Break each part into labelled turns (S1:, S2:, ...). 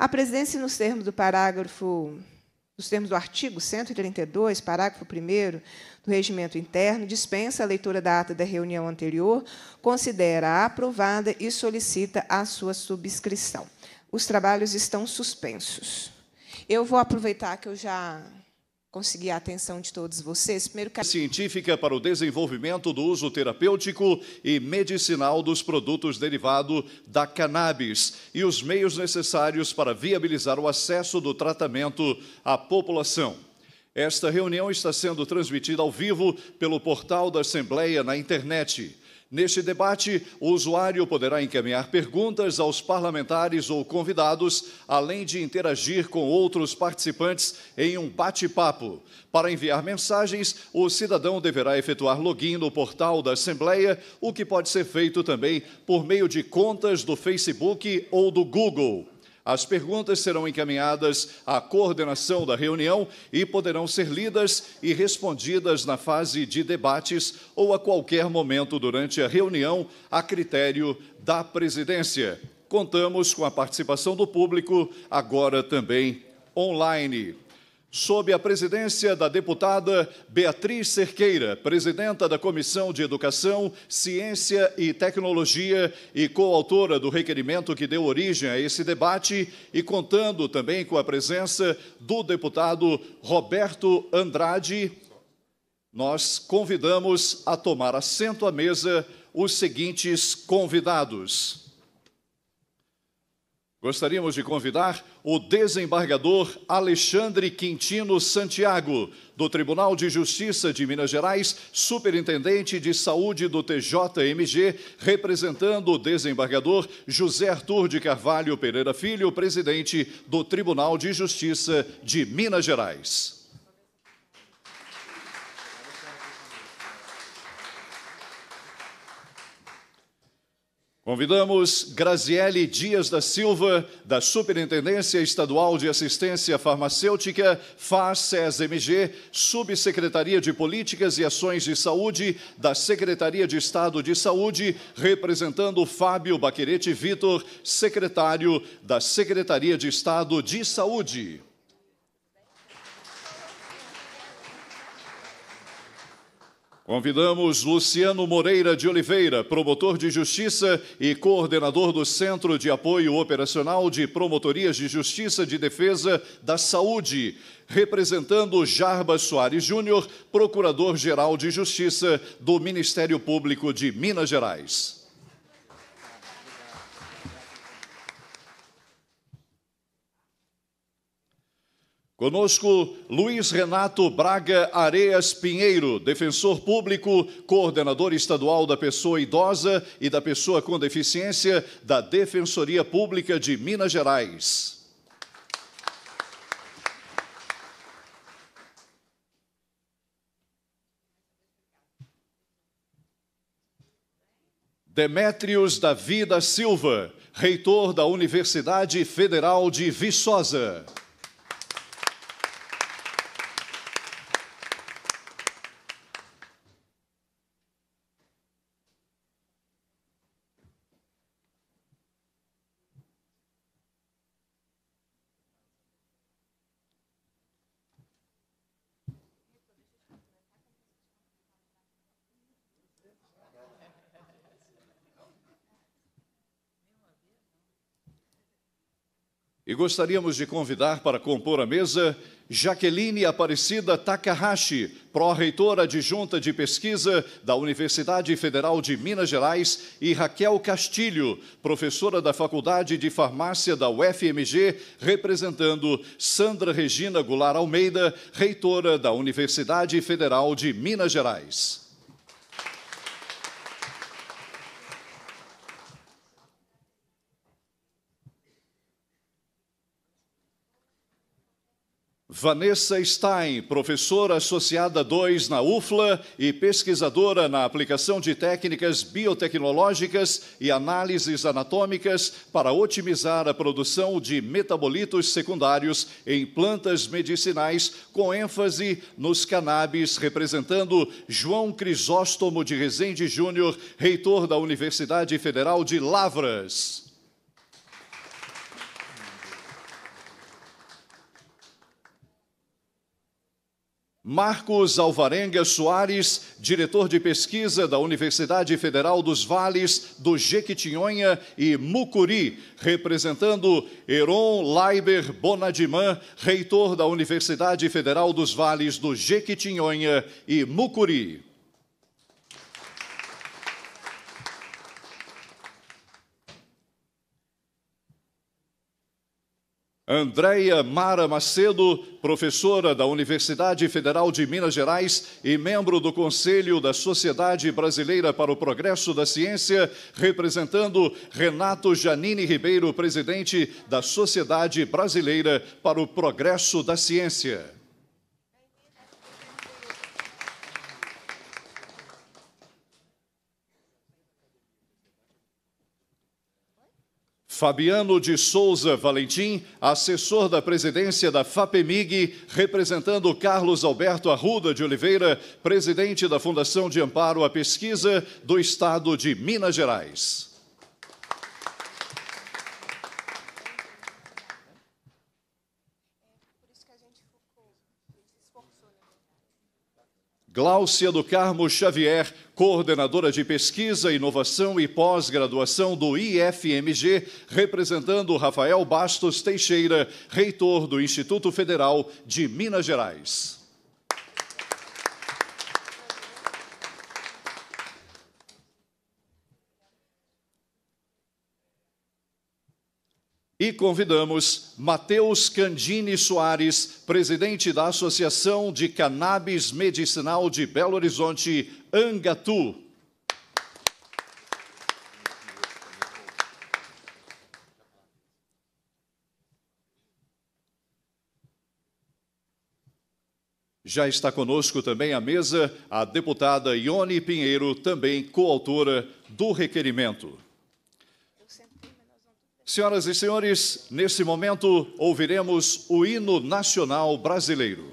S1: A Presidência, nos termos do parágrafo, nos termos do artigo 132, parágrafo 1 do regimento interno, dispensa a leitura da ata da reunião anterior, considera aprovada e solicita a sua subscrição. Os trabalhos estão suspensos. Eu vou aproveitar que eu já conseguir a
S2: atenção de todos vocês. Primeiro, científica para o desenvolvimento do uso terapêutico e medicinal dos produtos derivados da cannabis e os meios necessários para viabilizar o acesso do tratamento à população. Esta reunião está sendo transmitida ao vivo pelo portal da Assembleia na internet Neste debate, o usuário poderá encaminhar perguntas aos parlamentares ou convidados, além de interagir com outros participantes em um bate-papo. Para enviar mensagens, o cidadão deverá efetuar login no portal da Assembleia, o que pode ser feito também por meio de contas do Facebook ou do Google. As perguntas serão encaminhadas à coordenação da reunião e poderão ser lidas e respondidas na fase de debates ou a qualquer momento durante a reunião, a critério da presidência. Contamos com a participação do público, agora também online sob a presidência da deputada Beatriz Cerqueira, presidenta da Comissão de Educação, Ciência e Tecnologia e coautora do requerimento que deu origem a esse debate, e contando também com a presença do deputado Roberto Andrade, nós convidamos a tomar assento à mesa os seguintes convidados. Gostaríamos de convidar o desembargador Alexandre Quintino Santiago, do Tribunal de Justiça de Minas Gerais, Superintendente de Saúde do TJMG, representando o desembargador José Arthur de Carvalho Pereira Filho, presidente do Tribunal de Justiça de Minas Gerais. Convidamos Graziele Dias da Silva, da Superintendência Estadual de Assistência Farmacêutica, faces Subsecretaria de Políticas e Ações de Saúde, da Secretaria de Estado de Saúde, representando Fábio Baquerete Vitor, secretário da Secretaria de Estado de Saúde. Convidamos Luciano Moreira de Oliveira, promotor de justiça e coordenador do Centro de Apoio Operacional de Promotorias de Justiça de Defesa da Saúde, representando Jarba Soares Júnior, procurador-geral de Justiça do Ministério Público de Minas Gerais. Conosco, Luiz Renato Braga Areias Pinheiro, defensor público, coordenador estadual da pessoa idosa e da pessoa com deficiência da Defensoria Pública de Minas Gerais. Demétrios da Vida Silva, reitor da Universidade Federal de Viçosa. gostaríamos de convidar para compor a mesa Jaqueline Aparecida Takahashi, pró-reitora adjunta de pesquisa da Universidade Federal de Minas Gerais, e Raquel Castilho, professora da Faculdade de Farmácia da UFMG, representando Sandra Regina Goulart Almeida, reitora da Universidade Federal de Minas Gerais. Vanessa Stein, professora associada 2 na UFLA e pesquisadora na aplicação de técnicas biotecnológicas e análises anatômicas para otimizar a produção de metabolitos secundários em plantas medicinais, com ênfase nos cannabis, representando João Crisóstomo de Rezende Júnior, reitor da Universidade Federal de Lavras. Marcos Alvarenga Soares, diretor de pesquisa da Universidade Federal dos Vales do Jequitinhonha e Mucuri, representando Heron Leiber Bonadiman, reitor da Universidade Federal dos Vales do Jequitinhonha e Mucuri. Andréia Mara Macedo, professora da Universidade Federal de Minas Gerais e membro do Conselho da Sociedade Brasileira para o Progresso da Ciência, representando Renato Janine Ribeiro, presidente da Sociedade Brasileira para o Progresso da Ciência. Fabiano de Souza Valentim, assessor da presidência da FAPEMIG, representando Carlos Alberto Arruda de Oliveira, presidente da Fundação de Amparo à Pesquisa do Estado de Minas Gerais. Gláucia do Carmo Xavier, coordenadora de pesquisa, inovação e pós-graduação do IFMG, representando Rafael Bastos Teixeira, reitor do Instituto Federal de Minas Gerais. E convidamos Matheus Candini Soares, presidente da Associação de Cannabis Medicinal de Belo Horizonte, Angatu. Já está conosco também à mesa a deputada Ione Pinheiro, também coautora do requerimento. Senhoras e senhores, nesse momento ouviremos o hino nacional brasileiro.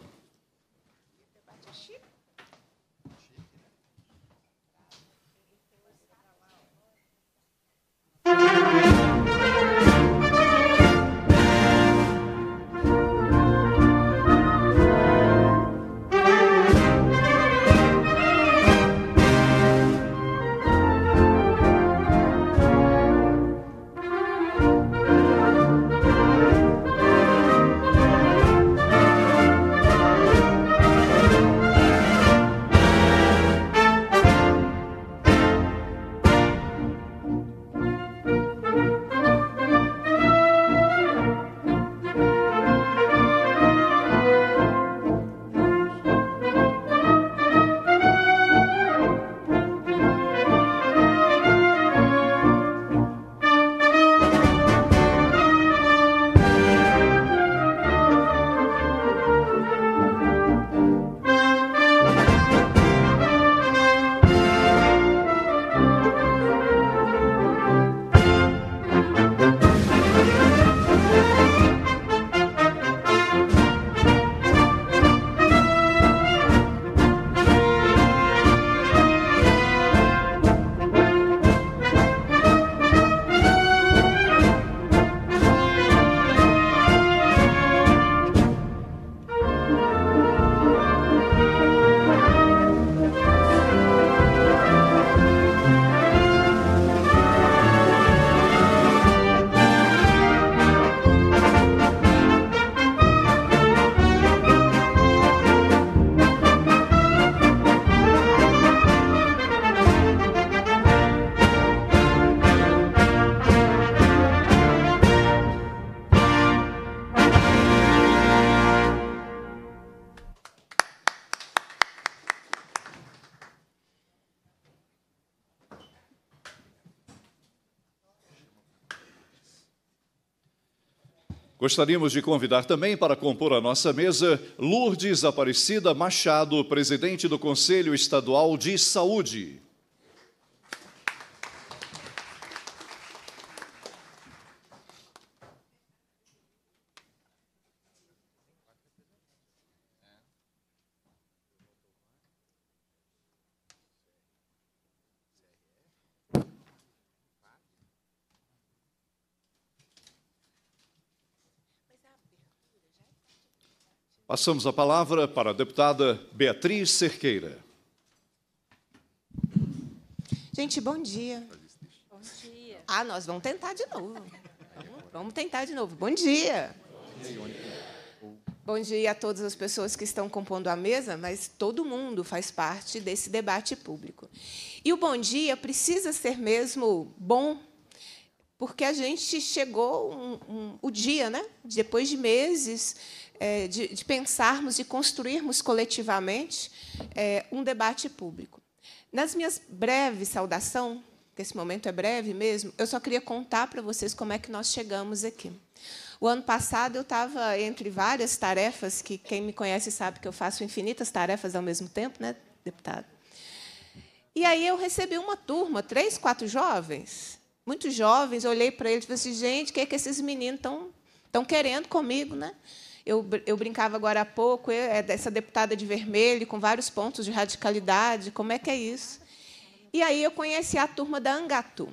S2: Gostaríamos de convidar também para compor a nossa mesa Lourdes Aparecida Machado, presidente do Conselho Estadual de Saúde. Passamos a palavra para a deputada Beatriz Cerqueira.
S1: Gente, bom dia. Bom dia. Ah, nós vamos tentar de novo. Vamos, tentar de novo. Bom dia. Bom dia a todas as pessoas que estão compondo a mesa, mas todo mundo faz parte desse debate público. E o bom dia precisa ser mesmo bom porque a gente chegou um, um, o dia, né? Depois de meses é, de, de, pensarmos e construirmos coletivamente é, um debate público. Nas minhas breves saudação, que esse momento é breve mesmo, eu só queria contar para vocês como é que nós chegamos aqui. O ano passado eu estava entre várias tarefas, que quem me conhece sabe que eu faço infinitas tarefas ao mesmo tempo, né, deputado? E aí eu recebi uma turma, três, quatro jovens, muito jovens, olhei para eles e falei assim, gente, o que, é que esses meninos estão querendo comigo, né? Eu, eu brincava agora há pouco, eu, é essa deputada de vermelho, com vários pontos de radicalidade, como é que é isso? E aí eu conheci a turma da Angatu.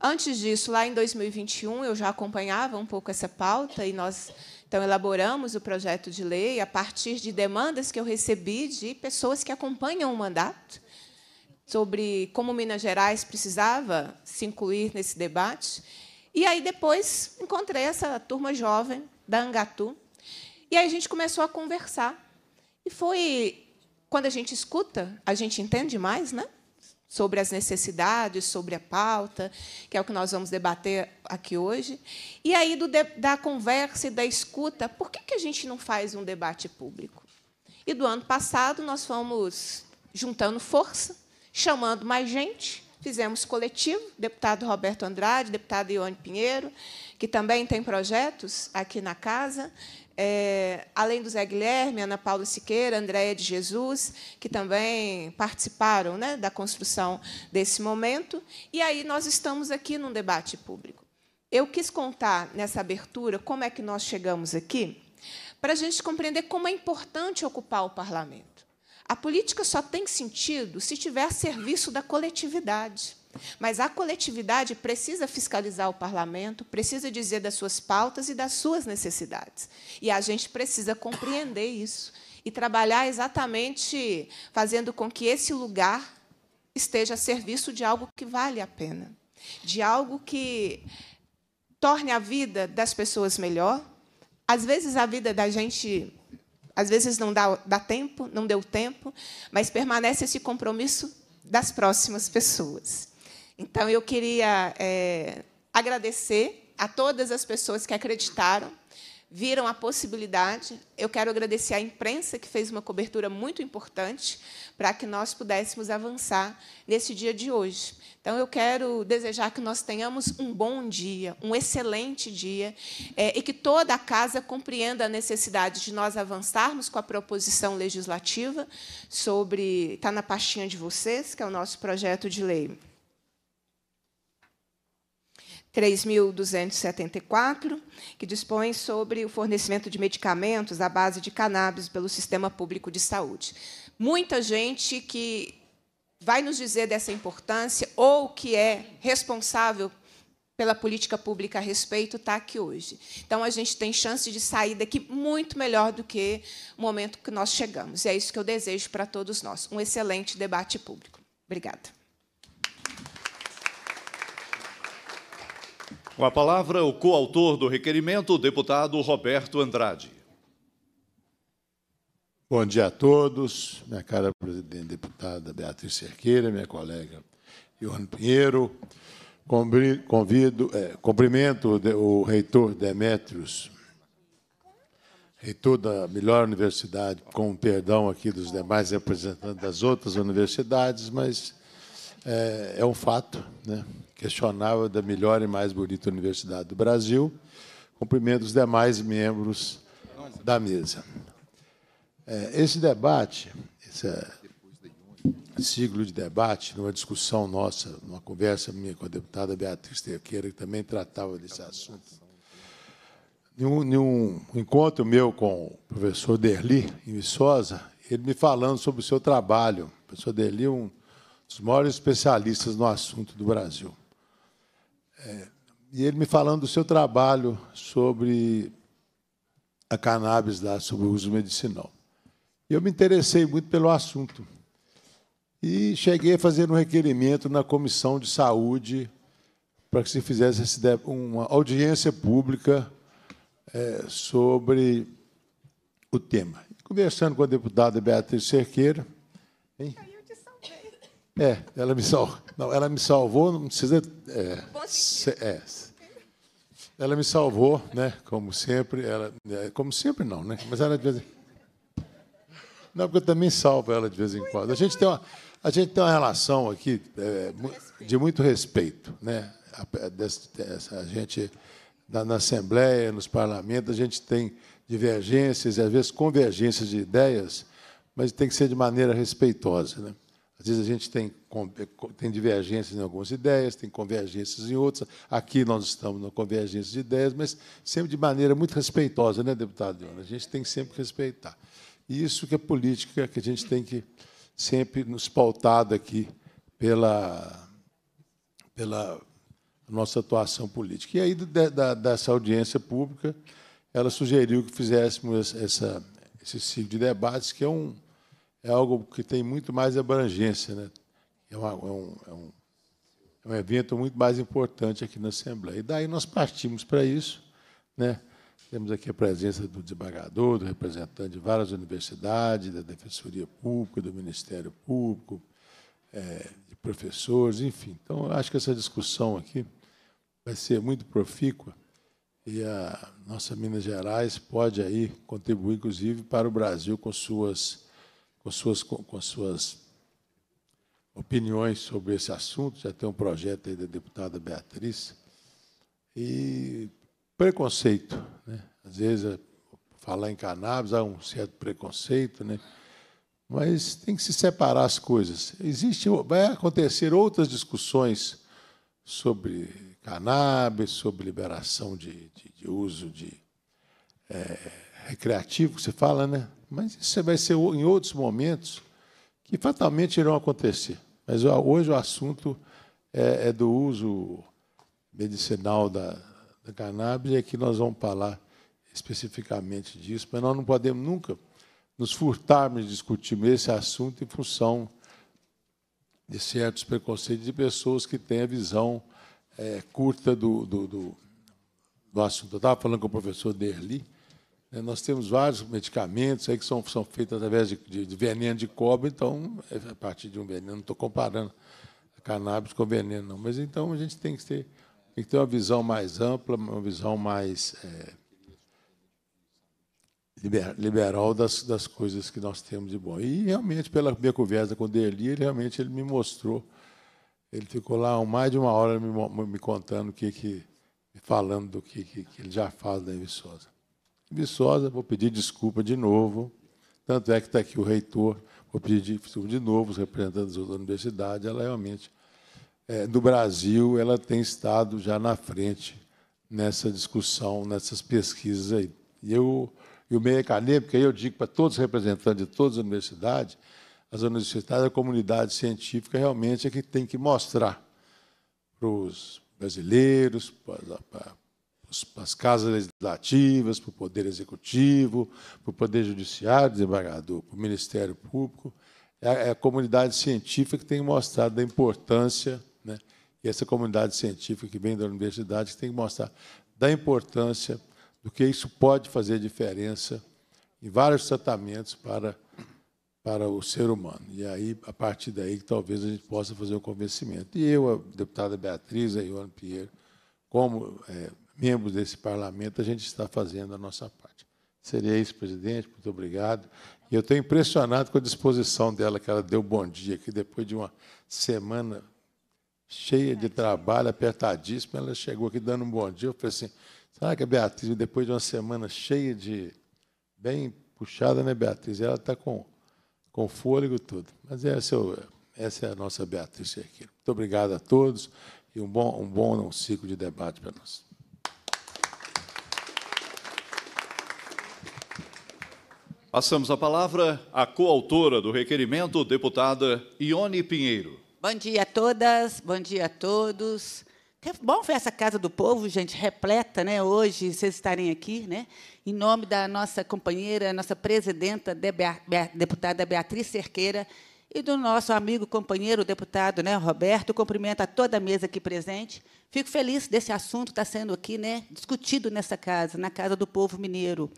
S1: Antes disso, lá em 2021, eu já acompanhava um pouco essa pauta e nós então elaboramos o projeto de lei a partir de demandas que eu recebi de pessoas que acompanham o mandato sobre como Minas Gerais precisava se incluir nesse debate. E aí depois encontrei essa turma jovem da Angatu. E aí a gente começou a conversar. E foi quando a gente escuta, a gente entende mais, né? Sobre as necessidades, sobre a pauta, que é o que nós vamos debater aqui hoje. E aí, do, da conversa e da escuta, por que, que a gente não faz um debate público? E do ano passado, nós fomos juntando força, chamando mais gente, fizemos coletivo, deputado Roberto Andrade, deputado Ione Pinheiro, que também tem projetos aqui na casa, é, além do Zé Guilherme, Ana Paula Siqueira, Andréia de Jesus, que também participaram né, da construção desse momento. E aí nós estamos aqui num debate público. Eu quis contar nessa abertura como é que nós chegamos aqui, para a gente compreender como é importante ocupar o parlamento. A política só tem sentido se estiver a serviço da coletividade. Mas a coletividade precisa fiscalizar o parlamento, precisa dizer das suas pautas e das suas necessidades. E a gente precisa compreender isso e trabalhar exatamente fazendo com que esse lugar esteja a serviço de algo que vale a pena, de algo que torne a vida das pessoas melhor. Às vezes a vida da gente às vezes não dá, dá tempo, não deu tempo, mas permanece esse compromisso das próximas pessoas. Então, eu queria é, agradecer a todas as pessoas que acreditaram, viram a possibilidade. Eu quero agradecer à imprensa, que fez uma cobertura muito importante para que nós pudéssemos avançar nesse dia de hoje. Então, eu quero desejar que nós tenhamos um bom dia, um excelente dia, é, e que toda a casa compreenda a necessidade de nós avançarmos com a proposição legislativa sobre. Está na pastinha de vocês, que é o nosso projeto de lei. 3.274, que dispõe sobre o fornecimento de medicamentos à base de cannabis pelo sistema público de saúde. Muita gente que vai nos dizer dessa importância ou que é responsável pela política pública a respeito está aqui hoje. Então, a gente tem chance de sair daqui muito melhor do que o momento que nós chegamos. E é isso que eu desejo para todos nós. Um excelente debate público. Obrigada.
S2: Com a palavra, o coautor do requerimento, o deputado Roberto Andrade.
S3: Bom dia a todos, minha cara presidente deputada Beatriz Cerqueira, minha colega Johan Pinheiro. Convido, é, cumprimento o reitor Demétrios, reitor da melhor universidade, com perdão aqui dos demais representantes das outras universidades, mas é, é um fato, né? questionável da melhor e mais bonita universidade do Brasil. Cumprimento os demais membros da mesa. É, esse debate, é, esse ciclo de debate, numa discussão nossa, numa conversa minha com a deputada Beatriz Terqueira, que também tratava desse assunto, em um, encontro meu com o professor Derli, em Viçosa, ele me falando sobre o seu trabalho. O professor Derli é um dos maiores especialistas no assunto do Brasil. É, e ele me falando do seu trabalho sobre a cannabis lá, sobre o uso medicinal. Eu me interessei muito pelo assunto. E cheguei a fazer um requerimento na Comissão de Saúde para que se fizesse uma audiência pública é, sobre o tema. Conversando com a deputada Beatriz Cerqueira. Hein? É, ela me salvou. Não, ela me salvou, não precisa. É, é, ela me salvou, né? Como sempre. Ela, é, como sempre não, né? Mas ela de vez em Não, porque eu também salvo ela de vez em quando. A gente tem uma, a gente tem uma relação aqui é, de muito respeito, né? A, a gente, na, na Assembleia, nos parlamentos, a gente tem divergências e, às vezes, convergências de ideias, mas tem que ser de maneira respeitosa, né? Às vezes a gente tem, eh, tem divergências em algumas ideias, tem convergências em outras. Aqui nós estamos na convergência de ideias, mas sempre de maneira muito respeitosa, né, deputado Leona? A gente tem que sempre respeitar. E isso que é política, que a gente tem que sempre nos pautar aqui pela, pela nossa atuação política. E aí, da, dessa audiência pública, ela sugeriu que fizéssemos essa, esse ciclo de debates, que é um, é algo que tem muito mais abrangência. Né? É, uma, é, um, é, um, é, um, evento muito mais importante aqui na Assembleia. E daí nós partimos para isso. Né? Temos aqui a presença do desembargador, do representante de várias universidades, da Defensoria Pública, do Ministério Público, é, de professores, enfim. Então, acho que essa discussão aqui vai ser muito profícua e a nossa Minas Gerais pode aí contribuir, inclusive, para o Brasil com suas com suas, com suas opiniões sobre esse assunto. Já tem um projeto aí da deputada Beatriz. E preconceito. Né? Às vezes, é falar em cannabis, há um certo preconceito, né? mas tem que se separar as coisas. Existe, vai acontecer outras discussões sobre cannabis, sobre liberação de, de, de uso de é, recreativo, que você fala, né? Mas isso vai ser em outros momentos que fatalmente irão acontecer. Mas hoje o assunto é, é do uso medicinal da, da cannabis e aqui nós vamos falar especificamente disso, mas nós não podemos nunca nos furtarmos de discutir esse assunto em função de certos preconceitos de pessoas que têm a visão é, curta do, do, do, do assunto. Eu estava falando com o professor Derli, é, nós temos vários medicamentos aí que são, são feitos através de, de, de veneno de cobre, então, é, a partir de um veneno, não estou comparando cannabis com veneno, não. Mas então a gente tem que ter, tem que ter uma visão mais ampla, uma visão mais é, liberal das, das coisas que nós temos de bom. E realmente, pela minha conversa com o Deli, ele realmente ele me mostrou. Ele ficou lá mais de uma hora me, me contando o que, que. falando do que, que, que ele já faz da Viçosa. Viçosa, vou pedir desculpa de novo. Tanto é que está aqui o reitor, vou pedir desculpa de novo, os representantes da universidade. Ela realmente, é, no Brasil, ela tem estado já na frente nessa discussão, nessas pesquisas aí. E, eu, e o meio acadêmico, aí eu digo para todos os representantes de todas as universidades, as universidades, a comunidade científica realmente é que tem que mostrar para os brasileiros, para as casas legislativas, para o Poder Executivo, para o Poder Judiciário, desembargador, para o Ministério Público. É, é a comunidade científica que tem mostrado a importância, né? e essa comunidade científica que vem da universidade que tem que mostrar da importância do que isso pode fazer diferença em vários tratamentos para, para o ser humano. E aí, a partir daí, talvez a gente possa fazer o um convencimento. E eu, a deputada Beatriz, a Ione Pinheiro, como é, membros desse parlamento, a gente está fazendo a nossa parte. Seria isso, presidente, muito obrigado. E eu estou impressionado com a disposição dela, que ela deu bom dia, aqui depois de uma semana cheia de trabalho, apertadíssima, ela chegou aqui dando um bom dia. Eu falei assim, será que a Beatriz, depois de uma semana cheia de... bem puxada, né, Beatriz? Ela está com, com fôlego tudo. Mas essa, é, essa é a nossa Beatriz aqui. Muito obrigado a todos e um bom, um bom ciclo de debate para nós.
S2: Passamos a palavra à coautora do requerimento, deputada Ione Pinheiro.
S4: Bom dia a todas, bom dia a todos. Que bom ver essa Casa do Povo, gente, repleta, né, hoje, vocês estarem aqui, né? Em nome da nossa companheira, nossa presidenta, deputada Beatriz Cerqueira, e do nosso amigo, companheiro, deputado né, Roberto, cumprimento a toda a mesa aqui presente. Fico feliz desse assunto estar sendo aqui né, discutido nessa casa, na Casa do Povo Mineiro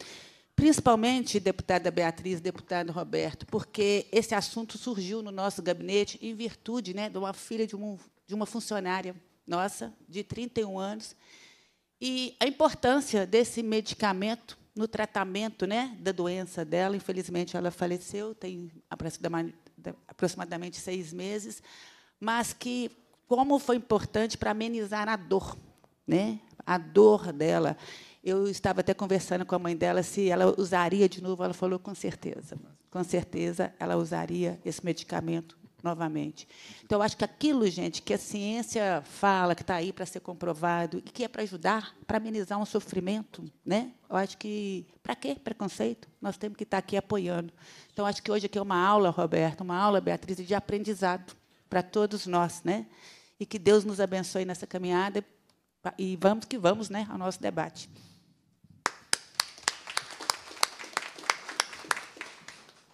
S4: principalmente deputada Beatriz, deputado Roberto, porque esse assunto surgiu no nosso gabinete em virtude né, de uma filha de, um, de uma funcionária nossa, de 31 anos, e a importância desse medicamento no tratamento né, da doença dela. Infelizmente, ela faleceu, tem aproximadamente seis meses, mas que como foi importante para amenizar a dor, né, a dor dela. Eu estava até conversando com a mãe dela se ela usaria de novo. Ela falou com certeza, com certeza ela usaria esse medicamento novamente. Então, eu acho que aquilo, gente, que a ciência fala, que está aí para ser comprovado e que é para ajudar, para amenizar um sofrimento, né? Eu acho que para quê preconceito? Nós temos que estar tá aqui apoiando. Então, acho que hoje aqui é uma aula, Roberto, uma aula, Beatriz, de aprendizado para todos nós, né? E que Deus nos abençoe nessa caminhada e vamos que vamos, né, ao nosso debate.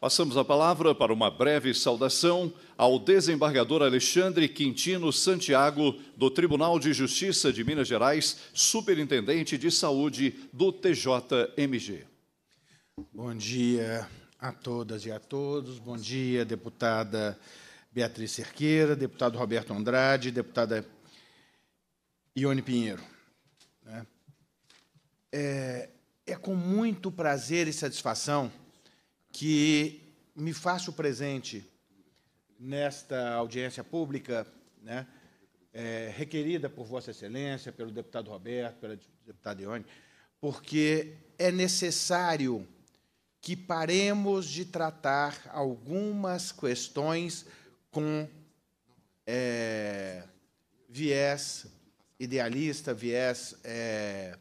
S2: Passamos a palavra para uma breve saudação ao desembargador Alexandre Quintino Santiago, do Tribunal de Justiça de Minas Gerais, superintendente de saúde do TJMG.
S5: Bom dia a todas e a todos. Bom dia, deputada Beatriz Cerqueira, deputado Roberto Andrade, deputada Ione Pinheiro. Né? É, é com muito prazer e satisfação que me faço presente nesta audiência pública, né, é, requerida por Vossa Excelência, pelo deputado Roberto, pela deputada Ione, porque é necessário que paremos de tratar algumas questões com é, viés idealista, viés é,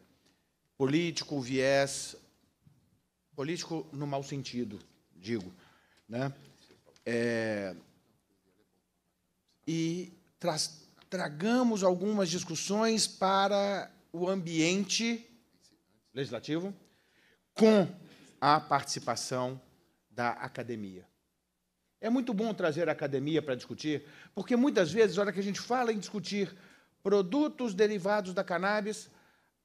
S5: político, viés político no mau sentido, digo. Né? É, e tra tragamos algumas discussões para o ambiente legislativo com a participação da academia. É muito bom trazer a academia para discutir, porque muitas vezes, na hora que a gente fala em discutir produtos derivados da cannabis,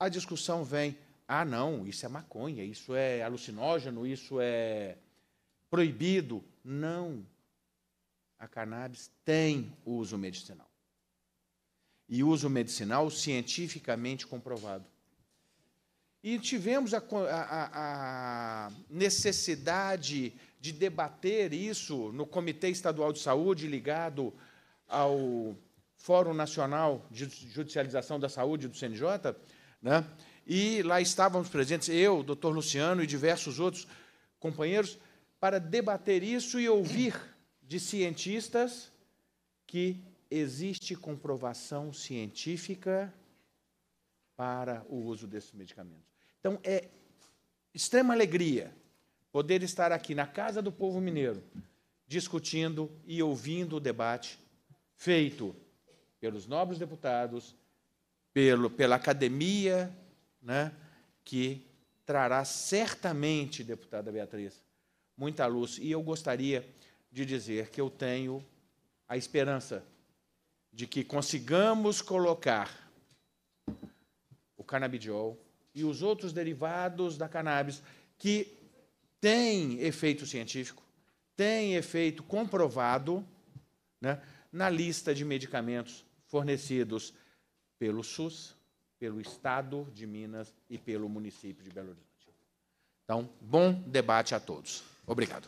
S5: a discussão vem ah, não, isso é maconha, isso é alucinógeno, isso é proibido. Não. A cannabis tem uso medicinal. E uso medicinal cientificamente comprovado. E tivemos a, a, a necessidade de debater isso no Comitê Estadual de Saúde, ligado ao Fórum Nacional de Judicialização da Saúde do CNJ, né? e lá estávamos presentes eu, o doutor Luciano e diversos outros companheiros para debater isso e ouvir de cientistas que existe comprovação científica para o uso desses medicamentos. Então é extrema alegria poder estar aqui na casa do povo mineiro discutindo e ouvindo o debate feito pelos nobres deputados, pelo, pela academia né, que trará certamente, deputada Beatriz, muita luz. E eu gostaria de dizer que eu tenho a esperança de que consigamos colocar o canabidiol e os outros derivados da cannabis que têm efeito científico, têm efeito comprovado né, na lista de medicamentos fornecidos pelo SUS, pelo Estado de Minas e pelo município de Belo
S2: Horizonte. Então, bom debate a todos. Obrigado.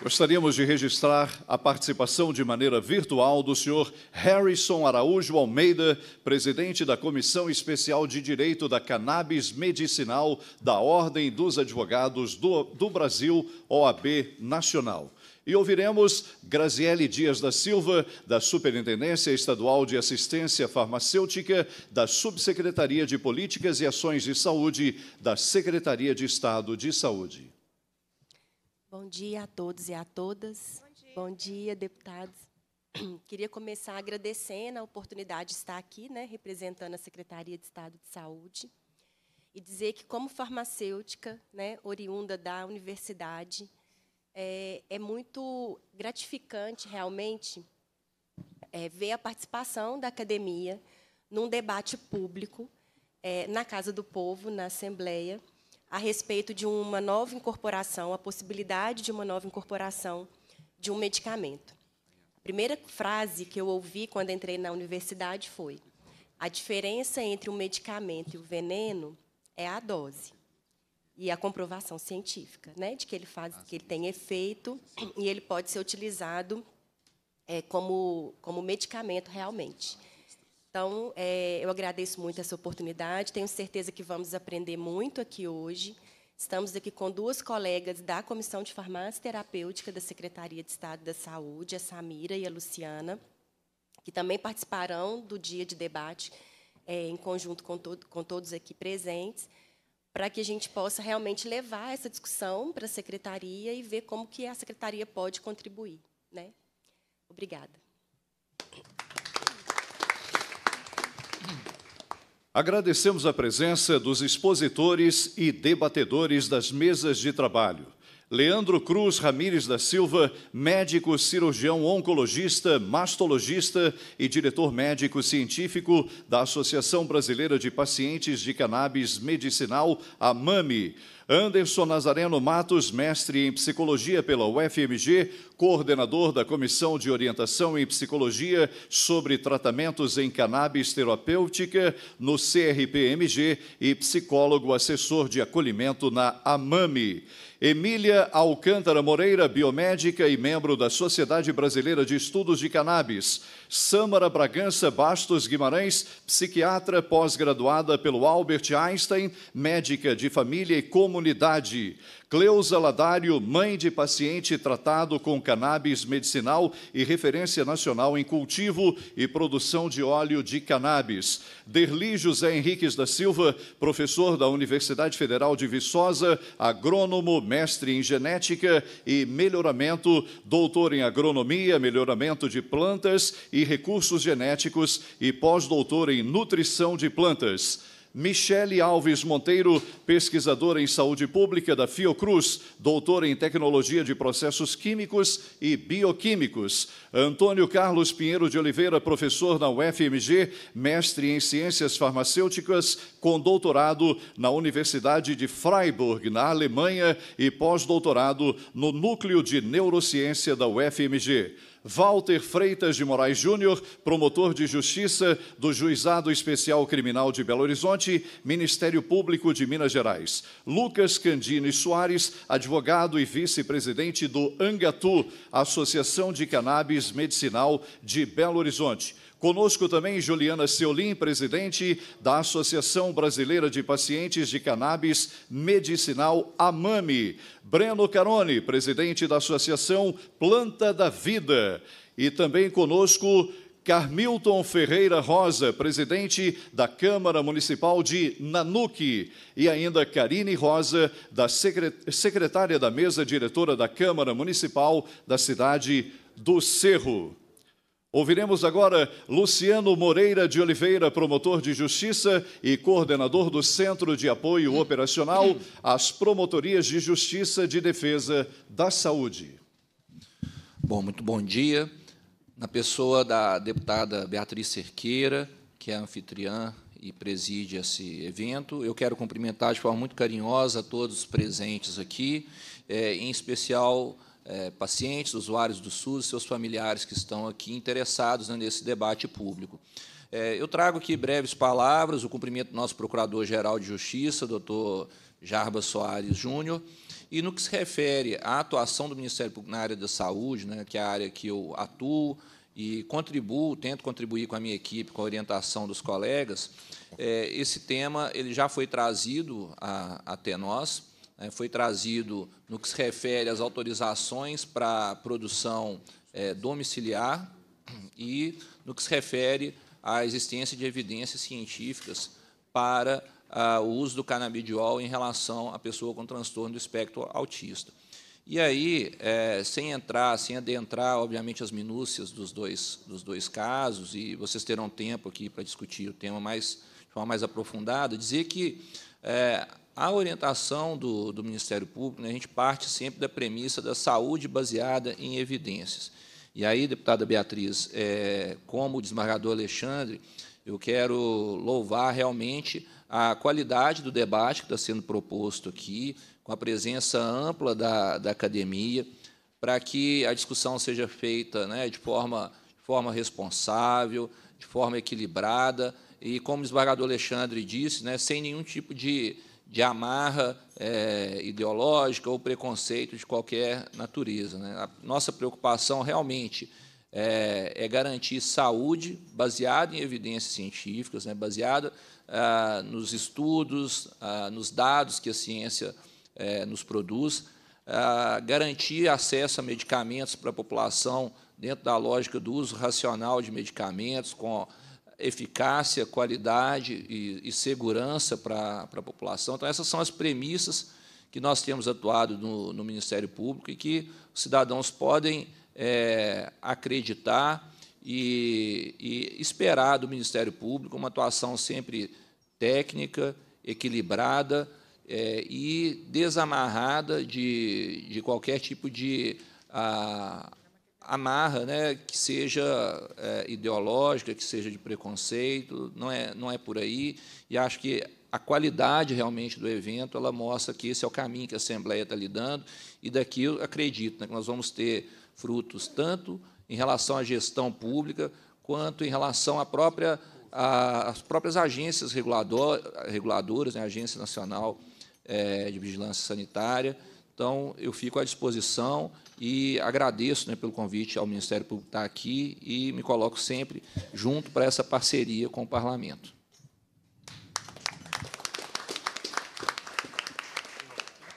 S2: Gostaríamos de registrar a participação de maneira virtual do senhor Harrison Araújo Almeida, presidente da Comissão Especial de Direito da Cannabis Medicinal da Ordem dos Advogados do, do Brasil, OAB Nacional. E ouviremos Graziele Dias da Silva, da Superintendência Estadual de Assistência Farmacêutica, da Subsecretaria de Políticas e Ações de Saúde, da Secretaria de Estado de Saúde.
S6: Bom dia a todos e a todas. Bom dia, Bom dia deputados. Queria começar agradecendo a oportunidade de estar aqui, né, representando a Secretaria de Estado de Saúde, e dizer que, como farmacêutica, né, oriunda da universidade, é, é muito gratificante, realmente, é, ver a participação da academia num debate público é, na Casa do Povo, na Assembleia, a respeito de uma nova incorporação, a possibilidade de uma nova incorporação de um medicamento. A primeira frase que eu ouvi quando entrei na universidade foi: a diferença entre o medicamento e o veneno é a dose e a comprovação científica, né, de que ele faz, ah, que ele tem efeito e ele pode ser utilizado é, como como medicamento realmente. Então, é, eu agradeço muito essa oportunidade. Tenho certeza que vamos aprender muito aqui hoje. Estamos aqui com duas colegas da Comissão de Farmácia Terapêutica da Secretaria de Estado da Saúde, a Samira e a Luciana, que também participarão do dia de debate é, em conjunto com, com todos aqui presentes para que a gente possa realmente levar essa discussão para a secretaria e ver como que a secretaria pode contribuir, né? Obrigada.
S2: Agradecemos a presença dos expositores e debatedores das mesas de trabalho. Leandro Cruz Ramires da Silva, médico cirurgião oncologista, mastologista e diretor médico científico da Associação Brasileira de Pacientes de Cannabis Medicinal, AMAMI. Anderson Nazareno Matos, mestre em psicologia pela UFMG, coordenador da Comissão de Orientação em Psicologia sobre Tratamentos em Cannabis Terapêutica no CRPMG e psicólogo assessor de acolhimento na AMAMI. Emília Alcântara Moreira, biomédica e membro da Sociedade Brasileira de Estudos de Cannabis. Sâmara Bragança Bastos Guimarães, psiquiatra pós-graduada pelo Albert Einstein, médica de família e comunidade. Cleusa Ladário, mãe de paciente tratado com cannabis medicinal e referência nacional em cultivo e produção de óleo de cannabis. Derli José Henriques da Silva, professor da Universidade Federal de Viçosa, agrônomo, mestre em genética e melhoramento, doutor em agronomia, melhoramento de plantas e recursos genéticos e pós-doutor em nutrição de plantas. Michele Alves Monteiro, pesquisadora em saúde pública da Fiocruz, doutora em tecnologia de processos químicos e bioquímicos. Antônio Carlos Pinheiro de Oliveira, professor na UFMG, mestre em ciências farmacêuticas, com doutorado na Universidade de Freiburg, na Alemanha, e pós-doutorado no Núcleo de Neurociência da UFMG. Walter Freitas de Moraes Júnior, promotor de justiça do Juizado Especial Criminal de Belo Horizonte, Ministério Público de Minas Gerais. Lucas Candini Soares, advogado e vice-presidente do Angatu, Associação de Cannabis Medicinal de Belo Horizonte. Conosco também Juliana Seolim, presidente da Associação Brasileira de Pacientes de Cannabis Medicinal AMAMI. Breno Carone, presidente da Associação Planta da Vida. E também conosco Carmilton Ferreira Rosa, presidente da Câmara Municipal de Nanuque, e ainda Karine Rosa, da secretária da mesa diretora da Câmara Municipal da cidade do Cerro. Ouviremos agora Luciano Moreira de Oliveira, promotor de justiça e coordenador do Centro de Apoio Operacional às Promotorias de Justiça
S7: de Defesa da Saúde. Bom, muito bom dia. Na pessoa da deputada Beatriz Cerqueira, que é anfitriã e preside esse evento, eu quero cumprimentar de forma muito carinhosa a todos os presentes aqui, eh, em especial é, pacientes, usuários do SUS, seus familiares que estão aqui interessados né, nesse debate público. É, eu trago aqui breves palavras, o cumprimento do nosso Procurador-Geral de Justiça, doutor Jarbas Soares Júnior, e no que se refere à atuação do Ministério Público na área da saúde, né, que é a área que eu atuo, e contribuo, tento contribuir com a minha equipe, com a orientação dos colegas, é, esse tema ele já foi trazido a, até nós, né, foi trazido no que se refere às autorizações para produção é, domiciliar e no que se refere à existência de evidências científicas para ah, o uso do canabidiol em relação à pessoa com transtorno do espectro autista. E aí, é, sem entrar, sem adentrar, obviamente, as minúcias dos dois, dos dois casos, e vocês terão tempo aqui para discutir o tema mais, de forma mais aprofundada, dizer que é, a orientação do, do Ministério Público, né, a gente parte sempre da premissa da saúde baseada em evidências. E aí, deputada Beatriz, é, como o desembargador Alexandre, eu quero louvar realmente a qualidade do debate que está sendo proposto aqui, com a presença ampla da, da academia, para que a discussão seja feita né, de, forma, de forma responsável, de forma equilibrada, e, como o desembargador Alexandre disse, né, sem nenhum tipo de de amarra é, ideológica ou preconceito de qualquer natureza. Né? A nossa preocupação realmente é, é garantir saúde baseada em evidências científicas, né? baseada ah, nos estudos, ah, nos dados que a ciência é, nos produz, ah, garantir acesso a medicamentos para a população dentro da lógica do uso racional de medicamentos, com eficácia, qualidade e, e segurança para a população. Então, essas são as premissas que nós temos atuado no, no Ministério Público e que os cidadãos podem é, acreditar e, e esperar do Ministério Público uma atuação sempre técnica, equilibrada, é, e desamarrada de, de qualquer tipo de a, ah, amarra, né, que seja é, ideológica, que seja de preconceito, não é, não é por aí. E acho que a qualidade realmente do evento ela mostra que esse é o caminho que a Assembleia está lidando, e daqui eu acredito né, que nós vamos ter frutos tanto em relação à gestão pública, quanto em relação à própria, à, às próprias agências regulador, reguladoras, né, a Agência Nacional é, de Vigilância Sanitária, então, eu fico à disposição e agradeço né, pelo convite ao Ministério Público estar aqui e me coloco sempre junto para essa parceria com o Parlamento.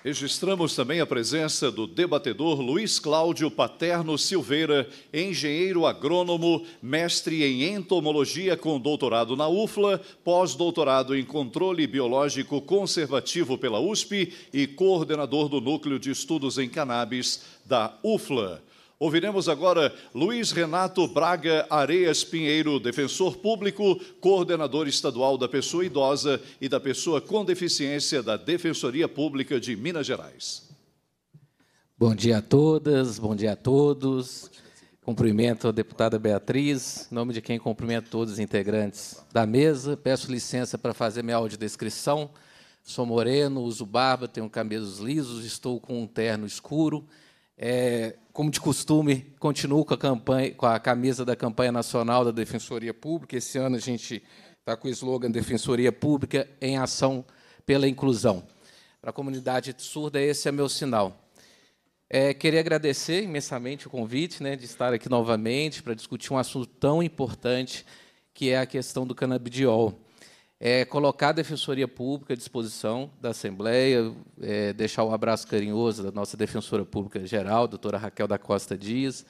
S7: Registramos também a
S2: presença do debatedor Luiz Cláudio Paterno Silveira, engenheiro agrônomo, mestre em entomologia com doutorado na UFLA, pós-doutorado em controle biológico conservativo pela USP e coordenador do Núcleo de Estudos em Cannabis da UFLA. Ouviremos agora Luiz Renato Braga Areias Pinheiro, defensor público, coordenador estadual da pessoa idosa e da pessoa com deficiência da Defensoria Pública de Minas Gerais.
S8: Bom dia a todas, bom dia a todos. Cumprimento a deputada Beatriz, em nome de quem cumprimento todos os integrantes da mesa. Peço licença para fazer minha audiodescrição. Sou moreno, uso barba, tenho cabelos lisos, estou com um terno escuro é, como de costume, continuo com a, campanha, com a camisa da campanha nacional da Defensoria Pública. Esse ano a gente está com o slogan Defensoria Pública em Ação pela Inclusão. Para a comunidade surda, esse é meu sinal. É, queria agradecer imensamente o convite né, de estar aqui novamente para discutir um assunto tão importante que é a questão do canabidiol é colocar a Defensoria Pública à disposição da Assembleia, é, deixar o um abraço carinhoso da nossa Defensora Pública Geral, doutora Raquel da Costa Dias.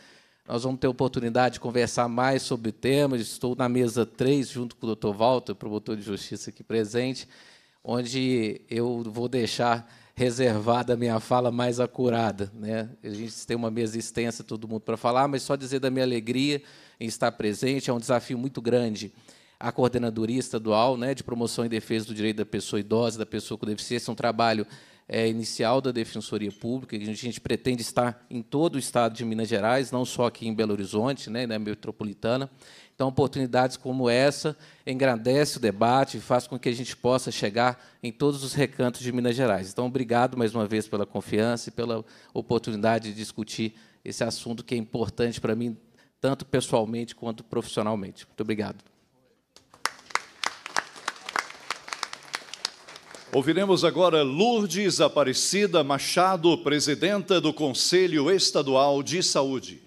S8: Nós vamos ter oportunidade de conversar mais sobre temas. Estou na mesa 3, junto com o doutor Walter, promotor de justiça aqui presente, onde eu vou deixar reservada a minha fala mais acurada. Né? A gente tem uma mesa extensa, todo mundo para falar, mas só dizer da minha alegria em estar presente, é um desafio muito grande a coordenadoria estadual né, de promoção e defesa do direito da pessoa idosa, da pessoa com deficiência, é um trabalho é, inicial da Defensoria Pública, que a gente pretende estar em todo o estado de Minas Gerais, não só aqui em Belo Horizonte, né, na metropolitana. Então, oportunidades como essa engrandece o debate e faz com que a gente possa chegar em todos os recantos de Minas Gerais. Então, obrigado mais uma vez pela confiança e pela oportunidade de discutir esse assunto que é importante para mim, tanto pessoalmente
S2: quanto profissionalmente. Muito obrigado. Ouviremos agora Lourdes Aparecida Machado, presidenta do Conselho Estadual de Saúde.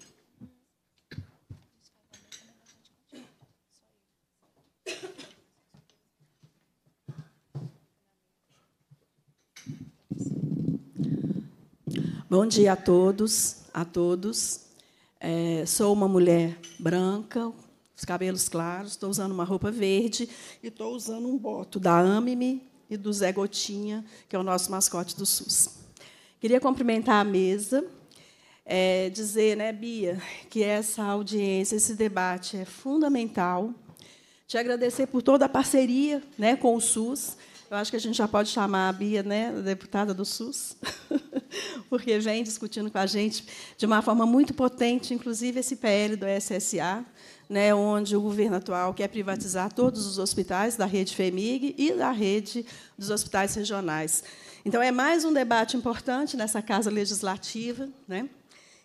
S9: Bom dia a todos, a todos. É, sou uma mulher branca, os cabelos claros, estou usando uma roupa verde e estou usando um boto da Amime e do Zé Gotinha, que é o nosso mascote do SUS. Queria cumprimentar a mesa, é, dizer, né, Bia, que essa audiência, esse debate é fundamental. Te agradecer por toda a parceria né, com o SUS. Eu acho que a gente já pode chamar a Bia, né, deputada do SUS, porque vem discutindo com a gente de uma forma muito potente, inclusive esse PL do SSA, né, onde o governo atual quer privatizar todos os hospitais da rede FEMIG e da rede dos hospitais regionais. Então, é mais um debate importante nessa Casa Legislativa. Né?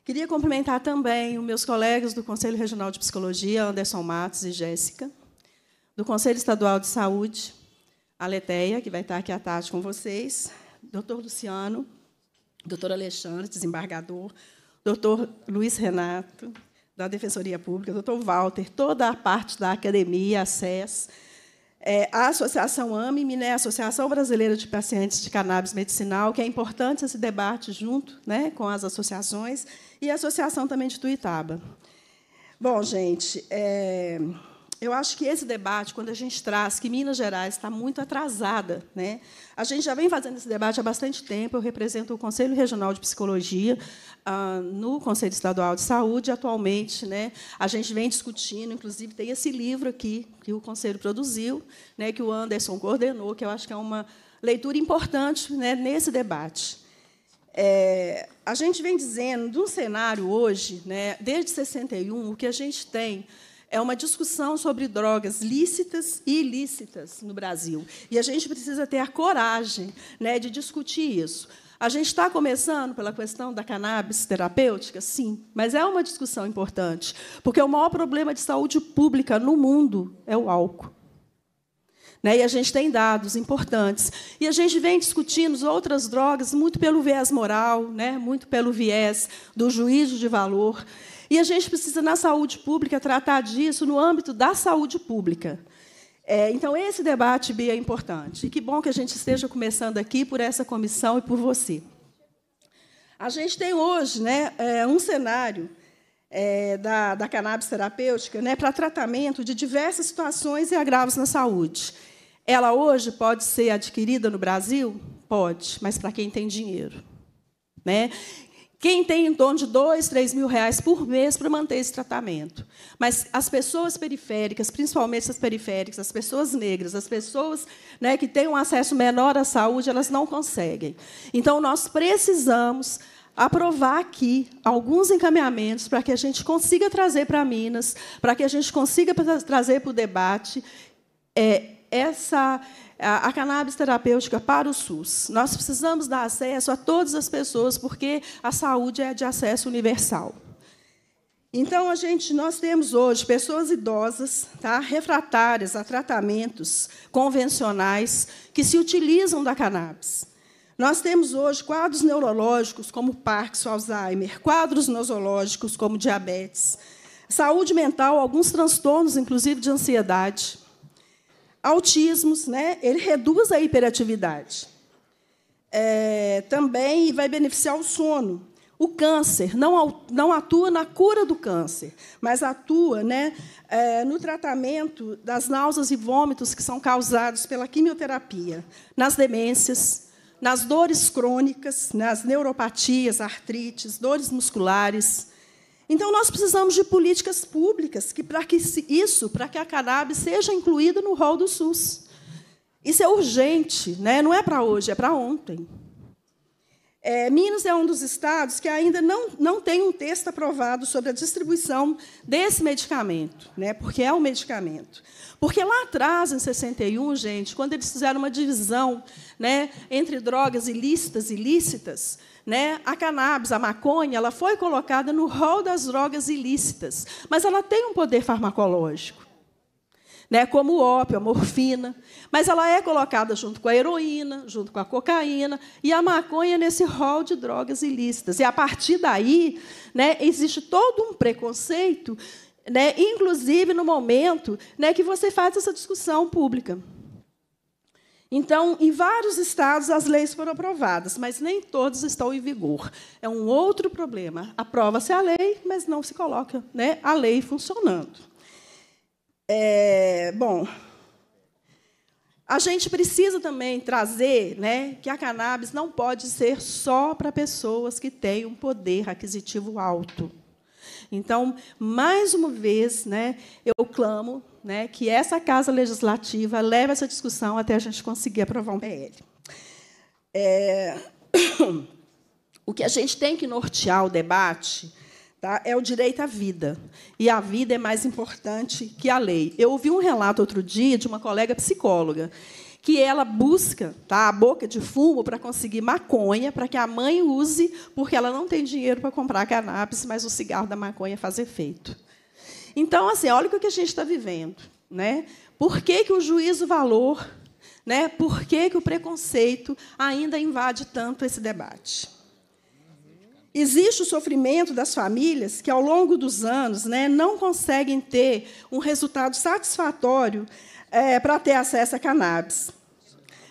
S9: Queria cumprimentar também os meus colegas do Conselho Regional de Psicologia, Anderson Matos e Jéssica, do Conselho Estadual de Saúde, a Leteia, que vai estar aqui à tarde com vocês, doutor Luciano, doutor Alexandre, desembargador, doutor Luiz Renato, da Defensoria Pública, o doutor Walter, toda a parte da academia, a SES, é, a Associação AMIMI, né, a Associação Brasileira de Pacientes de Cannabis Medicinal, que é importante esse debate junto né, com as associações, e a Associação também de Tuitaba. Bom, gente, é, eu acho que esse debate, quando a gente traz que Minas Gerais está muito atrasada, né? a gente já vem fazendo esse debate há bastante tempo. Eu represento o Conselho Regional de Psicologia ah, no Conselho Estadual de Saúde, atualmente. Né? A gente vem discutindo, inclusive, tem esse livro aqui que o Conselho produziu, né, que o Anderson coordenou, que eu acho que é uma leitura importante né, nesse debate. É, a gente vem dizendo, de um cenário hoje, né, desde 61, o que a gente tem é uma discussão sobre drogas lícitas e ilícitas no Brasil. E a gente precisa ter a coragem né, de discutir isso. A gente está começando pela questão da cannabis terapêutica, sim, mas é uma discussão importante, porque o maior problema de saúde pública no mundo é o álcool. Né? E a gente tem dados importantes. E a gente vem discutindo outras drogas muito pelo viés moral, né, muito pelo viés do juízo de valor. E a gente precisa, na saúde pública, tratar disso no âmbito da saúde pública. É, então, esse debate, Bia, é importante. E que bom que a gente esteja começando aqui por essa comissão e por você. A gente tem hoje né, é, um cenário é, da, da cannabis terapêutica né, para tratamento de diversas situações e agravos na saúde. Ela hoje pode ser adquirida no Brasil? Pode, mas para quem tem dinheiro. Né? Quem tem em torno de dois, três mil reais por mês para manter esse tratamento. Mas as pessoas periféricas, principalmente as periféricas, as pessoas negras, as pessoas né, que têm um acesso menor à saúde, elas não conseguem. Então, nós precisamos aprovar aqui alguns encaminhamentos para que a gente consiga trazer para Minas, para que a gente consiga trazer para o debate é, essa a, a cannabis terapêutica para o SUS. Nós precisamos dar acesso a todas as pessoas, porque a saúde é de acesso universal. Então, a gente, nós temos hoje pessoas idosas, tá, refratárias a tratamentos convencionais que se utilizam da cannabis. Nós temos hoje quadros neurológicos como Parkinson, Alzheimer, quadros nosológicos como diabetes, saúde mental, alguns transtornos, inclusive de ansiedade autismos, né? ele reduz a hiperatividade. É, também vai beneficiar o sono. O câncer não, não atua na cura do câncer, mas atua né, é, no tratamento das náuseas e vômitos que são causados pela quimioterapia, nas demências, nas dores crônicas, nas neuropatias, artrites, dores musculares, então, nós precisamos de políticas públicas que, para que isso, para que a cannabis seja incluída no rol do SUS. Isso é urgente, né? não é para hoje, é para ontem. É, Minas é um dos estados que ainda não, não tem um texto aprovado sobre a distribuição desse medicamento, né? porque é um medicamento. Porque lá atrás, em 61, gente, quando eles fizeram uma divisão né, entre drogas ilícitas e lícitas, né, a cannabis, a maconha, ela foi colocada no rol das drogas ilícitas, mas ela tem um poder farmacológico. Né, como o ópio, a morfina, mas ela é colocada junto com a heroína, junto com a cocaína e a maconha nesse rol de drogas ilícitas. E a partir daí, né, existe todo um preconceito, né, inclusive no momento né, que você faz essa discussão pública. Então, em vários estados as leis foram aprovadas, mas nem todas estão em vigor. É um outro problema. Aprova-se a lei, mas não se coloca né, a lei funcionando. É, bom, a gente precisa também trazer né, que a cannabis não pode ser só para pessoas que têm um poder aquisitivo alto. Então, mais uma vez, né, eu clamo né, que essa Casa Legislativa leve essa discussão até a gente conseguir aprovar um PL. É... O que a gente tem que nortear o debate tá, é o direito à vida. E a vida é mais importante que a lei. Eu ouvi um relato outro dia de uma colega psicóloga que ela busca tá, a boca de fumo para conseguir maconha, para que a mãe use, porque ela não tem dinheiro para comprar cannabis, mas o cigarro da maconha faz efeito. Então, assim, olha o que a gente está vivendo. Né? Por que, que o juízo-valor, né? por que, que o preconceito ainda invade tanto esse debate? Existe o sofrimento das famílias que, ao longo dos anos, né, não conseguem ter um resultado satisfatório é, eh, para ter acesso a cannabis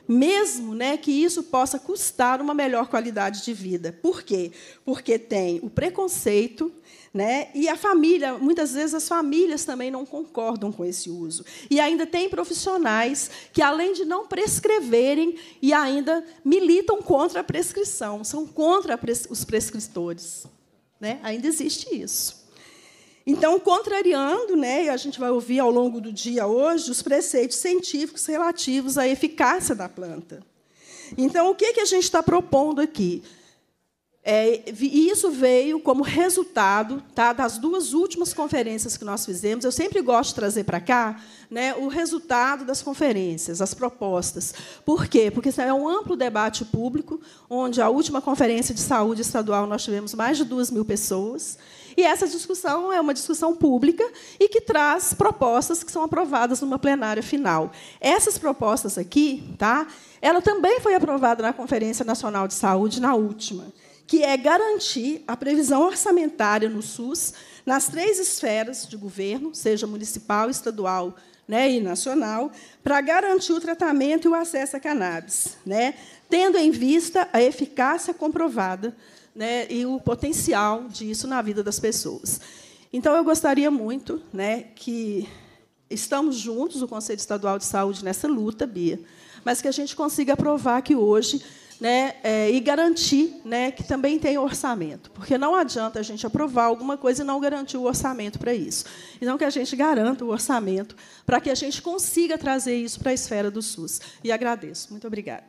S9: mesmo né, que isso possa custar uma melhor qualidade de vida. Por quê? Porque tem o preconceito, né? E a família, muitas vezes as famílias também não concordam com esse uso. E ainda tem profissionais que, além de não prescreverem, e ainda militam contra a prescrição, são contra os prescritores. Né? Ainda existe isso. Então, contrariando, né, e a gente vai ouvir ao longo do dia hoje, os preceitos científicos relativos à eficácia da planta. Então, o que, que a gente está propondo aqui? É, isso veio como resultado tá, das duas últimas conferências que nós fizemos. Eu sempre gosto de trazer para cá né, o resultado das conferências, as propostas. Por quê? Porque é um amplo debate público, onde a última conferência de saúde estadual nós tivemos mais de duas mil pessoas. E essa discussão é uma discussão pública e que traz propostas que são aprovadas numa plenária final. Essas propostas aqui, tá? Ela também foi aprovada na Conferência Nacional de Saúde na última, que é garantir a previsão orçamentária no SUS nas três esferas de governo, seja municipal, estadual, né, e nacional, para garantir o tratamento e o acesso à cannabis, né, tendo em vista a eficácia comprovada né, e o potencial disso na vida das pessoas. Então, eu gostaria muito né, que estamos juntos, o Conselho Estadual de Saúde, nessa luta, Bia, mas que a gente consiga aprovar que hoje né, é, e garantir né, que também tem orçamento, porque não adianta a gente aprovar alguma coisa e não garantir o orçamento para isso. Então, que a gente garanta o orçamento para que a gente consiga trazer isso para a esfera do SUS. E agradeço. Muito obrigada.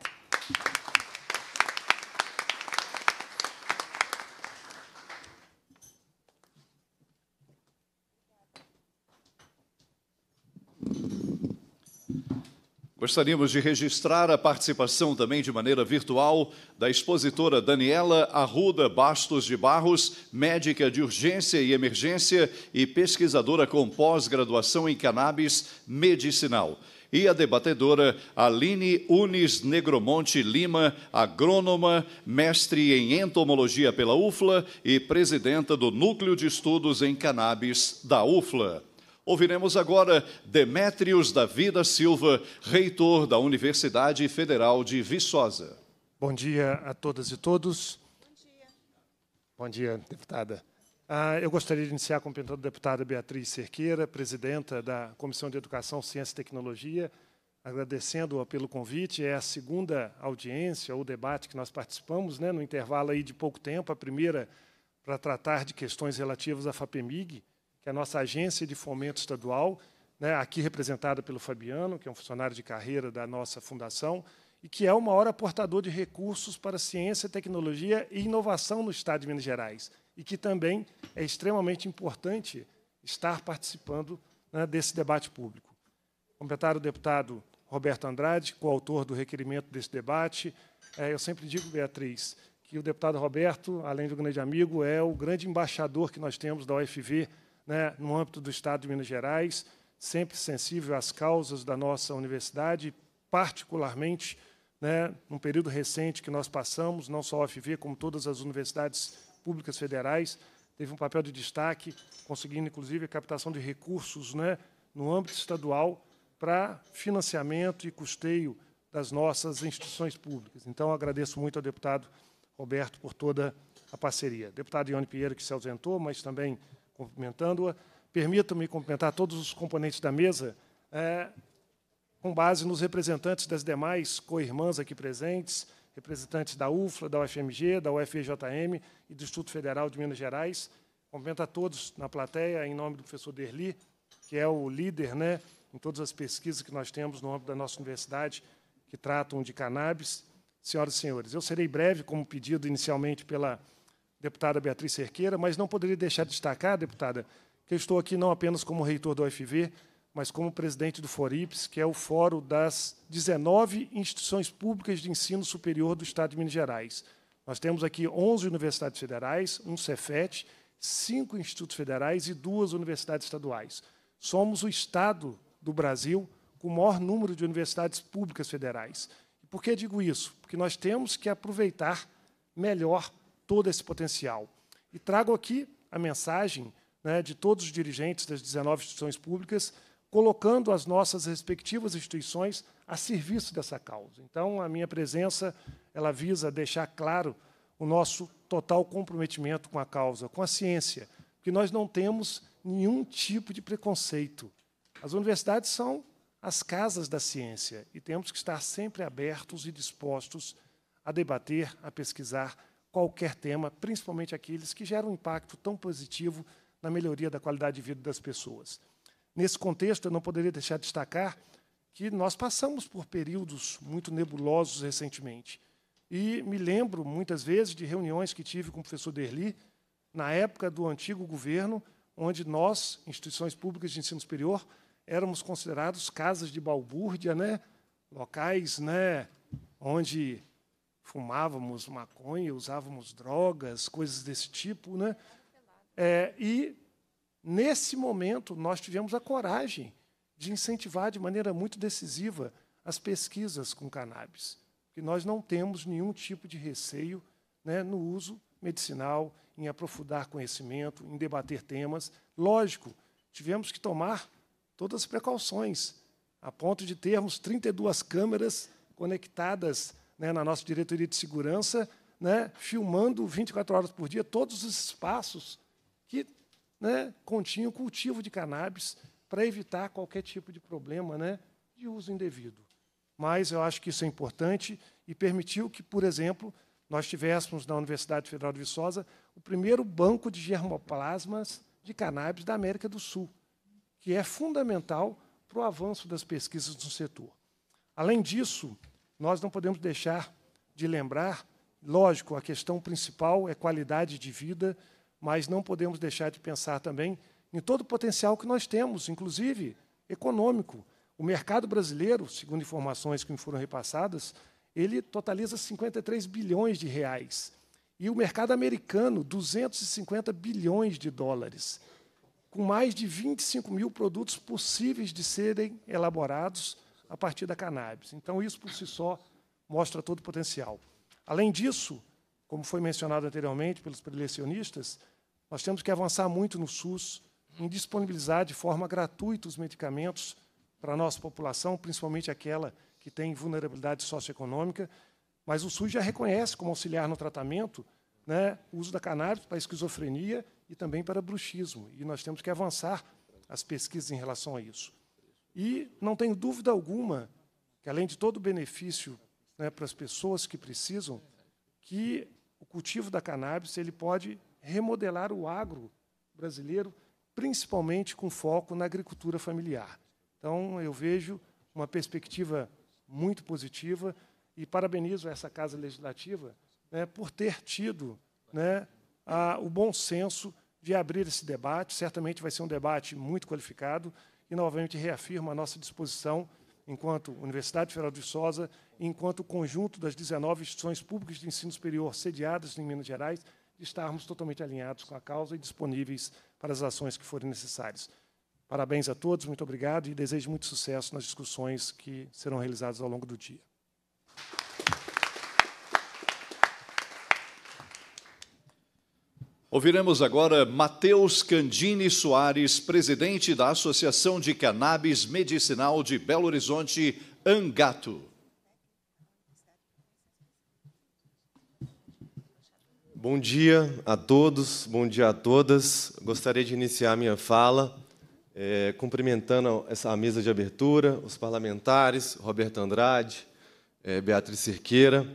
S2: Gostaríamos de registrar a participação também de maneira virtual da expositora Daniela Arruda Bastos de Barros, médica de urgência e emergência e pesquisadora com pós-graduação em cannabis medicinal. E a debatedora Aline Unes Negromonte Lima, agrônoma, mestre em entomologia pela UFLA e presidenta do Núcleo de Estudos em Cannabis da UFLA. Ouviremos agora Demétrios da Silva, reitor da Universidade Federal de Viçosa.
S10: Bom dia a todas e todos. Bom dia. Bom dia, deputada. Ah, eu gostaria de iniciar cumprimentando a deputada Beatriz Cerqueira, presidenta da Comissão de Educação, Ciência e Tecnologia, agradecendo-a pelo convite. É a segunda audiência ou debate que nós participamos, né, no intervalo aí de pouco tempo. A primeira para tratar de questões relativas à FAPEMIG, que é a nossa agência de fomento estadual, né, aqui representada pelo Fabiano, que é um funcionário de carreira da nossa fundação, e que é o maior aportador de recursos para ciência, tecnologia e inovação no Estado de Minas Gerais, e que também é extremamente importante estar participando né, desse debate público. Completar o deputado Roberto Andrade, coautor do requerimento desse debate. É, eu sempre digo, Beatriz, que o deputado Roberto, além de um grande amigo, é o grande embaixador que nós temos da UFV né, no âmbito do Estado de Minas Gerais, sempre sensível às causas da nossa universidade, particularmente né, num período recente que nós passamos, não só a UFV, como todas as universidades públicas federais, teve um papel de destaque, conseguindo, inclusive, a captação de recursos né, no âmbito estadual para financiamento e custeio das nossas instituições públicas. Então, agradeço muito ao deputado Roberto por toda a parceria. Deputado Ione Pinheiro, que se ausentou, mas também cumprimentando-a. Permitam-me cumprimentar todos os componentes da mesa, é, com base nos representantes das demais co-irmãs aqui presentes, representantes da UFLA, da UFMG, da UFJM e do Instituto Federal de Minas Gerais. Cumprimento a todos na plateia, em nome do professor Derli, que é o líder né, em todas as pesquisas que nós temos no âmbito da nossa universidade que tratam de cannabis. Senhoras e senhores, eu serei breve, como pedido inicialmente pela deputada Beatriz Cerqueira, mas não poderia deixar de destacar, deputada, que eu estou aqui não apenas como reitor da UFV, mas como presidente do FORIPS, que é o fórum das 19 instituições públicas de ensino superior do Estado de Minas Gerais. Nós temos aqui 11 universidades federais, um Cefet, cinco institutos federais e duas universidades estaduais. Somos o Estado do Brasil com o maior número de universidades públicas federais. Por que digo isso? Porque nós temos que aproveitar melhor todo esse potencial. E trago aqui a mensagem né, de todos os dirigentes das 19 instituições públicas, colocando as nossas respectivas instituições a serviço dessa causa. Então, a minha presença ela visa deixar claro o nosso total comprometimento com a causa, com a ciência, que nós não temos nenhum tipo de preconceito. As universidades são as casas da ciência e temos que estar sempre abertos e dispostos a debater, a pesquisar, qualquer tema, principalmente aqueles que geram um impacto tão positivo na melhoria da qualidade de vida das pessoas. Nesse contexto, eu não poderia deixar de destacar que nós passamos por períodos muito nebulosos recentemente. E me lembro, muitas vezes, de reuniões que tive com o professor Derli, na época do antigo governo, onde nós, instituições públicas de ensino superior, éramos considerados casas de balbúrdia, né? locais né? onde fumávamos maconha, usávamos drogas, coisas desse tipo, né? É, e nesse momento nós tivemos a coragem de incentivar de maneira muito decisiva as pesquisas com cannabis, E nós não temos nenhum tipo de receio né, no uso medicinal, em aprofundar conhecimento, em debater temas. Lógico, tivemos que tomar todas as precauções, a ponto de termos 32 câmeras conectadas né, na nossa diretoria de segurança, né, filmando 24 horas por dia todos os espaços que né, continham cultivo de cannabis para evitar qualquer tipo de problema né, de uso indevido. Mas eu acho que isso é importante e permitiu que, por exemplo, nós tivéssemos na Universidade Federal de Viçosa o primeiro banco de germoplasmas de cannabis da América do Sul, que é fundamental para o avanço das pesquisas no setor. Além disso, nós não podemos deixar de lembrar, lógico, a questão principal é qualidade de vida, mas não podemos deixar de pensar também em todo o potencial que nós temos, inclusive econômico. O mercado brasileiro, segundo informações que me foram repassadas, ele totaliza 53 bilhões de reais. E o mercado americano, 250 bilhões de dólares, com mais de 25 mil produtos possíveis de serem elaborados a partir da cannabis. Então, isso por si só mostra todo o potencial. Além disso, como foi mencionado anteriormente pelos prelecionistas, nós temos que avançar muito no SUS em disponibilizar de forma gratuita os medicamentos para a nossa população, principalmente aquela que tem vulnerabilidade socioeconômica, mas o SUS já reconhece como auxiliar no tratamento né, o uso da cannabis para esquizofrenia e também para bruxismo. E nós temos que avançar as pesquisas em relação a isso. E não tenho dúvida alguma que, além de todo o benefício né, para as pessoas que precisam, que o cultivo da cannabis ele pode remodelar o agro brasileiro, principalmente com foco na agricultura familiar. Então, eu vejo uma perspectiva muito positiva e parabenizo essa Casa Legislativa né, por ter tido né, a, o bom senso de abrir esse debate. Certamente vai ser um debate muito qualificado e novamente reafirmo a nossa disposição, enquanto Universidade Federal de Viçosa, e enquanto conjunto das 19 instituições públicas de ensino superior sediadas em Minas Gerais, de estarmos totalmente alinhados com a causa e disponíveis para as ações que forem necessárias. Parabéns a todos, muito obrigado e desejo muito sucesso nas discussões que serão realizadas ao longo do dia.
S2: Ouviremos agora Matheus Candini Soares, presidente da Associação de Cannabis Medicinal de Belo Horizonte, Angato.
S11: Bom dia a todos, bom dia a todas. Gostaria de iniciar minha fala é, cumprimentando essa mesa de abertura, os parlamentares, Roberto Andrade, é, Beatriz Cerqueira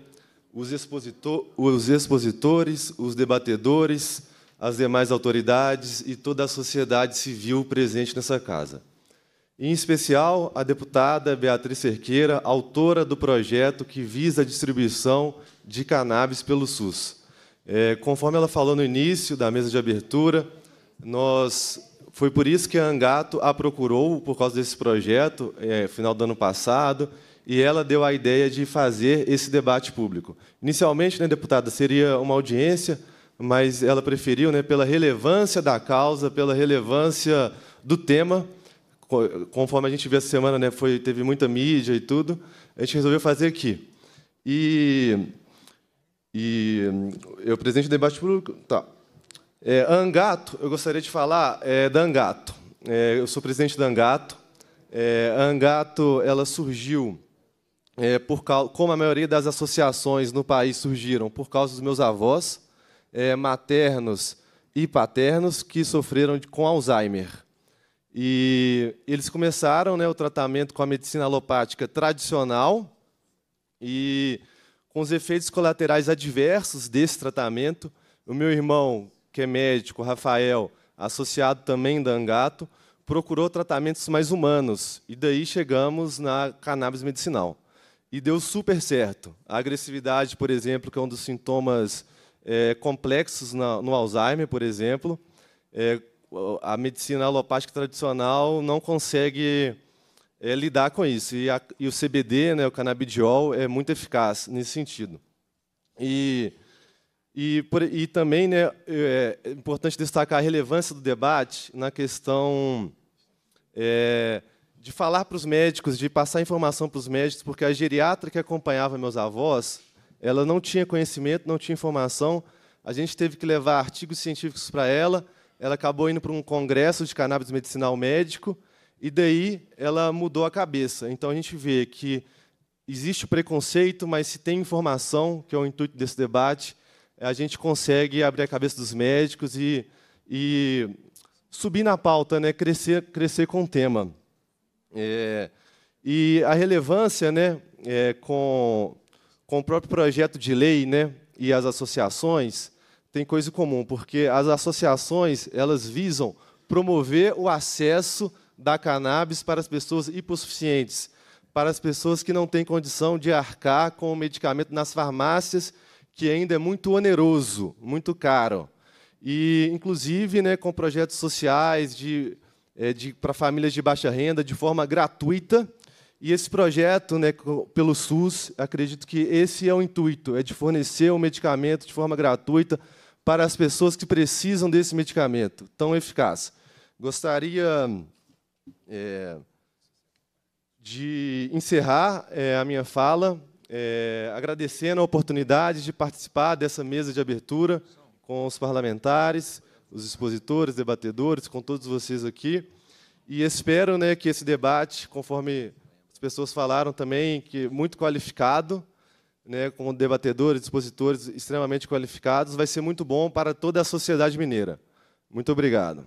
S11: os, expositor, os expositores, os debatedores, as demais autoridades e toda a sociedade civil presente nessa casa. Em especial, a deputada Beatriz Cerqueira, autora do projeto que visa a distribuição de cannabis pelo SUS. É, conforme ela falou no início da mesa de abertura, nós foi por isso que a Angato a procurou por causa desse projeto, é, final do ano passado, e ela deu a ideia de fazer esse debate público. Inicialmente, né, deputada, seria uma audiência, mas ela preferiu, né, pela relevância da causa, pela relevância do tema, conforme a gente viu essa semana, né, foi, teve muita mídia e tudo, a gente resolveu fazer aqui. E, e eu presente o debate público. Tá. É, Angato, eu gostaria de falar é, da Angato. É, eu sou presidente da Angato. É, a Angato ela surgiu é, por causa, como a maioria das associações no país surgiram por causa dos meus avós é, maternos e paternos que sofreram de, com Alzheimer. E eles começaram né, o tratamento com a medicina alopática tradicional e com os efeitos colaterais adversos desse tratamento, o meu irmão, que é médico, Rafael, associado também da Angato, procurou tratamentos mais humanos e daí chegamos na cannabis medicinal e deu super certo. A agressividade, por exemplo, que é um dos sintomas é, complexos na, no Alzheimer, por exemplo, é, a medicina alopática tradicional não consegue é, lidar com isso. E, a, e, o CBD, né, o canabidiol, é muito eficaz nesse sentido. E, e, por, e também né, é, é importante destacar a relevância do debate na questão é, de falar para os médicos, de passar informação para os médicos, porque a geriatra que acompanhava meus avós, ela não tinha conhecimento, não tinha informação. A gente teve que levar artigos científicos para ela. Ela acabou indo para um congresso de cannabis medicinal médico e daí ela mudou a cabeça. Então a gente vê que existe o preconceito, mas se tem informação, que é o intuito desse debate, a gente consegue abrir a cabeça dos médicos e, e subir na pauta, né? crescer, crescer com o tema. É, e a relevância né, é, com, com o próprio projeto de lei né, e as associações tem coisa em comum, porque as associações elas visam promover o acesso da cannabis para as pessoas hipossuficientes, para as pessoas que não têm condição de arcar com o medicamento nas farmácias, que ainda é muito oneroso, muito caro. E, inclusive, né, com projetos sociais de é, para famílias de baixa renda de forma gratuita. E esse projeto, né, pelo SUS, acredito que esse é o intuito, é de fornecer o medicamento de forma gratuita para as pessoas que precisam desse medicamento tão eficaz. Gostaria é, de encerrar é, a minha fala é, agradecendo a oportunidade de participar dessa mesa de abertura com os parlamentares os expositores, debatedores, com todos vocês aqui. E espero né, que esse debate, conforme as pessoas falaram também, que muito qualificado, né, com debatedores, expositores extremamente qualificados, vai ser muito bom para toda a sociedade mineira. Muito obrigado.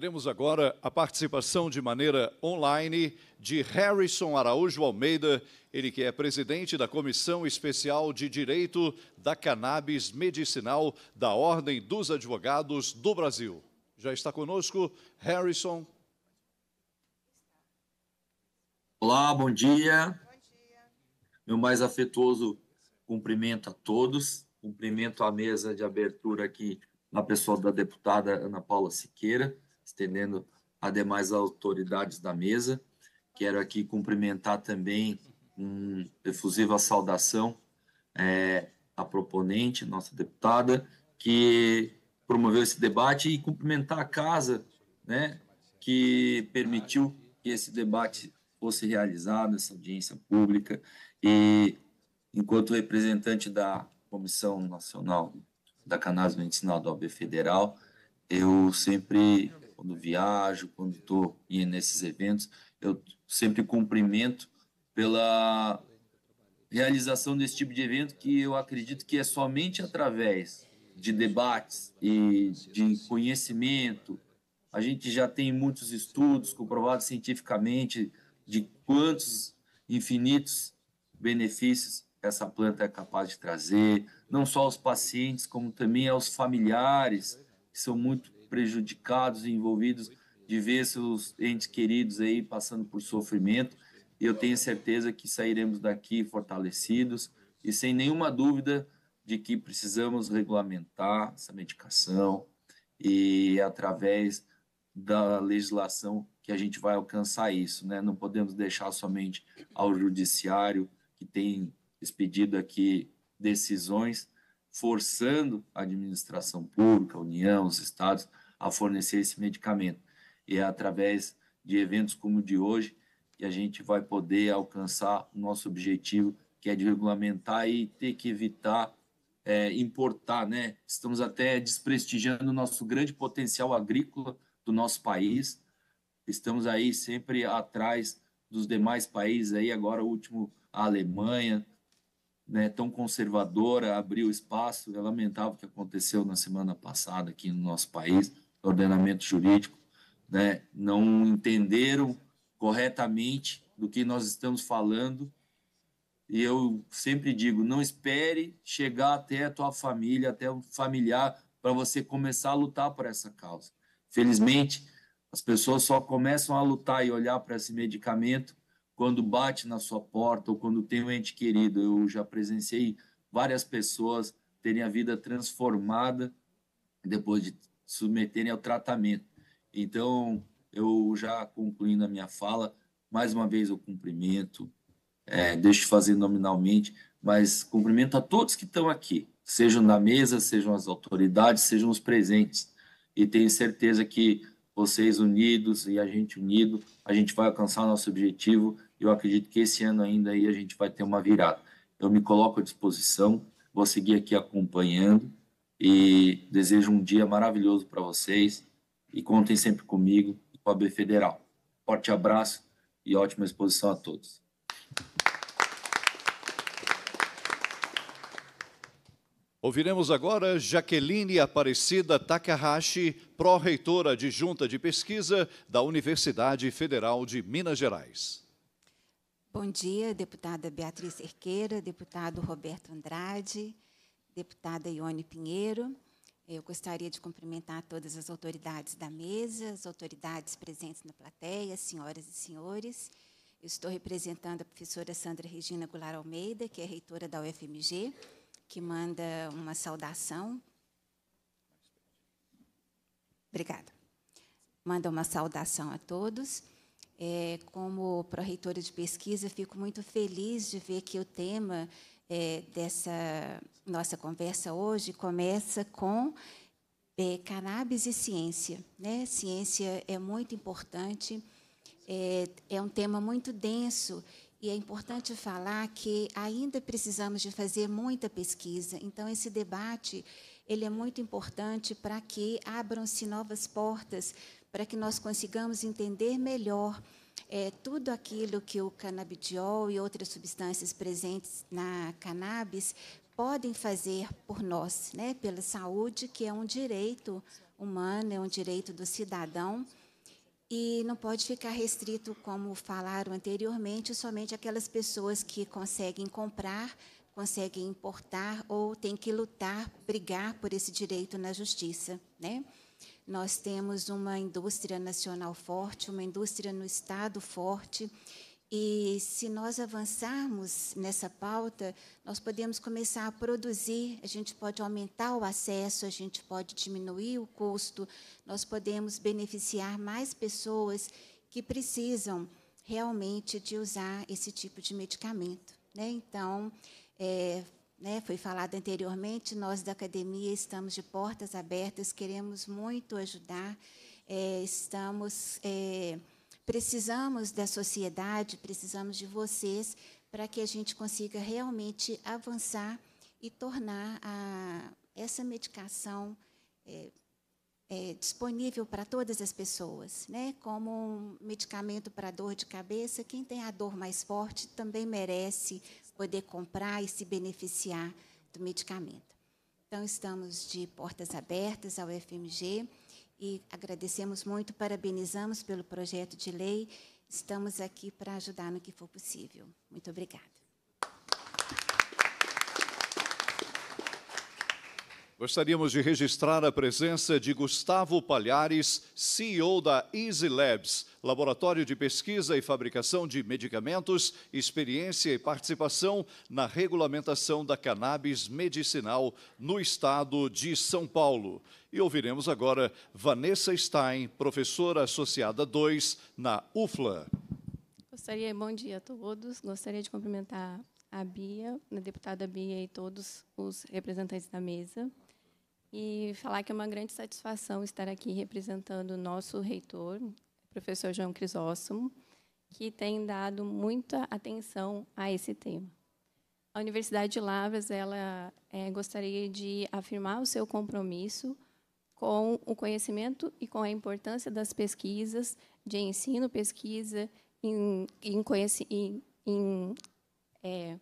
S2: Teremos agora a participação de maneira online de Harrison Araújo Almeida, ele que é presidente da Comissão Especial de Direito da Cannabis Medicinal da Ordem dos Advogados do Brasil. Já está conosco, Harrison.
S12: Olá, bom dia. Bom dia. Meu mais afetuoso cumprimento a todos, cumprimento à mesa de abertura aqui na pessoa da deputada Ana Paula Siqueira estendendo a demais autoridades da mesa. Quero aqui cumprimentar também uma efusiva saudação é, à proponente, nossa deputada, que promoveu esse debate e cumprimentar a casa, né, que permitiu que esse debate fosse realizado, essa audiência pública e enquanto representante da Comissão Nacional da Canais Medicinal da OAB Federal, eu sempre quando viajo, quando estou nesses eventos, eu sempre cumprimento pela realização desse tipo de evento que eu acredito que é somente através de debates e de conhecimento. A gente já tem muitos estudos comprovados cientificamente de quantos infinitos benefícios essa planta é capaz de trazer, não só aos pacientes, como também aos familiares, que são muito prejudicados e envolvidos de ver seus entes queridos aí passando por sofrimento. Eu tenho certeza que sairemos daqui fortalecidos e sem nenhuma dúvida de que precisamos regulamentar essa medicação e através da legislação que a gente vai alcançar isso, né? Não podemos deixar somente ao judiciário que tem expedido aqui decisões forçando a administração pública, a União, os estados a fornecer esse medicamento. E é através de eventos como o de hoje que a gente vai poder alcançar o nosso objetivo, que é de regulamentar e ter que evitar é, importar, né? Estamos até desprestigiando o nosso grande potencial agrícola do nosso país. Estamos aí sempre atrás dos demais países aí, agora o último a Alemanha, né, tão conservadora, abriu espaço. É lamentável o que aconteceu na semana passada aqui no nosso país ordenamento jurídico, né, não entenderam corretamente do que nós estamos falando. E eu sempre digo, não espere chegar até a tua família, até o familiar, para você começar a lutar por essa causa. Felizmente, as pessoas só começam a lutar e olhar para esse medicamento quando bate na sua porta ou quando tem um ente querido. Eu já presenciei várias pessoas terem a vida transformada depois de submeterem ao tratamento. Então, eu já concluindo a minha fala, mais uma vez eu cumprimento, é, deixo fazer nominalmente, mas cumprimento a todos que estão aqui, sejam na mesa, sejam as autoridades, sejam os presentes. E tenho certeza que vocês unidos e a gente unido, a gente vai alcançar o nosso objetivo. Eu acredito que esse ano ainda aí a gente vai ter uma virada. Eu me coloco à disposição, vou seguir aqui acompanhando e desejo um dia maravilhoso para vocês e contem sempre comigo e com a B Federal. Forte
S2: abraço e ótima exposição a todos. Ouviremos agora Jaqueline Aparecida Takahashi, pró-reitora adjunta de, de pesquisa da Universidade Federal de Minas Gerais.
S13: Bom dia, deputada Beatriz Cerqueira, deputado Roberto Andrade, deputada Ione Pinheiro. Eu gostaria de cumprimentar todas as autoridades da mesa, as autoridades presentes na plateia, senhoras e senhores. Eu estou representando a professora Sandra Regina Goulart Almeida, que é reitora da UFMG, que manda uma saudação. Obrigada. Manda uma saudação a todos. É, como pró-reitora de pesquisa, fico muito feliz de ver que o tema é, dessa nossa conversa hoje começa com é, cannabis e ciência. Né? Ciência é muito importante, é, é um tema muito denso e é importante falar que ainda precisamos de fazer muita pesquisa. Então, esse debate ele é muito importante para que abram-se novas portas, para que nós consigamos entender melhor é, tudo aquilo que o canabidiol e outras substâncias presentes na cannabis podem fazer por nós, né, pela saúde, que é um direito humano, é um direito do cidadão, e não pode ficar restrito, como falaram anteriormente, somente aquelas pessoas que conseguem comprar, conseguem importar ou têm que lutar, brigar por esse direito na justiça, né? Nós temos uma indústria nacional forte, uma indústria no Estado forte, e se nós avançarmos nessa pauta, nós podemos começar a produzir, a gente pode aumentar o acesso, a gente pode diminuir o custo, nós podemos beneficiar mais pessoas que precisam realmente de usar esse tipo de medicamento. Né? Então, é, né, foi falado anteriormente, nós da academia estamos de portas abertas, queremos muito ajudar, é, estamos é, precisamos da sociedade, precisamos de vocês para que a gente consiga realmente avançar e tornar a, essa medicação é, é, disponível para todas as pessoas, né? como um medicamento para dor de cabeça. Quem tem a dor mais forte também merece poder comprar e se beneficiar do medicamento. Então, estamos de portas abertas ao FMG e agradecemos muito, parabenizamos pelo projeto de lei. Estamos aqui para ajudar no que for possível. Muito obrigada.
S2: Gostaríamos de registrar a presença de Gustavo Palhares, CEO da Easy Labs. Laboratório de Pesquisa e Fabricação de Medicamentos, Experiência e Participação na Regulamentação da Cannabis Medicinal no Estado de São Paulo. E ouviremos agora Vanessa Stein, professora associada 2 na UFLA.
S14: Gostaria, bom dia a todos. Gostaria de cumprimentar a Bia, a deputada Bia e todos os representantes da mesa. E falar que é uma grande satisfação estar aqui representando o nosso reitor, professor João Crisóstomo, que tem dado muita atenção a esse tema. A Universidade de Lavras ela é, gostaria de afirmar o seu compromisso com o conhecimento e com a importância das pesquisas de ensino, pesquisa em, em, em, é,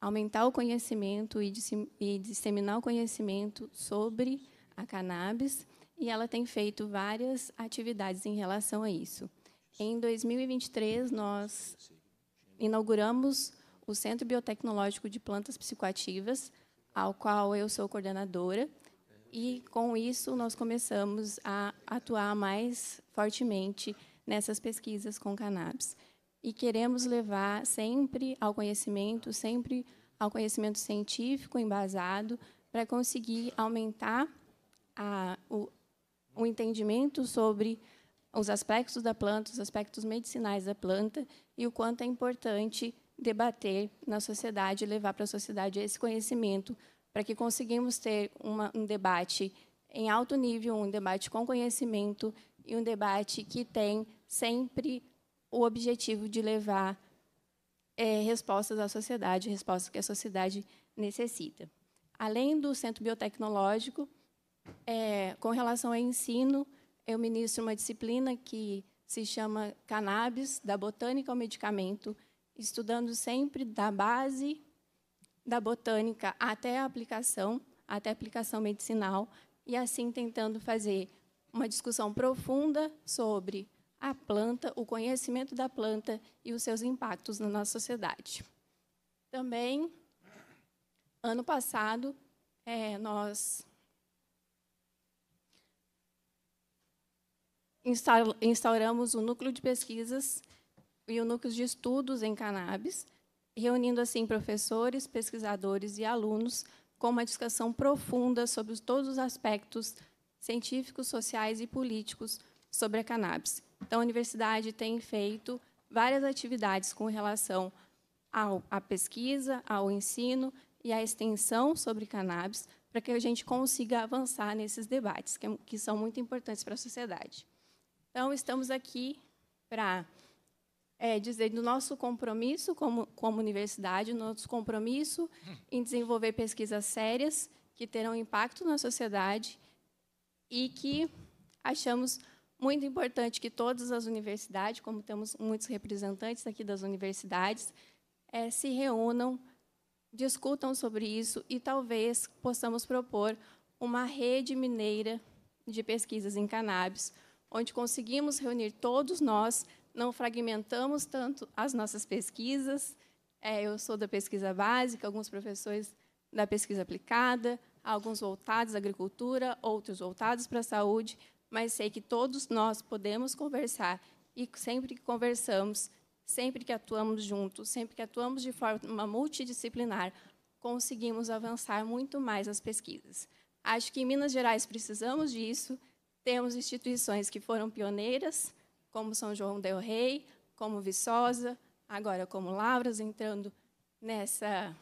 S14: aumentar o conhecimento e, disseminar o conhecimento sobre a cannabis e ela tem feito várias atividades em relação a isso. Em 2023, nós inauguramos o Centro Biotecnológico de Plantas Psicoativas, ao qual eu sou coordenadora, e com isso nós começamos a atuar mais fortemente nessas pesquisas com cannabis. E queremos levar sempre ao conhecimento, sempre ao conhecimento científico embasado, para conseguir aumentar a, o, um entendimento sobre os aspectos da planta, os aspectos medicinais da planta e o quanto é importante debater na sociedade, levar para a sociedade esse conhecimento para que conseguimos ter uma, um debate em alto nível, um debate com conhecimento e um debate que tem sempre o objetivo de levar é, respostas à sociedade, respostas que a sociedade necessita. Além do centro biotecnológico, é, com relação ao ensino, eu ministro uma disciplina que se chama Cannabis, da botânica ao medicamento, estudando sempre da base da botânica até a aplicação, até a aplicação medicinal, e assim tentando fazer uma discussão profunda sobre a planta, o conhecimento da planta e os seus impactos na nossa sociedade. Também, ano passado, é, nós instauramos o núcleo de pesquisas e o núcleo de estudos em cannabis, reunindo assim professores, pesquisadores e alunos com uma discussão profunda sobre todos os aspectos científicos, sociais e políticos sobre a cannabis. Então, a universidade tem feito várias atividades com relação ao, à pesquisa, ao ensino e à extensão sobre cannabis, para que a gente consiga avançar nesses debates, que, é, que são muito importantes para a sociedade. Então, estamos aqui para é, dizer do nosso compromisso como, como universidade, nosso compromisso hum. em desenvolver pesquisas sérias que terão impacto na sociedade e que achamos muito importante que todas as universidades, como temos muitos representantes aqui das universidades, é, se reúnam, discutam sobre isso e talvez possamos propor uma rede mineira de pesquisas em cannabis, onde conseguimos reunir todos nós, não fragmentamos tanto as nossas pesquisas. É, eu sou da pesquisa básica, alguns professores da pesquisa aplicada, alguns voltados à agricultura, outros voltados para a saúde, mas sei que todos nós podemos conversar e sempre que conversamos, sempre que atuamos juntos, sempre que atuamos de forma multidisciplinar, conseguimos avançar muito mais as pesquisas. Acho que em Minas Gerais precisamos disso temos instituições que foram pioneiras, como São João del Rei, como Viçosa, agora como Lavras, entrando nessa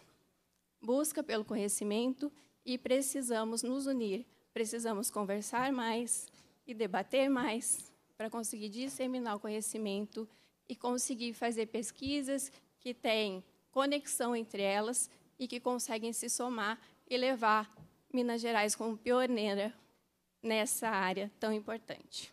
S14: busca pelo conhecimento e precisamos nos unir, precisamos conversar mais e debater mais para conseguir disseminar o conhecimento e conseguir fazer pesquisas que têm conexão entre elas e que conseguem se somar e levar Minas Gerais como pioneira nessa área tão importante.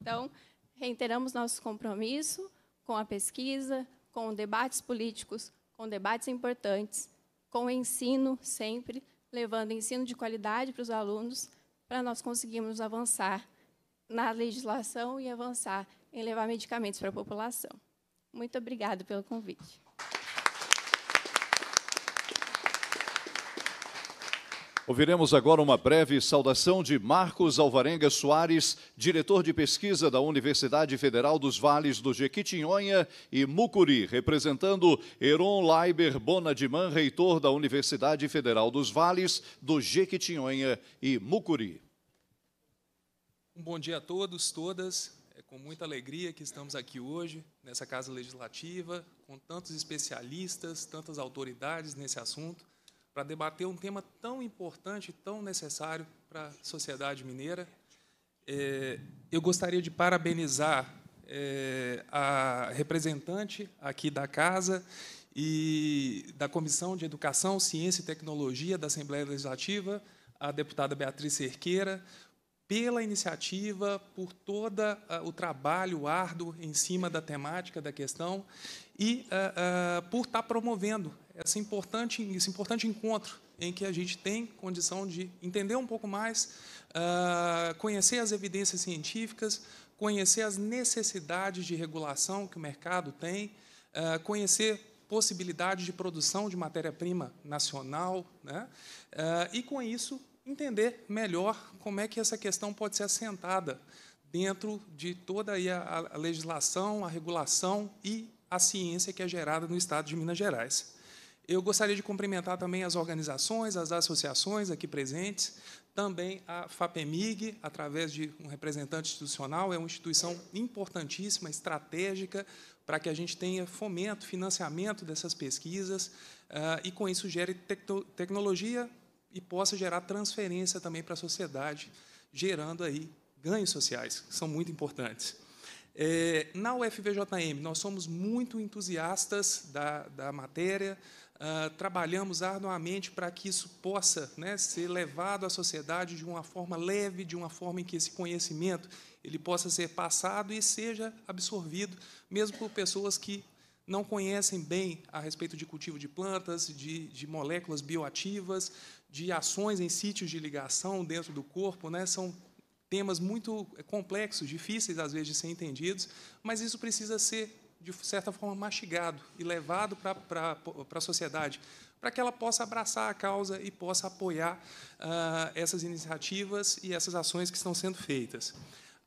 S14: Então, reiteramos nosso compromisso com a pesquisa, com debates políticos, com debates importantes, com o ensino sempre, levando ensino de qualidade para os alunos, para nós conseguirmos avançar na legislação e avançar em levar medicamentos para a população. Muito obrigada pelo convite.
S2: Ouviremos agora uma breve saudação de Marcos Alvarenga Soares, diretor de pesquisa da Universidade Federal dos Vales do Jequitinhonha e Mucuri, representando Heron Leiber Bonadiman, reitor da Universidade Federal dos Vales do Jequitinhonha e Mucuri.
S15: Um bom dia a todos, todas. É com muita alegria que estamos aqui hoje, nessa Casa Legislativa, com tantos especialistas, tantas autoridades nesse assunto para debater um tema tão importante, tão necessário para a sociedade mineira. É, eu gostaria de parabenizar é, a representante aqui da casa e da Comissão de Educação, Ciência e Tecnologia da Assembleia Legislativa, a deputada Beatriz Cerqueira, pela iniciativa, por todo o trabalho árduo em cima da temática da questão e uh, uh, por estar tá promovendo importante, esse importante encontro em que a gente tem condição de entender um pouco mais, uh, conhecer as evidências científicas, conhecer as necessidades de regulação que o mercado tem, uh, conhecer possibilidades de produção de matéria-prima nacional, né? Uh, e com isso entender melhor como é que essa questão pode ser assentada dentro de toda a, a legislação, a regulação e a ciência que é gerada no Estado de Minas Gerais. Eu gostaria de cumprimentar também as organizações, as associações aqui presentes, também a FAPEMIG, através de um representante institucional, é uma instituição importantíssima, estratégica, para que a gente tenha fomento, financiamento dessas pesquisas, ah, e com isso gere tecnologia e possa gerar transferência também para a sociedade, gerando aí ganhos sociais, que são muito importantes. É, na UFVJM, nós somos muito entusiastas da, da matéria, uh, trabalhamos arduamente para que isso possa né, ser levado à sociedade de uma forma leve, de uma forma em que esse conhecimento ele possa ser passado e seja absorvido, mesmo por pessoas que não conhecem bem a respeito de cultivo de plantas, de, de moléculas bioativas, de ações em sítios de ligação dentro do corpo, né? são temas muito eh, complexos, difíceis às vezes de ser entendidos, mas isso precisa ser, de certa forma, mastigado e levado para, para, para a sociedade, para que ela possa abraçar a causa e possa apoiar uh, essas iniciativas e essas ações que estão sendo feitas.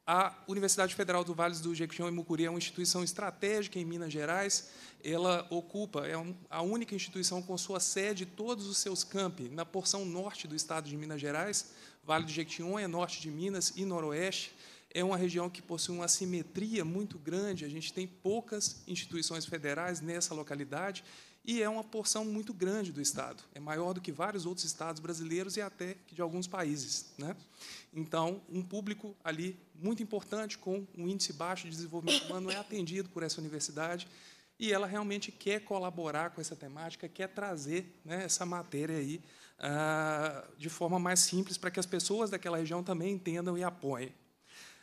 S15: A Universidade Federal do Vale do Jequitinhonha e Mucuri é uma instituição estratégica em Minas Gerais. Ela ocupa, é a única instituição com sua sede e todos os seus campi na porção norte do estado de Minas Gerais. Vale do Jequitinhonha, é norte de Minas e noroeste, é uma região que possui uma assimetria muito grande, a gente tem poucas instituições federais nessa localidade e é uma porção muito grande do Estado. É maior do que vários outros estados brasileiros e até de alguns países. Né? Então, um público ali muito importante, com um índice baixo de desenvolvimento humano, é atendido por essa universidade e ela realmente quer colaborar com essa temática, quer trazer né, essa matéria aí ah, de forma mais simples para que as pessoas daquela região também entendam e apoiem.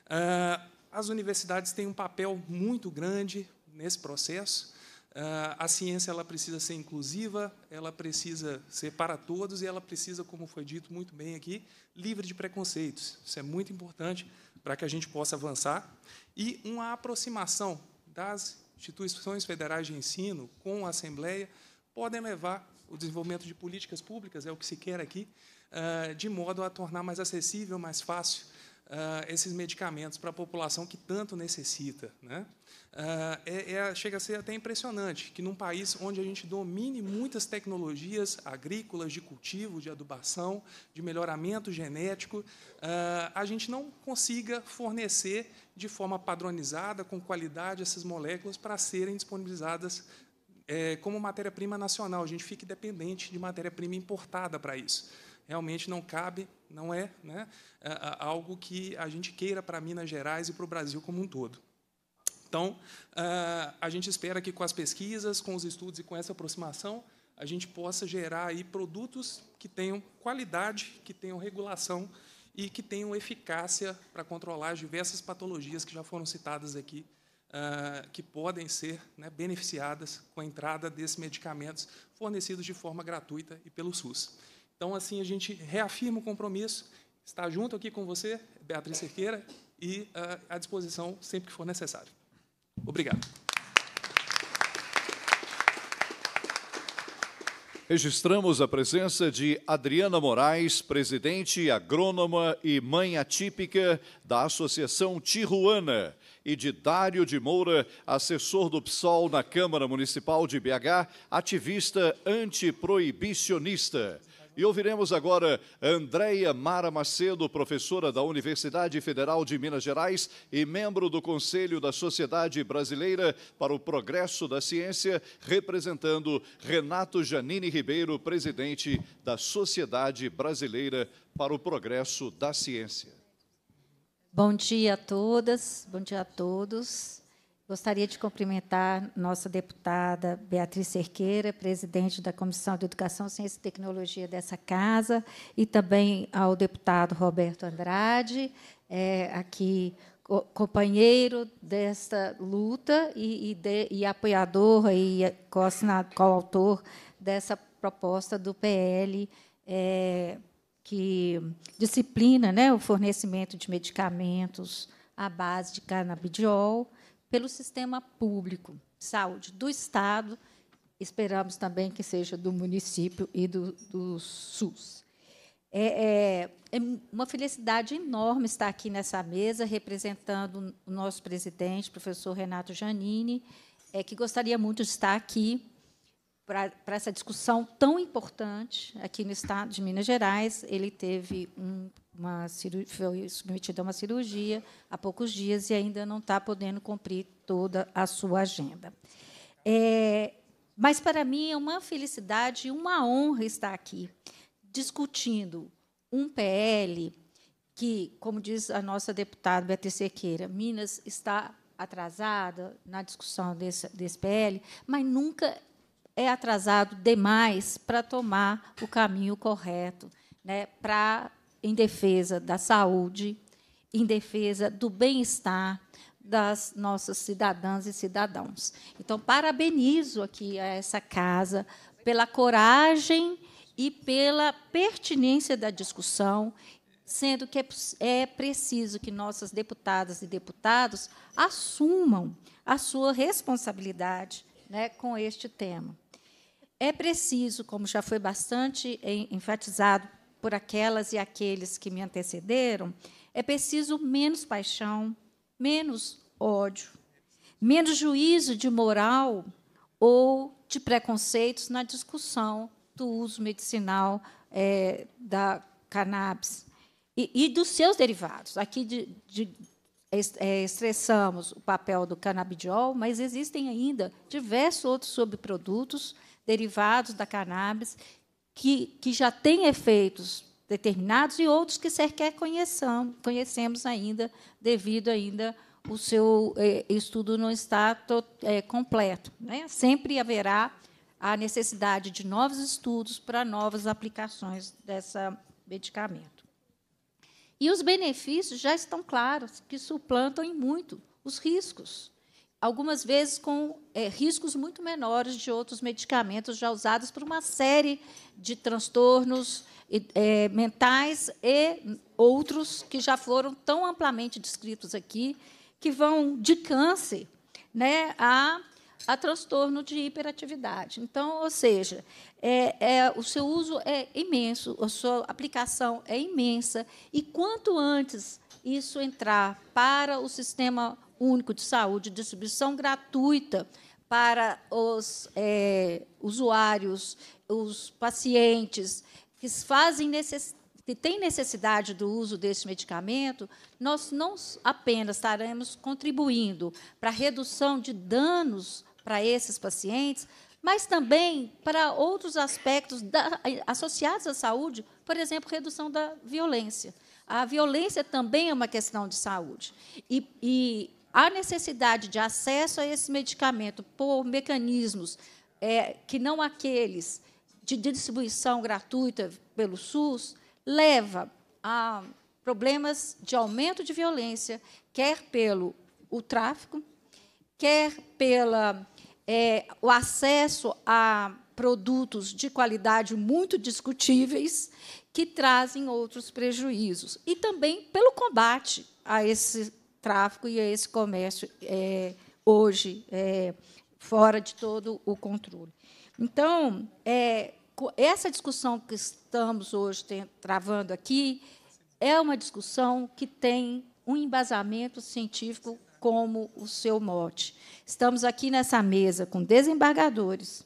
S15: Ah, as universidades têm um papel muito grande nesse processo. Ah, a ciência ela precisa ser inclusiva, ela precisa ser para todos e ela precisa, como foi dito muito bem aqui, livre de preconceitos. Isso é muito importante para que a gente possa avançar. E uma aproximação das instituições federais de ensino com a Assembleia podem levar o desenvolvimento de políticas públicas, é o que se quer aqui, ah, de modo a tornar mais acessível, mais fácil ah, esses medicamentos para a população que tanto necessita. Né? Ah, é, é, chega a ser até impressionante que, num país onde a gente domine muitas tecnologias agrícolas, de cultivo, de adubação, de melhoramento genético, a gente não consiga fornecer de forma padronizada, com qualidade, essas moléculas para serem disponibilizadas é, como matéria-prima nacional. A gente fica dependente de matéria-prima importada para isso. Realmente não cabe, não é, né, algo que a gente queira para Minas Gerais e para o Brasil como um todo. Então, a gente espera que com as pesquisas, com os estudos e com essa aproximação, a gente possa gerar aí produtos que tenham qualidade, que tenham regulação e que tenham eficácia para controlar as diversas patologias que já foram citadas aqui ah, que podem ser né, beneficiadas com a entrada desses medicamentos fornecidos de forma gratuita e pelo SUS. Então, assim, a gente reafirma o compromisso, está junto aqui com você, Beatriz Cerqueira, e uh, à disposição sempre que for necessário. Obrigado.
S2: Registramos a presença de Adriana Moraes, presidente agrônoma e mãe atípica da Associação Tijuana e de Dário de Moura, assessor do PSOL na Câmara Municipal de BH, ativista antiproibicionista. E ouviremos agora Andréia Mara Macedo, professora da Universidade Federal de Minas Gerais e membro do Conselho da Sociedade Brasileira para o Progresso da Ciência, representando Renato Janine Ribeiro, presidente da Sociedade Brasileira para o Progresso da Ciência.
S16: Bom dia a todas, bom dia a todos. Gostaria de cumprimentar nossa deputada Beatriz Cerqueira, presidente da Comissão de Educação, Ciência e Tecnologia dessa casa, e também ao deputado Roberto Andrade, é, aqui companheiro desta luta e, e, de, e apoiador e coautor dessa proposta do PL é, que disciplina né, o fornecimento de medicamentos à base de canabidiol pelo sistema público de saúde do Estado, esperamos também que seja do município e do, do SUS. É, é, é, uma felicidade enorme estar aqui nessa mesa, representando o nosso presidente, professor Renato Janini, é, que gostaria muito de estar aqui para essa discussão tão importante aqui no estado de Minas Gerais. Ele teve um, uma foi submetido a uma cirurgia há poucos dias e ainda não está podendo cumprir toda a sua agenda. É, mas para mim é uma felicidade e uma honra estar aqui discutindo um PL que, como diz a nossa deputada Beatriz Sequeira, Minas está atrasada na discussão desse, desse PL, mas nunca é atrasado demais para tomar o caminho correto, né, para em defesa da saúde, em defesa do bem-estar das nossas cidadãs e cidadãos. Então, parabenizo aqui a essa casa pela coragem e pela pertinência da discussão, sendo que é, é preciso que nossas deputadas e deputados assumam a sua responsabilidade né, com este tema. É preciso, como já foi bastante enfatizado por aquelas e aqueles que me antecederam, é preciso menos paixão, menos ódio, menos juízo de moral ou de preconceitos na discussão do uso medicinal é, da cannabis e, e, dos seus derivados. Aqui de, de, é, estressamos o papel do canabidiol, mas existem ainda diversos outros subprodutos derivados da cannabis, que, que já têm efeitos determinados e outros que sequer conhecemos ainda, devido ainda o seu eh, estudo não está eh, completo. Né? Sempre haverá a necessidade de novos estudos para novas aplicações dessa medicamento. E os benefícios já estão claros, que suplantam em muito os riscos algumas vezes com é, riscos muito menores de outros medicamentos já usados para uma série de transtornos é, mentais e outros que já foram tão amplamente descritos aqui, que vão de câncer né, a, a transtorno de hiperatividade. Então, ou seja, é, é o seu uso é imenso, a sua aplicação é imensa, e quanto antes isso entrar para o sistema único de saúde, distribuição gratuita para os é, usuários, os pacientes que fazem necess... que têm necessidade do uso desse medicamento, nós não apenas estaremos contribuindo para a redução de danos para esses pacientes, mas também para outros aspectos da, associados à saúde, por exemplo, redução da violência. A violência também é uma questão de saúde. E, e a necessidade de acesso a esse medicamento por mecanismos é, que não aqueles de distribuição gratuita pelo SUS leva a problemas de aumento de violência, quer pelo o tráfico, quer pela é, o acesso a produtos de qualidade muito discutíveis que trazem outros prejuízos e também pelo combate a esse tráfico e esse comércio é, hoje é, fora de todo o controle. Então, é, essa discussão que estamos hoje travando aqui é uma discussão que tem um embasamento científico como o seu mote. Estamos aqui nessa mesa com desembargadores,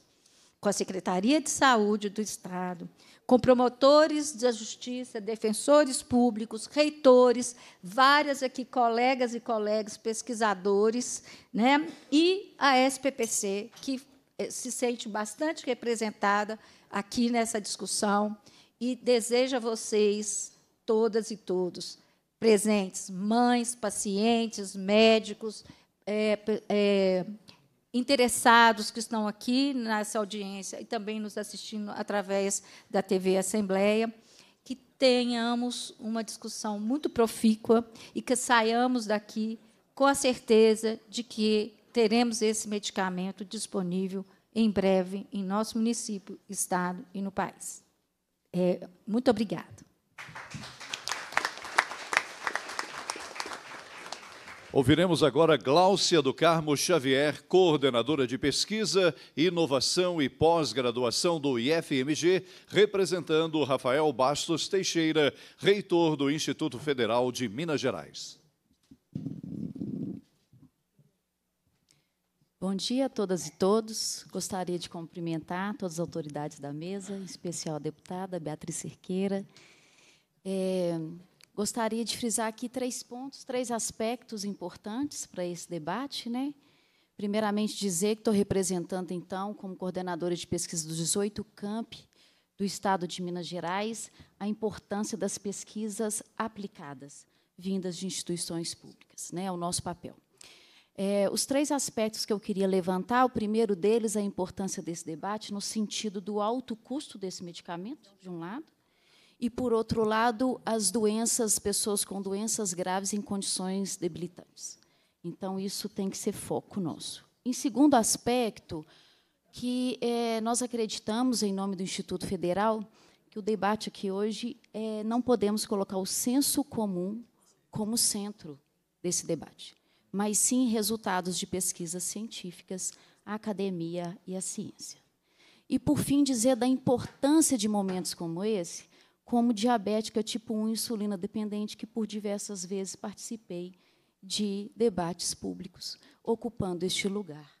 S16: com a Secretaria de Saúde do Estado, com promotores da justiça, defensores públicos, reitores, várias aqui colegas e colegas pesquisadores, né? e a SPPC, que eh, se sente bastante representada aqui nessa discussão e deseja a vocês, todas e todos, presentes, mães, pacientes, médicos, é, é, interessados que estão aqui nessa audiência e também nos assistindo através da TV Assembleia, que tenhamos uma discussão muito profícua e que saiamos daqui com a certeza de que teremos esse medicamento disponível em breve em nosso município, estado e no país. É, muito obrigada.
S2: Ouviremos agora Gláucia do Carmo Xavier, coordenadora de pesquisa, inovação e pós-graduação do IFMG, representando Rafael Bastos Teixeira, reitor do Instituto Federal de Minas Gerais.
S17: Bom dia a todas e todos. Gostaria de cumprimentar todas as autoridades da mesa, em especial a deputada Beatriz Cerqueira. É, Gostaria de frisar aqui três pontos, três aspectos importantes para esse debate. Né? Primeiramente, dizer que estou representando, então, como coordenadora de pesquisa dos 18 camp do Estado de Minas Gerais, a importância das pesquisas aplicadas, vindas de instituições públicas. Né? É o nosso papel. É, os três aspectos que eu queria levantar, o primeiro deles, é a importância desse debate no sentido do alto custo desse medicamento, de um lado, e, por outro lado, as doenças, pessoas com doenças graves em condições debilitantes. Então, isso tem que ser foco nosso. Em segundo aspecto, que é, nós acreditamos, em nome do Instituto Federal, que o debate aqui hoje é, não podemos colocar o senso comum como centro desse debate, mas sim resultados de pesquisas científicas, a academia e a ciência. E, por fim, dizer da importância de momentos como esse, como diabética tipo 1 insulina dependente, que por diversas vezes participei de debates públicos, ocupando este lugar.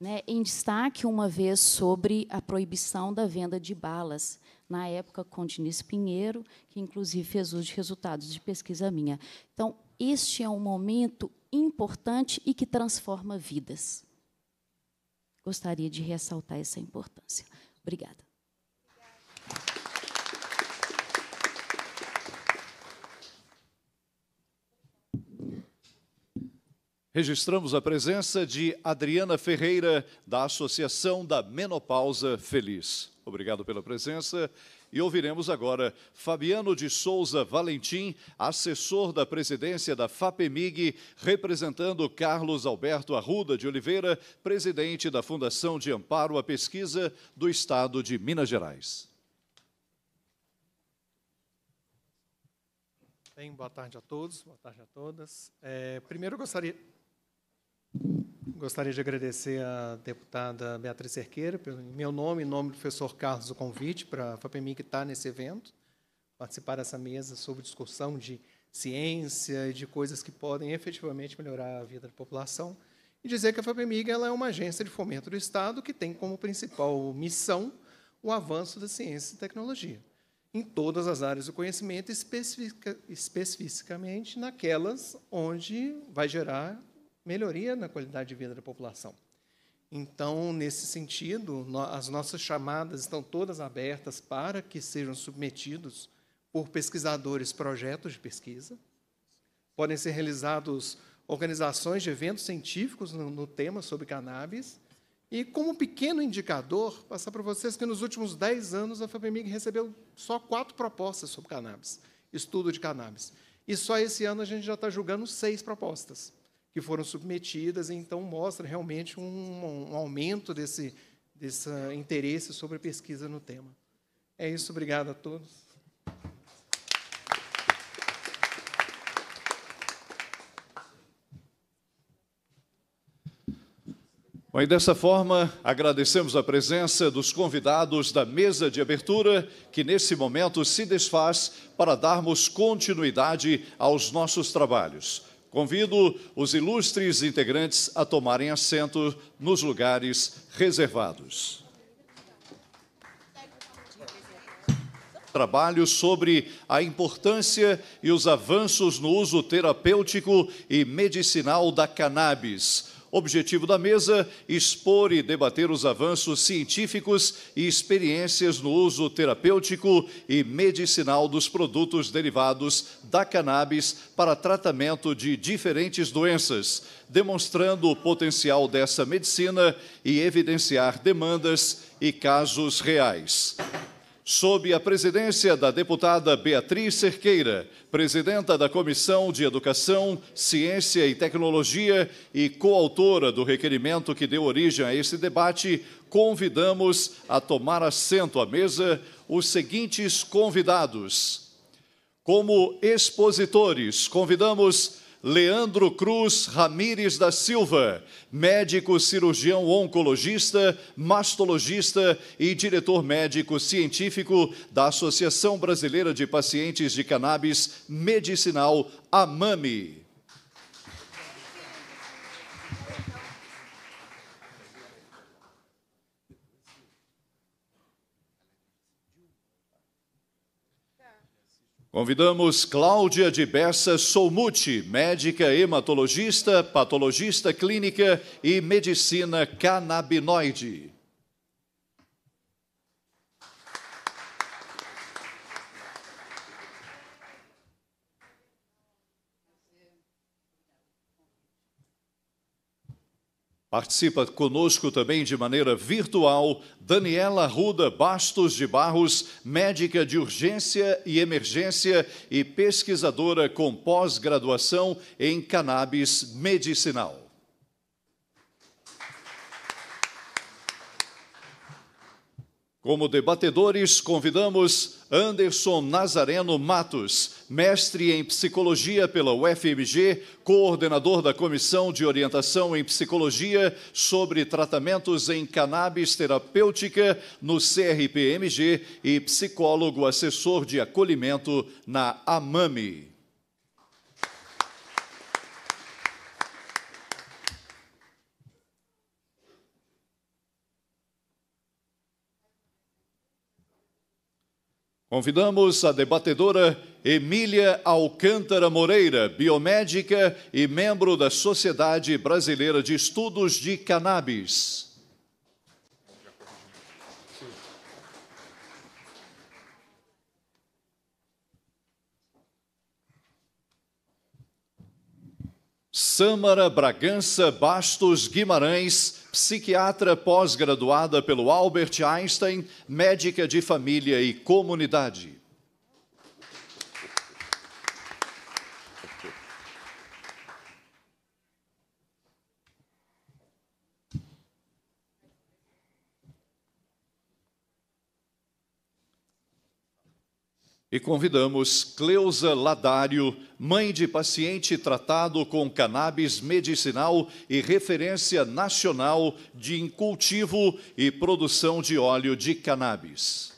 S17: Né, em destaque, uma vez, sobre a proibição da venda de balas, na época com Diniz Pinheiro, que inclusive fez uso de resultados de pesquisa minha. Então, este é um momento importante e que transforma vidas. Gostaria de ressaltar essa importância. Obrigada.
S2: Registramos a presença de Adriana Ferreira, da Associação da Menopausa Feliz. Obrigado pela presença. E ouviremos agora Fabiano de Souza Valentim, assessor da presidência da FAPEMIG, representando Carlos Alberto Arruda de Oliveira, presidente da Fundação de Amparo à Pesquisa do Estado de Minas Gerais.
S18: Bem, boa tarde a todos, boa tarde a todas. É, primeiro, gostaria gostaria de agradecer à deputada Beatriz Cerqueira, pelo em meu nome e em nome do professor Carlos, o convite para a FAPEMIG que está nesse evento, participar dessa mesa sobre discussão de ciência e de coisas que podem efetivamente melhorar a vida da população. E dizer que a FAPEMIG ela é uma agência de fomento do Estado que tem como principal missão o avanço da ciência e tecnologia em todas as áreas do conhecimento, especifica, especificamente naquelas onde vai gerar melhoria na qualidade de vida da população. Então, nesse sentido, no, as nossas chamadas estão todas abertas para que sejam submetidos por pesquisadores projetos de pesquisa. Podem ser realizados organizações de eventos científicos no, no tema sobre cannabis. E, como pequeno indicador, passar para vocês que nos últimos 10 anos a FAPEMIG recebeu só quatro propostas sobre cannabis, estudo de cannabis. E só esse ano a gente já está julgando seis propostas que foram submetidas, então mostra realmente um, um aumento desse, desse interesse sobre a pesquisa no tema. É isso, obrigado a todos.
S2: Bom, e dessa forma, agradecemos a presença dos convidados da mesa de abertura, que nesse momento se desfaz para darmos continuidade aos nossos trabalhos. Convido os ilustres integrantes a tomarem assento nos lugares reservados. Trabalho sobre a importância e os avanços no uso terapêutico e medicinal da cannabis Objetivo da mesa: expor e debater os avanços científicos e experiências no uso terapêutico e medicinal dos produtos derivados da cannabis para tratamento de diferentes doenças, demonstrando o potencial dessa medicina e evidenciar demandas e casos reais sob a presidência da deputada Beatriz Cerqueira, presidenta da Comissão de Educação, Ciência e Tecnologia e coautora do requerimento que deu origem a esse debate, convidamos a tomar assento à mesa os seguintes convidados. Como expositores, convidamos Leandro Cruz Ramires da Silva, médico cirurgião oncologista, mastologista e diretor médico científico da Associação Brasileira de Pacientes de Cannabis Medicinal, AMAMI. Convidamos Cláudia de Bessa Solmuti, médica hematologista, patologista clínica e medicina canabinoide. Participa conosco também de maneira virtual Daniela Ruda Bastos de Barros, médica de urgência e emergência e pesquisadora com pós-graduação em cannabis medicinal. Como debatedores, convidamos Anderson Nazareno Matos, mestre em psicologia pela UFMG, coordenador da Comissão de Orientação em Psicologia sobre Tratamentos em Cannabis Terapêutica no CRPMG e psicólogo assessor de acolhimento na AMAMI. Convidamos a debatedora Emília Alcântara Moreira, biomédica e membro da Sociedade Brasileira de Estudos de Cannabis. Sâmara Bragança Bastos Guimarães, psiquiatra pós-graduada pelo Albert Einstein, médica de família e comunidade. E convidamos Cleusa Ladário, mãe de paciente tratado com cannabis medicinal e referência nacional de incultivo e produção de óleo de cannabis.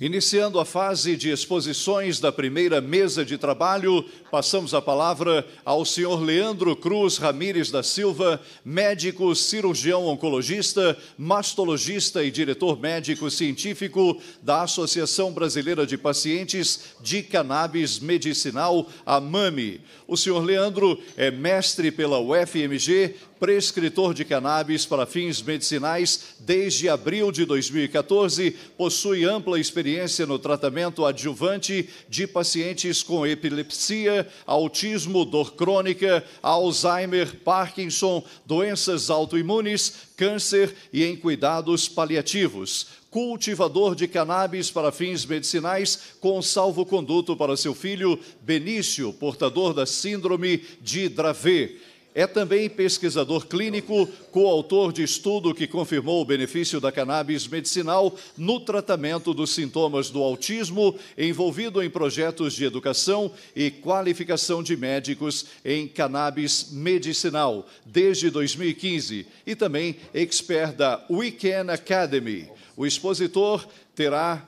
S2: Iniciando a fase de exposições da primeira mesa de trabalho, passamos a palavra ao senhor Leandro Cruz Ramires da Silva, médico cirurgião oncologista, mastologista e diretor médico científico da Associação Brasileira de Pacientes de Cannabis Medicinal, AMAMI. O senhor Leandro é mestre pela UFMG, prescritor de cannabis para fins medicinais desde abril de 2014, possui ampla experiência no tratamento adjuvante de pacientes com epilepsia, autismo, dor crônica, Alzheimer, Parkinson, doenças autoimunes, câncer e em cuidados paliativos cultivador de cannabis para fins medicinais, com salvo-conduto para seu filho Benício, portador da síndrome de Dravet. É também pesquisador clínico, coautor de estudo que confirmou o benefício da cannabis medicinal no tratamento dos sintomas do autismo, envolvido em projetos de educação e qualificação de médicos em cannabis medicinal desde 2015 e também expert da Weekend Academy. O expositor terá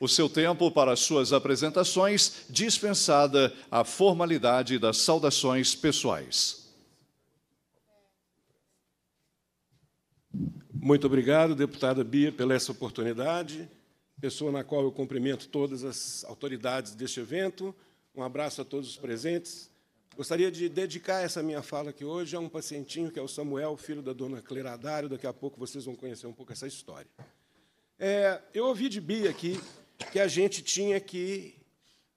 S2: o seu tempo para suas apresentações, dispensada a formalidade das saudações pessoais.
S19: Muito obrigado, deputada Bia, pela essa oportunidade, pessoa na qual eu cumprimento todas as autoridades deste evento. Um abraço a todos os presentes. Gostaria de dedicar essa minha fala aqui hoje a um pacientinho que é o Samuel, filho da dona Cleradário. Daqui a pouco vocês vão conhecer um pouco essa história. É, eu ouvi de Bia aqui que a gente tinha que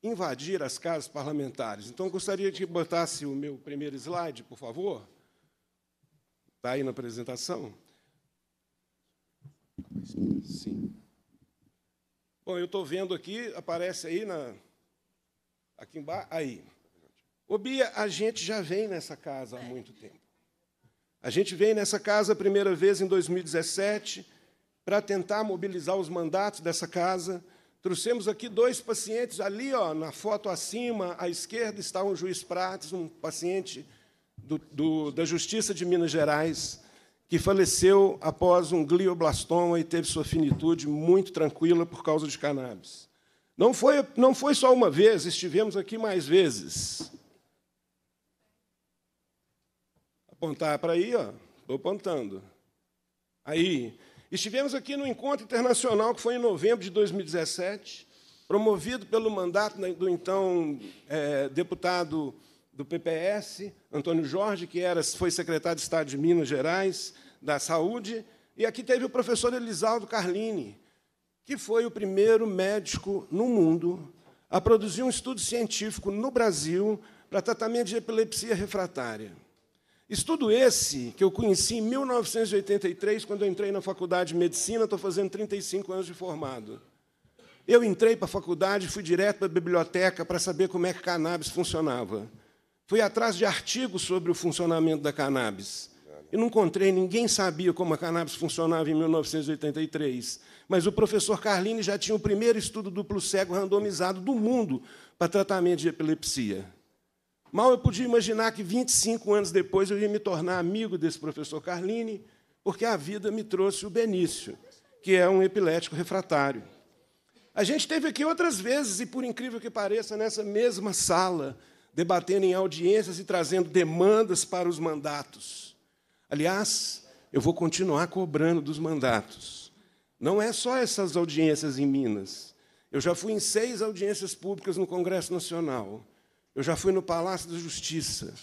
S19: invadir as casas parlamentares. Então, gostaria que botasse o meu primeiro slide, por favor. Está aí na apresentação. Sim. Bom, eu estou vendo aqui, aparece aí na. Aqui embaixo. Aí. Ô Bia, a gente já vem nessa casa há muito tempo. A gente vem nessa casa a primeira vez em 2017 para tentar mobilizar os mandatos dessa casa. Trouxemos aqui dois pacientes, ali ó, na foto acima, à esquerda, está um juiz Prates, um paciente do, do, da Justiça de Minas Gerais que faleceu após um glioblastoma e teve sua finitude muito tranquila por causa de cannabis. Não foi, não foi só uma vez, estivemos aqui mais vezes. Apontar para aí, ó, estou apontando. Aí, estivemos aqui no encontro internacional que foi em novembro de 2017, promovido pelo mandato do então é, deputado do PPS, Antônio Jorge, que era, foi secretário de Estado de Minas Gerais, da Saúde, e aqui teve o professor Elisaldo Carlini, que foi o primeiro médico no mundo a produzir um estudo científico no Brasil para tratamento de epilepsia refratária. Estudo esse que eu conheci em 1983, quando eu entrei na faculdade de medicina, estou fazendo 35 anos de formado. Eu entrei para a faculdade, fui direto para a biblioteca para saber como é que cannabis funcionava. Fui atrás de artigos sobre o funcionamento da cannabis. E não encontrei, ninguém sabia como a cannabis funcionava em 1983. Mas o professor Carlini já tinha o primeiro estudo duplo cego randomizado do mundo para tratamento de epilepsia. Mal eu podia imaginar que 25 anos depois eu ia me tornar amigo desse professor Carlini, porque a vida me trouxe o Benício, que é um epilético refratário. A gente teve aqui outras vezes, e por incrível que pareça, nessa mesma sala, debatendo em audiências e trazendo demandas para os mandatos. Aliás, eu vou continuar cobrando dos mandatos. Não é só essas audiências em Minas. Eu já fui em seis audiências públicas no Congresso Nacional. Eu já fui no Palácio da Justiça.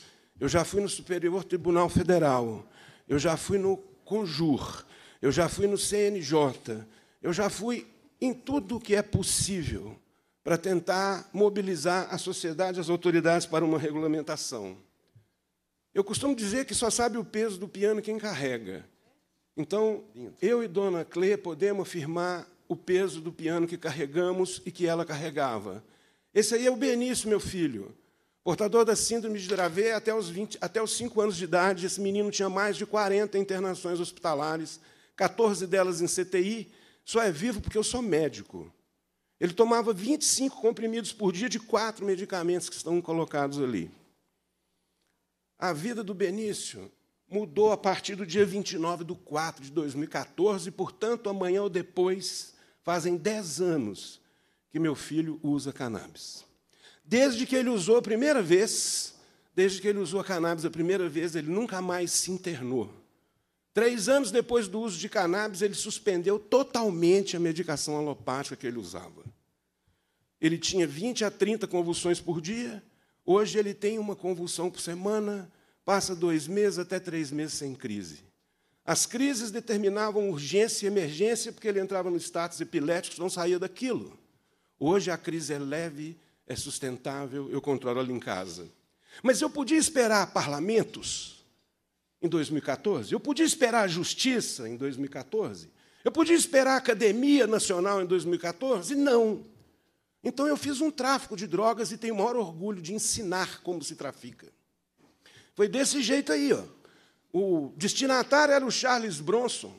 S19: Eu já fui no Superior Tribunal Federal. Eu já fui no Conjur. Eu já fui no CNJ. Eu já fui em tudo o que é possível para tentar mobilizar a sociedade, as autoridades para uma regulamentação. Eu costumo dizer que só sabe o peso do piano quem carrega. Então, eu e Dona Clê podemos afirmar o peso do piano que carregamos e que ela carregava. Esse aí é o Benício, meu filho. Portador da síndrome de Dravet, até os, 20, até os 5 anos de idade, esse menino tinha mais de 40 internações hospitalares, 14 delas em CTI. Só é vivo porque eu sou médico. Ele tomava 25 comprimidos por dia de quatro medicamentos que estão colocados ali. A vida do Benício mudou a partir do dia 29 de 4 de 2014, e, portanto, amanhã ou depois, fazem 10 anos que meu filho usa cannabis. Desde que ele usou a primeira vez, desde que ele usou a cannabis a primeira vez, ele nunca mais se internou. Três anos depois do uso de cannabis, ele suspendeu totalmente a medicação alopática que ele usava. Ele tinha 20 a 30 convulsões por dia, hoje ele tem uma convulsão por semana, passa dois meses até três meses sem crise. As crises determinavam urgência e emergência, porque ele entrava no status epilético, não saía daquilo. Hoje a crise é leve, é sustentável, eu controlo ali em casa. Mas eu podia esperar parlamentos em 2014, eu podia esperar a justiça em 2014, eu podia esperar a Academia Nacional em 2014? Não. Então eu fiz um tráfico de drogas e tenho o maior orgulho de ensinar como se trafica. Foi desse jeito aí, ó. O destinatário era o Charles Bronson,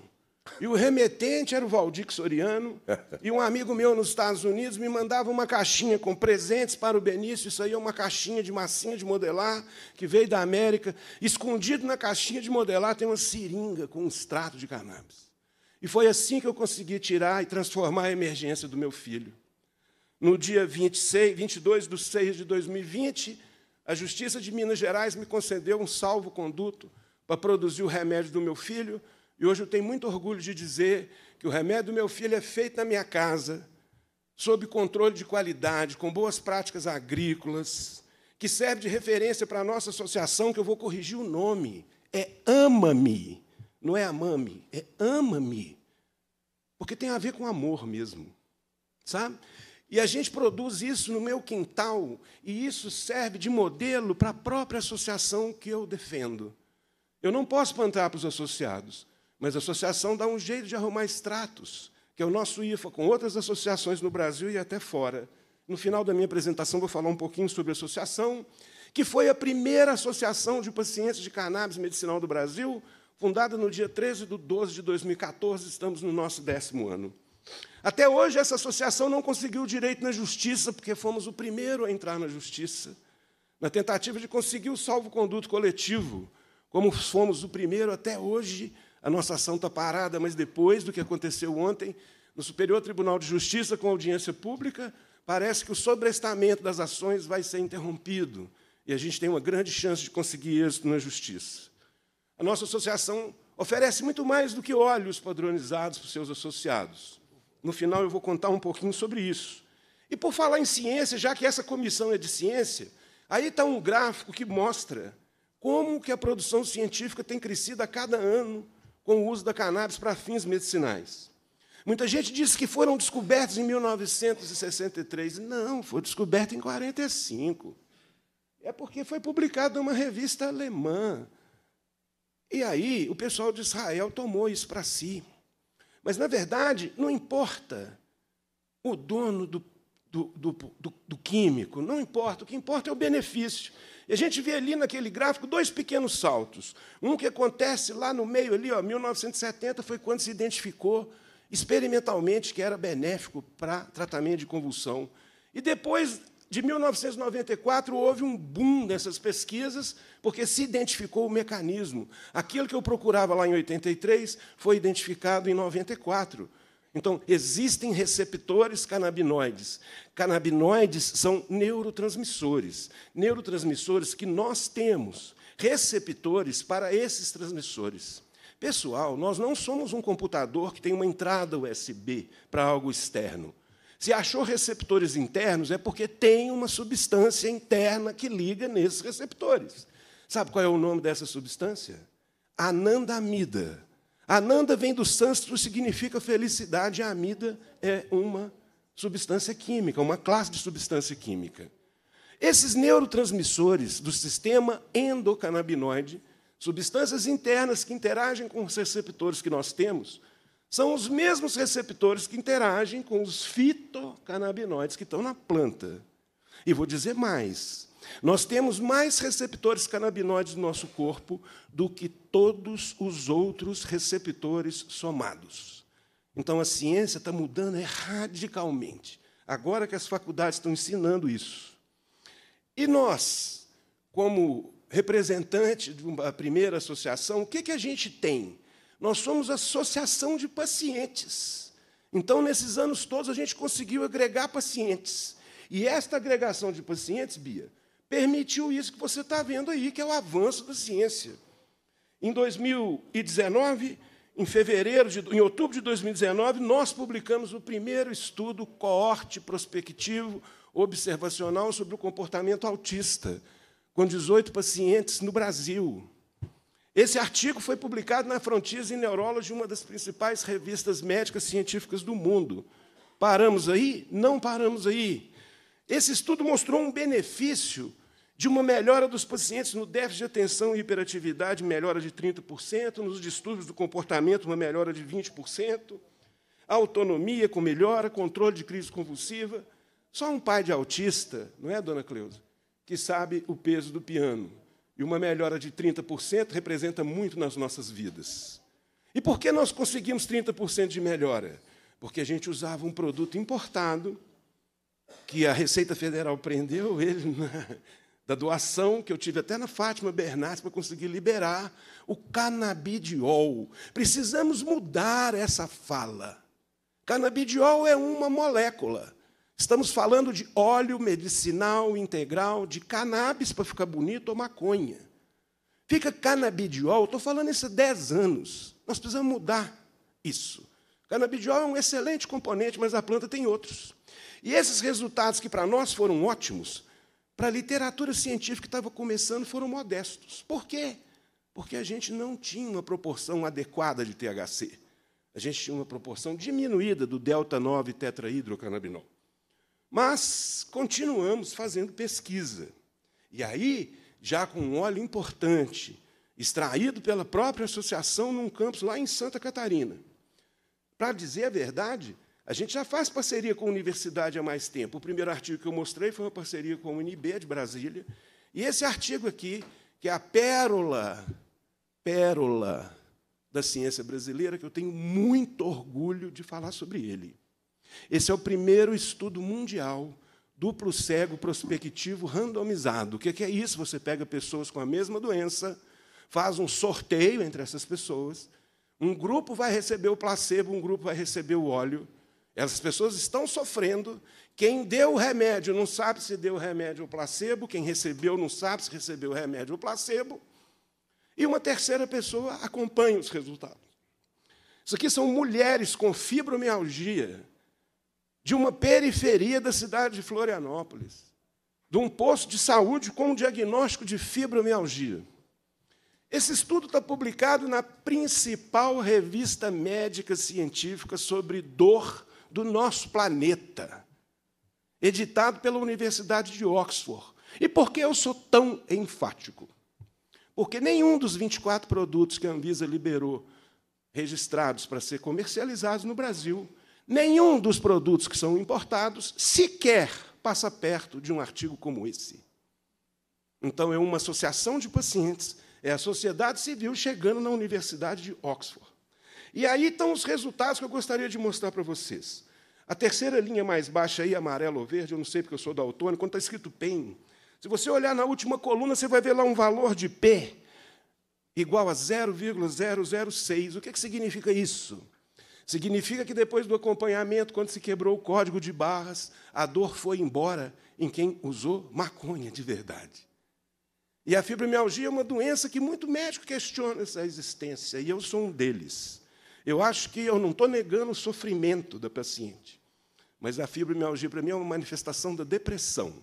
S19: e o remetente era o Valdir Soriano. E um amigo meu nos Estados Unidos me mandava uma caixinha com presentes para o Benício. Isso aí é uma caixinha de massinha de modelar que veio da América. Escondido na caixinha de modelar tem uma seringa com um extrato de cannabis. E foi assim que eu consegui tirar e transformar a emergência do meu filho. No dia 26, 22 de 6 de 2020, a Justiça de Minas Gerais me concedeu um salvo-conduto para produzir o remédio do meu filho e hoje eu tenho muito orgulho de dizer que o remédio do meu filho é feito na minha casa, sob controle de qualidade, com boas práticas agrícolas, que serve de referência para a nossa associação, que eu vou corrigir o nome. É Ama-me, não é Amame, é Ama-me. Porque tem a ver com amor mesmo, sabe? E a gente produz isso no meu quintal, e isso serve de modelo para a própria associação que eu defendo. Eu não posso plantar para os associados, mas a associação dá um jeito de arrumar extratos, que é o nosso IFA, com outras associações no Brasil e até fora. No final da minha apresentação, vou falar um pouquinho sobre a associação, que foi a primeira associação de pacientes de cannabis medicinal do Brasil, fundada no dia 13 de 12 de 2014, estamos no nosso décimo ano. Até hoje, essa associação não conseguiu direito na justiça, porque fomos o primeiro a entrar na justiça, na tentativa de conseguir o salvo-conduto coletivo. Como fomos o primeiro até hoje, a nossa ação está parada, mas depois do que aconteceu ontem, no Superior Tribunal de Justiça, com audiência pública, parece que o sobrestamento das ações vai ser interrompido e a gente tem uma grande chance de conseguir êxito na justiça. A nossa associação oferece muito mais do que óleos padronizados para os seus associados. No final, eu vou contar um pouquinho sobre isso. E por falar em ciência, já que essa comissão é de ciência, aí está um gráfico que mostra como que a produção científica tem crescido a cada ano com o uso da cannabis para fins medicinais. Muita gente diz que foram descobertos em 1963. Não, foi descoberto em 1945. É porque foi publicado numa revista alemã. E aí o pessoal de Israel tomou isso para si. Mas, na verdade, não importa o dono do do, do, do, do, químico, não importa, o que importa é o benefício. E a gente vê ali naquele gráfico dois pequenos saltos. Um que acontece lá no meio, ali, ó, 1970, foi quando se identificou experimentalmente que era benéfico para tratamento de convulsão. E depois de 1994 houve um boom nessas pesquisas, porque se identificou o mecanismo. Aquilo que eu procurava lá em 83 foi identificado em 94. Então, existem receptores canabinoides. Canabinoides são neurotransmissores. Neurotransmissores que nós temos, receptores para esses transmissores. Pessoal, nós não somos um computador que tem uma entrada USB para algo externo. Se achou receptores internos, é porque tem uma substância interna que liga nesses receptores. Sabe qual é o nome dessa substância? Anandamida. Ananda vem do sânscrito, significa felicidade. A amida é uma substância química, uma classe de substância química. Esses neurotransmissores do sistema endocannabinoide, substâncias internas que interagem com os receptores que nós temos, são os mesmos receptores que interagem com os fitocannabinoides que estão na planta. E vou dizer mais: nós temos mais receptores canabinoides no nosso corpo do que todos os outros receptores somados. Então a ciência está mudando radicalmente. Agora que as faculdades estão ensinando isso. E nós, como representante de uma primeira associação, o que, que a gente tem? Nós somos associação de pacientes. Então, nesses anos todos, a gente conseguiu agregar pacientes. E esta agregação de pacientes, Bia, permitiu isso que você está vendo aí, que é o avanço da ciência. Em 2019, em fevereiro, de, em outubro de 2019, nós publicamos o primeiro estudo coorte prospectivo observacional sobre o comportamento autista, com 18 pacientes no Brasil. Esse artigo foi publicado na Frontiers in Neurology, uma das principais revistas médicas científicas do mundo. Paramos aí? Não paramos aí. Esse estudo mostrou um benefício de uma melhora dos pacientes no déficit de atenção e hiperatividade, melhora de 30%, nos distúrbios do comportamento, uma melhora de 20%, autonomia com melhora, controle de crise convulsiva. Só um pai de autista, não é, dona Cleusa, que sabe o peso do piano. E uma melhora de 30% representa muito nas nossas vidas. E por que nós conseguimos 30% de melhora? Porque a gente usava um produto importado que a Receita Federal prendeu ele na, da doação que eu tive até na Fátima Bernardes para conseguir liberar o canabidiol. Precisamos mudar essa fala. Canabidiol é uma molécula. Estamos falando de óleo medicinal integral de cannabis para ficar bonito ou maconha. Fica canabidiol, estou falando isso há 10 anos. Nós precisamos mudar isso. Canabidiol é um excelente componente, mas a planta tem outros. E esses resultados que para nós foram ótimos, para a literatura científica que estava começando foram modestos. Por quê? Porque a gente não tinha uma proporção adequada de THC. A gente tinha uma proporção diminuída do delta 9 tetrahidrocannabinol. Mas continuamos fazendo pesquisa. E aí, já com um óleo importante, extraído pela própria associação num campus lá em Santa Catarina. Para dizer a verdade, a gente já faz parceria com a universidade há mais tempo. O primeiro artigo que eu mostrei foi uma parceria com a UNB de Brasília. E esse artigo aqui, que é a pérola, pérola da ciência brasileira, que eu tenho muito orgulho de falar sobre ele. Esse é o primeiro estudo mundial duplo cego prospectivo randomizado. O é que é isso? Você pega pessoas com a mesma doença, faz um sorteio entre essas pessoas, um grupo vai receber o placebo, um grupo vai receber o óleo. Essas pessoas estão sofrendo. Quem deu o remédio não sabe se deu o remédio ou placebo, quem recebeu não sabe se recebeu o remédio ou placebo. E uma terceira pessoa acompanha os resultados. Isso aqui são mulheres com fibromialgia de uma periferia da cidade de Florianópolis, de um posto de saúde com um diagnóstico de fibromialgia. Esse estudo está publicado na principal revista médica científica sobre dor do nosso planeta, editado pela Universidade de Oxford. E por que eu sou tão enfático? Porque nenhum dos 24 produtos que a Anvisa liberou registrados para ser comercializados no Brasil, nenhum dos produtos que são importados sequer passa perto de um artigo como esse. Então, é uma associação de pacientes, é a sociedade civil chegando na Universidade de Oxford. E aí estão os resultados que eu gostaria de mostrar para vocês. A terceira linha mais baixa aí, amarelo ou verde, eu não sei porque eu sou daltônico, quando está escrito PEN. Se você olhar na última coluna, você vai ver lá um valor de P igual a 0,006. O que, é que significa isso? Significa que depois do acompanhamento, quando se quebrou o código de barras, a dor foi embora em quem usou maconha de verdade. E a fibromialgia é uma doença que muito médico questiona essa existência, e eu sou um deles. Eu acho que eu não estou negando o sofrimento da paciente, mas a fibromialgia para mim é uma manifestação da depressão,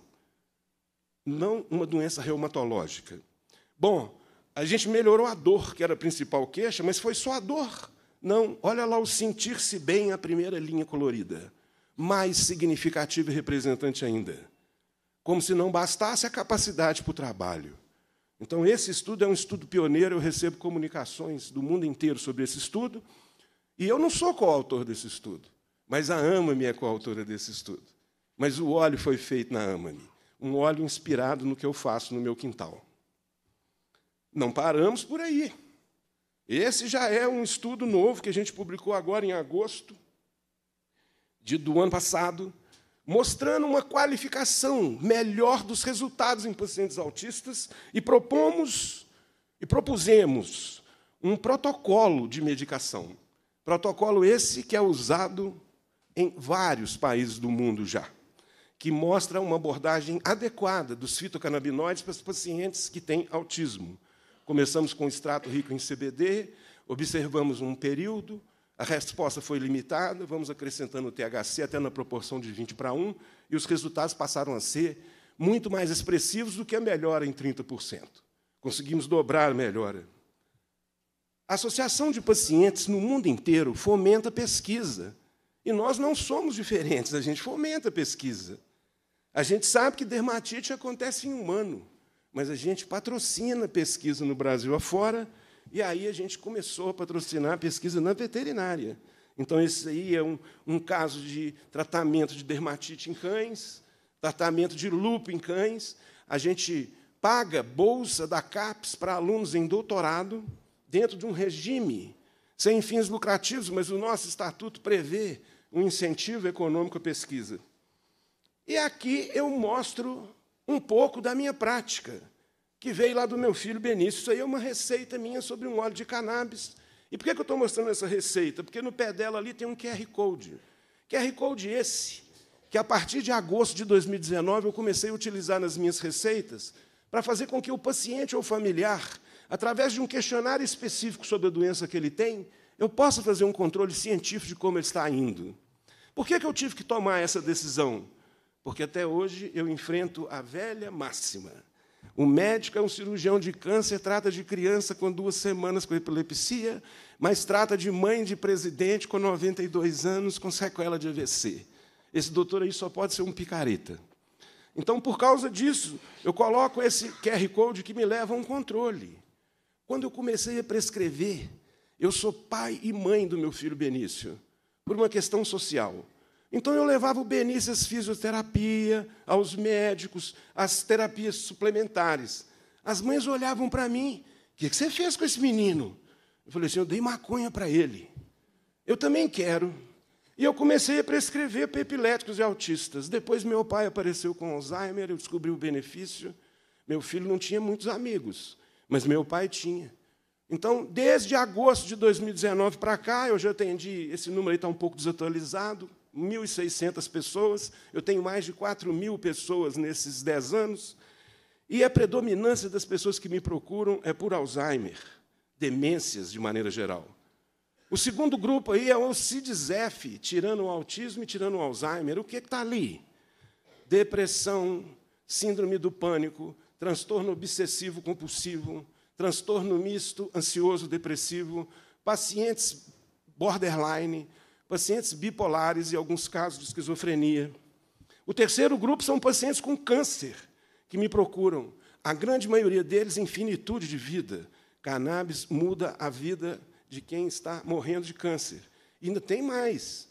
S19: não uma doença reumatológica. Bom, a gente melhorou a dor, que era a principal queixa, mas foi só a dor. Não, olha lá o sentir-se bem, a primeira linha colorida. Mais significativa e representante ainda. Como se não bastasse a capacidade para o trabalho. Então, esse estudo é um estudo pioneiro, eu recebo comunicações do mundo inteiro sobre esse estudo. E eu não sou coautor desse estudo, mas a AMAME é coautora desse estudo. Mas o óleo foi feito na AMAME, um óleo inspirado no que eu faço no meu quintal. Não paramos por aí. Esse já é um estudo novo que a gente publicou agora em agosto de, do ano passado, mostrando uma qualificação melhor dos resultados em pacientes autistas e propomos e propusemos um protocolo de medicação Protocolo esse que é usado em vários países do mundo já, que mostra uma abordagem adequada dos fitocannabinoides para os pacientes que têm autismo. Começamos com extrato rico em CBD, observamos um período, a resposta foi limitada, vamos acrescentando o THC até na proporção de 20 para 1, e os resultados passaram a ser muito mais expressivos do que a melhora em 30%. Conseguimos dobrar a melhora a Associação de Pacientes no mundo inteiro fomenta pesquisa. E nós não somos diferentes, a gente fomenta pesquisa. A gente sabe que dermatite acontece em humano, mas a gente patrocina pesquisa no Brasil afora, e aí a gente começou a patrocinar pesquisa na veterinária. Então, esse aí é um, um caso de tratamento de dermatite em cães, tratamento de lupo em cães. A gente paga bolsa da CAPES para alunos em doutorado, dentro de um regime sem fins lucrativos, mas o nosso estatuto prevê um incentivo econômico à pesquisa. E aqui eu mostro um pouco da minha prática, que veio lá do meu filho Benício. Isso aí é uma receita minha sobre um óleo de cannabis. E por que eu estou mostrando essa receita? Porque no pé dela ali tem um QR Code. QR Code esse, que a partir de agosto de 2019 eu comecei a utilizar nas minhas receitas para fazer com que o paciente ou familiar através de um questionário específico sobre a doença que ele tem, eu possa fazer um controle científico de como ele está indo. Por que, que eu tive que tomar essa decisão? Porque até hoje eu enfrento a velha máxima. O médico é um cirurgião de câncer, trata de criança com duas semanas com epilepsia, mas trata de mãe de presidente com 92 anos com sequela de AVC. Esse doutor aí só pode ser um picareta. Então, por causa disso, eu coloco esse QR Code que me leva a um controle. Quando eu comecei a prescrever, eu sou pai e mãe do meu filho Benício, por uma questão social. Então eu levava o Benício às fisioterapia, aos médicos, às terapias suplementares. As mães olhavam para mim: o que, que você fez com esse menino? Eu falei assim: eu dei maconha para ele. Eu também quero. E eu comecei a prescrever para epiléticos e autistas. Depois meu pai apareceu com Alzheimer, eu descobri o benefício. Meu filho não tinha muitos amigos mas meu pai tinha. Então, desde agosto de 2019 para cá, eu já atendi, esse número aí está um pouco desatualizado, 1.600 pessoas, eu tenho mais de 4 mil pessoas nesses 10 anos, e a predominância das pessoas que me procuram é por Alzheimer, demências de maneira geral. O segundo grupo aí é o CIDES-F, tirando o autismo e tirando o Alzheimer. O que é está ali? Depressão, síndrome do pânico, transtorno obsessivo compulsivo, transtorno misto ansioso depressivo, pacientes borderline, pacientes bipolares e alguns casos de esquizofrenia. O terceiro grupo são pacientes com câncer que me procuram. A grande maioria deles em finitude de vida. Cannabis muda a vida de quem está morrendo de câncer. E ainda tem mais.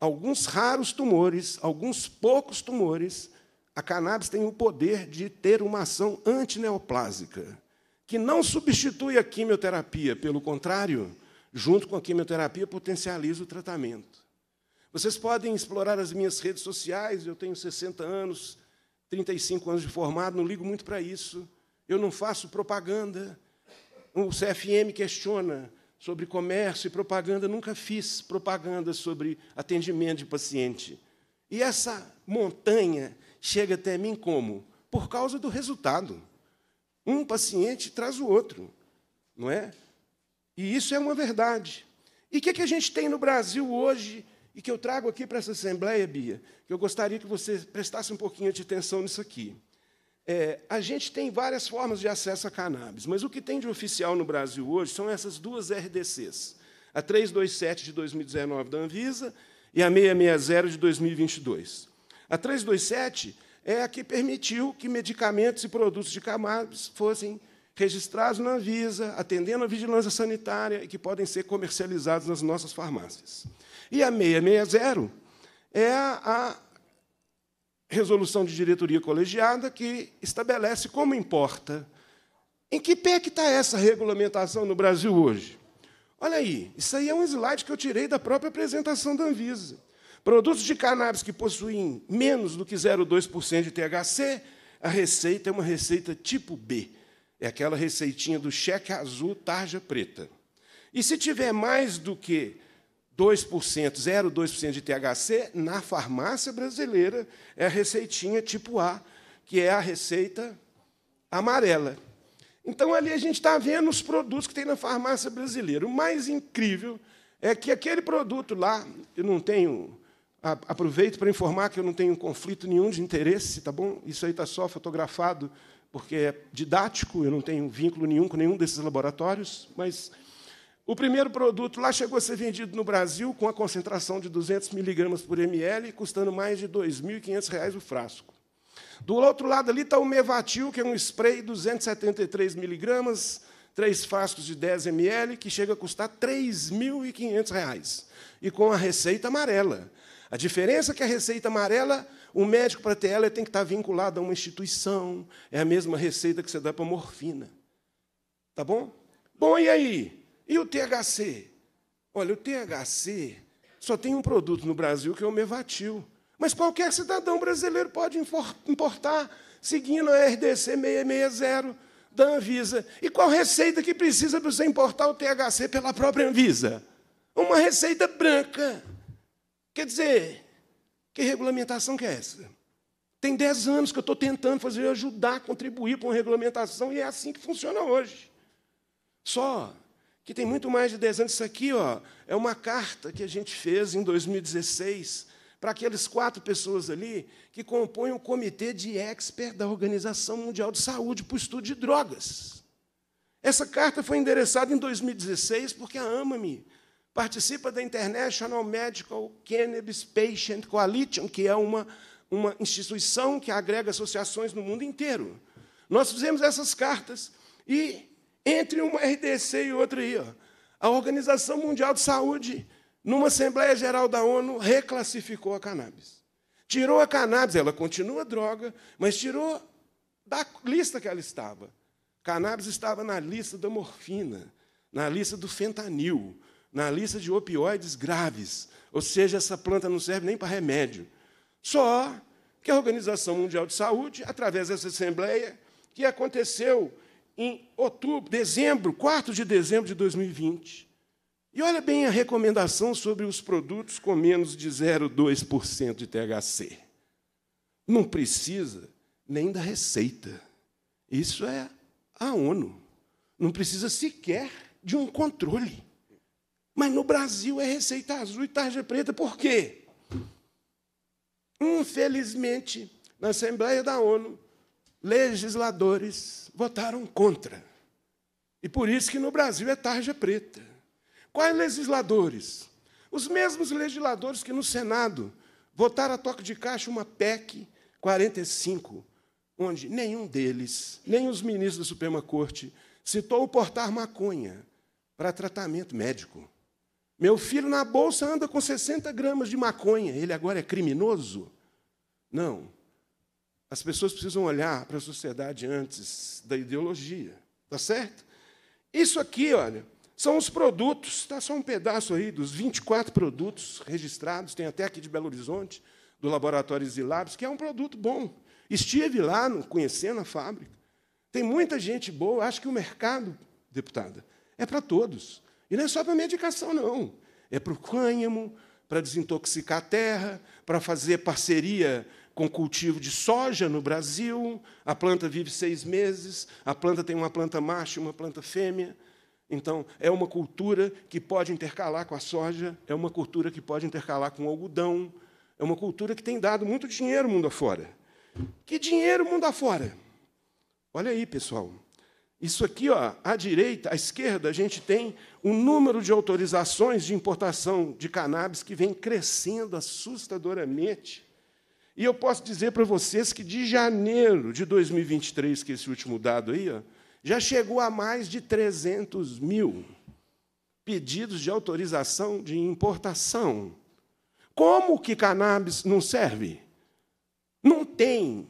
S19: Alguns raros tumores, alguns poucos tumores a cannabis tem o poder de ter uma ação antineoplásica, que não substitui a quimioterapia, pelo contrário, junto com a quimioterapia, potencializa o tratamento. Vocês podem explorar as minhas redes sociais, eu tenho 60 anos, 35 anos de formado, não ligo muito para isso. Eu não faço propaganda. O CFM questiona sobre comércio e propaganda, nunca fiz propaganda sobre atendimento de paciente. E essa montanha chega até mim como? Por causa do resultado. Um paciente traz o outro, não é? E isso é uma verdade. E o que, é que a gente tem no Brasil hoje e que eu trago aqui para essa Assembleia, Bia? Que eu gostaria que você prestasse um pouquinho de atenção nisso aqui. É, a gente tem várias formas de acesso a cannabis, mas o que tem de oficial no Brasil hoje são essas duas RDCs, a 327 de 2019 da Anvisa e a 660 de 2022. A 327 é a que permitiu que medicamentos e produtos de cannabis fossem registrados na Anvisa, atendendo à vigilância sanitária e que podem ser comercializados nas nossas farmácias. E a 660 é a resolução de diretoria colegiada que estabelece como importa. Em que pé é que está essa regulamentação no Brasil hoje? Olha aí, isso aí é um slide que eu tirei da própria apresentação da Anvisa. Produtos de cannabis que possuem menos do que 0,2% de THC, a receita é uma receita tipo B. É aquela receitinha do cheque azul, tarja preta. E se tiver mais do que 2%, 0,2% de THC, na farmácia brasileira é a receitinha tipo A, que é a receita amarela. Então, ali a gente está vendo os produtos que tem na farmácia brasileira. O mais incrível é que aquele produto lá, eu não tenho Aproveito para informar que eu não tenho conflito nenhum de interesse, tá bom? Isso aí está só fotografado porque é didático, eu não tenho vínculo nenhum com nenhum desses laboratórios, mas o primeiro produto lá chegou a ser vendido no Brasil com a concentração de 200 miligramas por ml, custando mais de R$ 2.500 o frasco. Do outro lado ali está o Mevatil, que é um spray 273 miligramas, três frascos de 10 ml, que chega a custar R$ 3.500, e com a receita amarela. A diferença é que a receita amarela, o médico, para ter ela, tem que estar vinculado a uma instituição. É a mesma receita que você dá para morfina. Tá bom? Bom, e aí? E o THC? Olha, o THC só tem um produto no Brasil que é o Mevatil. Mas qualquer cidadão brasileiro pode importar, seguindo a RDC 660 da Anvisa. E qual receita que precisa para você importar o THC pela própria Anvisa? Uma receita branca. Quer dizer, que regulamentação que é essa? Tem 10 anos que eu estou tentando fazer ajudar, contribuir para uma regulamentação e é assim que funciona hoje. Só que tem muito mais de 10 anos. Isso aqui ó, é uma carta que a gente fez em 2016 para aqueles quatro pessoas ali que compõem o comitê de expert da Organização Mundial de Saúde para o estudo de drogas. Essa carta foi endereçada em 2016 porque a AMA-me participa da International Medical Cannabis Patient Coalition, que é uma, uma instituição que agrega associações no mundo inteiro. Nós fizemos essas cartas e, entre uma RDC e outra, aí, ó, a Organização Mundial de Saúde, numa Assembleia Geral da ONU, reclassificou a cannabis. Tirou a cannabis, ela continua droga, mas tirou da lista que ela estava. Cannabis estava na lista da morfina, na lista do fentanil, na lista de opioides graves, ou seja, essa planta não serve nem para remédio. Só que a Organização Mundial de Saúde, através dessa assembleia, que aconteceu em outubro, dezembro, 4 de dezembro de 2020. E olha bem a recomendação sobre os produtos com menos de 0,2% de THC. Não precisa nem da receita. Isso é a ONU. Não precisa sequer de um controle. Mas no Brasil é receita azul e tarja preta. Por quê? Infelizmente, na Assembleia da ONU, legisladores votaram contra. E por isso que no Brasil é tarja preta. Quais legisladores? Os mesmos legisladores que no Senado votaram a toque de caixa uma PEC 45, onde nenhum deles, nem os ministros da Suprema Corte, citou o portar maconha para tratamento médico. Meu filho na bolsa anda com 60 gramas de maconha, ele agora é criminoso? Não. As pessoas precisam olhar para a sociedade antes da ideologia, tá certo? Isso aqui, olha, são os produtos, está só um pedaço aí dos 24 produtos registrados, tem até aqui de Belo Horizonte, do Laboratório Zilabs, que é um produto bom. Estive lá, conhecendo a fábrica. Tem muita gente boa, acho que o mercado, deputada, é para todos. E não é só para medicação, não. É para o cânhamo, para desintoxicar a terra, para fazer parceria com cultivo de soja no Brasil. A planta vive seis meses, a planta tem uma planta macho e uma planta fêmea. Então, é uma cultura que pode intercalar com a soja, é uma cultura que pode intercalar com o algodão, é uma cultura que tem dado muito dinheiro mundo afora. Que dinheiro mundo afora? Olha aí, pessoal. Isso aqui, ó, à direita, à esquerda, a gente tem o número de autorizações de importação de cannabis que vem crescendo assustadoramente. E eu posso dizer para vocês que de janeiro de 2023, que é esse último dado aí, ó, já chegou a mais de 300 mil pedidos de autorização de importação. Como que cannabis não serve? Não tem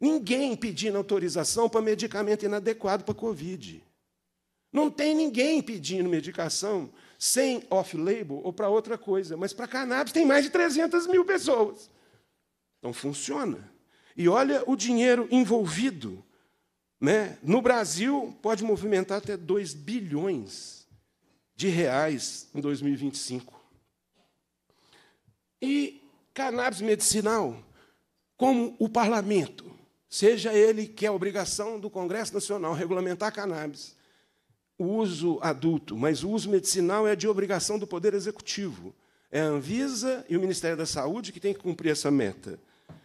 S19: ninguém pedindo autorização para medicamento inadequado para Covid. Não tem ninguém pedindo medicação sem off-label ou para outra coisa, mas para cannabis tem mais de 300 mil pessoas. Então funciona. E olha o dinheiro envolvido. Né? No Brasil, pode movimentar até 2 bilhões de reais em 2025. E cannabis medicinal, como o parlamento, seja ele que é obrigação do Congresso Nacional regulamentar cannabis, o uso adulto, mas o uso medicinal é de obrigação do Poder Executivo. É a Anvisa e o Ministério da Saúde que têm que cumprir essa meta.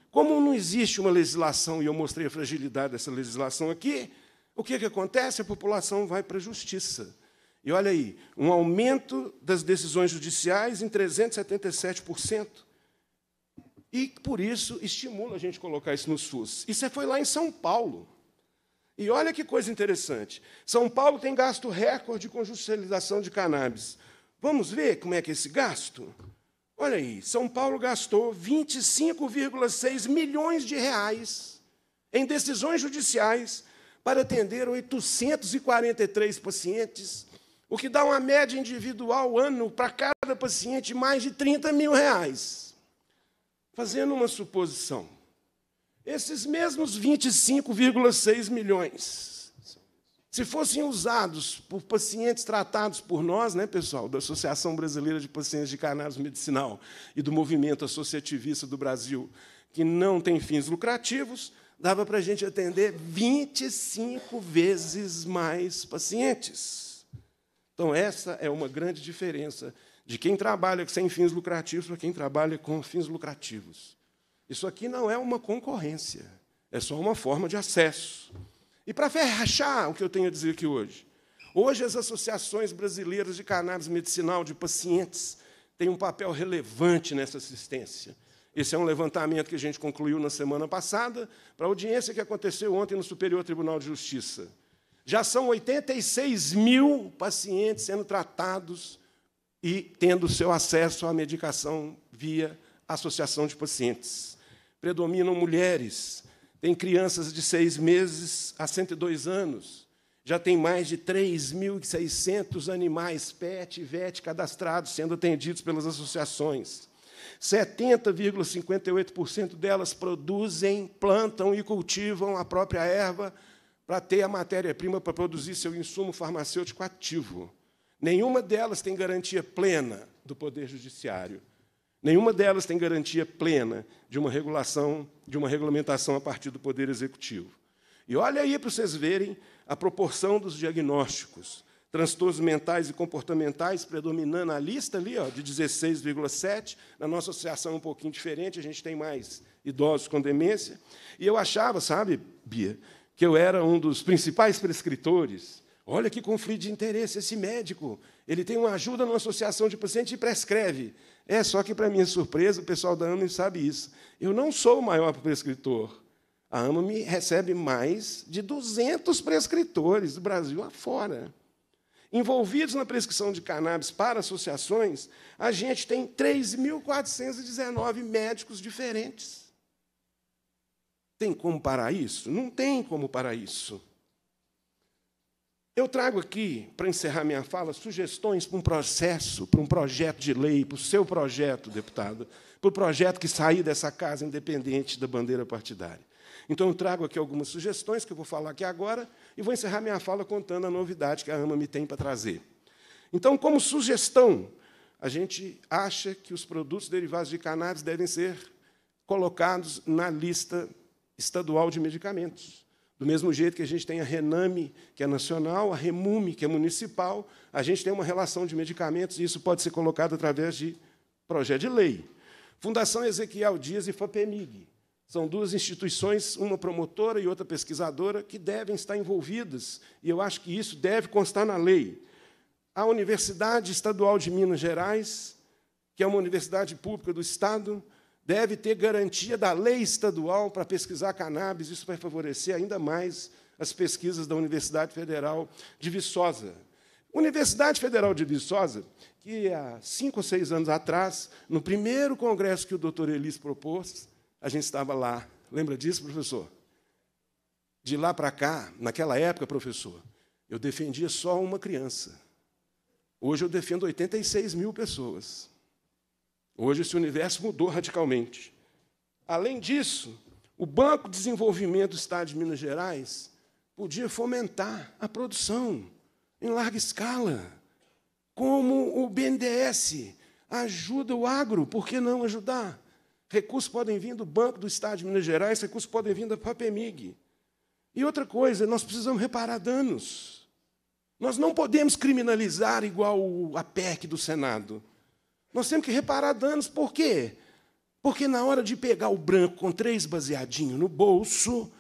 S19: Como não existe uma legislação, e eu mostrei a fragilidade dessa legislação aqui, o que, que acontece? A população vai para a justiça. E olha aí, um aumento das decisões judiciais em 377%. E, por isso, estimula a gente colocar isso no SUS. Isso foi lá em São Paulo. E olha que coisa interessante. São Paulo tem gasto recorde com judicialização de cannabis. Vamos ver como é que é esse gasto? Olha aí, São Paulo gastou 25,6 milhões de reais em decisões judiciais para atender 843 pacientes, o que dá uma média individual ano para cada paciente mais de 30 mil reais. Fazendo uma suposição, esses mesmos 25,6 milhões, se fossem usados por pacientes tratados por nós, né, pessoal, da Associação Brasileira de Pacientes de Cannabis Medicinal e do Movimento Associativista do Brasil, que não tem fins lucrativos, dava para a gente atender 25 vezes mais pacientes. Então, essa é uma grande diferença de quem trabalha sem fins lucrativos para quem trabalha com fins lucrativos. Isso aqui não é uma concorrência, é só uma forma de acesso. E para fechar o que eu tenho a dizer aqui hoje, hoje as associações brasileiras de cannabis medicinal de pacientes têm um papel relevante nessa assistência. Esse é um levantamento que a gente concluiu na semana passada para a audiência que aconteceu ontem no Superior Tribunal de Justiça. Já são 86 mil pacientes sendo tratados e tendo seu acesso à medicação via associação de pacientes predominam mulheres. Tem crianças de seis meses a 102 anos. Já tem mais de 3.600 animais PET e VET cadastrados, sendo atendidos pelas associações. 70,58% delas produzem, plantam e cultivam a própria erva para ter a matéria-prima para produzir seu insumo farmacêutico ativo. Nenhuma delas tem garantia plena do Poder Judiciário. Nenhuma delas tem garantia plena de uma regulação, de uma regulamentação a partir do poder executivo. E olha aí para vocês verem a proporção dos diagnósticos. Transtornos mentais e comportamentais predominando a lista ali, ó, de 16,7. Na nossa associação é um pouquinho diferente, a gente tem mais idosos com demência. E eu achava, sabe, Bia, que eu era um dos principais prescritores. Olha que conflito de interesse esse médico. Ele tem uma ajuda numa associação de pacientes e prescreve. É, só que, para minha surpresa, o pessoal da AMA sabe isso. Eu não sou o maior prescritor. A AMA recebe mais de 200 prescritores do Brasil afora. Envolvidos na prescrição de cannabis para associações, a gente tem 3.419 médicos diferentes. Tem como parar isso? Não tem como parar isso. Eu trago aqui, para encerrar minha fala, sugestões para um processo, para um projeto de lei, para o seu projeto, deputado, para o projeto que sair dessa casa independente da bandeira partidária. Então, eu trago aqui algumas sugestões que eu vou falar aqui agora e vou encerrar minha fala contando a novidade que a AMA me tem para trazer. Então, como sugestão, a gente acha que os produtos derivados de cannabis devem ser colocados na lista estadual de medicamentos. Do mesmo jeito que a gente tem a Rename, que é nacional, a Remume, que é municipal, a gente tem uma relação de medicamentos e isso pode ser colocado através de projeto de lei. Fundação Ezequiel Dias e FAPEMIG. São duas instituições, uma promotora e outra pesquisadora, que devem estar envolvidas, e eu acho que isso deve constar na lei. A Universidade Estadual de Minas Gerais, que é uma universidade pública do Estado, deve ter garantia da lei estadual para pesquisar cannabis. Isso vai favorecer ainda mais as pesquisas da Universidade Federal de Viçosa. Universidade Federal de Viçosa, que há cinco ou seis anos atrás, no primeiro congresso que o doutor Elis propôs, a gente estava lá. Lembra disso, professor? De lá para cá, naquela época, professor, eu defendia só uma criança. Hoje eu defendo 86 mil pessoas. Hoje esse universo mudou radicalmente. Além disso, o Banco de Desenvolvimento do Estado de Minas Gerais podia fomentar a produção em larga escala, como o BNDES ajuda o agro, por que não ajudar? Recursos podem vir do Banco do Estado de Minas Gerais, recursos podem vir da Papemig. E outra coisa, nós precisamos reparar danos. Nós não podemos criminalizar igual a PEC do Senado. Nós temos que reparar danos, por quê? Porque na hora de pegar o branco com três baseadinhos no bolso,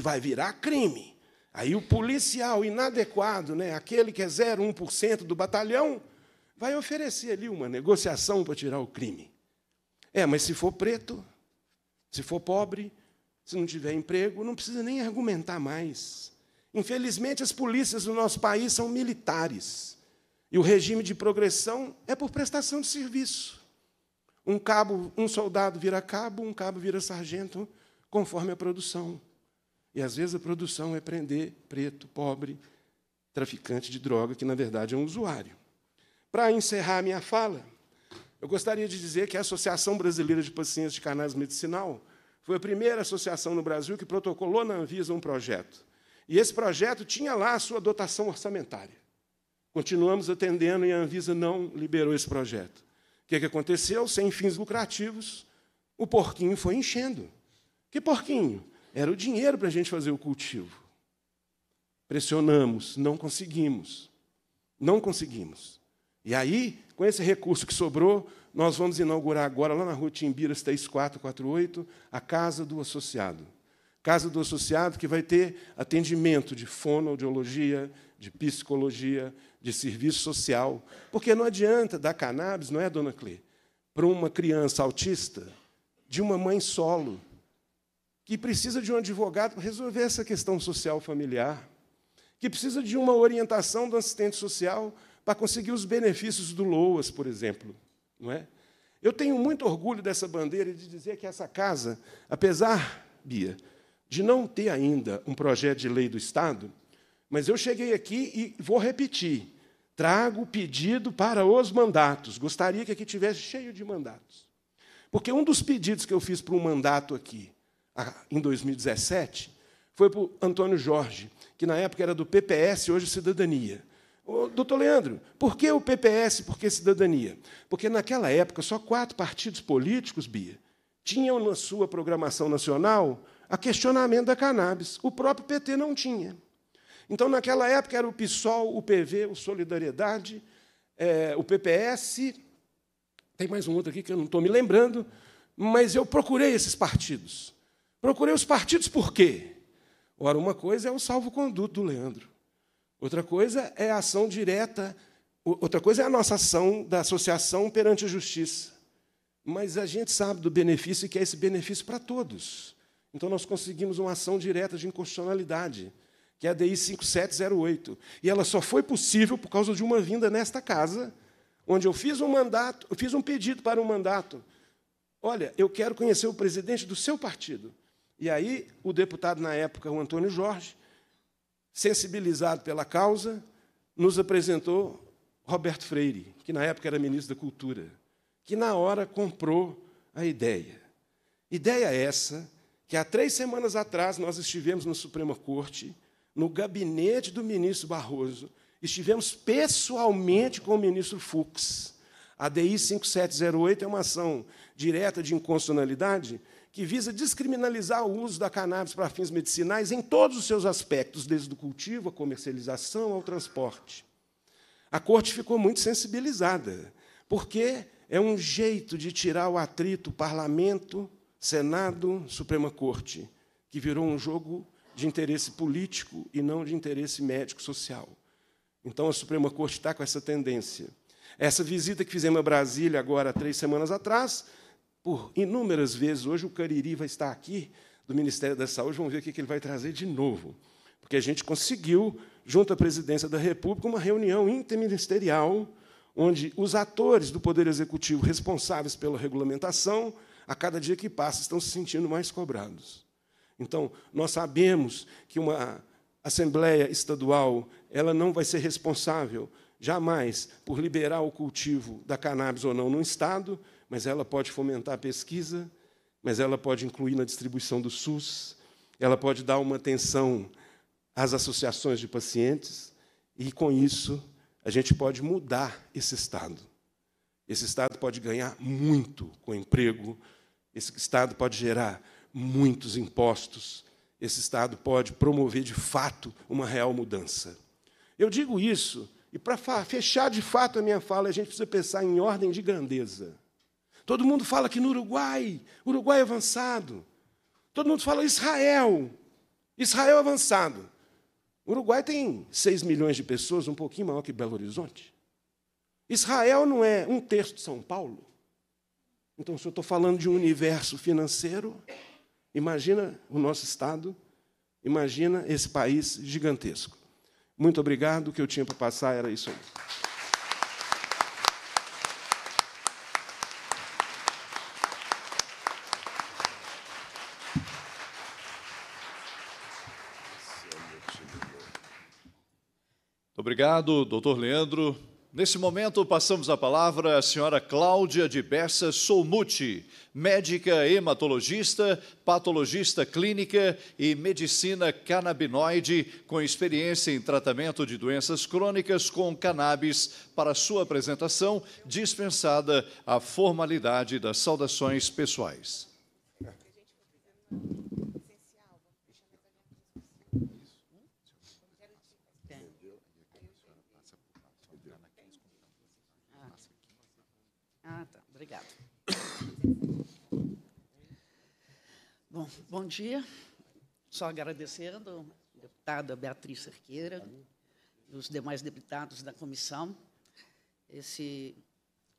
S19: vai virar crime. Aí o policial inadequado, né, aquele que é 0,1% do batalhão, vai oferecer ali uma negociação para tirar o crime. É, mas se for preto, se for pobre, se não tiver emprego, não precisa nem argumentar mais. Infelizmente, as polícias do nosso país são militares. E o regime de progressão é por prestação de serviço. Um cabo, um soldado vira cabo, um cabo vira sargento, conforme a produção. E às vezes a produção é prender preto, pobre, traficante de droga, que na verdade é um usuário. Para encerrar minha fala, eu gostaria de dizer que a Associação Brasileira de Pacientes de Canais Medicinal foi a primeira associação no Brasil que protocolou na Anvisa um projeto. E esse projeto tinha lá a sua dotação orçamentária. Continuamos atendendo e a Anvisa não liberou esse projeto. O que, é que aconteceu? Sem fins lucrativos, o porquinho foi enchendo. Que porquinho? Era o dinheiro para a gente fazer o cultivo. Pressionamos, não conseguimos. Não conseguimos. E aí, com esse recurso que sobrou, nós vamos inaugurar agora, lá na rua Timbiras 3448, a Casa do Associado. Casa do Associado que vai ter atendimento de fonoaudiologia, de psicologia, de serviço social. Porque não adianta dar cannabis, não é, dona Clê, para uma criança autista de uma mãe solo, que precisa de um advogado para resolver essa questão social familiar, que precisa de uma orientação do assistente social para conseguir os benefícios do LOAS, por exemplo. Não é? Eu tenho muito orgulho dessa bandeira e de dizer que essa casa, apesar, Bia, de não ter ainda um projeto de lei do Estado, mas eu cheguei aqui e vou repetir. Trago o pedido para os mandatos. Gostaria que aqui tivesse cheio de mandatos. Porque um dos pedidos que eu fiz para um mandato aqui, em 2017, foi para o Antônio Jorge, que na época era do PPS, hoje Cidadania. Ô, doutor Leandro, por que o PPS, por que Cidadania? Porque naquela época só quatro partidos políticos, Bia, tinham na sua programação nacional a questionamento da cannabis. O próprio PT não tinha. Então, naquela época, era o PSOL, o PV, o Solidariedade, é, o PPS, tem mais um outro aqui que eu não estou me lembrando, mas eu procurei esses partidos. Procurei os partidos por quê? Ora, uma coisa é o salvo-conduto do Leandro, outra coisa é a ação direta, outra coisa é a nossa ação da associação perante a justiça. Mas a gente sabe do benefício e que é esse benefício para todos. Então, nós conseguimos uma ação direta de inconstitucionalidade que é a DI 5708. E ela só foi possível por causa de uma vinda nesta casa, onde eu fiz um mandato, eu fiz um pedido para um mandato. Olha, eu quero conhecer o presidente do seu partido. E aí o deputado na época, o Antônio Jorge, sensibilizado pela causa, nos apresentou Roberto Freire, que na época era ministro da Cultura, que na hora comprou a ideia. Ideia essa que há três semanas atrás nós estivemos na Suprema Corte no gabinete do ministro Barroso, estivemos pessoalmente com o ministro Fux. A DI 5708 é uma ação direta de inconstitucionalidade que visa descriminalizar o uso da cannabis para fins medicinais em todos os seus aspectos, desde o cultivo, a comercialização ao transporte. A corte ficou muito sensibilizada, porque é um jeito de tirar o atrito parlamento, Senado, Suprema Corte, que virou um jogo de interesse político e não de interesse médico-social. Então, a Suprema Corte está com essa tendência. Essa visita que fizemos a Brasília agora, três semanas atrás, por inúmeras vezes, hoje o Cariri vai estar aqui, do Ministério da Saúde, vamos ver o que ele vai trazer de novo. Porque a gente conseguiu, junto à Presidência da República, uma reunião interministerial, onde os atores do Poder Executivo responsáveis pela regulamentação, a cada dia que passa, estão se sentindo mais cobrados. Então, nós sabemos que uma assembleia estadual, ela não vai ser responsável jamais por liberar o cultivo da cannabis ou não no estado, mas ela pode fomentar a pesquisa, mas ela pode incluir na distribuição do SUS, ela pode dar uma atenção às associações de pacientes e com isso a gente pode mudar esse estado. Esse estado pode ganhar
S10: muito
S19: com emprego, esse estado pode gerar muitos impostos, esse Estado pode promover de fato uma real mudança. Eu digo isso, e para fechar de fato a minha fala, a gente precisa pensar em ordem de grandeza. Todo mundo fala que no Uruguai, Uruguai é avançado. Todo mundo fala Israel, Israel é avançado. O Uruguai tem 6 milhões de pessoas, um pouquinho maior que Belo Horizonte. Israel não é um terço de São Paulo. Então, se eu estou falando de um universo financeiro, Imagina o nosso Estado, imagina esse país gigantesco. Muito obrigado, o que eu tinha para passar era isso aí.
S2: Muito obrigado, doutor Leandro. Nesse momento, passamos a palavra à senhora Cláudia de Bessa Solmuti, médica hematologista, patologista clínica e medicina canabinoide, com experiência em tratamento de doenças crônicas com cannabis, para sua apresentação, dispensada a formalidade das saudações pessoais.
S20: Bom, bom dia. Só agradecendo a deputada Beatriz Cerqueira e os demais deputados da comissão esse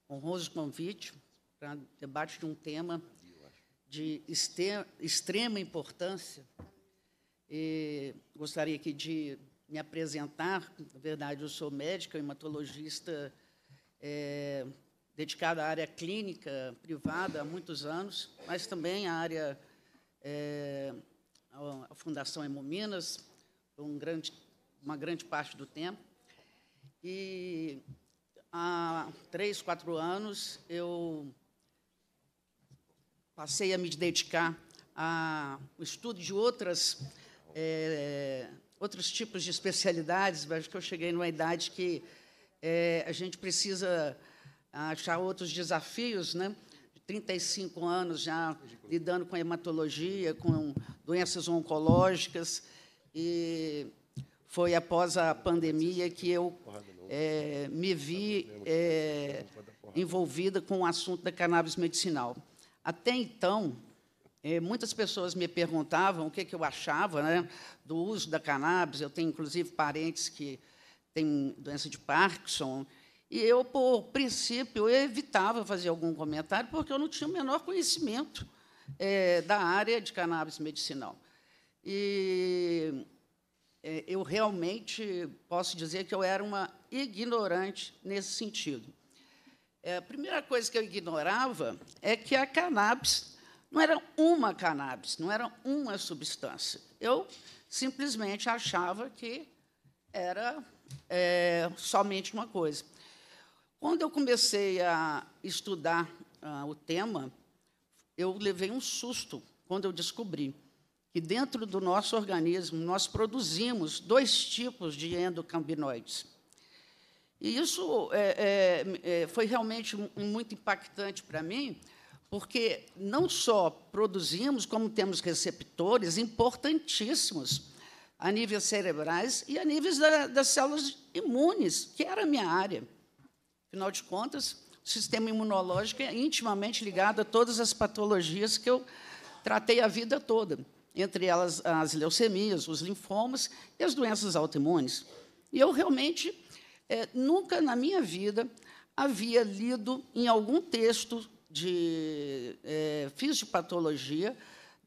S20: honroso convite para debate de um tema de extrema importância. E gostaria aqui de me apresentar. Na verdade, eu sou médica, hematologista é, dedicada à área clínica privada há muitos anos, mas também à área é, a Fundação Hemominas, um grande, uma grande parte do tempo. E há três, quatro anos eu passei a me dedicar ao estudo de outras, é, outros tipos de especialidades. Acho que eu cheguei numa idade que é, a gente precisa achar outros desafios, né? 35 anos já lidando com hematologia, com doenças oncológicas, e foi após a pandemia que eu é, me vi é, envolvida com o assunto da cannabis medicinal. Até então, é, muitas pessoas me perguntavam o que, que eu achava né, do uso da cannabis. Eu tenho, inclusive, parentes que têm doença de Parkinson e eu, por princípio, eu evitava fazer algum comentário, porque eu não tinha o menor conhecimento é, da área de cannabis medicinal. E é, eu realmente posso dizer que eu era uma ignorante nesse sentido. É, a primeira coisa que eu ignorava é que a cannabis não era uma cannabis, não era uma substância. Eu simplesmente achava que era é, somente uma coisa. Quando eu comecei a estudar uh, o tema, eu levei um susto quando eu descobri que dentro do nosso organismo nós produzimos dois tipos de endocambinoides. E isso é, é, é foi realmente muito impactante para mim, porque não só produzimos, como temos receptores importantíssimos a níveis cerebrais e a níveis da, das células imunes, que era a minha área. Afinal de contas, o sistema imunológico é intimamente ligado a todas as patologias que eu tratei a vida toda, entre elas as leucemias, os linfomas e as doenças autoimunes. E eu realmente é, nunca na minha vida havia lido em algum texto de é, eh, fisiopatologia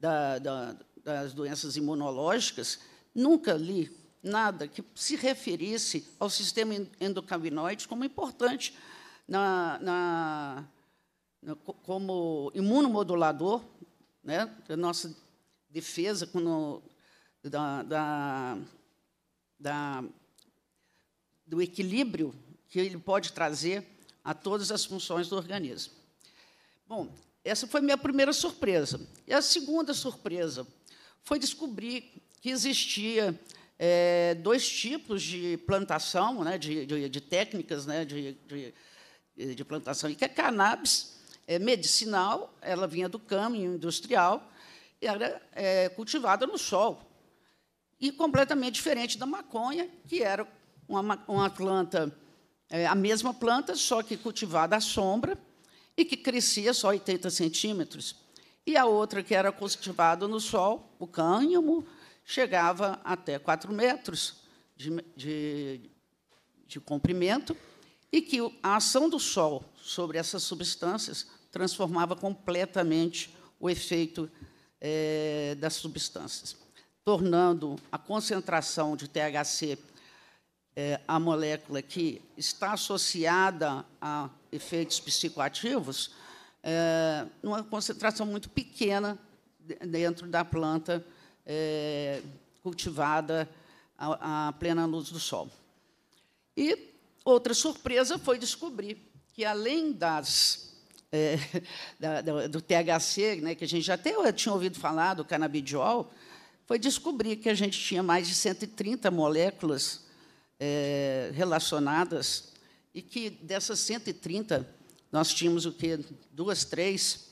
S20: da, da, das doenças imunológicas, nunca li nada que se referisse ao sistema endocannabinoide como importante na, na, na, como imunomodulador, né, da nossa defesa quando, da, da, da, do equilíbrio que ele pode trazer a todas as funções do organismo. Bom, essa foi minha primeira surpresa. E a segunda surpresa foi descobrir que existia é, dois tipos de plantação, né, de, de, de técnicas né, de, de, de, plantação, que a é cannabis é, medicinal, ela vinha do caminho industrial, era é, cultivada no sol, e completamente diferente da maconha, que era uma, uma planta, é, a mesma planta, só que cultivada à sombra, e que crescia só 80 centímetros. E a outra, que era cultivada no sol, o cânhamo, chegava até 4 metros de, de, de comprimento e que a ação do Sol sobre essas substâncias transformava completamente o efeito é, das substâncias, tornando a concentração de THC, é, eh, a molécula que está associada a efeitos psicoativos, é, concentração muito pequena dentro da planta é, cultivada à, à plena luz do sol. E outra surpresa foi descobrir que, além das é, da, do THC, né, que a gente já até tinha ouvido falar do canabidiol, foi descobrir que a gente tinha mais de 130 moléculas é, relacionadas e que dessas 130 nós tínhamos o que duas, três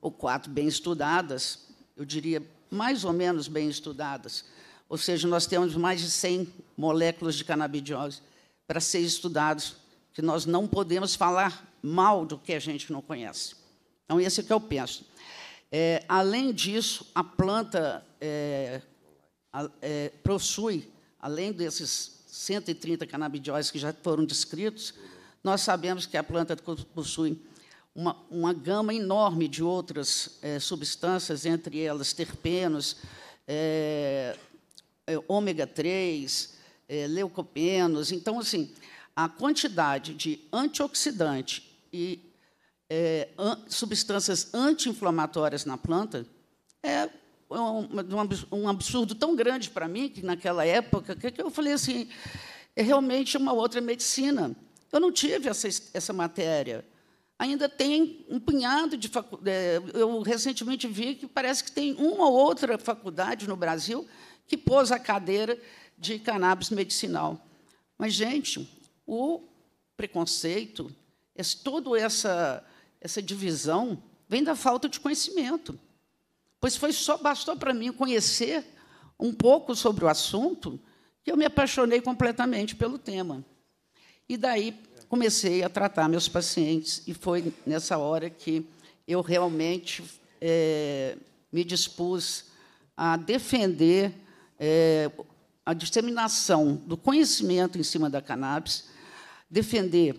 S20: ou quatro bem estudadas, eu diria mais ou menos bem estudadas. Ou seja, nós temos mais de 100 moléculas de canabidiose para ser estudados, que nós não podemos falar mal do que a gente não conhece. Então, esse é o que eu penso. É, além disso, a planta é, é, possui, além desses 130 canabidióides que já foram descritos, nós sabemos que a planta possui uma, uma gama enorme de outras é, substâncias, entre elas terpenos, é, ômega 3, leucopenos. Então, assim, a quantidade de antioxidante e é, an, substâncias anti-inflamatórias na planta é, é um, um absurdo tão grande para mim, que naquela época, que, que, eu falei assim, é realmente uma outra medicina. Eu não tive essa, essa matéria ainda tem um punhado de faculdades. É, eu recentemente vi que parece que tem uma ou outra faculdade no Brasil que pôs a cadeira de cannabis medicinal. Mas, gente, o preconceito, esse, toda essa, essa divisão, vem da falta de conhecimento. Pois foi só bastou para mim conhecer um pouco sobre o assunto que eu me apaixonei completamente pelo tema. E daí comecei a tratar meus pacientes e foi nessa hora que eu realmente é, me dispus a defender é, a disseminação do conhecimento em cima da cannabis, defender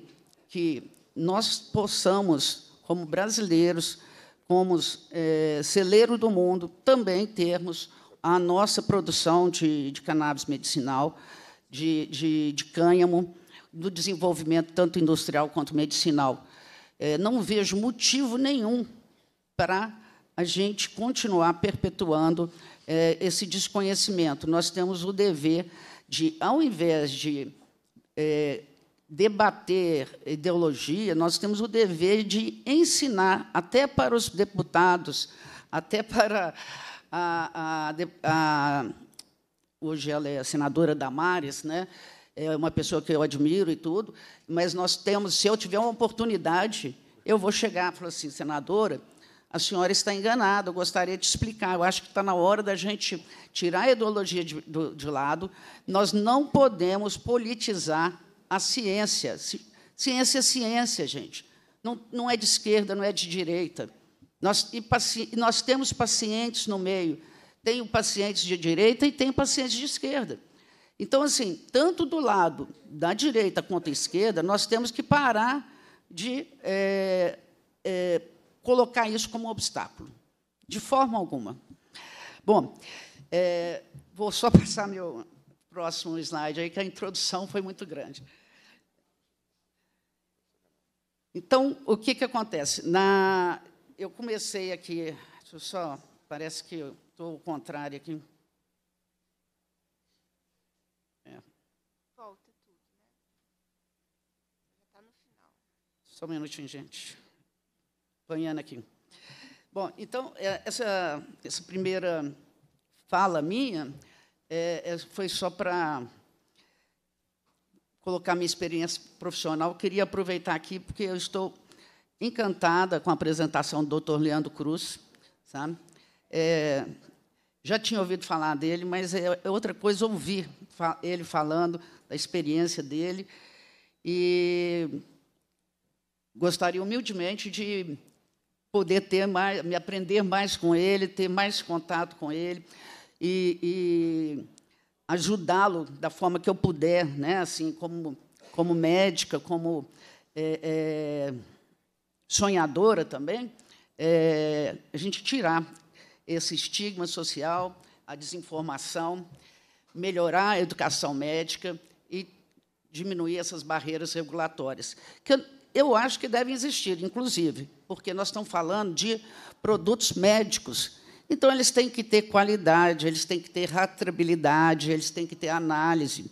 S20: que nós possamos, como brasileiros, como é, celeiro do mundo, também termos a nossa produção de, de cannabis medicinal, de, de, de cânhamo, do desenvolvimento tanto industrial quanto medicinal. É, não vejo motivo nenhum para a gente continuar perpetuando é, esse desconhecimento. Nós temos o dever de, ao invés de é, debater ideologia, nós temos o dever de ensinar, até para os deputados, até para a, a, a, hoje ela é a senadora Damares, né? é uma pessoa que eu admiro e tudo, mas nós temos, se eu tiver uma oportunidade, eu vou chegar e falar assim, senadora, a senhora está enganada, eu gostaria de explicar. Eu acho que está na hora da gente tirar a ideologia de, do, de lado. Nós não podemos politizar a ciência. Ciência é ciência, gente. Não, não é de esquerda, não é de direita. Nós, e paci, nós temos pacientes no meio. Tenho pacientes de direita e tenho pacientes de esquerda. Então, assim, tanto do lado da direita quanto da esquerda, nós temos que parar de é, é, colocar isso como obstáculo, de forma alguma. Bom, é, vou só passar meu próximo slide aí, que a introdução foi muito grande. Então, o que, que acontece? Na, eu comecei aqui, deixa eu só, parece que estou ao contrário aqui. Só um minutinho, gente. Apanhando aqui. Bom, então, é, essa, essa primeira fala minha é, é foi só para colocar minha experiência profissional. Queria aproveitar aqui, porque eu estou encantada com a apresentação do Dr. Leandro Cruz. Sabe? É, já tinha ouvido falar dele, mas é, é outra coisa ouvir ele falando da experiência dele. E gostaria humildemente de poder ter mais, me aprender mais com ele, ter mais contato com ele e, e ajudá-lo da forma que eu puder, né? Assim, como como médica, como é, é, sonhadora também, é, a gente tirar esse estigma social, a desinformação, melhorar a educação médica e diminuir essas barreiras regulatórias. Que eu, eu acho que devem existir, inclusive, porque nós estamos falando de produtos médicos. Então, eles têm que ter qualidade, eles têm que ter rastreabilidade, eles têm que ter análise.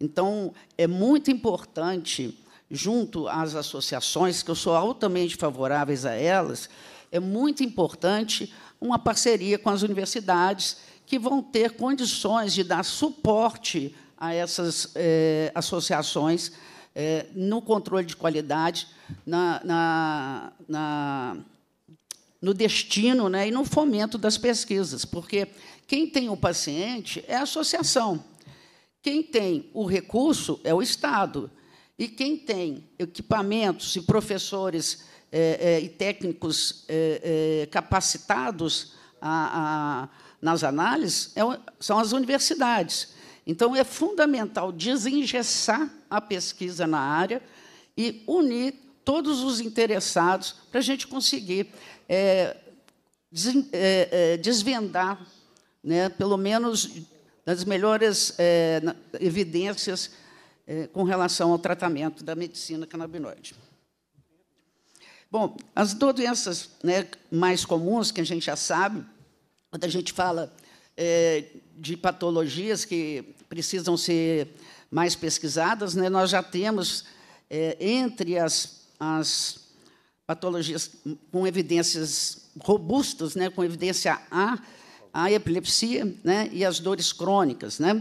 S20: Então, é muito importante, junto às associações, que eu sou altamente favoráveis a elas, é muito importante uma parceria com as universidades que vão ter condições de dar suporte a essas eh, associações é, no controle de qualidade, na, na, na, no destino né, e no fomento das pesquisas, porque quem tem o paciente é a associação, quem tem o recurso é o Estado, e quem tem equipamentos e professores é, é, e técnicos é, é, capacitados a, a, nas análises é são as universidades. Então, é fundamental desengessar a pesquisa na área e unir todos os interessados para a gente conseguir é, des, é, é, desvendar, né, pelo menos, as melhores é, evidências é, com relação ao tratamento da medicina canabinoide. Bom, as doenças né, mais comuns, que a gente já sabe, quando a gente fala é, de patologias que precisam ser mais pesquisadas. Né? Nós já temos, é, entre as, as patologias com evidências robustas, né? com evidência A, a epilepsia né? e as dores crônicas. Né?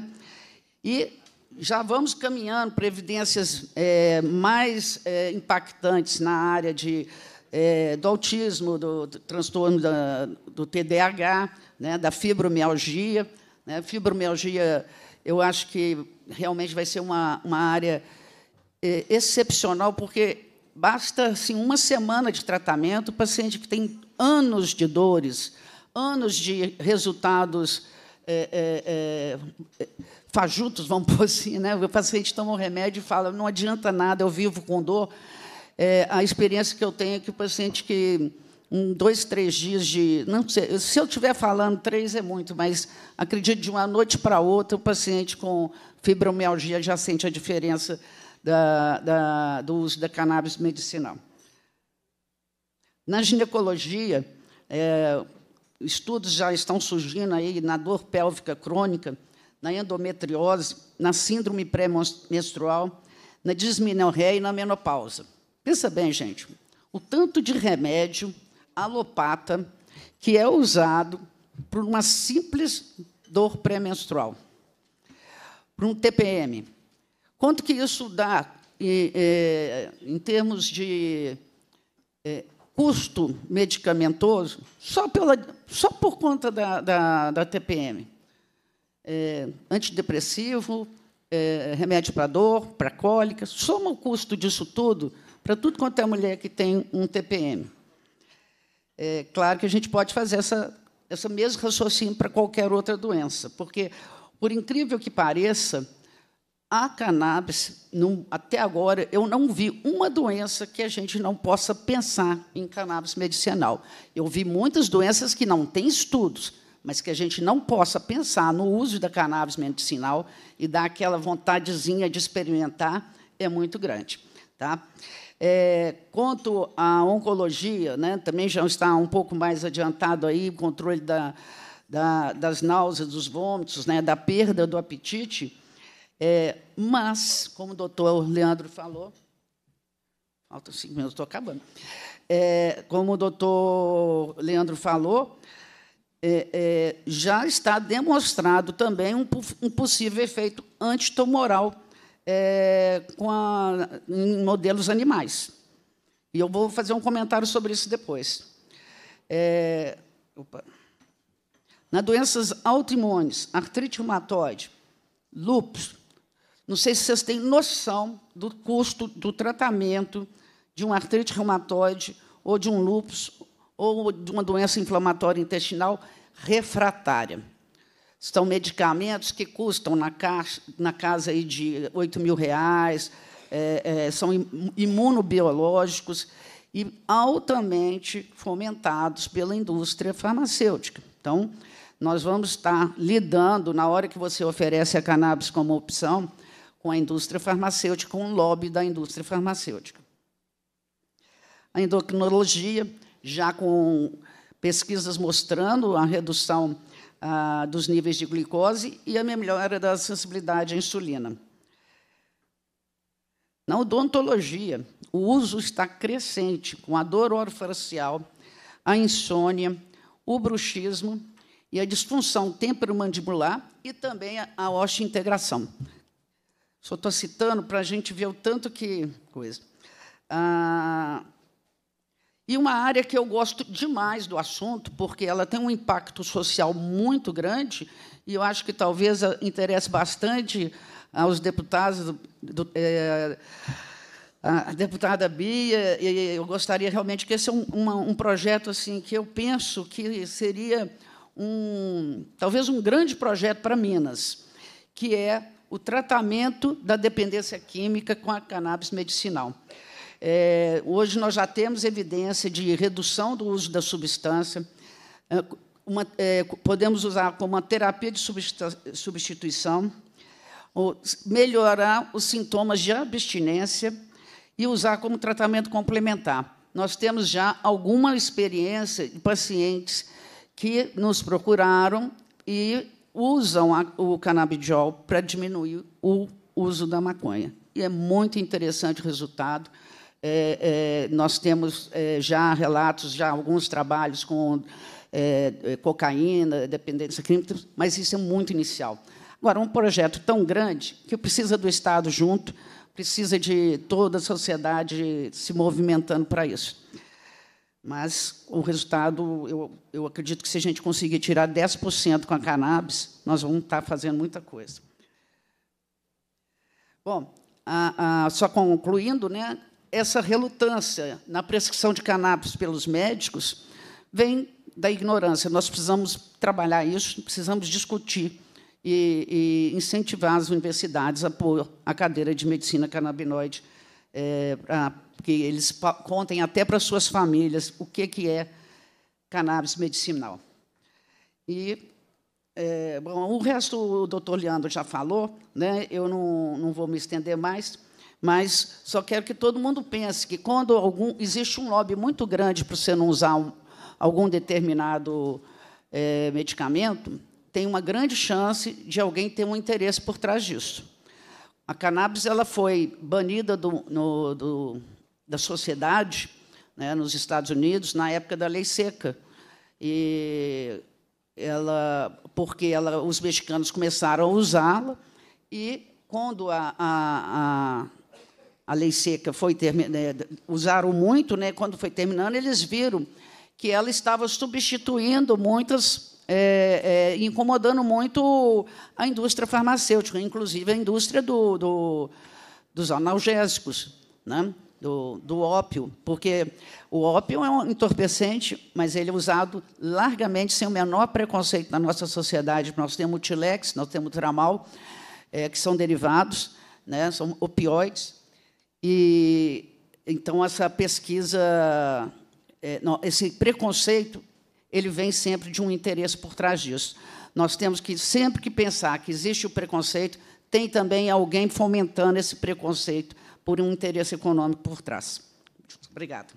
S20: E já vamos caminhando para evidências é, mais é, impactantes na área de, é, do autismo, do, do transtorno da, do TDAH, né, da fibromialgia. Né, fibromialgia eu acho que realmente vai ser uma, uma área é, excepcional, porque basta assim, uma semana de tratamento, paciente que tem anos de dores, anos de resultados é, é, é fajutos, vamos por assim, né? o paciente toma um remédio e fala, não adianta nada, eu vivo com dor. É, a experiência que eu tenho é que o paciente que um, dois, três dias de. Não sei, se eu estiver falando três é muito, mas acredito de uma noite para outra, o paciente com fibromialgia já sente a diferença da, da, do uso da cannabis medicinal. Na ginecologia, é, estudos já estão surgindo aí na dor pélvica crônica, na endometriose, na síndrome pré-menstrual, na dismenorreia e na menopausa. Pensa bem, gente, o tanto de remédio alopata, que é usado por uma simples dor pré-menstrual, por um TPM. Quanto que isso dá em, é, em termos de é, custo medicamentoso só, pela, só por conta da, da, da TPM. É, antidepressivo, é, remédio para dor, para cólica, soma o custo disso tudo para tudo quanto é mulher que tem um TPM. É claro que a gente pode fazer essa, essa mesmo raciocínio para qualquer outra doença, porque, por incrível que pareça, a cannabis, até agora, eu não vi uma doença que a gente não possa pensar em cannabis medicinal. Eu vi muitas doenças que não têm estudos, mas que a gente não possa pensar no uso da cannabis medicinal e dar aquela vontadezinha de experimentar é muito grande. Tá? É, quanto à oncologia, né, também já está um pouco mais adiantado aí o controle da, da, das náuseas, dos vômitos, né, da perda do apetite. É, mas, como o doutor Leandro falou, falta cinco minutos, estou acabando. É, como o doutor Leandro falou, é, é, já está demonstrado também um, um possível efeito antitumoral é, com a, em modelos animais. E eu vou fazer um comentário sobre isso depois. É, opa. Na doenças autoimunes, artrite reumatoide, lúpus, não sei se vocês têm noção do custo do tratamento de uma artrite reumatoide ou de um lúpus ou de uma doença inflamatória intestinal refratária. São medicamentos que custam na, caixa, na casa aí de 8 mil reais, é, é, são imunobiológicos e altamente fomentados pela indústria farmacêutica. Então, nós vamos estar lidando, na hora que você oferece a cannabis como opção, com a indústria farmacêutica, com o lobby da indústria farmacêutica. A endocrinologia, já com pesquisas mostrando a redução ah, dos níveis de glicose e a melhora da sensibilidade à insulina. Na odontologia, o uso está crescente com a dor orofacial, a insônia, o bruxismo e a disfunção temporomandibular e também a osteointegração. Só estou citando para a gente ver o tanto que coisa. Ah, e uma área que eu gosto demais do assunto, porque ela tem um impacto social muito grande, e eu acho que talvez interesse bastante aos deputados do, do, é, a deputada Bia, e eu gostaria realmente que esse é um, uma, um projeto assim que eu penso que seria um, talvez um grande projeto para Minas, que é o tratamento da dependência química com a cannabis medicinal. É, hoje nós já temos evidência de redução do uso da substância. É, uma, é, podemos usar como uma terapia de substituição, melhorar os sintomas de abstinência e usar como tratamento complementar. Nós temos já alguma experiência de pacientes que nos procuraram e usam a, o canabidiol para diminuir o uso da maconha. E é muito interessante o resultado. É, é, nós temos é, já relatos, já alguns trabalhos com é, é, cocaína, dependência química, mas isso é muito inicial. Agora, um projeto tão grande que precisa do Estado junto, precisa de toda a sociedade se movimentando para isso. Mas o resultado, eu, eu acredito que se a gente conseguir tirar 10% com a cannabis, nós vamos estar fazendo muita coisa. Bom, a, a, só concluindo, né, essa relutância na prescrição de cannabis pelos médicos vem da ignorância. Nós precisamos trabalhar isso, precisamos discutir e, e incentivar as universidades a pôr a cadeira de medicina canabinoide é, para que eles contem até para suas famílias o que, que é cannabis medicinal. E é, bom, o resto o doutor Leandro já falou, né? eu não, não vou me estender mais. Mas só quero que todo mundo pense que quando algum, existe um lobby muito grande para você não usar um, algum determinado é, medicamento, tem uma grande chance de alguém ter um interesse por trás disso. A cannabis ela foi banida do, no, do, da sociedade né, nos Estados Unidos na época da lei seca. E ela, porque ela, os mexicanos começaram a usá-la e quando a, a, a a lei seca foi terminada, né, usaram muito, né, quando foi terminando, eles viram que ela estava substituindo muitas, é, é, incomodando muito a indústria farmacêutica, inclusive a indústria do, do, dos analgésicos, né, do, do ópio, porque o ópio é um entorpecente, mas ele é usado largamente, sem o menor preconceito na nossa sociedade. Nós temos o Tilex, nós temos o Tramal, é, que são derivados, né, são opioides, e então essa pesquisa, é, não, esse preconceito, ele vem sempre de um interesse por trás disso. Nós temos que sempre que pensar que existe o preconceito, tem também alguém fomentando esse preconceito por um interesse econômico por trás. Obrigado.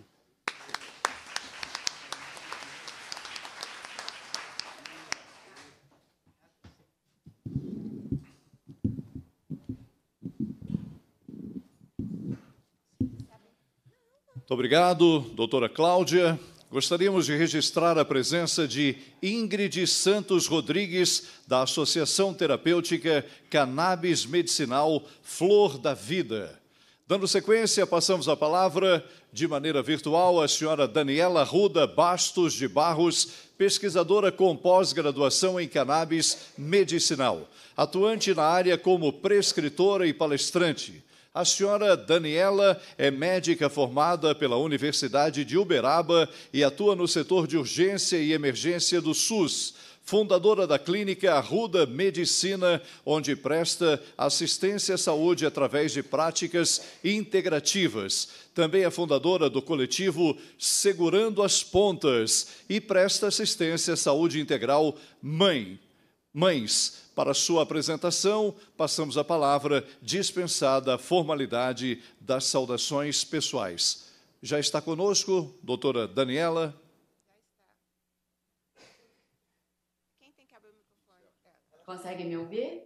S2: Obrigado, doutora Cláudia. Gostaríamos de registrar a presença de Ingrid Santos Rodrigues, da Associação Terapêutica Cannabis Medicinal Flor da Vida. Dando sequência, passamos a palavra de maneira virtual à senhora Daniela Ruda Bastos de Barros, pesquisadora com pós-graduação em cannabis medicinal, atuante na área como prescritora e palestrante. A senhora Daniela é médica formada pela Universidade de Uberaba e atua no setor de urgência e emergência do SUS fundadora da clínica Arruda Medicina, onde presta assistência à saúde através de práticas integrativas. Também é fundadora do coletivo Segurando as Pontas e presta assistência à saúde integral Mãe. Mães para sua apresentação, passamos a palavra dispensada a formalidade das saudações pessoais. Já está conosco, doutora Daniela.
S21: Quem tem que abrir o microfone?
S22: Consegue me ouvir?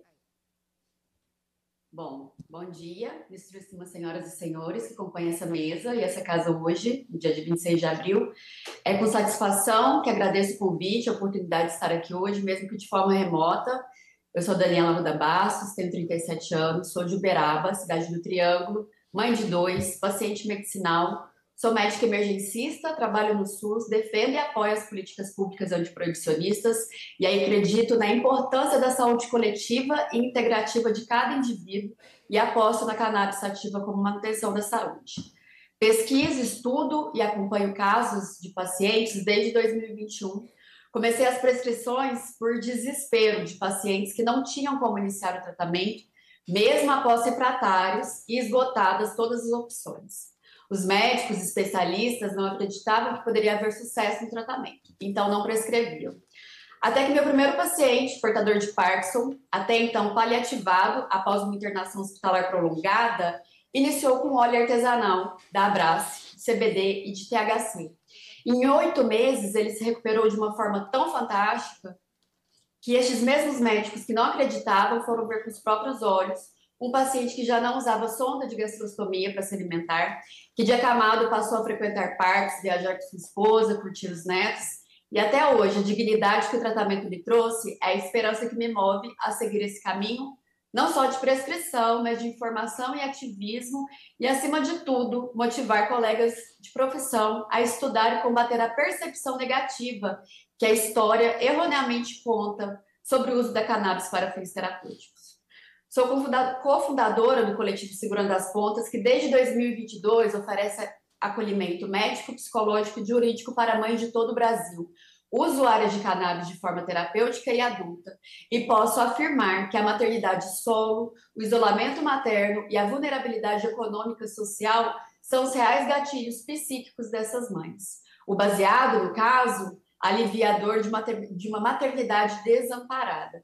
S22: Bom, bom dia, ilustríssimas senhoras e senhores que acompanham essa mesa e essa casa hoje, no dia de 26 de abril. É com satisfação que agradeço o convite, a oportunidade de estar aqui hoje, mesmo que de forma remota, eu sou Daniela Ruda Bastos, tenho 37 anos, sou de Uberaba, cidade do Triângulo, mãe de dois, paciente medicinal, sou médica emergencista, trabalho no SUS, defendo e apoio as políticas públicas antiproibicionistas e aí acredito na importância da saúde coletiva e integrativa de cada indivíduo e aposto na cannabis ativa como manutenção da saúde. Pesquiso, estudo e acompanho casos de pacientes desde 2021 Comecei as prescrições por desespero de pacientes que não tinham como iniciar o tratamento, mesmo após refratários e esgotadas todas as opções. Os médicos especialistas não acreditavam que poderia haver sucesso no tratamento, então não prescreviam. Até que meu primeiro paciente, portador de Parkinson, até então paliativado após uma internação hospitalar prolongada, iniciou com óleo artesanal da Abrace, CBD e de THC, em oito meses, ele se recuperou de uma forma tão fantástica que estes mesmos médicos que não acreditavam foram ver com os próprios olhos um paciente que já não usava sonda de gastrostomia para se alimentar, que de acamado passou a frequentar parques, viajar com sua esposa, curtir os netos, e até hoje a dignidade que o tratamento lhe trouxe é a esperança que me move a seguir esse caminho não só de prescrição, mas de informação e ativismo, e, acima de tudo, motivar colegas de profissão a estudar e combater a percepção negativa que a história erroneamente conta sobre o uso da cannabis para fins terapêuticos. Sou cofundadora do coletivo Segurando as Pontas, que desde 2022 oferece acolhimento médico, psicológico e jurídico para mães de todo o Brasil, usuária de cannabis de forma terapêutica e adulta, e posso afirmar que a maternidade solo, o isolamento materno e a vulnerabilidade econômica e social são os reais gatilhos psíquicos dessas mães. O baseado, no caso, aliviador de uma maternidade desamparada.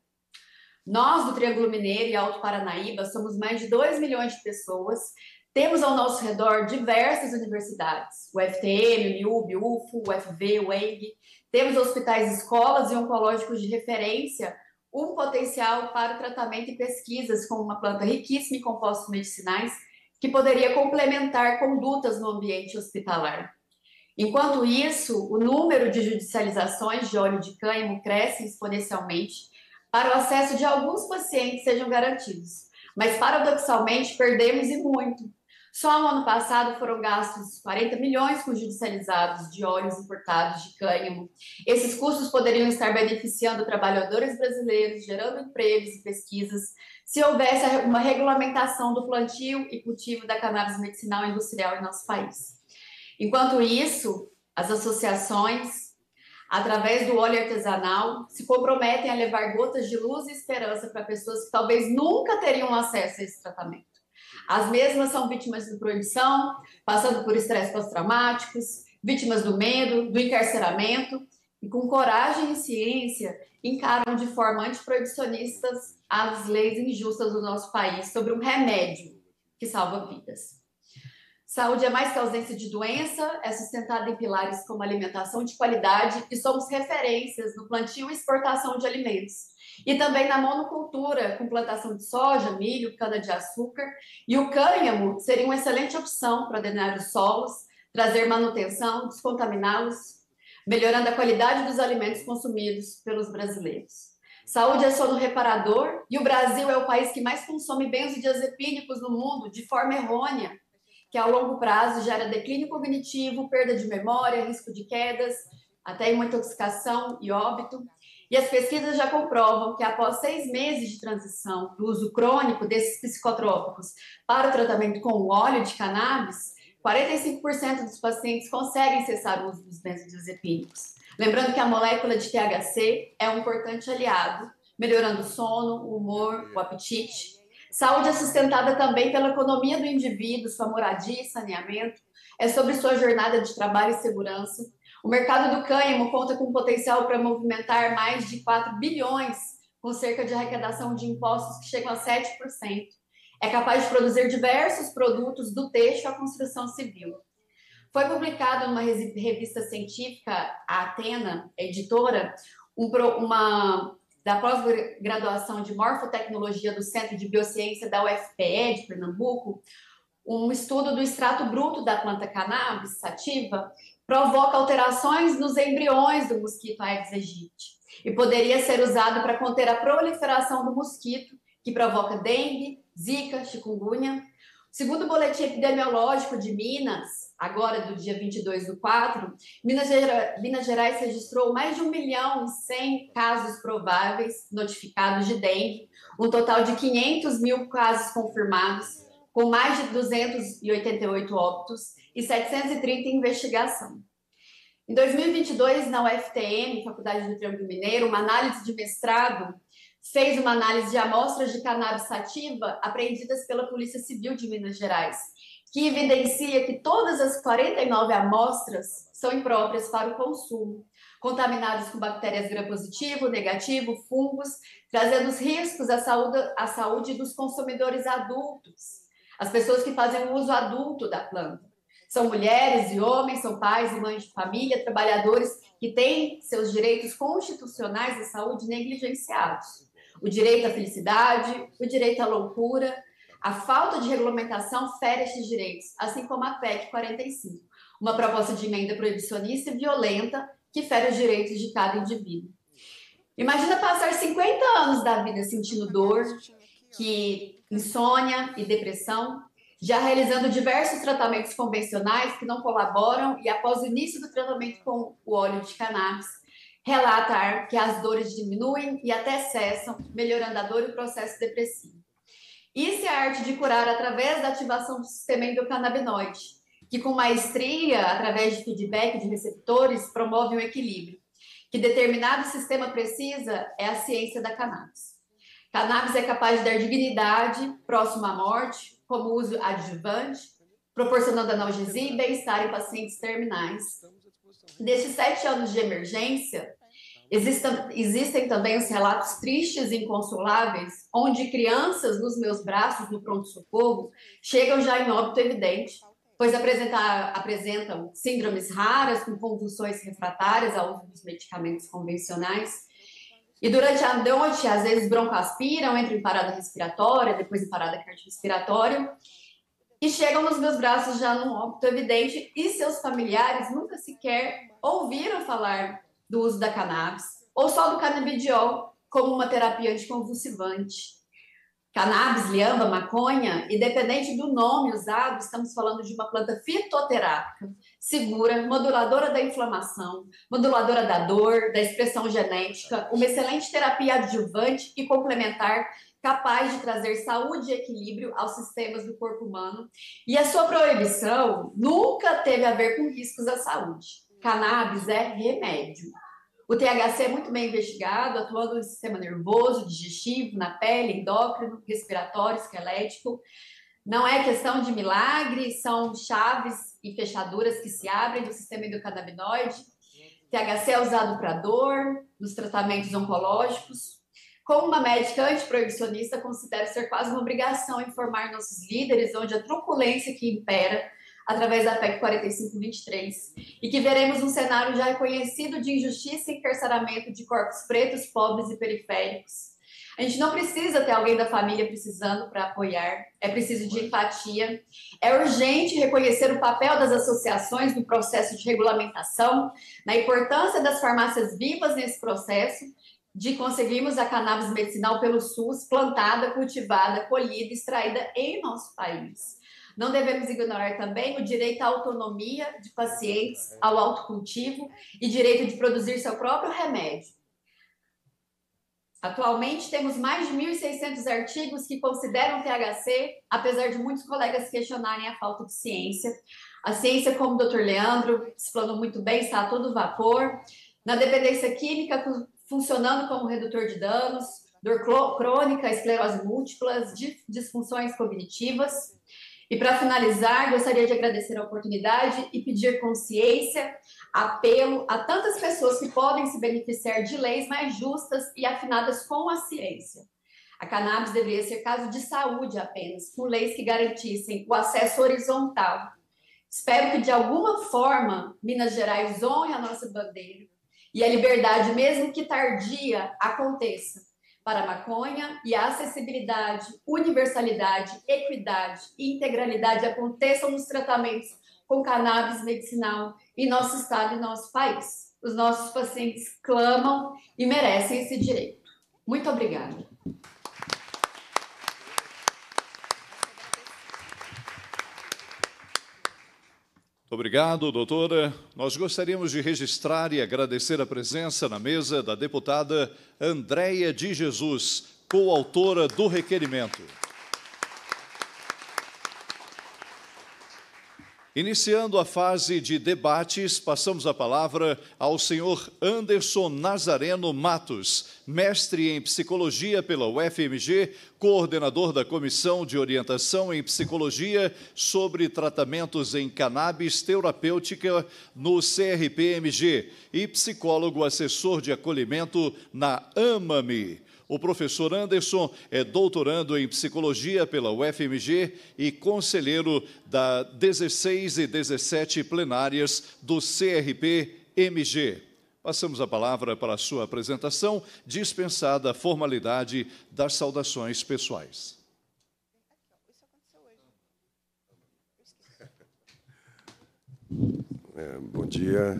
S22: Nós do Triângulo Mineiro e Alto Paranaíba somos mais de 2 milhões de pessoas. Temos ao nosso redor diversas universidades, o FTM, o NIUB, o UFO, o UFV, o ENG, temos hospitais, escolas e oncológicos de referência, um potencial para o tratamento e pesquisas com uma planta riquíssima em compostos medicinais que poderia complementar condutas no ambiente hospitalar. Enquanto isso, o número de judicializações de óleo de cânhamo cresce exponencialmente para o acesso de alguns pacientes sejam garantidos. Mas, paradoxalmente, perdemos e muito, só no ano passado foram gastos 40 milhões com judicializados de óleos importados de cânhamo. Esses custos poderiam estar beneficiando trabalhadores brasileiros, gerando empregos e pesquisas, se houvesse uma regulamentação do plantio e cultivo da cannabis medicinal e industrial em nosso país. Enquanto isso, as associações, através do óleo artesanal, se comprometem a levar gotas de luz e esperança para pessoas que talvez nunca teriam acesso a esse tratamento. As mesmas são vítimas de proibição, passando por estresse pós-traumáticos, vítimas do medo, do encarceramento, e com coragem e ciência encaram de forma antiproibicionista as leis injustas do nosso país sobre um remédio que salva vidas. Saúde é mais que ausência de doença, é sustentada em pilares como alimentação de qualidade e somos referências no plantio e exportação de alimentos, e também na monocultura, com plantação de soja, milho, cana-de-açúcar. E o cânhamo seria uma excelente opção para drenar os solos, trazer manutenção, descontaminá-los, melhorando a qualidade dos alimentos consumidos pelos brasileiros. Saúde é sono reparador e o Brasil é o país que mais consome benzodiazepínicos no mundo de forma errônea, que a longo prazo gera declínio cognitivo, perda de memória, risco de quedas, até intoxicação e óbito. E as pesquisas já comprovam que após seis meses de transição do uso crônico desses psicotrópicos para o tratamento com o óleo de cannabis, 45% dos pacientes conseguem cessar o uso dos benzodiazepínicos. Lembrando que a molécula de THC é um importante aliado, melhorando o sono, o humor, o apetite. Saúde é sustentada também pela economia do indivíduo, sua moradia e saneamento. É sobre sua jornada de trabalho e segurança, o mercado do cânhamo conta com potencial para movimentar mais de 4 bilhões, com cerca de arrecadação de impostos que chegam a 7%. É capaz de produzir diversos produtos do texto à construção civil. Foi publicado numa revista científica, a Atena, editora, um, uma da pós-graduação de morfotecnologia do Centro de Biociência da UFPE de Pernambuco, um estudo do extrato bruto da planta cannabis sativa provoca alterações nos embriões do mosquito Aedes aegypti e poderia ser usado para conter a proliferação do mosquito, que provoca dengue, zika, chikungunya. Segundo o boletim epidemiológico de Minas, agora do dia 22 do 4, Minas, Gera... Minas Gerais registrou mais de 1 milhão e 100 casos prováveis notificados de dengue, um total de 500 mil casos confirmados, com mais de 288 óbitos e 730 em investigação. Em 2022, na UFTM, Faculdade do Triângulo Mineiro, uma análise de mestrado fez uma análise de amostras de cannabis sativa apreendidas pela Polícia Civil de Minas Gerais, que evidencia que todas as 49 amostras são impróprias para o consumo, contaminadas com bactérias gram-positivo, negativo, fungos, trazendo riscos à saúde, à saúde dos consumidores adultos, as pessoas que fazem o uso adulto da planta. São mulheres e homens, são pais e mães de família, trabalhadores que têm seus direitos constitucionais de saúde negligenciados. O direito à felicidade, o direito à loucura, a falta de regulamentação fere estes direitos, assim como a PEC 45, uma proposta de emenda proibicionista e violenta que fere os direitos de cada indivíduo. Imagina passar 50 anos da vida sentindo dor, que insônia e depressão já realizando diversos tratamentos convencionais que não colaboram e após o início do tratamento com o óleo de cannabis, relata que as dores diminuem e até cessam, melhorando a dor e o processo depressivo. Isso é a arte de curar através da ativação do sistema endocannabinoide, que com maestria, através de feedback de receptores, promove o equilíbrio. Que determinado sistema precisa é a ciência da cannabis. Cannabis é capaz de dar dignidade próximo à morte, como uso adjuvante, proporcionando analgesia e bem-estar em pacientes terminais. Destes sete anos de emergência, Existam, existem também os relatos tristes e inconsoláveis, onde crianças nos meus braços, no pronto-socorro, chegam já em óbito evidente, pois apresentam síndromes raras, com convulsões refratárias ao uso dos medicamentos convencionais, e durante a noite, às vezes broncoaspiram, entram em parada respiratória, depois em parada cardiorrespiratória, e chegam nos meus braços já no óbito evidente, e seus familiares nunca sequer ouviram falar do uso da cannabis, ou só do canabidiol como uma terapia anticonvulsivante. Cannabis, liamba, maconha, independente do nome usado, estamos falando de uma planta fitoterápica, segura, moduladora da inflamação, moduladora da dor, da expressão genética, uma excelente terapia adjuvante e complementar capaz de trazer saúde e equilíbrio aos sistemas do corpo humano. E a sua proibição nunca teve a ver com riscos à saúde. Cannabis é remédio. O THC é muito bem investigado, atuando no sistema nervoso, digestivo, na pele, endócrino, respiratório, esquelético. Não é questão de milagre, são chaves e fechaduras que se abrem do sistema endocannabinoide. THC é usado para dor, nos tratamentos oncológicos. Como uma médica antiproibicionista, considero ser quase uma obrigação informar nossos líderes onde a truculência que impera através da PEC 4523, e que veremos um cenário já reconhecido de injustiça e encarceramento de corpos pretos, pobres e periféricos. A gente não precisa ter alguém da família precisando para apoiar, é preciso de empatia. É urgente reconhecer o papel das associações no processo de regulamentação, na importância das farmácias vivas nesse processo, de conseguirmos a cannabis medicinal pelo SUS, plantada, cultivada, colhida, extraída em nosso país. Não devemos ignorar também o direito à autonomia de pacientes, ao autocultivo e direito de produzir seu próprio remédio. Atualmente, temos mais de 1.600 artigos que consideram THC, apesar de muitos colegas questionarem a falta de ciência. A ciência, como o doutor Leandro explanou muito bem, está a todo vapor. Na dependência química, funcionando como redutor de danos, dor crônica, esclerose múltipla, disfunções cognitivas. E para finalizar, gostaria de agradecer a oportunidade e pedir consciência, apelo a tantas pessoas que podem se beneficiar de leis mais justas e afinadas com a ciência. A cannabis deveria ser caso de saúde apenas, com leis que garantissem o acesso horizontal. Espero que, de alguma forma, Minas Gerais honre a nossa bandeira
S21: e a liberdade,
S22: mesmo que tardia, aconteça para a maconha e a acessibilidade, universalidade, equidade e integralidade aconteçam nos tratamentos com cannabis medicinal em nosso estado e nosso país. Os nossos pacientes clamam e merecem esse direito. Muito obrigada.
S2: Obrigado, doutora. Nós gostaríamos de registrar e agradecer a presença na mesa da deputada Andréia de Jesus, coautora do requerimento. Iniciando a fase de debates, passamos a palavra ao senhor Anderson Nazareno Matos, mestre em psicologia pela UFMG, coordenador da Comissão de Orientação em Psicologia sobre Tratamentos em Cannabis Terapêutica no CRPMG e psicólogo assessor de acolhimento na AMAMI. O professor Anderson é doutorando em psicologia pela UFMG e conselheiro da 16 e 17 plenárias do CRP MG. Passamos a palavra para a sua apresentação, dispensada a formalidade das saudações pessoais.
S23: É, bom dia.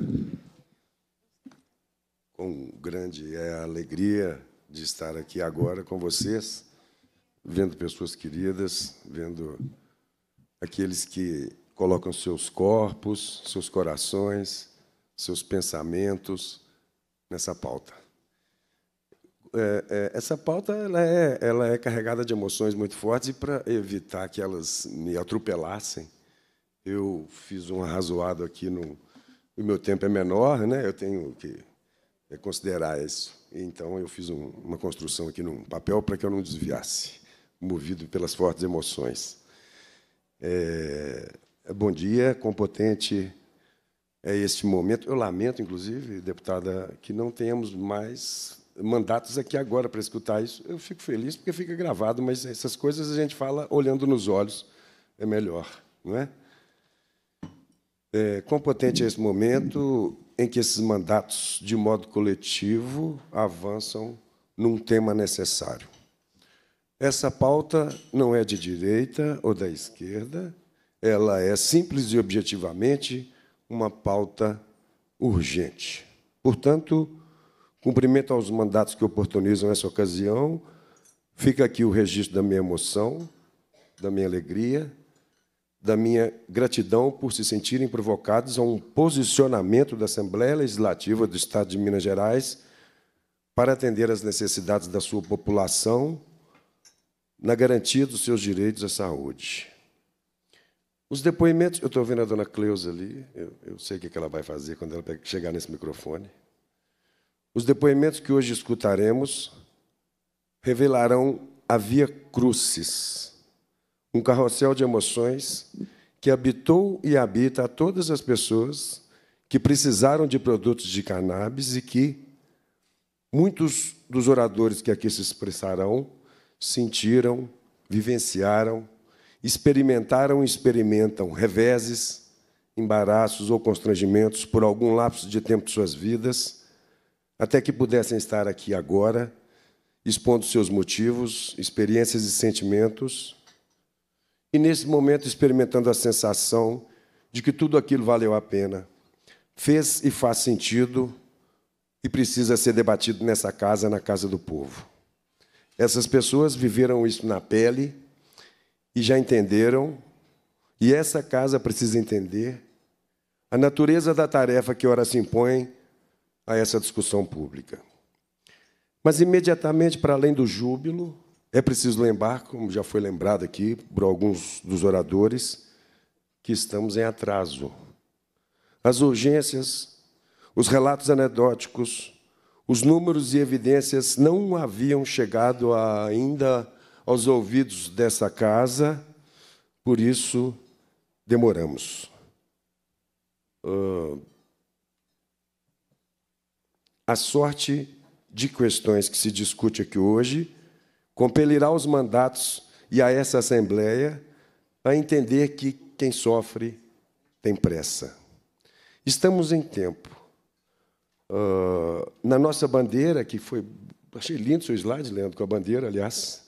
S23: Com grande é, alegria de estar aqui agora com vocês, vendo pessoas queridas, vendo aqueles que colocam seus corpos, seus corações, seus pensamentos nessa pauta. É, é, essa pauta ela é, ela é carregada de emoções muito fortes e para evitar que elas me atropelassem, eu fiz um arrazoado aqui no o meu tempo é menor, né? Eu tenho que considerar isso. Então eu fiz um, uma construção aqui num papel para que eu não desviasse, movido pelas fortes emoções. É, é bom dia, competente é este momento. Eu lamento, inclusive, deputada, que não tenhamos mais mandatos aqui agora para escutar isso. Eu fico feliz porque fica gravado, mas essas coisas a gente fala olhando nos olhos, é melhor, não é? é competente é esse momento em que esses mandatos, de modo coletivo, avançam num tema necessário. Essa pauta não é de direita ou da esquerda, ela é simples e objetivamente uma pauta urgente. Portanto, cumprimento aos mandatos que oportunizam essa ocasião. Fica aqui o registro da minha emoção, da minha alegria, da minha gratidão por se sentirem provocados a um posicionamento da Assembleia Legislativa do Estado de Minas Gerais para atender às necessidades da sua população na garantia dos seus direitos à saúde. Os depoimentos, eu estou vendo a dona Cleusa ali, eu, eu sei o que, que ela vai fazer quando ela chegar nesse microfone. Os depoimentos que hoje escutaremos revelarão a Via Crucis, um carrossel de emoções que habitou e habita a todas as pessoas que precisaram de produtos de cannabis e que muitos dos oradores que aqui se expressarão sentiram, vivenciaram experimentaram e experimentam reveses, embaraços ou constrangimentos por algum lapso de tempo de suas vidas, até que pudessem estar aqui agora, expondo seus motivos, experiências e sentimentos, e nesse momento experimentando a sensação de que tudo aquilo valeu a pena, fez e faz sentido e precisa ser debatido nessa casa, na casa do povo. Essas pessoas viveram isso na pele e já entenderam, e essa casa precisa entender a natureza da tarefa que ora se impõe a essa discussão pública. Mas imediatamente para além do júbilo, é preciso lembrar, como já foi lembrado aqui por alguns dos oradores, que estamos em atraso. As urgências, os relatos anedóticos, os números e evidências não haviam chegado ainda aos ouvidos dessa casa, por isso demoramos. Uh, a sorte de questões que se discute aqui hoje compelirá os mandatos e a essa Assembleia a entender que quem sofre tem pressa. Estamos em tempo. Uh, na nossa bandeira, que foi. Achei lindo o seu slide, Leandro, com a bandeira, aliás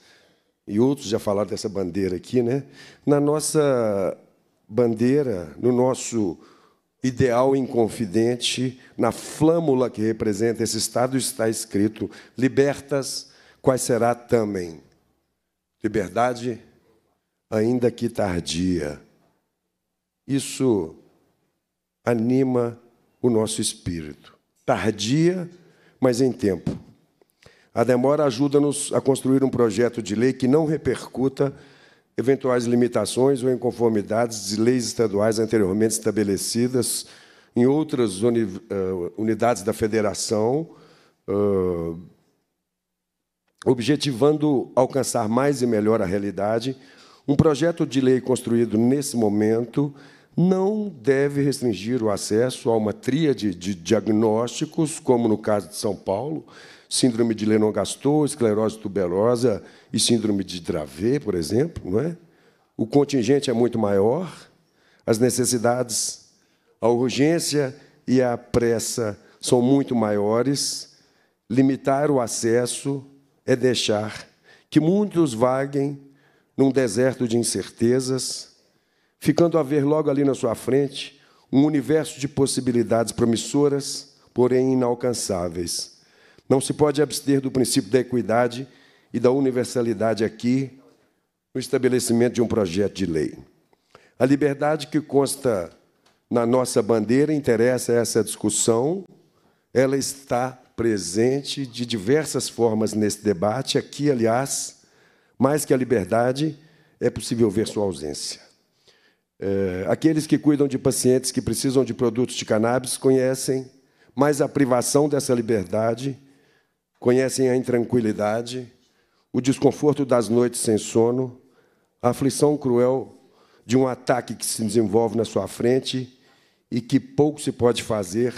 S23: e outros já falaram dessa bandeira aqui, né? Na nossa bandeira, no nosso ideal inconfidente, na flâmula que representa esse Estado, está escrito: libertas, quais será também. Liberdade, ainda que tardia. Isso anima o nosso espírito. Tardia, mas em tempo. A demora ajuda-nos a construir um projeto de lei que não repercuta eventuais limitações ou inconformidades de leis estaduais anteriormente estabelecidas em outras uni eh, unidades da federação, uh, objetivando alcançar mais e melhor a realidade. Um projeto de lei construído nesse momento não deve restringir o acesso a uma tríade de diagnósticos, como no caso de São Paulo, síndrome de Lennox-Gastaut, esclerose tuberosa e síndrome de Dravet, por exemplo, não é? O contingente é muito maior, as necessidades, a urgência e a pressa são muito maiores. Limitar o acesso é deixar que muitos vaguem num deserto de incertezas, ficando a ver logo ali na sua frente um universo de possibilidades promissoras, porém inalcançáveis. Não se pode abster do princípio da equidade e da universalidade aqui no estabelecimento de um projeto de lei. A liberdade que consta na nossa bandeira interessa essa discussão. Ela está presente de diversas formas nesse debate. Aqui, aliás, mais que a liberdade, é possível ver sua ausência. É, aqueles que cuidam de pacientes que precisam de produtos de cannabis conhecem, mas a privação dessa liberdade Conhecem a intranquilidade, o desconforto das noites sem sono, a aflição cruel de um ataque que se desenvolve na sua frente e que pouco se pode fazer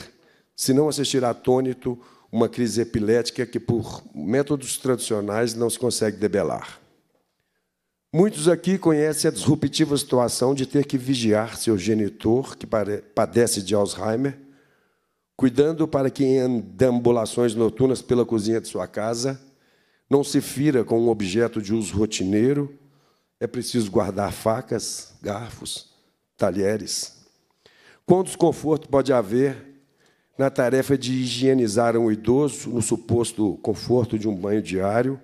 S23: se não assistir atônito uma crise epilética que, por métodos tradicionais, não se consegue debelar. Muitos aqui conhecem a disruptiva situação de ter que vigiar seu genitor, que padece de Alzheimer, cuidando para que em deambulações noturnas pela cozinha de sua casa não se fira com um objeto de uso rotineiro, é preciso guardar facas, garfos, talheres. Quão desconforto pode haver na tarefa de higienizar um idoso no suposto conforto de um banho diário,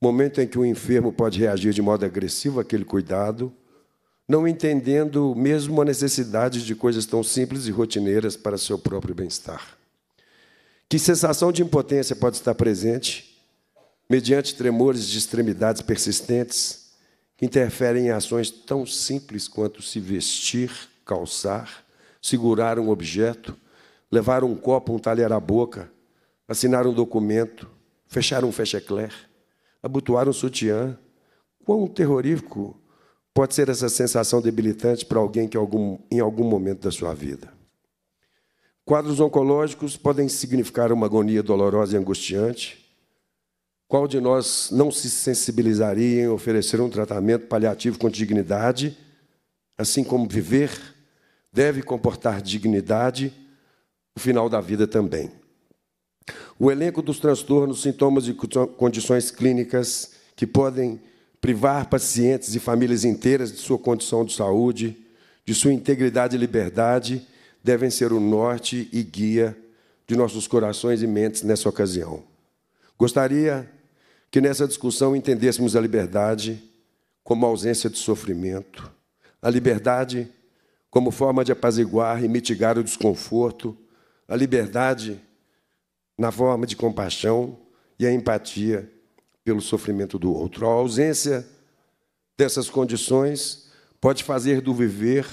S23: momento em que o enfermo pode reagir de modo agressivo àquele cuidado não entendendo mesmo a necessidade de coisas tão simples e rotineiras para seu próprio bem-estar. Que sensação de impotência pode estar presente mediante tremores de extremidades persistentes que interferem em ações tão simples quanto se vestir, calçar, segurar um objeto, levar um copo, um talher à boca, assinar um documento, fechar um fechecler, abotoar um sutiã. Quão terrorífico pode ser essa sensação debilitante para alguém que algum, em algum momento da sua vida. Quadros oncológicos podem significar uma agonia dolorosa e angustiante. Qual de nós não se sensibilizaria em oferecer um tratamento paliativo com dignidade, assim como viver deve comportar dignidade, o final da vida também. O elenco dos transtornos, sintomas e condições clínicas que podem privar pacientes e famílias inteiras de sua condição de saúde, de sua integridade e liberdade, devem ser o norte e guia de nossos corações e mentes nessa ocasião. Gostaria que nessa discussão entendêssemos a liberdade como ausência de sofrimento, a liberdade como forma de apaziguar e mitigar o desconforto, a liberdade na forma de compaixão e a empatia pelo sofrimento do outro. A ausência dessas condições pode fazer do viver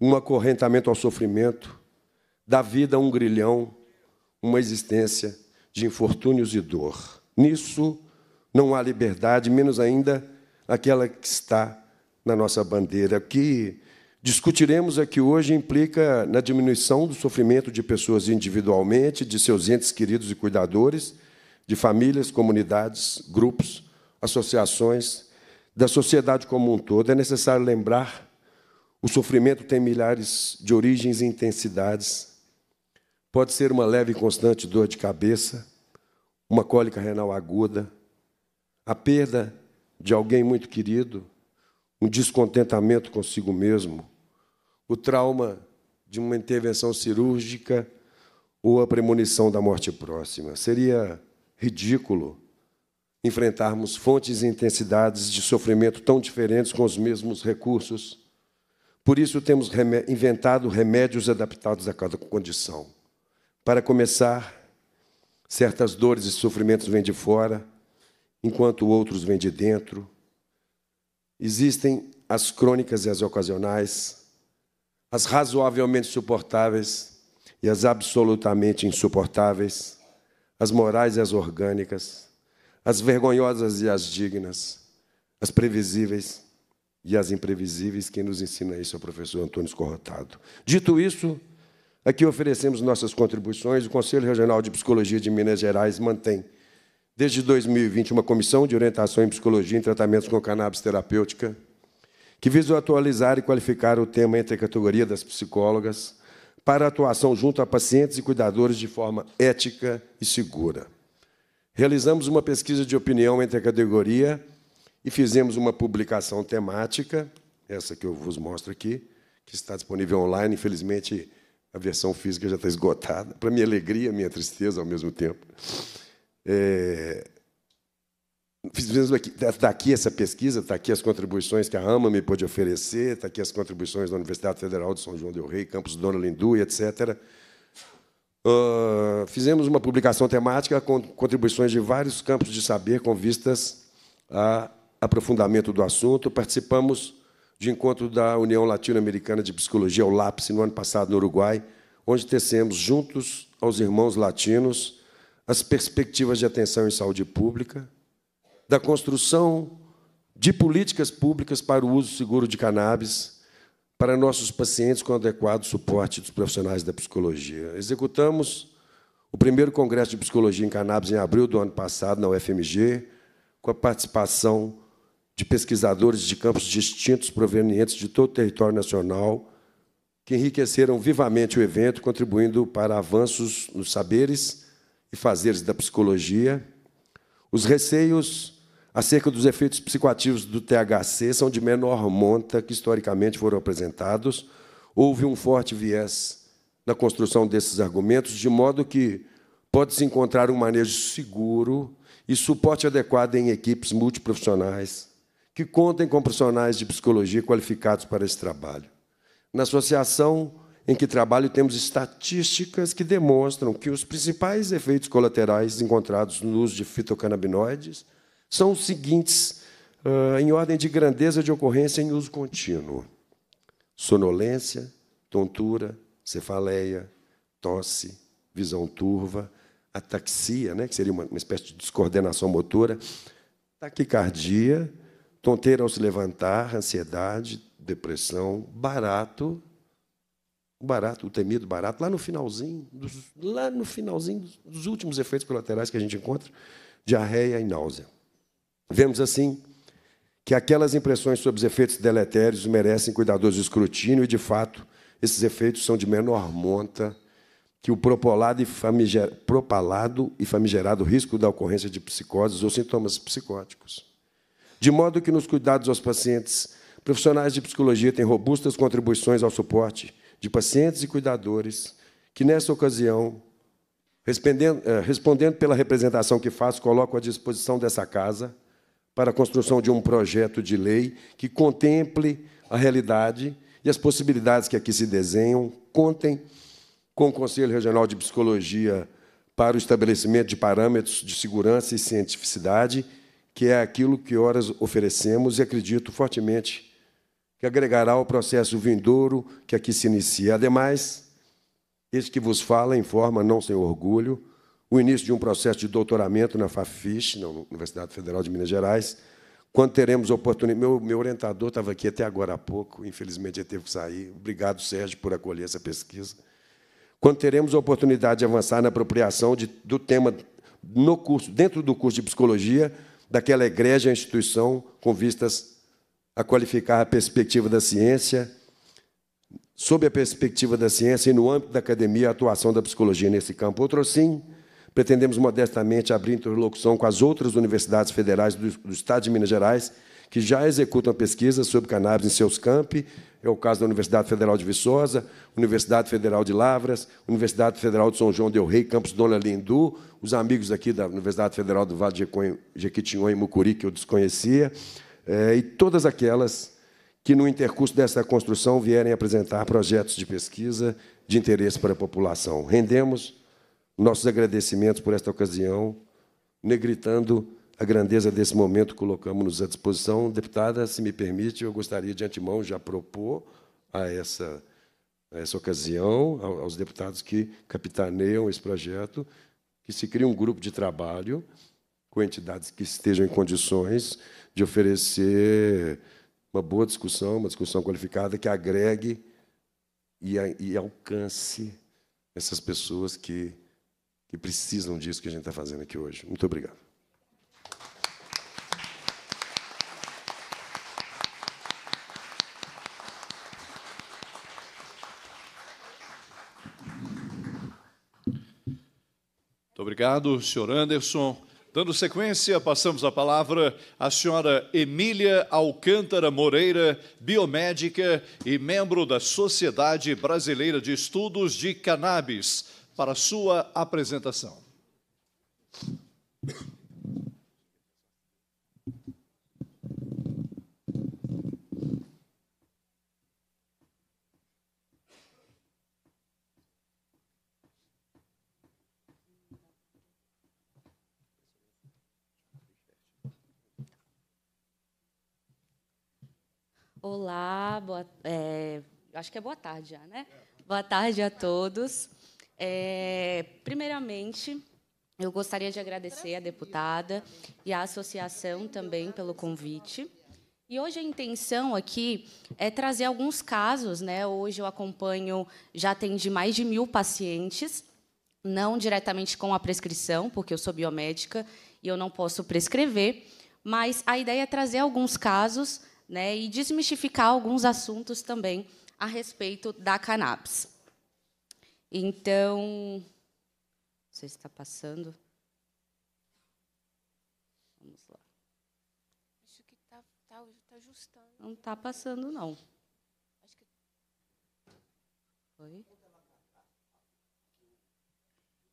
S23: um acorrentamento ao sofrimento, da vida um grilhão, uma existência de infortúnios e dor. Nisso não há liberdade, menos ainda aquela que está na nossa bandeira, O que discutiremos aqui hoje implica na diminuição do sofrimento de pessoas individualmente, de seus entes queridos e cuidadores, de famílias, comunidades, grupos, associações, da sociedade como um todo, é necessário lembrar o sofrimento tem milhares de origens e intensidades. Pode ser uma leve e constante dor de cabeça, uma cólica renal aguda, a perda de alguém muito querido, um descontentamento consigo mesmo, o trauma de uma intervenção cirúrgica ou a premonição da morte próxima. Seria ridículo enfrentarmos fontes e intensidades de sofrimento tão diferentes com os mesmos recursos. Por isso, temos inventado remédios adaptados a cada condição. Para começar, certas dores e sofrimentos vêm de fora, enquanto outros vêm de dentro. Existem as crônicas e as ocasionais, as razoavelmente suportáveis e as absolutamente insuportáveis as morais e as orgânicas, as vergonhosas e as dignas, as previsíveis e as imprevisíveis. Quem nos ensina isso é o professor Antônio Escorrotado. Dito isso, aqui oferecemos nossas contribuições. O Conselho Regional de Psicologia de Minas Gerais mantém, desde 2020, uma comissão de orientação em psicologia e tratamentos com cannabis terapêutica, que visa atualizar e qualificar o tema entre a categoria das psicólogas, para atuação junto a pacientes e cuidadores de forma ética e segura. Realizamos uma pesquisa de opinião entre a categoria e fizemos uma publicação temática, essa que eu vos mostro aqui, que está disponível online. Infelizmente, a versão física já está esgotada, para minha alegria, minha tristeza ao mesmo tempo. É, Fizemos daqui, tá, tá essa pesquisa, está aqui as contribuições que a AMA me pôde oferecer, está aqui as contribuições da Universidade Federal de São João del Rei, Campus Dona Lindu, etc. Uh, ah, fizemos uma publicação temática com contribuições de vários campos de saber com vistas a aprofundamento do assunto. Participamos de encontro da União Latino-Americana de Psicologia, o LAPSE, no ano passado, no Uruguai, onde tecemos, juntos aos irmãos latinos, as perspectivas de atenção em saúde pública, da construção de políticas públicas para o uso seguro de cannabis para nossos pacientes com adequado suporte dos profissionais da psicologia. Executamos o primeiro Congresso de Psicologia em Cannabis em abril do ano passado, na UFMG, com a participação de pesquisadores de campos distintos provenientes de todo o território nacional, que enriqueceram vivamente o evento, contribuindo para avanços nos saberes e fazeres da psicologia. Os receios acerca dos efeitos psicoativos do THC são de menor monta que historicamente foram apresentados. Houve um forte viés na construção desses argumentos, de modo que pode-se encontrar um manejo seguro e suporte adequado em equipes multiprofissionais que contem com profissionais de psicologia qualificados para esse trabalho. Na associação em que trabalho, temos estatísticas que demonstram que os principais efeitos colaterais encontrados no uso de fitocannabinoides são os seguintes, uh, em ordem de grandeza de ocorrência em uso contínuo: sonolência, tontura, cefaleia, tosse, visão turva, ataxia, né, que seria uma, uma espécie de descoordenação motora, taquicardia, tonteira ao se levantar, ansiedade, depressão, barato, o barato, o temido barato, lá no finalzinho, dos, lá no finalzinho dos últimos efeitos colaterais que a gente encontra, diarreia e náusea. Vemos assim que aquelas impressões sobre os efeitos deletérios merecem cuidadoso escrutínio e, de fato, esses efeitos são de menor monta que o propalado e, propalado e famigerado risco da ocorrência de psicoses ou sintomas psicóticos. De modo que, nos cuidados aos pacientes, profissionais de psicologia têm robustas contribuições ao suporte de pacientes e cuidadores que, nessa ocasião, eh, respondendo, pela representação que faço, coloco à disposição dessa casa para a construção de um projeto de lei que contemple a realidade e as possibilidades que aqui se desenham, contem com o Conselho Regional de Psicologia para o estabelecimento de parâmetros de segurança e cientificidade, que é aquilo que horas oferecemos e acredito fortemente que agregará ao processo vindouro que aqui se inicia. Ademais, este que vos fala informa, não sem orgulho, o início de um processo de doutoramento na FAFIS, na Universidade Federal de Minas Gerais, quando teremos oportunidade. Meu, meu orientador estava aqui até agora há pouco, infelizmente ele teve que sair. Obrigado, Sérgio, por acolher essa pesquisa. Quando teremos a oportunidade de avançar na apropriação de, do tema no curso, dentro do curso de psicologia, daquela igreja instituição com vistas a qualificar a perspectiva da ciência, sob a perspectiva da ciência e no âmbito da academia, a atuação da psicologia nesse campo. Outro sim, Pretendemos modestamente abrir interlocução com as outras universidades federais do, do Estado de Minas Gerais, que já executam pesquisas sobre cannabis em seus campi. É o caso da Universidade Federal de Viçosa, Universidade Federal de Lavras, Universidade Federal de São João del Rei, Campus Dona Lindu, os amigos aqui da Universidade Federal do Vale de Jequitinhonha e Mucuri, que eu desconhecia, é, e todas aquelas que, no intercurso dessa construção, vierem apresentar projetos de pesquisa de interesse para a população. Rendemos nossos agradecimentos por esta ocasião, negritando a grandeza desse momento, colocamos-nos à disposição. Deputada, se me permite, eu gostaria de antemão já propor a essa, a essa ocasião, aos deputados que capitaneiam esse projeto, que se crie um grupo de trabalho com entidades que estejam em condições de oferecer uma boa discussão, uma discussão qualificada que agregue e, e alcance essas pessoas que e precisam disso que a gente está fazendo aqui hoje. Muito obrigado.
S2: Muito obrigado, senhor Anderson. Dando sequência, passamos a palavra à senhora Emília Alcântara Moreira, biomédica e membro da Sociedade Brasileira de Estudos de Cannabis para sua apresentação.
S24: Olá, boa, é, acho que é boa tarde já, né? Boa tarde a todos. É, primeiramente, eu gostaria de agradecer a deputada e a associação também pelo convite. E hoje a intenção aqui é trazer alguns casos. Né? Hoje eu acompanho, já atendi mais de mil pacientes, não diretamente com a prescrição, porque eu sou biomédica e eu não posso prescrever, mas a ideia é trazer alguns casos né, e desmistificar alguns assuntos também a respeito da cannabis. Então, você está passando. Vamos lá.
S1: Isso que está tá, tá ajustando. Não está
S24: passando, não. Acho que... Oi?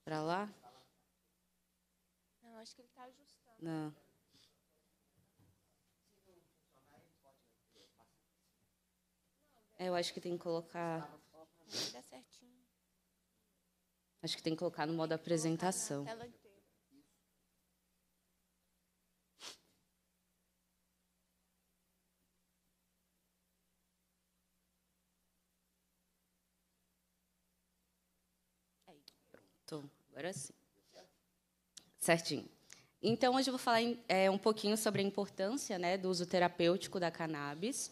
S24: Para lá?
S1: Não, acho que ele está ajustando. Não.
S24: É, eu acho que tem que colocar. dar certinho. Acho que tem que colocar no modo apresentação. Pronto, agora sim. Certinho. Então, hoje eu vou falar é, um pouquinho sobre a importância né, do uso terapêutico da cannabis.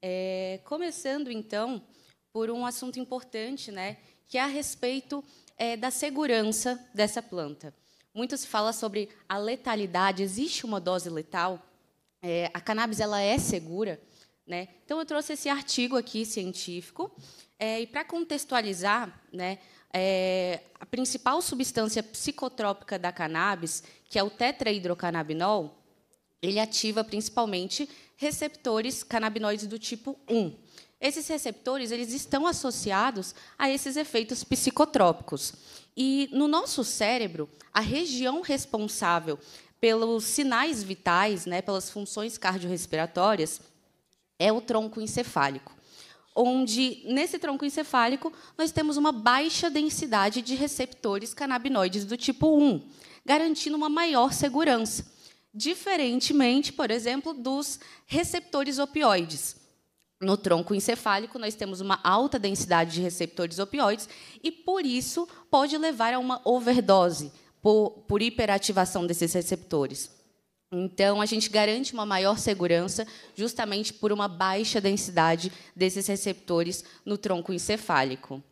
S24: É, começando, então, por um assunto importante, né, que é a respeito é, da segurança dessa planta. Muito se fala sobre a letalidade. Existe uma dose letal? É, a cannabis ela é segura? Né? Então, eu trouxe esse artigo aqui científico. É, e para contextualizar, né, é, a principal substância psicotrópica da cannabis, que é o tetrahidrocannabinol, ele ativa principalmente receptores canabinoides do tipo 1. Esses receptores eles estão associados a esses efeitos psicotrópicos. E no nosso cérebro, a região responsável pelos sinais vitais, né, pelas funções cardiorrespiratórias, é o tronco encefálico onde nesse tronco encefálico nós temos uma baixa densidade de receptores canabinoides do tipo 1, garantindo uma maior segurança, diferentemente, por exemplo, dos receptores opioides, no tronco encefálico, nós temos uma alta densidade de receptores opioides e, por isso, pode levar a uma overdose por, por hiperativação desses receptores. Então, a gente garante uma maior segurança justamente por uma baixa densidade desses receptores no tronco encefálico.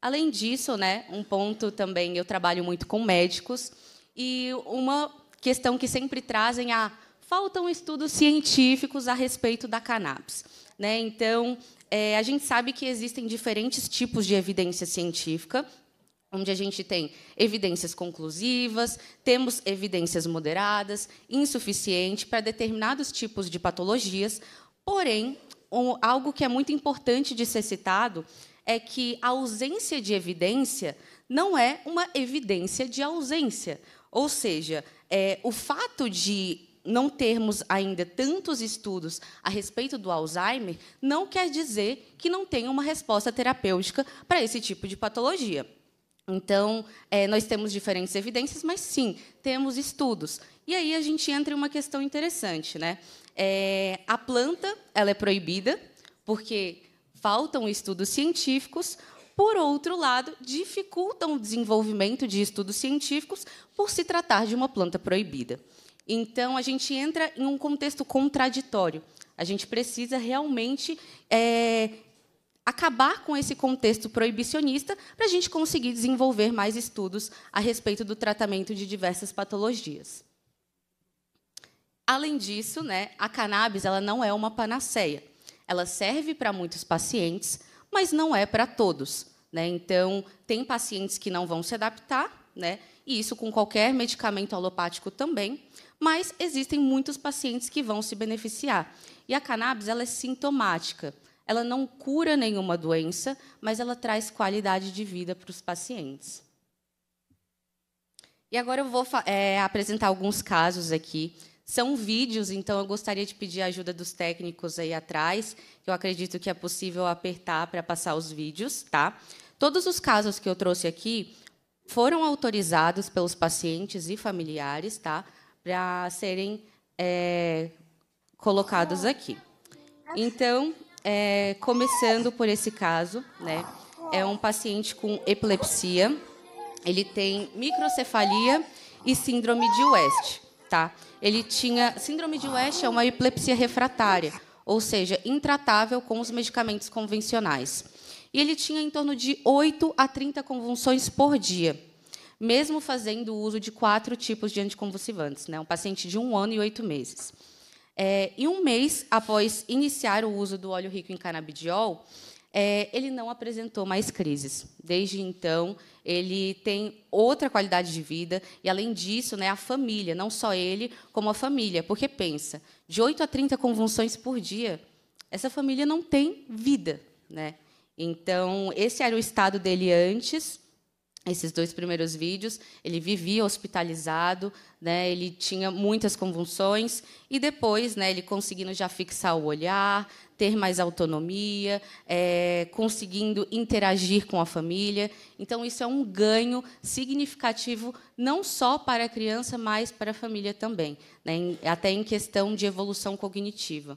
S24: Além disso, né, um ponto também, eu trabalho muito com médicos, e uma questão que sempre trazem a faltam estudos científicos a respeito da cannabis. Né? Então, é, a gente sabe que existem diferentes tipos de evidência científica, onde a gente tem evidências conclusivas, temos evidências moderadas, insuficiente para determinados tipos de patologias. Porém, um, algo que é muito importante de ser citado é que a ausência de evidência não é uma evidência de ausência. Ou seja, é, o fato de não termos ainda tantos estudos a respeito do Alzheimer não quer dizer que não tenha uma resposta terapêutica para esse tipo de patologia. Então, é, nós temos diferentes evidências, mas sim, temos estudos. E aí a gente entra em uma questão interessante. Né? É, a planta ela é proibida, porque faltam estudos científicos, por outro lado, dificultam o desenvolvimento de estudos científicos por se tratar de uma planta proibida. Então, a gente entra em um contexto contraditório. A gente precisa realmente é, acabar com esse contexto proibicionista para a gente conseguir desenvolver mais estudos a respeito do tratamento de diversas patologias. Além disso, né, a cannabis ela não é uma panaceia. Ela serve para muitos pacientes, mas não é para todos. Né? Então, tem pacientes que não vão se adaptar, né? e isso com qualquer medicamento alopático também, mas existem muitos pacientes que vão se beneficiar. E a cannabis ela é sintomática. Ela não cura nenhuma doença, mas ela traz qualidade de vida para os pacientes. E agora eu vou é, apresentar alguns casos aqui. São vídeos, então eu gostaria de pedir a ajuda dos técnicos aí atrás, que eu acredito que é possível apertar para passar os vídeos, tá? Todos os casos que eu trouxe aqui foram autorizados pelos pacientes e familiares, tá? para serem é, colocados aqui. Então, é, começando por esse caso, né? É um paciente com epilepsia. Ele tem microcefalia e síndrome de West, tá? Ele tinha síndrome de West é uma epilepsia refratária, ou seja, intratável com os medicamentos convencionais. E ele tinha em torno de 8 a 30 convulsões por dia mesmo fazendo uso de quatro tipos de anticonvulsivantes, né? um paciente de um ano e oito meses. É, e um mês após iniciar o uso do óleo rico em canabidiol, é, ele não apresentou mais crises. Desde então, ele tem outra qualidade de vida e, além disso, né, a família, não só ele, como a família, porque pensa, de 8 a 30 convulsões por dia, essa família não tem vida. Né? Então, esse era o estado dele antes, esses dois primeiros vídeos, ele vivia hospitalizado, né, ele tinha muitas convulsões e depois, né, ele conseguindo já fixar o olhar, ter mais autonomia, é, conseguindo interagir com a família. Então isso é um ganho significativo não só para a criança, mas para a família também, né, até em questão de evolução cognitiva.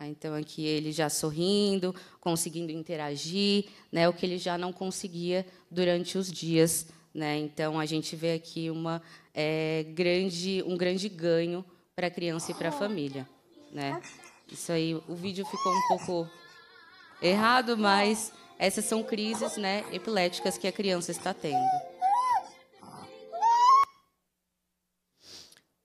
S24: Ah, então, aqui ele já sorrindo, conseguindo interagir, né, o que ele já não conseguia durante os dias. Né? Então, a gente vê aqui uma, é, grande, um grande ganho para a criança e para a família. Né? Isso aí, o vídeo ficou um pouco errado, mas essas são crises né, epiléticas que a criança está tendo.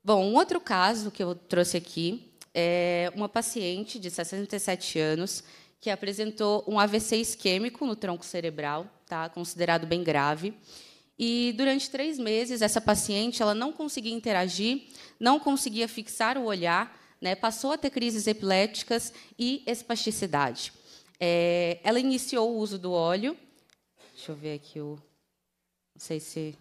S24: Bom, um outro caso que eu trouxe aqui é, uma paciente de 67 anos que apresentou um AVC isquêmico no tronco cerebral, tá? considerado bem grave. E durante três meses essa paciente ela não conseguia interagir, não conseguia fixar o olhar, né? passou a ter crises epiléticas e espasticidade. É, ela iniciou o uso do óleo. Deixa eu ver aqui o, não sei se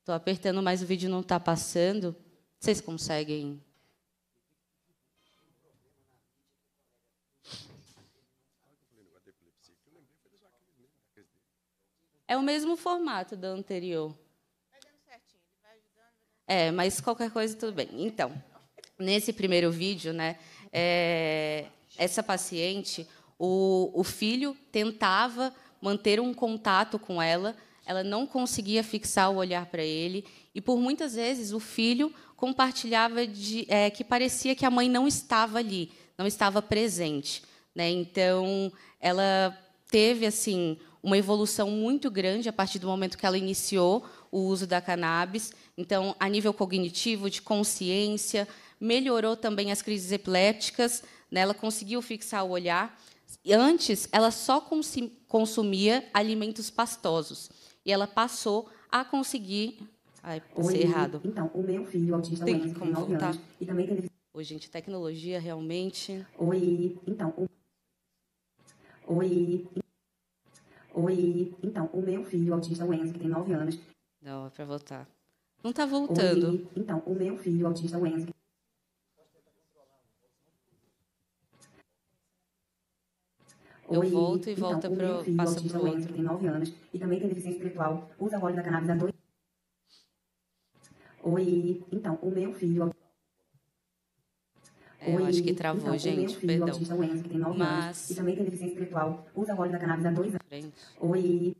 S24: estou apertando, mas o vídeo não está passando. Vocês conseguem É o mesmo formato do anterior. Vai dando certinho, vai né? É, mas qualquer coisa tudo bem. Então, nesse primeiro vídeo, né, é, essa paciente, o, o filho tentava manter um contato com ela, ela não conseguia fixar o olhar para ele e por muitas vezes o filho compartilhava de, é, que parecia que a mãe não estava ali, não estava presente, né? Então ela teve assim uma evolução muito grande a partir do momento que ela iniciou o uso da cannabis. Então, a nível cognitivo, de consciência, melhorou também as crises epilépticas, né? ela conseguiu fixar o olhar. Antes, ela só consumia alimentos pastosos. E ela passou a conseguir. Ai, pensei Oi, errado.
S25: Então, o meu filho autista tem Wesley, como voltar. Anos, e também teve.
S24: Oi, gente, tecnologia realmente.
S25: Oi, então. O... Oi. Oi, então, o meu filho o autista, o Enzo, que tem 9 anos.
S24: Não, é pra voltar.
S25: Não tá voltando. Oi, então, o meu filho o autista, o Enzo.
S24: Eu Oi, volto e então, volta então, pro. O filho, passa autista, pro Enzo, que tem
S25: 9 anos e também tem deficiência espiritual, usa óleo da cannabis há dois. Oi, então, o meu filho. É, eu acho que travou, então, gente, filho, perdão. Autista, Enzo, que tem Mas... anos, e também tem deficiência espiritual. usa óleo da cannabis há dois anos. Frente. Oi.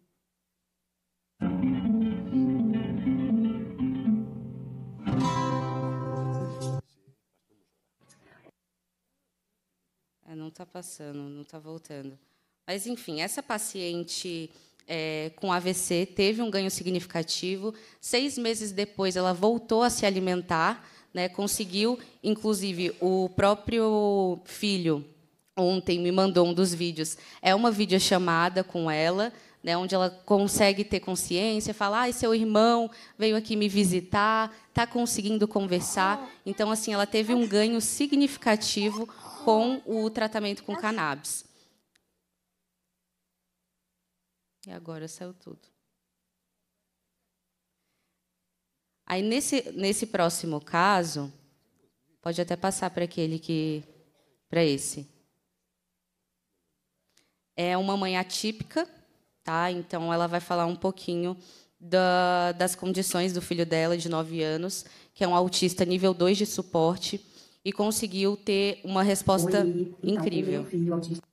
S24: É, não está passando, não está voltando. Mas, enfim, essa paciente é, com AVC teve um ganho significativo. Seis meses depois, ela voltou a se alimentar, né, conseguiu, inclusive, o próprio filho ontem me mandou um dos vídeos. É uma videochamada com ela, né, onde ela consegue ter consciência, falar, ah, seu irmão veio aqui me visitar, está conseguindo conversar. Então, assim, ela teve um ganho significativo com o tratamento com cannabis. E agora saiu tudo. Aí, nesse, nesse próximo caso, pode até passar para aquele que. para esse. É uma mãe atípica, tá? Então, ela vai falar um pouquinho da, das condições do filho dela, de 9 anos, que é um autista nível 2 de suporte, e conseguiu ter uma resposta Oi, então, incrível. O meu
S25: filho autista...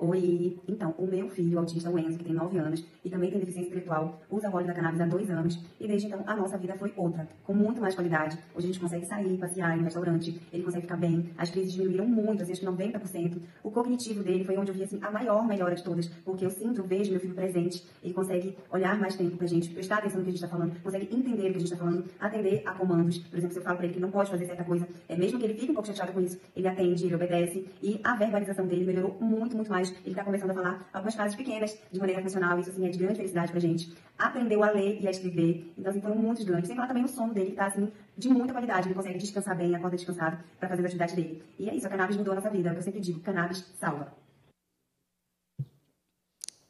S25: Oi, então, o meu filho autista, o Enzo, que tem 9 anos, também tem deficiência espiritual, usa o óleo da cannabis há dois anos e desde então a nossa vida foi outra, com muito mais qualidade. Hoje a gente consegue sair, passear em um restaurante, ele consegue ficar bem, as crises diminuíram muito, às vezes 90%. O cognitivo dele foi onde eu vi assim, a maior melhora de todas, porque eu sinto, vejo meu filho presente, ele consegue olhar mais tempo pra gente, prestar atenção no que a gente está falando, consegue entender o que a gente está falando, atender a comandos. Por exemplo, se eu falo para ele que não pode fazer certa coisa, é mesmo que ele fique um pouco chateado com isso, ele atende, ele obedece e a verbalização dele melhorou muito, muito mais. Ele está começando a falar algumas frases pequenas de maneira funcional, isso assim é de grande felicidade pra gente. Aprendeu a ler e a escrever. Então, assim, foram muitos ganhos. Sem falar também o sono dele, que tá, assim, de muita qualidade. Ele consegue descansar bem, acorda descansado para fazer a atividade dele. E é isso, a cannabis mudou a nossa vida. É o que eu sempre digo, cannabis salva.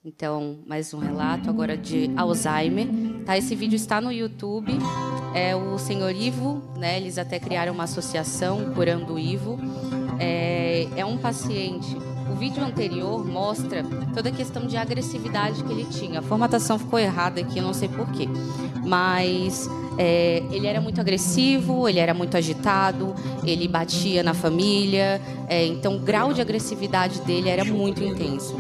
S24: Então, mais um relato agora de Alzheimer. Tá, esse vídeo está no YouTube. É o senhor Ivo, né? Eles até criaram uma associação curando o Ivo. É, é um paciente o vídeo anterior mostra toda a questão de agressividade que ele tinha. A formatação ficou errada aqui, eu não sei porquê. Mas é, ele era muito agressivo, ele era muito agitado, ele batia na família. É, então, o grau de agressividade dele era muito intenso.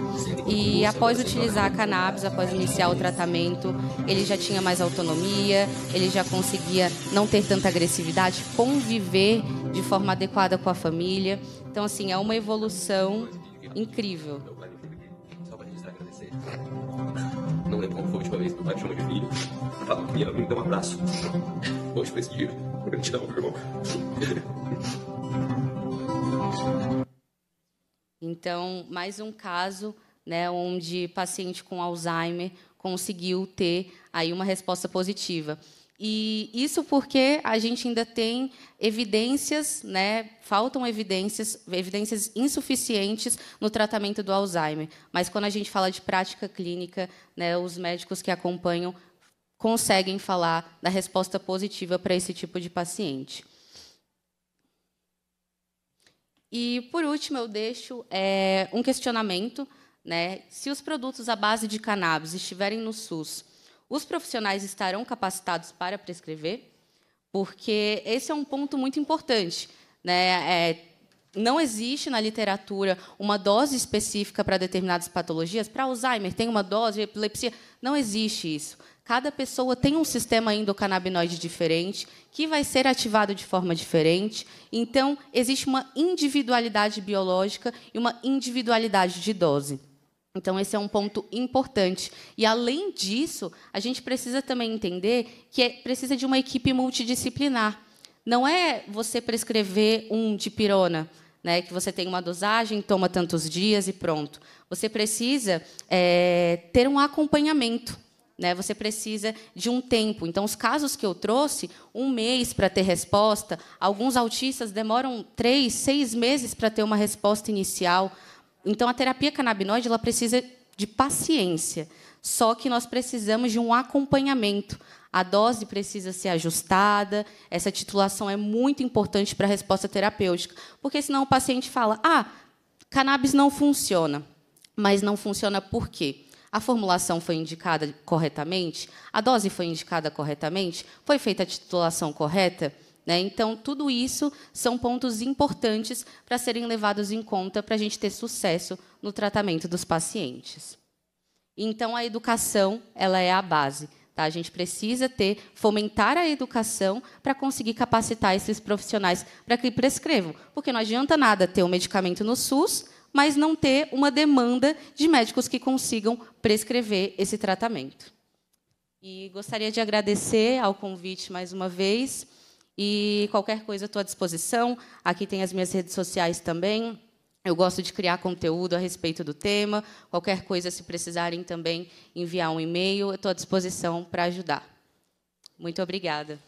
S24: E após utilizar a cannabis, após iniciar o tratamento, ele já tinha mais autonomia, ele já conseguia não ter tanta agressividade, conviver de forma adequada com a família. Então, assim, é uma evolução incrível.
S12: Não lembro foi a última vez que meu pai me chamou de filho. Falou que me ama e me deu um abraço. Hoje foi esse dia. meu irmão.
S24: Então, mais um caso né, onde paciente com Alzheimer conseguiu ter aí uma resposta positiva. E isso porque a gente ainda tem evidências, né, faltam evidências, evidências insuficientes no tratamento do Alzheimer. Mas quando a gente fala de prática clínica, né, os médicos que acompanham conseguem falar da resposta positiva para esse tipo de paciente. E, por último, eu deixo é, um questionamento. Né? Se os produtos à base de cannabis estiverem no SUS os profissionais estarão capacitados para prescrever, porque esse é um ponto muito importante. Né? É, não existe na literatura uma dose específica para determinadas patologias. Para Alzheimer, tem uma dose, epilepsia. Não existe isso. Cada pessoa tem um sistema endocannabinoide diferente, que vai ser ativado de forma diferente. Então, existe uma individualidade biológica e uma individualidade de dose. Então, esse é um ponto importante. E, além disso, a gente precisa também entender que é, precisa de uma equipe multidisciplinar. Não é você prescrever um dipirona, né, que você tem uma dosagem, toma tantos dias e pronto. Você precisa é, ter um acompanhamento. Né, você precisa de um tempo. Então, os casos que eu trouxe, um mês para ter resposta. Alguns autistas demoram três, seis meses para ter uma resposta inicial. Então, a terapia canabinoide ela precisa de paciência. Só que nós precisamos de um acompanhamento. A dose precisa ser ajustada, essa titulação é muito importante para a resposta terapêutica, porque senão o paciente fala: ah, cannabis não funciona. Mas não funciona por quê? A formulação foi indicada corretamente? A dose foi indicada corretamente? Foi feita a titulação correta? Né? Então, tudo isso são pontos importantes para serem levados em conta para a gente ter sucesso no tratamento dos pacientes. Então, a educação ela é a base. Tá? A gente precisa ter, fomentar a educação para conseguir capacitar esses profissionais para que prescrevam. Porque não adianta nada ter um medicamento no SUS, mas não ter uma demanda de médicos que consigam prescrever esse tratamento. E gostaria de agradecer ao convite mais uma vez. E qualquer coisa estou à disposição. Aqui tem as minhas redes sociais também. Eu gosto de criar conteúdo a respeito do tema. Qualquer coisa, se precisarem também enviar um e-mail, estou à disposição para ajudar. Muito obrigada.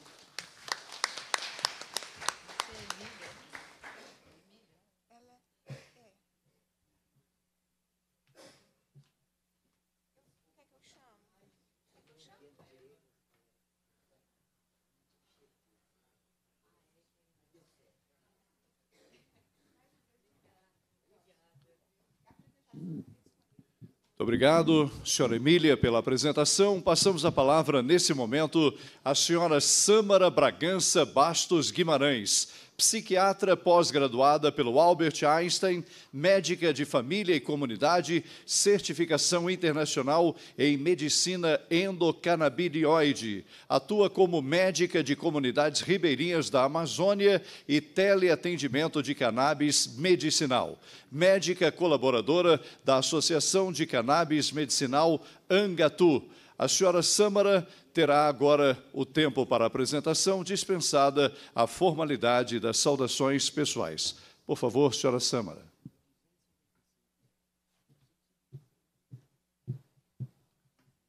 S2: obrigado, senhora Emília, pela apresentação. Passamos a palavra, nesse momento, à senhora Sâmara Bragança Bastos Guimarães psiquiatra pós-graduada pelo Albert Einstein, médica de família e comunidade, certificação internacional em medicina endocannabidioide. Atua como médica de comunidades ribeirinhas da Amazônia e teleatendimento de cannabis medicinal. Médica colaboradora da Associação de Cannabis Medicinal Angatu. A senhora Sâmara terá agora o tempo para apresentação, dispensada a formalidade das saudações pessoais. Por favor, senhora Sâmara.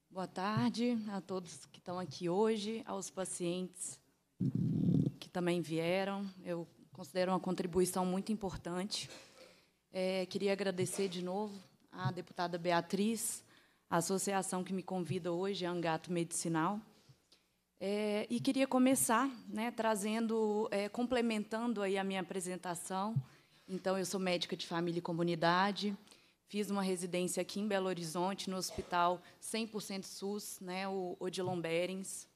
S26: Boa tarde a todos que estão aqui hoje, aos pacientes que também vieram. Eu considero uma contribuição muito importante. É, queria agradecer de novo à deputada Beatriz a associação que me convida hoje, é Angato Medicinal. É, e queria começar né, trazendo, é, complementando aí a minha apresentação. Então, eu sou médica de família e comunidade, fiz uma residência aqui em Belo Horizonte, no hospital 100% SUS, né, o Odilon Berens.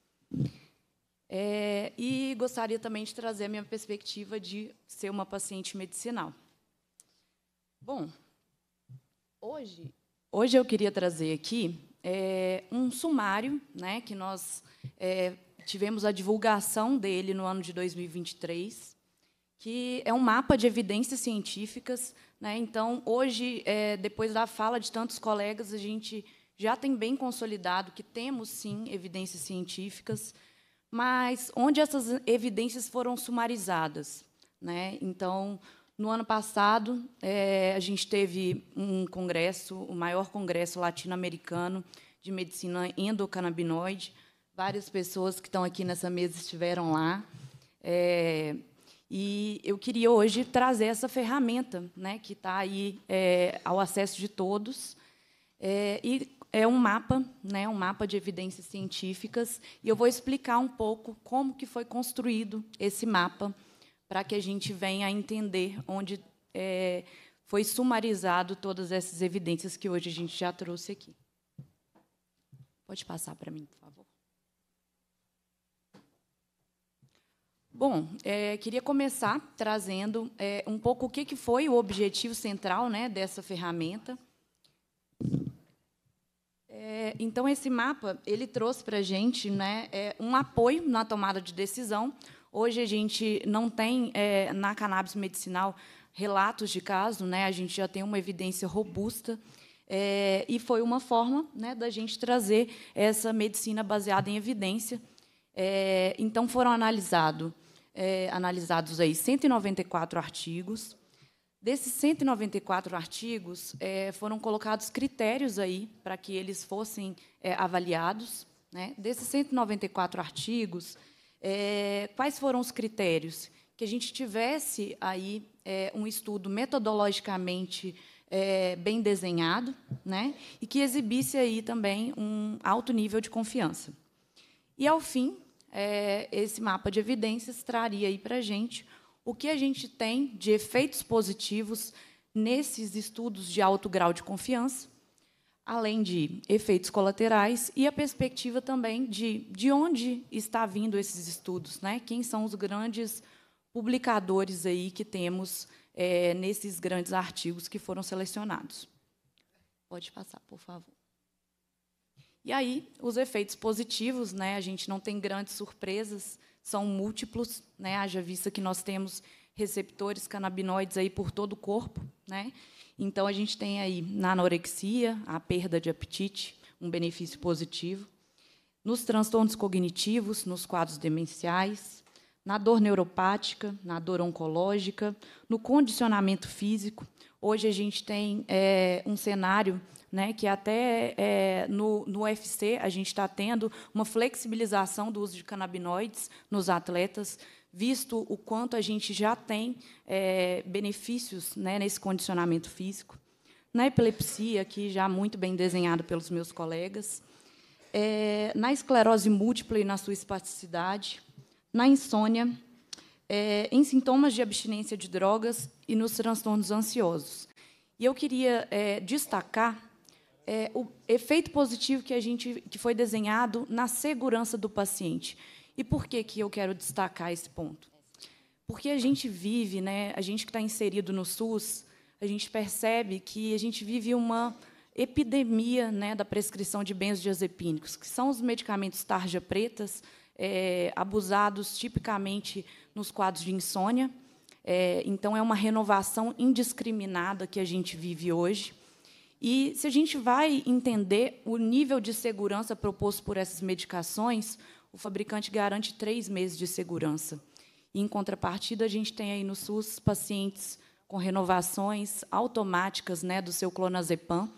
S26: É, e gostaria também de trazer a minha perspectiva de ser uma paciente medicinal. Bom, hoje Hoje eu queria trazer aqui é, um sumário né, que nós é, tivemos a divulgação dele no ano de 2023, que é um mapa de evidências científicas. Né? Então, hoje, é, depois da fala de tantos colegas, a gente já tem bem consolidado que temos, sim, evidências científicas, mas onde essas evidências foram sumarizadas. Né? Então, no ano passado, é, a gente teve um congresso, o maior congresso latino-americano de medicina endocannabinoide. Várias pessoas que estão aqui nessa mesa estiveram lá. É, e eu queria hoje trazer essa ferramenta, né, que está aí é, ao acesso de todos. É, e é um mapa, né, um mapa de evidências científicas. E eu vou explicar um pouco como que foi construído esse mapa para que a gente venha a entender onde é, foi sumarizado todas essas evidências que hoje a gente já trouxe aqui. Pode passar para mim, por favor. Bom, é, queria começar trazendo é, um pouco o que, que foi o objetivo central né, dessa ferramenta. É, então, esse mapa ele trouxe para a gente né, é, um apoio na tomada de decisão, Hoje a gente não tem é, na cannabis medicinal relatos de caso, né? A gente já tem uma evidência robusta. É, e foi uma forma né, da gente trazer essa medicina baseada em evidência. É, então, foram analisado, é, analisados aí 194 artigos. Desses 194 artigos, foram colocados critérios aí para que eles fossem avaliados. Né? Desses 194 artigos, é, quais foram os critérios? Que a gente tivesse aí é, um estudo metodologicamente é, bem desenhado, né? E que exibisse aí também um alto nível de confiança. E ao fim, é, esse mapa de evidências traria aí para a gente o que a gente tem de efeitos positivos nesses estudos de alto grau de confiança além de efeitos colaterais e a perspectiva também de de onde está vindo esses estudos, né? Quem são os grandes publicadores aí que temos é, nesses grandes artigos que foram selecionados? Pode passar, por favor. E aí, os efeitos positivos, né? A gente não tem grandes surpresas, são múltiplos, né? Haja vista que nós temos receptores canabinoides aí por todo o corpo, né? Então, a gente tem aí na anorexia a perda de apetite, um benefício positivo. Nos transtornos cognitivos, nos quadros demenciais, na dor neuropática, na dor oncológica, no condicionamento físico. Hoje a gente tem é, um cenário né, que até é, no, no UFC a gente está tendo uma flexibilização do uso de canabinoides nos atletas visto o quanto a gente já tem é, benefícios né, nesse condicionamento físico. Na epilepsia, que já muito bem desenhado pelos meus colegas. É, na esclerose múltipla e na sua espasticidade. Na insônia. É, em sintomas de abstinência de drogas e nos transtornos ansiosos. E eu queria é, destacar é, o efeito positivo que, a gente, que foi desenhado na segurança do paciente e por que, que eu quero destacar esse ponto? Porque a gente vive, né, a gente que está inserido no SUS, a gente percebe que a gente vive uma epidemia né, da prescrição de benzodiazepínicos, que são os medicamentos tarja pretas, é, abusados tipicamente nos quadros de insônia. É, então, é uma renovação indiscriminada que a gente vive hoje. E se a gente vai entender o nível de segurança proposto por essas medicações, o fabricante garante três meses de segurança. E, em contrapartida, a gente tem aí no SUS pacientes com renovações automáticas né, do seu clonazepam,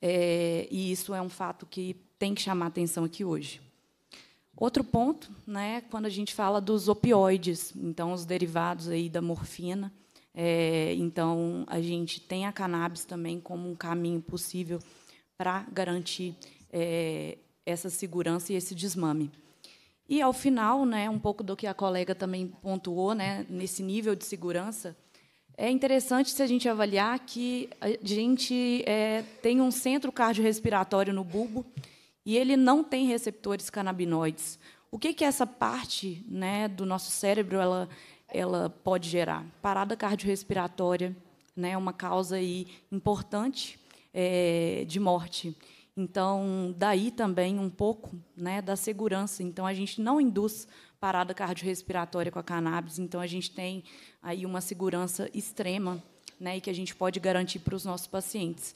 S26: é, e isso é um fato que tem que chamar atenção aqui hoje. Outro ponto, né, quando a gente fala dos opioides, então os derivados aí da morfina, é, então a gente tem a cannabis também como um caminho possível para garantir é, essa segurança e esse desmame. E, ao final, né, um pouco do que a colega também pontuou, né, nesse nível de segurança, é interessante se a gente avaliar que a gente é, tem um centro cardiorrespiratório no bulbo e ele não tem receptores canabinoides. O que, que essa parte né, do nosso cérebro ela, ela pode gerar? Parada cardiorrespiratória, né, uma causa aí importante é, de morte. Então, daí também um pouco né, da segurança. Então, a gente não induz parada cardiorrespiratória com a cannabis, então a gente tem aí uma segurança extrema né, e que a gente pode garantir para os nossos pacientes.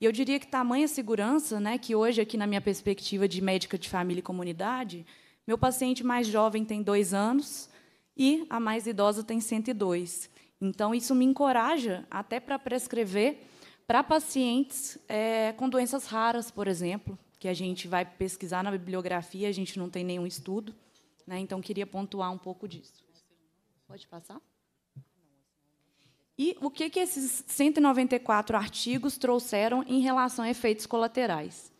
S26: E eu diria que tamanha segurança, né, que hoje, aqui na minha perspectiva de médica de família e comunidade, meu paciente mais jovem tem dois anos e a mais idosa tem 102. Então, isso me encoraja até para prescrever para pacientes é, com doenças raras, por exemplo, que a gente vai pesquisar na bibliografia, a gente não tem nenhum estudo, né? então queria pontuar um pouco disso. Pode passar? E o que, que esses 194 artigos trouxeram em relação a efeitos colaterais?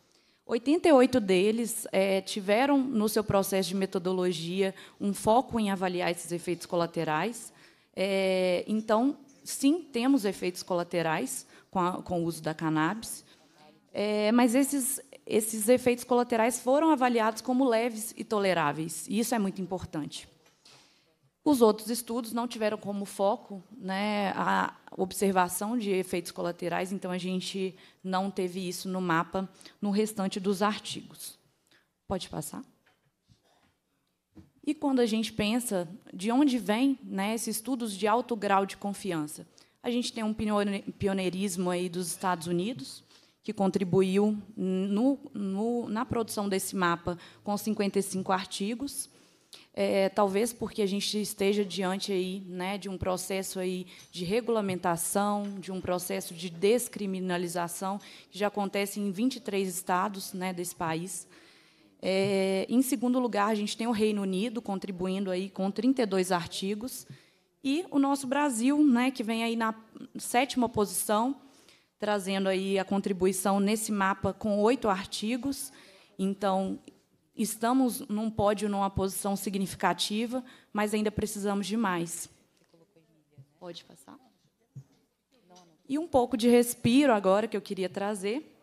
S26: 88 deles é, tiveram, no seu processo de metodologia, um foco em avaliar esses efeitos colaterais. É, então, sim, temos efeitos colaterais com, a, com o uso da cannabis. É, mas esses, esses efeitos colaterais foram avaliados como leves e toleráveis, e isso é muito importante. Os outros estudos não tiveram como foco né, a observação de efeitos colaterais, então a gente não teve isso no mapa no restante dos artigos. Pode passar. E quando a gente pensa de onde vêm né, esses estudos de alto grau de confiança? A gente tem um pioneirismo aí dos Estados Unidos, que contribuiu no, no, na produção desse mapa com 55 artigos. É, talvez porque a gente esteja diante aí, né, de um processo aí de regulamentação, de um processo de descriminalização que já acontece em 23 estados né, desse país. É, em segundo lugar, a gente tem o Reino Unido contribuindo aí com 32 artigos e o nosso Brasil, né, que vem aí na sétima posição, trazendo aí a contribuição nesse mapa com oito artigos. Então, estamos num pódio, numa posição significativa, mas ainda precisamos de mais. Pode passar. E um pouco de respiro agora que eu queria trazer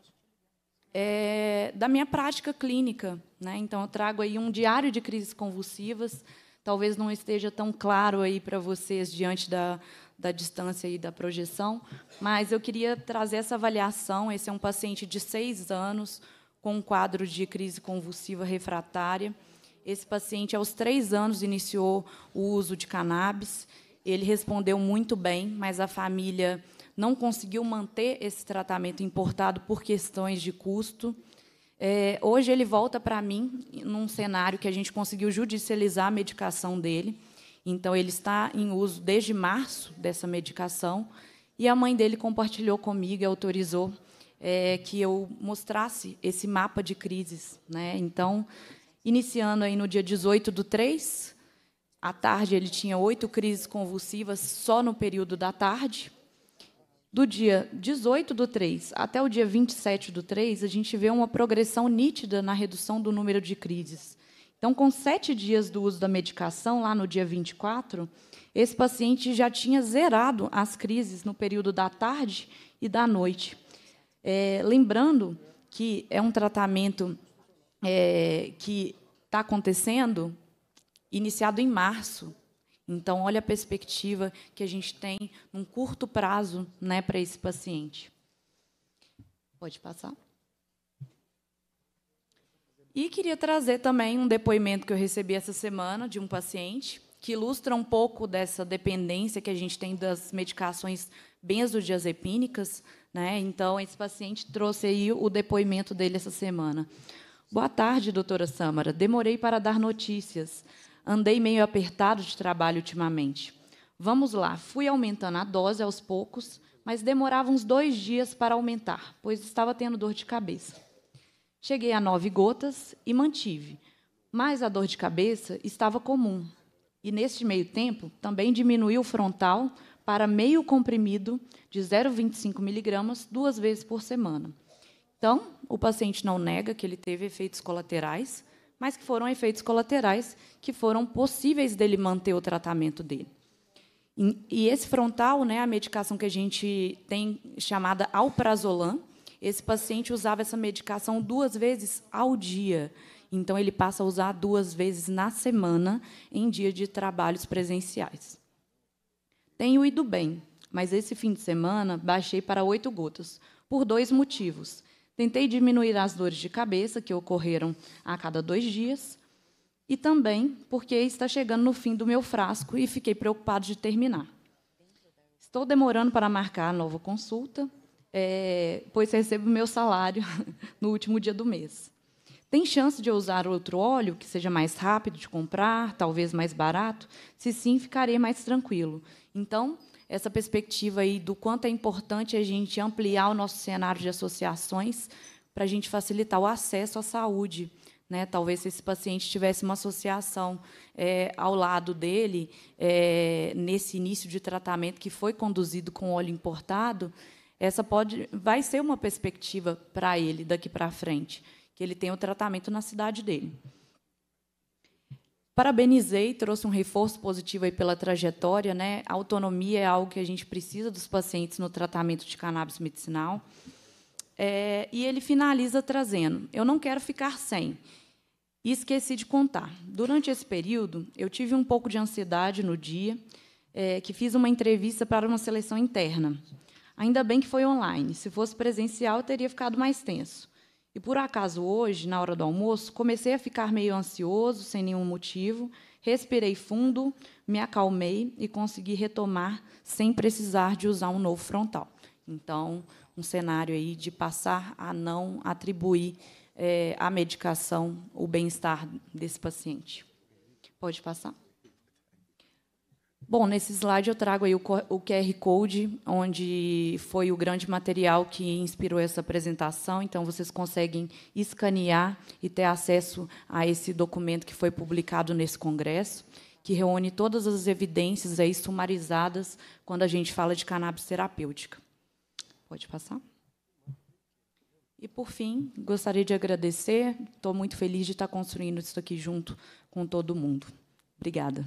S26: é, da minha prática clínica, né? Então eu trago aí um diário de crises convulsivas talvez não esteja tão claro aí para vocês diante da, da distância e da projeção, mas eu queria trazer essa avaliação. Esse é um paciente de seis anos com um quadro de crise convulsiva refratária. Esse paciente, aos três anos, iniciou o uso de cannabis. Ele respondeu muito bem, mas a família não conseguiu manter esse tratamento importado por questões de custo. É, hoje ele volta para mim num cenário que a gente conseguiu judicializar a medicação dele. Então ele está em uso desde março dessa medicação e a mãe dele compartilhou comigo e autorizou é, que eu mostrasse esse mapa de crises. Né? Então, iniciando aí no dia 18 do 3, à tarde ele tinha oito crises convulsivas só no período da tarde, do dia 18 do 3 até o dia 27 do 3, a gente vê uma progressão nítida na redução do número de crises. Então, com sete dias do uso da medicação, lá no dia 24, esse paciente já tinha zerado as crises no período da tarde e da noite. É, lembrando que é um tratamento é, que está acontecendo, iniciado em março, então, olha a perspectiva que a gente tem num curto prazo né, para esse paciente. Pode passar. E queria trazer também um depoimento que eu recebi essa semana de um paciente que ilustra um pouco dessa dependência que a gente tem das medicações benzodiazepínicas. Né? Então, esse paciente trouxe aí o depoimento dele essa semana. Boa tarde, doutora Sâmara. Demorei para dar notícias, Andei meio apertado de trabalho ultimamente. Vamos lá, fui aumentando a dose aos poucos, mas demorava uns dois dias para aumentar, pois estava tendo dor de cabeça. Cheguei a nove gotas e mantive, mas a dor de cabeça estava comum. E neste meio tempo, também diminui o frontal para meio comprimido de 0,25 miligramas duas vezes por semana. Então, o paciente não nega que ele teve efeitos colaterais, mas que foram efeitos colaterais que foram possíveis dele manter o tratamento dele. E esse frontal, né, a medicação que a gente tem chamada alprazolam, esse paciente usava essa medicação duas vezes ao dia. Então ele passa a usar duas vezes na semana em dia de trabalhos presenciais. Tenho ido bem, mas esse fim de semana baixei para oito gotas por dois motivos. Tentei diminuir as dores de cabeça, que ocorreram a cada dois dias, e também porque está chegando no fim do meu frasco e fiquei preocupado de terminar. Estou demorando para marcar a nova consulta, é, pois recebo meu salário no último dia do mês. Tem chance de eu usar outro óleo que seja mais rápido de comprar, talvez mais barato? Se sim, ficarei mais tranquilo. Então, essa perspectiva aí do quanto é importante a gente ampliar o nosso cenário de associações para a gente facilitar o acesso à saúde. Né? Talvez se esse paciente tivesse uma associação é, ao lado dele, é, nesse início de tratamento que foi conduzido com óleo importado, essa pode, vai ser uma perspectiva para ele daqui para frente, que ele tenha o tratamento na cidade dele. Parabenizei, trouxe um reforço positivo aí pela trajetória. Né? A autonomia é algo que a gente precisa dos pacientes no tratamento de cannabis medicinal. É, e ele finaliza trazendo: Eu não quero ficar sem. E esqueci de contar. Durante esse período, eu tive um pouco de ansiedade no dia, é, que fiz uma entrevista para uma seleção interna. Ainda bem que foi online. Se fosse presencial, teria ficado mais tenso. E por acaso hoje, na hora do almoço, comecei a ficar meio ansioso, sem nenhum motivo, respirei fundo, me acalmei e consegui retomar sem precisar de usar um novo frontal. Então, um cenário aí de passar a não atribuir é, eh, à medicação o bem-estar desse paciente. Pode passar? Bom, nesse slide eu trago aí o, o QR Code, onde foi o grande material que inspirou essa apresentação. Então, vocês conseguem escanear e ter acesso a esse documento que foi publicado nesse congresso, que reúne todas as evidências aí sumarizadas quando a gente fala de cannabis terapêutica. Pode passar. E, por fim, gostaria de agradecer. Estou muito feliz de estar construindo isso aqui junto com todo mundo. Obrigada.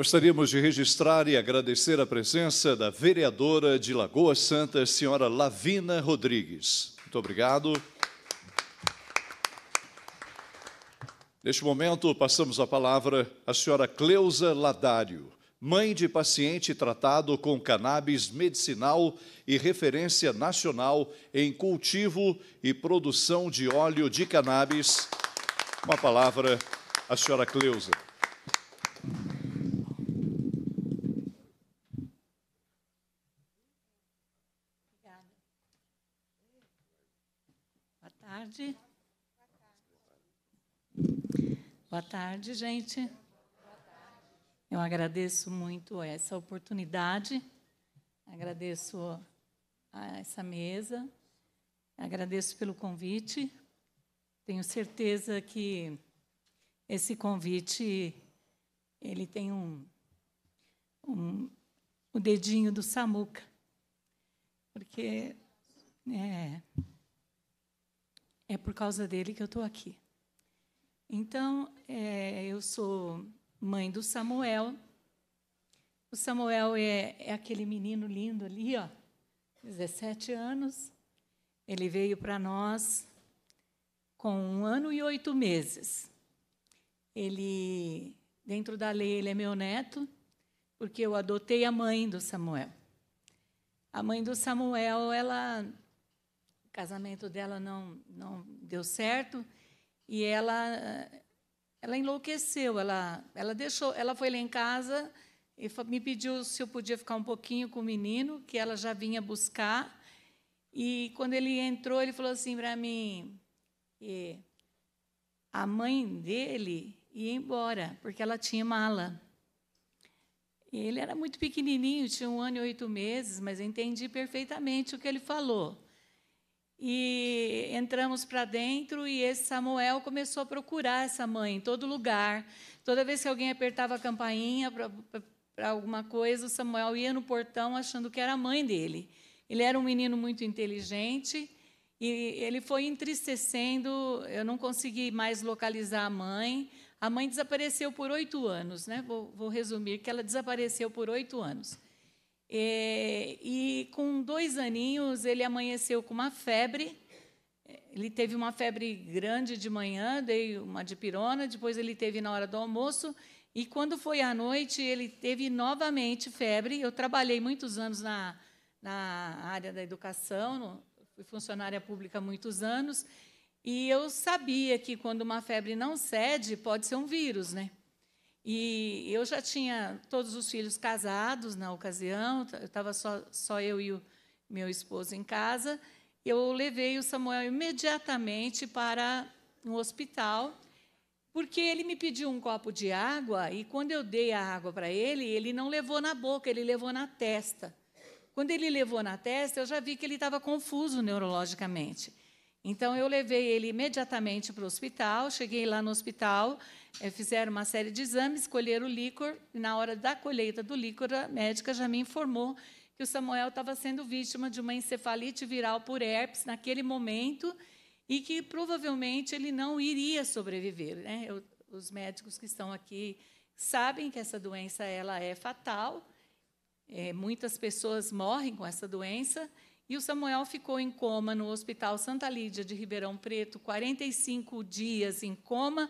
S2: Gostaríamos de registrar e agradecer a presença da vereadora de Lagoa Santa, senhora Lavina Rodrigues. Muito obrigado. Neste momento, passamos a palavra à senhora Cleusa Ladário, mãe de paciente tratado com cannabis medicinal e referência nacional em cultivo e produção de óleo de cannabis. Uma palavra à senhora Cleusa.
S27: Boa tarde, gente. Eu agradeço muito essa oportunidade, agradeço a essa mesa, agradeço pelo convite. Tenho certeza que esse convite ele tem um, um o dedinho do Samuca, porque é, é por causa dele que eu estou aqui. Então, é, eu sou mãe do Samuel. O Samuel é, é aquele menino lindo ali, ó, 17 anos. Ele veio para nós com um ano e oito meses. Ele, dentro da lei, ele é meu neto, porque eu adotei a mãe do Samuel. A mãe do Samuel, ela, o casamento dela não, não deu certo. E ela ela enlouqueceu, ela ela deixou, ela foi lá em casa e me pediu se eu podia ficar um pouquinho com o menino, que ela já vinha buscar. E quando ele entrou, ele falou assim para mim: a mãe dele ia embora, porque ela tinha mala. ele era muito pequenininho, tinha um ano e oito meses, mas eu entendi perfeitamente o que ele falou. E entramos para dentro e esse Samuel começou a procurar essa mãe em todo lugar. Toda vez que alguém apertava a campainha para alguma coisa, o Samuel ia no portão achando que era a mãe dele. Ele era um menino muito inteligente e ele foi entristecendo. Eu não consegui mais localizar a mãe. A mãe desapareceu por oito anos, né? Vou, vou resumir que ela desapareceu por oito anos. É, e com dois aninhos, ele amanheceu com uma febre. Ele teve uma febre grande de manhã, dei uma dipirona, depois ele teve na hora do almoço. E quando foi à noite, ele teve novamente febre. Eu trabalhei muitos anos na, na área da educação, no, fui funcionária pública muitos anos. E eu sabia que quando uma febre não cede, pode ser um vírus, né? E eu já tinha todos os filhos casados na ocasião, estava só, só eu e o meu esposo em casa. Eu levei o Samuel imediatamente para um hospital, porque ele me pediu um copo de água e quando eu dei a água para ele, ele não levou na boca, ele levou na testa. Quando ele levou na testa, eu já vi que ele estava confuso neurologicamente. Então eu levei ele imediatamente para o hospital, cheguei lá no hospital é, fizeram uma série de exames, colheram o líquor, e na hora da colheita do líquor, a médica já me informou que o Samuel estava sendo vítima de uma encefalite viral por herpes naquele momento e que provavelmente ele não iria sobreviver. Né? Eu, os médicos que estão aqui sabem que essa doença ela é fatal, é, muitas pessoas morrem com essa doença. E o Samuel ficou em coma no Hospital Santa Lídia de Ribeirão Preto, 45 dias em coma,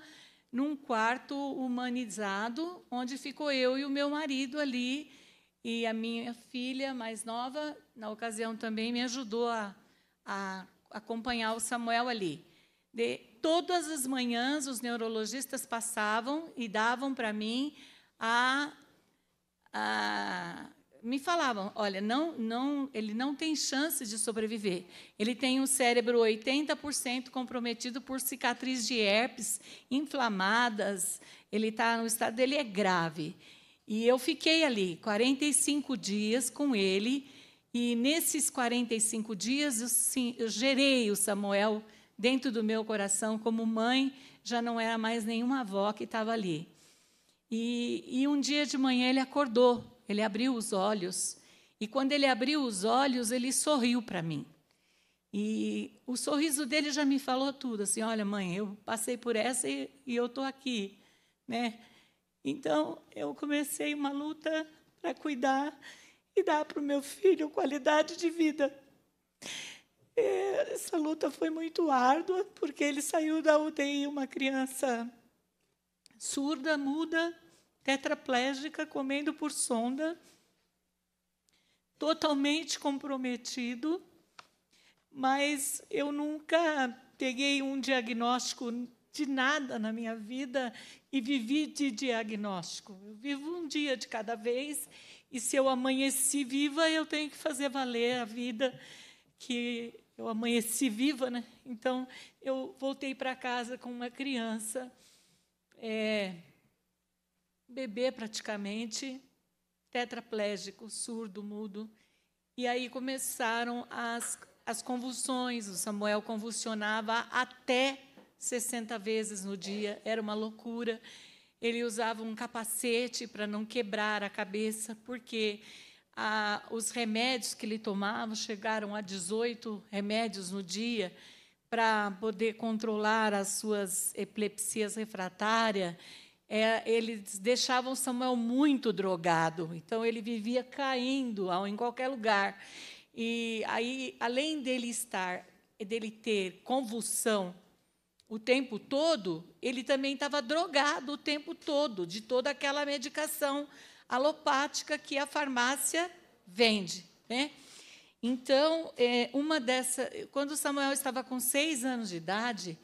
S27: num quarto humanizado, onde ficou eu e o meu marido ali, e a minha filha mais nova, na ocasião também, me ajudou a, a acompanhar o Samuel ali. De, todas as manhãs, os neurologistas passavam e davam para mim a, a me falavam, olha, não, não, ele não tem chances de sobreviver. Ele tem o um cérebro 80% comprometido por cicatriz de herpes, inflamadas. Ele está no estado dele é grave. E eu fiquei ali 45 dias com ele. E nesses 45 dias, eu, sim, eu gerei o Samuel dentro do meu coração como mãe. Já não era mais nenhuma avó que estava ali. E, e um dia de manhã ele acordou ele abriu os olhos e quando ele abriu os olhos, ele sorriu para mim. E o sorriso dele já me falou tudo, assim, olha, mãe, eu passei por essa e, e eu estou aqui, né? Então, eu comecei uma luta para cuidar e dar para o meu filho qualidade de vida. E essa luta foi muito árdua, porque ele saiu da UTI uma criança surda, muda, tetraplégica, comendo por sonda, totalmente comprometido, mas eu nunca peguei um diagnóstico de nada na minha vida e vivi de diagnóstico. Eu vivo um dia de cada vez e se eu amanheci viva, eu tenho que fazer valer a vida que eu amanheci viva, né? Então eu voltei para casa com uma criança é, bebê praticamente, tetraplégico, surdo, mudo. E aí começaram as, as convulsões. O Samuel convulsionava até 60 vezes no dia, era uma loucura. Ele usava um capacete para não quebrar a cabeça, porque a, ah, os remédios que ele tomava chegaram a 18 remédios no dia para poder controlar as suas epilepsias refratárias é, eles deixavam Samuel muito drogado, então ele vivia caindo em qualquer lugar. E aí, além dele estar, dele ter convulsão o tempo todo, ele também estava drogado o tempo todo, de toda aquela medicação alopática que a farmácia vende. Né? Então, é, uma dessa, quando Samuel estava com seis anos de idade,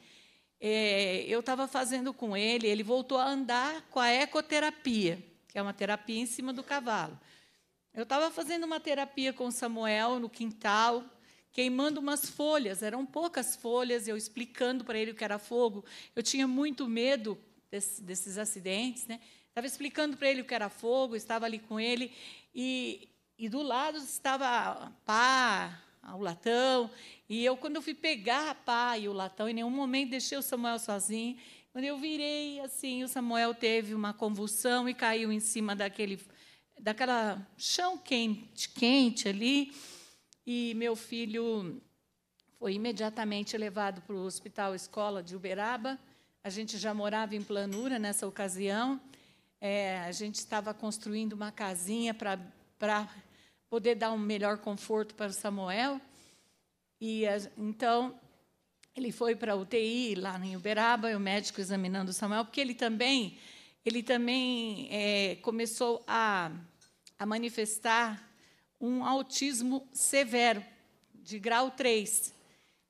S27: é, eu estava fazendo com ele, ele voltou a andar com a ecoterapia, que é uma terapia em cima do cavalo. Eu estava fazendo uma terapia com o Samuel no quintal, queimando umas folhas, eram poucas folhas, eu explicando para ele o que era fogo. Eu tinha muito medo desse, desses acidentes, né? Estava explicando para ele o que era fogo, estava ali com ele, e, e do lado estava a pá, o latão, e eu, quando eu fui pegar a pá e o latão, em nenhum momento deixei o Samuel sozinho. Quando eu virei assim, o Samuel teve uma convulsão e caiu em cima daquele daquela chão quente, quente ali. E meu filho foi imediatamente levado para o hospital escola de Uberaba. A gente já morava em Planura nessa ocasião. É, a gente estava construindo uma casinha para poder dar um melhor conforto para o Samuel. E então ele foi para a UTI lá em Uberaba, e o médico examinando o Samuel, porque ele também ele também é, começou a, a manifestar um autismo severo, de grau 3,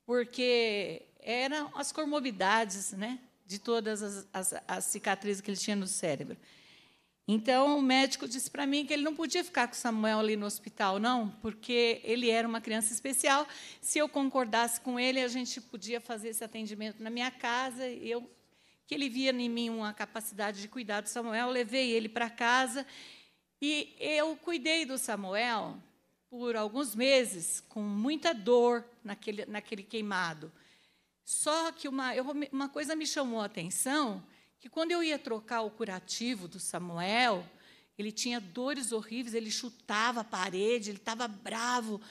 S27: porque eram as comorbidades né, de todas as, as, as cicatrizes que ele tinha no cérebro. Então o médico disse para mim que ele não podia ficar com Samuel ali no hospital, não, porque ele era uma criança especial. Se eu concordasse com ele, a gente podia fazer esse atendimento na minha casa. Eu, que ele via em mim uma capacidade de cuidar do Samuel, levei ele para casa e eu cuidei do Samuel por alguns meses, com muita dor naquele, naquele queimado. Só que uma, eu, uma coisa me chamou a atenção que quando eu ia trocar o curativo do Samuel, ele tinha dores horríveis, ele chutava a parede, ele estava bravo,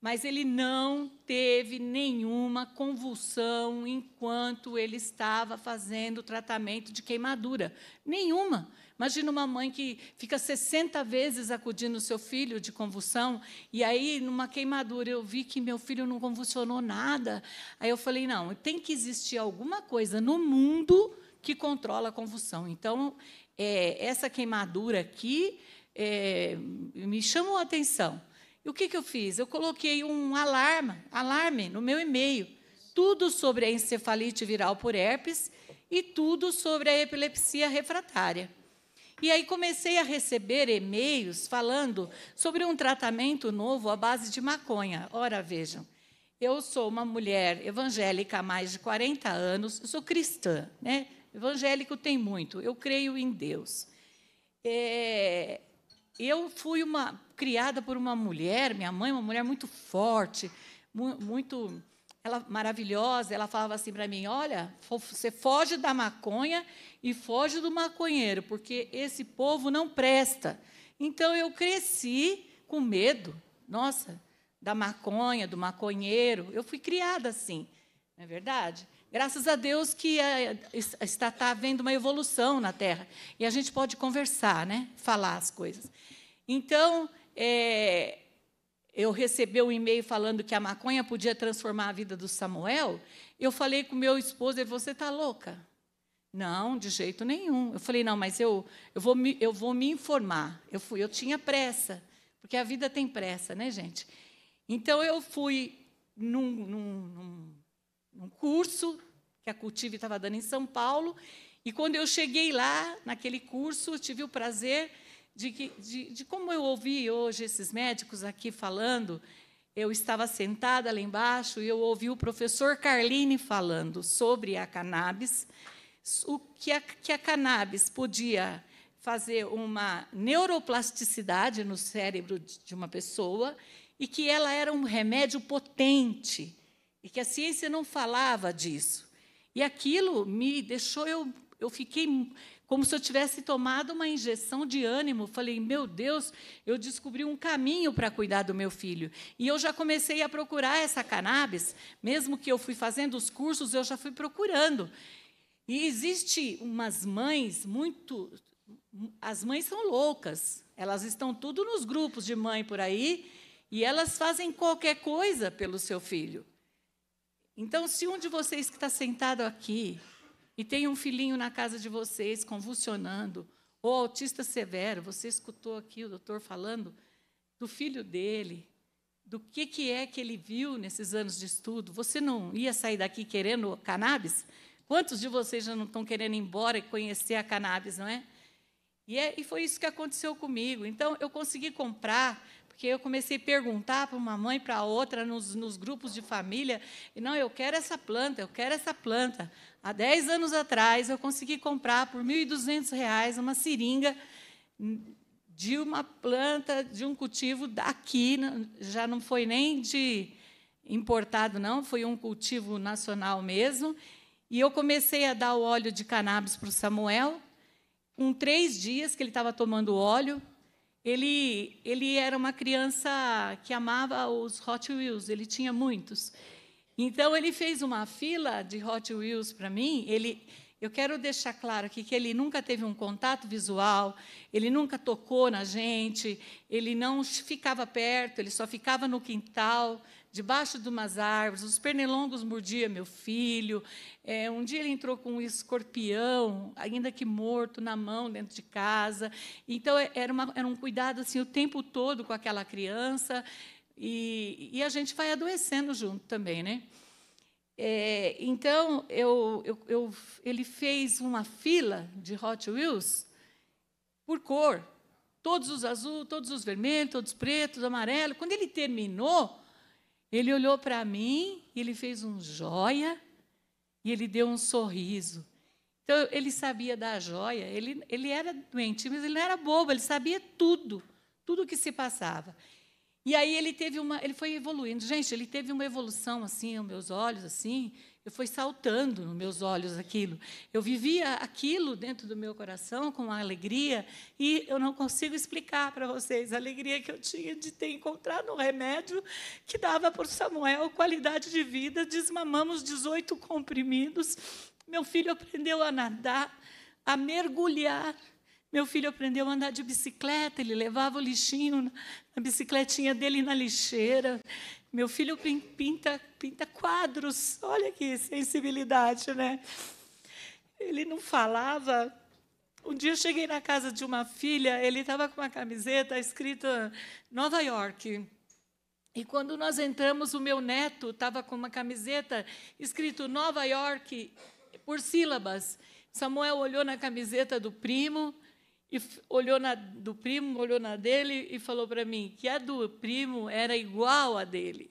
S27: mas ele não teve nenhuma convulsão enquanto ele estava fazendo o tratamento de queimadura. Nenhuma. Imagina uma mãe que fica 60 vezes acudindo o seu filho de convulsão, e aí, numa queimadura, eu vi que meu filho não convulsionou nada. Aí eu falei: não, tem que existir alguma coisa no mundo que controla a convulsão. Então, é, essa queimadura aqui é, me chamou a atenção. E o que, que eu fiz? Eu coloquei um alarma, alarme no meu e-mail. Tudo sobre a encefalite viral por herpes e tudo sobre a epilepsia refratária. E aí comecei a receber e-mails falando sobre um tratamento novo à base de maconha. Ora, vejam, eu sou uma mulher evangélica há mais de 40 anos, sou cristã, né? Evangélico tem muito. Eu creio em Deus. É, eu fui uma criada por uma mulher, minha mãe, é uma mulher muito forte, muito ela maravilhosa, ela falava assim para mim: "Olha, você foge da maconha e foge do maconheiro, porque esse povo não presta". Então eu cresci com medo, nossa, da maconha, do maconheiro. Eu fui criada assim, não é verdade? Graças a Deus que é, está, está havendo uma evolução na Terra. E a gente pode conversar, né? falar as coisas. Então, é, eu recebi um e-mail falando que a maconha podia transformar a vida do Samuel. Eu falei com meu esposo, ele você está louca? Não, de jeito nenhum. Eu falei, não, mas eu, eu, vou, me, eu vou me informar. Eu, fui, eu tinha pressa, porque a vida tem pressa, né, gente? Então, eu fui num, num, num num curso que a Cultive estava dando em São Paulo. E quando eu cheguei lá, naquele curso, eu tive o prazer de, que, de, de como eu ouvi hoje esses médicos aqui falando, eu estava sentada lá embaixo e eu ouvi o professor Carline falando sobre a cannabis, o que a, que a cannabis podia fazer uma neuroplasticidade no cérebro de uma pessoa e que ela era um remédio potente e que a ciência não falava disso. E aquilo me deixou, eu, eu fiquei como se eu tivesse tomado uma injeção de ânimo. Falei, meu Deus, eu descobri um caminho para cuidar do meu filho. E eu já comecei a procurar essa cannabis, mesmo que eu fui fazendo os cursos, eu já fui procurando. E existe umas mães muito. As mães são loucas, elas estão tudo nos grupos de mãe por aí, e elas fazem qualquer coisa pelo seu filho. Então, se um de vocês que está sentado aqui e tem um filhinho na casa de vocês convulsionando, ou autista severo, você escutou aqui o doutor falando do filho dele, do que, que é que ele viu nesses anos de estudo, você não ia sair daqui querendo cannabis? Quantos de vocês já não estão querendo ir embora e conhecer a cannabis, não é? E, é, e foi isso que aconteceu comigo. Então, eu consegui comprar porque eu comecei a perguntar para uma mãe, para outra, nos, nos grupos de família, e não, eu quero essa planta, eu quero essa planta. Há 10 anos atrás, eu consegui comprar por R$ 1.200 uma seringa de uma planta, de um cultivo daqui, já não foi nem de importado, não, foi um cultivo nacional mesmo. E eu comecei a dar o óleo de cannabis para o Samuel. Com três dias que ele estava tomando óleo, ele, ele era uma criança que amava os Hot Wheels, ele tinha muitos. Então, ele fez uma fila de Hot Wheels para mim. Ele, eu quero deixar claro aqui que ele nunca teve um contato visual, ele nunca tocou na gente, ele não ficava perto, ele só ficava no quintal, debaixo de umas árvores, os pernilongos mordiam meu filho. É, um dia ele entrou com um escorpião, ainda que morto, na mão, dentro de casa. Então, é, era, uma, era um cuidado assim, o tempo todo com aquela criança. E, e a gente vai adoecendo junto também, né? É, então, eu, eu, eu, ele fez uma fila de Hot Wheels por cor. Todos os azul, todos os vermelhos, todos pretos, amarelo. Quando ele terminou, ele olhou para mim, ele fez um joia e ele deu um sorriso. Então, ele sabia da joia, ele, ele era doente, mas ele não era bobo, ele sabia tudo, tudo o que se passava. E aí ele teve uma, ele foi evoluindo. Gente, ele teve uma evolução assim, aos meus olhos assim, eu fui saltando nos meus olhos aquilo. Eu vivia aquilo dentro do meu coração com uma alegria e eu não consigo explicar para vocês a alegria que eu tinha de ter encontrado um remédio que dava para o Samuel qualidade de vida. Desmamamos 18 comprimidos. Meu filho aprendeu a nadar, a mergulhar. Meu filho aprendeu a andar de bicicleta, ele levava o lixinho na bicicletinha dele na lixeira. Meu filho pinta, pinta quadros, olha que sensibilidade, né? Ele não falava. Um dia eu cheguei na casa de uma filha, ele estava com uma camiseta escrita Nova York. E quando nós entramos, o meu neto estava com uma camiseta escrito Nova York por sílabas. Samuel olhou na camiseta do primo, e olhou na do primo, olhou na dele e falou para mim que a do primo era igual à dele.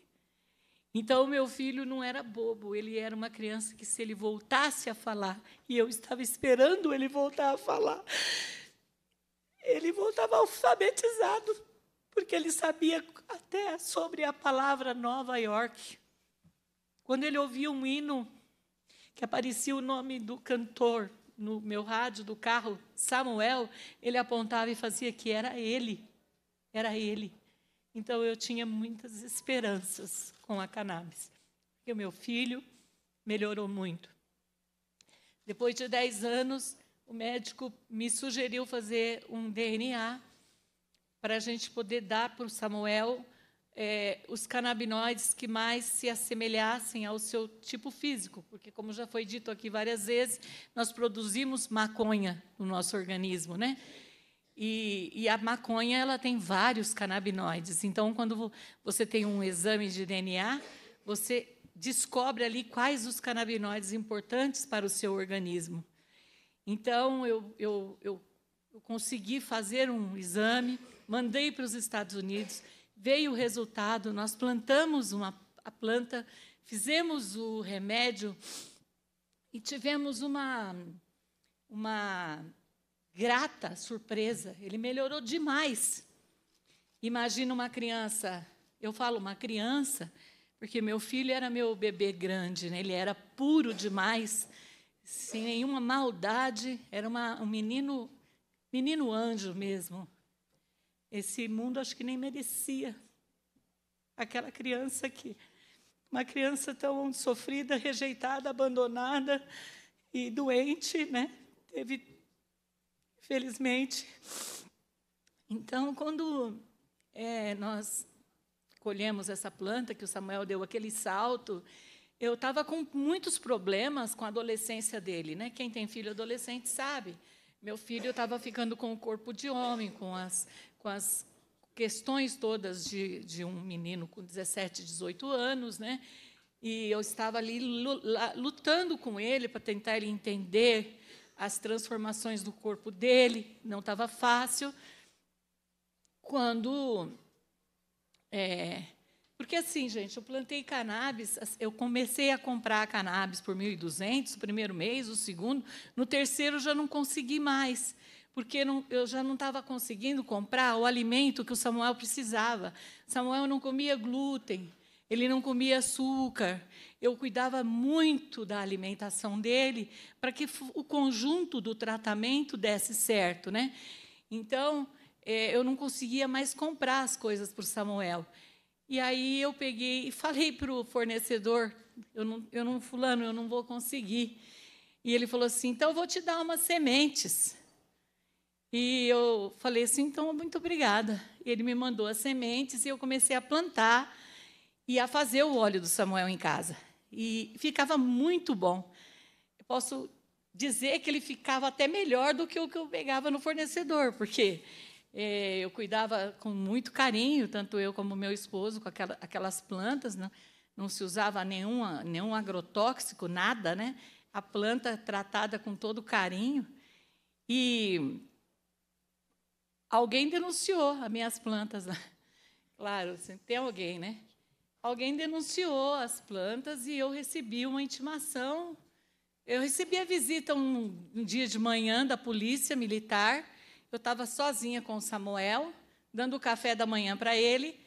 S27: Então, meu filho não era bobo, ele era uma criança que, se ele voltasse a falar, e eu estava esperando ele voltar a falar, ele voltava alfabetizado, porque ele sabia até sobre a palavra Nova York. Quando ele ouvia um hino que aparecia o nome do cantor, no meu rádio do carro, Samuel, ele apontava e fazia que era ele. Era ele. Então eu tinha muitas esperanças com a cannabis. E o meu filho melhorou muito. Depois de 10 anos, o médico me sugeriu fazer um DNA para a gente poder dar para o Samuel é, os canabinoides que mais se assemelhassem ao seu tipo físico, porque, como já foi dito aqui várias vezes, nós produzimos maconha no nosso organismo, né? E, e a maconha ela tem vários canabinoides. Então, quando você tem um exame de DNA, você descobre ali quais os canabinoides importantes para o seu organismo. Então, eu, eu, eu, eu consegui fazer um exame, mandei para os Estados Unidos veio o resultado, nós plantamos uma, a planta, fizemos o remédio e tivemos uma, uma grata surpresa. Ele melhorou demais. Imagina uma criança, eu falo uma criança, porque meu filho era meu bebê grande, né? ele era puro demais, sem nenhuma maldade, era uma, um menino, menino anjo mesmo. Esse mundo acho que nem merecia aquela criança que uma criança tão sofrida, rejeitada, abandonada e doente, né? Teve felizmente. Então, quando é, nós colhemos essa planta que o Samuel deu aquele salto, eu estava com muitos problemas com a adolescência dele, né? Quem tem filho adolescente sabe. Meu filho estava ficando com o corpo de homem, com as com as questões todas de, de um menino com 17, 18 anos, né? E eu estava ali lutando com ele para tentar ele entender as transformações do corpo dele, não estava fácil. Quando. É, porque assim, gente, eu plantei cannabis, eu comecei a comprar cannabis por 1.200, o primeiro mês, o segundo, no terceiro já não consegui mais porque não, eu já não estava conseguindo comprar o alimento que o Samuel precisava. Samuel não comia glúten, ele não comia açúcar. Eu cuidava muito da alimentação dele para que o conjunto do tratamento desse certo, né? Então, é, eu não conseguia mais comprar as coisas para o Samuel. E aí eu peguei e falei para o fornecedor, eu não, eu não, fulano, eu não vou conseguir. E ele falou assim, então eu vou te dar umas sementes. E eu falei assim, então, muito obrigada. Ele me mandou as sementes e eu comecei a plantar e a fazer o óleo do Samuel em casa. E ficava muito bom. Eu posso dizer que ele ficava até melhor do que o que eu pegava no fornecedor, porque é, eu cuidava com muito carinho, tanto eu como meu esposo, com aquela, aquelas plantas. Não, né? não se usava nenhuma, nenhum agrotóxico, nada, né? A planta tratada com todo carinho. E Alguém denunciou as minhas plantas lá. Claro, assim, tem alguém, né? Alguém denunciou as plantas e eu recebi uma intimação. Eu recebi a visita um, um dia de manhã da polícia militar. Eu estava sozinha com o Samuel, dando o café da manhã para ele.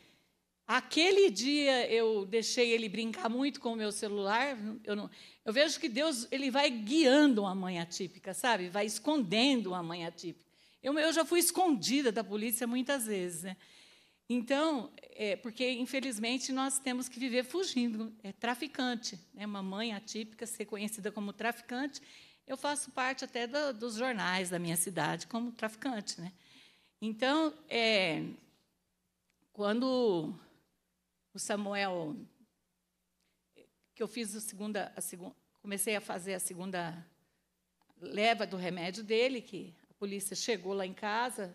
S27: Aquele dia eu deixei ele brincar muito com o meu celular. Eu, não, eu vejo que Deus ele vai guiando uma mãe atípica, sabe? Vai escondendo uma mãe atípica. Eu, eu já fui escondida da polícia muitas vezes, né? Então, é, porque infelizmente nós temos que viver fugindo, é traficante, né? uma mãe atípica, ser conhecida como traficante. Eu faço parte até do, dos jornais da minha cidade como traficante. Né? Então, é, quando o Samuel, que eu fiz segunda, a segunda, comecei a fazer a segunda leva do remédio dele, que polícia chegou lá em casa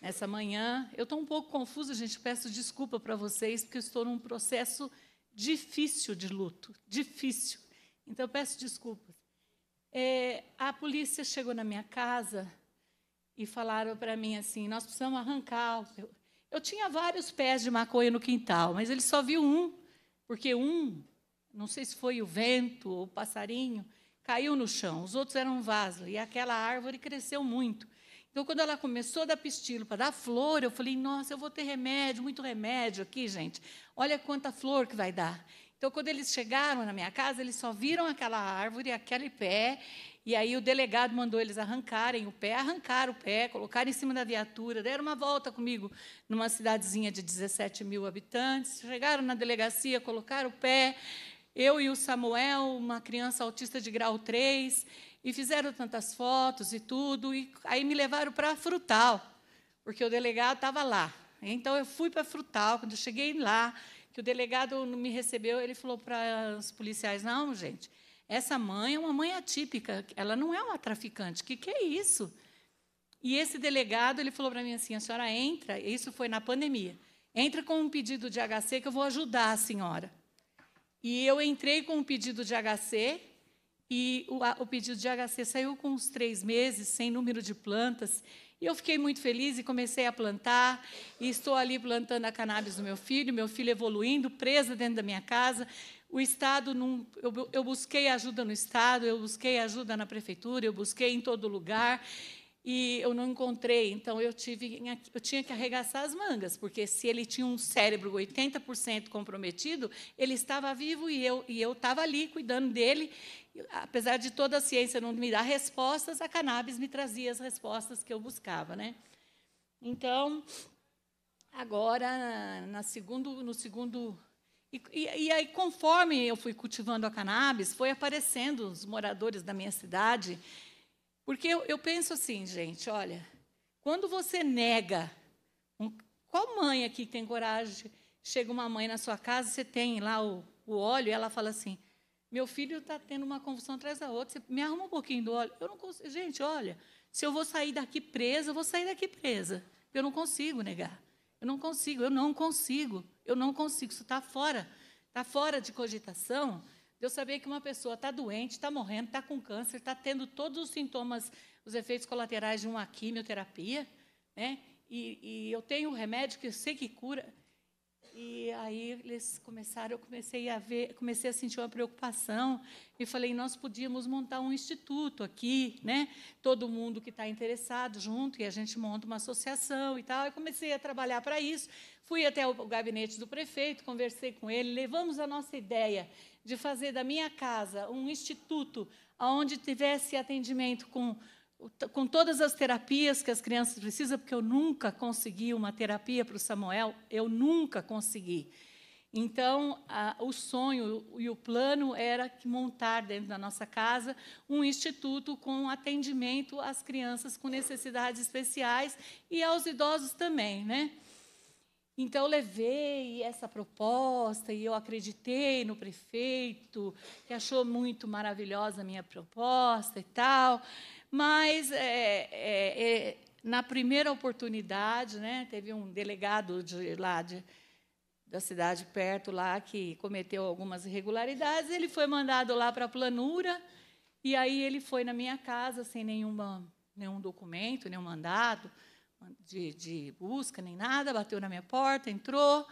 S27: nessa manhã. Eu estou um pouco confusa, gente. Peço desculpa para vocês, porque estou num processo difícil de luto. Difícil. Então, peço desculpas. É, a polícia chegou na minha casa e falaram para mim assim: nós precisamos arrancar. Eu, eu tinha vários pés de maconha no quintal, mas ele só viu um, porque um, não sei se foi o vento ou o passarinho, caiu no chão, os outros eram vasos vaso, e aquela árvore cresceu muito. Então, quando ela começou a dar pistilo para dar flor, eu falei, nossa, eu vou ter remédio, muito remédio aqui, gente. Olha quanta flor que vai dar. Então, quando eles chegaram na minha casa, eles só viram aquela árvore, aquele pé, e aí o delegado mandou eles arrancarem o pé, arrancaram o pé, colocaram em cima da viatura, deram uma volta comigo numa cidadezinha de 17 mil habitantes, chegaram na delegacia, colocaram o pé, eu e o Samuel, uma criança autista de grau 3, e fizeram tantas fotos e tudo, e aí me levaram para Frutal, porque o delegado estava lá. Então eu fui para Frutal, quando eu cheguei lá, que o delegado me recebeu, ele falou para os policiais: "Não, gente, essa mãe é uma mãe atípica, ela não é uma traficante. Que que é isso?" E esse delegado, ele falou para mim assim: "A senhora entra, isso foi na pandemia. Entra com um pedido de HC que eu vou ajudar a senhora." E eu entrei com um pedido de HC, e o, a, o pedido de HC saiu com uns três meses, sem número de plantas. E eu fiquei muito feliz e comecei a plantar. E estou ali plantando a cannabis do meu filho, meu filho evoluindo, presa dentro da minha casa. O Estado, não, eu, eu busquei ajuda no Estado, eu busquei ajuda na prefeitura, eu busquei em todo lugar e eu não encontrei, então eu, tive, eu tinha que arregaçar as mangas, porque se ele tinha um cérebro 80% comprometido, ele estava vivo e eu e eu estava ali cuidando dele. Apesar de toda a ciência não me dar respostas, a cannabis me trazia as respostas que eu buscava, né? Então, agora na segundo, no segundo e, e, e, aí, conforme eu fui cultivando a cannabis, foi aparecendo os moradores da minha cidade porque eu, eu penso assim, gente, olha, quando você nega, um, qual mãe aqui tem coragem? Chega uma mãe na sua casa, você tem lá o, o óleo, e ela fala assim: meu filho está tendo uma convulsão atrás da outra, você me arruma um pouquinho do óleo. Eu não consigo. Gente, olha, se eu vou sair daqui presa, eu vou sair daqui presa. Eu não consigo negar. Eu não consigo, eu não consigo, eu não consigo. Isso está fora, está fora de cogitação de eu saber que uma pessoa está doente, está morrendo, está com câncer, está tendo todos os sintomas, os efeitos colaterais de uma quimioterapia, né? E, e, eu tenho um remédio que eu sei que cura. E aí eles começaram, eu comecei a ver, comecei a sentir uma preocupação e falei, nós podíamos montar um instituto aqui, né? Todo mundo que está interessado junto e a gente monta uma associação e tal. Eu comecei a trabalhar para isso. Fui até o gabinete do prefeito, conversei com ele, levamos a nossa ideia de fazer da minha casa um instituto onde tivesse atendimento com, com todas as terapias que as crianças precisam, porque eu nunca consegui uma terapia para o Samuel, eu nunca consegui. Então, a, o sonho e o plano era montar dentro da nossa casa um instituto com atendimento às crianças com necessidades especiais e aos idosos também, né? Então eu levei essa proposta e eu acreditei no prefeito, que achou muito maravilhosa a minha proposta e tal. Mas é, é, é, na primeira oportunidade, né, teve um delegado de lá de, da cidade perto lá que cometeu algumas irregularidades. Ele foi mandado lá para a planura e aí ele foi na minha casa sem nenhuma, nenhum documento, nenhum mandato de, de busca nem nada, bateu na minha porta, entrou.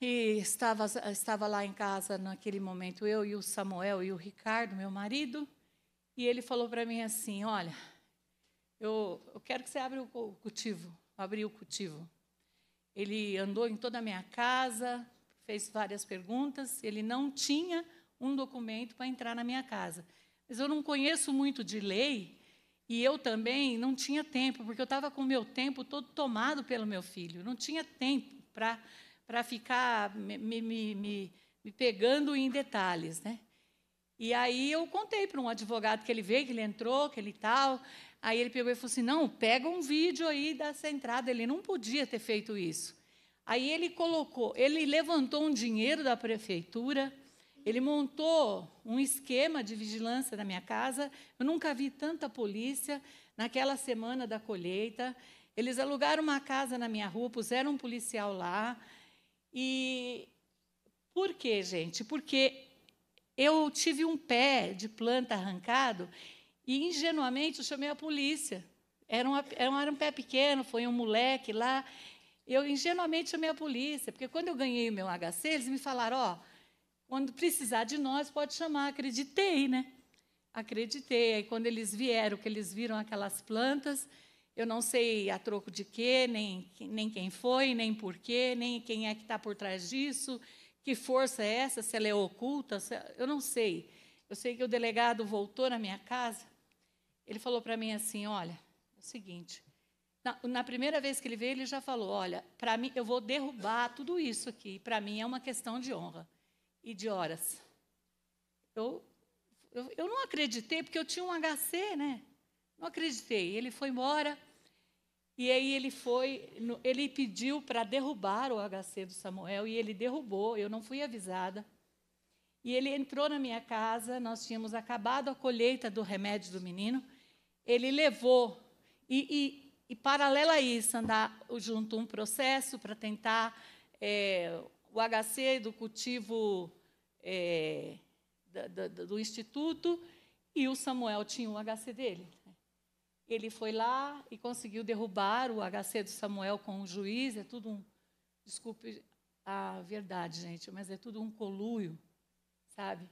S27: E estava, estava lá em casa naquele momento, eu e o Samuel e o Ricardo, meu marido, e ele falou para mim assim: Olha, eu, eu quero que você abra o cultivo. Abri o cultivo. Ele andou em toda a minha casa, fez várias perguntas. Ele não tinha um documento para entrar na minha casa. Mas eu não conheço muito de lei, e eu também não tinha tempo, porque eu estava com o meu tempo todo tomado pelo meu filho. Não tinha tempo para ficar me, me, me, me, pegando em detalhes. Né? E aí eu contei para um advogado que ele veio, que ele entrou, que ele tal. Aí ele pegou e falou assim: não, pega um vídeo aí dessa entrada. Ele não podia ter feito isso. Aí ele colocou, ele levantou um dinheiro da prefeitura ele montou um esquema de vigilância na minha casa. Eu nunca vi tanta polícia naquela semana da colheita. Eles alugaram uma casa na minha rua, puseram um policial lá. E por quê, gente? Porque eu tive um pé de planta arrancado e ingenuamente eu chamei a polícia. Era, uma, era, um, era um pé pequeno, foi um moleque lá. Eu ingenuamente chamei a polícia, porque quando eu ganhei o meu HC, eles me falaram: ó. Oh, quando precisar de nós, pode chamar. Acreditei, né? Acreditei. Aí, quando eles vieram, que eles viram aquelas plantas, eu não sei a troco de quê, nem, nem quem foi, nem porquê, nem quem é que está por trás disso, que força é essa, se ela é oculta, eu não sei. Eu sei que o delegado voltou na minha casa, ele falou para mim assim: olha, é o seguinte. Na, na, primeira vez que ele veio, ele já falou: olha, para mim, eu vou derrubar tudo isso aqui, para mim é uma questão de honra e de horas. Eu, eu, eu não acreditei, porque eu tinha um HC, né? Não acreditei. Ele foi embora. E aí ele foi, ele pediu para derrubar o HC do Samuel e ele derrubou, eu não fui avisada. E ele entrou na minha casa, nós tínhamos acabado a colheita do remédio do menino, ele levou, e, e, e a isso, andar junto um processo para tentar é, o HC do cultivo é, do, do, do Instituto, e o Samuel tinha o HC dele. Ele foi lá e conseguiu derrubar o HC do Samuel com o juiz, é tudo um. Desculpe a verdade, gente, mas é tudo um coluio, sabe?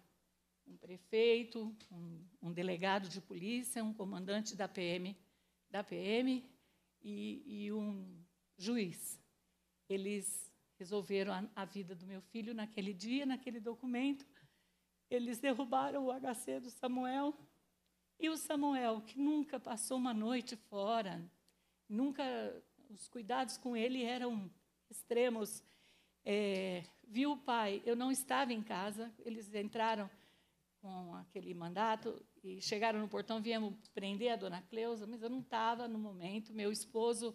S27: Um prefeito, um, um delegado de polícia, um comandante da PM, da PM e, e um juiz. Eles resolveram a, a vida do meu filho naquele dia, naquele documento. Eles derrubaram o HC do Samuel. E o Samuel, que nunca passou uma noite fora, nunca os cuidados com ele eram extremos. É, viu o pai, eu não estava em casa, eles entraram com aquele mandato e chegaram no portão, viemos prender a dona Cleusa, mas eu não estava no momento. Meu esposo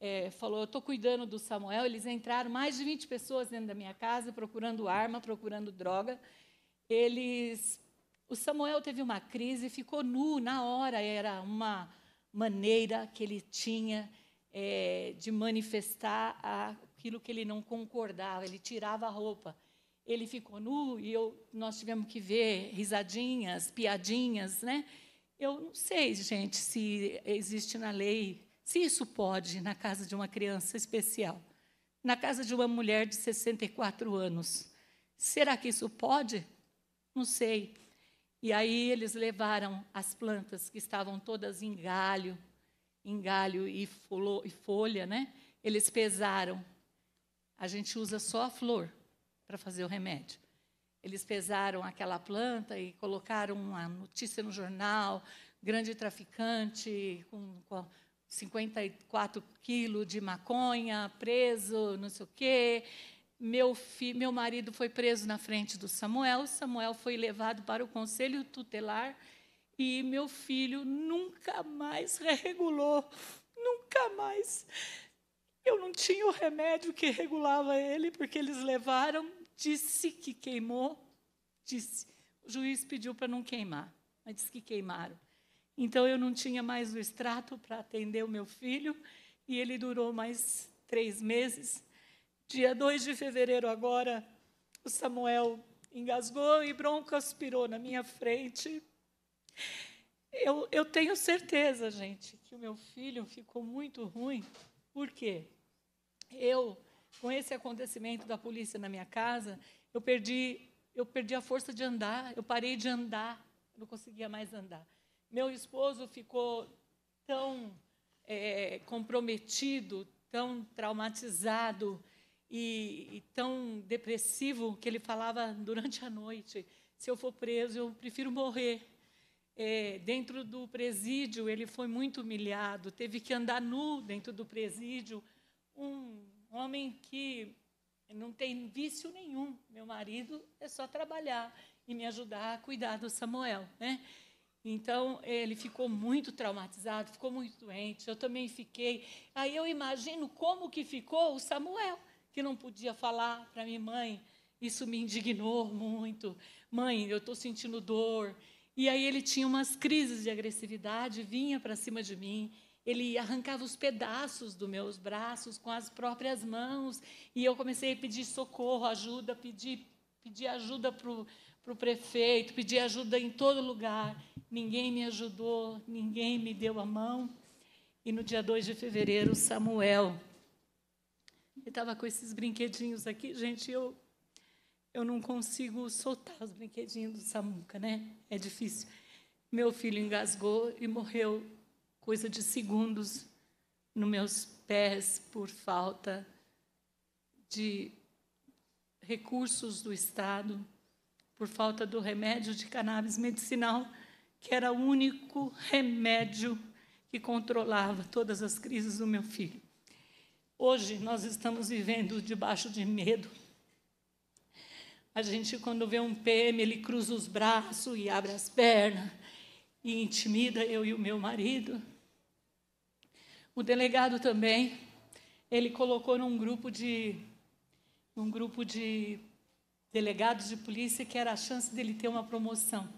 S27: é, falou: Eu estou cuidando do Samuel. Eles entraram, mais de 20 pessoas dentro da minha casa, procurando arma, procurando droga. Eles. O Samuel teve uma crise, ficou nu na hora, era uma maneira que ele tinha é, de manifestar aquilo que ele não concordava, ele tirava a roupa ele ficou nu e eu, nós tivemos que ver risadinhas, piadinhas, né? Eu não sei, gente, se existe na lei se isso pode na casa de uma criança especial, na casa de uma mulher de 64 anos, será que isso pode? Não sei. E aí eles levaram as plantas que estavam todas em galho, em galho e, folo, e folha, né? Eles pesaram. A gente usa só a flor para fazer o remédio. Eles pesaram aquela planta e colocaram uma notícia no jornal, grande traficante com, com 54 quilos de maconha, preso, não sei o quê. Meu, fi, meu marido foi preso na frente do Samuel, Samuel foi levado para o conselho tutelar e meu filho nunca mais regulou, nunca mais. Eu não tinha o remédio que regulava ele, porque eles levaram, disse que queimou, disse. O juiz pediu para não queimar, mas disse que queimaram. Então eu não tinha mais o extrato para atender o meu filho e ele durou mais três meses. Dia 2 de fevereiro agora, o Samuel engasgou e bronco aspirou na minha frente. Eu, eu tenho certeza, gente, que o meu filho ficou muito ruim. Por quê? Eu, com esse acontecimento da polícia na minha casa, eu perdi, eu perdi a força de andar, eu parei de andar, não conseguia mais andar. Meu esposo ficou tão é, comprometido, tão traumatizado e, e tão depressivo que ele falava durante a noite: se eu for preso, eu prefiro morrer. É, dentro do presídio, ele foi muito humilhado, teve que andar nu dentro do presídio. Um homem que não tem vício nenhum, meu marido é só trabalhar e me ajudar a cuidar do Samuel. Né? Então, ele ficou muito traumatizado, ficou muito doente, eu também fiquei. Aí eu imagino como que ficou o Samuel, que não podia falar para minha mãe. Isso me indignou muito. Mãe, eu estou sentindo dor. E aí ele tinha umas crises de agressividade, vinha para cima de mim. Ele arrancava os pedaços dos meus braços com as próprias mãos. E eu comecei a pedir socorro, ajuda, pedir, pedir ajuda para para o prefeito, pedi ajuda em todo lugar. Ninguém me ajudou, ninguém me deu a mão. E no dia 2 de fevereiro, Samuel. Ele estava com esses brinquedinhos aqui, gente, eu eu não consigo soltar os brinquedinhos do Samuca, né? É difícil. Meu filho engasgou e morreu coisa de segundos nos meus pés por falta de recursos do Estado por falta do remédio de cannabis medicinal, que era o único remédio que controlava todas as crises do meu filho. Hoje nós estamos vivendo debaixo de medo. A gente, quando vê um PM, ele cruza os braços e abre as pernas e intimida eu e o meu marido. O delegado também, ele colocou num grupo de, num grupo de delegado de polícia que era a chance dele ter uma promoção.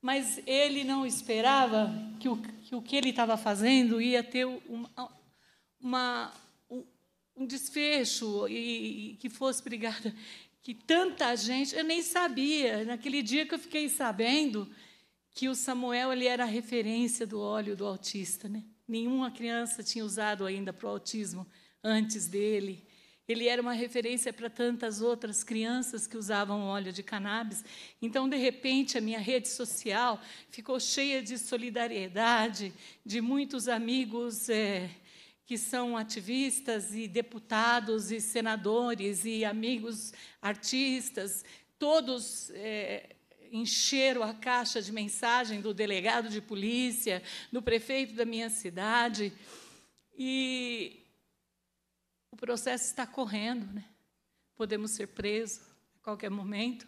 S27: Mas ele não esperava que o que, o que ele estava fazendo ia ter uma, uma, um desfecho e, e que fosse brigada. Que tanta gente, eu nem sabia, naquele dia que eu fiquei sabendo que o Samuel ele era a referência do óleo do autista. Né? Nenhuma criança tinha usado ainda para o autismo antes dele. Ele era uma referência para tantas outras crianças que usavam óleo de cannabis. Então, de repente, a minha rede social ficou cheia de solidariedade, de muitos amigos é, que são ativistas e deputados e senadores e amigos artistas. Todos é, encheram a caixa de mensagem do delegado de polícia, do prefeito da minha cidade. E o processo está correndo, né? Podemos ser presos a qualquer momento,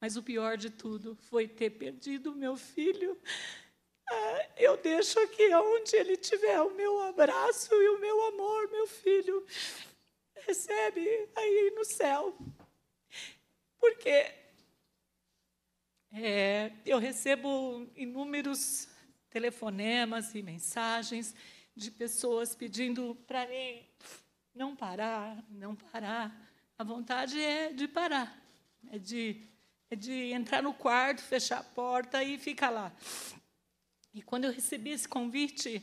S27: mas o pior de tudo foi ter perdido o meu filho. Ah, eu deixo aqui onde ele tiver o meu abraço e o meu amor, meu filho. Recebe aí no céu. Porque é, eu recebo inúmeros telefonemas e mensagens de pessoas pedindo para mim não parar, não parar. A vontade é de parar, é de, é de entrar no quarto, fechar a porta e ficar lá. E quando eu recebi esse convite,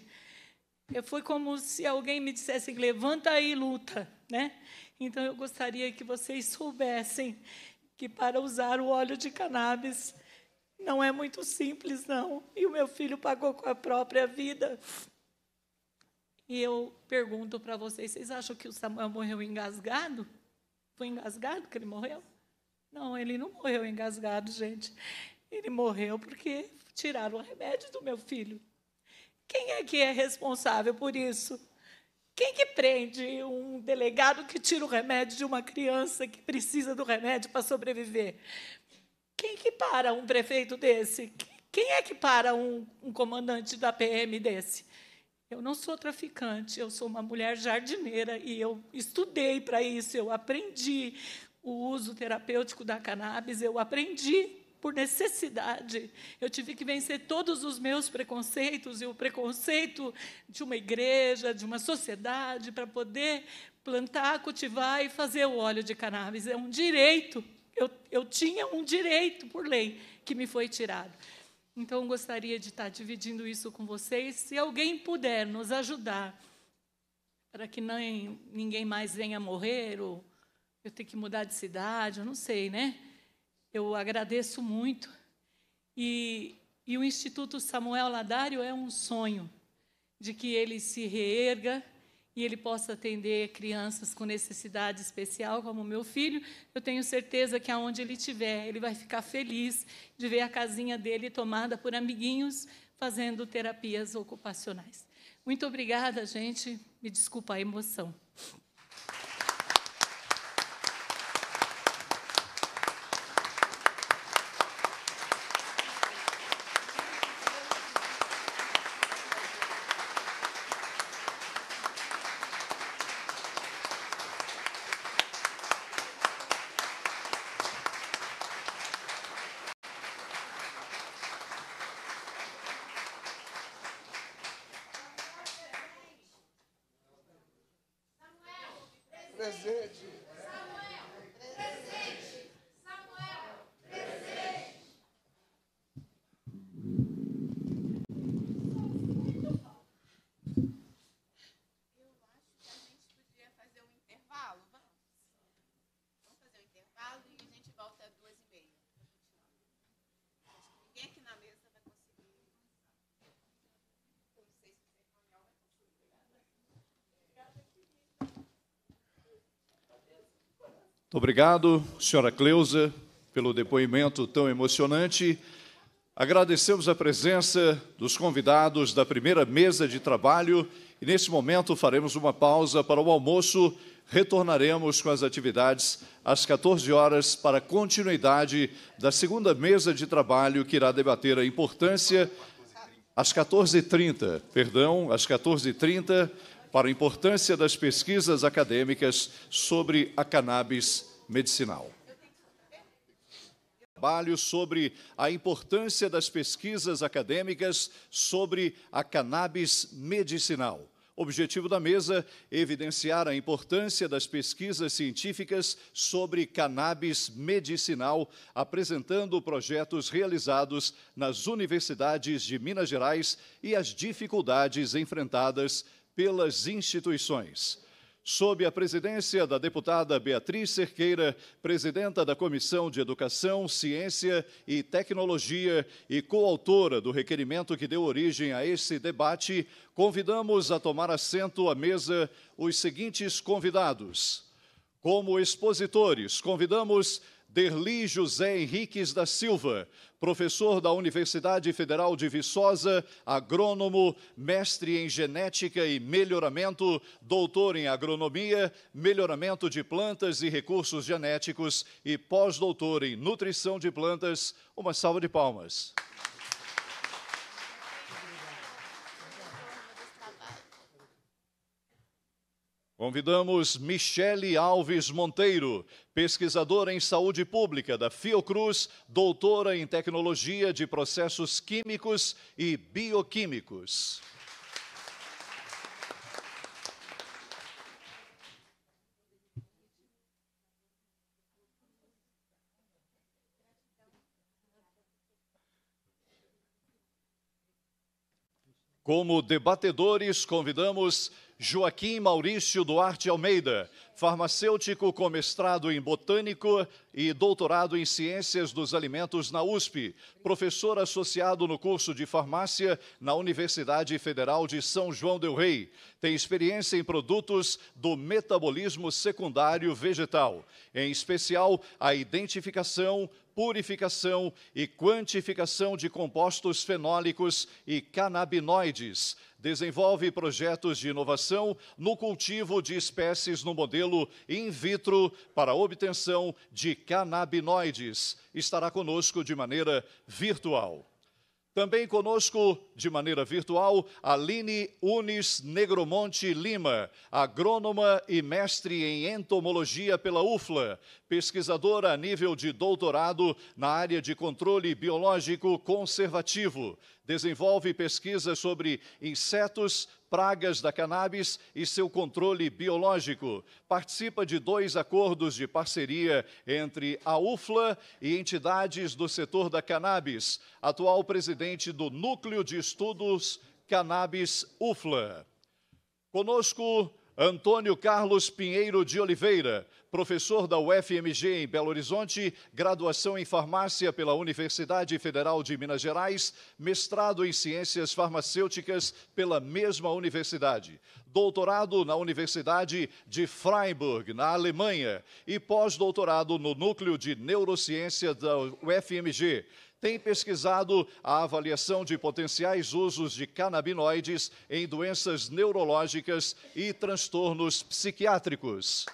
S27: eu, foi como se alguém me dissesse: levanta e luta, né? Então eu gostaria que vocês soubessem que para usar o óleo de cannabis não é muito simples, não. E o meu filho pagou com a própria vida. E eu pergunto para vocês: vocês acham que o Samuel morreu engasgado? Foi engasgado que ele morreu? Não, ele não morreu engasgado, gente. Ele morreu porque tiraram o remédio do meu filho. Quem é que é responsável por isso? Quem que prende um delegado que tira o remédio de uma criança que precisa do remédio para sobreviver? Quem que para um prefeito desse? Quem é que para um, um comandante da PM desse? Eu não sou traficante, eu sou uma mulher jardineira e eu estudei para isso, eu aprendi o uso terapêutico da cannabis, eu aprendi por necessidade. Eu tive que vencer todos os meus preconceitos e o preconceito de uma igreja, de uma sociedade, para poder plantar, cultivar e fazer o óleo de cannabis. É um direito. Eu, eu tinha um direito por lei que me foi tirado. Então, gostaria de estar dividindo isso com vocês. Se alguém puder nos ajudar, para que nem, ninguém mais venha morrer, ou eu ter que mudar de cidade, eu não sei, né? Eu agradeço muito. E, e o Instituto Samuel Ladário é um sonho de que ele se reerga e ele possa atender crianças com necessidade especial, como meu filho, eu tenho certeza que aonde ele estiver, ele vai ficar feliz de ver a casinha dele tomada por amiguinhos fazendo terapias ocupacionais. Muito obrigada, gente. Me desculpa a emoção.
S2: Muito obrigado, senhora Cleusa, pelo depoimento tão emocionante. Agradecemos a presença dos convidados da primeira mesa de trabalho e, nesse momento, faremos uma pausa para o almoço. Retornaremos com as atividades às 14 horas para a continuidade da segunda mesa de trabalho que irá debater a importância às 14h30, perdão, às 14h30, para a importância das pesquisas acadêmicas sobre a cannabis medicinal. Trabalho sobre a importância das pesquisas acadêmicas sobre a cannabis medicinal. Objetivo da mesa: evidenciar a importância das pesquisas científicas sobre cannabis medicinal, apresentando projetos realizados nas universidades de Minas Gerais e as dificuldades enfrentadas pelas instituições. Sob a presidência da deputada Beatriz Cerqueira, presidenta da Comissão de Educação, Ciência e Tecnologia e coautora do requerimento que deu origem a esse debate, convidamos a tomar assento à mesa os seguintes convidados. Como expositores, convidamos Derli José Henriques da Silva, professor da Universidade Federal de Viçosa, agrônomo, mestre em genética e melhoramento, doutor em agronomia, melhoramento de plantas e recursos genéticos e pós-doutor em nutrição de plantas. Uma salva de palmas. Convidamos Michele Alves Monteiro, pesquisadora em saúde pública da Fiocruz, doutora em tecnologia de processos químicos e bioquímicos. Como debatedores, convidamos Joaquim Maurício Duarte Almeida, farmacêutico com mestrado em botânico e doutorado em ciências dos alimentos na USP, professor associado no curso de farmácia na Universidade Federal de São João del Rei. Tem experiência em produtos do metabolismo secundário vegetal, em especial a identificação, purificação e quantificação de compostos fenólicos e canabinoides. Desenvolve projetos de inovação no cultivo de espécies no modelo in vitro para obtenção de canabinoides. Estará conosco de maneira virtual. Também conosco, de maneira virtual, Aline Unis Negromonte Lima, agrônoma e mestre em entomologia pela UFLA, pesquisadora a nível de doutorado na área de controle biológico conservativo. Desenvolve pesquisas sobre insetos, pragas da cannabis e seu controle biológico. Participa de dois acordos de parceria entre a UFLA e entidades do setor da cannabis. Atual presidente do Núcleo de Estudos Cannabis UFLA. Conosco Antônio Carlos Pinheiro de Oliveira, professor da UFMG em Belo Horizonte, graduação em farmácia pela Universidade Federal de Minas Gerais, mestrado em ciências farmacêuticas pela mesma universidade doutorado na Universidade de Freiburg, na Alemanha, e pós-doutorado no Núcleo de Neurociência da UFMG. Tem pesquisado a avaliação de potenciais usos de canabinoides em doenças neurológicas e transtornos psiquiátricos.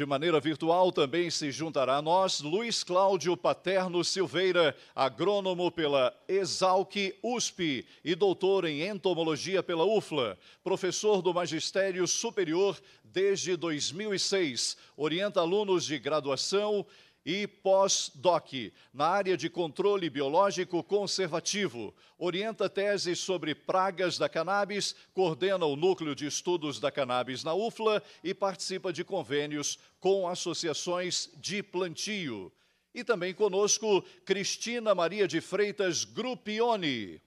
S2: De maneira virtual também se juntará a nós Luiz Cláudio Paterno Silveira, agrônomo pela Exalc USP e doutor em entomologia pela UFLA, professor do Magistério Superior desde 2006, orienta alunos de graduação e pós-doc na área de controle biológico conservativo. Orienta teses sobre pragas da cannabis, coordena o núcleo de estudos da cannabis na UFLA e participa de convênios com associações de plantio. E também conosco Cristina Maria de Freitas Grupione,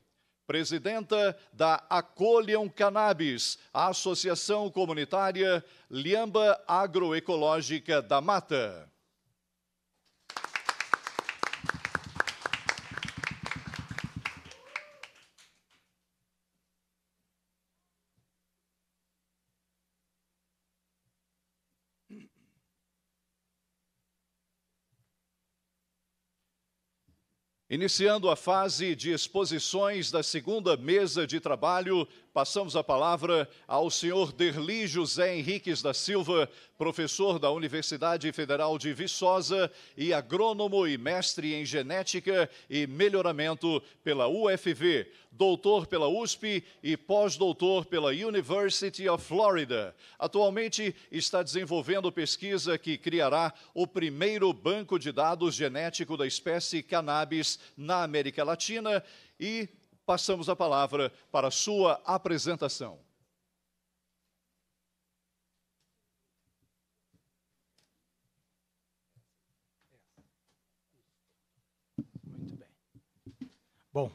S2: presidenta da Acolham Cannabis, a Associação Comunitária Liamba Agroecológica da Mata. Iniciando a fase de exposições da segunda mesa de trabalho passamos a palavra ao senhor Derli José Henriques da Silva, professor da Universidade Federal de Viçosa e agrônomo e mestre em genética e melhoramento pela UFV, doutor pela USP e pós-doutor pela University of Florida. Atualmente está desenvolvendo pesquisa que criará o primeiro banco de dados genético da espécie cannabis na América Latina e passamos a palavra para a sua apresentação.
S28: Muito bem. Bom,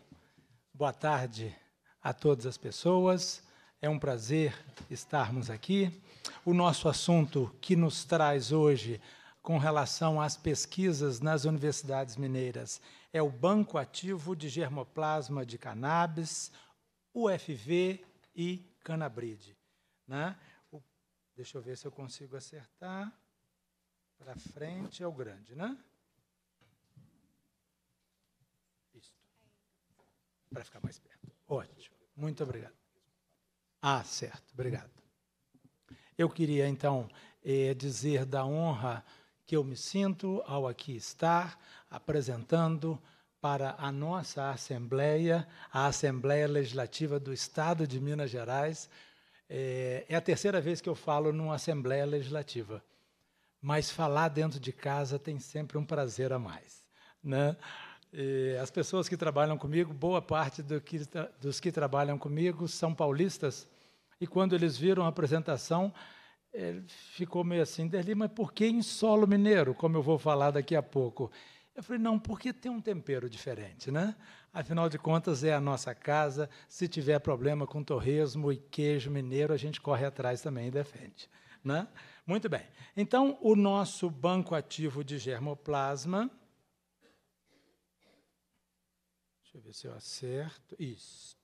S28: boa tarde a todas as pessoas. É um prazer estarmos aqui. O nosso assunto que nos traz hoje com relação às pesquisas nas universidades mineiras é o Banco Ativo de Germoplasma de Cannabis, UFV e Canabride, Né? O, deixa eu ver se eu consigo acertar. Para frente é o grande, né? Isso. Para ficar mais perto. Ótimo. Muito obrigado. Ah, certo. Obrigado. Eu queria, então, eh, dizer da honra que eu me sinto ao aqui estar apresentando para a nossa Assembleia, a Assembleia Legislativa do Estado de Minas Gerais. É, é, a terceira vez que eu falo numa Assembleia Legislativa, mas falar dentro de casa tem sempre um prazer a mais. Né? E as pessoas que trabalham comigo, boa parte do que, dos que trabalham comigo são paulistas, e quando eles viram a apresentação, ele é, ficou meio assim, dele, mas por que em solo mineiro, como eu vou falar daqui a pouco? Eu falei, não, porque tem um tempero diferente, né? Afinal de contas, é a nossa casa. Se tiver problema com torresmo e queijo mineiro, a gente corre atrás também e defende. Né? Muito bem. Então, o nosso banco ativo de germoplasma. Deixa eu ver se eu acerto. Isto.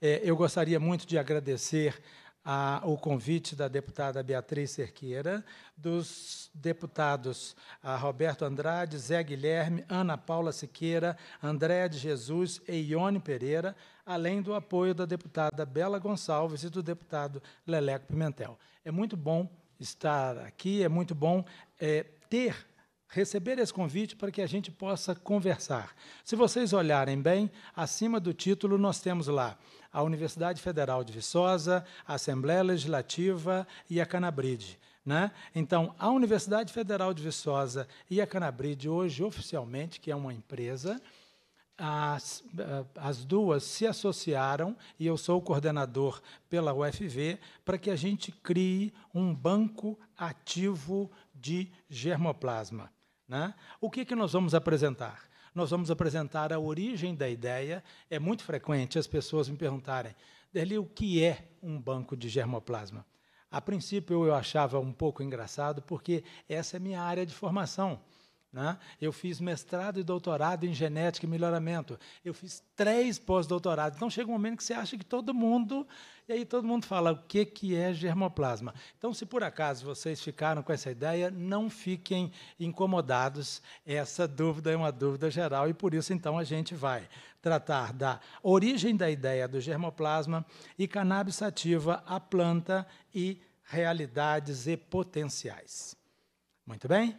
S28: É, eu gostaria muito de agradecer a, o convite da deputada Beatriz Cerqueira, dos deputados Roberto Andrade, Zé Guilherme, Ana Paula Siqueira, André de Jesus e Ione Pereira, além do apoio da deputada Bela Gonçalves e do deputado Leleco Pimentel. É muito bom estar aqui, é muito bom é, ter receber esse convite para que a gente possa conversar. Se vocês olharem bem, acima do título nós temos lá a Universidade Federal de Viçosa, a Assembleia Legislativa e a Canabride. Né? Então, a Universidade Federal de Viçosa e a Canabride, hoje, oficialmente, que é uma empresa, as, eh, as duas se associaram, e eu sou o coordenador pela UFV, para que a gente crie um banco ativo de germoplasma. Né? O que, que nós vamos apresentar? nós vamos apresentar a origem da ideia. É muito frequente as pessoas me perguntarem, Derli, o que é um banco de germoplasma? A princípio eu achava um pouco engraçado, porque essa é minha área de formação. Né? Eu fiz mestrado e doutorado em genética e melhoramento. Eu fiz três pós-doutorados. Então chega um momento que você acha que todo mundo. E aí todo mundo fala o que, que é germoplasma. Então, se por acaso vocês ficaram com essa ideia, não fiquem incomodados. Essa dúvida é uma dúvida geral e por isso então a gente vai tratar da origem da ideia do germoplasma e cannabis sativa, a planta e realidades e potenciais. Muito bem?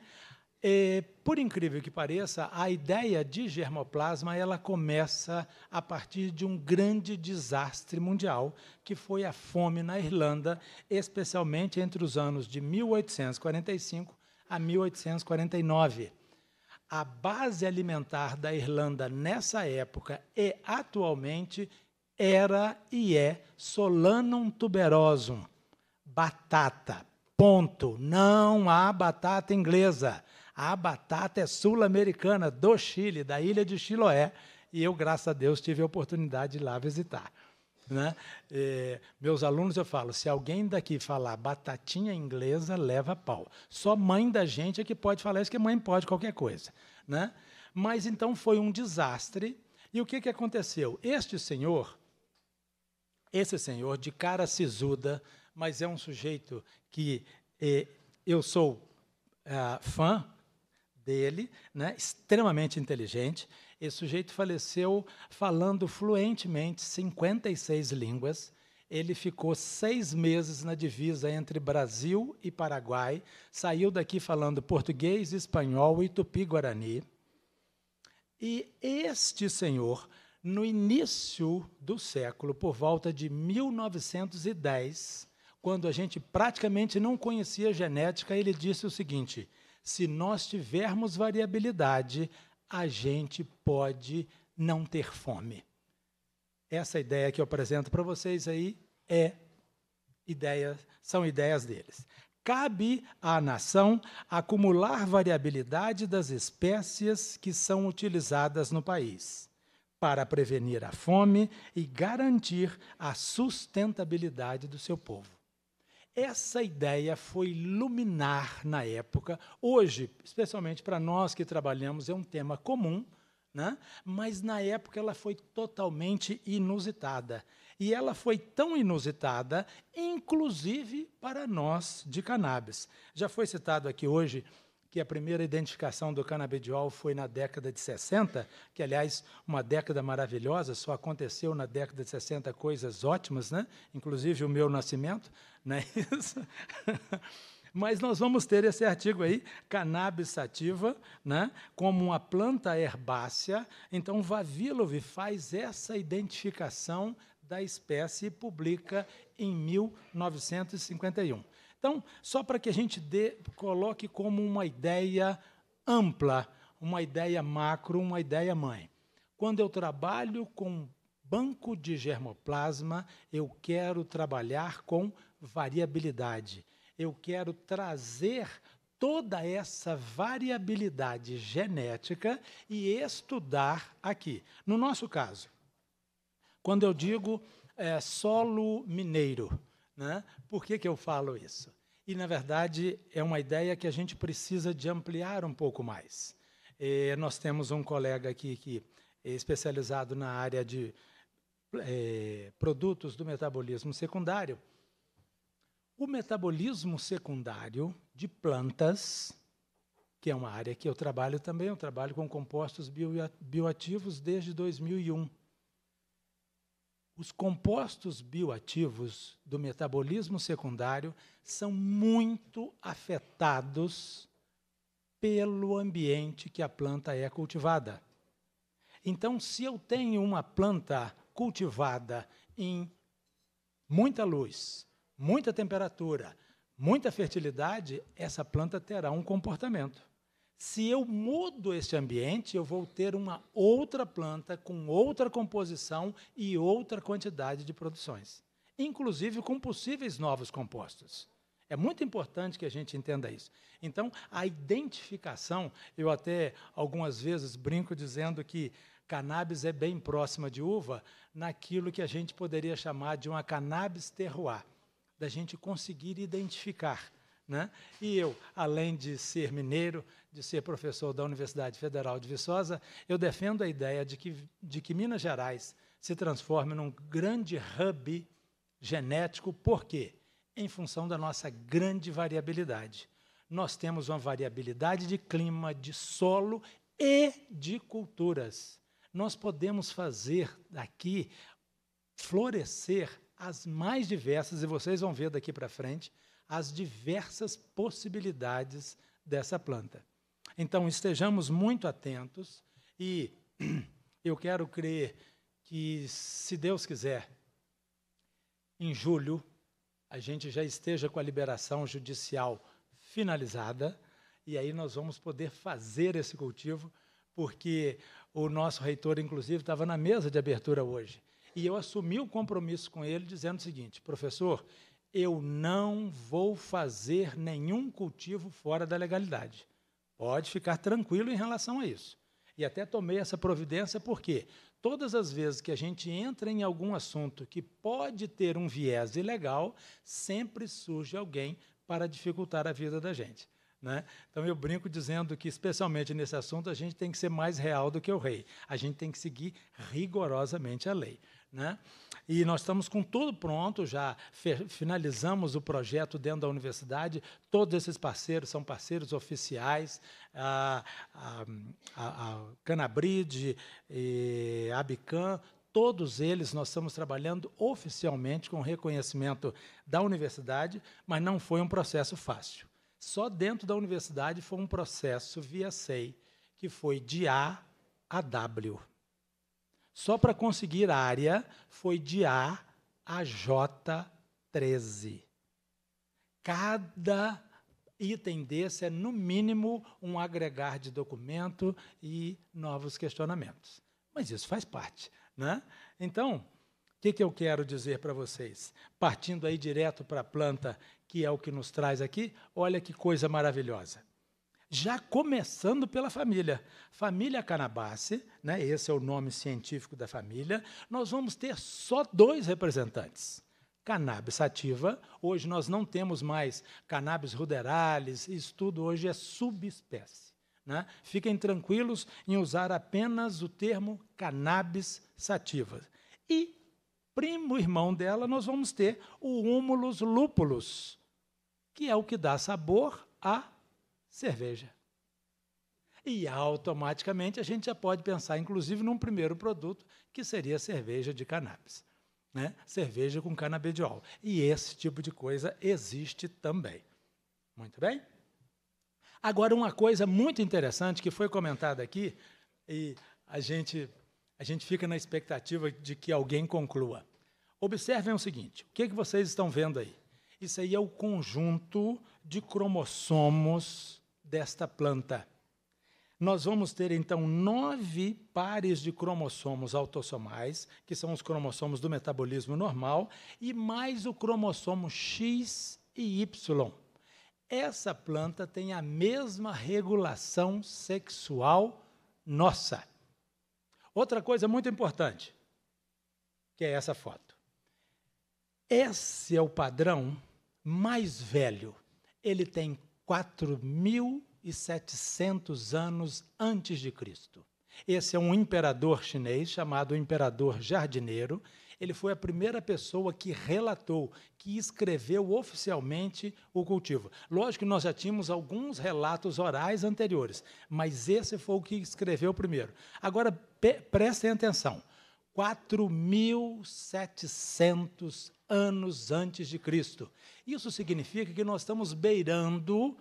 S28: É, por incrível que pareça, a ideia de germoplasma ela começa a partir de um grande desastre mundial, que foi a fome na Irlanda, especialmente entre os anos de 1845 a 1849. A base alimentar da Irlanda nessa época e atualmente era e é solanum tuberosum, batata. Ponto. Não há batata inglesa. A batata é sul-americana, do Chile, da ilha de Chiloé. E eu, graças a Deus, tive a oportunidade de lá visitar. Né? E, é, meus alunos, eu falo, se alguém daqui falar batatinha inglesa, leva pau. Só mãe da gente é que pode falar isso, que mãe pode qualquer coisa. Né? Mas, então, foi um desastre. E o que, que aconteceu? Este senhor, esse senhor de cara sisuda, mas é um sujeito que eh, eu sou ah, fã, dele, né, extremamente inteligente. Esse sujeito faleceu falando fluentemente 56 línguas. Ele ficou seis meses na divisa entre Brasil e Paraguai, saiu daqui falando português, espanhol e tupi-guarani. E este senhor, no início do século, por volta de 1910, quando a gente praticamente não conhecia genética, ele disse o seguinte: se nós tivermos variabilidade, a gente pode não ter fome. Essa ideia que eu apresento para vocês aí é ideia, são ideias deles. Cabe à nação acumular variabilidade das espécies que são utilizadas no país, para prevenir a fome e garantir a sustentabilidade do seu povo. Essa ideia foi luminar na época. Hoje, especialmente para nós que trabalhamos, é um tema comum, né? mas na época ela foi totalmente inusitada. E ela foi tão inusitada, inclusive para nós de cannabis. Já foi citado aqui hoje que a primeira identificação do canabidiol foi na década de 60, que, aliás, uma década maravilhosa, só aconteceu na década de 60 coisas ótimas, né? inclusive o meu nascimento, não é isso? Mas nós vamos ter esse artigo aí, cannabis sativa, né, como uma planta herbácea. Então, Vavilov faz essa identificação da espécie e publica em 1951. Então, só para que a gente dê, coloque como uma ideia ampla, uma ideia macro, uma ideia mãe. Quando eu trabalho com banco de germoplasma, eu quero trabalhar com variabilidade. Eu quero trazer toda essa variabilidade genética e estudar aqui. No nosso caso, quando eu digo é, solo mineiro, né, por que, que eu falo isso? E, na verdade, é uma ideia que a gente precisa de ampliar um pouco mais. nós temos um colega aqui que é especializado na área de é, produtos do metabolismo secundário, o metabolismo secundário de plantas, que é uma área que eu trabalho também, eu trabalho com compostos bioativos desde 2001. Os compostos bioativos do metabolismo secundário são muito afetados pelo ambiente que a planta é cultivada. Então, se eu tenho uma planta cultivada em muita luz, muita temperatura, muita fertilidade, essa planta terá um comportamento. Se eu mudo este ambiente, eu vou ter uma outra planta com outra composição e outra quantidade de produções, inclusive com possíveis novos compostos. É muito importante que a gente entenda isso. Então, a identificação, eu até algumas vezes brinco dizendo que cannabis é bem próxima de uva naquilo que a gente poderia chamar de uma cannabis terroir da gente conseguir identificar. Né? E eu, além de ser mineiro, de ser professor da Universidade Federal de Viçosa, eu defendo a ideia de que, de que Minas Gerais se transforme num grande hub genético, por quê? Em função da nossa grande variabilidade. Nós temos uma variabilidade de clima, de solo e de culturas. Nós podemos fazer daqui florescer as mais diversas, e vocês vão ver daqui para frente, as diversas possibilidades dessa planta. Então, estejamos muito atentos e eu quero crer que, se Deus quiser, em julho a gente já esteja com a liberação judicial finalizada e aí nós vamos poder fazer esse cultivo, porque o nosso reitor, inclusive, estava na mesa de abertura hoje. E eu assumi o compromisso com ele, dizendo o seguinte: professor, eu não vou fazer nenhum cultivo fora da legalidade. Pode ficar tranquilo em relação a isso. E até tomei essa providência porque todas as vezes que a gente entra em algum assunto que pode ter um viés ilegal, sempre surge alguém para dificultar a vida da gente. Né? Então eu brinco dizendo que, especialmente nesse assunto, a gente tem que ser mais real do que o rei. A gente tem que seguir rigorosamente a lei. Né? E nós estamos com tudo pronto, já finalizamos o projeto dentro da universidade. Todos esses parceiros são parceiros oficiais: a, a, a, a Canabrid, a Abicam, todos eles nós estamos trabalhando oficialmente com reconhecimento da universidade, mas não foi um processo fácil. Só dentro da universidade foi um processo via SEI, que foi de A a W. Só para conseguir área foi de A a J13. Cada item desse é, no mínimo, um agregar de documento e novos questionamentos. Mas isso faz parte. Né? Então, o que, que eu quero dizer para vocês? Partindo aí direto para a planta, que é o que nos traz aqui, olha que coisa maravilhosa já começando pela família. Família Canabace, né, esse é o nome científico da família, nós vamos ter só dois representantes. Cannabis sativa, hoje nós não temos mais Cannabis ruderalis, isso tudo hoje é subespécie. Né? Fiquem tranquilos em usar apenas o termo Cannabis sativa. E primo irmão dela, nós vamos ter o Humulus lupulus, que é o que dá sabor à cerveja. E automaticamente a gente já pode pensar, inclusive, num primeiro produto, que seria cerveja de cannabis. Né? Cerveja com canabidiol. E esse tipo de coisa existe também. Muito bem? Agora, uma coisa muito interessante que foi comentada aqui, e a gente, a gente fica na expectativa de que alguém conclua. Observem o seguinte: o que, é que vocês estão vendo aí? Isso aí é o conjunto de cromossomos desta planta. Nós vamos ter então nove pares de cromossomos autossomais, que são os cromossomos do metabolismo normal, e mais o cromossomo X e Y. Essa planta tem a mesma regulação sexual nossa. Outra coisa muito importante, que é essa foto. Esse é o padrão mais velho. Ele tem 4.700 anos antes de Cristo. Esse é um imperador chinês chamado Imperador Jardineiro. Ele foi a primeira pessoa que relatou, que escreveu oficialmente o cultivo. Lógico que nós já tínhamos alguns relatos orais anteriores, mas esse foi o que escreveu primeiro. Agora, prestem atenção. 4.700 anos antes de Cristo. Isso significa que nós estamos beirando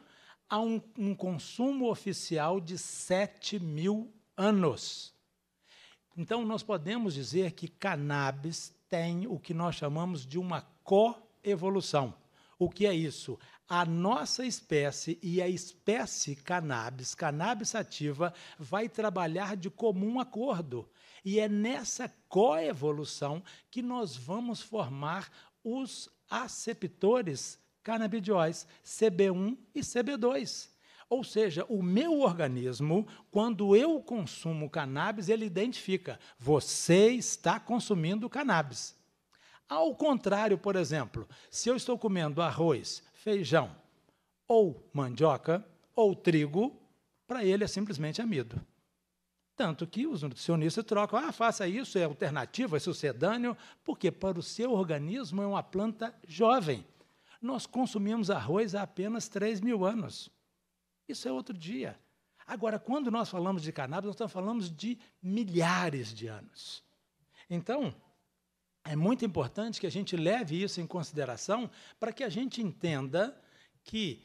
S28: a um, um consumo oficial de 7 mil anos. Então, nós podemos dizer que cannabis tem o que nós chamamos de uma coevolução. O que é isso? A nossa espécie e a espécie cannabis, cannabis sativa, vai trabalhar de comum acordo e é nessa coevolução que nós vamos formar os aceptores canabidióis, CB1 e CB2. Ou seja, o meu organismo, quando eu consumo cannabis, ele identifica: você está consumindo cannabis. Ao contrário, por exemplo, se eu estou comendo arroz, feijão, ou mandioca, ou trigo, para ele é simplesmente amido. Tanto que os nutricionistas trocam, ah, faça isso, é alternativo, é sucedâneo, porque para o seu organismo é uma planta jovem. Nós consumimos arroz há apenas 3 mil anos. Isso é outro dia. Agora, quando nós falamos de cannabis, nós estamos falando de milhares de anos. Então, é muito importante que a gente leve isso em consideração para que a gente entenda que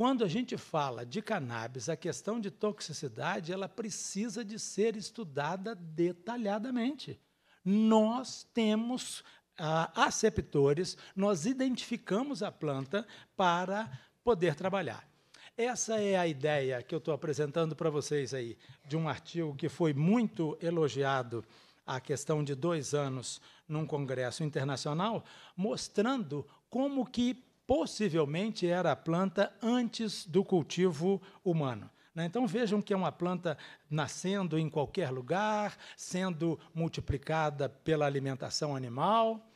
S28: quando a gente fala de cannabis, a questão de toxicidade ela precisa de ser estudada detalhadamente. Nós temos ah, aceptores, nós identificamos a planta para poder trabalhar. Essa é a ideia que eu estou apresentando para vocês aí, de um artigo que foi muito elogiado há questão de dois anos num congresso internacional, mostrando como que possivelmente era a planta antes do cultivo humano. Né? Então vejam que é uma planta nascendo em qualquer lugar, sendo multiplicada pela alimentação animal.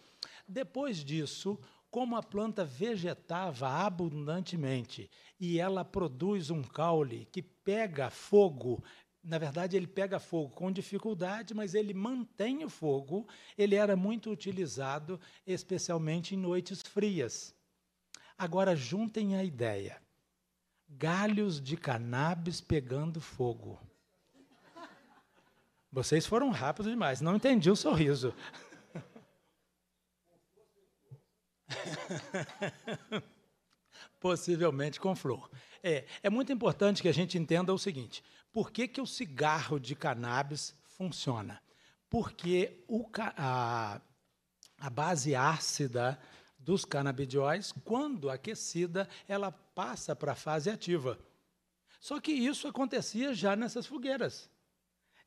S28: Depois disso, como a planta vegetava abundantemente e ela produz um caule que pega fogo, na verdade ele pega fogo com dificuldade, mas ele mantém o fogo, ele era muito utilizado, especialmente em noites frias. Agora juntem a ideia: galhos de cannabis pegando fogo. Vocês foram rápidos demais, não entendi o sorriso. Possivelmente com flor. É, é muito importante que a gente entenda o seguinte: por que, que o cigarro de cannabis funciona? Porque o, a, a base ácida dos canabidióis, quando aquecida, ela passa para a fase ativa. Só que isso acontecia já nessas fogueiras.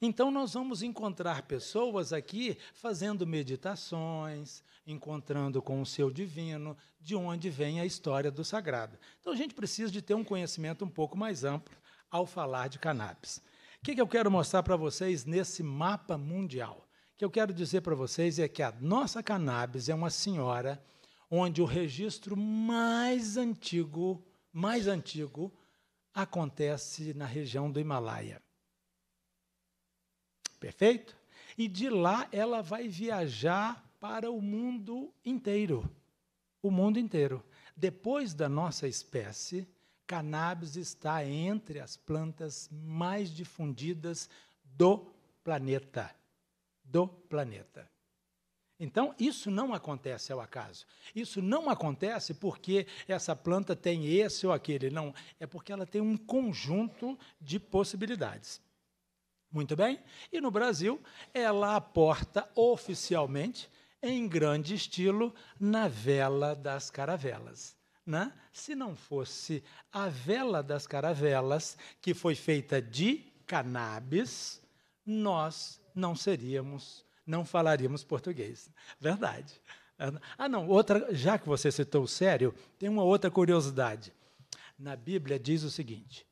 S28: Então, nós vamos encontrar pessoas aqui fazendo meditações, encontrando com o seu divino, de onde vem a história do sagrado. Então, a gente precisa de ter um conhecimento um pouco mais amplo ao falar de cannabis. O que, eu quero mostrar para vocês nesse mapa mundial? O que eu quero dizer para vocês é que a nossa cannabis é uma senhora onde o registro mais antigo, mais antigo, acontece na região do Himalaia. Perfeito? E de lá ela vai viajar para o mundo inteiro. O mundo inteiro. Depois da nossa espécie, cannabis está entre as plantas mais difundidas do planeta. Do planeta. Então, isso não acontece ao acaso. Isso não acontece porque essa planta tem esse ou aquele. Não, é porque ela tem um conjunto de possibilidades. Muito bem? E no Brasil, ela aporta oficialmente, em grande estilo, na vela das caravelas. Né? Se não fosse a vela das caravelas, que foi feita de cannabis, nós não seríamos não falaríamos português. Verdade. Ah, não, outra, já que você citou o sério, tem uma outra curiosidade. Na Bíblia diz o seguinte: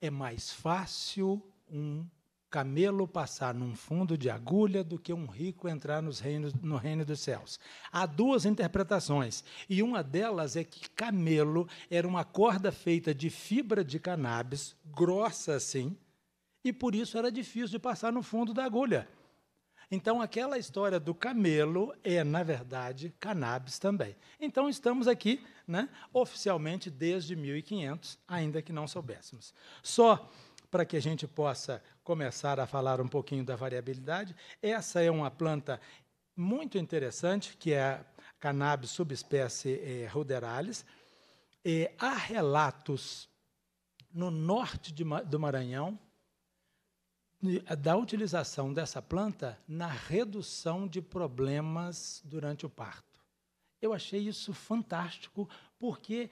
S28: é mais fácil um camelo passar num fundo de agulha do que um rico entrar nos reinos, no reino dos céus. Há duas interpretações, e uma delas é que camelo era uma corda feita de fibra de cannabis, grossa assim, e por isso era difícil de passar no fundo da agulha. Então, aquela história do camelo é, na verdade, cannabis também. Então, estamos aqui, né, oficialmente, desde 1500, ainda que não soubéssemos. Só para que a gente possa começar a falar um pouquinho da variabilidade, essa é uma planta muito interessante, que é a cannabis subespécie é, ruderalis. É, há relatos no norte de, do Maranhão eh, da utilização dessa planta na redução de problemas durante o parto. Eu achei isso fantástico, porque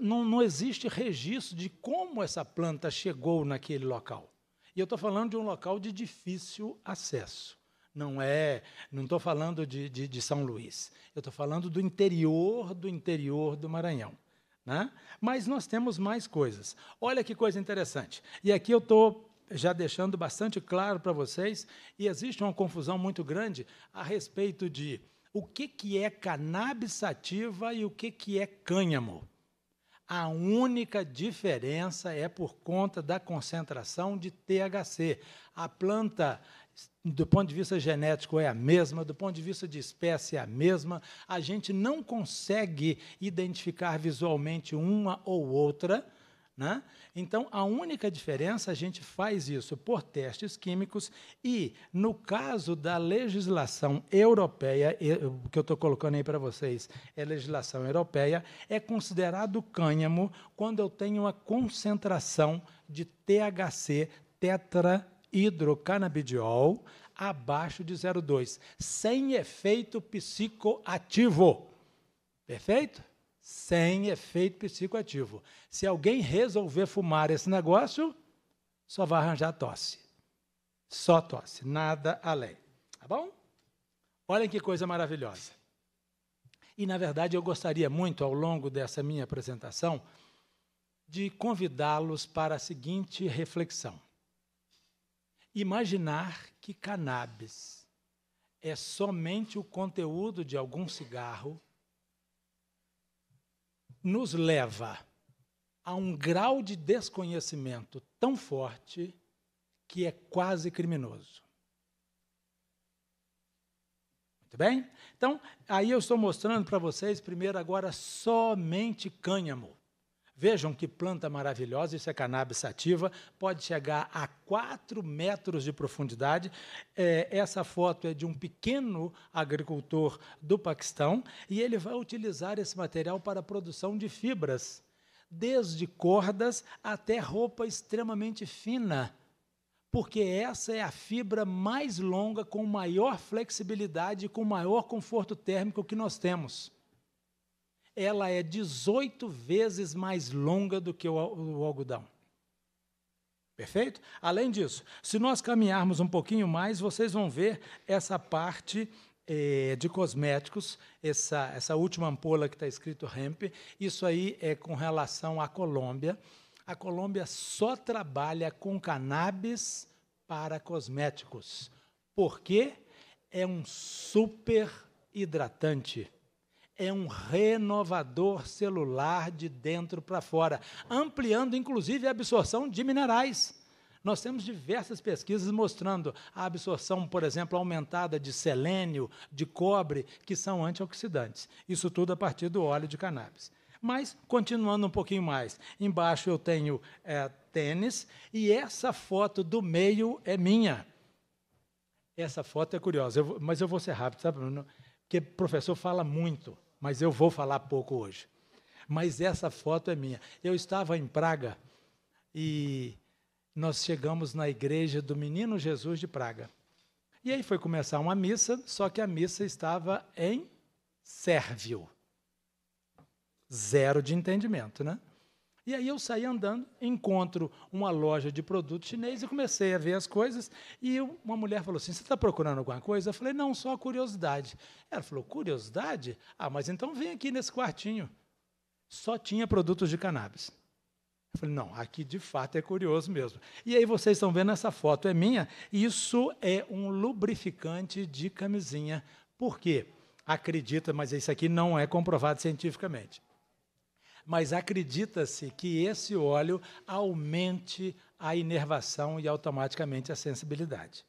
S28: não, não existe registro de como essa planta chegou naquele local. E eu estou falando de um local de difícil acesso. Não é, não estou falando de, de, de São Luís. Eu estou falando do interior do interior do Maranhão. Né? Mas nós temos mais coisas. Olha que coisa interessante. E aqui eu estou já deixando bastante claro para vocês, e existe uma confusão muito grande a respeito de o que, que é cannabis sativa e o que, que é cânhamo. A única diferença é por conta da concentração de THC. A planta, do ponto de vista genético, é a mesma, do ponto de vista de espécie, é a mesma. A gente não consegue identificar visualmente uma ou outra, né? Então, a única diferença, a gente faz isso por testes químicos e, no caso da legislação europeia, o que eu estou colocando aí para vocês é legislação europeia, é considerado cânhamo quando eu tenho a concentração de THC, tetrahidrocannabidiol, abaixo de 0,2, sem efeito psicoativo. Perfeito? sem efeito psicoativo. Se alguém resolver fumar esse negócio, só vai arranjar tosse. Só tosse, nada além. Tá bom? Olhem que coisa maravilhosa. E, na verdade, eu gostaria muito, ao longo dessa minha apresentação, de convidá-los para a seguinte reflexão. Imaginar que cannabis é somente o conteúdo de algum cigarro nos leva a um grau de desconhecimento tão forte que é quase criminoso. Muito bem? Então, aí eu estou mostrando para vocês primeiro agora somente cânhamo. Vejam que planta maravilhosa, isso é cannabis sativa, pode chegar a 4 metros de profundidade. É, essa foto é de um pequeno agricultor do Paquistão e ele vai utilizar esse material para a produção de fibras, desde cordas até roupa extremamente fina porque essa é a fibra mais longa, com maior flexibilidade e com maior conforto térmico que nós temos ela é 18 vezes mais longa do que o, o algodão. Perfeito? Além disso, se nós caminharmos um pouquinho mais, vocês vão ver essa parte eh, de cosméticos, essa, essa última ampola que está escrito REMP, isso aí é com relação à Colômbia. A Colômbia só trabalha com cannabis para cosméticos, porque é um super hidratante é um renovador celular de dentro para fora, ampliando inclusive a absorção de minerais. Nós temos diversas pesquisas mostrando a absorção, por exemplo, aumentada de selênio, de cobre, que são antioxidantes. Isso tudo a partir do óleo de cannabis. Mas, continuando um pouquinho mais, embaixo eu tenho é, tênis e essa foto do meio é minha. Essa foto é curiosa, eu vou, mas eu vou ser rápido, sabe, Bruno? Porque o professor fala muito mas eu vou falar pouco hoje. Mas essa foto é minha. Eu estava em Praga e nós chegamos na igreja do Menino Jesus de Praga. E aí foi começar uma missa, só que a missa estava em sérvio. Zero de entendimento, né? E aí eu saí andando, encontro uma loja de produtos chinês e comecei a ver as coisas. E uma mulher falou assim: Você está procurando alguma coisa? Eu falei: Não, só curiosidade. Ela falou: Curiosidade? Ah, mas então vem aqui nesse quartinho. Só tinha produtos de cannabis. Eu falei: Não, aqui de fato é curioso mesmo. E aí vocês estão vendo essa foto, é minha. Isso é um lubrificante de camisinha. Por quê? Acredita, mas isso aqui não é comprovado cientificamente mas acredita-se que esse óleo aumente a inervação e automaticamente a sensibilidade.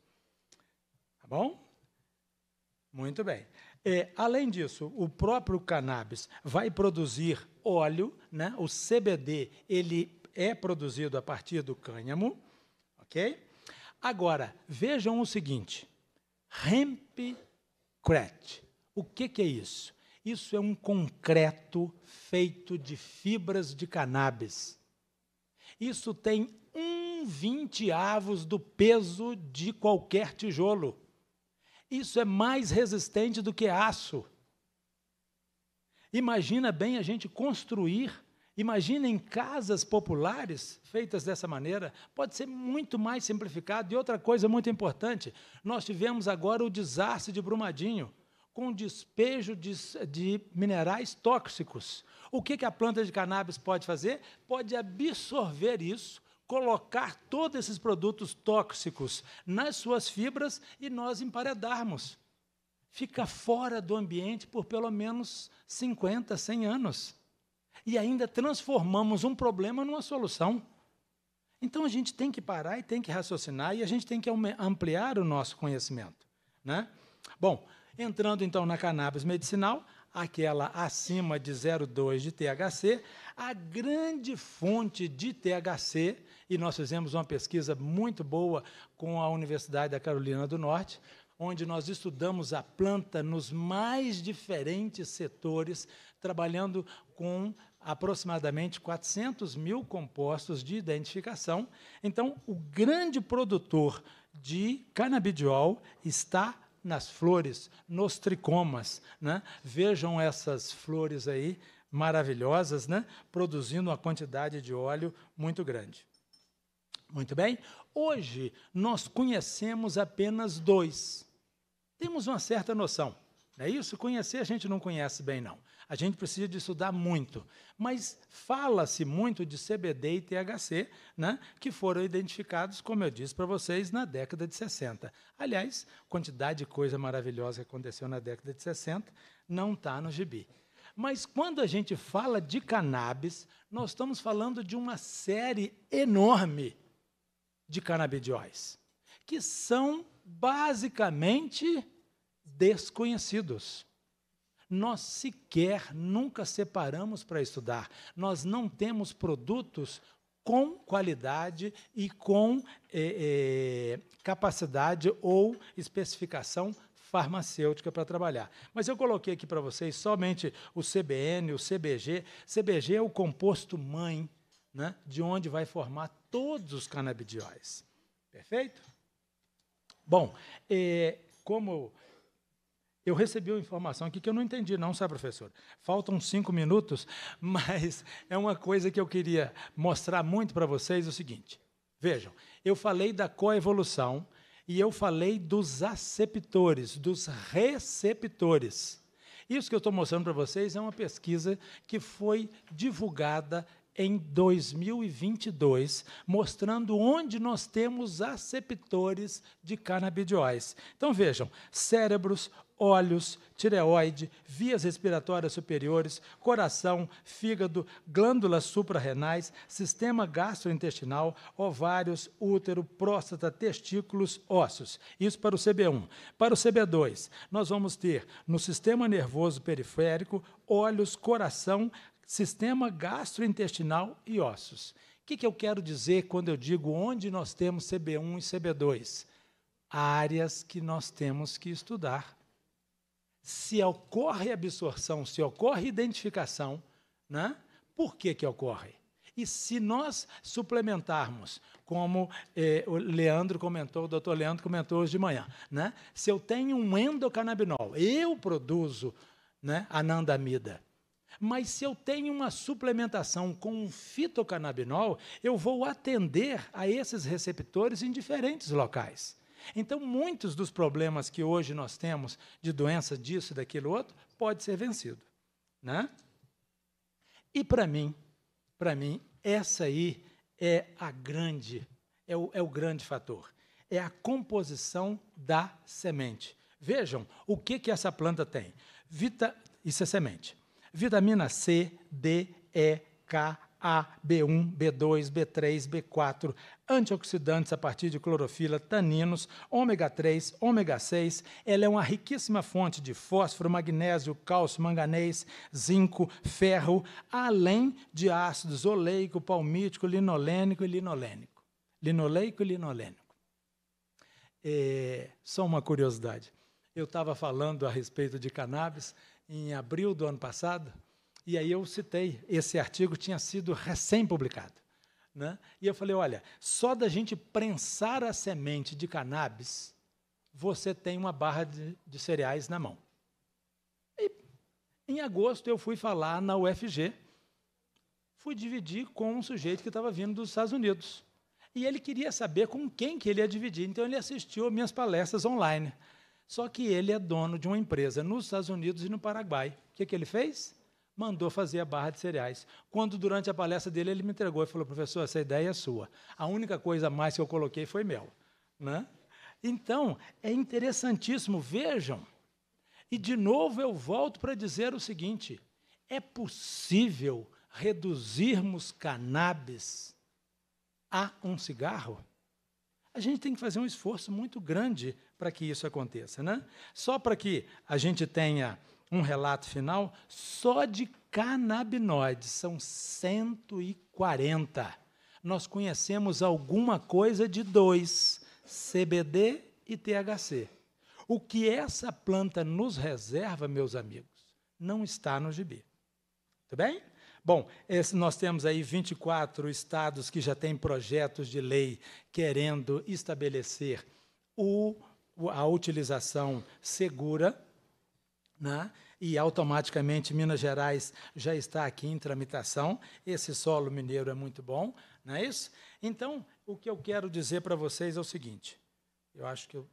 S28: Tá bom? Muito bem. É, além disso, o próprio cannabis vai produzir óleo, né? o CBD ele é produzido a partir do cânhamo, ok? Agora, vejam o seguinte, hempcrete. o que, que é isso? Isso é um concreto feito de fibras de cannabis. Isso tem um vinteavos do peso de qualquer tijolo. Isso é mais resistente do que aço. Imagina bem a gente construir, imagina em casas populares feitas dessa maneira, pode ser muito mais simplificado. E outra coisa muito importante, nós tivemos agora o desastre de Brumadinho com despejo de, de minerais tóxicos. O que, que a planta de cannabis pode fazer? Pode absorver isso, colocar todos esses produtos tóxicos nas suas fibras e nós emparedarmos. Fica fora do ambiente por pelo menos 50, 100 anos. E ainda transformamos um problema numa solução. Então a gente tem que parar e tem que raciocinar e a gente tem que ampliar o nosso conhecimento. Né? Bom, Entrando então na cannabis medicinal, aquela acima de 0,2 de THC, a grande fonte de THC, e nós fizemos uma pesquisa muito boa com a Universidade da Carolina do Norte, onde nós estudamos a planta nos mais diferentes setores, trabalhando com aproximadamente 400 mil compostos de identificação. Então, o grande produtor de canabidiol está nas flores, nos tricomas. Né? Vejam essas flores aí, maravilhosas, né? produzindo uma quantidade de óleo muito grande. Muito bem? Hoje nós conhecemos apenas dois. Temos uma certa noção. Não é isso? Conhecer a gente não conhece bem, não. A gente precisa de estudar muito. Mas fala-se muito de CBD e THC, né, que foram identificados, como eu disse para vocês, na década de 60. Aliás, quantidade de coisa maravilhosa que aconteceu na década de 60 não está no gibi. Mas quando a gente fala de cannabis, nós estamos falando de uma série enorme de canabidióis, que são basicamente desconhecidos. Nós sequer nunca separamos para estudar. Nós não temos produtos com qualidade e com é, é, capacidade ou especificação farmacêutica para trabalhar. Mas eu coloquei aqui para vocês somente o CBN, o CBG. CBG é o composto mãe, né, de onde vai formar todos os canabidióis. Perfeito? Bom, é, como eu recebi uma informação aqui que eu não entendi, não, sabe, professor? Faltam cinco minutos, mas é uma coisa que eu queria mostrar muito para vocês: é o seguinte. Vejam, eu falei da coevolução e eu falei dos aceptores, dos receptores. Isso que eu estou mostrando para vocês é uma pesquisa que foi divulgada em 2022, mostrando onde nós temos aceptores de canabidiois. Então vejam: cérebros, olhos, tireoide, vias respiratórias superiores, coração, fígado, glândulas suprarrenais, sistema gastrointestinal, ovários, útero, próstata, testículos, ossos. Isso para o CB1. Para o CB2, nós vamos ter no sistema nervoso periférico, olhos, coração, sistema gastrointestinal e ossos. O que, que eu quero dizer quando eu digo onde nós temos CB1 e CB2? Áreas que nós temos que estudar. Se ocorre absorção, se ocorre identificação, né? por que, que ocorre? E se nós suplementarmos, como eh, o Leandro comentou, o doutor Leandro comentou hoje de manhã, né? se eu tenho um endocannabinol, eu produzo né, anandamida, mas se eu tenho uma suplementação com um fitocannabinol, eu vou atender a esses receptores em diferentes locais. Então, muitos dos problemas que hoje nós temos de doença disso e daquilo outro pode ser vencido, né? E para mim, para mim, essa aí é a grande, é o, é o grande fator, é a composição da semente. Vejam o que que essa planta tem. Vita, isso é semente vitamina C, D, E, K, A, B1, B2, B3, B4, antioxidantes a partir de clorofila, taninos, ômega 3, ômega 6. Ela é uma riquíssima fonte de fósforo, magnésio, cálcio, manganês, zinco, ferro, além de ácidos oleico, palmítico, linolênico e linolênico. Linoleico e linolênico. É, só uma curiosidade. Eu estava falando a respeito de cannabis em abril do ano passado, e aí eu citei, esse artigo tinha sido recém-publicado. Né? E eu falei, olha, só da gente prensar a semente de cannabis, você tem uma barra de, de cereais na mão. E, em agosto eu fui falar na UFG, fui dividir com um sujeito que estava vindo dos Estados Unidos. E ele queria saber com quem que ele ia dividir, então ele assistiu minhas palestras online. Só que ele é dono de uma empresa nos Estados Unidos e no Paraguai. O que, que ele fez? Mandou fazer a barra de cereais. Quando, durante a palestra dele, ele me entregou e falou: professor, essa ideia é sua. A única coisa a mais que eu coloquei foi mel. Né? Então, é interessantíssimo, vejam. E, de novo, eu volto para dizer o seguinte: é possível reduzirmos cannabis a um cigarro? A gente tem que fazer um esforço muito grande para que isso aconteça. Né? Só para que a gente tenha um relato final, só de canabinoides são 140. Nós conhecemos alguma coisa de dois, CBD e THC. O que essa planta nos reserva, meus amigos, não está no gibi. Tudo bem? Bom, esse, nós temos aí 24 estados que já têm projetos de lei querendo estabelecer o a utilização segura, né? e automaticamente Minas Gerais já está aqui em tramitação. Esse solo mineiro é muito bom, não é isso? Então, o que eu quero dizer para vocês é o seguinte: eu acho que o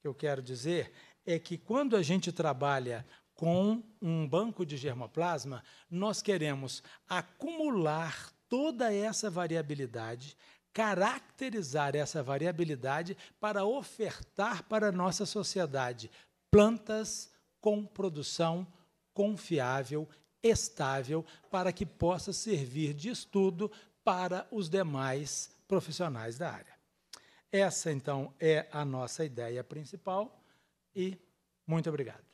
S28: que eu quero dizer é que quando a gente trabalha com um banco de germoplasma, nós queremos acumular toda essa variabilidade caracterizar essa variabilidade para ofertar para a nossa sociedade plantas com produção confiável, estável, para que possa servir de estudo para os demais profissionais da área. Essa, então, é a nossa ideia principal e muito obrigado.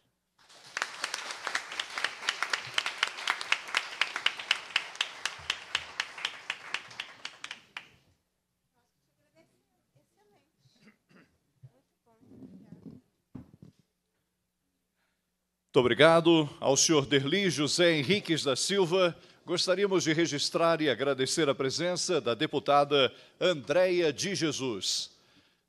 S2: Muito obrigado ao senhor Derli José Henriques da Silva. Gostaríamos de registrar e agradecer a presença da deputada Andréia de Jesus.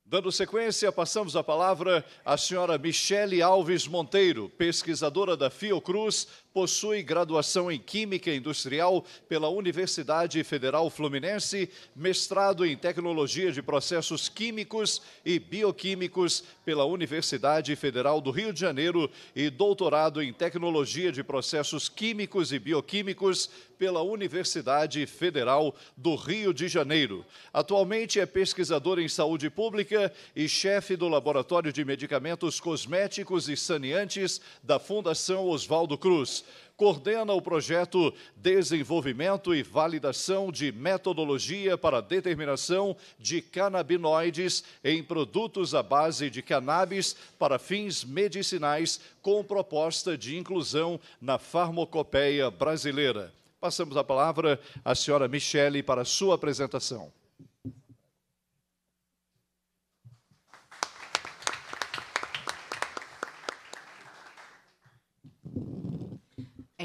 S2: Dando sequência, passamos a palavra à senhora Michele Alves Monteiro, pesquisadora da Fiocruz, possui graduação em Química Industrial pela Universidade Federal Fluminense, mestrado em Tecnologia de Processos Químicos e Bioquímicos pela Universidade Federal do Rio de Janeiro e doutorado em Tecnologia de Processos Químicos e Bioquímicos pela Universidade Federal do Rio de Janeiro. Atualmente é pesquisador em saúde pública e chefe do Laboratório de Medicamentos Cosméticos e Saneantes da Fundação Oswaldo Cruz coordena o projeto Desenvolvimento e Validação de Metodologia para Determinação de Canabinoides em Produtos à Base de Cannabis para Fins Medicinais, com proposta de inclusão na farmacopeia brasileira. Passamos a palavra à senhora Michele para sua apresentação.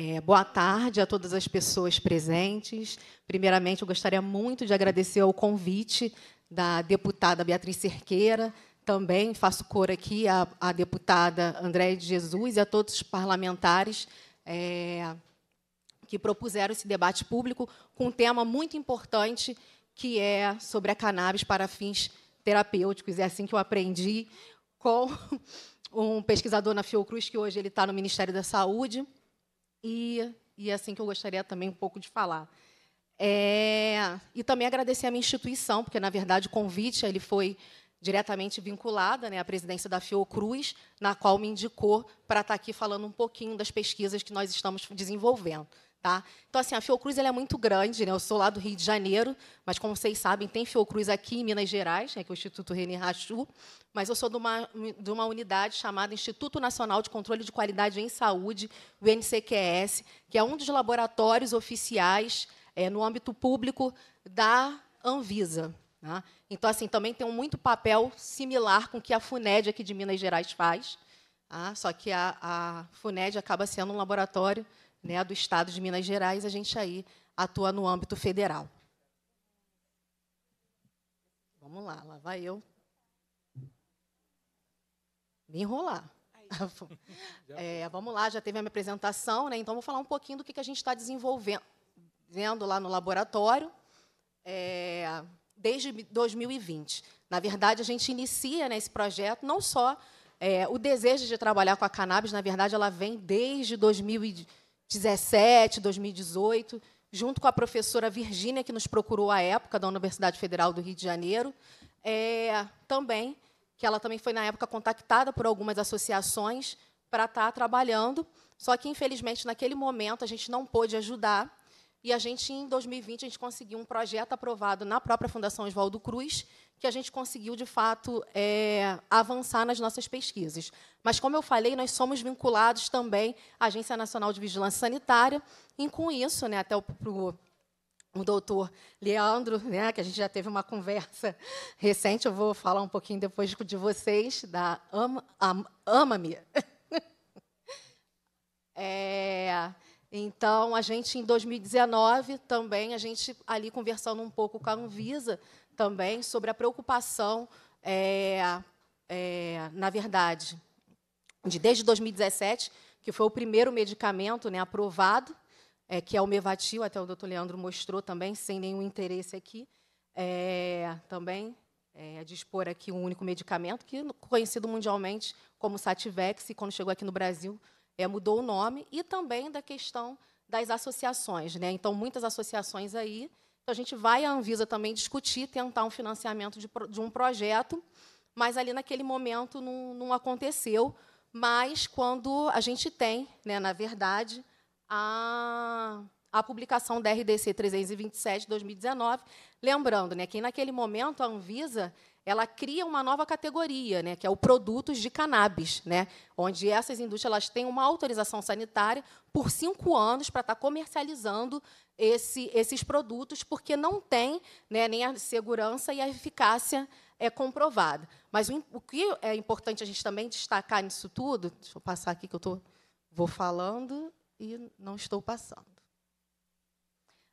S29: É, boa tarde a todas as pessoas presentes. Primeiramente, eu gostaria muito de agradecer ao convite da deputada Beatriz Cerqueira. Também faço cor aqui à, à deputada Andréia de Jesus e a todos os parlamentares é, que propuseram esse debate público com um tema muito importante, que é sobre a cannabis para fins terapêuticos. É assim que eu aprendi com um pesquisador na Fiocruz, que hoje ele está no Ministério da Saúde e, e é assim que eu gostaria também um pouco de falar. É, e também agradecer a minha instituição, porque, na verdade, o convite ele foi diretamente vinculado né, à presidência da Fiocruz, na qual me indicou para estar tá aqui falando um pouquinho das pesquisas que nós estamos desenvolvendo. Tá? Então, assim, a Fiocruz ela é muito grande. Né? Eu sou lá do Rio de Janeiro, mas, como vocês sabem, tem Fiocruz aqui em Minas Gerais, né, que é o Instituto René Rachu, mas eu sou de uma, de uma unidade chamada Instituto Nacional de Controle de Qualidade em Saúde, o NCQS, que é um dos laboratórios oficiais é, no âmbito público da Anvisa. Né? Então, assim, também tem um muito papel similar com o que a FUNED aqui de Minas Gerais faz, tá? só que a, a FUNED acaba sendo um laboratório né, do Estado de Minas Gerais, a gente aí atua no âmbito federal. Vamos lá, lá vai eu. Me enrolar. É, vamos lá, já teve a minha apresentação, né? então vou falar um pouquinho do que, que a gente está desenvolvendo lá no laboratório é, desde 2020. Na verdade, a gente inicia né, esse projeto não só é, o desejo de trabalhar com a cannabis, na verdade, ela vem desde 2020 2017, 2018, junto com a professora Virgínia, que nos procurou à época, da Universidade Federal do Rio de Janeiro, é, também, que ela também foi, na época, contactada por algumas associações para estar tá trabalhando, só que, infelizmente, naquele momento, a gente não pôde ajudar, e a gente, em 2020, a gente conseguiu um projeto aprovado na própria Fundação Oswaldo Cruz, que a gente conseguiu, de fato, é, avançar nas nossas pesquisas. Mas, como eu falei, nós somos vinculados também à Agência Nacional de Vigilância Sanitária, e com isso, né, até o, o doutor Leandro, né, que a gente já teve uma conversa recente, eu vou falar um pouquinho depois de vocês, da Ama-me. ama é, então, a gente, em 2019, também, a gente ali conversando um pouco com a Anvisa, também sobre a preocupação, é, é, na verdade, de desde 2017, que foi o primeiro medicamento né, aprovado, é, que é o Mevatil, até o doutor Leandro mostrou também, sem nenhum interesse aqui, é, também é, dispor aqui um único medicamento, que conhecido mundialmente como Sativex, e quando chegou aqui no Brasil é, mudou o nome, e também da questão das associações. Né? Então, muitas associações aí então, a gente vai à Anvisa também discutir, tentar um financiamento de, de um projeto, mas ali naquele momento não, não aconteceu. Mas quando a gente tem, né, na verdade, a, a publicação da RDC 327 de 2019, lembrando né, que naquele momento a Anvisa ela cria uma nova categoria, né, que é o produtos de cannabis, né, onde essas indústrias elas têm uma autorização sanitária por cinco anos para estar tá comercializando esse, esses produtos, porque não tem né, nem a segurança e a eficácia é comprovada. Mas o, o que é importante a gente também destacar nisso tudo, deixa eu passar aqui que eu tô, vou falando e não estou passando.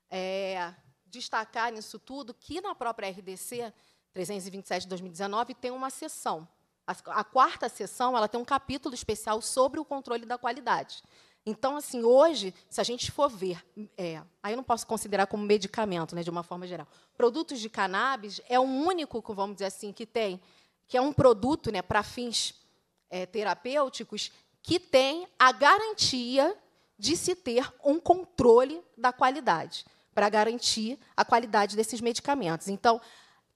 S29: É, destacar nisso tudo que na própria RDC 327 de 2019, tem uma sessão. A, a quarta sessão ela tem um capítulo especial sobre o controle da qualidade. Então, assim, hoje, se a gente for ver, é, aí eu não posso considerar como medicamento, né, de uma forma geral. Produtos de cannabis é o único, vamos dizer assim, que tem, que é um produto, né, para fins é, terapêuticos, que tem a garantia de se ter um controle da qualidade, para garantir a qualidade desses medicamentos. Então,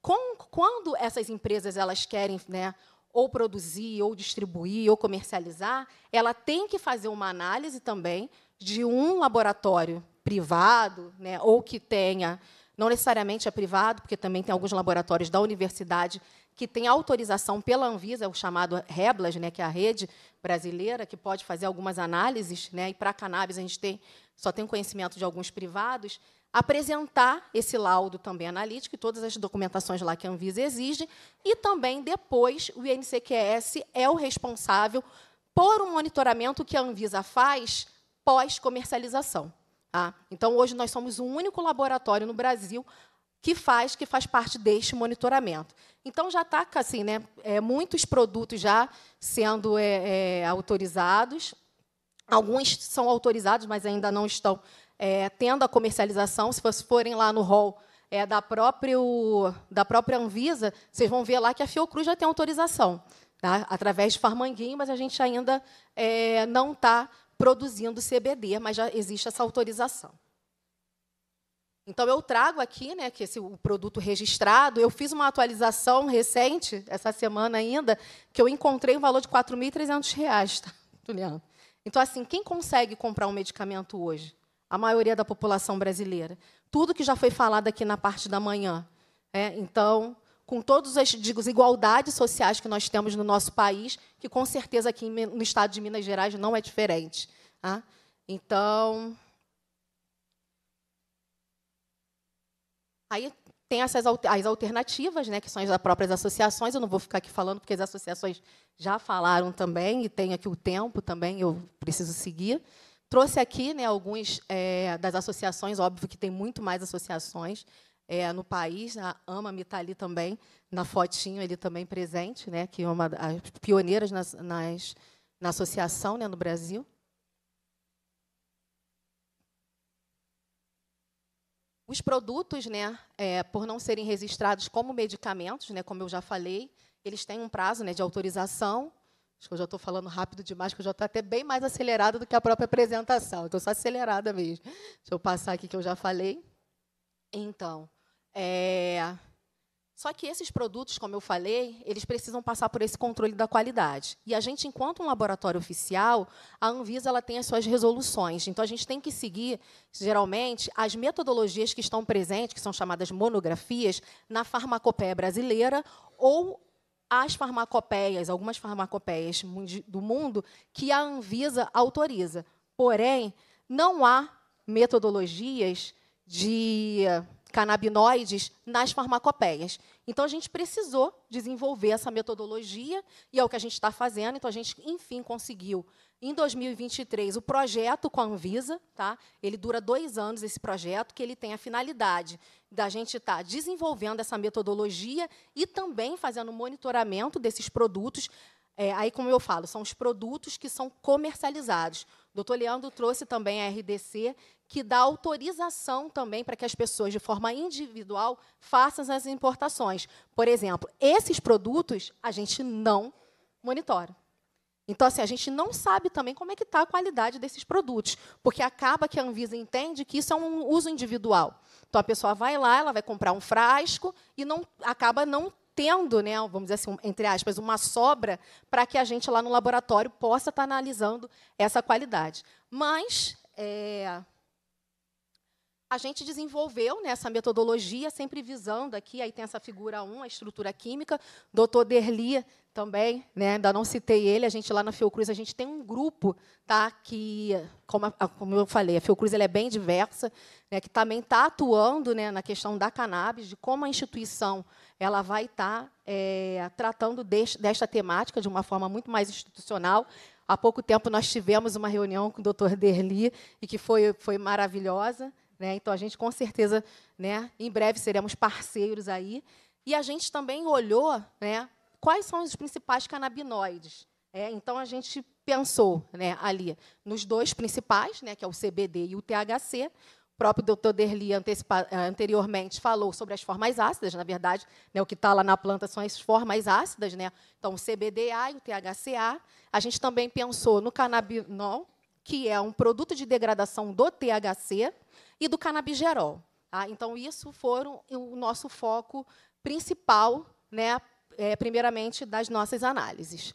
S29: com, quando essas empresas elas querem né, ou produzir, ou distribuir, ou comercializar, ela tem que fazer uma análise também de um laboratório privado, né, ou que tenha, não necessariamente é privado, porque também tem alguns laboratórios da universidade que tem autorização pela Anvisa, o chamado REBLAS, né, que é a rede brasileira, que pode fazer algumas análises, né, e para cannabis a gente tem, só tem conhecimento de alguns privados, apresentar esse laudo também analítico e todas as documentações lá que a Anvisa exige, e também depois o INCQS é o responsável por um monitoramento que a Anvisa faz pós-comercialização. Tá? Então, hoje nós somos o único laboratório no Brasil que faz, que faz parte deste monitoramento. Então já está assim, né? É, muitos produtos já sendo é, é, autorizados. Alguns são autorizados, mas ainda não estão é, tendo a comercialização. Se vocês forem lá no hall é, da, próprio, da própria Anvisa, vocês vão ver lá que a Fiocruz já tem autorização, tá? através de farmanguinho, mas a gente ainda é, não está produzindo CBD, mas já existe essa autorização. Então, eu trago aqui né, que esse, o produto registrado. Eu fiz uma atualização recente, essa semana ainda, que eu encontrei um valor de R$ 4.300, tá, Juliana? Então, assim, quem consegue comprar um medicamento hoje? a maioria da população brasileira. Tudo que já foi falado aqui na parte da manhã. É, então, com todas as digo, igualdades sociais que nós temos no nosso país, que com certeza aqui no estado de Minas Gerais não é diferente. Tá? Então. Aí tem essas as alternativas, né, que são as próprias associações. Eu não vou ficar aqui falando, porque as associações já falaram também, e tem aqui o tempo também, eu preciso seguir. Trouxe aqui né, alguns é, das associações, óbvio que tem muito mais associações é, no país. A AMA está ali também, na fotinho, ele também presente, né, que é uma das pioneiras nas, nas, na associação né, no Brasil. Os produtos, né, é, por não serem registrados como medicamentos, né, como eu já falei, eles têm um prazo né, de autorização Acho que eu já estou falando rápido demais, que eu já estou até bem mais acelerada do que a própria apresentação. Estou só acelerada mesmo. Deixa eu passar aqui que eu já falei. Então, é... só que esses produtos, como eu falei, eles precisam passar por esse controle da qualidade. E a gente, enquanto um laboratório oficial, a Anvisa ela tem as suas resoluções. Então, a gente tem que seguir, geralmente, as metodologias que estão presentes, que são chamadas monografias, na farmacopéia brasileira ou as farmacopeias, algumas farmacopeias do mundo, que a Anvisa autoriza. Porém, não há metodologias de canabinoides nas farmacopeias. Então, a gente precisou desenvolver essa metodologia, e é o que a gente está fazendo. Então, a gente, enfim, conseguiu, em 2023, o projeto com a Anvisa. Tá? Ele dura dois anos, esse projeto, que ele tem a finalidade da gente estar tá desenvolvendo essa metodologia e também fazendo monitoramento desses produtos. É, aí, como eu falo, são os produtos que são comercializados. O doutor Leandro trouxe também a RDC, que dá autorização também para que as pessoas, de forma individual, façam as importações. Por exemplo, esses produtos a gente não monitora. Então, assim, a gente não sabe também como é que está a qualidade desses produtos, porque acaba que a Anvisa entende que isso é um uso individual. Então, a pessoa vai lá, ela vai comprar um frasco e não acaba não tendo, né, vamos dizer assim, entre aspas, uma sobra para que a gente lá no laboratório possa estar tá analisando essa qualidade. Mas é, a gente desenvolveu nessa né, metodologia, sempre visando aqui, aí tem essa figura 1, a estrutura química, doutor Derli também, né, ainda não citei ele, a gente lá na Fiocruz, a gente tem um grupo tá, que, como, a, como eu falei, a Fiocruz ela é bem diversa, né, que também está atuando né, na questão da cannabis, de como a instituição ela vai estar tá, é, tratando deste, desta temática de uma forma muito mais institucional, Há pouco tempo nós tivemos uma reunião com o doutor Derli e que foi, foi maravilhosa. Né? Então, a gente, com certeza, né, em breve seremos parceiros aí. E a gente também olhou né, quais são os principais canabinoides. É, então, a gente pensou né, ali nos dois principais, né, que é o CBD e o THC. O próprio doutor Derli eh, anteriormente falou sobre as formas ácidas, na verdade, né, o que está lá na planta são as formas ácidas, né? então o CBDA e o THCA. A gente também pensou no canabinol, que é um produto de degradação do THC, e do canabigerol. Tá? então, isso foram o nosso foco principal, né, é, primeiramente, das nossas análises.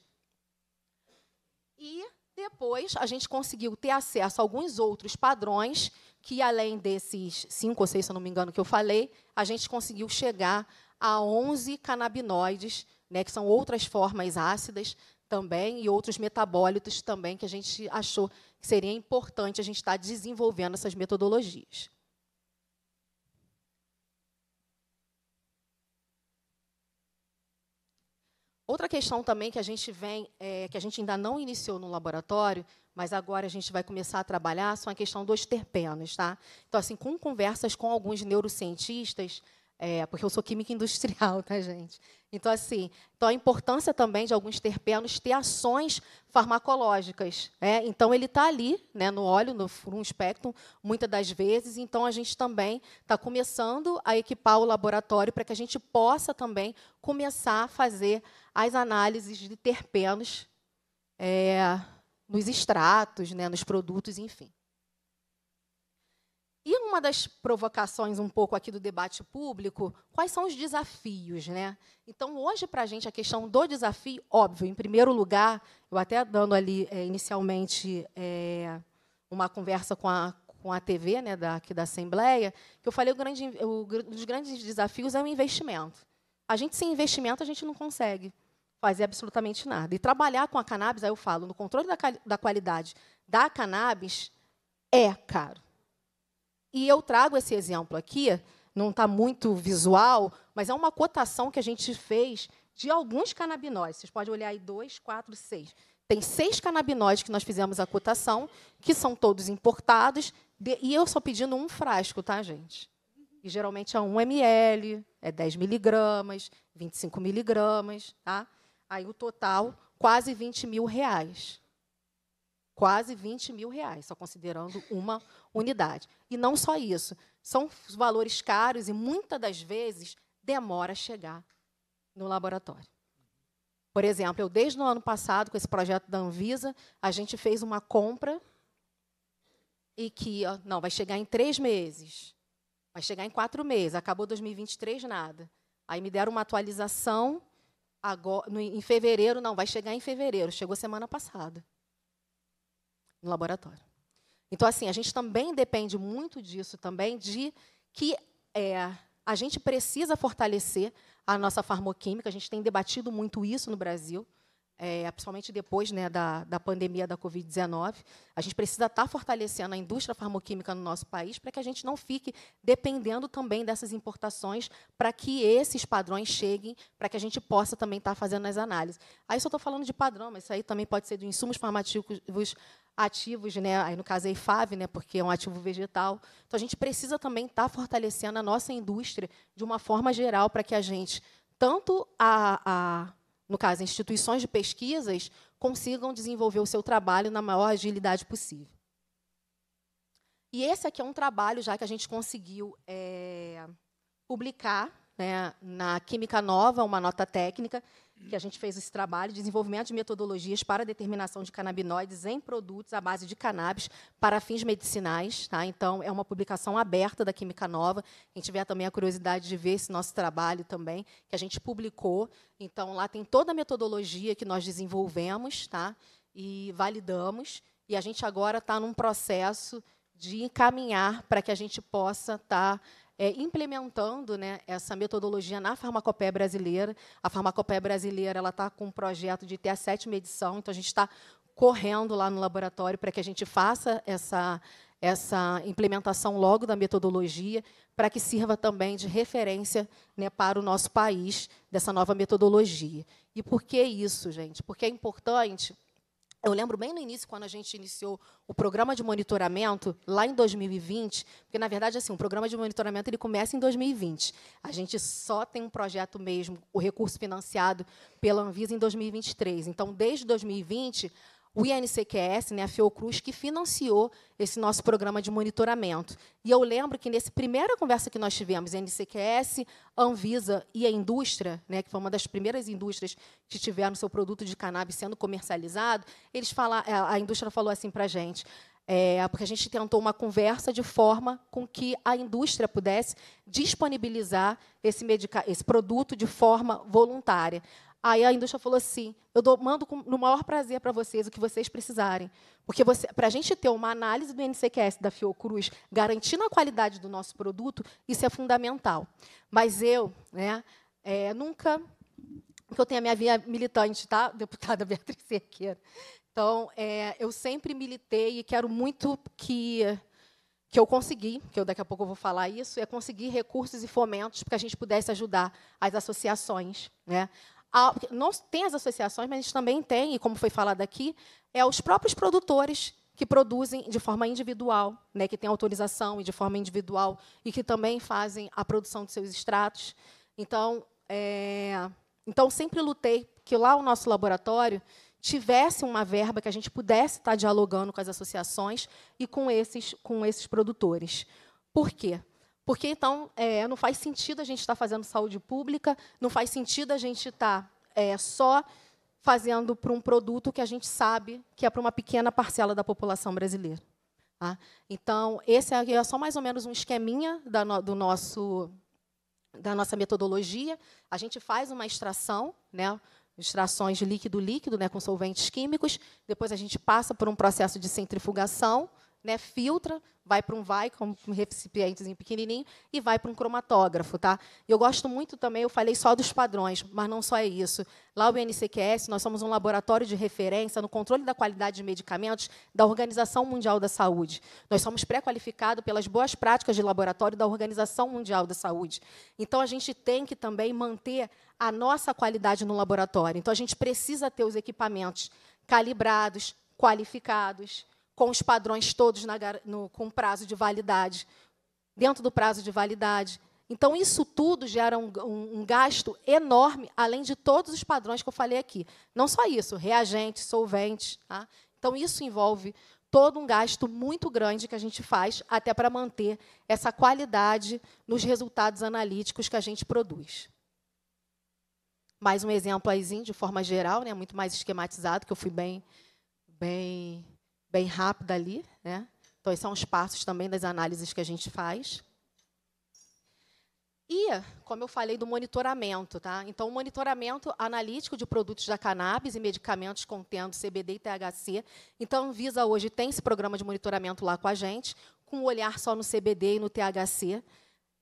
S29: E depois a gente conseguiu ter acesso a alguns outros padrões que, além desses cinco ou seis, se eu não me engano, que eu falei, a gente conseguiu chegar a 11 canabinoides, né, que são outras formas ácidas também e outros metabólitos também que a gente achou seria importante a gente estar tá desenvolvendo essas metodologias. Outra questão também que a gente vem, é, que a gente ainda não iniciou no laboratório, mas agora a gente vai começar a trabalhar, são a questão dos terpenos, tá? Então, assim, com conversas com alguns neurocientistas, é, porque eu sou química industrial, tá, gente? Então, assim, então a importância também de alguns terpenos ter ações farmacológicas. Né? Então, ele está ali, né, no óleo, no espectro muitas das vezes. Então, a gente também está começando a equipar o laboratório para que a gente possa também começar a fazer as análises de terpenos é, nos extratos, né, nos produtos, enfim uma das provocações um pouco aqui do debate público, quais são os desafios, né? Então, hoje, para a gente, a questão do desafio, óbvio, em primeiro lugar, eu até dando ali é, inicialmente é, uma conversa com a, com a TV, né, da, aqui da Assembleia, que eu falei o grande, um dos grandes desafios é o investimento. A gente, sem investimento, a gente não consegue fazer absolutamente nada. E trabalhar com a cannabis, aí eu falo, no controle da, da qualidade da cannabis é caro e eu trago esse exemplo aqui, não está muito visual, mas é uma cotação que a gente fez de alguns canabinóides. Vocês podem olhar aí dois, quatro, seis. Tem seis canabinóides que nós fizemos a cotação, que são todos importados, de, e eu só pedindo um frasco, tá, gente? E geralmente é 1 ml, é 10 miligramas, 25 miligramas, tá? Aí o total, quase 20 mil reais quase 20 mil reais, só considerando uma unidade. E não só isso, são valores caros e muitas das vezes demora a chegar no laboratório. Por exemplo, eu desde o ano passado, com esse projeto da Anvisa, a gente fez uma compra e que ó, não vai chegar em três meses, vai chegar em quatro meses, acabou 2023 nada. Aí me deram uma atualização agora, no, em fevereiro, não vai chegar em fevereiro, chegou semana passada no laboratório. Então, assim, a gente também depende muito disso também, de que é, a gente precisa fortalecer a nossa farmoquímica, a gente tem debatido muito isso no Brasil, é, principalmente depois né, da, da pandemia da Covid-19. A gente precisa estar tá fortalecendo a indústria farmoquímica no nosso país para que a gente não fique dependendo também dessas importações para que esses padrões cheguem, para que a gente possa também estar tá fazendo as análises. Aí só estou falando de padrão, mas isso aí também pode ser de insumos farmacêuticos ativos, né? Aí no caso é IFAV, né? Porque é um ativo vegetal. Então a gente precisa também estar tá fortalecendo a nossa indústria de uma forma geral para que a gente tanto a, a no caso instituições de pesquisas consigam desenvolver o seu trabalho na maior agilidade possível. E esse aqui é um trabalho já que a gente conseguiu é, publicar né, na Química Nova, uma nota técnica que a gente fez esse trabalho, desenvolvimento de metodologias para determinação de canabinoides em produtos à base de cannabis para fins medicinais. Tá? Então, é uma publicação aberta da Química Nova. Quem tiver também a curiosidade de ver esse nosso trabalho também, que a gente publicou. Então, lá tem toda a metodologia que nós desenvolvemos tá? e validamos. E a gente agora está num processo de encaminhar para que a gente possa estar tá, é, implementando né, essa metodologia na farmacopéia brasileira. A farmacopéia brasileira ela está com um projeto de ter a sétima edição, então a gente está correndo lá no laboratório para que a gente faça essa, essa implementação logo da metodologia, para que sirva também de referência né, para o nosso país dessa nova metodologia. E por que isso, gente? Porque é importante eu lembro bem no início, quando a gente iniciou o programa de monitoramento, lá em 2020, porque, na verdade, assim, o programa de monitoramento ele começa em 2020. A gente só tem um projeto mesmo, o recurso financiado pela Anvisa, em 2023. Então, desde 2020, o INCQS, né, a Fiocruz, que financiou esse nosso programa de monitoramento. E eu lembro que, nessa primeira conversa que nós tivemos, INCQS, Anvisa e a indústria, né, que foi uma das primeiras indústrias que tiveram seu produto de cannabis sendo comercializado, eles falam, é, a indústria falou assim para a gente, é, porque a gente tentou uma conversa de forma com que a indústria pudesse disponibilizar esse, esse produto de forma voluntária. Aí a indústria falou assim: eu dou, mando com, no maior prazer para vocês o que vocês precisarem. Porque para a gente ter uma análise do NCQS da Fiocruz, garantindo a qualidade do nosso produto, isso é fundamental. Mas eu né, é, nunca. Porque eu tenho a minha via militante, tá, deputada Beatriz Serqueira. Então, é, eu sempre militei e quero muito que que eu consegui, que eu daqui a pouco vou falar isso, é conseguir recursos e fomentos para que a gente pudesse ajudar as associações, né? não tem as associações, mas a gente também tem, e como foi falado aqui, é os próprios produtores que produzem de forma individual, né, que têm autorização e de forma individual, e que também fazem a produção de seus extratos. Então, é, então sempre lutei que lá o nosso laboratório tivesse uma verba que a gente pudesse estar dialogando com as associações e com esses, com esses produtores. Por quê? Porque então é, não faz sentido a gente estar tá fazendo saúde pública, não faz sentido a gente estar tá, é, só fazendo para um produto que a gente sabe que é para uma pequena parcela da população brasileira. Tá? Então, esse é, é só mais ou menos um esqueminha da, no, do nosso, da nossa metodologia. A gente faz uma extração, né, extrações de líquido líquido né, com solventes químicos, depois a gente passa por um processo de centrifugação, né, filtra, vai para um vai, com um recipientezinho pequenininho, e vai para um cromatógrafo. Tá? Eu gosto muito também, eu falei só dos padrões, mas não só é isso. Lá o INCQS, nós somos um laboratório de referência no controle da qualidade de medicamentos da Organização Mundial da Saúde. Nós somos pré-qualificados pelas boas práticas de laboratório da Organização Mundial da Saúde. Então, a gente tem que também manter a nossa qualidade no laboratório. Então, a gente precisa ter os equipamentos calibrados, qualificados, com os padrões todos na, no, com prazo de validade, dentro do prazo de validade. Então, isso tudo gera um, um, um, gasto enorme, além de todos os padrões que eu falei aqui. Não só isso, reagentes, solventes. Tá? Então, isso envolve todo um gasto muito grande que a gente faz até para manter essa qualidade nos resultados analíticos que a gente produz. Mais um exemplo aí, de forma geral, né, muito mais esquematizado, que eu fui bem, bem bem rápida ali. Né? Então, esses são os passos também das análises que a gente faz. E, como eu falei, do monitoramento. Tá? Então, o monitoramento analítico de produtos da cannabis e medicamentos contendo CBD e THC. Então, Visa hoje tem esse programa de monitoramento lá com a gente, com um olhar só no CBD e no THC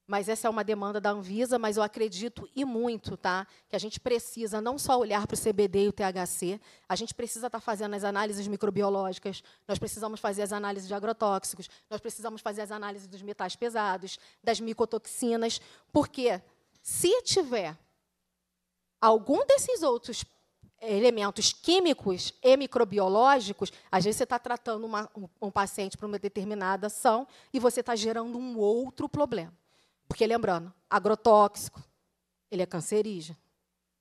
S29: mas essa é uma demanda da Anvisa, mas eu acredito e muito, tá? Que a gente precisa não só olhar para o CBD e o THC, a gente precisa estar tá fazendo as análises microbiológicas, nós precisamos fazer as análises de agrotóxicos, nós precisamos fazer as análises dos metais pesados, das micotoxinas, porque se tiver algum desses outros elementos químicos e microbiológicos, às vezes você está tratando uma, um, um paciente para uma determinada ação e você está gerando um outro problema. Porque lembrando, agrotóxico, ele é cancerígeno.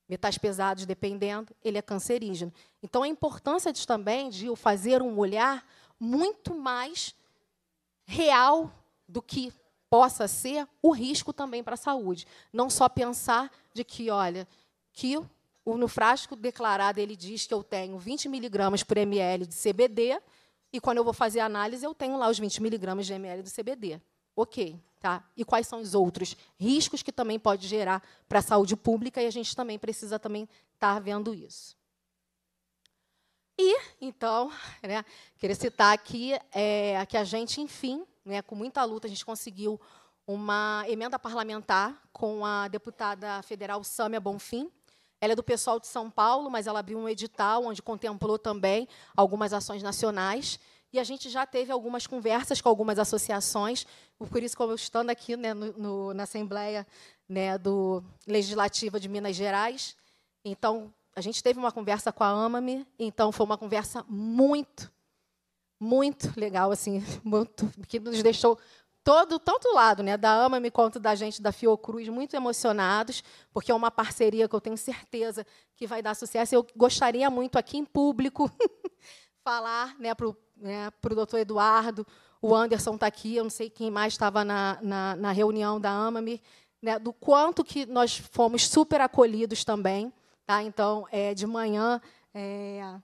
S29: Metais pesados, dependendo, ele é cancerígeno. Então, a importância de, também de fazer um olhar muito mais real do que possa ser o risco também para a saúde. Não só pensar de que, olha, que o, no frasco declarado ele diz que eu tenho 20 miligramas por ml de CBD e quando eu vou fazer a análise eu tenho lá os 20 miligramas de ml de CBD. Ok, tá? E quais são os outros riscos que também pode gerar para a saúde pública e a gente também precisa também estar tá vendo isso. E, então, né, queria citar aqui é, que a gente, enfim, né, com muita luta, a gente conseguiu uma emenda parlamentar com a deputada federal Sâmia Bonfim. Ela é do pessoal de São Paulo, mas ela abriu um edital onde contemplou também algumas ações nacionais. E a gente já teve algumas conversas com algumas associações, por isso, como eu estando aqui né, no, no, na Assembleia né, do Legislativa de Minas Gerais, então a gente teve uma conversa com a AMAMI então foi uma conversa muito, muito legal, assim, muito, que nos deixou todo tanto lado, né, da AMAMI quanto da gente da Fiocruz, muito emocionados, porque é uma parceria que eu tenho certeza que vai dar sucesso. Eu gostaria muito aqui em público falar, né, para o né, para o doutor Eduardo, o Anderson está aqui, eu não sei quem mais estava na, na, na, reunião da AMAMI, né, do quanto que nós fomos super acolhidos também. Tá? Então, é, de manhã, é,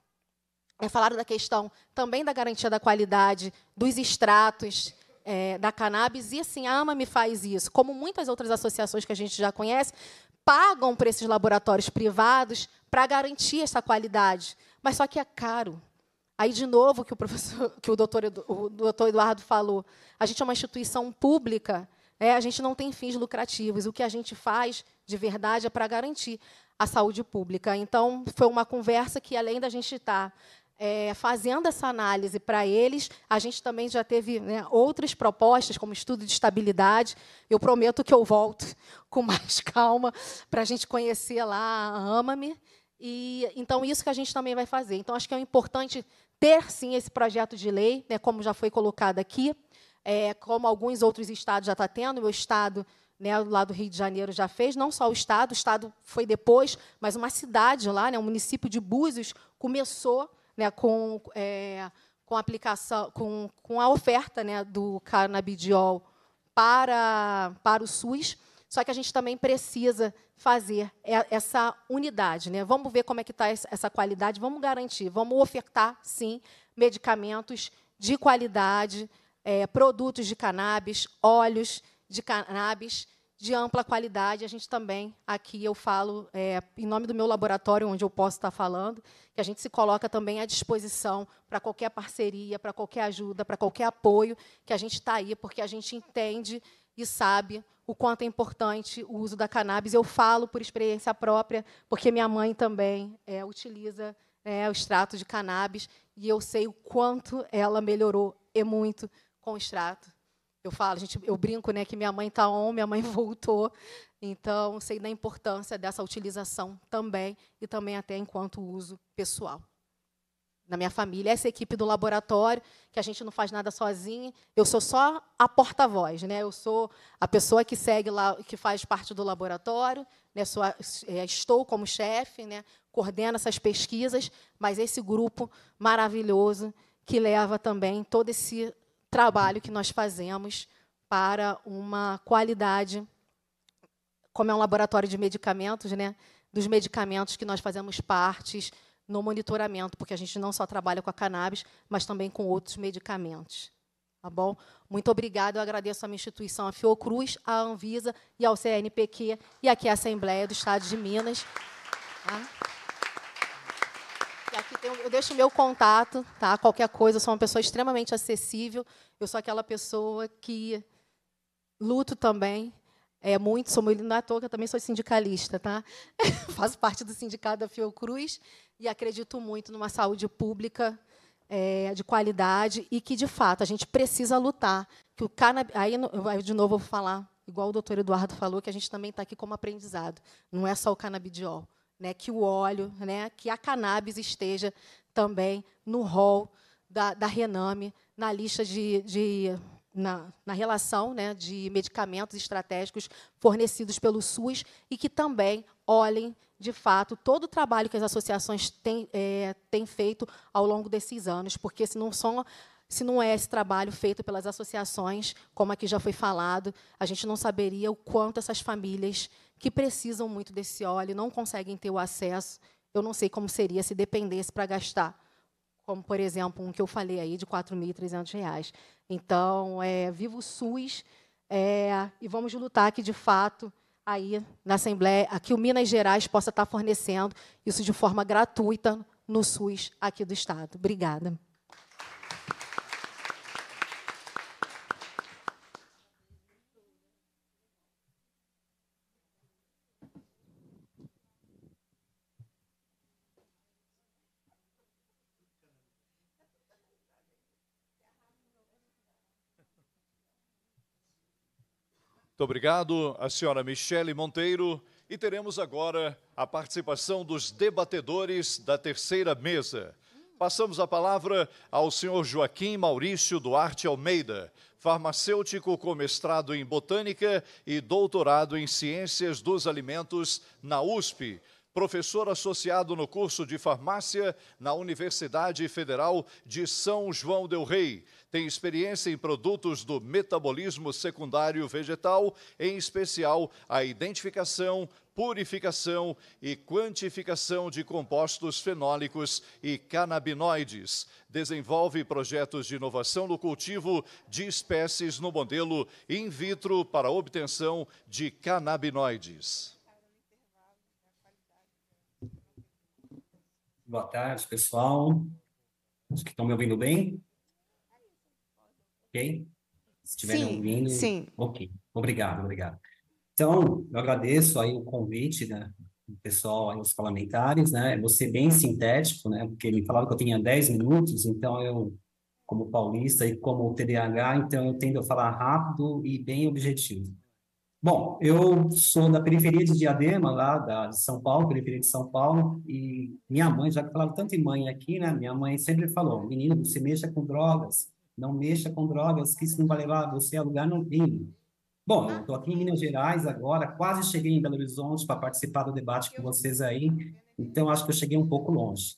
S29: é, falaram da questão também da garantia da qualidade, dos extratos, é, da cannabis, e assim, a AMA faz isso, como muitas outras associações que a gente já conhece, pagam para esses laboratórios privados para garantir essa qualidade, mas só que é caro. Aí, de novo, que o professor, que o doutor, o doutor Eduardo falou, a gente é uma instituição pública, é, a gente não tem fins lucrativos. O que a gente faz, de verdade, é para garantir a saúde pública. Então, foi uma conversa que, além da gente estar tá, é, fazendo essa análise para eles, a gente também já teve né, outras propostas, como estudo de estabilidade. Eu prometo que eu volto com mais calma para a gente conhecer lá a Ama-me. E, então, isso que a gente também vai fazer. Então, acho que é importante ter sim esse projeto de lei, né, como já foi colocado aqui, é, como alguns outros estados já estão tá tendo, o estado né, lá do Rio de Janeiro já fez, não só o estado, o estado foi depois, mas uma cidade lá, né, o município de Búzios começou né, com, é, com a aplicação, com, com a oferta né, do canabidiol para, para o SUS. Só que a gente também precisa fazer essa unidade, né? Vamos ver como é que está essa qualidade, vamos garantir, vamos ofertar, sim, medicamentos de qualidade, é, produtos de cannabis, óleos de cannabis de ampla qualidade. A gente também, aqui eu falo, é, em nome do meu laboratório, onde eu posso estar falando, que a gente se coloca também à disposição para qualquer parceria, para qualquer ajuda, para qualquer apoio, que a gente está aí, porque a gente entende e sabe o quanto é importante o uso da cannabis. Eu falo por experiência própria, porque minha mãe também é, utiliza é, o extrato de cannabis e eu sei o quanto ela melhorou e muito com o extrato. Eu falo, gente, eu brinco, né, que minha mãe está on, minha mãe voltou, então sei da importância dessa utilização também e também até enquanto uso pessoal na minha família, essa equipe do laboratório, que a gente não faz nada sozinha. Eu sou só a porta-voz, né? Eu sou a pessoa que segue lá, que faz parte do laboratório, né? Sou a, é, estou como chefe, né? Coordeno essas pesquisas, mas esse grupo maravilhoso que leva também todo esse trabalho que nós fazemos para uma qualidade, como é um laboratório de medicamentos, né? Dos medicamentos que nós fazemos partes no monitoramento, porque a gente não só trabalha com a cannabis, mas também com outros medicamentos. Tá bom? Muito obrigado, eu agradeço à minha instituição, a Fiocruz, à Anvisa e ao CNPq e aqui à Assembleia do Estado de Minas. Tá? E aqui tem, eu deixo o meu contato, tá? Qualquer coisa, eu sou uma pessoa extremamente acessível. Eu sou aquela pessoa que luto também é, muito, sou muito, não é à toa, eu também sou sindicalista, tá? Faço parte do sindicato da Fiocruz e acredito muito numa saúde pública é, de qualidade e que, de fato, a gente precisa lutar. Que o aí, de novo, eu vou falar, igual o doutor Eduardo falou, que a gente também está aqui como aprendizado. Não é só o canabidiol. Né, que o óleo, né, que a cannabis esteja também no rol da, da Rename, na lista de, de na, na, relação né, de medicamentos estratégicos fornecidos pelo SUS e que também olhem, de fato, todo o trabalho que as associações têm, é, têm feito ao longo desses anos, porque se não são se não é esse trabalho feito pelas associações, como aqui já foi falado, a gente não saberia o quanto essas famílias que precisam muito desse óleo não conseguem ter o acesso. Eu não sei como seria se dependesse para gastar como, por exemplo, um que eu falei aí de R$ 4.300. Então, é, viva o SUS é, e vamos lutar que, de fato, aí na Assembleia, aqui o Minas Gerais possa estar fornecendo isso de forma gratuita no SUS aqui do Estado. Obrigada.
S2: Muito obrigado, a senhora Michele Monteiro. E teremos agora a participação dos debatedores da terceira mesa. Passamos a palavra ao senhor Joaquim Maurício Duarte Almeida, farmacêutico com mestrado em botânica e doutorado em ciências dos alimentos na USP professor associado no curso de farmácia na Universidade Federal de São João Del Rei. Tem experiência em produtos do metabolismo secundário vegetal, em especial a identificação, purificação e quantificação de compostos fenólicos e canabinoides. Desenvolve projetos de inovação no cultivo de espécies no modelo in vitro para obtenção de canabinoides.
S30: Boa tarde, pessoal. Acho que estão me ouvindo bem? Ok? Se estiverem ouvindo. Sim. Ok. Obrigado, obrigado. Então, eu agradeço aí o convite, né? pessoal, aí, os parlamentares, né? vou ser bem sintético, né? Porque me falaram que eu tinha 10 minutos, então eu, como paulista e como TDAH, então eu tendo a falar rápido e bem objetivo. Bom, eu sou da periferia de Diadema, lá da, de São Paulo, periferia de São Paulo, e minha mãe, já que falava tanto em mãe aqui, né? Minha mãe sempre falou: menino, não se mexa com drogas, não mexa com drogas, que isso não vai levar você a lugar nenhum. Bom, eu estou aqui em Minas Gerais agora, quase cheguei em Belo Horizonte para participar do debate com vocês aí, então acho que eu cheguei um pouco longe.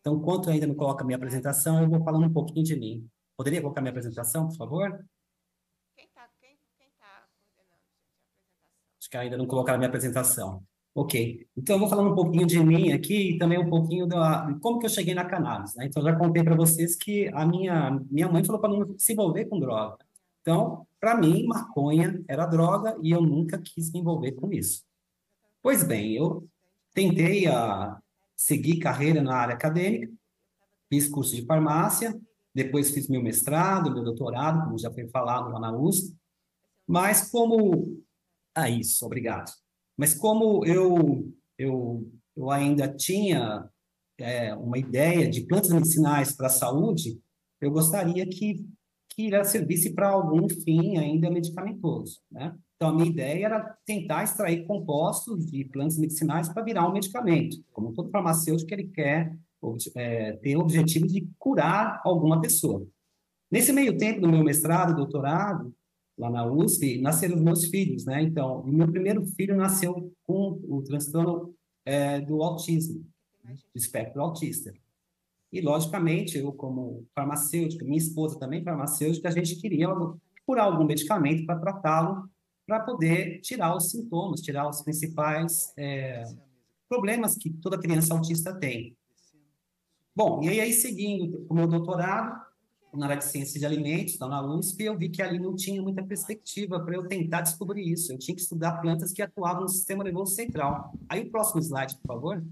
S30: Então, enquanto ainda não coloca minha apresentação, eu vou falando um pouquinho de mim. Poderia colocar minha apresentação, por favor? que ainda não colocaram a minha apresentação. Ok, então eu vou falando um pouquinho de mim aqui e também um pouquinho da como que eu cheguei na cannabis. Né? Então eu já contei para vocês que a minha minha mãe falou para não se envolver com droga. Então para mim maconha era droga e eu nunca quis me envolver com isso. Pois bem, eu tentei a ah, seguir carreira na área acadêmica, fiz curso de farmácia, depois fiz meu mestrado, meu doutorado, como já foi falado lá na USP, mas como ah, isso, obrigado. Mas como eu, eu, eu ainda tinha é, uma ideia de plantas medicinais para a saúde, eu gostaria que, que ela servisse para algum fim ainda medicamentoso, né? Então, a minha ideia era tentar extrair compostos de plantas medicinais para virar um medicamento. Como todo farmacêutico, ele quer é, ter o objetivo de curar alguma pessoa. Nesse meio tempo do meu mestrado e doutorado, lá na USP, nasceram os meus filhos, né? Então, o meu primeiro filho nasceu com o transtorno é, do autismo, do espectro autista. E, logicamente, eu como farmacêutica, minha esposa também farmacêutica, a gente queria procurar algum medicamento para tratá-lo, para poder tirar os sintomas, tirar os principais é, problemas que toda criança autista tem. Bom, e aí, seguindo o meu doutorado, na área de ciência de alimentos, tá na USP, eu vi que ali não tinha muita perspectiva para eu tentar descobrir isso. Eu tinha que estudar plantas que atuavam no sistema nervoso central. Aí o próximo slide, por favor.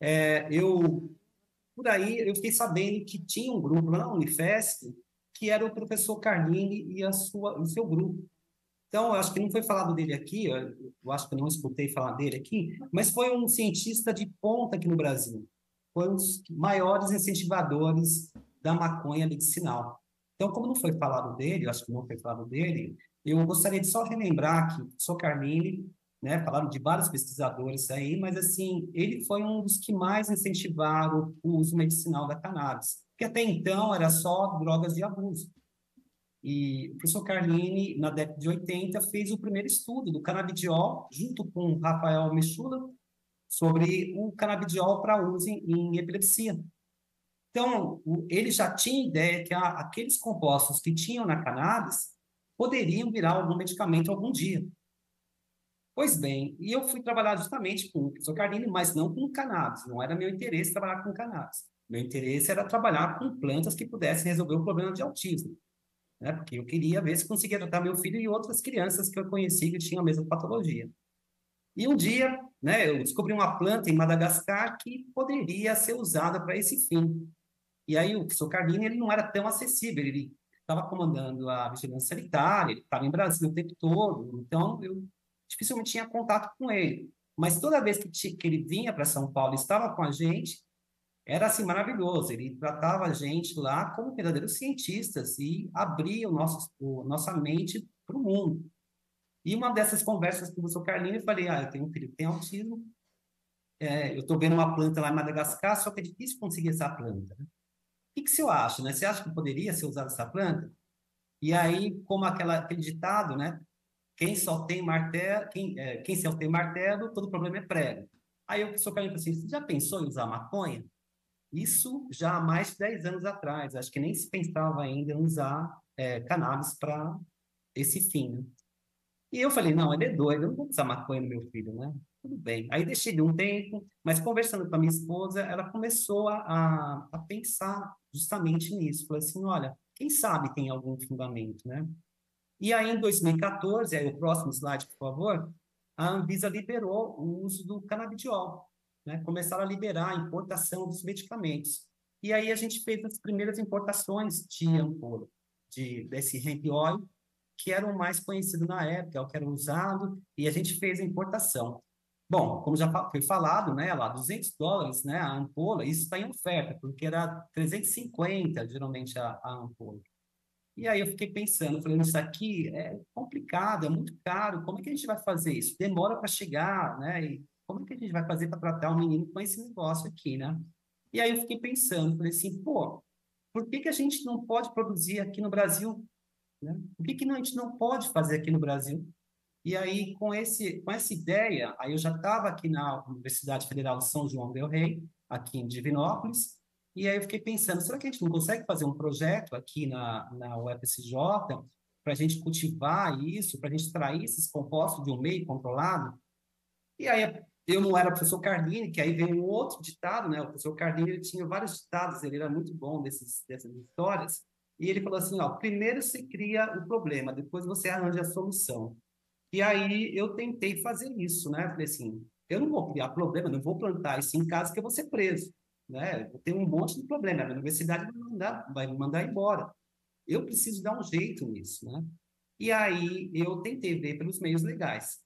S30: É, eu por aí eu fiquei sabendo que tinha um grupo lá na Unifesp que era o professor Carlini e a sua o seu grupo. Então, eu acho que não foi falado dele aqui, eu acho que eu não escutei falar dele aqui, mas foi um cientista de ponta aqui no Brasil. Foi um dos maiores incentivadores da maconha medicinal. Então, como não foi falado dele, acho que não foi falado dele, eu gostaria de só relembrar que sou Carmine, né, falaram de vários pesquisadores aí, mas assim, ele foi um dos que mais incentivaram o uso medicinal da cannabis, que até então era só drogas de abuso. E o professor Carlini, na década de 80, fez o primeiro estudo do canabidiol, junto com Rafael Mechula, sobre o canabidiol para uso em, em epilepsia. Então, ele já tinha ideia que aqueles compostos que tinham na cannabis poderiam virar algum medicamento algum dia. Pois bem, e eu fui trabalhar justamente com isocarnine, mas não com cannabis. Não era meu interesse trabalhar com cannabis. Meu interesse era trabalhar com plantas que pudessem resolver o problema de autismo. Né? Porque eu queria ver se conseguia tratar meu filho e outras crianças que eu conhecia que tinham a mesma patologia. E um dia, né, eu descobri uma planta em Madagascar que poderia ser usada para esse fim. E aí o professor Carlini ele não era tão acessível, ele estava comandando a vigilância sanitária, ele estava em Brasília o tempo todo, então eu dificilmente tinha contato com ele. Mas toda vez que, tinha, que ele vinha para São Paulo e estava com a gente, era assim maravilhoso. Ele tratava a gente lá como verdadeiros cientistas e abria o nosso, o, nossa mente para o mundo. E uma dessas conversas com o professor Carlinho, eu falei: Ah, eu tenho um filho que tem autismo, é, eu estou vendo uma planta lá em Madagascar, só que é difícil conseguir essa planta. Né? que, que eu acho, né? Você acha que poderia ser usada essa planta? E aí, como aquela, aquele ditado, né? Quem só tem martelo, quem, é, quem só tem martelo, todo problema é prego. Aí o professor Carlinhos falou assim, você já pensou em usar maconha? Isso já há mais de 10 anos atrás, acho que nem se pensava ainda em usar é, cannabis para esse fim. Né? E eu falei, não, ele é doido, eu não vou usar maconha no meu filho, né? Tudo bem. Aí deixei de um tempo, mas conversando com a minha esposa, ela começou a, a, a pensar justamente nisso. Falei assim, olha, quem sabe tem algum fundamento, né? E aí, em 2014, aí o próximo slide, por favor, a Anvisa liberou o uso do canabidiol, né? Começaram a liberar a importação dos medicamentos. E aí a gente fez as primeiras importações de ampolo, de, desse hemp oil, que era o mais conhecido na época, é o que era usado, e a gente fez a importação. Bom, como já foi falado, né, lá 200 dólares, né, a ampola, isso está em oferta, porque era 350 geralmente a, a ampola. E aí eu fiquei pensando, falei, isso aqui é complicado, é muito caro, como é que a gente vai fazer isso? Demora para chegar, né? E como é que a gente vai fazer para tratar o menino com esse negócio aqui, né? E aí eu fiquei pensando, falei assim, pô, por que, que a gente não pode produzir aqui no Brasil? Né? Por que, que não, a gente não pode fazer aqui no Brasil? E aí, com, esse, com essa ideia, aí eu já estava aqui na Universidade Federal de São João del Rei, aqui em Divinópolis, e aí eu fiquei pensando, será que a gente não consegue fazer um projeto aqui na, na UFSJ para a gente cultivar isso, para a gente extrair esses compostos de um meio controlado? E aí eu não era professor Carlini, que aí vem um outro ditado, né? O professor Carlini ele tinha vários ditados, ele era muito bom desses, dessas histórias. E ele falou assim: ó, primeiro se cria o problema, depois você arranja a solução. E aí eu tentei fazer isso, né? Falei assim, eu não vou criar problema, não vou plantar isso em casa que eu vou ser preso, né? Eu tenho um monte de problema, a universidade vai me mandar, vai mandar embora. Eu preciso dar um jeito nisso, né? E aí eu tentei ver pelos meios legais.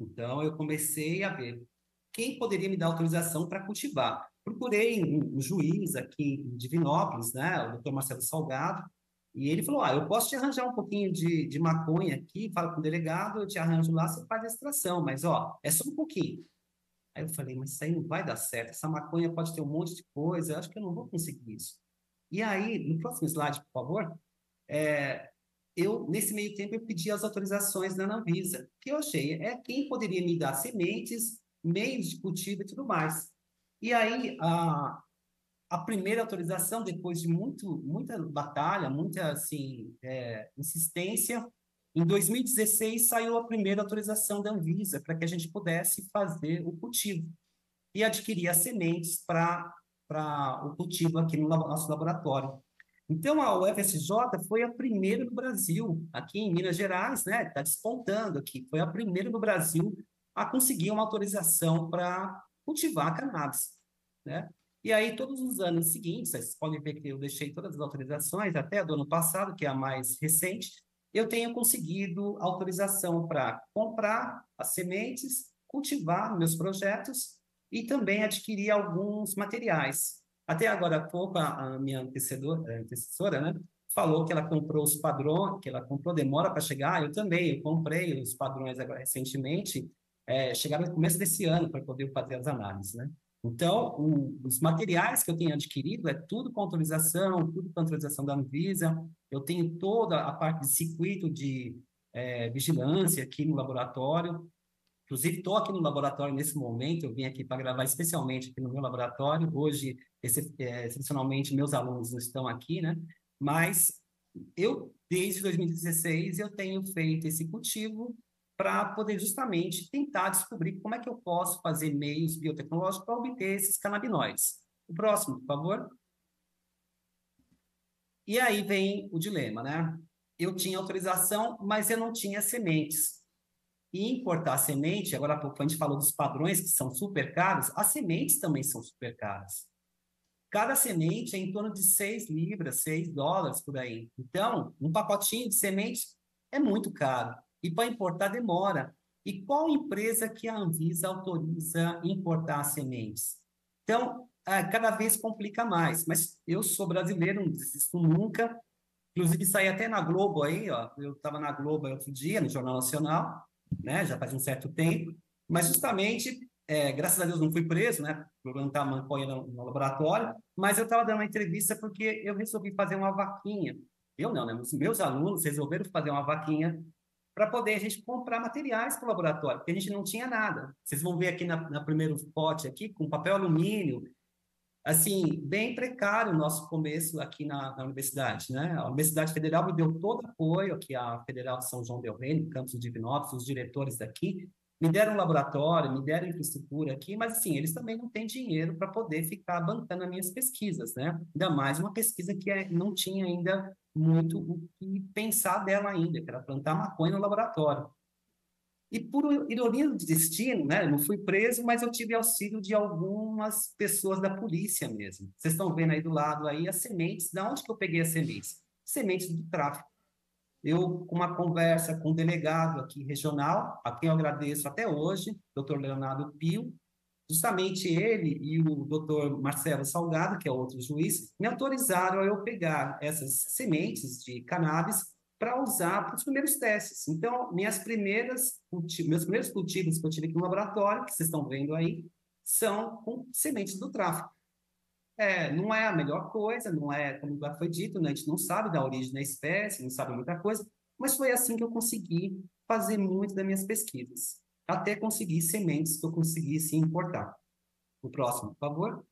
S30: Então eu comecei a ver quem poderia me dar autorização para cultivar. Procurei um, um, juiz aqui em Divinópolis, né, o Dr. Marcelo Salgado, e ele falou: Ah, eu posso te arranjar um pouquinho de, de maconha aqui, fala com o delegado, eu te arranjo lá, você faz a extração, mas ó, é só um pouquinho. Aí eu falei: Mas isso aí não vai dar certo, essa maconha pode ter um monte de coisa, eu acho que eu não vou conseguir isso. E aí, no próximo slide, por favor, é, eu, nesse meio tempo, eu pedi as autorizações da Anvisa, que eu achei é quem poderia me dar sementes, meios de cultivo e tudo mais. E aí, a, a primeira autorização, depois de muito, muita batalha, muita assim, é, insistência, em 2016 saiu a primeira autorização da Anvisa para que a gente pudesse fazer o cultivo e adquirir as sementes para o cultivo aqui no nosso laboratório. Então, a UFSJ foi a primeira no Brasil, aqui em Minas Gerais, né? Está despontando aqui. Foi a primeira no Brasil a conseguir uma autorização para cultivar cannabis, né? E aí, todos os anos seguintes, vocês podem ver que eu deixei todas as autorizações, até do ano passado, que é a mais recente, eu tenho conseguido autorização para comprar as sementes, cultivar meus projetos e também adquirir alguns materiais. Até agora há pouco, a, minha eh, antecessora né, falou que ela comprou os padrões, que ela comprou, demora para chegar, eu também, eu comprei os padrões agora recentemente, é, chegaram no começo desse ano para poder fazer as análises, né? Então, o, os materiais que eu tenho adquirido é tudo com autorização, tudo com autorização da Anvisa. Eu tenho toda a parte de circuito de é, vigilância aqui no laboratório. Inclusive, estou aqui no laboratório nesse momento, eu vim aqui para gravar especialmente aqui no meu laboratório. Hoje, é, excepcionalmente, meus alunos não estão aqui, né? Mas eu, desde 2016, eu tenho feito esse cultivo para poder justamente tentar descobrir como é que eu posso fazer meios biotecnológicos para obter esses canabinoides. O próximo, por favor. E aí vem o dilema, né? Eu tinha autorização, mas eu não tinha sementes. E importar semente, agora a gente falou dos padrões que são super caros, as sementes também são super caras. Cada semente é em torno de 6 libras, 6 dólares por aí. Então, um pacotinho de sementes é muito caro. E para importar demora. E qual empresa que a Anvisa autoriza importar sementes? Então, é, cada vez complica mais. Mas eu sou brasileiro, não desisto nunca. Inclusive, saí até na Globo aí, ó. Eu estava na Globo outro dia, no Jornal Nacional, né? Já faz um certo tempo. Mas justamente, é, graças a Deus não fui preso, né? Por não estar no, no laboratório. Mas eu estava dando uma entrevista porque eu resolvi fazer uma vaquinha. Eu não, né? Os meus alunos resolveram fazer uma vaquinha para poder a gente comprar materiais para o laboratório, porque a gente não tinha nada. Vocês vão ver aqui na, na primeiro pote aqui com papel alumínio, assim bem precário o nosso começo aqui na, na, universidade, né? A Universidade Federal me deu todo apoio aqui a Federal de São João del Reino, campus de Divinópolis, os diretores daqui me deram um laboratório, me deram infraestrutura aqui, mas assim, eles também não têm dinheiro para poder ficar bancando as minhas pesquisas, né? Ainda mais uma pesquisa que é, não tinha ainda muito o que pensar dela ainda, que era plantar maconha no laboratório. E por ironia do destino, né? Eu não fui preso, mas eu tive auxílio de algumas pessoas da polícia mesmo. Vocês estão vendo aí do lado aí as sementes, da onde que eu peguei as sementes? Sementes do tráfico eu, com uma conversa com um delegado aqui regional, a quem eu agradeço até hoje, doutor Leonardo Pio, justamente ele e o doutor Marcelo Salgado, que é outro juiz, me autorizaram a eu pegar essas sementes de cannabis para usar para os primeiros testes. Então, minhas primeiras, meus primeiros cultivos que eu tive aqui no laboratório, que vocês estão vendo aí, são com sementes do tráfico. É, não é a melhor coisa, não é, como já foi dito, né? a gente não sabe da origem da espécie, não sabe muita coisa, mas foi assim que eu consegui fazer muito das minhas pesquisas, até conseguir sementes que eu conseguisse importar. O próximo, por favor.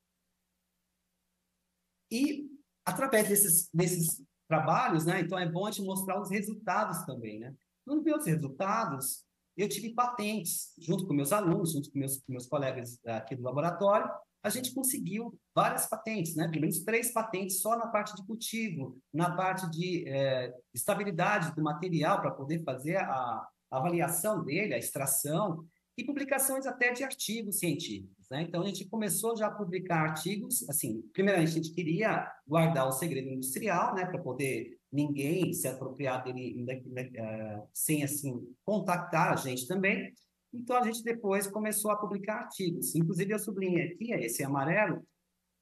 S30: E através desses, desses trabalhos, né? Então é bom a gente mostrar os resultados também, né? Nos meus resultados, eu tive patentes junto com meus alunos, junto com meus, com meus colegas aqui do laboratório, a gente conseguiu várias patentes, né? pelo menos três patentes só na parte de cultivo, na parte de é, estabilidade do material para poder fazer a, a avaliação dele, a extração, e publicações até de artigos científicos. Né? Então, a gente começou já a publicar artigos, assim, primeiramente a gente queria guardar o segredo industrial, né, para poder ninguém se apropriar dele né? Né? Eh, sem, assim, contactar a gente também, então, a gente depois começou a publicar artigos. Inclusive, eu sublinhei aqui, esse amarelo,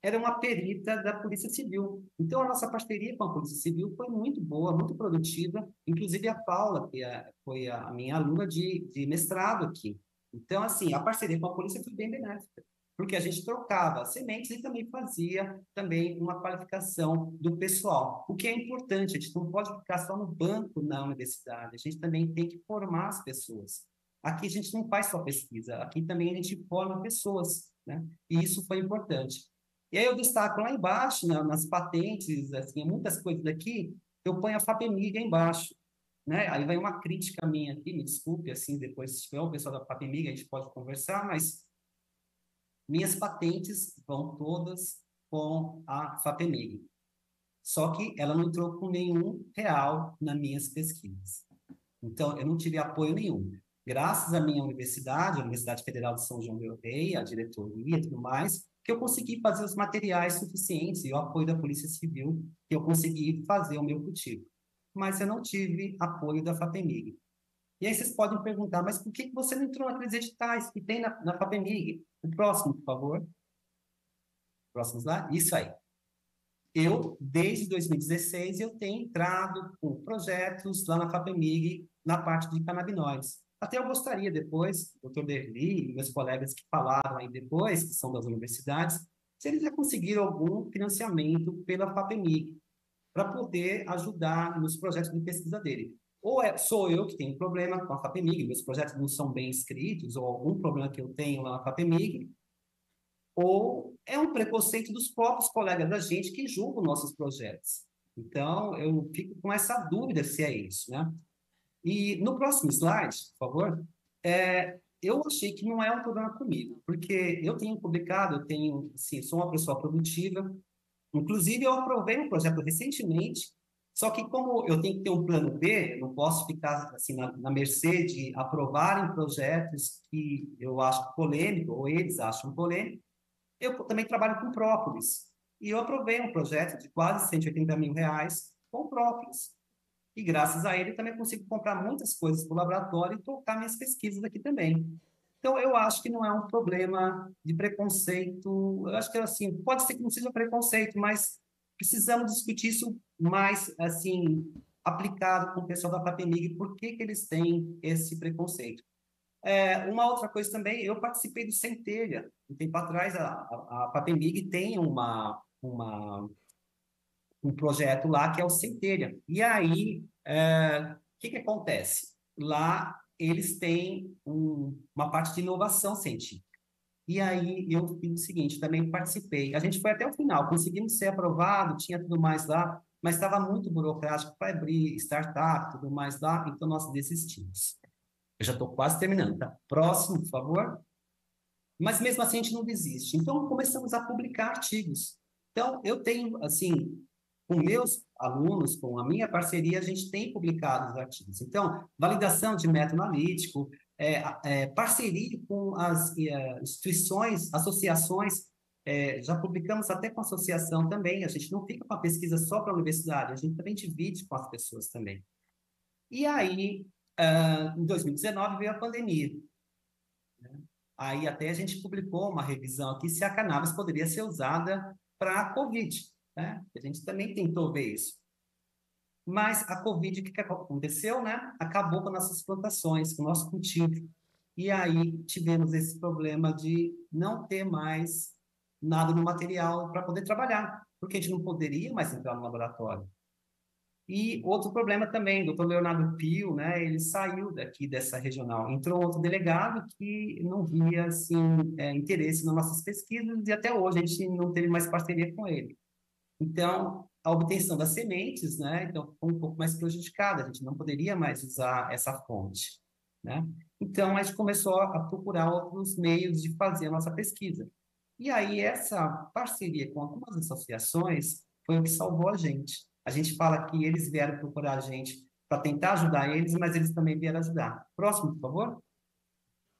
S30: era uma perita da Polícia Civil. Então, a nossa parceria com a Polícia Civil foi muito boa, muito produtiva. Inclusive, a Paula, que é, foi a minha aluna de, de mestrado aqui. Então, assim, a parceria com a polícia foi bem benéfica, porque a gente trocava sementes e também fazia também uma qualificação do pessoal, o que é importante. A gente não pode ficar só no banco na universidade, a gente também tem que formar as pessoas. Aqui a gente não faz só pesquisa, aqui também a gente forma pessoas, né? E isso foi importante. E aí eu destaco lá embaixo, né, nas patentes, assim, muitas coisas daqui, eu ponho a FAPEMIG embaixo, né? Aí vai uma crítica minha aqui, me desculpe, assim, depois se tiver o pessoal da FAPEMIG, a gente pode conversar, mas minhas patentes vão todas com a FAPEMIG. Só que ela não entrou com nenhum real nas minhas pesquisas. Então, eu não tive apoio nenhum graças à minha universidade, a Universidade Federal de São João del Rei, a diretoria e tudo mais, que eu consegui fazer os materiais suficientes e o apoio da Polícia Civil, que eu consegui fazer o meu cultivo. Mas eu não tive apoio da FAPEMIG. E aí vocês podem perguntar, mas por que você não entrou naqueles editais que tem na, na FAPEMIG? O próximo, por favor. Próximos lá? Isso aí. Eu, desde 2016, eu tenho entrado com projetos lá na FAPEMIG na parte de canabinoides. Até eu gostaria depois, o Dr. Derli e meus colegas que falaram aí depois, que são das universidades, se eles já conseguiram algum financiamento pela FAPEMIG, para poder ajudar nos projetos de pesquisa dele. Ou é, sou eu que tenho um problema com a FAPEMIG, meus projetos não são bem escritos, ou algum problema que eu tenho lá na FAPEMIG, ou é um preconceito dos próprios colegas da gente que julgam nossos projetos. Então, eu fico com essa dúvida se é isso, né? E no próximo slide, por favor, é, eu achei que não é um problema comigo, porque eu tenho publicado, eu tenho, sim, sou uma pessoa produtiva. Inclusive, eu aprovei um projeto recentemente, só que como eu tenho que ter um plano B, eu não posso ficar assim na, na mercê de aprovarem projetos que eu acho polêmico ou eles acham polêmico. Eu também trabalho com própolis e eu aprovei um projeto de quase 180 mil reais com própolis. E graças a ele também consigo comprar muitas coisas para o laboratório e tocar minhas pesquisas aqui também. Então, eu acho que não é um problema de preconceito. Eu acho que, assim, pode ser que não seja um preconceito, mas precisamos discutir isso mais, assim, aplicado com o pessoal da FAPEMIG, por que, que eles têm esse preconceito. É, uma outra coisa também, eu participei do Centelha, um tempo atrás, a, a, a FAPEMIG tem uma, uma um projeto lá que é o Centelha. E aí, o eh, que, que acontece? Lá eles têm um, uma parte de inovação científica. E aí eu fiz o seguinte, também participei. A gente foi até o final, conseguimos ser aprovado, tinha tudo mais lá, mas estava muito burocrático para abrir startup, tudo mais lá, então nós desistimos. Eu já estou quase terminando, tá? Próximo, por favor. Mas mesmo assim a gente não desiste. Então começamos a publicar artigos. Então eu tenho assim com meus alunos, com a minha parceria, a gente tem publicado os artigos. Então, validação de método analítico, é, é, parceria com as é, instituições, associações, é, já publicamos até com associação também, a gente não fica com a pesquisa só para a universidade, a gente também divide com as pessoas também. E aí, ah, em 2019, veio a pandemia. Né? Aí até a gente publicou uma revisão aqui se a cannabis poderia ser usada para a COVID. Né? A gente também tentou ver isso. Mas a Covid, o que aconteceu? Né? Acabou com nossas plantações, com o nosso cultivo. E aí tivemos esse problema de não ter mais nada no material para poder trabalhar, porque a gente não poderia mais entrar no laboratório. E outro problema também, o doutor Leonardo Pio, né, ele saiu daqui dessa regional, entrou outro delegado que não via assim, é, interesse nas nossas pesquisas e até hoje a gente não teve mais parceria com ele. Então, a obtenção das sementes, né, então ficou um pouco mais prejudicada, a gente não poderia mais usar essa fonte, né? Então, a gente começou a procurar outros meios de fazer a nossa pesquisa. E aí, essa parceria com algumas associações foi o que salvou a gente. A gente fala que eles vieram procurar a gente para tentar ajudar eles, mas eles também vieram ajudar. Próximo, por favor.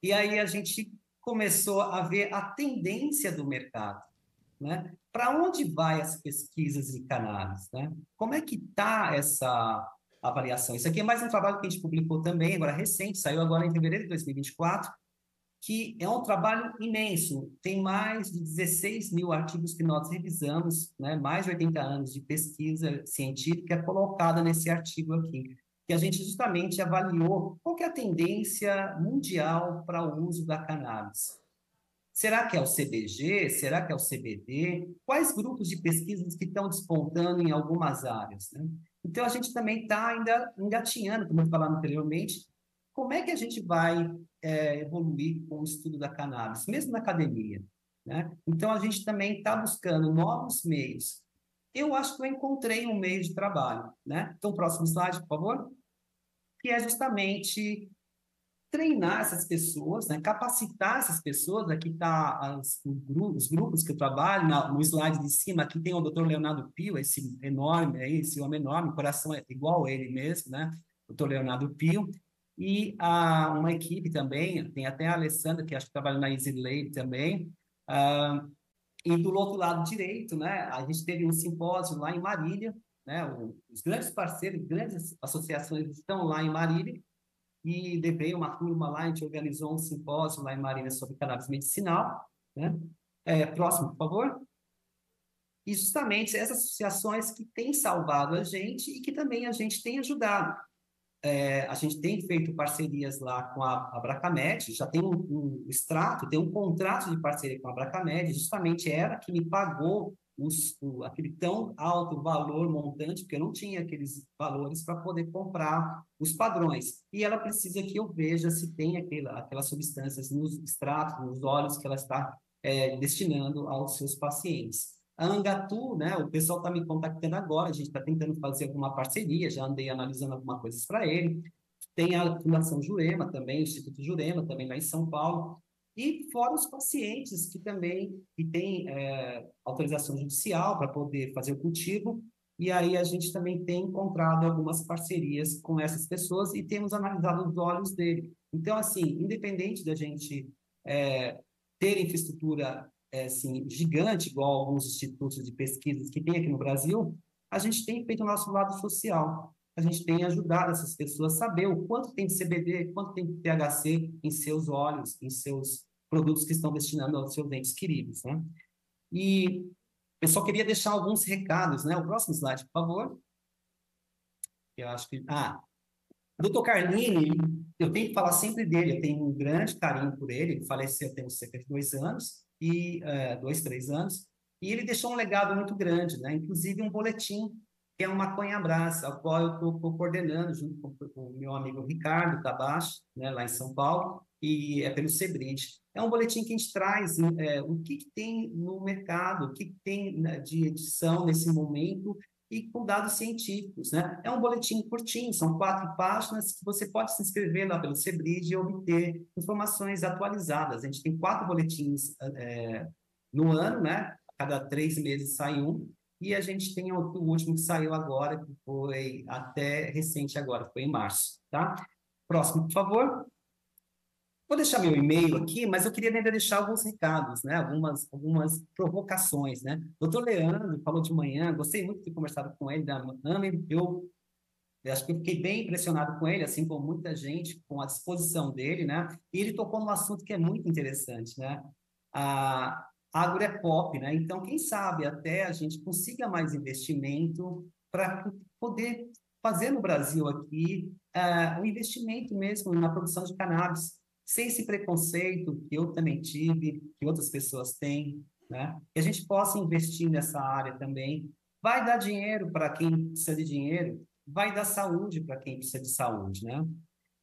S30: E aí, a gente começou a ver a tendência do mercado. Né? para onde vai as pesquisas de cannabis, né? Como é que está essa avaliação? Isso aqui é mais um trabalho que a gente publicou também, agora recente, saiu agora em fevereiro de 2024, que é um trabalho imenso, tem mais de 16 mil artigos que nós revisamos, né? mais de 80 anos de pesquisa científica colocada nesse artigo aqui, que a gente justamente avaliou qual é a tendência mundial para o uso da cannabis. Será que é o CBG? Será que é o CBD? Quais grupos de pesquisas que estão despontando em algumas áreas? Né? Então, a gente também está ainda engatinhando, como eu falava anteriormente, como é que a gente vai é, evoluir com o estudo da cannabis, mesmo na academia? Né? Então, a gente também está buscando novos meios. Eu acho que eu encontrei um meio de trabalho. Né? Então, próximo slide, por favor. Que é justamente treinar essas pessoas, né, capacitar essas pessoas, né, aqui está os grupos que eu trabalho, na, no slide de cima, aqui tem o doutor Leonardo Pio, esse enorme, é esse homem enorme, coração é igual a ele mesmo, né, doutor Leonardo Pio, e uma equipe também, tem até a Alessandra, que acho que trabalha na Easy Lab também, ah, e do outro lado direito, né, a gente teve um simpósio lá em Marília, né, os grandes parceiros, grandes associações estão lá em Marília, e levei uma turma lá, a gente organizou um simpósio lá em Marina sobre cannabis medicinal, né? É, próximo, por favor. E justamente essas associações que têm salvado a gente e que também a gente tem ajudado. É, a gente tem feito parcerias lá com a, a Bracamed, já tem um, um extrato, tem um contrato de parceria com a Bracamed, justamente era que me pagou os, o, aquele tão alto valor montante, porque eu não tinha aqueles valores para poder comprar os padrões. E ela precisa que eu veja se tem aquela, aquelas substâncias nos extratos, nos óleos que ela está é, destinando aos seus pacientes. A Angatu, né, o pessoal está me contactando agora, a gente está tentando fazer alguma parceria, já andei analisando algumas coisas para ele. Tem a Fundação Jurema também, o Instituto Jurema, também lá em São Paulo, e fora os pacientes que também que têm é, autorização judicial para poder fazer o cultivo, e aí a gente também tem encontrado algumas parcerias com essas pessoas e temos analisado os olhos dele. Então, assim, independente da gente é, ter infraestrutura é, assim, gigante, igual alguns institutos de pesquisas que tem aqui no Brasil, a gente tem feito o nosso lado social. A gente tem ajudado essas pessoas a saber o quanto tem de CBD, quanto tem de THC em seus óleos, em seus produtos que estão destinando aos seus entes queridos. Né? E eu só queria deixar alguns recados, né? O próximo slide, por favor. Eu acho que. Ah, Doutor Carlini, eu tenho que falar sempre dele, eu tenho um grande carinho por ele, ele faleceu tem cerca de dois anos, e uh, dois, três anos, e ele deixou um legado muito grande, né? inclusive um boletim, que é o Maconha Abraça, ao qual eu estou coordenando junto com, o meu amigo Ricardo Cabacho, né, lá em São Paulo, e é pelo Sebride. É um boletim que a gente traz é, o que, que, tem no mercado, o que, que tem né, de edição nesse momento e com dados científicos. Né? É um boletim curtinho, são quatro páginas que você pode se inscrever lá pelo Sebride e obter informações atualizadas. A gente tem quatro boletins é, é, no ano, né? A cada três meses sai um, e a gente tem o, o último que saiu agora, que foi até recente agora, foi em março. Tá? Próximo, por favor. Vou deixar meu e-mail aqui, mas eu queria ainda deixar alguns recados, né? algumas, algumas provocações. Né? Doutor Leandro falou de manhã, gostei muito de ter conversado com ele, da AME, eu, eu acho que eu fiquei bem impressionado com ele, assim como muita gente, com a disposição dele, né? e ele tocou num assunto que é muito interessante. Né? A agro é pop, né? então quem sabe até a gente consiga mais investimento para poder fazer no Brasil aqui eh, o uh, um investimento mesmo na produção de cannabis, sem esse preconceito que eu também tive, que outras pessoas têm, né? Que a gente possa investir nessa área também. Vai dar dinheiro para quem precisa de dinheiro, vai dar saúde para quem precisa de saúde, né?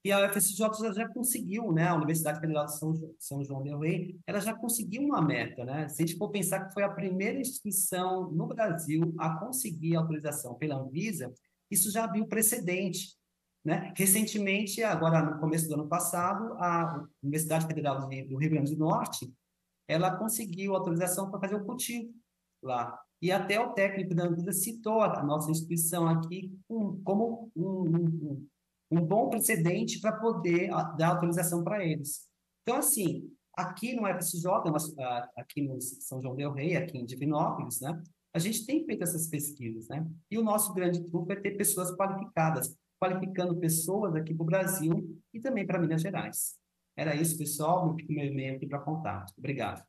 S30: E a UFSJ já, já conseguiu, né? A Universidade Federal de São, São João del Rei, ela já conseguiu uma meta, né? Se a gente for pensar que foi a primeira instituição no Brasil a conseguir autorização pela Anvisa, isso já abriu precedente né? Recentemente, agora no começo do ano passado, a Universidade Federal do Rio Grande do Norte, ela conseguiu autorização para fazer o cultivo lá. E até o técnico da Anvisa citou a nossa instituição aqui um, como um, um, um, bom precedente para poder dar autorização para eles. Então, assim, aqui no FSJ, é aqui no São João del Rei, aqui em Divinópolis, né? A gente tem feito essas pesquisas, né? E o nosso grande truque é ter pessoas qualificadas, qualificando pessoas aqui para o Brasil e também para Minas Gerais. Era isso, pessoal. Meu e-mail aqui para contato. Obrigado.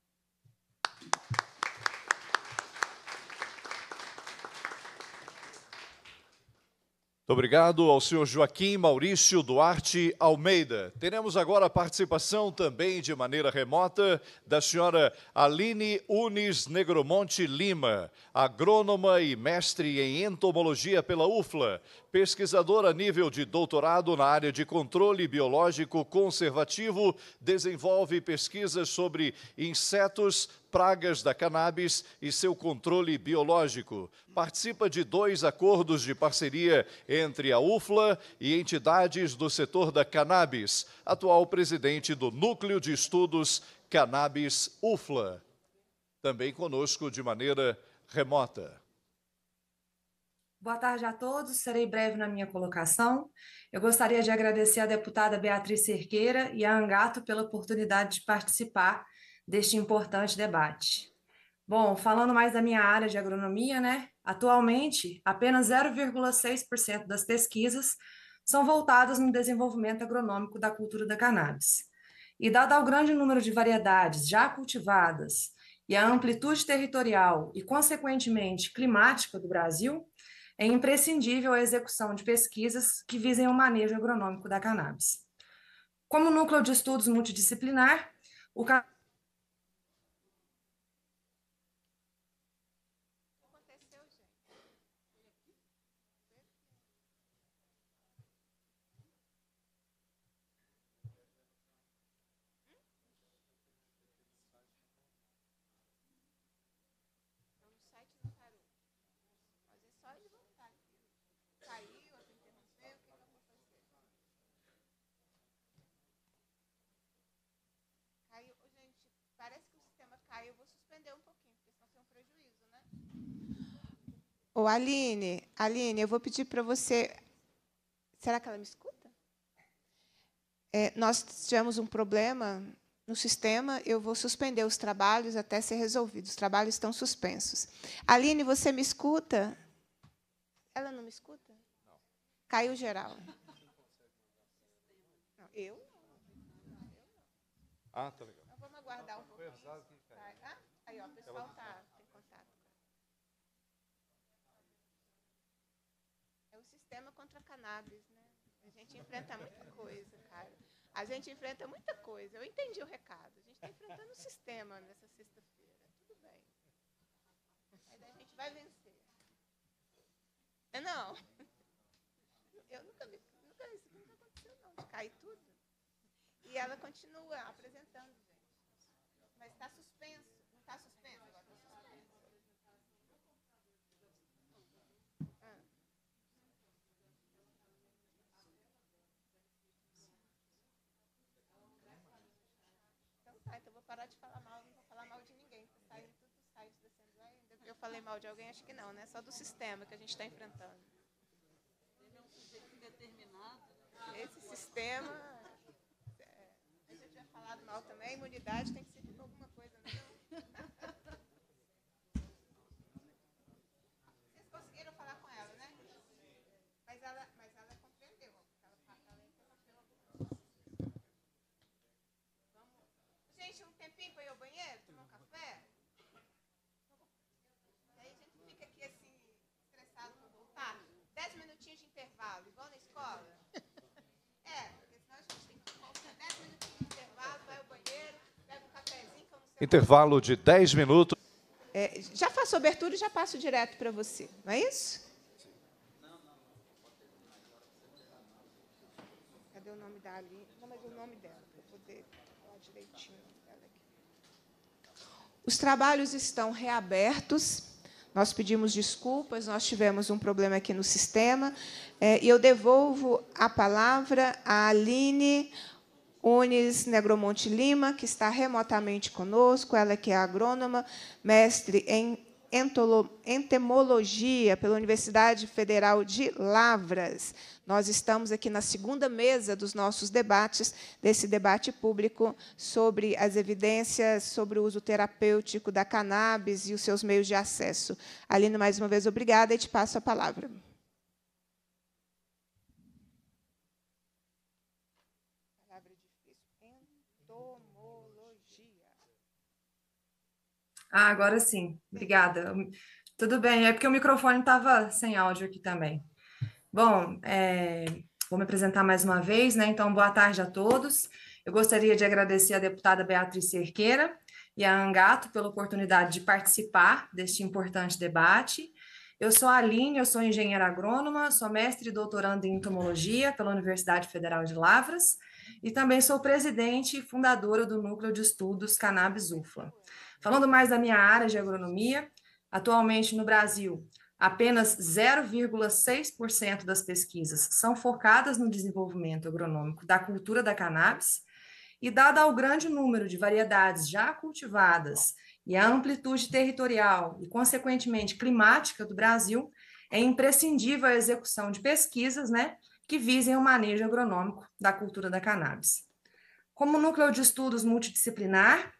S2: Muito obrigado ao senhor Joaquim Maurício Duarte Almeida. Teremos agora a participação também de maneira remota da senhora Aline Unes Negromonte Lima, agrônoma e mestre em entomologia pela UFLA, pesquisador a nível de doutorado na área de controle biológico conservativo, desenvolve pesquisas sobre insetos, pragas da cannabis e seu controle biológico. Participa de dois acordos de parceria entre a UFLA e entidades do setor da cannabis. Atual presidente do Núcleo de Estudos Cannabis UFLA. Também conosco de maneira remota.
S31: Boa tarde a todos, serei breve na minha colocação. Eu gostaria de agradecer à deputada Beatriz Cerqueira e à Angato pela oportunidade de participar deste importante debate. Bom, falando mais da minha área de agronomia, né? Atualmente, apenas 0,6% das pesquisas são voltadas no desenvolvimento agronômico da cultura da cannabis. E dado ao grande número de variedades já cultivadas e a amplitude territorial e, consequentemente, climática do Brasil, é imprescindível a execução de pesquisas que visem o manejo agronômico da cannabis. Como núcleo de estudos multidisciplinar, o
S1: Ô, Aline, Aline, eu vou pedir para você. Será que ela me escuta? É, nós tivemos um problema no sistema, eu vou suspender os trabalhos até ser resolvido. Os trabalhos estão suspensos. Aline, você me escuta? Ela não me escuta? Não. Caiu geral. Não, eu?
S2: Ah, tá legal. Então, vamos aguardar um pouco. Ah, aí,
S1: ó, o pessoal está. né? A gente enfrenta muita coisa, cara. A gente enfrenta muita coisa. Eu entendi o recado. A gente está enfrentando o sistema nessa sexta-feira. Tudo bem. Mas a gente vai vencer. É não. Eu nunca vi, nunca, isso nunca aconteceu, não, de cair tudo. E ela continua apresentando, gente. Mas está suspensa. ah, então vou parar de falar mal, não
S21: vou falar mal de ninguém,
S1: porque
S32: tudo do site da Assembleia, ainda que eu falei
S1: mal de alguém, acho que não, né? Só do sistema que a gente está enfrentando.
S32: um sujeito indeterminado. Esse sistema, é, a gente já falado mal também, a imunidade tem que ser para alguma coisa, né?
S1: escola. É, porque senão a
S2: gente tem que voltar 10 minutos de intervalo, vai ao banheiro, pega um cafezinho. Intervalo de 10 minutos.
S1: É, já faço abertura e já passo direto para você, não é isso? Cadê o nome da Aline? Não, mas é o nome dela, para eu poder falar direitinho. Os trabalhos estão reabertos nós pedimos desculpas, nós tivemos um problema aqui no sistema. É, e eu devolvo a palavra à Aline Unes Negromonte Lima, que está remotamente conosco, ela que é agrônoma, mestre em entomologia pela Universidade Federal de Lavras. Nós estamos aqui na segunda mesa dos nossos debates, desse debate público sobre as evidências sobre o uso terapêutico da cannabis e os seus meios de acesso. Aline, mais uma vez, obrigada e te passo a palavra.
S31: Ah, agora sim. Obrigada. Tudo bem, é porque o microfone estava sem áudio aqui também. Bom, é, vou me apresentar mais uma vez, né? Então, boa tarde a todos. Eu gostaria de agradecer à deputada Beatriz Cerqueira e à Angato pela oportunidade de participar deste importante debate. Eu sou a Aline, eu sou engenheira agrônoma, sou mestre e doutorando em entomologia pela Universidade Federal de Lavras e também sou presidente e fundadora do Núcleo de Estudos Cannabis UFLA. Falando mais da minha área de agronomia, atualmente no Brasil, apenas 0,6% das pesquisas são focadas no desenvolvimento agronômico da cultura da cannabis, e dado ao grande número de variedades já cultivadas e a amplitude territorial e, consequentemente, climática do Brasil, é imprescindível a execução de pesquisas né, que visem o manejo agronômico da cultura da cannabis. Como núcleo de estudos multidisciplinar,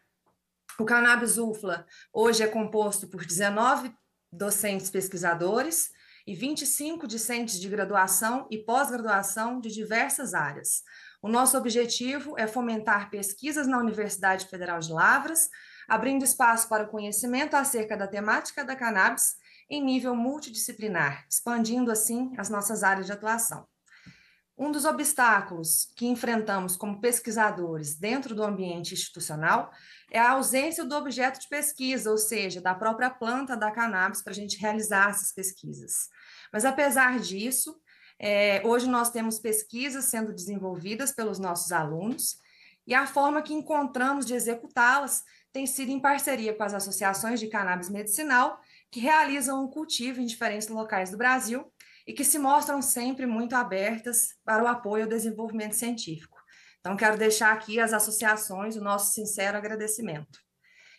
S31: o Cannabis UFLA hoje é composto por 19 docentes pesquisadores e 25 discentes de graduação e pós-graduação de diversas áreas. O nosso objetivo é fomentar pesquisas na Universidade Federal de Lavras, abrindo espaço para o conhecimento acerca da temática da cannabis em nível multidisciplinar, expandindo assim as nossas áreas de atuação. Um dos obstáculos que enfrentamos como pesquisadores dentro do ambiente institucional é a ausência do objeto de pesquisa, ou seja, da própria planta da cannabis para a gente realizar essas pesquisas. Mas apesar disso, é, hoje nós temos pesquisas sendo desenvolvidas pelos nossos alunos e a forma que encontramos de executá-las tem sido em parceria com as associações de cannabis medicinal que realizam o um cultivo em diferentes locais do Brasil e que se mostram sempre muito abertas para o apoio ao desenvolvimento científico. Então, quero deixar aqui as associações o nosso sincero agradecimento.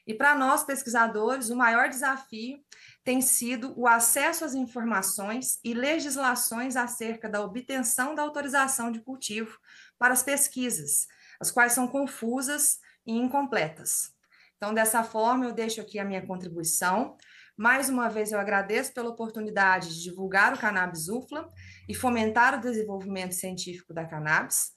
S31: E para nós, pesquisadores, o maior desafio tem sido o acesso às informações e legislações acerca da obtenção da autorização de cultivo para as pesquisas, as quais são confusas e incompletas. Então, dessa forma, eu deixo aqui a minha contribuição, mais uma vez, eu agradeço pela oportunidade de divulgar o Cannabis UFLA e fomentar o desenvolvimento científico da cannabis.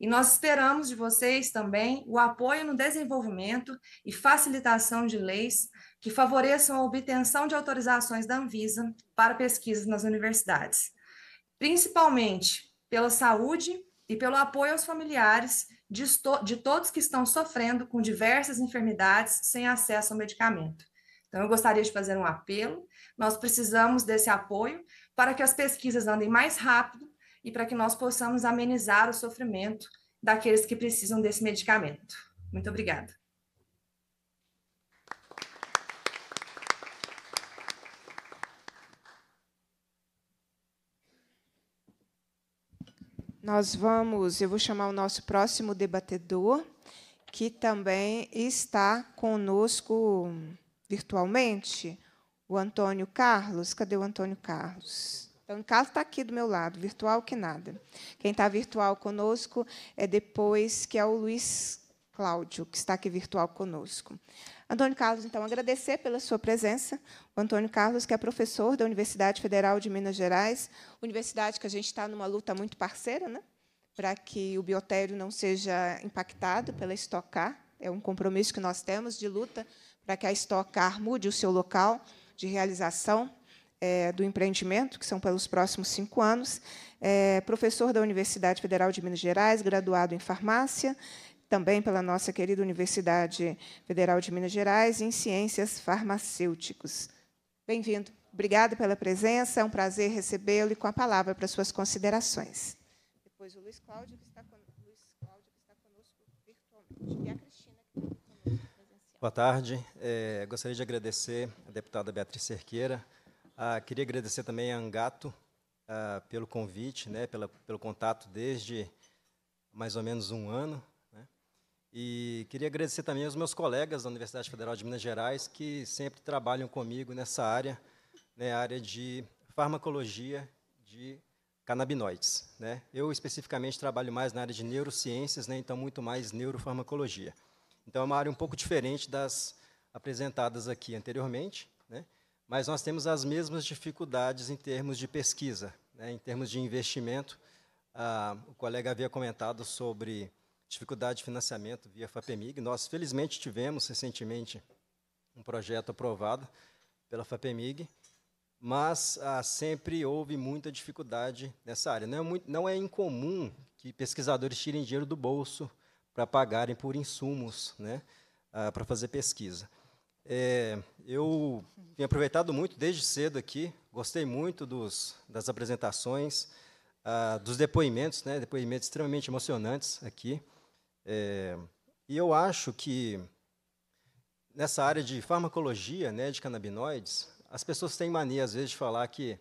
S31: E nós esperamos de vocês também o apoio no desenvolvimento e facilitação de leis que favoreçam a obtenção de autorizações da Anvisa para pesquisas nas universidades, principalmente pela saúde e pelo apoio aos familiares de, de todos que estão sofrendo com diversas enfermidades sem acesso ao medicamento. Então, eu gostaria de fazer um apelo. Nós precisamos desse apoio para que as pesquisas andem mais rápido e para que nós possamos amenizar o sofrimento daqueles que precisam desse medicamento. Muito obrigada.
S1: Nós vamos, eu vou chamar o nosso próximo debatedor, que também está conosco virtualmente, o Antônio Carlos, cadê o Antônio Carlos? Então, o Carlos está aqui do meu lado, virtual que nada. Quem está virtual conosco é depois, que é o Luiz Cláudio, que está aqui virtual conosco. Antônio Carlos, então, agradecer pela sua presença. O Antônio Carlos, que é professor da Universidade Federal de Minas Gerais, universidade que a gente está numa luta muito parceira, né? para que o biotério não seja impactado pela estocar. É um compromisso que nós temos de luta para que a Stock Car mude o seu local de realização é, do empreendimento, que são pelos próximos cinco anos. É, professor da Universidade Federal de Minas Gerais, graduado em farmácia, também pela nossa querida Universidade Federal de Minas Gerais, em ciências farmacêuticas. Bem-vindo. Obrigada pela presença, é um prazer recebê-lo e com a palavra para suas considerações. Depois o Luiz Cláudio, que está, con Luiz Cláudio, que está conosco
S33: virtualmente. E Boa tarde. É, gostaria de agradecer a deputada Beatriz Cerqueira. Ah, queria agradecer também a Angato ah, pelo convite, né, pela, pelo contato desde mais ou menos um ano. Né? E queria agradecer também aos meus colegas da Universidade Federal de Minas Gerais, que sempre trabalham comigo nessa área, né, área de farmacologia de canabinoides. Né? Eu, especificamente, trabalho mais na área de neurociências, né, então muito mais neurofarmacologia. Então, é uma área um pouco diferente das apresentadas aqui anteriormente, né? mas nós temos as mesmas dificuldades em termos de pesquisa, né? em termos de investimento. Ah, o colega havia comentado sobre dificuldade de financiamento via FAPEMIG. Nós, felizmente, tivemos recentemente um projeto aprovado pela FAPEMIG, mas ah, sempre houve muita dificuldade nessa área. Não é, muito, não é, incomum que pesquisadores tirem dinheiro do bolso para pagarem por insumos né, ah, para fazer pesquisa. É, eu tenho aproveitado muito desde cedo aqui, gostei muito dos, das apresentações, ah, dos depoimentos, né, depoimentos extremamente emocionantes aqui. É, e eu acho que nessa área de farmacologia, né, de canabinoides, as pessoas têm mania, às vezes, de falar que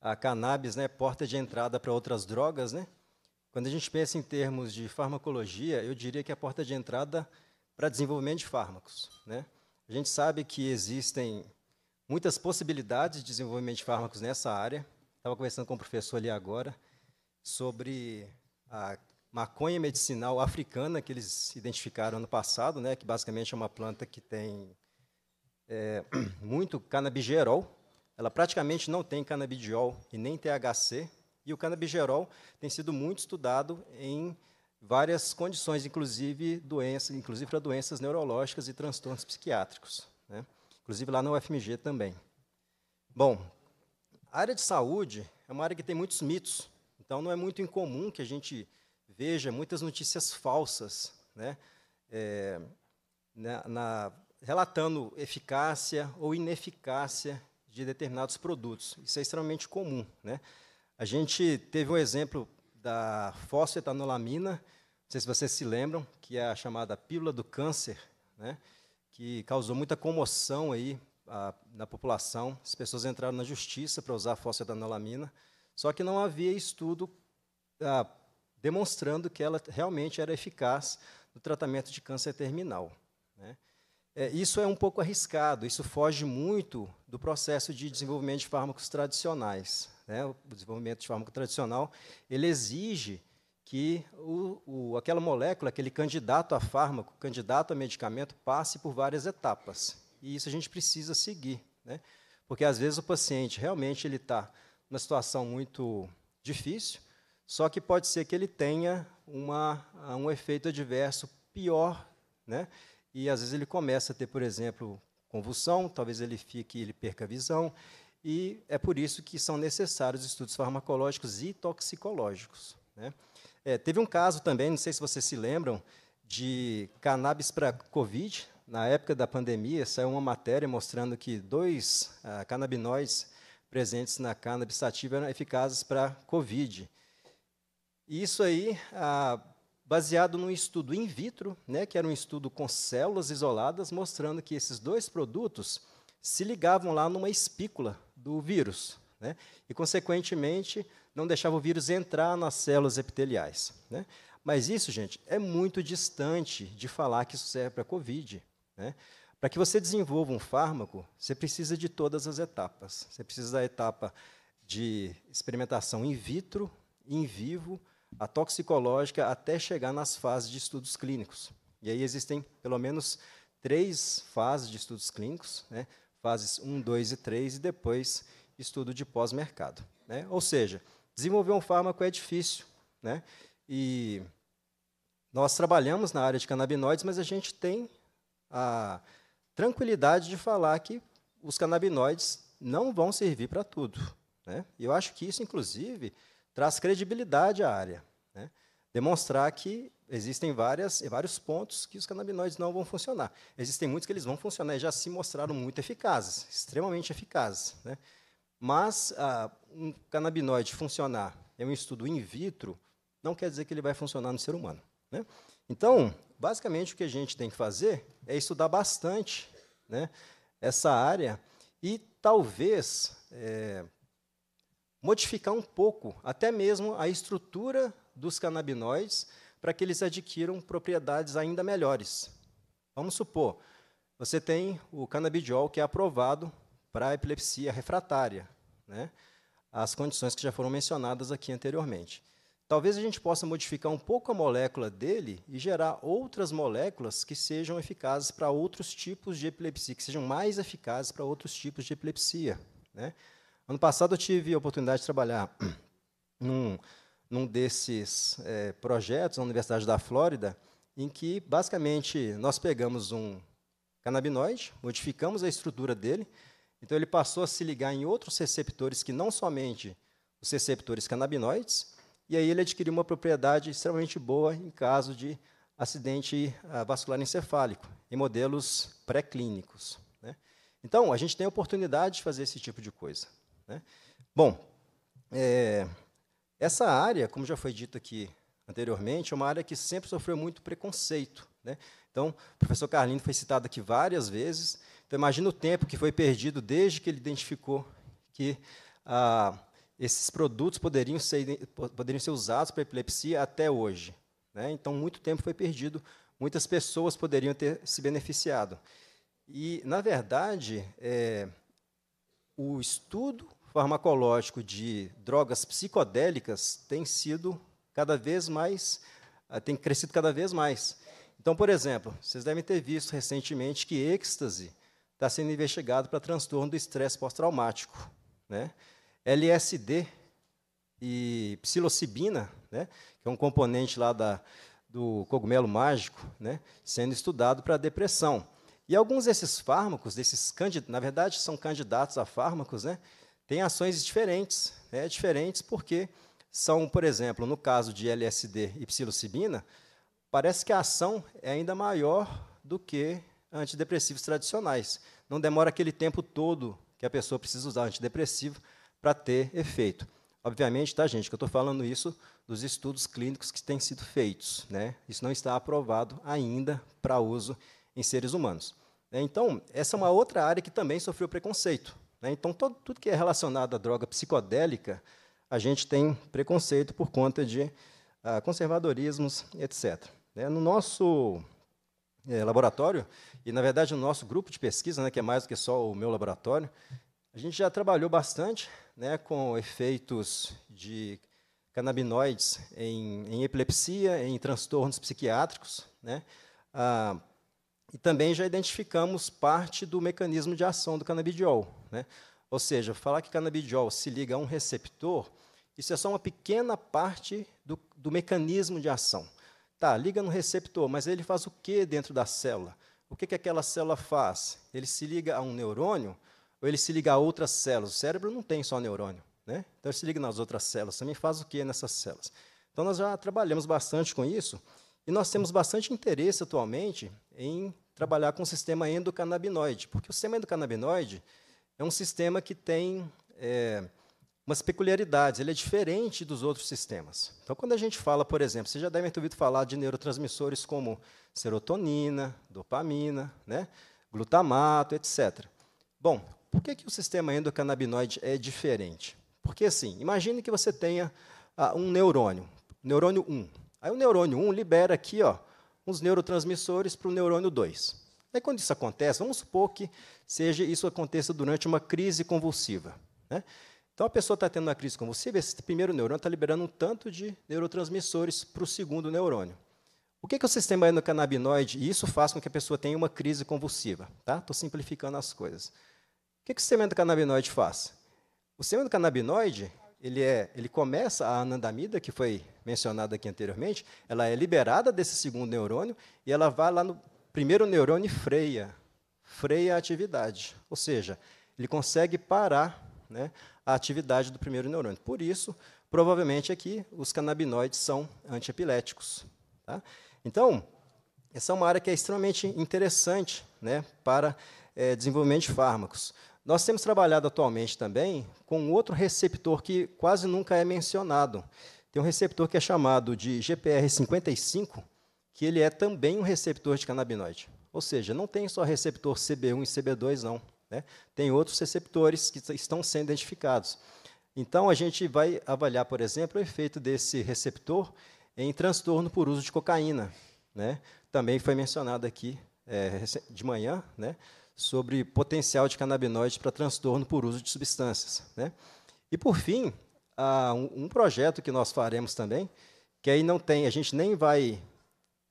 S33: a cannabis né, é porta de entrada para outras drogas, né? Quando a gente pensa em termos de farmacologia, eu diria que é a porta de entrada para desenvolvimento de fármacos. Né? A gente sabe que existem muitas possibilidades de desenvolvimento de fármacos nessa área. Estava conversando com o professor ali agora sobre a maconha medicinal africana que eles identificaram ano passado, né, que basicamente é uma planta que tem é, muito canabigerol. Ela praticamente não tem canabidiol e nem THC, e o canabigerol tem sido muito estudado em várias condições, inclusive doenças, inclusive para doenças neurológicas e transtornos psiquiátricos, né? inclusive lá na UFMG também. Bom, a área de saúde é uma área que tem muitos mitos, então não é muito incomum que a gente veja muitas notícias falsas, né? É, na, na, relatando eficácia ou ineficácia de determinados produtos. Isso é extremamente comum, né? A gente teve um exemplo da fosfetanolamina, não sei se vocês se lembram, que é a chamada pílula do câncer, né, que causou muita comoção aí a, na população. As pessoas entraram na justiça para usar a fosfetanolamina, só que não havia estudo a, ah, demonstrando que ela realmente era eficaz no tratamento de câncer terminal. Né. É, isso é um pouco arriscado, isso foge muito do processo de desenvolvimento de fármacos tradicionais né, o desenvolvimento de fármaco tradicional, ele exige que o, o, aquela molécula, aquele candidato a fármaco, candidato a medicamento, passe por várias etapas. E isso a gente precisa seguir, né? porque às vezes o paciente realmente ele está numa situação muito difícil, só que pode ser que ele tenha uma, um efeito adverso pior, né? e às vezes ele começa a ter, por exemplo, convulsão, talvez ele fique, ele perca a visão, e é por isso que são necessários estudos farmacológicos e toxicológicos. Né? É, teve um caso também, não sei se vocês se lembram, de cannabis para Covid. Na época da pandemia, saiu uma matéria mostrando que dois ah, canabinoides presentes na cannabis sativa eram eficazes para Covid. E isso aí, ah, baseado num estudo in vitro, né, que era um estudo com células isoladas, mostrando que esses dois produtos se ligavam lá numa espícula do vírus, né? e, consequentemente, não deixava o vírus entrar nas células epiteliais. Né? Mas isso, gente, é muito distante de falar que isso serve para a Covid. Né? Para que você desenvolva um fármaco, você precisa de todas as etapas. Você precisa da etapa de experimentação in vitro, in vivo, a toxicológica, até chegar nas fases de estudos clínicos. E aí existem pelo menos três fases de estudos clínicos, né? fases 1, 2 e 3, e depois estudo de pós-mercado. Né? Ou seja, desenvolver um fármaco é difícil. Né? E nós trabalhamos na área de canabinoides, mas a gente tem a tranquilidade de falar que os canabinoides não vão servir para tudo. Né? E eu acho que isso, inclusive, traz credibilidade à área demonstrar que existem várias, vários pontos que os canabinoides não vão funcionar. Existem muitos que eles vão funcionar e já se mostraram muito eficazes, extremamente eficazes. Né? Mas ah, um canabinoide funcionar é um estudo in vitro, não quer dizer que ele vai funcionar no ser humano. Né? Então, basicamente, o que a gente tem que fazer é estudar bastante né, essa área e talvez é, modificar um pouco, até mesmo a estrutura dos canabinoides para que eles adquiram propriedades ainda melhores. Vamos supor, você tem o canabidiol que é aprovado para a epilepsia refratária, né? as condições que já foram mencionadas aqui anteriormente. Talvez a gente possa modificar um pouco a molécula dele e gerar outras moléculas que sejam eficazes para outros tipos de epilepsia, que sejam mais eficazes para outros tipos de epilepsia. Né? Ano passado eu tive a oportunidade de trabalhar num num desses é, projetos na Universidade da Flórida, em que, basicamente, nós pegamos um canabinoide, modificamos a estrutura dele, então ele passou a se ligar em outros receptores que não somente os receptores canabinoides, e aí ele adquiriu uma propriedade extremamente boa em caso de acidente ah, vascular encefálico, em modelos pré-clínicos. Né? Então, a gente tem a oportunidade de fazer esse tipo de coisa. Né? Bom, é, essa área, como já foi dito aqui anteriormente, é uma área que sempre sofreu muito preconceito. Né? Então, o professor Carlinho foi citado aqui várias vezes. Então, imagina o tempo que foi perdido desde que ele identificou que ah, esses produtos poderiam ser, poderiam ser usados para epilepsia até hoje. Né? Então, muito tempo foi perdido, muitas pessoas poderiam ter se beneficiado. E, na verdade, é, o estudo farmacológico de drogas psicodélicas tem sido cada vez mais, ah, tem crescido cada vez mais. Então, por exemplo, vocês devem ter visto recentemente que êxtase está sendo investigado para transtorno do estresse pós-traumático. Né? LSD e psilocibina, né? que é um componente lá da, do cogumelo mágico, né? sendo estudado para depressão. E alguns desses fármacos, desses na verdade são candidatos a fármacos, né? Tem ações diferentes, né? diferentes porque são, por exemplo, no caso de LSD e psilocibina, parece que a ação é ainda maior do que antidepressivos tradicionais. Não demora aquele tempo todo que a pessoa precisa usar antidepressivo para ter efeito. Obviamente, tá, gente, que eu estou falando isso dos estudos clínicos que têm sido feitos. Né? Isso não está aprovado ainda para uso em seres humanos. Então, essa é uma outra área que também sofreu preconceito. Né? Então, todo, tudo que é relacionado à droga psicodélica, a gente tem preconceito por conta de ah, conservadorismos, etc. Né? No nosso é, laboratório, e na verdade no nosso grupo de pesquisa, né, que é mais do que só o meu laboratório, a gente já trabalhou bastante né, com efeitos de canabinoides em, em epilepsia, em transtornos psiquiátricos. Né? Ah, e também já identificamos parte do mecanismo de ação do canabidiol. Né? Ou seja, falar que canabidiol se liga a um receptor, isso é só uma pequena parte do, do mecanismo de ação. Tá, liga no receptor, mas ele faz o que dentro da célula? O que, que aquela célula faz? Ele se liga a um neurônio ou ele se liga a outras células? O cérebro não tem só neurônio. Né? Então, ele se liga nas outras células. Também faz o que nessas células? Então, nós já trabalhamos bastante com isso. E nós temos bastante interesse atualmente em trabalhar com o sistema endocannabinoide, porque o sistema endocannabinoide é um sistema que tem é, umas peculiaridades, ele é diferente dos outros sistemas. Então, quando a gente fala, por exemplo, vocês já devem ter ouvido falar de neurotransmissores como serotonina, dopamina, né, glutamato, etc. Bom, por que, que o sistema endocannabinoide é diferente? Porque, assim, imagine que você tenha ah, um neurônio, neurônio 1, Aí o neurônio 1 libera aqui ó, uns neurotransmissores para o neurônio 2. Aí quando isso acontece, vamos supor que seja isso aconteça durante uma crise convulsiva. Né? Então a pessoa está tendo uma crise convulsiva, esse primeiro neurônio está liberando um tanto de neurotransmissores para o segundo neurônio. O que que o sistema endocannabinoide, e isso faz com que a pessoa tenha uma crise convulsiva, tá? Estou simplificando as coisas. O que, que o sistema endocannabinoide faz? O sistema endocannabinoide ele, é, ele começa, a anandamida, que foi mencionada aqui anteriormente, ela é liberada desse segundo neurônio e ela vai lá no primeiro neurônio e freia, freia a atividade. Ou seja, ele consegue parar né, a atividade do primeiro neurônio. Por isso, provavelmente aqui, os canabinoides são antiepiléticos. Tá? Então, essa é uma área que é extremamente interessante né, para é, desenvolvimento de fármacos. Nós temos trabalhado atualmente também com outro receptor que quase nunca é mencionado. Tem um receptor que é chamado de GPR55, que ele é também um receptor de canabinoide. Ou seja, não tem só receptor CB1 e CB2, não. Né? Tem outros receptores que estão sendo identificados. Então, a gente vai avaliar, por exemplo, o efeito desse receptor em transtorno por uso de cocaína. Né? Também foi mencionado aqui é, de manhã, né? sobre potencial de canabinoides para transtorno por uso de substâncias. Né? E, por fim, um, um, projeto que nós faremos também, que aí não tem, a gente nem vai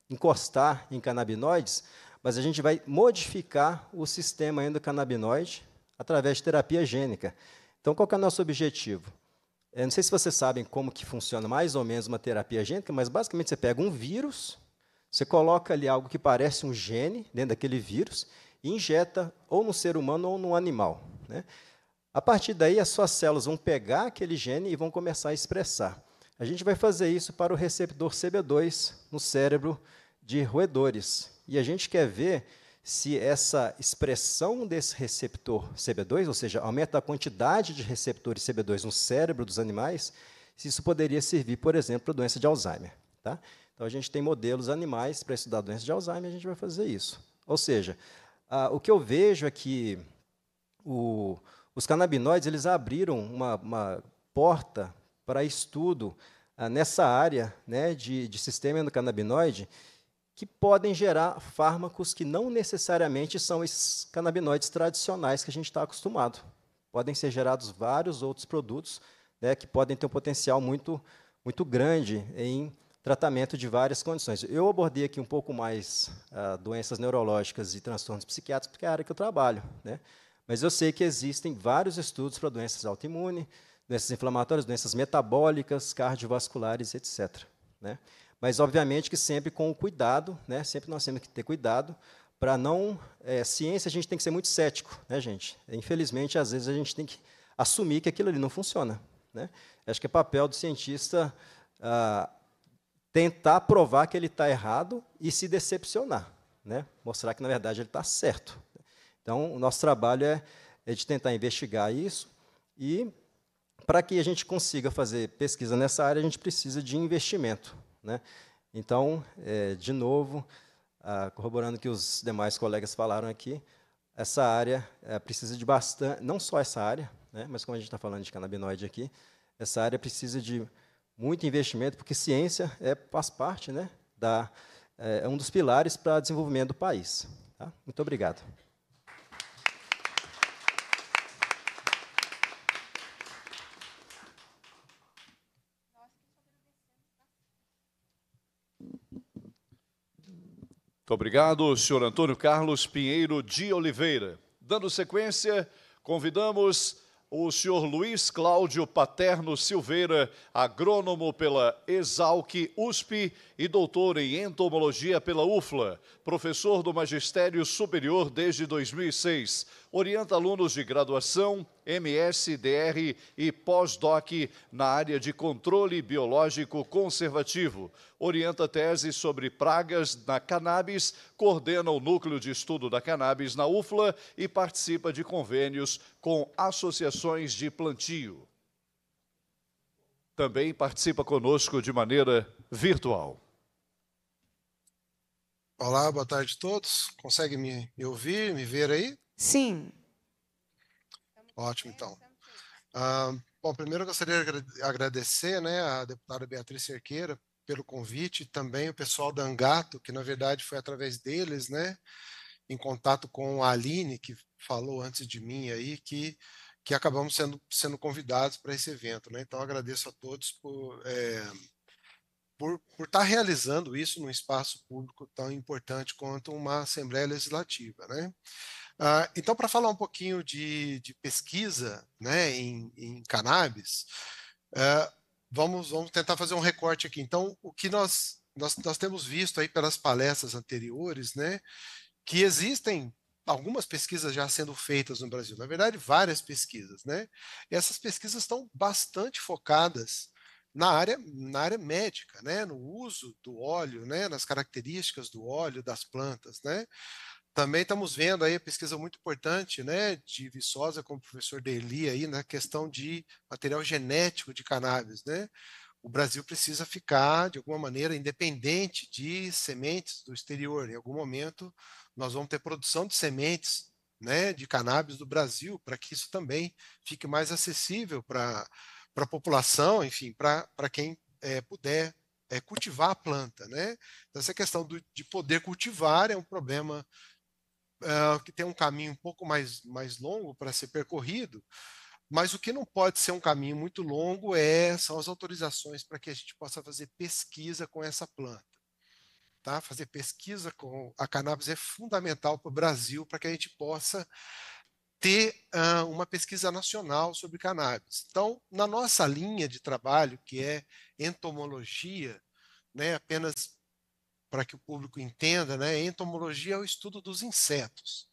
S33: encostar em canabinoides, mas a gente vai modificar o sistema endocannabinoide através de terapia gênica. Então, qual é o nosso objetivo? É, não sei se vocês sabem como que funciona mais ou menos uma terapia gênica, mas basicamente você pega um vírus, você coloca ali algo que parece um gene dentro daquele vírus, injeta ou no ser humano ou no animal. Né? A partir daí, as suas células vão pegar aquele gene e vão começar a expressar. A gente vai fazer isso para o receptor CB2 no cérebro de roedores. E a gente quer ver se essa expressão desse receptor CB2, ou seja, aumenta a quantidade de receptores CB2 no cérebro dos animais, se isso poderia servir, por exemplo, para a doença de Alzheimer. Tá? Então, a gente tem modelos animais para estudar a doença de Alzheimer, a gente vai fazer isso. Ou seja, ah, o que eu vejo é que o, os canabinoides eles abriram uma, uma porta para estudo ah, nessa área né, de, de sistema endocannabinoide que podem gerar fármacos que não necessariamente são esses canabinoides tradicionais que a gente está acostumado. Podem ser gerados vários outros produtos né, que podem ter um potencial muito, muito grande em tratamento de várias condições. Eu abordei aqui um pouco mais ah, doenças neurológicas e transtornos psiquiátricos, porque é a área que eu trabalho. Né? Mas eu sei que existem vários estudos para doenças autoimunes, doenças inflamatórias, doenças metabólicas, cardiovasculares, etc. Né? Mas, obviamente, que sempre com o cuidado, né? sempre nós temos que ter cuidado para não. É, ciência, a gente tem que ser muito cético, né, gente? Infelizmente, às vezes, a gente tem que assumir que aquilo ali não funciona. Né? Acho que é papel do cientista ah, tentar provar que ele está errado e se decepcionar, né? mostrar que, na verdade, ele está certo. Então, o nosso trabalho é, é de tentar investigar isso e, para que a gente consiga fazer pesquisa nessa área, a gente precisa de investimento. Né? Então, é, de novo, ah, corroborando o que os demais colegas falaram aqui, essa área é, precisa de bastante, não só essa área, né, mas como a gente está falando de canabinoide aqui, essa área precisa de muito investimento, porque ciência é, faz parte, né, da, é, é um dos pilares para o desenvolvimento do país. Tá? Muito obrigado.
S2: Muito obrigado, senhor Antônio Carlos Pinheiro de Oliveira. Dando sequência, convidamos o senhor Luiz Cláudio Paterno Silveira, agrônomo pela Exalc USP e doutor em entomologia pela UFLA, professor do Magistério Superior desde 2006, orienta alunos de graduação, MS, DR e pós-doc na área de controle biológico conservativo. Orienta teses sobre pragas na cannabis, coordena o núcleo de estudo da cannabis na UFLA e participa de convênios com associações de plantio. Também participa conosco de maneira virtual.
S34: Olá, boa tarde a todos. Consegue me, me ouvir, me ver aí? Sim. Ótimo, então. Ah, bom, primeiro eu gostaria de agradecer né, a deputada Beatriz Cerqueira pelo convite, também o pessoal da Angato, que na verdade foi através deles, né, em contato com a Aline, que falou antes de mim aí, que, que acabamos sendo, sendo convidados para esse evento. Né? Então agradeço a todos por, é, por, por estar tá realizando isso num espaço público tão importante quanto uma Assembleia Legislativa. Né? Uh, então, para falar um pouquinho de, de pesquisa né, em, em cannabis, uh, vamos, vamos tentar fazer um recorte aqui. Então, o que nós, nós, nós temos visto aí pelas palestras anteriores, né, que existem algumas pesquisas já sendo feitas no Brasil, na verdade, várias pesquisas, né? E essas pesquisas estão bastante focadas na área, na área médica, né? no uso do óleo, né? nas características do óleo, das plantas. Né? Também estamos vendo aí a pesquisa muito importante, né, de Viçosa com o professor Deli aí na questão de material genético de cannabis, né? O Brasil precisa ficar de alguma maneira independente de sementes do exterior. Em algum momento nós vamos ter produção de sementes, né, de cannabis do Brasil, para que isso também fique mais acessível para para a população, enfim, para quem é, puder é, cultivar a planta, né? Então, essa questão do, de poder cultivar é um problema ah, que tem um caminho um pouco mais, mais longo para ser percorrido, mas o que não pode ser um caminho muito longo é são as autorizações para que a gente possa fazer pesquisa com essa planta. Tá? Fazer pesquisa com a cannabis é fundamental para o Brasil para que a gente possa ter uh, uma pesquisa nacional sobre cannabis. Então, na nossa linha de trabalho, que é entomologia, né, apenas para que o público entenda, né? Entomologia é o estudo dos insetos.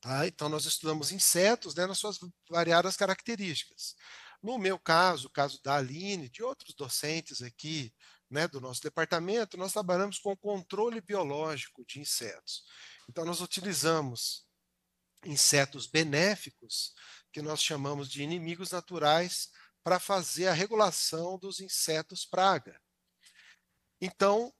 S34: Tá? Então, nós estudamos insetos né, nas suas variadas características. No meu caso, o caso da Aline, de outros docentes aqui né, do nosso departamento, nós trabalhamos com controle biológico de insetos. Então, nós utilizamos insetos benéficos, que nós chamamos de inimigos naturais, para fazer a regulação dos insetos praga. Então,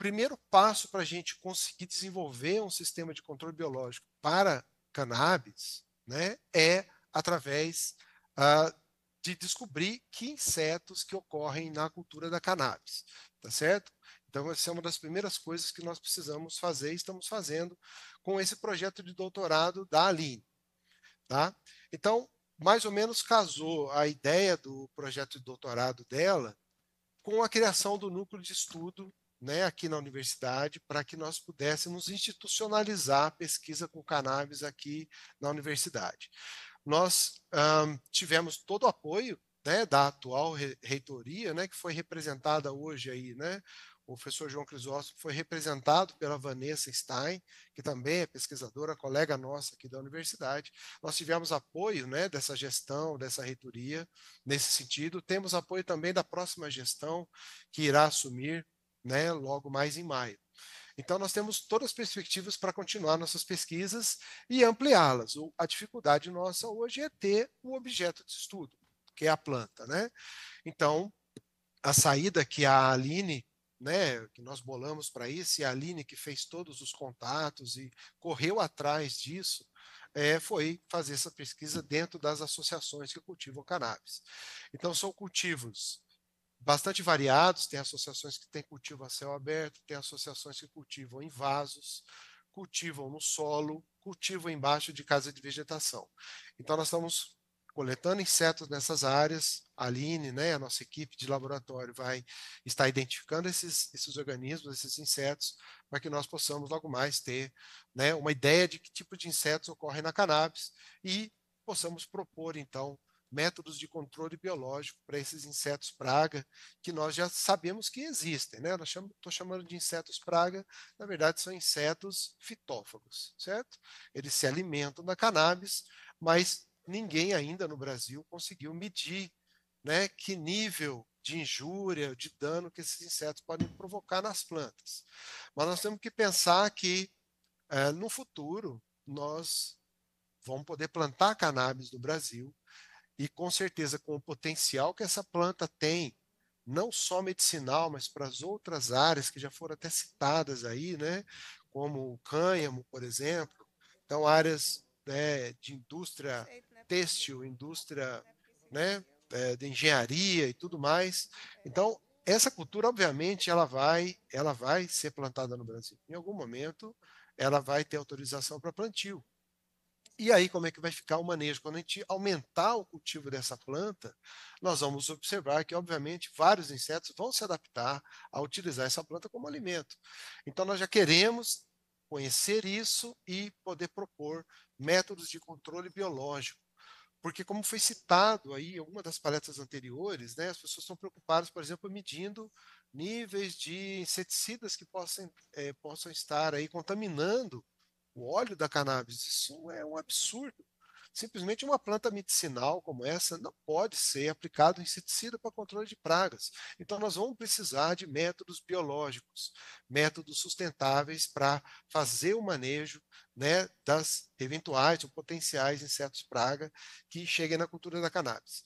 S34: primeiro passo para a gente conseguir desenvolver um sistema de controle biológico para cannabis né, é através ah, de descobrir que insetos que ocorrem na cultura da cannabis, tá certo? Então, essa é uma das primeiras coisas que nós precisamos fazer e estamos fazendo com esse projeto de doutorado da Aline, tá? Então, mais ou menos casou a ideia do projeto de doutorado dela com a criação do núcleo de estudo né, aqui na universidade para que nós pudéssemos institucionalizar a pesquisa com cannabis aqui na universidade. Nós tivemos todo o apoio né, da atual reitoria, né, que foi representada hoje aí, né, o professor João Crisóstomo foi representado pela Vanessa Stein, que também é pesquisadora, colega nossa aqui da universidade. Nós tivemos apoio né, dessa gestão, dessa reitoria, nesse sentido. Temos apoio também da próxima gestão, que irá assumir né, logo mais em maio. Então, nós temos todas as perspectivas para continuar nossas pesquisas e ampliá-las. A dificuldade nossa hoje é ter o objeto de estudo, que é a planta. Né? Então, a saída que a Aline né, que nós bolamos para isso, e a Aline que fez todos os contatos e correu atrás disso, é, foi fazer essa pesquisa dentro das associações que cultivam cannabis. Então, são cultivos bastante variados, tem associações que têm cultivo a céu aberto, tem associações que cultivam em vasos, cultivam no solo, cultivam embaixo de casa de vegetação. Então nós estamos coletando insetos nessas áreas. A Aline, né, a nossa equipe de laboratório, vai estar identificando esses, esses organismos, esses insetos, para que nós possamos logo mais ter né, uma ideia de que tipo de insetos ocorrem na cannabis e possamos propor, então, métodos de controle biológico para esses insetos praga que nós já sabemos que existem, né? Estou chamando de insetos praga, na verdade são insetos fitófagos, certo? Eles se alimentam da cannabis, mas ninguém ainda no Brasil conseguiu medir, né? Que nível de injúria, de dano que esses insetos podem provocar nas plantas. Mas nós temos que pensar que eh, no futuro nós vamos poder plantar cannabis no Brasil e com certeza, com o potencial que essa planta tem, não só medicinal, mas para as outras áreas que já foram até citadas aí, né? Como o cânhamo, por exemplo. Então, áreas né, de indústria né? têxtil, indústria né, é né? É, de engenharia e tudo mais. Então, essa cultura, obviamente, ela vai, ela vai ser plantada no Brasil. Em algum momento, ela vai ter autorização para plantio. E aí, como é que vai ficar o manejo? Quando a gente aumentar o cultivo dessa planta, nós vamos observar que, obviamente, vários insetos vão se adaptar a utilizar essa planta como alimento. Então, nós já queremos conhecer isso e poder propor métodos de controle biológico porque como foi citado aí em uma das palestras anteriores, né, as pessoas estão preocupadas, por exemplo, medindo níveis de inseticidas que possam, é, possam estar aí contaminando o óleo da cannabis. Isso é um absurdo. Simplesmente uma planta medicinal como essa não pode ser aplicado inseticida para controle de pragas. Então, nós vamos precisar de métodos biológicos, métodos sustentáveis para fazer o manejo né, das eventuais ou potenciais insetos praga que cheguem na cultura da cannabis.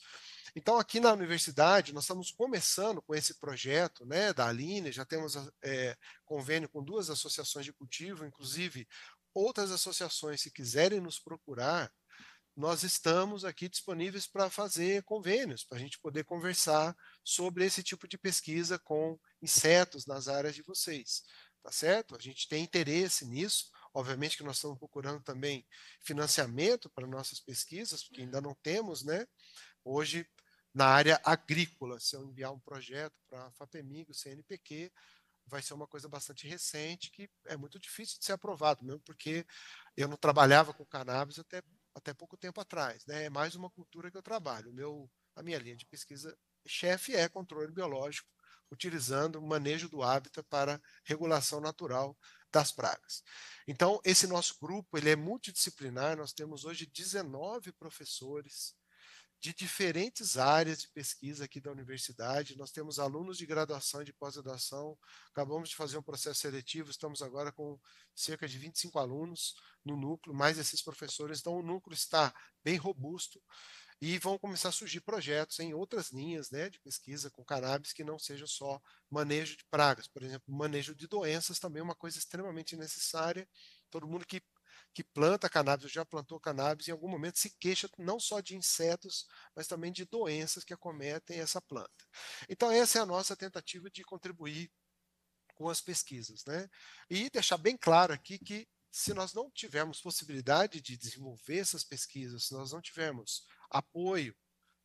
S34: Então, aqui na universidade, nós estamos começando com esse projeto né, da Aline, já temos é, convênio com duas associações de cultivo, inclusive outras associações, se quiserem nos procurar, nós estamos aqui disponíveis para fazer convênios, para a gente poder conversar sobre esse tipo de pesquisa com insetos nas áreas de vocês, tá certo? A gente tem interesse nisso. Obviamente que nós estamos procurando também financiamento para nossas pesquisas, porque ainda não temos, né? Hoje, na área agrícola, se eu enviar um projeto para a FAPEMIG, o CNPq, vai ser uma coisa bastante recente que é muito difícil de ser aprovado, mesmo porque eu não trabalhava com cannabis até, até pouco tempo atrás. Né? É mais uma cultura que eu trabalho. O meu, a minha linha de pesquisa chefe é controle biológico, utilizando o manejo do hábitat para regulação natural das pragas. Então, esse nosso grupo ele é multidisciplinar, nós temos hoje 19 professores de diferentes áreas de pesquisa aqui da universidade. Nós temos alunos de graduação e de pós-graduação. Acabamos de fazer um processo seletivo, estamos agora com cerca de 25 alunos no núcleo, mais esses professores. Então, o núcleo está bem robusto e vão começar a surgir projetos em outras linhas né, de pesquisa com cannabis que não seja só manejo de pragas. Por exemplo, manejo de doenças também é uma coisa extremamente necessária. Todo mundo que que planta cannabis, ou já plantou cannabis, em algum momento se queixa não só de insetos, mas também de doenças que acometem essa planta. Então, essa é a nossa tentativa de contribuir com as pesquisas. Né? E deixar bem claro aqui que, se nós não tivermos possibilidade de desenvolver essas pesquisas, se nós não tivermos apoio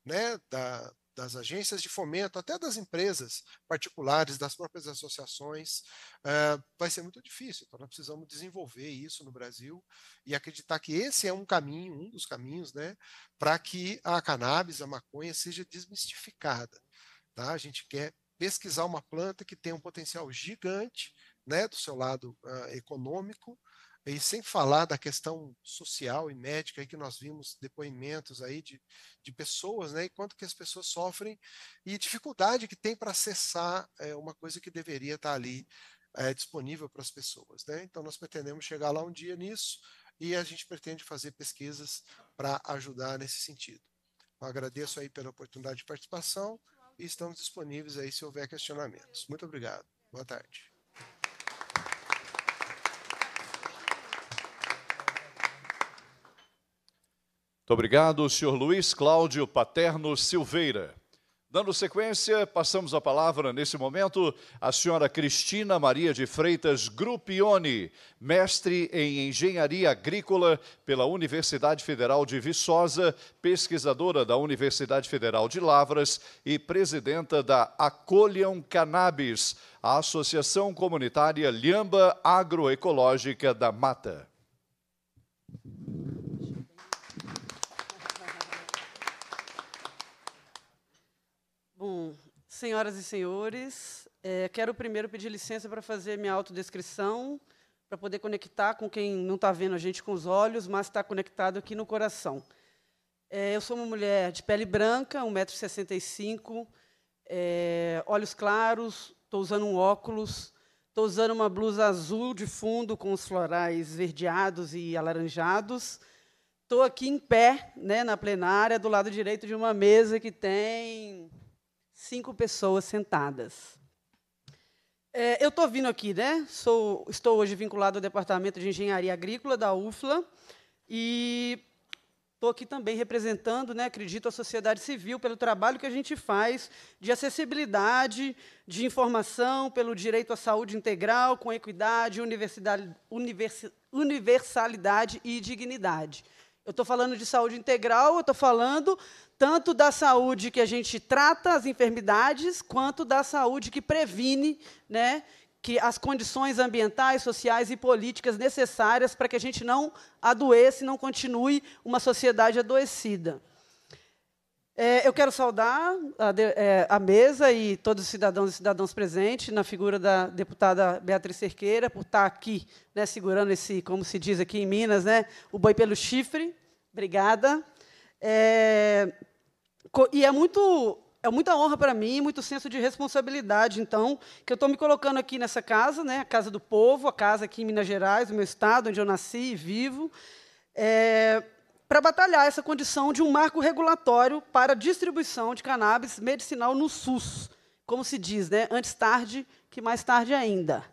S34: né, da, das agências de fomento, até das empresas particulares, das próprias associações, uh, vai ser muito difícil. Então, nós precisamos desenvolver isso no Brasil e acreditar que esse é um caminho, um dos caminhos, né, para que a cannabis, a maconha, seja desmistificada. Tá? A gente quer pesquisar uma planta que tem um potencial gigante né, do seu lado uh, econômico, e sem falar da questão social e médica, aí que nós vimos depoimentos aí de, de pessoas, né? E quanto que as pessoas sofrem e dificuldade que tem para acessar é, uma coisa que deveria estar tá ali é, disponível para as pessoas, né? Então, nós pretendemos chegar lá um dia nisso e a gente pretende fazer pesquisas para ajudar nesse sentido. Eu agradeço aí pela oportunidade de participação e estamos disponíveis aí se houver questionamentos. Muito obrigado. Boa tarde.
S2: Muito obrigado, senhor Luiz Cláudio Paterno Silveira. Dando sequência, passamos a palavra, nesse momento, à senhora Cristina Maria de Freitas Grupione, mestre em Engenharia Agrícola pela Universidade Federal de Viçosa, pesquisadora da Universidade Federal de Lavras e presidenta da Acolham Cannabis, a Associação Comunitária Lhamba Agroecológica da Mata.
S32: senhoras e senhores. É, quero primeiro pedir licença para fazer minha autodescrição, para poder conectar com quem não está vendo a gente com os olhos, mas está conectado aqui no coração. É, eu sou uma mulher de pele branca, 1,65m, é, olhos claros, estou usando um óculos, estou usando uma blusa azul de fundo com os florais verdeados e alaranjados. Estou aqui em pé, né, na plenária, do lado direito de uma mesa que tem cinco pessoas sentadas. É, eu estou vindo aqui, né? Sou, estou hoje vinculado ao Departamento de Engenharia Agrícola da UFLA e estou aqui também representando, né, acredito, a sociedade civil pelo trabalho que a gente faz de acessibilidade, de informação, pelo direito à saúde integral, com equidade, univers, universalidade e dignidade. Eu estou falando de saúde integral, eu estou falando tanto da saúde que a gente trata as enfermidades, quanto da saúde que previne, né, que as condições ambientais, sociais e políticas necessárias para que a gente não adoeça e não continue uma sociedade adoecida. É, eu quero saudar a, é, a, mesa e todos os cidadãos e cidadãs presentes, na figura da deputada Beatriz Cerqueira, por estar aqui, né, segurando esse, como se diz aqui em Minas, né, o boi pelo chifre. Obrigada. É, e é muito é muita honra para mim, muito senso de responsabilidade, então, que eu estou me colocando aqui nessa casa, né, a casa do povo, a casa aqui em Minas Gerais, o meu estado, onde eu nasci e vivo, é, para batalhar essa condição de um marco regulatório para a distribuição de cannabis medicinal no SUS, como se diz, né, antes tarde que mais tarde ainda.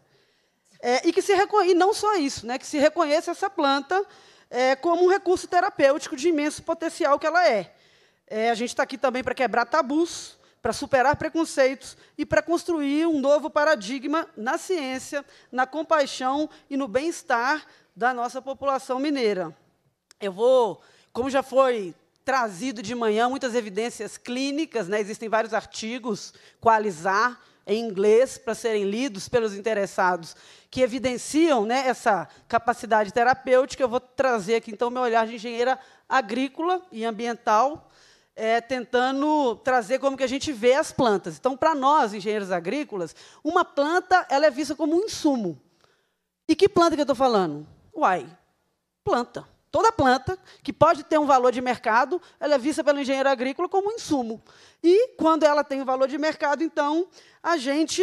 S32: É, e que se e não só isso, né, que se reconheça essa planta é, como um recurso terapêutico de imenso potencial que ela é. É, a gente está aqui também para quebrar tabus, para superar preconceitos e para construir um novo paradigma na ciência, na compaixão e no bem-estar da nossa população mineira. Eu vou, como já foi trazido de manhã, muitas evidências clínicas, né, existem vários artigos, qualizar, em inglês para serem lidos pelos interessados, que evidenciam né, essa capacidade terapêutica. Eu vou trazer aqui, então, meu olhar de engenheira agrícola e ambiental é, tentando trazer como que a gente vê as plantas. Então, para nós, engenheiros agrícolas, uma planta ela é vista como um insumo. E que planta que eu estou falando? Uai, planta. Toda planta que pode ter um valor de mercado, ela é vista pelo engenheiro agrícola como um insumo. E quando ela tem um valor de mercado, então a gente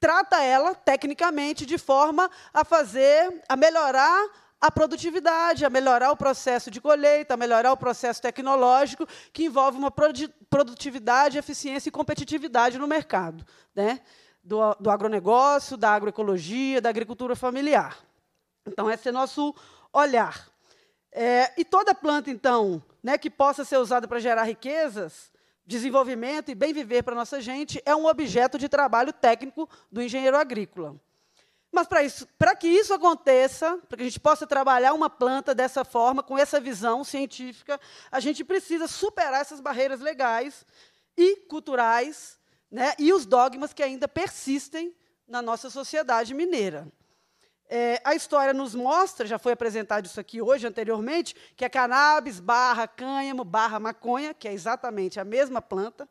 S32: trata ela tecnicamente de forma a fazer, a melhorar a produtividade, a melhorar o processo de colheita, a melhorar o processo tecnológico, que envolve uma produtividade, eficiência e competitividade no mercado, né? do, do agronegócio, da agroecologia, da agricultura familiar. Então, esse é nosso olhar. É, e toda planta, então, né, que possa ser usada para gerar riquezas, desenvolvimento e bem viver para a nossa gente, é um objeto de trabalho técnico do engenheiro agrícola. Mas para isso, para que isso aconteça, para que a gente possa trabalhar uma planta dessa forma, com essa visão científica, a gente precisa superar essas barreiras legais e culturais, né, e os dogmas que ainda persistem na nossa sociedade mineira. É, a história nos mostra, já foi apresentado isso aqui hoje anteriormente, que a cannabis barra cânhamo barra maconha, que é exatamente a mesma planta,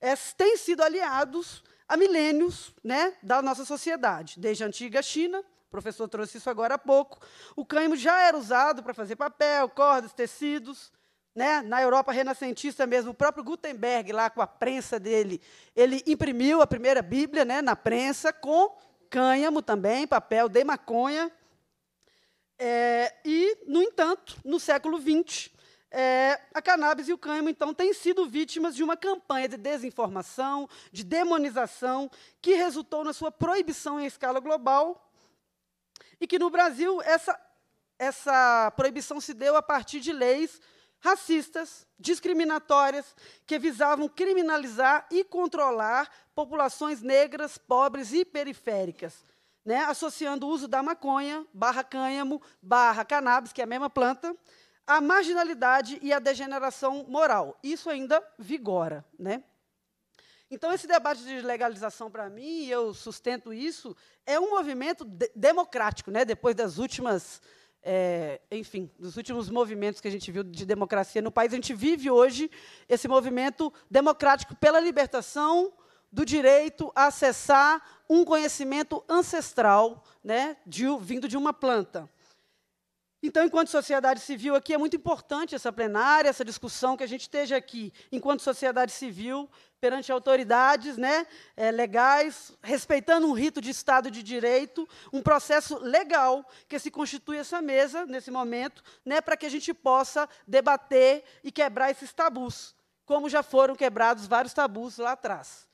S32: é, têm sido aliados há milênios né, da nossa sociedade. Desde a antiga China, o professor trouxe isso agora há pouco, o cânhamo já era usado para fazer papel, cordas, tecidos. Né? Na Europa renascentista mesmo, o próprio Gutenberg, lá com a prensa dele, ele imprimiu a primeira Bíblia né, na prensa com cânhamo também, papel de maconha. É, e, no entanto, no século XX, é, a cannabis e o cânhamo, então, têm sido vítimas de uma campanha de desinformação, de demonização, que resultou na sua proibição em escala global e que no Brasil essa, essa proibição se deu a partir de leis racistas, discriminatórias, que visavam criminalizar e controlar populações negras, pobres e periféricas, né, associando o uso da maconha, barra cânhamo, barra cannabis, que é a mesma planta, a marginalidade e a degeneração moral. Isso ainda vigora. Né? Então, esse debate de legalização, para mim, e eu sustento isso, é um movimento de democrático, né? depois das últimas. É, enfim, dos últimos movimentos que a gente viu de democracia no país, a gente vive hoje esse movimento democrático pela libertação do direito a acessar um conhecimento ancestral, né, de, vindo de uma planta. Então, enquanto sociedade civil aqui, é muito importante essa plenária, essa discussão que a gente esteja aqui, enquanto sociedade civil, perante autoridades né, é, legais, respeitando um rito de Estado de Direito, um processo legal que se constitui essa mesa, nesse momento, né, para que a gente possa debater e quebrar esses tabus, como já foram quebrados vários tabus lá atrás.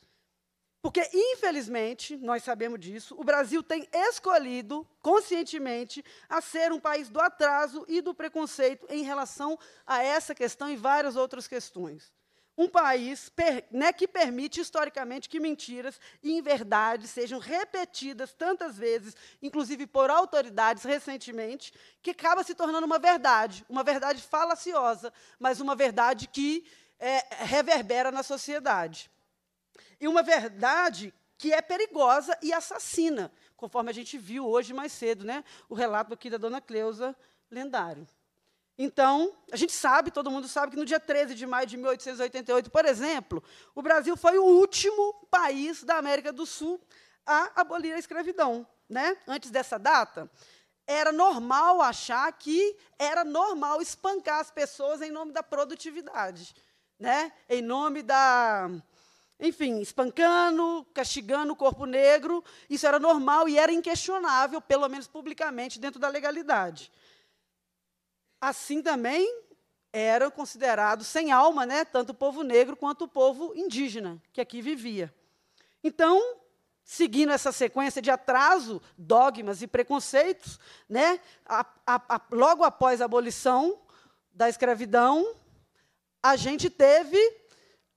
S32: Porque, infelizmente, nós sabemos disso, o Brasil tem escolhido conscientemente a ser um país do atraso e do preconceito em relação a essa questão e várias outras questões. Um país per, né, que permite historicamente que mentiras e inverdades sejam repetidas tantas vezes, inclusive por autoridades recentemente, que acaba se tornando uma verdade, uma verdade falaciosa, mas uma verdade que é, reverbera na sociedade e uma verdade que é perigosa e assassina, conforme a gente viu hoje mais cedo, né? O relato aqui da dona Cleusa, lendário. Então, a gente sabe, todo mundo sabe, que no dia 13 de maio de 1888, por exemplo, o Brasil foi o último país da América do Sul a abolir a escravidão. Né? Antes dessa data, era normal achar que era normal espancar as pessoas em nome da produtividade, né? em nome da, enfim, espancando, castigando o corpo negro. Isso era normal e era inquestionável, pelo menos publicamente, dentro da legalidade. Assim também eram considerados sem alma, né, tanto o povo negro quanto o povo indígena que aqui vivia. Então, seguindo essa sequência de atraso, dogmas e preconceitos, né, a, a, a, logo após a abolição da escravidão, a gente teve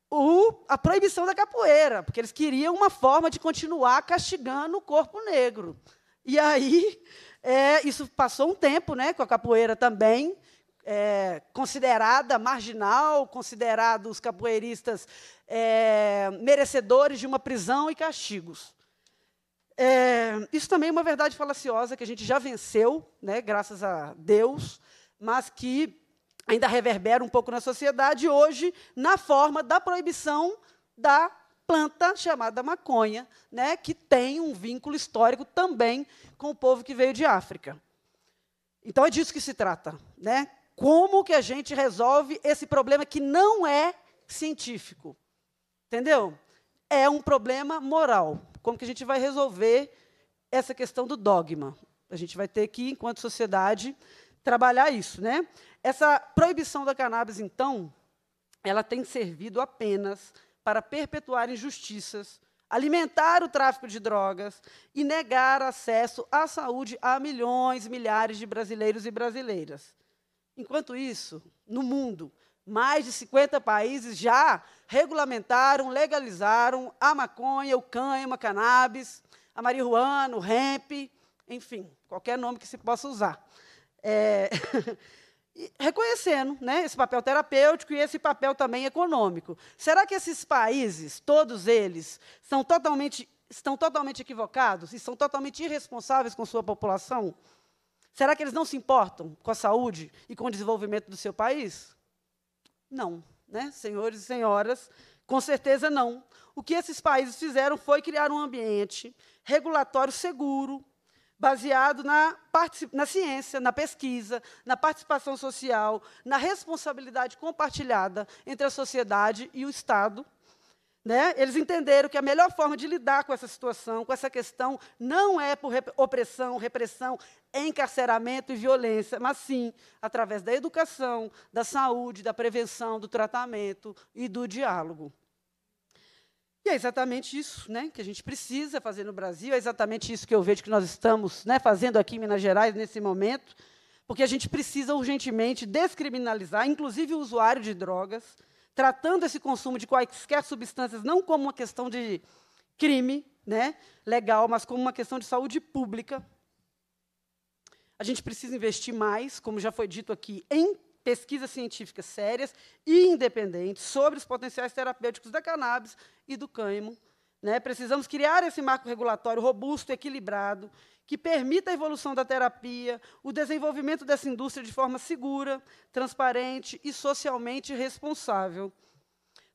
S32: o, a proibição da capoeira, porque eles queriam uma forma de continuar castigando o corpo negro. E aí, é, isso passou um tempo né, com a capoeira também, é, considerada marginal, considerados os capoeiristas é, merecedores de uma prisão e castigos. É, isso também é uma verdade falaciosa que a gente já venceu, né, graças a Deus, mas que ainda reverbera um pouco na sociedade hoje na forma da proibição da planta chamada maconha, né, que tem um vínculo histórico também com o povo que veio de África. Então é disso que se trata, né? Como que a gente resolve esse problema que não é científico? Entendeu? É um problema moral. Como que a gente vai resolver essa questão do dogma? A gente vai ter que, enquanto sociedade, trabalhar isso, né? Essa proibição da cannabis, então, ela tem servido apenas para perpetuar injustiças, alimentar o tráfico de drogas e negar acesso à saúde a milhões e milhares de brasileiros e brasileiras. Enquanto isso, no mundo, mais de 50 países já regulamentaram, legalizaram a maconha, o cânhamo, a cannabis, a marihuana, o hemp, enfim, qualquer nome que se possa usar. É... reconhecendo né, esse papel terapêutico e esse papel também econômico. Será que esses países, todos eles, são totalmente, estão totalmente equivocados e são totalmente irresponsáveis com sua população? Será que eles não se importam com a saúde e com o desenvolvimento do seu país? Não, né? senhores e senhoras, com certeza não. O que esses países fizeram foi criar um ambiente regulatório seguro, baseado na, na ciência, na pesquisa, na participação social, na responsabilidade compartilhada entre a sociedade e o Estado. Né? Eles entenderam que a melhor forma de lidar com essa situação, com essa questão, não é por rep opressão, repressão, encarceramento e violência, mas sim através da educação, da saúde, da prevenção, do tratamento e do diálogo. E é exatamente isso né, que a gente precisa fazer no Brasil, é exatamente isso que eu vejo que nós estamos né, fazendo aqui em Minas Gerais nesse momento, porque a gente precisa urgentemente descriminalizar, inclusive o usuário de drogas, tratando esse consumo de quaisquer substâncias não como uma questão de crime né, legal, mas como uma questão de saúde pública. A gente precisa investir mais, como já foi dito aqui, em pesquisas científicas sérias e independentes sobre os potenciais terapêuticos da cannabis e do cânhamo. Né? Precisamos criar esse marco regulatório robusto, equilibrado, que permita a evolução da terapia, o desenvolvimento dessa indústria de forma segura, transparente e socialmente responsável.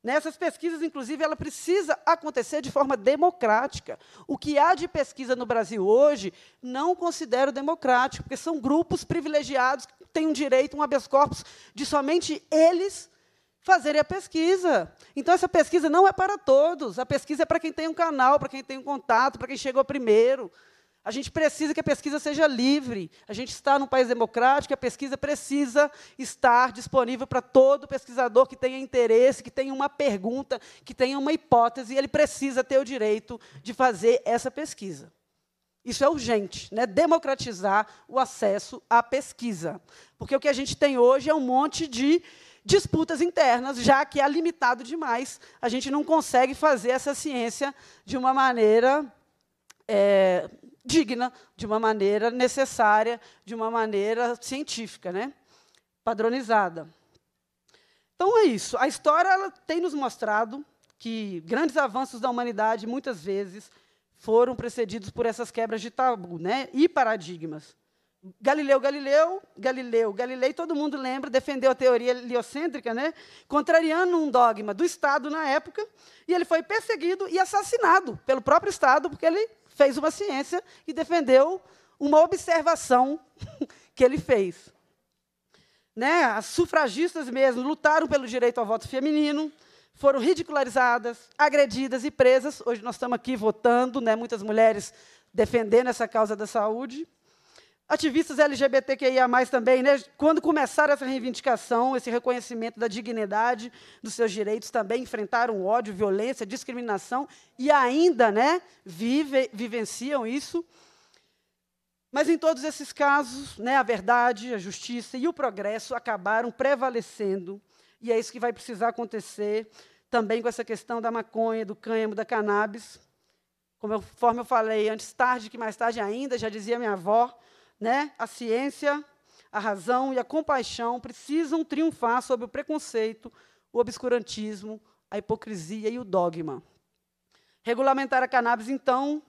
S32: Nessas pesquisas, inclusive, ela precisa acontecer de forma democrática. O que há de pesquisa no Brasil hoje não considero democrático, porque são grupos privilegiados que têm um direito, um habeas corpus, de somente eles fazerem a pesquisa. Então, essa pesquisa não é para todos. A pesquisa é para quem tem um canal, para quem tem um contato, para quem chegou primeiro. A gente precisa que a pesquisa seja livre. A gente está num país democrático, a pesquisa precisa estar disponível para todo pesquisador que tenha interesse, que tenha uma pergunta, que tenha uma hipótese, ele precisa ter o direito de fazer essa pesquisa. Isso é urgente, né? democratizar o acesso à pesquisa. Porque o que a gente tem hoje é um monte de disputas internas, já que é limitado demais, a gente não consegue fazer essa ciência de uma maneira é, digna, de uma maneira necessária, de uma maneira científica, né? padronizada. Então é isso. A história tem nos mostrado que grandes avanços da humanidade muitas vezes foram precedidos por essas quebras de tabu né? e paradigmas. Galileu Galileu, Galileu Galilei, todo mundo lembra, defendeu a teoria heliocêntrica, né? contrariando um dogma do Estado na época, e ele foi perseguido e assassinado pelo próprio Estado, porque ele fez uma ciência e defendeu uma observação que ele fez. Né? As sufragistas mesmo lutaram pelo direito ao voto feminino, foram ridicularizadas, agredidas e presas. Hoje nós estamos aqui votando, né? muitas mulheres defendendo essa causa da saúde. Ativistas LGBTQIA, também, né, quando começaram essa reivindicação, esse reconhecimento da dignidade, dos seus direitos, também enfrentaram ódio, violência, discriminação e ainda né, vive, vivenciam isso. Mas em todos esses casos, né, a verdade, a justiça e o progresso acabaram prevalecendo, e é isso que vai precisar acontecer também com essa questão da maconha, do cânhamo, da cannabis. Conforme eu falei, antes tarde que mais tarde ainda, já dizia minha avó, né, a ciência, a razão e a compaixão precisam triunfar sobre o preconceito, o obscurantismo, a hipocrisia e o dogma. Regulamentar a cannabis, então,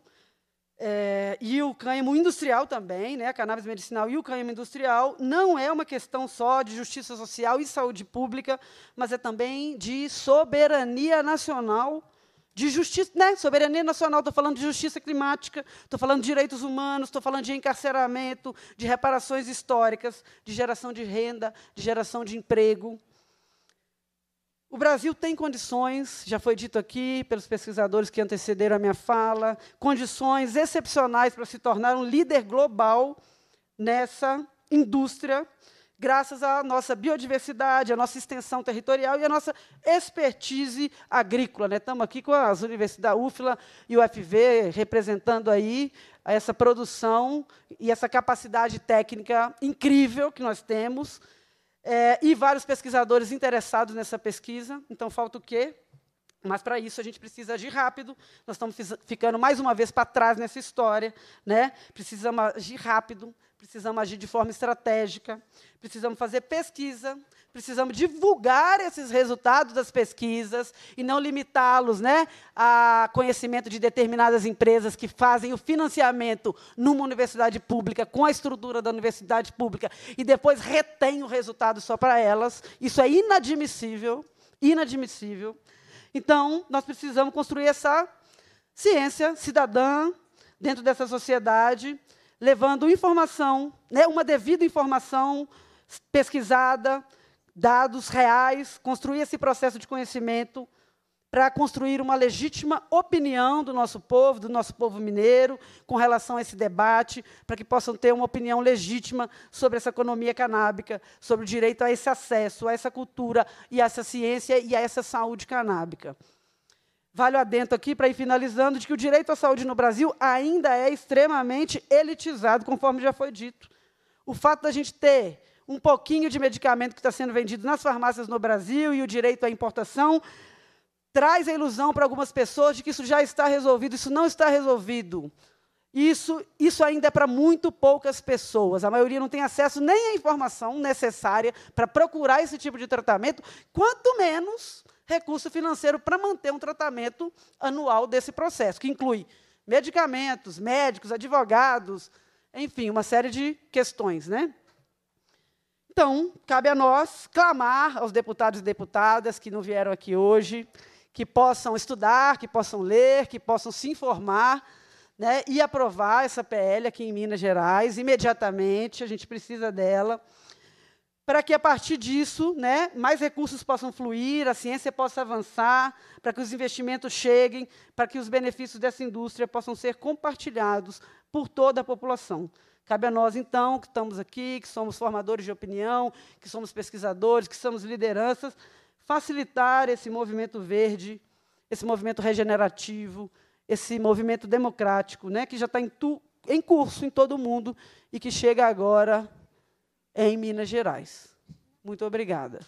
S32: é, e o cânhamo industrial também, né, a cannabis medicinal e o cânhamo industrial, não é uma questão só de justiça social e saúde pública, mas é também de soberania nacional de justiça, né? Soberania nacional, estou falando de justiça climática, estou falando de direitos humanos, estou falando de encarceramento, de reparações históricas, de geração de renda, de geração de emprego. O Brasil tem condições, já foi dito aqui pelos pesquisadores que antecederam a minha fala, condições excepcionais para se tornar um líder global nessa indústria graças à nossa biodiversidade, à nossa extensão territorial e à nossa expertise agrícola. Né? Estamos aqui com as universidades UFLA e UFV representando aí essa produção e essa capacidade técnica incrível que nós temos. É, e vários pesquisadores interessados nessa pesquisa. Então, falta o quê? Mas para isso a gente precisa agir rápido. Nós estamos ficando mais uma vez para trás nessa história, né? Precisamos agir rápido, precisamos agir de forma estratégica, precisamos fazer pesquisa, precisamos divulgar esses resultados das pesquisas e não limitá-los, né, a conhecimento de determinadas empresas que fazem o financiamento numa universidade pública com a estrutura da universidade pública e depois retém o resultado só para elas. Isso é inadmissível, inadmissível. Então, nós precisamos construir essa ciência cidadã dentro dessa sociedade, levando informação, né, uma devida informação pesquisada, dados reais, construir esse processo de conhecimento para construir uma legítima opinião do nosso povo, do nosso povo mineiro, com relação a esse debate, para que possam ter uma opinião legítima sobre essa economia canábica, sobre o direito a esse acesso, a essa cultura e a essa ciência e a essa saúde canábica. Vale o adento aqui para ir finalizando de que o direito à saúde no Brasil ainda é extremamente elitizado, conforme já foi dito. O fato da gente ter um pouquinho de medicamento que está sendo vendido nas farmácias no Brasil e o direito à importação traz a ilusão para algumas pessoas de que isso já está resolvido. Isso não está resolvido. Isso, isso ainda é para muito poucas pessoas. A maioria não tem acesso nem à informação necessária para procurar esse tipo de tratamento, quanto menos recurso financeiro para manter um tratamento anual desse processo, que inclui medicamentos, médicos, advogados, enfim, uma série de questões, né? Então, cabe a nós clamar aos deputados e deputadas que não vieram aqui hoje, que possam estudar, que possam ler, que possam se informar né, e aprovar essa PL aqui em Minas Gerais imediatamente, a gente precisa dela, para que, a partir disso, né, mais recursos possam fluir, a ciência possa avançar, para que os investimentos cheguem, para que os benefícios dessa indústria possam ser compartilhados por toda a população. Cabe a nós, então, que estamos aqui, que somos formadores de opinião, que somos pesquisadores, que somos lideranças, facilitar esse movimento verde, esse movimento regenerativo, esse movimento democrático, né, que já está em, em, curso em todo o mundo e que chega agora em Minas Gerais. Muito obrigada.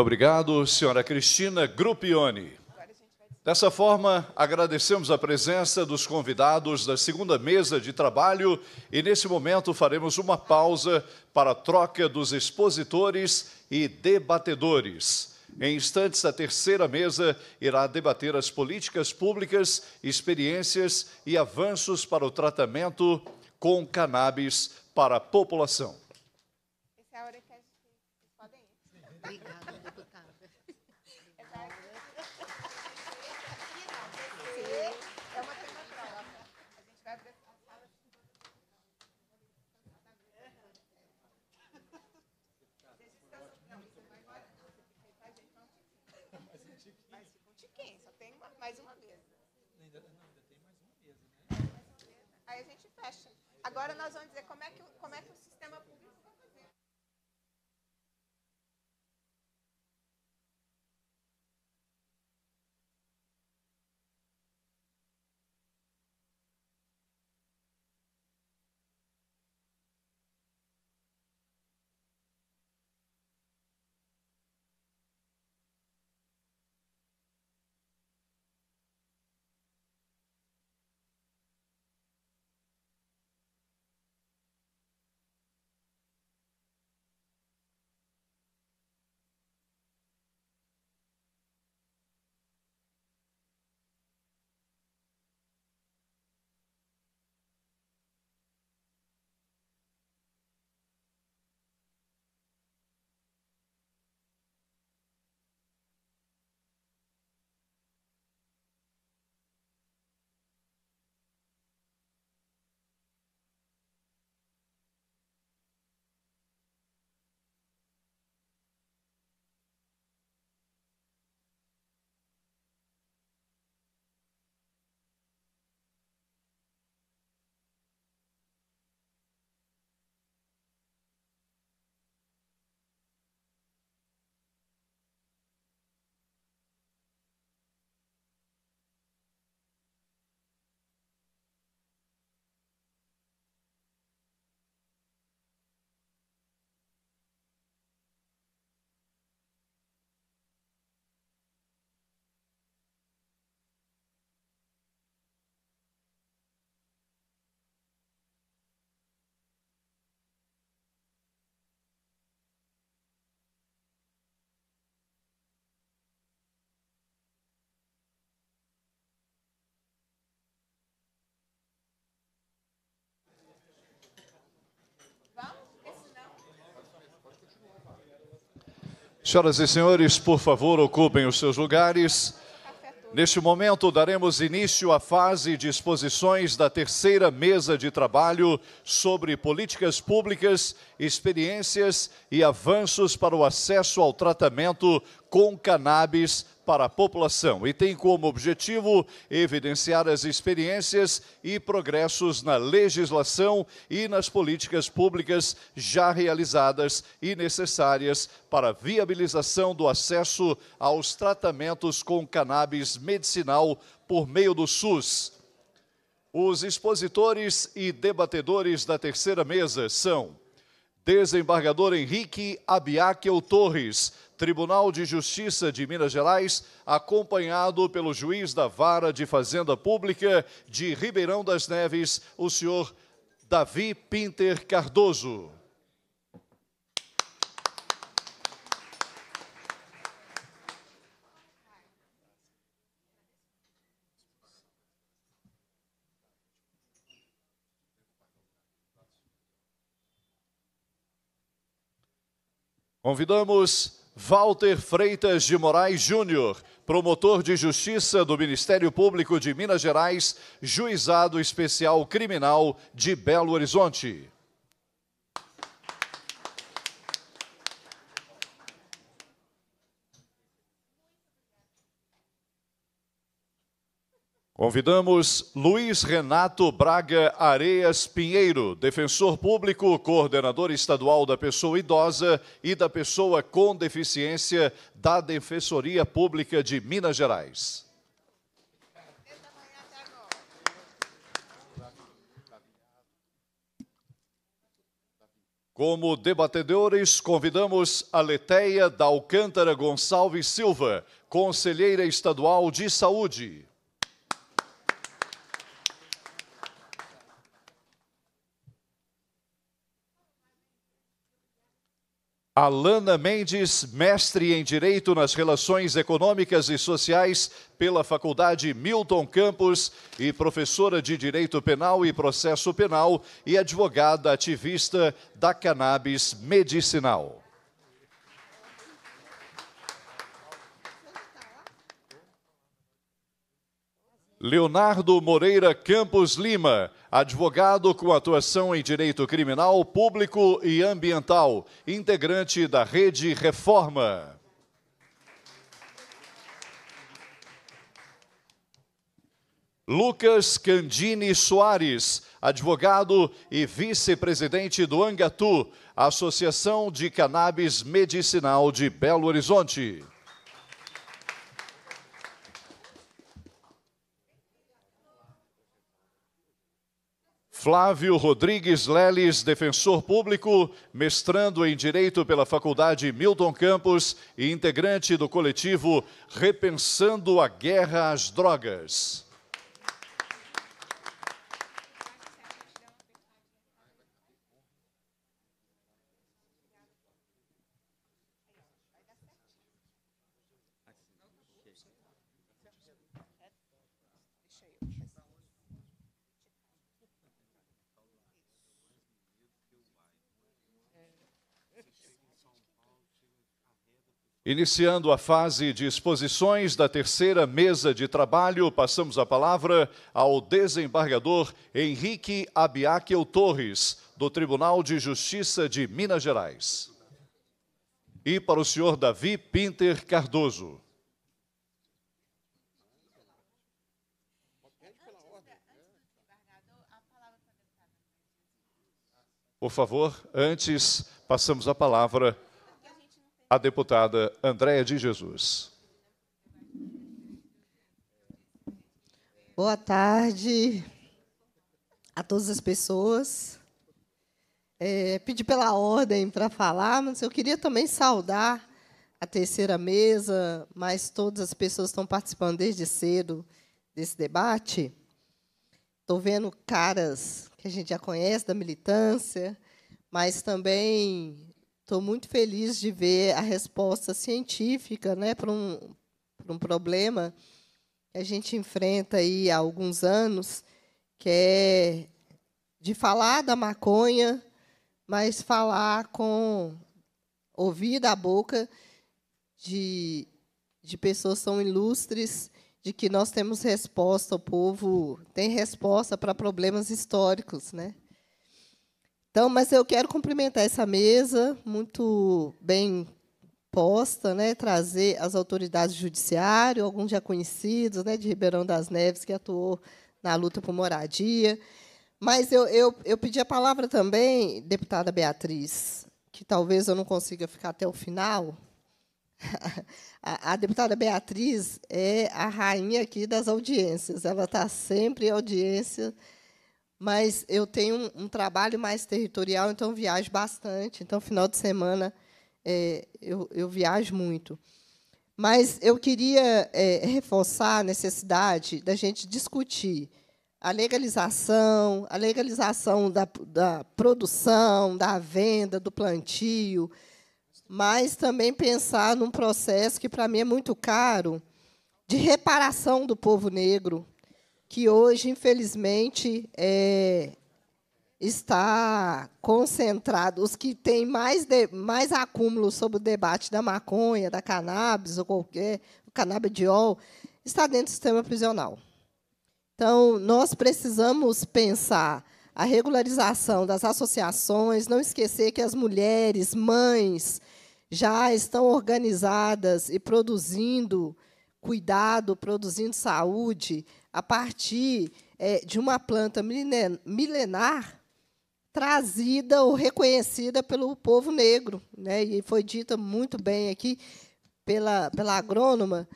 S2: Muito obrigado, senhora Cristina Gruppioni. Dessa forma, agradecemos a presença dos convidados da segunda mesa de trabalho e, nesse momento, faremos uma pausa para a troca dos expositores e debatedores. Em instantes, a terceira mesa irá debater as políticas públicas, experiências e avanços para o tratamento com cannabis para a população.
S21: Essa é a hora que a gente podem ir. Obrigada.
S1: fecha. Agora nós vamos dizer como é que, como é que o
S20: sistema público
S2: Senhoras e senhores, por favor, ocupem os seus lugares. Neste momento, daremos início à fase de exposições da terceira mesa de trabalho sobre políticas públicas, experiências e avanços para o acesso ao tratamento com cannabis para a população e tem como objetivo evidenciar as experiências e progressos na legislação e nas políticas públicas já realizadas e necessárias para a viabilização do acesso aos tratamentos com cannabis medicinal por meio do SUS. Os expositores e debatedores da terceira mesa são desembargador Henrique Abiaqueu Torres, Tribunal de Justiça de Minas Gerais, acompanhado pelo juiz da Vara de Fazenda Pública de Ribeirão das Neves, o senhor Davi Pinter Cardoso. Convidamos Walter Freitas de Moraes Júnior, promotor de justiça do Ministério Público de Minas Gerais, juizado especial criminal de Belo Horizonte. Convidamos Luiz Renato Braga Areias Pinheiro, defensor público, coordenador estadual da pessoa idosa e da pessoa com deficiência da Defensoria Pública de Minas Gerais. Como debatedores, convidamos a Leteia da Alcântara Gonçalves Silva, conselheira estadual de saúde. Alana Mendes, mestre em Direito nas Relações Econômicas e Sociais pela Faculdade Milton Campos e professora de Direito Penal e Processo Penal e advogada ativista da cannabis medicinal. Leonardo Moreira Campos Lima, advogado com atuação em direito criminal, público e ambiental, integrante da Rede Reforma. Lucas Candini Soares, advogado e vice-presidente do Angatu, Associação de Cannabis Medicinal de Belo Horizonte. Flávio Rodrigues Leles, defensor público, mestrando em Direito pela Faculdade Milton Campos e integrante do coletivo Repensando a Guerra às Drogas. Iniciando a fase de exposições da terceira mesa de trabalho, passamos a palavra ao desembargador Henrique Abiakel Torres, do Tribunal de Justiça de Minas Gerais. E para o senhor Davi Pinter Cardoso. Por favor, antes passamos a palavra a deputada Andréa de Jesus.
S35: Boa tarde a todas as pessoas. É, pedi pela ordem para falar, mas eu queria também saudar a terceira mesa, mas todas as pessoas estão participando desde cedo desse debate. Estou vendo caras que a gente já conhece da militância, mas também Estou muito feliz de ver a resposta científica né, para um, um problema que a gente enfrenta aí há alguns anos, que é de falar da maconha, mas falar com ouvir da boca de, de pessoas tão ilustres de que nós temos resposta, o povo tem resposta para problemas históricos, né? Então, mas eu quero cumprimentar essa mesa muito bem posta, né, trazer as autoridades do judiciário, alguns já conhecidos, né, de Ribeirão das Neves, que atuou na luta por moradia. Mas eu, eu, eu pedi a palavra também, deputada Beatriz, que talvez eu não consiga ficar até o final. A, a deputada Beatriz é a rainha aqui das audiências. Ela está sempre em audiência mas eu tenho um, um, trabalho mais territorial, então viajo bastante. Então, final de semana, é, eu, eu, viajo muito. Mas eu queria é, reforçar a necessidade da gente discutir a legalização, a legalização da, da produção, da venda, do plantio, mas também pensar num processo que, para mim, é muito caro, de reparação do povo negro, que hoje, infelizmente, é, está concentrado, os que têm mais, de, mais acúmulo sobre o debate da maconha, da cannabis ou qualquer o canabidiol, está dentro do sistema prisional. Então, nós precisamos pensar a regularização das associações, não esquecer que as mulheres, mães, já estão organizadas e produzindo cuidado, produzindo saúde a partir é, de uma planta milenar trazida ou reconhecida pelo povo negro. Né? E foi dita muito bem aqui pela, pela agrônoma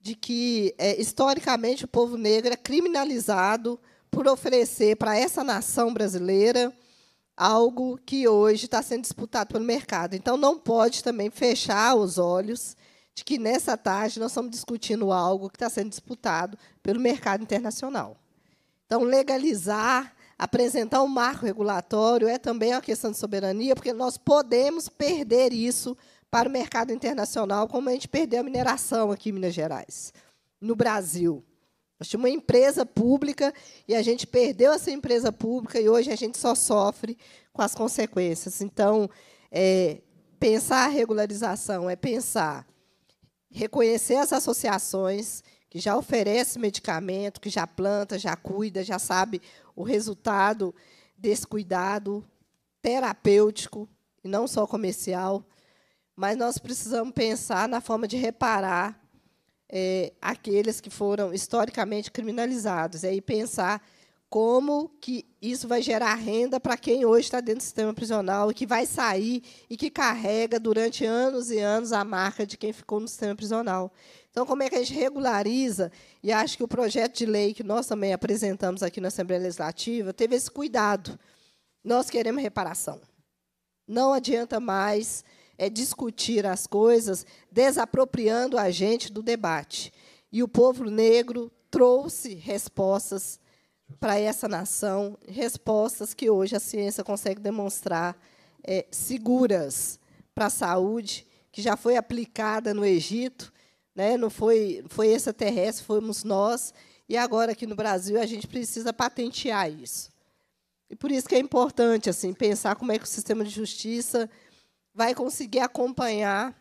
S35: de que, é, historicamente, o povo negro é criminalizado por oferecer para essa nação brasileira algo que hoje está sendo disputado pelo mercado. Então, não pode também fechar os olhos de que nessa tarde nós estamos discutindo algo que está sendo disputado pelo mercado internacional. Então, legalizar, apresentar um marco regulatório é também uma questão de soberania, porque nós podemos perder isso para o mercado internacional, como a gente perdeu a mineração aqui em Minas Gerais, no Brasil. Nós tínhamos uma empresa pública e a gente perdeu essa empresa pública e hoje a gente só sofre com as consequências. Então, é, pensar a regularização é pensar reconhecer as associações que já oferecem medicamento, que já planta, já cuida, já sabe o resultado desse cuidado terapêutico e não só comercial. Mas nós precisamos pensar na forma de reparar é, aqueles que foram historicamente criminalizados. E aí pensar como que isso vai gerar renda para quem hoje está dentro do sistema prisional e que vai sair e que carrega durante anos e anos a marca de quem ficou no sistema prisional. Então, como é que a gente regulariza? E acho que o projeto de lei que nós também apresentamos aqui na Assembleia Legislativa teve esse cuidado. Nós queremos reparação. Não adianta mais é, discutir as coisas desapropriando a gente do debate. E o povo negro trouxe respostas para essa nação, respostas que hoje a ciência consegue demonstrar é, seguras para a saúde, que já foi aplicada no Egito, né? não foi, foi extraterrestre, fomos nós, e agora aqui no Brasil a gente precisa patentear isso. E por isso que é importante assim pensar como é que o sistema de justiça vai conseguir acompanhar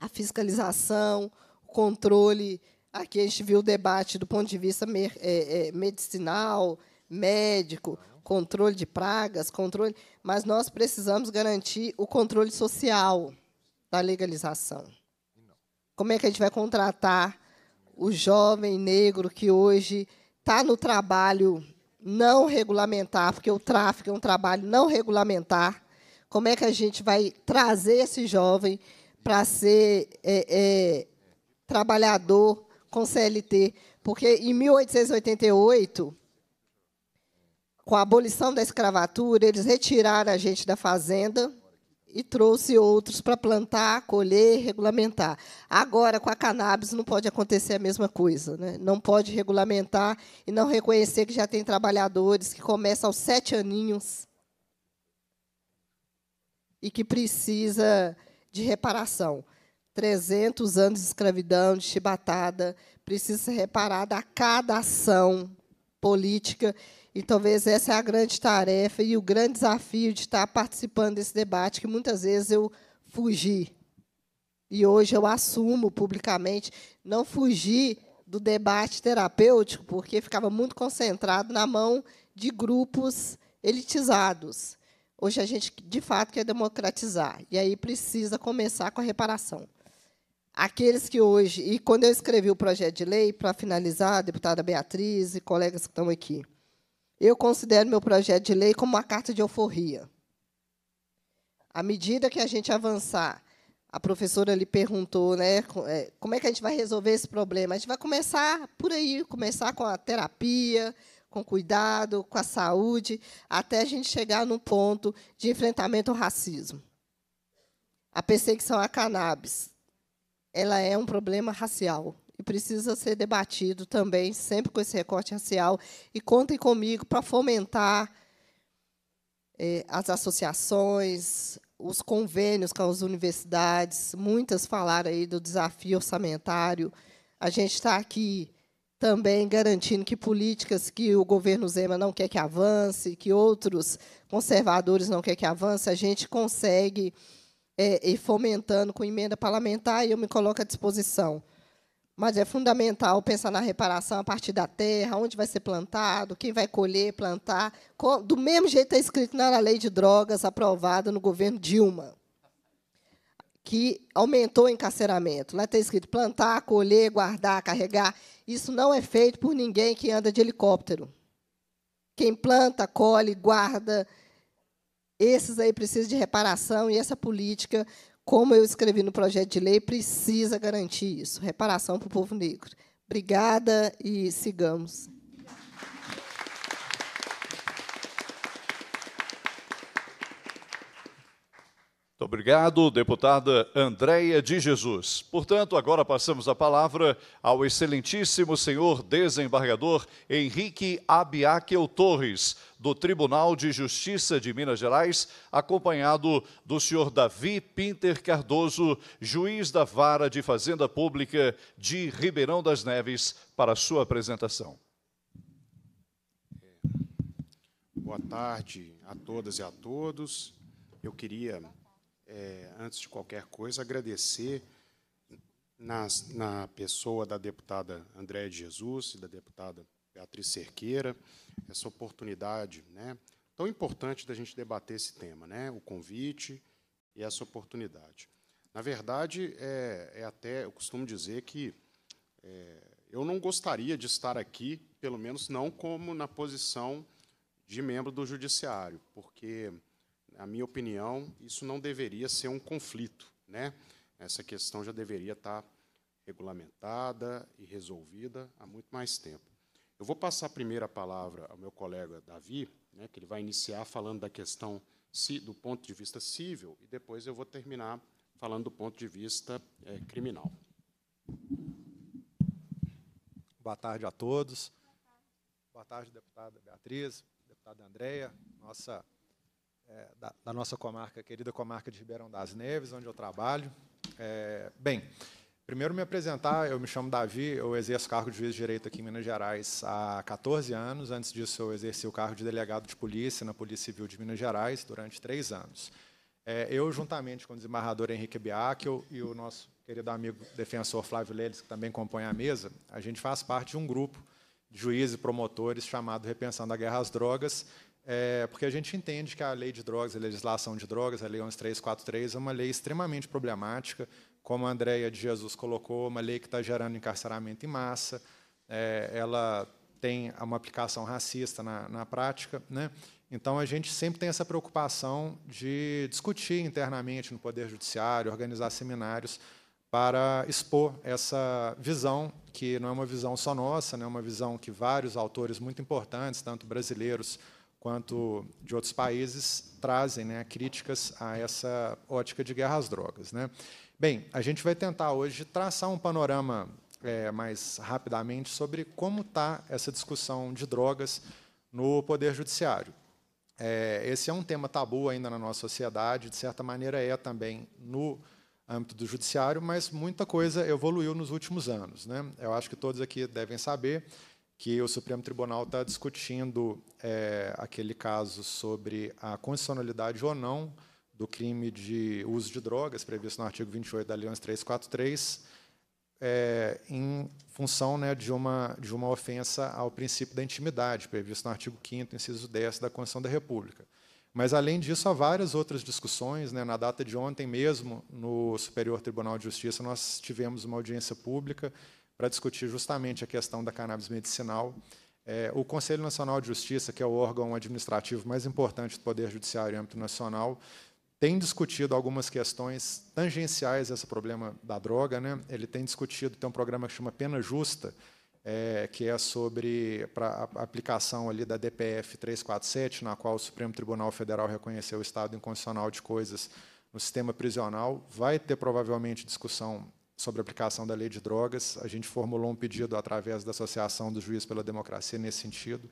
S35: a fiscalização, o controle Aqui a gente viu o debate do ponto de vista é, é, medicinal, médico, controle de pragas, controle. Mas nós precisamos garantir o controle social da legalização. Como é que a gente vai contratar o jovem negro que hoje está no trabalho não regulamentar, porque o tráfico é um trabalho não regulamentar? Como é que a gente vai trazer esse jovem para ser é, é, trabalhador com CLT, porque em 1888, com a abolição da escravatura, eles retiraram a gente da fazenda e trouxe outros para plantar, colher, regulamentar. Agora, com a cannabis, não pode acontecer a mesma coisa. Né? Não pode regulamentar e não reconhecer que já tem trabalhadores que começam aos sete aninhos e que precisa de reparação. 300 anos de escravidão, de chibatada, precisa ser reparada a cada ação política. E talvez essa é a grande tarefa e o grande desafio de estar participando desse debate, que muitas vezes eu fugi. E hoje eu assumo publicamente não fugir do debate terapêutico, porque ficava muito concentrado na mão de grupos elitizados. Hoje a gente, de fato, quer democratizar. E aí precisa começar com a reparação aqueles que hoje. E quando eu escrevi o projeto de lei, para finalizar, deputada Beatriz e colegas que estão aqui, eu considero meu projeto de lei como uma carta de euforia. À medida que a gente avançar, a professora lhe perguntou, né, é, como é que a gente vai resolver esse problema? A gente vai começar por aí, começar com a terapia, com cuidado, com a saúde, até a gente chegar num ponto de enfrentamento ao racismo. A perseguição à cannabis, ela é um problema racial e precisa ser debatido também, sempre com esse recorte racial. E contem comigo para fomentar é, as associações, os convênios com as universidades. Muitas falaram aí do desafio orçamentário. A gente está aqui também garantindo que políticas que o governo Zema não quer que avance, que outros conservadores não quer que avance, a gente consegue é, e fomentando com emenda parlamentar, e eu me coloco à disposição. Mas é fundamental pensar na reparação a partir da terra, onde vai ser plantado, quem vai colher, plantar. Do mesmo jeito está é escrito na lei de drogas aprovada no governo Dilma, que aumentou o encarceramento. Lá está escrito plantar, colher, guardar, carregar. Isso não é feito por ninguém que anda de helicóptero. Quem planta, colhe, guarda, esses aí precisam de reparação e essa política, como eu escrevi no projeto de lei, precisa garantir isso reparação para o povo negro. Obrigada e sigamos.
S2: Muito obrigado, deputada Andréia de Jesus. Portanto, agora passamos a palavra ao excelentíssimo senhor desembargador Henrique Abiakel Torres, do Tribunal de Justiça de Minas Gerais, acompanhado do senhor Davi Pinter Cardoso, juiz da Vara de Fazenda Pública de Ribeirão das Neves, para sua apresentação.
S36: Boa tarde a todas e a todos. Eu queria é, antes de qualquer coisa, agradecer na na pessoa da deputada Andréa de Jesus e da deputada Beatriz Cerqueira essa oportunidade né, tão importante da gente debater esse tema, né, o convite e essa oportunidade. Na verdade, é, é até, eu costumo dizer que é, eu não gostaria de estar aqui, pelo menos não como na posição de membro do Judiciário, porque na minha opinião, isso não deveria ser um conflito. Né? Essa questão já deveria estar tá regulamentada e resolvida há muito mais tempo. Eu vou passar a primeira palavra ao meu colega Davi, né, que ele vai iniciar falando da questão do ponto de vista civil, e depois eu vou terminar falando do ponto de vista é, criminal. Boa tarde a todos.
S37: Boa tarde, deputada Beatriz, deputada Andréia, nossa é, da, da, nossa comarca, querida comarca de Ribeirão das Neves, onde eu trabalho. É, bem, primeiro me apresentar, eu me chamo Davi, eu exerço cargo de juiz de direito aqui em Minas Gerais há 14 anos. Antes disso, eu exerci o cargo de delegado de polícia na Polícia Civil de Minas Gerais durante três anos. É, eu, juntamente com o desembargador Henrique Biacchio e o nosso querido amigo defensor Flávio Leles, que também compõe a mesa, a gente faz parte de um grupo de juízes e promotores chamado Repensando a Guerra às Drogas, é, porque a gente entende que a lei de drogas, a legislação de drogas, a lei 11343, é uma lei extremamente problemática, como a Andrea de Jesus colocou, uma lei que está gerando encarceramento em massa, é, ela tem uma aplicação racista na, na prática. Né? Então, a gente sempre tem essa preocupação de discutir internamente no Poder Judiciário, organizar seminários para expor essa visão, que não é uma visão só nossa, né? é né? uma visão que vários autores muito importantes, tanto brasileiros quanto de outros países, trazem né, críticas a essa ótica de guerra às drogas. Né? Bem, a gente vai tentar hoje traçar um panorama é, mais rapidamente sobre como está essa discussão de drogas no Poder Judiciário. É, esse é um tema tabu ainda na nossa sociedade, de certa maneira é também no âmbito do Judiciário, mas muita coisa evoluiu nos últimos anos. Né? Eu acho que todos aqui devem saber que o Supremo Tribunal está discutindo é, aquele caso sobre a constitucionalidade ou não do crime de uso de drogas previsto no artigo 28 da Lei 343, é, em função né, de, uma, de uma ofensa ao princípio da intimidade, previsto no artigo 5 inciso 10 da Constituição da República. Mas, além disso, há várias outras discussões. Né? Na data de ontem mesmo, no Superior Tribunal de Justiça, nós tivemos uma audiência pública para discutir justamente a questão da cannabis medicinal. É, o Conselho Nacional de Justiça, que é o órgão administrativo mais importante do Poder Judiciário em âmbito nacional, tem discutido algumas questões tangenciais a esse problema da droga. Né? Ele tem discutido, tem um programa que chama Pena Justa, é, que é sobre a aplicação ali da DPF 347, na qual o Supremo Tribunal Federal reconheceu o estado inconstitucional de coisas no sistema prisional. Vai ter provavelmente discussão sobre a aplicação da lei de drogas. A gente formulou um pedido através da Associação dos Juízes pela Democracia nesse sentido.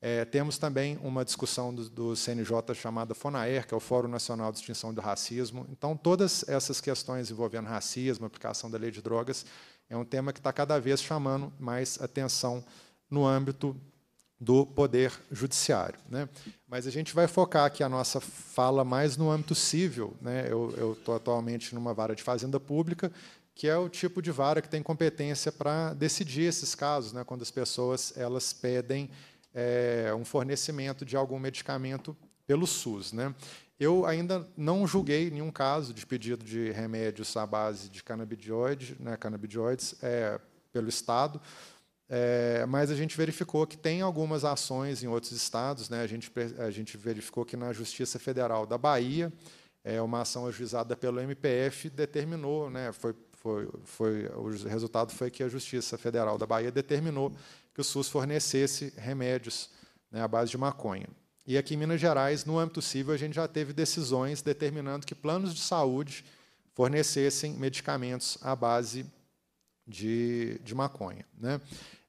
S37: É, temos também uma discussão do, do, CNJ chamada FONAER, que é o Fórum Nacional de Extinção do Racismo. Então, todas essas questões envolvendo racismo, aplicação da lei de drogas, é um tema que está cada vez chamando mais atenção no âmbito do poder judiciário. Né? Mas a gente vai focar aqui a nossa fala mais no âmbito civil. Né? Eu estou atualmente numa vara de fazenda pública que é o tipo de vara que tem competência para decidir esses casos, né, quando as pessoas elas pedem é, um fornecimento de algum medicamento pelo SUS. Né. Eu ainda não julguei nenhum caso de pedido de remédios à base de canabidioide, né, canabidioides é, eh, pelo Estado, é, mas a gente verificou que tem algumas ações em outros estados. Né, a, gente, a gente verificou que na Justiça Federal da Bahia, é, uma ação ajuizada pelo MPF determinou, né, foi foi, foi, o resultado foi que a Justiça Federal da Bahia determinou que o SUS fornecesse remédios né, à base de maconha. E aqui em Minas Gerais, no âmbito civil, a gente já teve decisões determinando que planos de saúde fornecessem medicamentos à base de, de maconha. Né?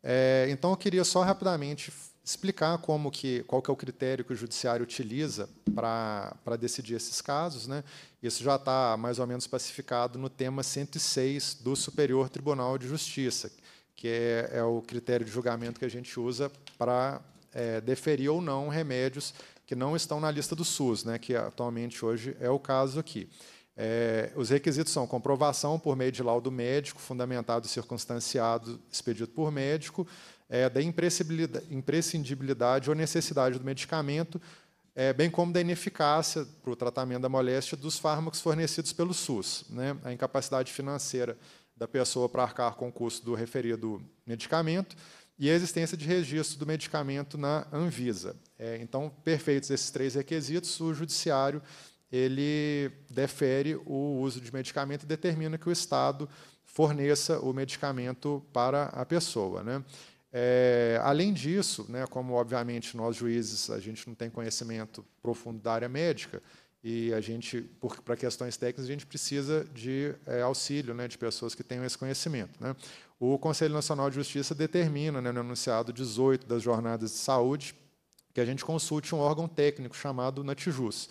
S37: É, então, eu queria só rapidamente explicar como que, qual que é o critério que o judiciário utiliza para decidir esses casos. Né? Isso já está mais ou menos pacificado no tema 106 do Superior Tribunal de Justiça, que é, é o critério de julgamento que a gente usa para é, deferir ou não remédios que não estão na lista do SUS, né, que atualmente hoje é o caso aqui. É, os requisitos são comprovação por meio de laudo médico, fundamentado e circunstanciado, expedido por médico, é, da imprescindibilidade ou necessidade do medicamento, é, bem como da ineficácia para o tratamento da moléstia dos fármacos fornecidos pelo SUS. Né? A incapacidade financeira da pessoa para arcar com o custo do referido medicamento e a existência de registro do medicamento na Anvisa. É, então, perfeitos esses três requisitos, o judiciário ele defere o uso de medicamento e determina que o Estado forneça o medicamento para a pessoa. Né? É, além disso, né, como obviamente nós juízes a gente não tem conhecimento profundo da área médica e a gente, para questões técnicas, a gente precisa de é, auxílio né, de pessoas que tenham esse conhecimento. Né? O Conselho Nacional de Justiça determina, né, no enunciado 18 das jornadas de saúde, que a gente consulte um órgão técnico chamado NATJUS.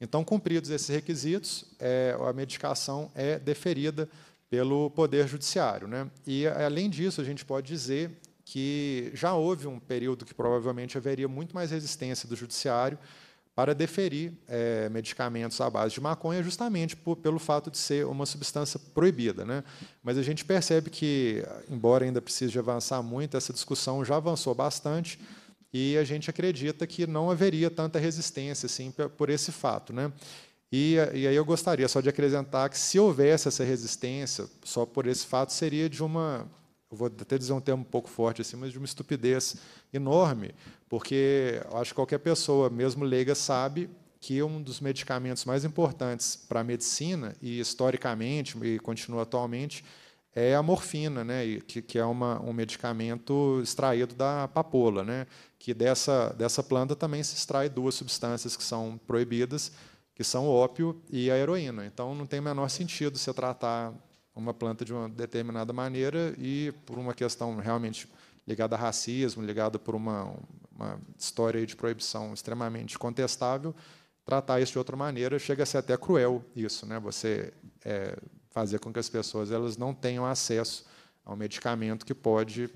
S37: Então, cumpridos esses requisitos, é, a medicação é deferida pelo Poder Judiciário. Né? E, além disso, a gente pode dizer que já houve um período que provavelmente haveria muito mais resistência do judiciário para deferir é, medicamentos à base de maconha, justamente por, pelo fato de ser uma substância proibida. Né? Mas a gente percebe que, embora ainda precise avançar muito, essa discussão já avançou bastante e a gente acredita que não haveria tanta resistência assim, por esse fato. Né? E, e aí eu gostaria só de acrescentar que, se houvesse essa resistência, só por esse fato, seria de uma eu vou até dizer um termo um pouco forte assim, mas de uma estupidez enorme, porque acho que qualquer pessoa, mesmo leiga, sabe que um dos medicamentos mais importantes para a medicina, e historicamente, e continua atualmente, é a morfina, né? que, que é uma, um medicamento extraído da papoula, né? que dessa, dessa planta também se extrai duas substâncias que são proibidas, que são o ópio e a heroína. Então, não tem o menor sentido você tratar uma planta de uma determinada maneira e por uma questão realmente ligada a racismo, ligada por uma, uma história de proibição extremamente contestável, tratar isso de outra maneira chega a ser até cruel isso, né? Você é, fazer com que as pessoas elas não tenham acesso ao medicamento que pode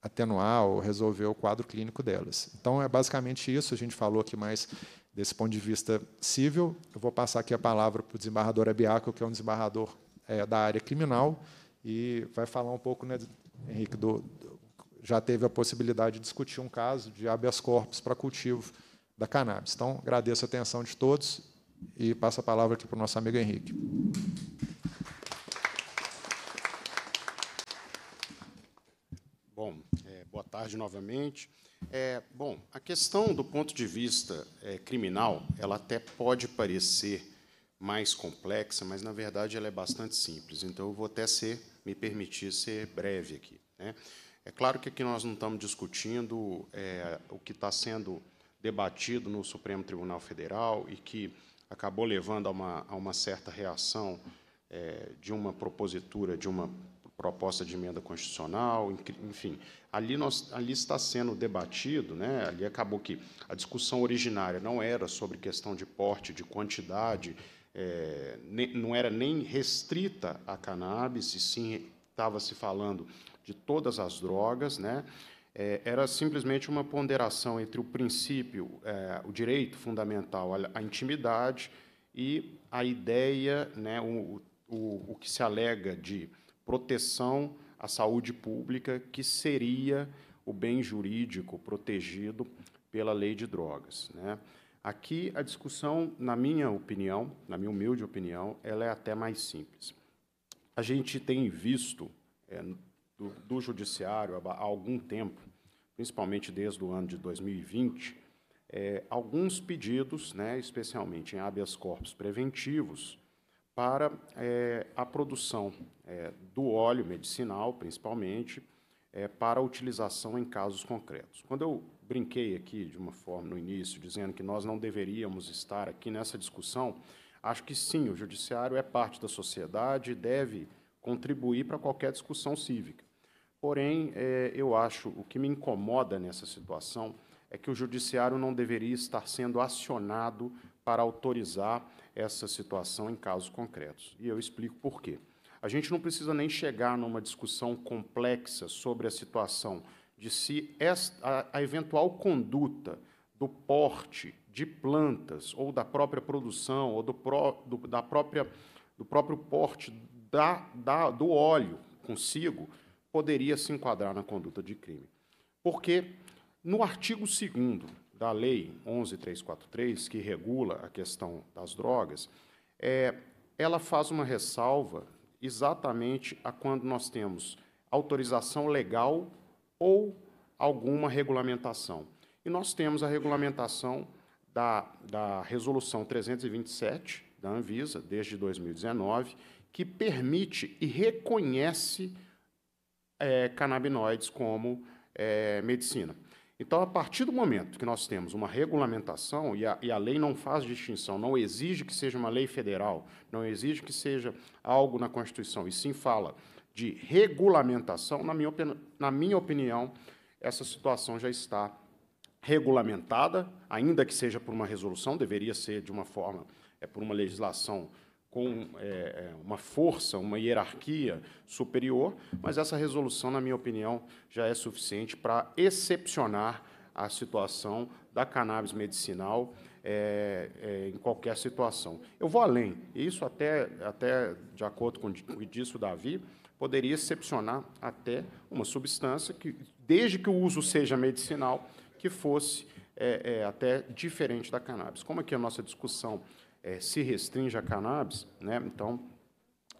S37: atenuar ou resolver o quadro clínico delas. Então é basicamente isso. A gente falou aqui mais desse ponto de vista civil. Eu vou passar aqui a palavra para o desembargador Abiaco, que é um desembargador é, da área criminal e vai falar um pouco, né, Henrique, do, do, já teve a possibilidade de discutir um caso de habeas corpus para cultivo da cannabis. Então, agradeço a atenção de todos e passo a palavra aqui para o nosso amigo Henrique.
S36: Bom, é, boa tarde novamente. É, bom, a questão do ponto de vista é, criminal, ela até pode parecer mais complexa, mas na verdade ela é bastante simples. Então eu vou até ser, me permitir ser breve aqui. Né? É claro que aqui nós não estamos discutindo é, o que está sendo debatido no Supremo Tribunal Federal e que acabou levando a uma, a uma certa reação é, de uma propositura, de uma proposta de emenda constitucional, enfim, ali, nós, ali está sendo debatido, né? ali acabou que a discussão originária não era sobre questão de porte, de quantidade, é, não era nem restrita à cannabis, e sim estava se falando de todas as drogas, né? É, era simplesmente uma ponderação entre o princípio, é, o direito fundamental à, intimidade e a ideia, né, o, o, o que se alega de proteção à saúde pública, que seria o bem jurídico protegido pela lei de drogas. Né? Aqui a discussão, na minha opinião, na minha humilde opinião, ela é até mais simples. A gente tem visto é, do, do, judiciário há, algum tempo, principalmente desde o ano de 2020, é, alguns pedidos, né, especialmente em habeas corpus preventivos, para é, a produção é, do óleo medicinal, principalmente, é, para utilização em casos concretos. Quando eu brinquei aqui de uma forma no início, dizendo que nós não deveríamos estar aqui nessa discussão, acho que sim, o judiciário é parte da sociedade e deve contribuir para qualquer discussão cívica. Porém, é, eu acho o que me incomoda nessa situação é que o judiciário não deveria estar sendo acionado para autorizar essa situação em casos concretos. E eu explico por quê. A gente não precisa nem chegar numa discussão complexa sobre a situação de se esta, a, eventual conduta do porte de plantas ou da própria produção ou do, do da própria, do próprio porte da, da, do óleo consigo poderia se enquadrar na conduta de crime. Porque no artigo 2 da Lei 11343, que regula a questão das drogas, é, ela faz uma ressalva exatamente a quando nós temos autorização legal ou alguma regulamentação. E nós temos a regulamentação da, da Resolução 327 da Anvisa, desde 2019, que permite e reconhece é, canabinoides como é, medicina. Então, a partir do momento que nós temos uma regulamentação, e a, e a, lei não faz distinção, não exige que seja uma lei federal, não exige que seja algo na Constituição, e sim fala de regulamentação, na minha, na minha opinião, essa situação já está regulamentada, ainda que seja por uma resolução, deveria ser de uma forma, é por uma legislação com é, é, uma força, uma hierarquia superior, mas essa resolução, na minha opinião, já é suficiente para excepcionar a situação da cannabis medicinal é, é, em qualquer situação. Eu vou além, isso até, até de acordo com o que disse o Davi, poderia excepcionar até uma substância que, desde que o uso seja medicinal, que fosse é, é, até diferente da cannabis. Como que a nossa discussão é, se restringe à cannabis, né, então,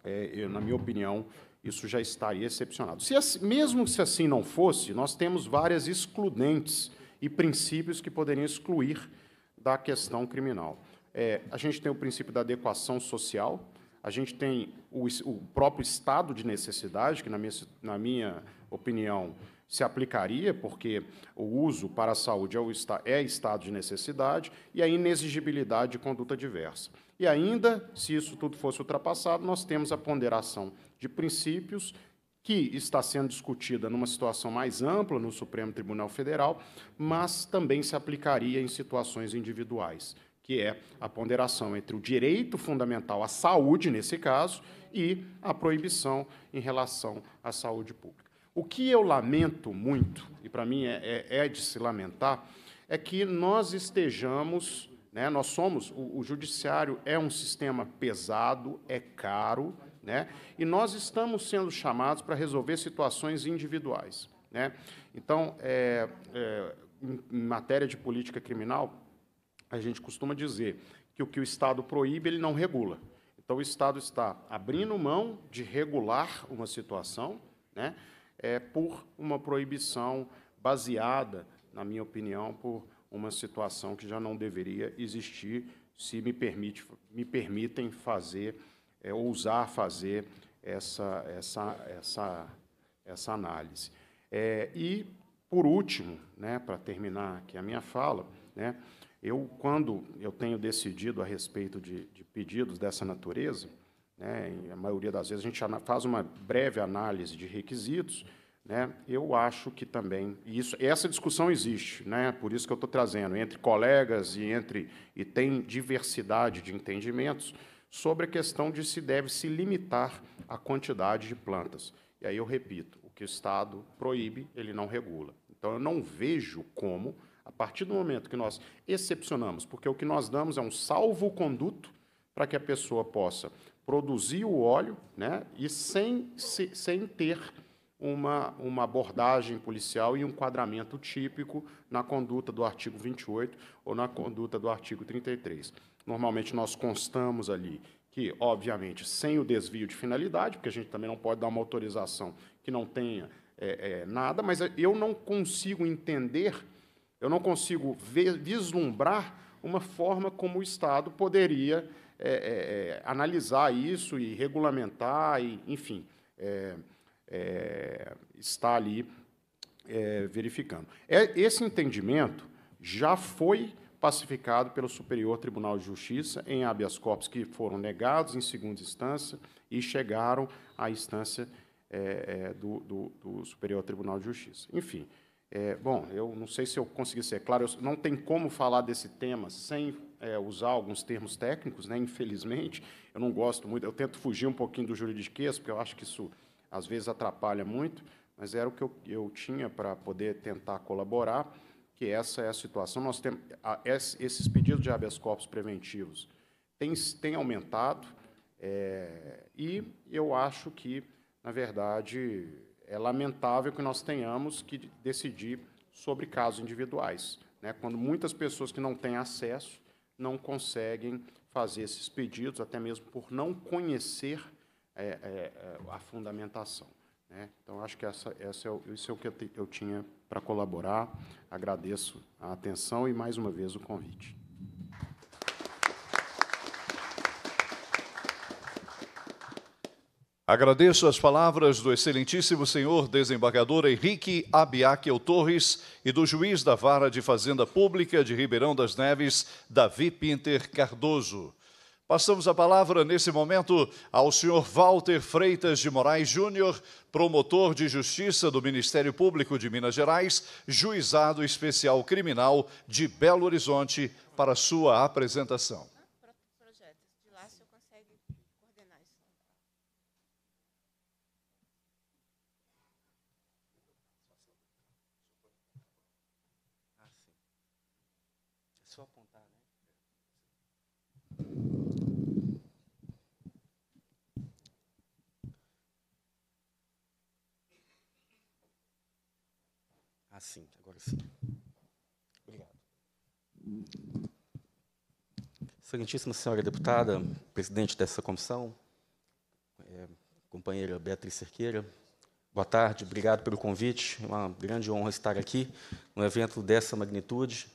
S36: é, eu, na minha opinião, isso já estaria excepcionado. Se, assim, mesmo se assim não fosse, nós temos várias excludentes e princípios que poderiam excluir da questão criminal. É, a gente tem o princípio da adequação social, a gente tem o, o próprio estado de necessidade, que, na minha, na minha opinião, se aplicaria, porque o uso para a saúde é, o, é estado de necessidade, e a inexigibilidade de conduta diversa. E ainda, se isso tudo fosse ultrapassado, nós temos a ponderação de princípios que está sendo discutida numa situação mais ampla no Supremo Tribunal Federal, mas também se aplicaria em situações individuais que é a ponderação entre o direito fundamental à saúde, nesse caso, e a proibição em relação à saúde pública. O que eu lamento muito, e para mim é, é, é, de se lamentar, é que nós estejamos, né, nós somos, o, o judiciário é um sistema pesado, é caro, né, e nós estamos sendo chamados para resolver situações individuais. Né? Então, é, é em matéria de política criminal, a gente costuma dizer que o que o Estado proíbe, ele não regula. Então, o Estado está abrindo mão de regular uma situação né, é, por uma proibição baseada, na minha opinião, por uma situação que já não deveria existir, se me, permite, me permitem fazer, é, ousar fazer essa, essa, essa, essa análise. É, e, por último, né, para terminar aqui a minha fala, né, eu, quando eu tenho decidido a respeito de, de pedidos dessa natureza, né, a maioria das vezes a gente faz uma breve análise de requisitos, né, eu acho que também isso, essa discussão existe, né, por isso que eu estou trazendo entre colegas e entre e tem diversidade de entendimentos sobre a questão de se deve se limitar a quantidade de plantas. E aí eu repito, o que o Estado proíbe, ele não regula. Então eu não vejo como a partir do momento que nós excepcionamos, porque o que nós damos é um salvo-conduto para que a pessoa possa produzir o óleo né, e sem, se, sem ter uma, uma abordagem policial e um enquadramento típico na conduta do artigo 28 ou na conduta do artigo 33. Normalmente nós constamos ali que, obviamente, sem o desvio de finalidade, porque a gente também não pode dar uma autorização que não tenha é, é, nada, mas eu não consigo entender eu não consigo vislumbrar uma forma como o Estado poderia é, é, é analisar isso e regulamentar, e, enfim, é, é estar ali é, verificando. esse entendimento já foi pacificado pelo Superior Tribunal de Justiça em habeas corpus que foram negados em segunda instância e chegaram à instância é, é, do, do, do, Superior Tribunal de Justiça. Enfim, é, bom, eu não sei se eu consegui ser claro, eu, não tem como falar desse tema sem é, usar alguns termos técnicos, né? infelizmente. Eu não gosto muito, eu tento fugir um pouquinho do juridiquês, porque eu acho que isso às vezes atrapalha muito, mas era o que eu, eu tinha para poder tentar colaborar, que essa é a situação. Nós temos a, esses pedidos de habeas corpus preventivos têm, têm aumentado, é, e eu acho que, na verdade, é lamentável que nós tenhamos que decidir sobre casos individuais, né? quando muitas pessoas que não têm acesso não conseguem fazer esses pedidos, até mesmo por não conhecer é, é, é a fundamentação. Né? Então, acho que essa, essa é o, isso é o que eu, eu tinha para colaborar. Agradeço a atenção
S2: e, mais uma vez, o convite. Agradeço as palavras do excelentíssimo senhor desembargador Henrique Abiakel Torres e do juiz da Vara de Fazenda Pública de Ribeirão das Neves, Davi Pinter Cardoso. Passamos a palavra nesse momento ao senhor Walter Freitas de Moraes Júnior, promotor de justiça do Ministério Público de Minas Gerais, juizado especial criminal de Belo Horizonte, para sua apresentação.
S38: Excelentíssima senhora deputada, presidente dessa comissão, é, companheira Beatriz Cerqueira, boa tarde, obrigado pelo convite. É uma grande honra estar aqui num evento dessa magnitude,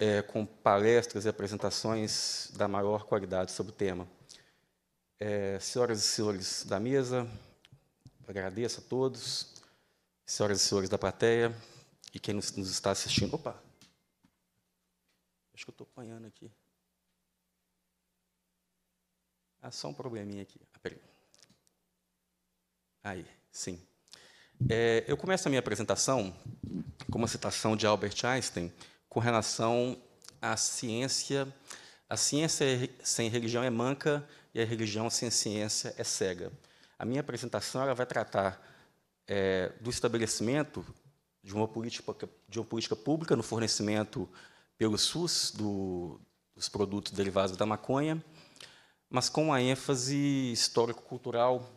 S38: é, com palestras e apresentações da maior qualidade sobre o tema. É, senhoras e senhores da mesa, agradeço a todos, senhoras e senhores da plateia e quem nos, nos está assistindo. Opa! Acho que eu estou apanhando aqui. Ah, só um probleminha aqui. Ah, Aí, sim. É, eu começo a minha apresentação com uma citação de Albert Einstein com relação à ciência. A ciência é sem religião é manca e a religião sem ciência é cega. A minha apresentação ela vai tratar é, do estabelecimento de uma, política, de uma política pública no fornecimento pelo SUS do, dos produtos derivados da maconha mas com uma ênfase histórico-cultural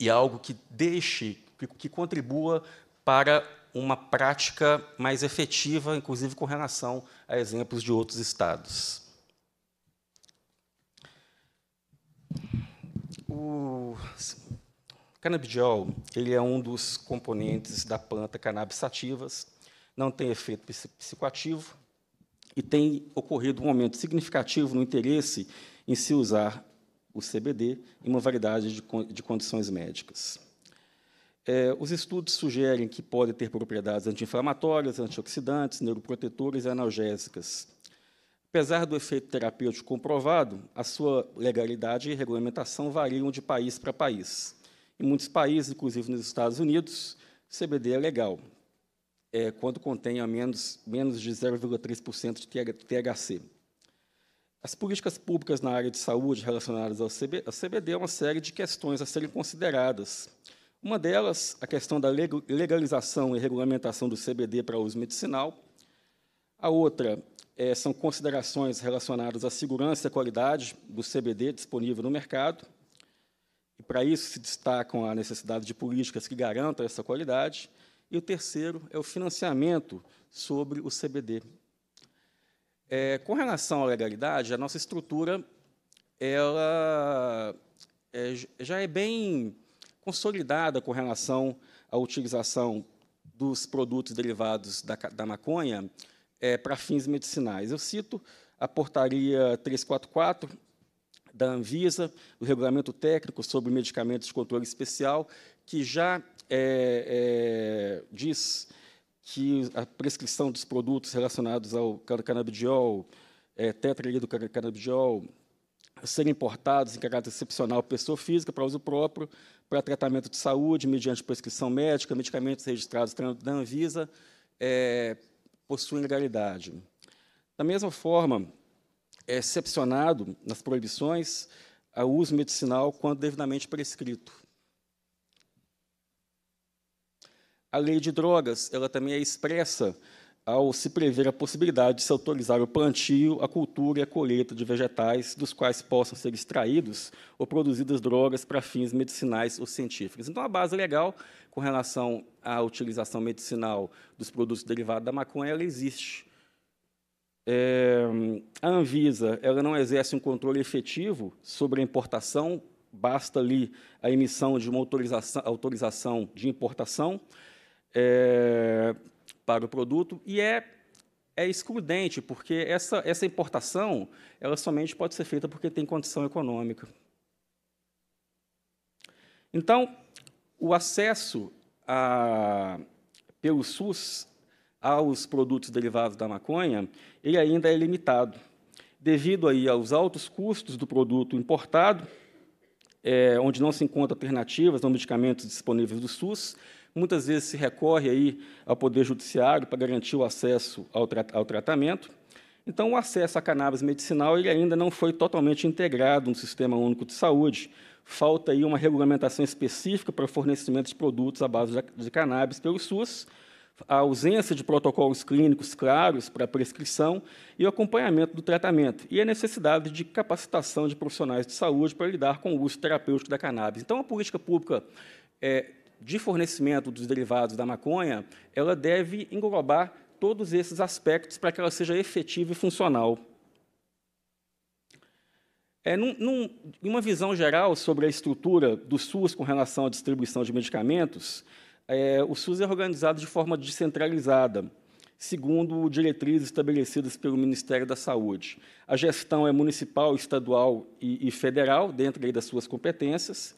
S38: e algo que deixe, que, que contribua para uma prática mais efetiva, inclusive com relação a exemplos de outros estados. O canabidiol ele é um dos componentes da planta cannabis sativas, não tem efeito psicoativo e tem ocorrido um aumento significativo no interesse em se usar o CBD em uma variedade de, de condições médicas. É, os estudos sugerem que pode ter propriedades anti-inflamatórias, antioxidantes, neuroprotetoras e analgésicas. Apesar do efeito terapêutico comprovado, a sua legalidade e regulamentação variam de país para país. Em muitos países, inclusive nos Estados Unidos, CBD é legal, é, quando contém a menos, menos de 0,3% de THC. As políticas públicas na área de saúde relacionadas ao CBD é uma série de questões a serem consideradas. Uma delas, a questão da legalização e regulamentação do CBD para uso medicinal. A outra é, são considerações relacionadas à segurança e qualidade do CBD disponível no mercado. E para isso se destacam a necessidade de políticas que garantam essa qualidade. E o terceiro é o financiamento sobre o CBD, é, com relação à legalidade, a nossa estrutura ela é, já é bem consolidada com relação à utilização dos produtos derivados da, da maconha é, para fins medicinais. Eu cito a portaria 344 da Anvisa, do regulamento técnico sobre medicamentos de controle especial, que já é, é diz que a prescrição dos produtos relacionados ao canabidiol, é, canabidiol, serem importados em caráter excepcional pessoa física para uso próprio, para tratamento de saúde, mediante prescrição médica, medicamentos registrados da Anvisa, é, possuem legalidade. Da mesma forma, é excepcionado nas proibições o uso medicinal quando devidamente prescrito. A lei de drogas ela também é expressa ao se prever a possibilidade de se autorizar o plantio, a cultura e a colheita de vegetais dos quais possam ser extraídos ou produzidas drogas para fins medicinais ou científicos. Então, a base legal com relação à utilização medicinal dos produtos derivados da maconha, ela existe. É, a Anvisa ela não exerce um controle efetivo sobre a importação, basta ali a emissão de uma autorização, autorização de importação, é, para o produto e é, é excludente, porque essa, essa importação ela somente pode ser feita porque tem condição econômica. Então, o acesso a, pelo SUS aos produtos derivados da maconha, ele ainda é limitado, devido aí aos altos custos do produto importado, é, onde não se encontram alternativas não medicamentos disponíveis do SUS, Muitas vezes se recorre aí ao Poder Judiciário para garantir o acesso ao, tra ao tratamento. Então, o acesso à cannabis medicinal ele ainda não foi totalmente integrado no Sistema Único de Saúde. Falta aí uma regulamentação específica para o fornecimento de produtos à base de cannabis pelo SUS, a ausência de protocolos clínicos claros para prescrição e o acompanhamento do tratamento, e a necessidade de capacitação de profissionais de saúde para lidar com o uso terapêutico da cannabis. Então, a política pública é, de fornecimento dos derivados da maconha, ela deve englobar todos esses aspectos para que ela seja efetiva e funcional. É, num, num, em uma visão geral sobre a estrutura do SUS com relação à distribuição de medicamentos, é, o SUS é organizado de forma descentralizada, segundo diretrizes estabelecidas pelo Ministério da Saúde. A gestão é municipal, estadual e, e federal, dentro das suas competências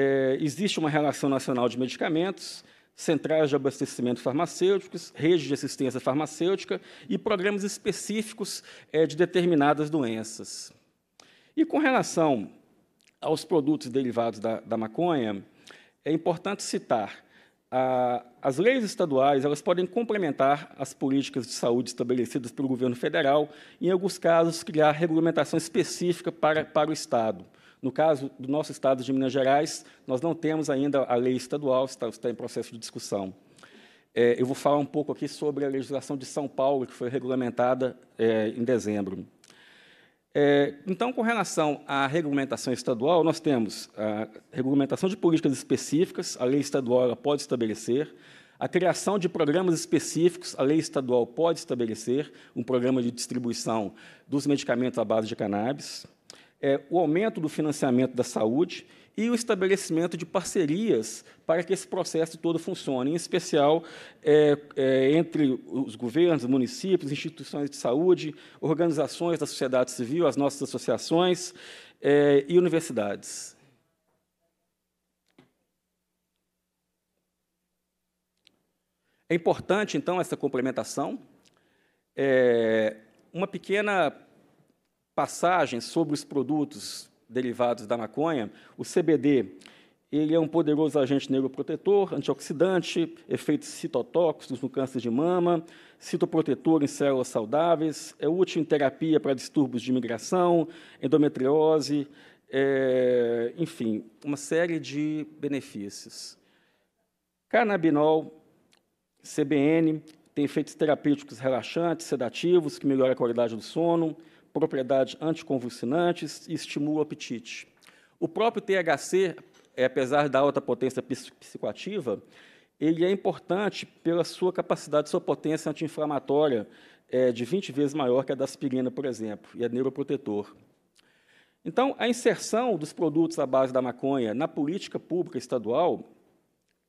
S38: é, existe uma relação nacional de medicamentos, centrais de abastecimento farmacêuticos, redes de assistência farmacêutica e programas específicos é, de determinadas doenças. E com relação aos produtos derivados da, da maconha, é importante citar a, as leis estaduais elas podem complementar as políticas de saúde estabelecidas pelo governo federal em alguns casos, criar regulamentação específica para, para o Estado. No caso do nosso estado de Minas Gerais, nós não temos ainda a lei estadual, está, está em processo de discussão. É, eu vou falar um pouco aqui sobre a legislação de São Paulo, que foi regulamentada é, em dezembro. É, então, com relação à regulamentação estadual, nós temos a regulamentação de políticas específicas, a lei estadual pode estabelecer, a criação de programas específicos, a lei estadual pode estabelecer um programa de distribuição dos medicamentos à base de cannabis é, o aumento do financiamento da saúde e o estabelecimento de parcerias para que esse processo todo funcione, em especial é, é, entre os governos, municípios, instituições de saúde, organizações da sociedade civil, as nossas associações é, e universidades. É importante, então, essa complementação. É, uma pequena passagens sobre os produtos derivados da maconha, o CBD ele é um poderoso agente neuroprotetor, antioxidante, efeitos citotóxicos no câncer de mama, citoprotetor em células saudáveis, é útil em terapia para distúrbios de migração, endometriose, é, enfim, uma série de benefícios. Canabinol, CBN, tem efeitos terapêuticos relaxantes, sedativos, que melhoram a qualidade do sono, propriedades anticonvulsinantes e estimula o apetite. O próprio THC, é, apesar da alta potência psicoativa, ele é importante pela sua capacidade, sua potência anti-inflamatória é, de 20 vezes maior que a da aspirina, por exemplo, e é neuroprotetor. Então, a inserção dos produtos à base da maconha na política pública estadual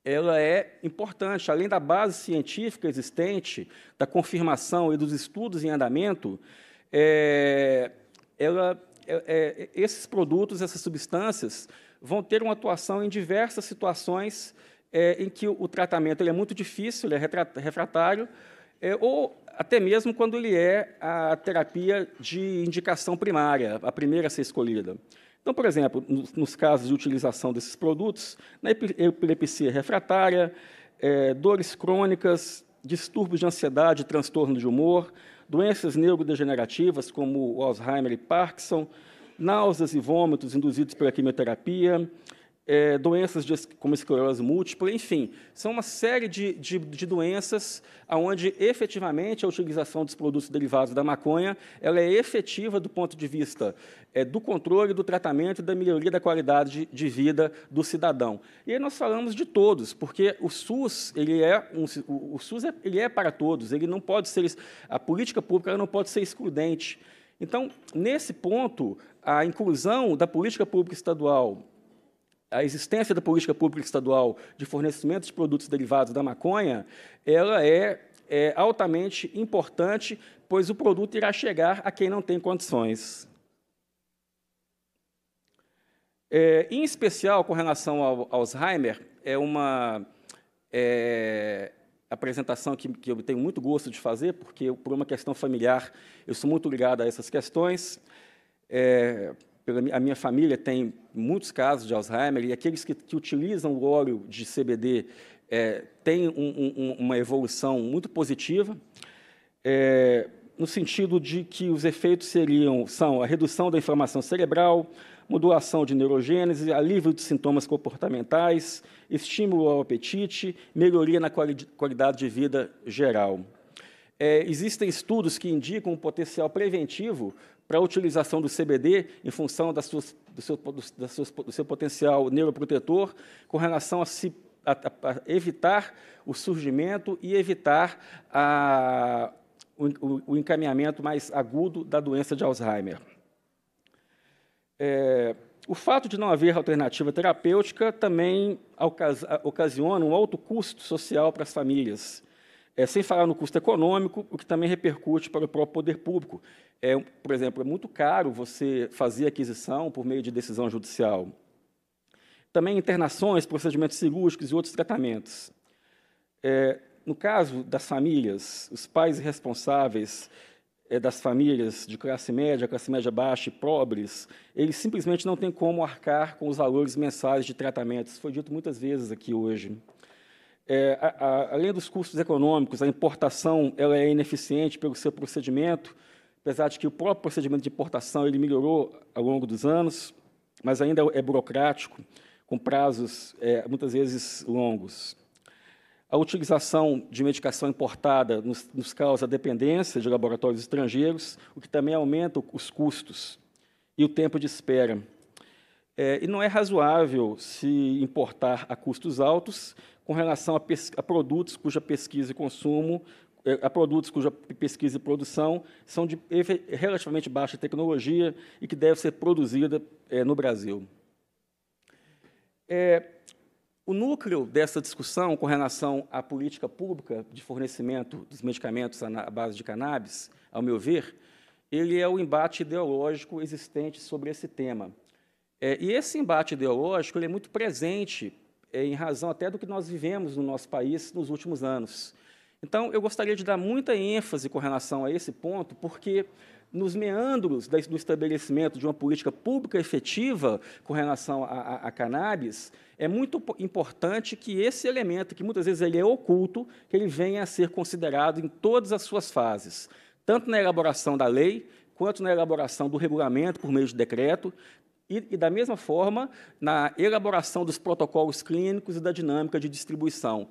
S38: ela é importante, além da base científica existente, da confirmação e dos estudos em andamento, é, ela, é, é, esses produtos, essas substâncias, vão ter uma atuação em diversas situações é, em que o tratamento é muito difícil, é refratário, é, ou até mesmo quando ele é a terapia de indicação primária, a primeira a ser escolhida. Então, por exemplo, nos, casos de utilização desses produtos, na epilepsia refratária, é, dores crônicas, distúrbios de ansiedade, transtorno de humor, doenças neurodegenerativas como Alzheimer e Parkinson, náuseas e vômitos induzidos pela quimioterapia, é, doenças de, como esclerose múltipla, enfim, são uma série de, de, de, doenças onde efetivamente a utilização dos produtos derivados da maconha ela é efetiva do ponto de vista é, do controle, do tratamento e da melhoria da qualidade de vida do cidadão. E aí nós falamos de todos, porque o SUS ele é um, o SUS é, ele é para todos, ele não pode ser a política pública não pode ser excludente. Então, nesse ponto, a inclusão da política pública estadual a existência da política pública estadual de fornecimento de produtos derivados da maconha, ela é, é altamente importante, pois o produto irá chegar a quem não tem condições. É, em especial, com relação ao Alzheimer, é uma é, apresentação que, que, eu tenho muito gosto de fazer, porque, por uma questão familiar, eu sou muito ligado a essas questões. É, pela, a minha família tem muitos casos de Alzheimer e aqueles que, que utilizam o óleo de CBD é, têm um, um, uma evolução muito positiva, é, no sentido de que os efeitos seriam são a redução da inflamação cerebral, modulação de neurogênese, alívio de sintomas comportamentais, estímulo ao apetite, melhoria na quali qualidade de vida geral. É, existem estudos que indicam um potencial preventivo para a utilização do CBD em função do, seu, do, da do, seu, potencial neuroprotetor, com relação a, se, a, a evitar o surgimento e evitar a, o, o, encaminhamento mais agudo da doença de Alzheimer. É, o fato de não haver alternativa terapêutica também ocasiona um alto custo social para as famílias é, sem falar no custo econômico, o que também repercute para o próprio poder público. É, por exemplo, é muito caro você fazer aquisição por meio de decisão judicial. Também internações, procedimentos cirúrgicos e outros tratamentos. É, no caso das famílias, os pais responsáveis é, das famílias de classe média, classe média baixa e pobres, eles simplesmente não têm como arcar com os valores mensais de tratamentos. Foi dito muitas vezes aqui hoje é, a, a, além dos custos econômicos, a importação ela é ineficiente pelo seu procedimento, apesar de que o próprio procedimento de importação ele melhorou ao longo dos anos, mas ainda é burocrático, com prazos é, muitas vezes longos. A utilização de medicação importada nos, nos, causa dependência de laboratórios estrangeiros, o que também aumenta os custos e o tempo de espera. É, e não é razoável se importar a custos altos com relação a, a produtos cuja pesquisa e consumo eh, a produtos cuja pesquisa e produção são de relativamente baixa tecnologia e que deve ser produzida é, no Brasil. É, o núcleo dessa discussão com relação à política pública de fornecimento dos medicamentos à base de cannabis, ao meu ver, ele é o embate ideológico existente sobre esse tema. É, e esse embate ideológico é muito presente é, em razão até do que nós vivemos no nosso país nos últimos anos. Então, eu gostaria de dar muita ênfase com relação a esse ponto, porque nos meandros do estabelecimento de uma política pública efetiva com relação à cannabis, é muito importante que esse elemento, que muitas vezes ele é oculto, que ele venha a ser considerado em todas as suas fases, tanto na elaboração da lei, quanto na elaboração do regulamento por meio de decreto, e, e, da mesma forma, na elaboração dos protocolos clínicos e da dinâmica de distribuição.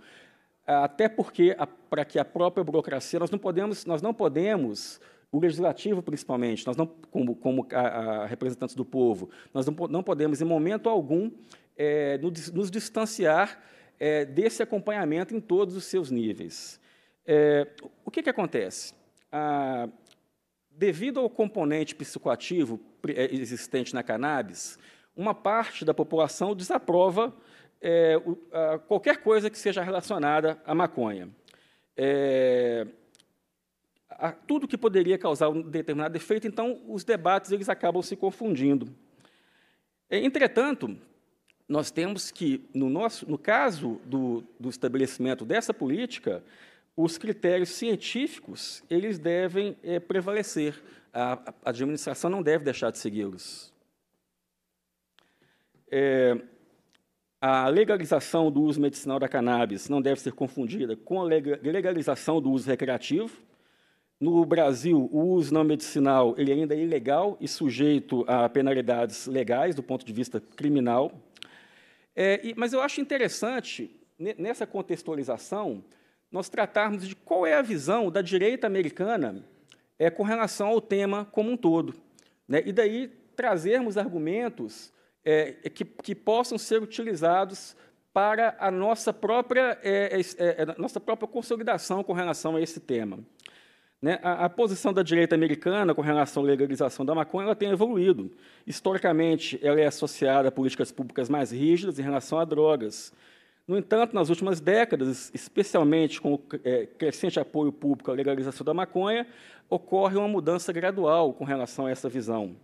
S38: Até porque, para que a própria burocracia, nós não podemos, nós não podemos o legislativo, principalmente, nós não, como, como a, a representantes do povo, nós não, não podemos, em momento algum, é, nos, nos, distanciar é, desse acompanhamento em todos os seus níveis. É, o que, que acontece? Devido ao componente psicoativo eh, existente na cannabis, uma parte da população desaprova é, o, a, qualquer coisa que seja relacionada à maconha. É, a, tudo que poderia causar um determinado efeito, então os debates eles acabam se confundindo. Entretanto, nós temos que, no, nosso, no caso do, do estabelecimento dessa política, os critérios científicos eles devem é, prevalecer. A, a, administração não deve deixar de segui-los. É, a legalização do uso medicinal da cannabis não deve ser confundida com a legalização do uso recreativo. No Brasil, o uso não medicinal ele ainda é ilegal e sujeito a penalidades legais do ponto de vista criminal. É, e, mas eu acho interessante, nessa contextualização, nós tratarmos de qual é a visão da direita americana é, com relação ao tema como um todo. Né? E daí trazermos argumentos é, é que, que, possam ser utilizados para a nossa própria, é, é, é, é nossa própria consolidação com relação a esse tema. Né? A, a, posição da direita americana com relação à legalização da maconha ela tem evoluído. Historicamente, ela é associada a políticas públicas mais rígidas em relação a drogas. No entanto, nas últimas décadas, especialmente com o é, crescente apoio público à legalização da maconha, ocorre uma mudança gradual com relação a essa visão.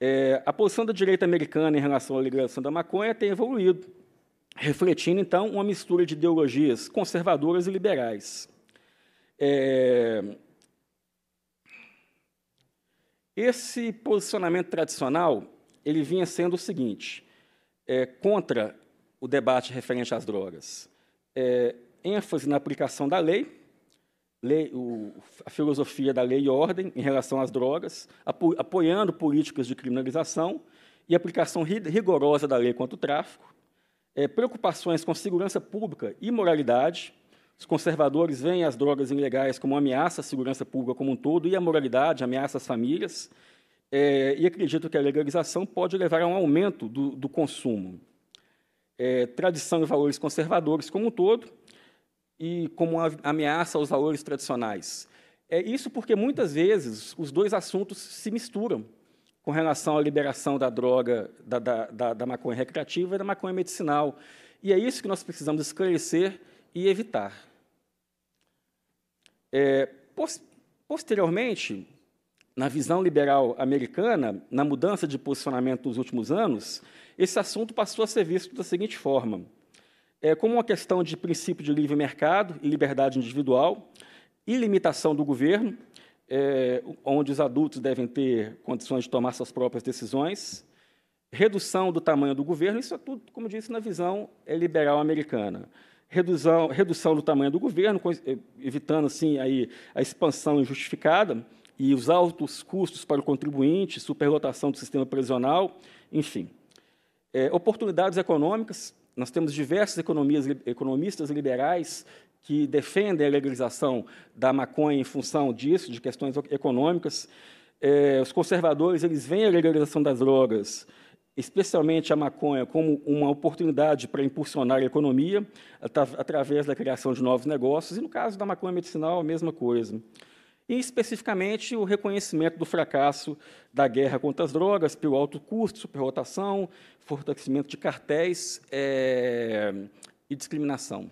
S38: É, a posição da direita americana em relação à legalização da maconha tem evoluído, refletindo, então, uma mistura de ideologias conservadoras e liberais. É, esse posicionamento tradicional ele vinha sendo o seguinte: é, contra o debate referente às drogas. É, ênfase na aplicação da lei, lei o, a filosofia da lei e ordem em relação às drogas, apo, apoiando políticas de criminalização e aplicação rigorosa da lei quanto ao tráfico, é, preocupações com segurança pública e moralidade. Os conservadores veem as drogas ilegais como uma ameaça à segurança pública como um todo e à moralidade, ameaça às famílias, é, e acredito que a legalização pode levar a um aumento do, do consumo é, tradição e valores conservadores como um todo e como uma ameaça aos valores tradicionais. É isso porque muitas vezes os dois assuntos se misturam com relação à liberação da droga, da, da, da, da maconha recreativa e da maconha medicinal. E é isso que nós precisamos esclarecer e evitar. É, posteriormente, na visão liberal americana, na mudança de posicionamento nos últimos anos, esse assunto passou a ser visto da seguinte forma: é, como uma questão de princípio de livre mercado e liberdade individual e limitação do governo, é, onde os adultos devem ter condições de tomar suas próprias decisões, redução do tamanho do governo, isso é tudo, como disse, na visão é, liberal americana. Redução, redução do tamanho do governo, é, evitando assim aí, a expansão injustificada, e os altos custos para o contribuinte, superlotação do sistema prisional, enfim. É, oportunidades econômicas, nós temos diversos economistas liberais que defendem a legalização da maconha em função disso, de questões econômicas. É, os conservadores eles veem a legalização das drogas, especialmente a maconha, como uma oportunidade para impulsionar a economia através da criação de novos negócios. E no caso da maconha medicinal, a mesma coisa e especificamente o reconhecimento do fracasso da guerra contra as drogas pelo alto custo, superrotação, fortalecimento de cartéis é, e discriminação.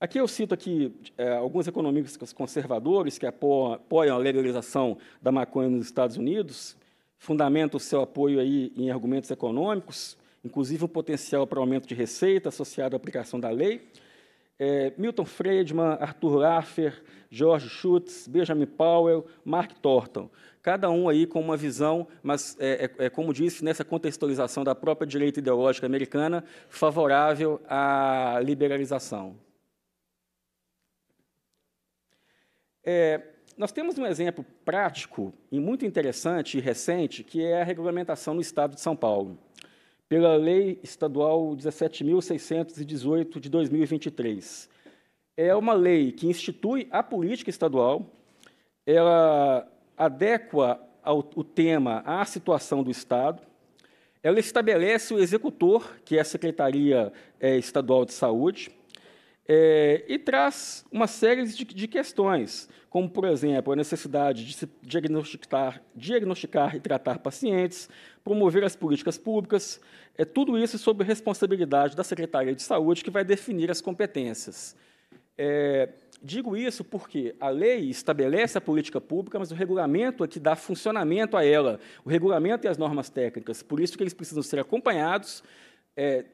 S38: Aqui eu cito aqui é, alguns economistas conservadores que apoiam a legalização da maconha nos Estados Unidos, fundamentam o seu apoio aí em argumentos econômicos, inclusive o potencial para aumento de receita associado à aplicação da lei. É, Milton Friedman, Arthur Laffer, George Schutz, Benjamin Powell, Mark Thornton. Cada um aí com uma visão, mas, é, é, é, como disse, nessa contextualização da própria direita ideológica americana, favorável à liberalização. É, nós temos um exemplo prático e muito interessante e recente, que é a regulamentação no Estado de São Paulo pela Lei Estadual 17.618 de 2023. É uma lei que institui a política estadual, ela adequa ao, o tema à situação do Estado, ela estabelece o executor, que é a Secretaria é, Estadual de Saúde, é, e traz uma série de, de, questões, como, por exemplo, a necessidade de se diagnosticar, diagnosticar e tratar pacientes, promover as políticas públicas, é tudo isso sob responsabilidade da Secretaria de Saúde, que vai definir as competências. É, digo isso porque a lei estabelece a política pública, mas o regulamento é que dá funcionamento a ela, o regulamento e as normas técnicas, por isso que eles precisam ser acompanhados, é,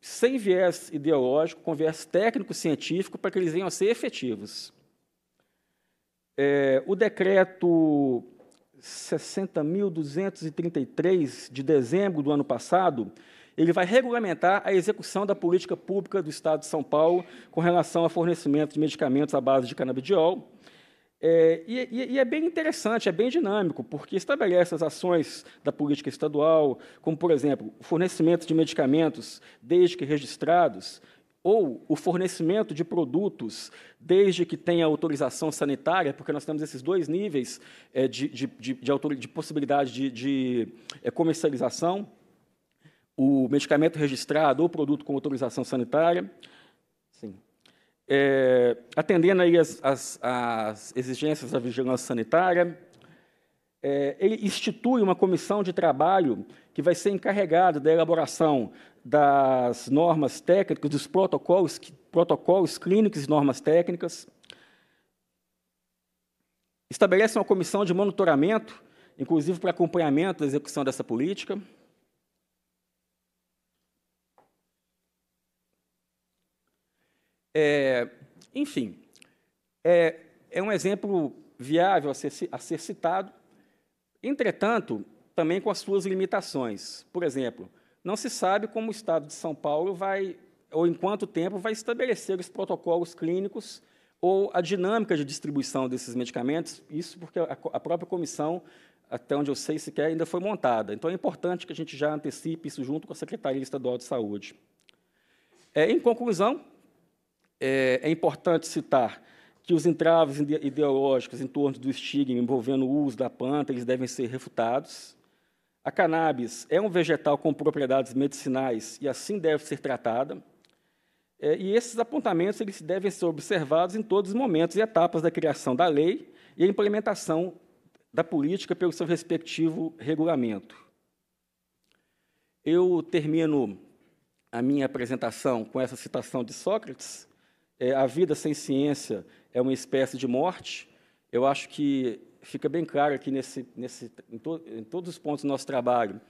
S38: sem viés ideológico, com viés técnico-científico, para que eles venham a ser efetivos. É, o decreto 60.233, de dezembro do ano passado, ele vai regulamentar a execução da política pública do Estado de São Paulo com relação ao fornecimento de medicamentos à base de canabidiol é, e, e, é bem interessante, é bem dinâmico, porque estabelece as ações da política estadual, como, por exemplo, o fornecimento de medicamentos, desde que registrados, ou o fornecimento de produtos, desde que tenha autorização sanitária, porque nós temos esses dois níveis é, de, de, de, de, possibilidade de, de é, comercialização: o medicamento registrado ou produto com autorização sanitária é, atendendo aí as, as, as, exigências da vigilância sanitária, é, ele institui uma comissão de trabalho que vai ser encarregada da elaboração das normas técnicas, dos protocolos, protocolos clínicos e normas técnicas. Estabelece uma comissão de monitoramento, inclusive para acompanhamento da execução dessa política. É, enfim, é, é, um exemplo viável a ser, a ser citado, entretanto, também com as suas limitações. Por exemplo, não se sabe como o Estado de São Paulo vai, ou em quanto tempo, vai estabelecer os protocolos clínicos ou a dinâmica de distribuição desses medicamentos, isso porque a, a própria comissão, até onde eu sei sequer, ainda foi montada. Então, é importante que a gente já antecipe isso junto com a Secretaria Estadual de Saúde. É, em conclusão, é, é importante citar que os entraves ideológicos em torno do estigma envolvendo o uso da planta eles devem ser refutados. A cannabis é um vegetal com propriedades medicinais e assim deve ser tratada. É, e esses apontamentos eles devem ser observados em todos os momentos e etapas da criação da lei e a implementação da política pelo seu respectivo regulamento. Eu termino a minha apresentação com essa citação de Sócrates, é, a vida sem ciência é uma espécie de morte. Eu acho que fica bem claro aqui nesse, nesse, em, to, em todos os pontos do nosso trabalho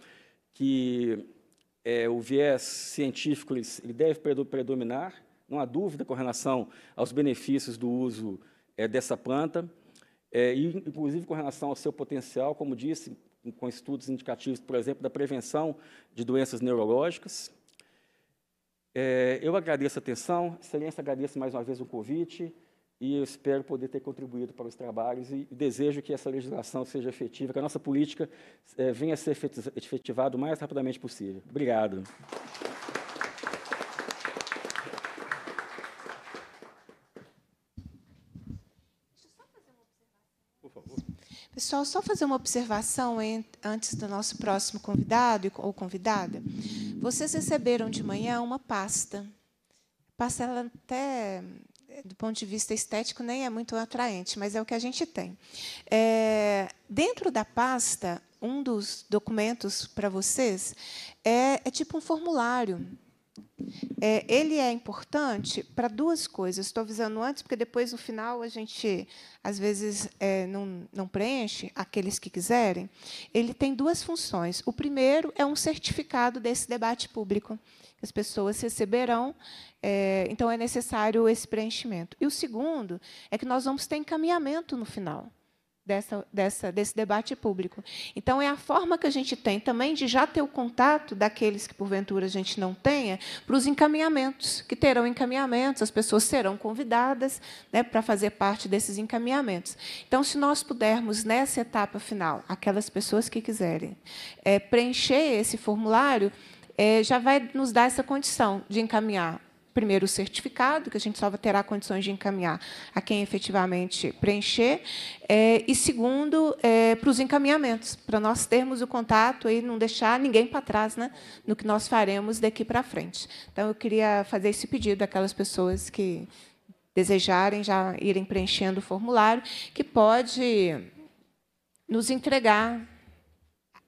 S38: que é, o viés científico ele, deve predominar, não há dúvida com relação aos benefícios do uso é, dessa planta, é, e, inclusive com relação ao seu potencial, como disse, com estudos indicativos, por exemplo, da prevenção de doenças neurológicas. É, eu agradeço a atenção, excelência, agradeço mais uma vez o convite e eu espero poder ter contribuído para os trabalhos e desejo que essa legislação seja efetiva, que a nossa política é, venha a ser efetivada o mais rapidamente possível. Obrigado.
S1: Pessoal, só fazer uma observação antes do nosso próximo convidado ou convidada. Vocês receberam de manhã uma pasta. pasta, ela até do ponto de vista estético, nem é muito atraente, mas é o que a gente tem. É, dentro da pasta, um dos documentos para vocês é, é tipo um formulário é, ele é importante para duas coisas. Estou avisando antes, porque depois, no final, a gente, às vezes, é, não, não preenche, aqueles que quiserem. Ele tem duas funções. O primeiro é um certificado desse debate público, que as pessoas receberão, é, então é necessário esse preenchimento. E o segundo é que nós vamos ter encaminhamento no final dessa, dessa, desse debate público. Então, é a forma que a gente tem também de já ter o contato daqueles que, porventura, a gente não tenha, para os encaminhamentos, que terão encaminhamentos, as pessoas serão convidadas né, para fazer parte desses encaminhamentos. Então, se nós pudermos, nessa etapa final, aquelas pessoas que quiserem é, preencher esse formulário, é, já vai nos dar essa condição de encaminhar primeiro o certificado, que a gente só terá condições de encaminhar a quem efetivamente preencher, é, e segundo, é, para os encaminhamentos, para nós termos o contato e não deixar ninguém para trás né, no que nós faremos daqui para frente. Então, eu queria fazer esse pedido àquelas pessoas que desejarem já irem preenchendo o formulário, que pode nos entregar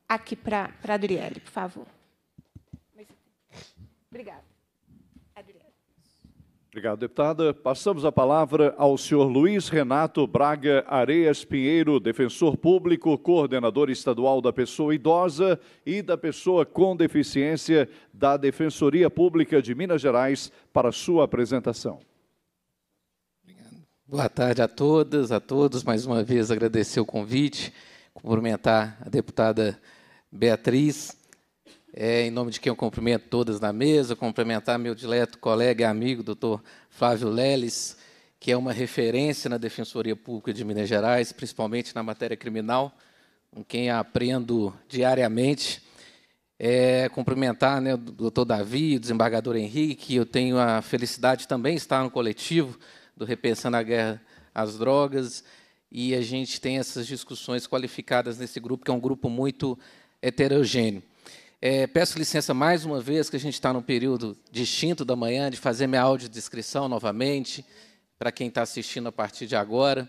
S1: aqui para a Adriele, por favor.
S21: Obrigada.
S2: Obrigado, deputada. Passamos a palavra ao senhor Luiz Renato Braga Areias Pinheiro, defensor público, coordenador estadual da pessoa idosa e da pessoa com deficiência da Defensoria Pública de Minas Gerais, para sua apresentação.
S8: Boa tarde a todas, a todos. Mais uma vez agradecer o convite, cumprimentar a deputada Beatriz é, em nome de quem eu cumprimento todas na mesa, cumprimentar meu dileto colega e amigo, doutor Flávio Leles, que é uma referência na Defensoria Pública de Minas Gerais, principalmente na matéria criminal, com quem aprendo diariamente. É, cumprimentar né, o doutor Davi, o desembargador Henrique, eu tenho a felicidade de também estar no coletivo do Repensando a Guerra às Drogas, e a gente tem essas discussões qualificadas nesse grupo, que é um grupo muito heterogêneo. É, peço licença mais uma vez, que a gente está num período distinto da manhã, de fazer minha audiodescrição novamente, para quem está assistindo a partir de agora.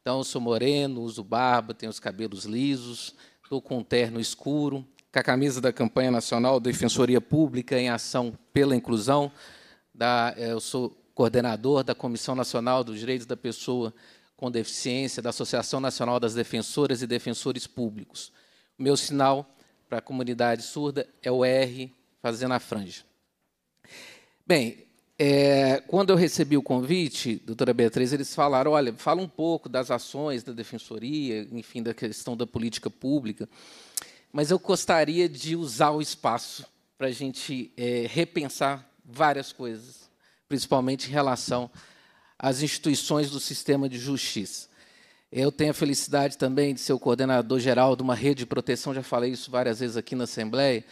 S8: Então, eu sou moreno, uso barba, tenho os cabelos lisos, estou com um terno escuro, com a camisa da campanha nacional Defensoria Pública em Ação pela Inclusão. Da, é, eu sou coordenador da Comissão Nacional dos Direitos da Pessoa com Deficiência da Associação Nacional das Defensoras e Defensores Públicos. O meu sinal para a comunidade surda é o R fazendo a franja. Bem, é, quando eu recebi o convite, doutora Beatriz, eles falaram: olha, fala um pouco das ações da defensoria, enfim, da questão da política pública, mas eu gostaria de usar o espaço para a gente é, repensar várias coisas, principalmente em relação às instituições do sistema de justiça. Eu tenho a felicidade também de ser o coordenador geral de uma rede de proteção, já falei isso várias vezes aqui na Assembleia,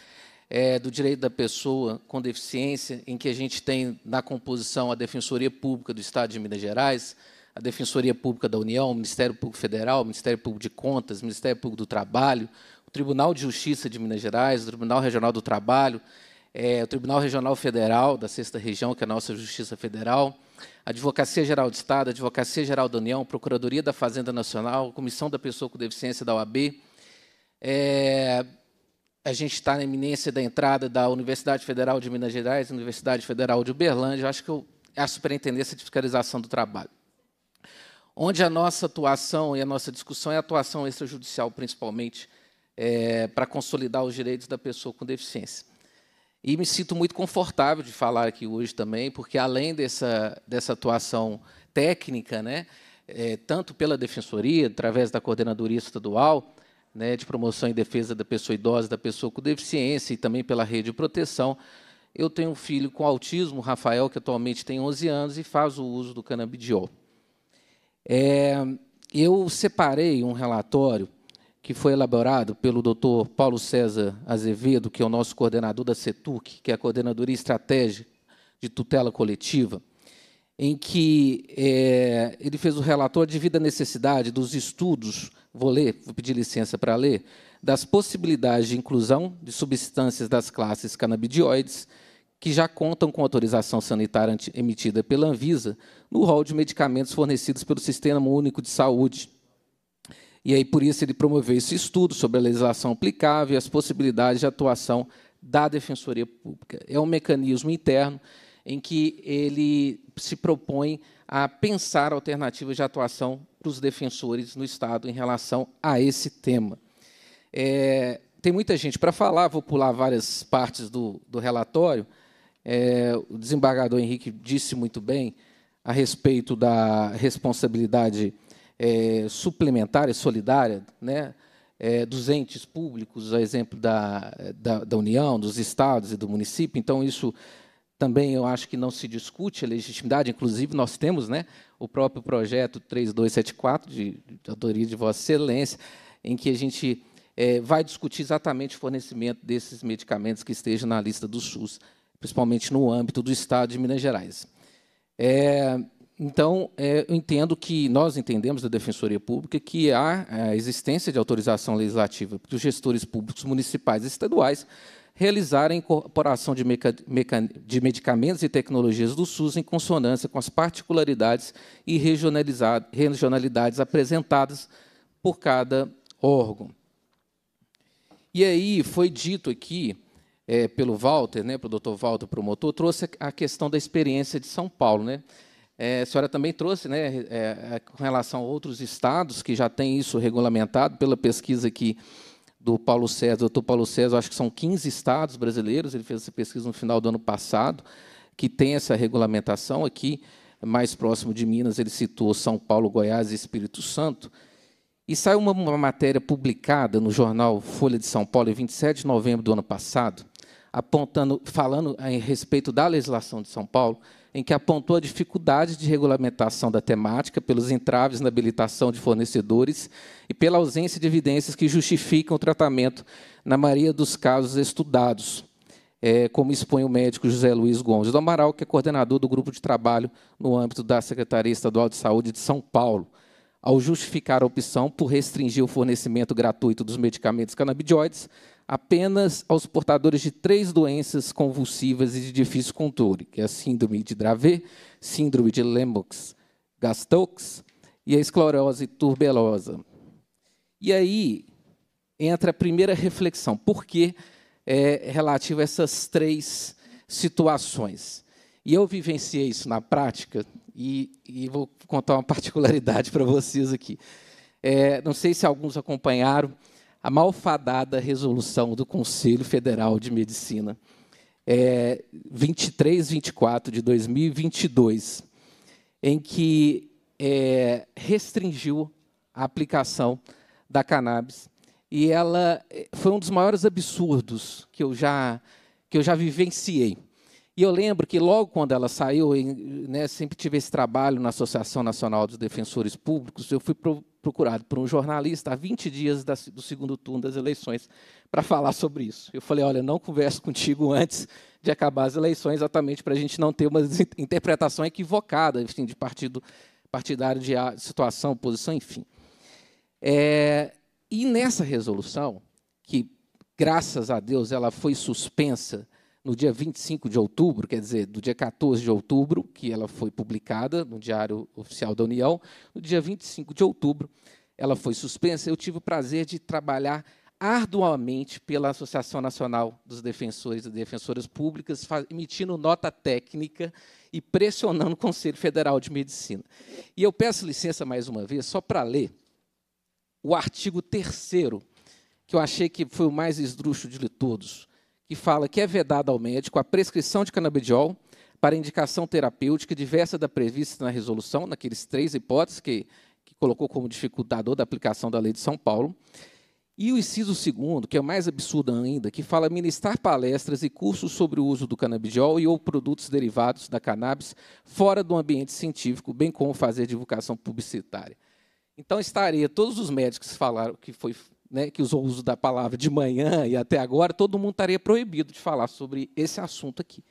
S8: é, do direito da pessoa com deficiência, em que a gente tem na composição a Defensoria Pública do Estado de Minas Gerais, a Defensoria Pública da União, o Ministério Público Federal, o Ministério Público de Contas, o Ministério Público do Trabalho, o Tribunal de Justiça de Minas Gerais, o Tribunal Regional do Trabalho, é, o Tribunal Regional Federal da Sexta Região, que é a nossa Justiça Federal, Advocacia Geral de Estado, Advocacia Geral da União, Procuradoria da Fazenda Nacional, Comissão da Pessoa com Deficiência da OAB. É, a gente está na iminência da entrada da Universidade Federal de Minas Gerais, Universidade Federal de Uberlândia, acho que é a Superintendência de Fiscalização do Trabalho. Onde a nossa atuação e a nossa discussão é a atuação extrajudicial, principalmente, é, para consolidar os direitos da pessoa com deficiência. E me sinto muito confortável de falar aqui hoje também, porque além dessa, dessa atuação técnica, né, é, tanto pela Defensoria, através da Coordenadoria Estadual né, de Promoção e Defesa da Pessoa Idosa e da Pessoa com Deficiência, e também pela Rede de Proteção, eu tenho um filho com autismo, Rafael, que atualmente tem 11 anos e faz o uso do canabidiol. É, eu separei um relatório que foi elaborado pelo Dr. Paulo César Azevedo, que é o nosso coordenador da CETUC, que é a Coordenadoria Estratégica de Tutela Coletiva, em que é, ele fez o relator de vida necessidade dos estudos, vou ler, vou pedir licença para ler, das possibilidades de inclusão de substâncias das classes canabidioides que já contam com autorização sanitária emitida pela Anvisa no rol de medicamentos fornecidos pelo Sistema Único de Saúde, e aí, por isso, ele promoveu esse estudo sobre a legislação aplicável e as possibilidades de atuação da Defensoria Pública. É um mecanismo interno em que ele se propõe a pensar alternativas de atuação para os defensores no Estado em relação a esse tema. É, tem muita gente para falar, vou pular várias partes do, do relatório. É, o desembargador Henrique disse muito bem a respeito da responsabilidade é, suplementar e solidária né, é, dos entes públicos, a exemplo da, da, da União, dos estados e do município. Então, isso também eu acho que não se discute a legitimidade, inclusive nós temos né, o próprio projeto 3274, de, de autoria de Vossa Excelência, em que a gente é, vai discutir exatamente o fornecimento desses medicamentos que estejam na lista do SUS, principalmente no âmbito do Estado de Minas Gerais. É, então, é, eu entendo que nós entendemos da Defensoria Pública que há a é, existência de autorização legislativa para os gestores públicos municipais e estaduais realizarem a incorporação de, meca, meca, de medicamentos e tecnologias do SUS em consonância com as particularidades e regionalidades apresentadas por cada órgão. E aí foi dito aqui é, pelo Walter, né, para o doutor Walter, promotor, trouxe a questão da experiência de São Paulo. Né? É, a senhora também trouxe, né, é, é, com relação a outros estados que já têm isso regulamentado, pela pesquisa aqui do Paulo César, doutor Paulo César, acho que são 15 estados brasileiros, ele fez essa pesquisa no final do ano passado, que tem essa regulamentação aqui, mais próximo de Minas, ele citou São Paulo, Goiás e Espírito Santo. E saiu uma, uma matéria publicada no jornal Folha de São Paulo, em 27 de novembro do ano passado, apontando, falando a respeito da legislação de São Paulo, em que apontou a dificuldade de regulamentação da temática pelos entraves na habilitação de fornecedores e pela ausência de evidências que justificam o tratamento na maioria dos casos estudados, é, como expõe o médico José Luiz Gomes do Amaral, que é coordenador do grupo de trabalho no âmbito da Secretaria Estadual de Saúde de São Paulo, ao justificar a opção por restringir o fornecimento gratuito dos medicamentos canabidioides apenas aos portadores de três doenças convulsivas e de difícil controle, que é a síndrome de Dravet, síndrome de Lennox-Gastaut e a esclerose tuberosa. E aí entra a primeira reflexão, por que é relativo a essas três situações? E eu vivenciei isso na prática, e, e vou contar uma particularidade para vocês aqui. É, não sei se alguns acompanharam, a malfadada resolução do Conselho Federal de Medicina é, 23, 24 de 2022, em que é, restringiu a aplicação da cannabis. E ela é, foi um dos maiores absurdos que eu já, que eu já vivenciei. E eu lembro que logo quando ela saiu, né, sempre tive esse trabalho na Associação Nacional dos Defensores Públicos, eu fui pro, procurado por um jornalista há 20 dias da, do segundo turno das eleições para falar sobre isso. Eu falei, olha, não converso contigo antes de acabar as eleições, exatamente para a gente não ter uma interpretação equivocada enfim, de partido partidário de situação, posição, enfim. É, e nessa resolução, que graças a Deus ela foi suspensa no dia 25 de outubro, quer dizer, do dia 14 de outubro, que ela foi publicada no Diário Oficial da União, no dia 25 de outubro, ela foi suspensa. Eu tive o prazer de trabalhar arduamente pela Associação Nacional dos Defensores e Defensoras Públicas, emitindo nota técnica e pressionando o Conselho Federal de Medicina. E eu peço licença mais uma vez, só para ler o artigo 3 que eu achei que foi o mais esdrúxulo de todos que fala que é vedada ao médico a prescrição de canabidiol para indicação terapêutica diversa da prevista na resolução, naqueles três hipóteses que, que colocou como dificultador da aplicação da lei de São Paulo. E o inciso segundo, que é o mais absurdo ainda, que fala ministrar palestras e cursos sobre o uso do canabidiol e ou produtos derivados da cannabis fora do ambiente científico, bem como fazer divulgação publicitária. Então, estaria todos os médicos que falaram que foi né, que usou o uso da palavra de manhã e até agora, todo mundo estaria proibido de falar sobre esse assunto aqui.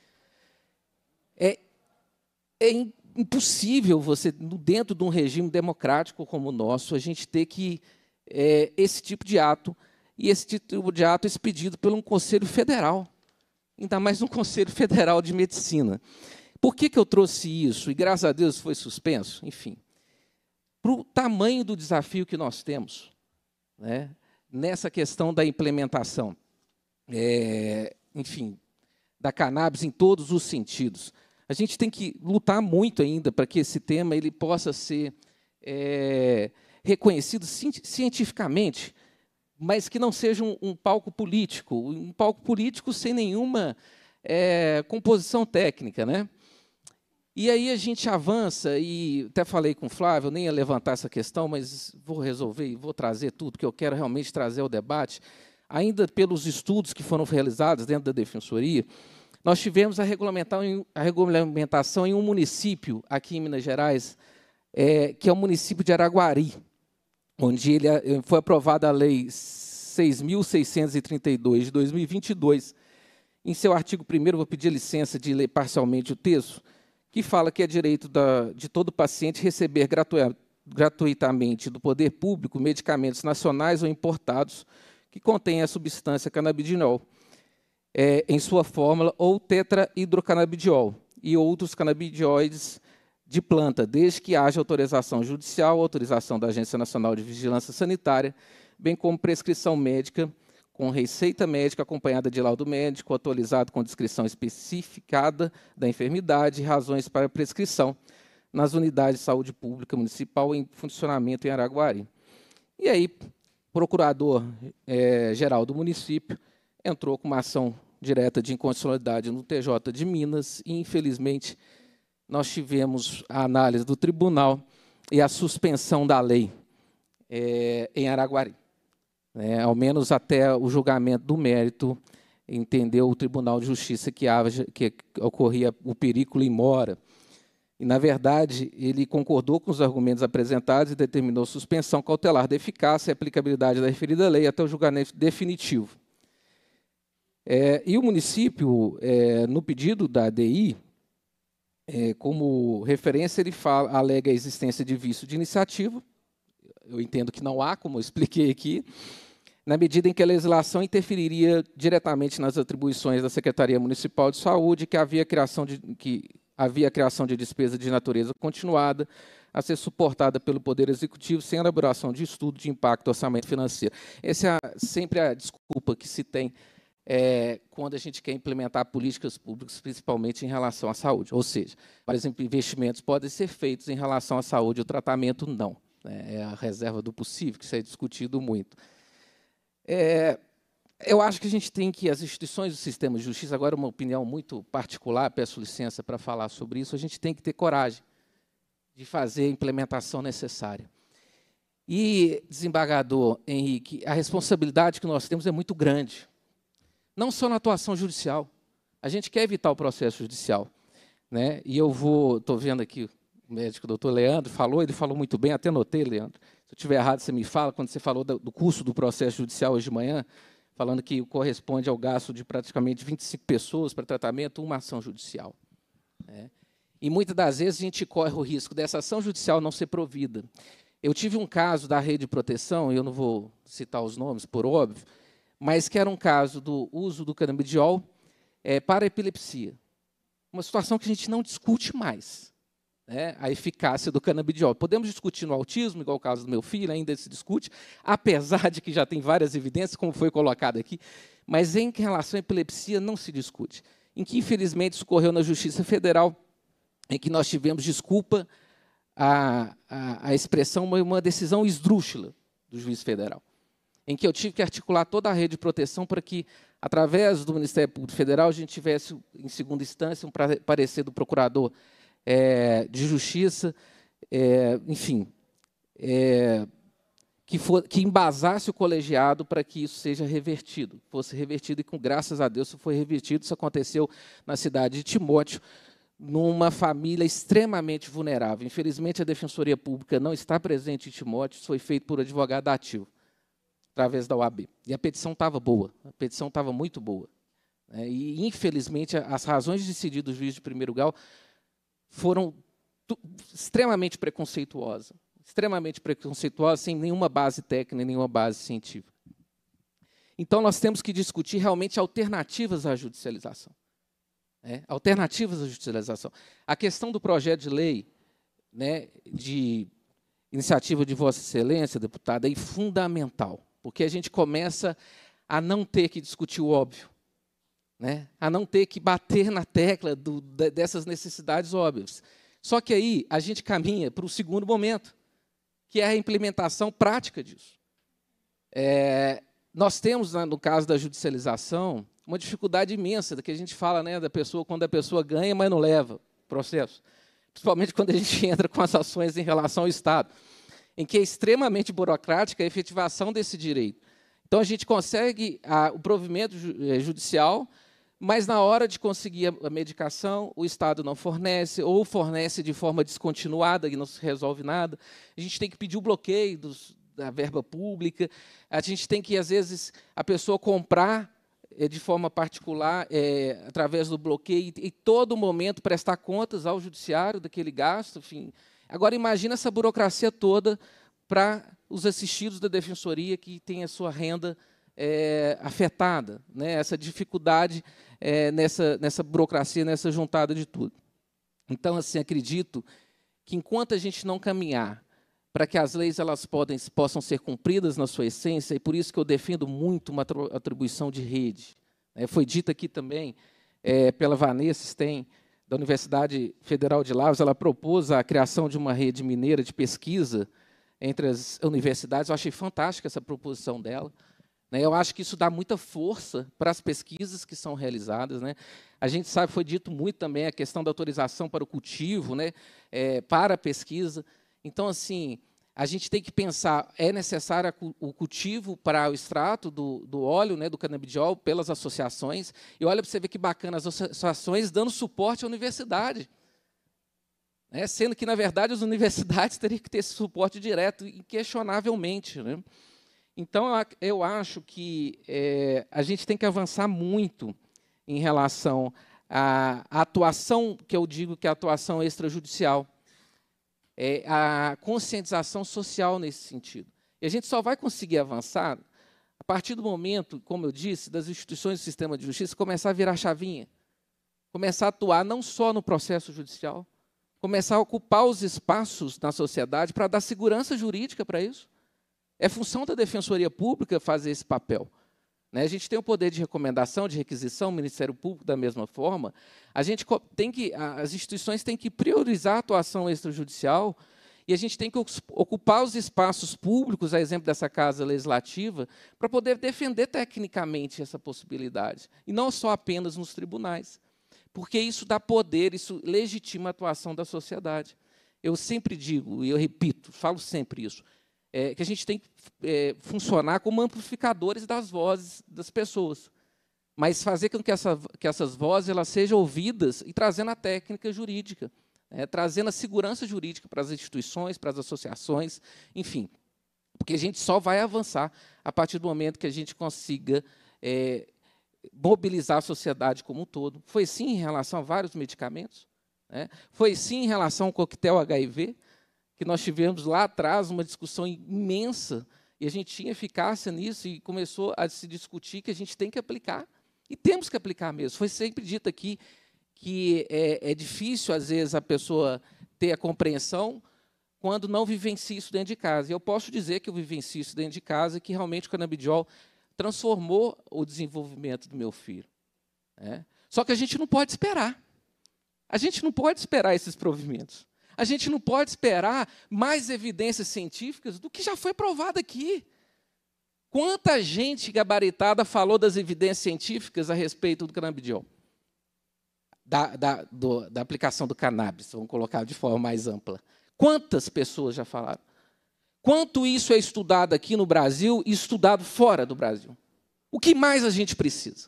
S8: É, é impossível você, dentro de um regime democrático como o nosso, a gente ter que é, esse tipo de ato e esse tipo de ato expedido por um conselho federal, ainda mais um conselho federal de medicina. Por que, que eu trouxe isso? E graças a Deus foi suspenso. Enfim, para o tamanho do desafio que nós temos, né? nessa questão da implementação, é, enfim, da cannabis em todos os sentidos. A gente tem que lutar muito ainda para que esse tema ele possa ser é, reconhecido cientificamente, mas que não seja um, um, palco político, um palco político sem nenhuma é, composição técnica, né? E aí a gente avança, e até falei com o Flávio, nem ia levantar essa questão, mas vou resolver e vou trazer tudo, que eu quero realmente trazer ao debate. Ainda pelos estudos que foram realizados dentro da Defensoria, nós tivemos a, regulamentação em um município aqui em Minas Gerais, é, que é o município de Araguari, onde ele, eh, foi aprovada a Lei 6.632 de 2022. Em seu artigo 1, vou pedir licença de ler parcialmente o texto que fala que é direito da, de todo paciente receber gratuitamente do poder público medicamentos nacionais ou importados que contêm a substância canabidinol é, em sua fórmula ou tetrahidrocannabidiol e outros canabidioides de planta, desde que haja autorização judicial, autorização da Agência Nacional de Vigilância Sanitária, bem como prescrição médica com receita médica acompanhada de laudo médico atualizado com descrição especificada da enfermidade e razões para prescrição nas unidades de saúde pública municipal em funcionamento em Araguari. E aí, procurador-geral é, do município entrou com uma ação direta de inconstitucionalidade no TJ de Minas e, infelizmente, nós tivemos a análise do tribunal e a suspensão da lei é, em Araguari né, ao menos até o julgamento do mérito, entendeu o Tribunal de Justiça que, haja, que ocorria o perículo em mora. E, na verdade, ele concordou com os argumentos apresentados e determinou suspensão cautelar da eficácia e aplicabilidade da referida lei até o julgamento definitivo. É, e o município, é, no pedido da ADI, é, como referência, ele fala, alega a existência de vício de iniciativa. Eu entendo que não há, como eu expliquei aqui na medida em que a legislação interferiria diretamente nas atribuições da Secretaria Municipal de Saúde, que havia criação de, que havia criação de despesa de natureza continuada a ser suportada pelo Poder Executivo sem elaboração de estudo de impacto orçamento financeiro. Essa é a, sempre a desculpa que se tem é, quando a gente quer implementar políticas públicas, principalmente em relação à saúde. Ou seja, exemplo, investimentos podem ser feitos em relação à saúde, o tratamento não. Né? É a reserva do possível, que isso é discutido muito. É, eu acho que a gente tem que, as instituições do sistema de justiça, agora uma opinião muito particular, peço licença para falar sobre isso, a gente tem que ter coragem de fazer a implementação necessária. E, desembargador Henrique, a responsabilidade que nós temos é muito grande. Não só na atuação judicial. A gente quer evitar o processo judicial. Né? E eu vou, estou vendo aqui o médico o doutor Leandro falou, ele falou muito bem, até notei, Leandro. Se eu estiver errado, você me fala. Quando você falou do custo do processo judicial hoje de manhã, falando que corresponde ao gasto de praticamente 25 pessoas para tratamento, uma ação judicial. É. E muitas das vezes a gente corre o risco dessa ação judicial não ser provida. Eu tive um caso da rede de proteção, eu não vou citar os nomes, por óbvio, mas que era um caso do uso do canabidiol é, para epilepsia. Uma situação que a gente não discute mais né, a eficácia do canabidiol. Podemos discutir no autismo, igual o caso do meu filho, ainda se discute, apesar de que já tem várias evidências, como foi colocado aqui, mas em relação à epilepsia não se discute. Em que, infelizmente, isso ocorreu na Justiça Federal, em que nós tivemos, desculpa a, a, a expressão, uma, uma decisão esdrúxula do juiz federal, em que eu tive que articular toda a rede de proteção para que através do Ministério Público Federal, a gente tivesse, em segunda instância, um parecer do procurador é, de justiça, é, enfim, é, que, for, que embasasse o colegiado para que isso seja revertido, fosse revertido, e com graças a Deus foi revertido. Isso aconteceu na cidade de Timóteo, numa família extremamente vulnerável. Infelizmente, a Defensoria Pública não está presente em Timóteo, isso foi feito por advogado ativo, através da OAB. E a petição estava boa, a petição estava muito boa. Né? E, infelizmente, as razões de decidir do juiz de primeiro grau foram extremamente preconceituosa, extremamente preconceituosa, sem nenhuma base técnica, nenhuma base científica. Então, nós temos que discutir realmente alternativas à judicialização. Né? Alternativas à judicialização. A questão do projeto de lei né, de iniciativa de Vossa Excelência, deputada, é fundamental, porque a gente começa a não ter que discutir o óbvio né? a não ter que bater na tecla do, dessas necessidades óbvias. Só que aí a gente caminha para o segundo momento, que é a implementação prática disso. É, nós temos, né, no caso da judicialização, uma dificuldade imensa, da que a gente fala né, da pessoa quando a pessoa ganha, mas não leva processo. Principalmente quando a gente entra com as ações em relação ao Estado, em que é extremamente burocrática a efetivação desse direito. Então, a gente consegue a, o provimento é, judicial, mas na hora de conseguir a medicação, o Estado não fornece, ou fornece de forma descontinuada e não se resolve nada. A gente tem que pedir o bloqueio dos, da verba pública, a gente tem que, às vezes, a pessoa comprar eh, de forma particular, é, através do bloqueio, e, e todo momento prestar contas ao judiciário daquele gasto. Enfim. Agora, imagina essa burocracia toda para os assistidos da defensoria que têm a sua renda é, afetada, né? essa dificuldade é, nessa, nessa burocracia, nessa juntada de tudo. Então, assim, acredito que enquanto a gente não caminhar para que as leis elas podem, possam ser cumpridas na sua essência, e por isso que eu defendo muito uma atribuição de rede. É, foi dita aqui também é, pela Vanessa Sten, da Universidade Federal de Lavras, ela propôs a criação de uma rede mineira de pesquisa entre as universidades. Eu achei fantástica essa proposição dela. Né? Eu acho que isso dá muita força para as pesquisas que são realizadas. Né? A gente sabe, foi dito muito também a questão da autorização para o cultivo, né? É, para a pesquisa. Então, assim, a gente tem que pensar, é necessário o cultivo para o extrato do, do óleo, né, do canabidiol, pelas associações. E olha para você ver que bacana, as associações dando suporte à universidade. Né? Sendo que, na verdade, as universidades teriam que ter esse suporte direto, inquestionavelmente. Né? Então, eu acho que é, a gente tem que avançar muito em relação à atuação, que eu digo que é a atuação extrajudicial, é, a conscientização social nesse sentido. E a gente só vai conseguir avançar a partir do momento, como eu disse, das instituições do sistema de justiça começar a virar chavinha, começar a atuar não só no processo judicial, começar a ocupar os espaços na sociedade para dar segurança jurídica para isso. É função da Defensoria Pública fazer esse papel. Né? A gente tem o poder de recomendação, de requisição, o Ministério Público da mesma forma. A gente tem que, as instituições têm que priorizar a atuação extrajudicial e a gente tem que ocupar os espaços públicos, a exemplo dessa casa legislativa, para poder defender tecnicamente essa possibilidade, e não só apenas nos tribunais, porque isso dá poder, isso legitima a atuação da sociedade. Eu sempre digo, e eu repito, falo sempre isso, é, que a gente tem que é, funcionar como amplificadores das vozes das pessoas, mas fazer com que, essa, que essas vozes elas sejam ouvidas e trazendo a técnica jurídica, né, trazendo a segurança jurídica para as instituições, para as associações, enfim. Porque a gente só vai avançar a partir do momento que a gente consiga é, mobilizar a sociedade como um todo. Foi sim em relação a vários medicamentos, né? foi sim em relação ao coquetel HIV, que nós tivemos lá atrás uma discussão imensa e a gente tinha eficácia nisso e começou a se discutir que a gente tem que aplicar e temos que aplicar mesmo. Foi sempre dito aqui que é, é difícil às vezes a pessoa ter a compreensão quando não vivencia isso dentro de casa. E eu posso dizer que eu vivencio isso dentro de casa, que realmente o canabidiol transformou o desenvolvimento do meu filho. É? Só que a gente não pode esperar. A gente não pode esperar esses provimentos a gente não pode esperar mais evidências científicas do que já foi provado aqui. Quanta gente gabaritada falou das evidências científicas a respeito do canabidiol? Da, da, do, da aplicação do cannabis, vamos colocar de forma mais ampla. Quantas pessoas já falaram? Quanto isso é estudado aqui no Brasil e estudado fora do Brasil? O que mais a gente precisa?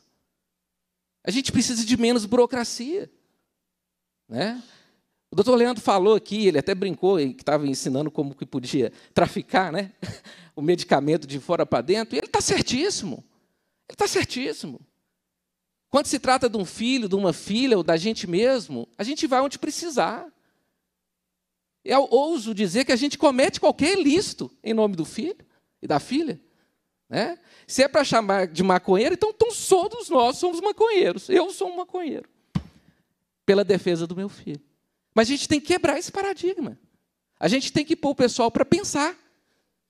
S8: A gente precisa de menos burocracia. Né? O doutor Leandro falou aqui, ele até brincou, que estava ensinando como que podia traficar né? o medicamento de fora para dentro, e ele está certíssimo. Ele está certíssimo. Quando se trata de um filho, de uma filha ou da gente mesmo, a gente vai onde precisar. Eu é ouso dizer que a gente comete qualquer ilícito em nome do filho e da filha. Né? Se é para chamar de maconheiro, então, então todos nós somos maconheiros. Eu sou um maconheiro. Pela defesa do meu filho. Mas a gente tem que quebrar esse paradigma. A gente tem que pôr o pessoal para pensar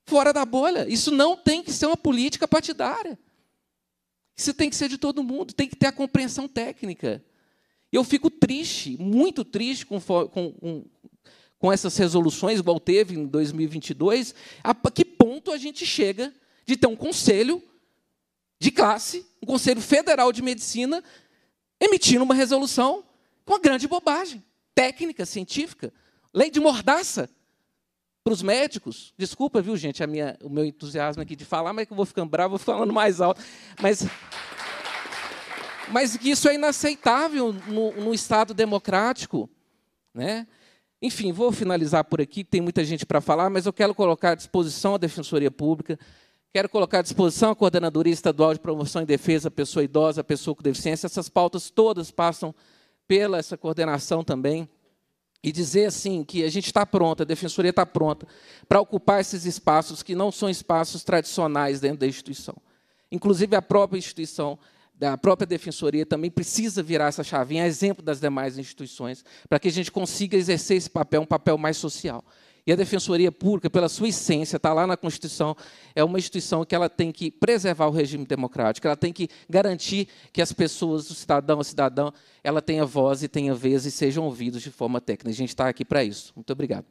S8: fora da bolha. Isso não tem que ser uma política partidária. Isso tem que ser de todo mundo, tem que ter a compreensão técnica. Eu fico triste, muito triste com, com, com essas resoluções, igual teve em 2022, a que ponto a gente chega de ter um conselho de classe, um conselho federal de medicina, emitindo uma resolução com uma grande bobagem técnica científica, lei de mordaça para os médicos. Desculpa, viu, gente, a minha, o meu entusiasmo aqui de falar, mas é que eu vou ficando bravo, falando mais alto. Mas, mas que isso é inaceitável no, no Estado democrático. Né? Enfim, vou finalizar por aqui, tem muita gente para falar, mas eu quero colocar à disposição a Defensoria Pública, quero colocar à disposição a Coordenadoria Estadual de Promoção e Defesa, a pessoa idosa, a pessoa com deficiência, essas pautas todas passam pela essa coordenação também e dizer assim que a gente está pronta, a defensoria está pronta para ocupar esses espaços que não são espaços tradicionais dentro da instituição. Inclusive a própria instituição, a própria defensoria também precisa virar essa chavinha, a exemplo das demais instituições, para que a gente consiga exercer esse papel, um papel mais social. E a Defensoria Pública, pela sua essência, está lá na Constituição, é uma instituição que ela tem que preservar o regime democrático, ela tem que garantir que as pessoas, o cidadão, a cidadã, ela tenha voz e tenha vez e sejam ouvidos de forma técnica. A gente está aqui
S2: para isso. Muito obrigado.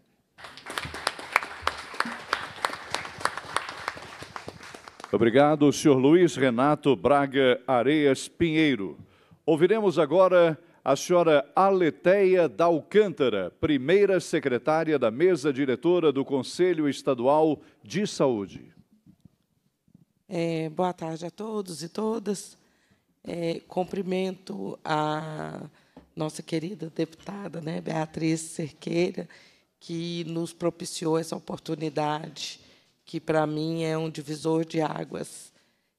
S2: Obrigado, senhor Luiz Renato Braga Areias Pinheiro. Ouviremos agora a senhora Aleteia da Alcântara, primeira secretária da mesa diretora do Conselho Estadual de Saúde.
S39: É, boa tarde a todos e todas. É, cumprimento a nossa querida deputada né, Beatriz Cerqueira, que nos propiciou essa oportunidade, que para mim é um divisor de águas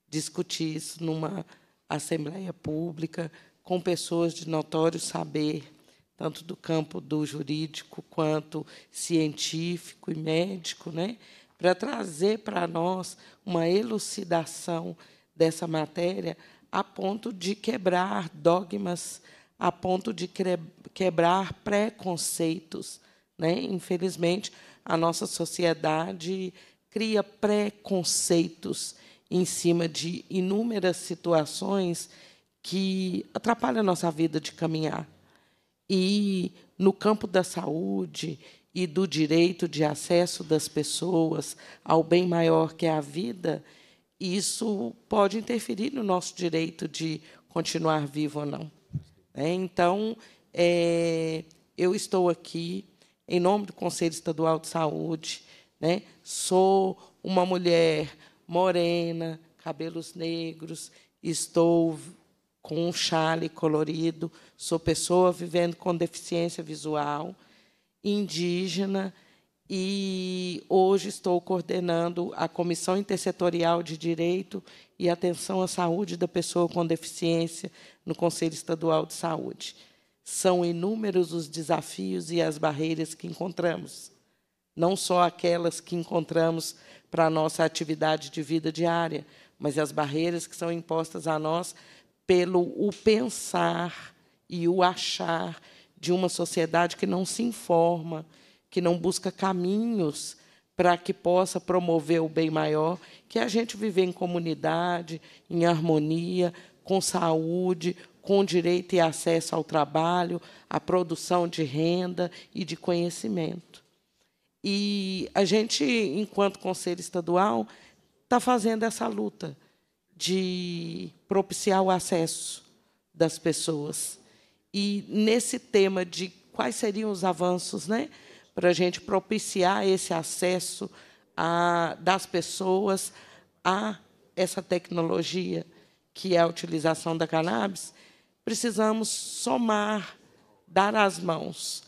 S39: discutir isso numa assembleia pública com pessoas de notório saber, tanto do campo do jurídico quanto científico e médico, né? para trazer para nós uma elucidação dessa matéria a ponto de quebrar dogmas, a ponto de quebrar preconceitos. Né? Infelizmente, a nossa sociedade cria preconceitos em cima de inúmeras situações que atrapalha a nossa vida de caminhar. E no campo da saúde e do direito de acesso das pessoas ao bem maior que é a vida, isso pode interferir no nosso direito de continuar vivo ou não. É, então, é, eu estou aqui em nome do Conselho Estadual de Saúde, né? sou uma mulher morena, cabelos negros, estou com um chale colorido, sou pessoa vivendo com deficiência visual, indígena, e hoje estou coordenando a Comissão Intersetorial de Direito e Atenção à Saúde da Pessoa com Deficiência no Conselho Estadual de Saúde. São inúmeros os desafios e as barreiras que encontramos, não só aquelas que encontramos para a nossa atividade de vida diária, mas as barreiras que são impostas a nós pelo o pensar e o achar de uma sociedade que não se informa, que não busca caminhos para que possa promover o bem maior, que é a gente viver em comunidade, em harmonia, com saúde, com direito e acesso ao trabalho, à produção de renda e de conhecimento. E a gente, enquanto Conselho Estadual, está fazendo essa luta de propiciar o acesso das pessoas. E nesse tema de quais seriam os avanços né, para a gente propiciar esse acesso a, das pessoas a essa tecnologia, que é a utilização da cannabis, precisamos somar, dar as mãos,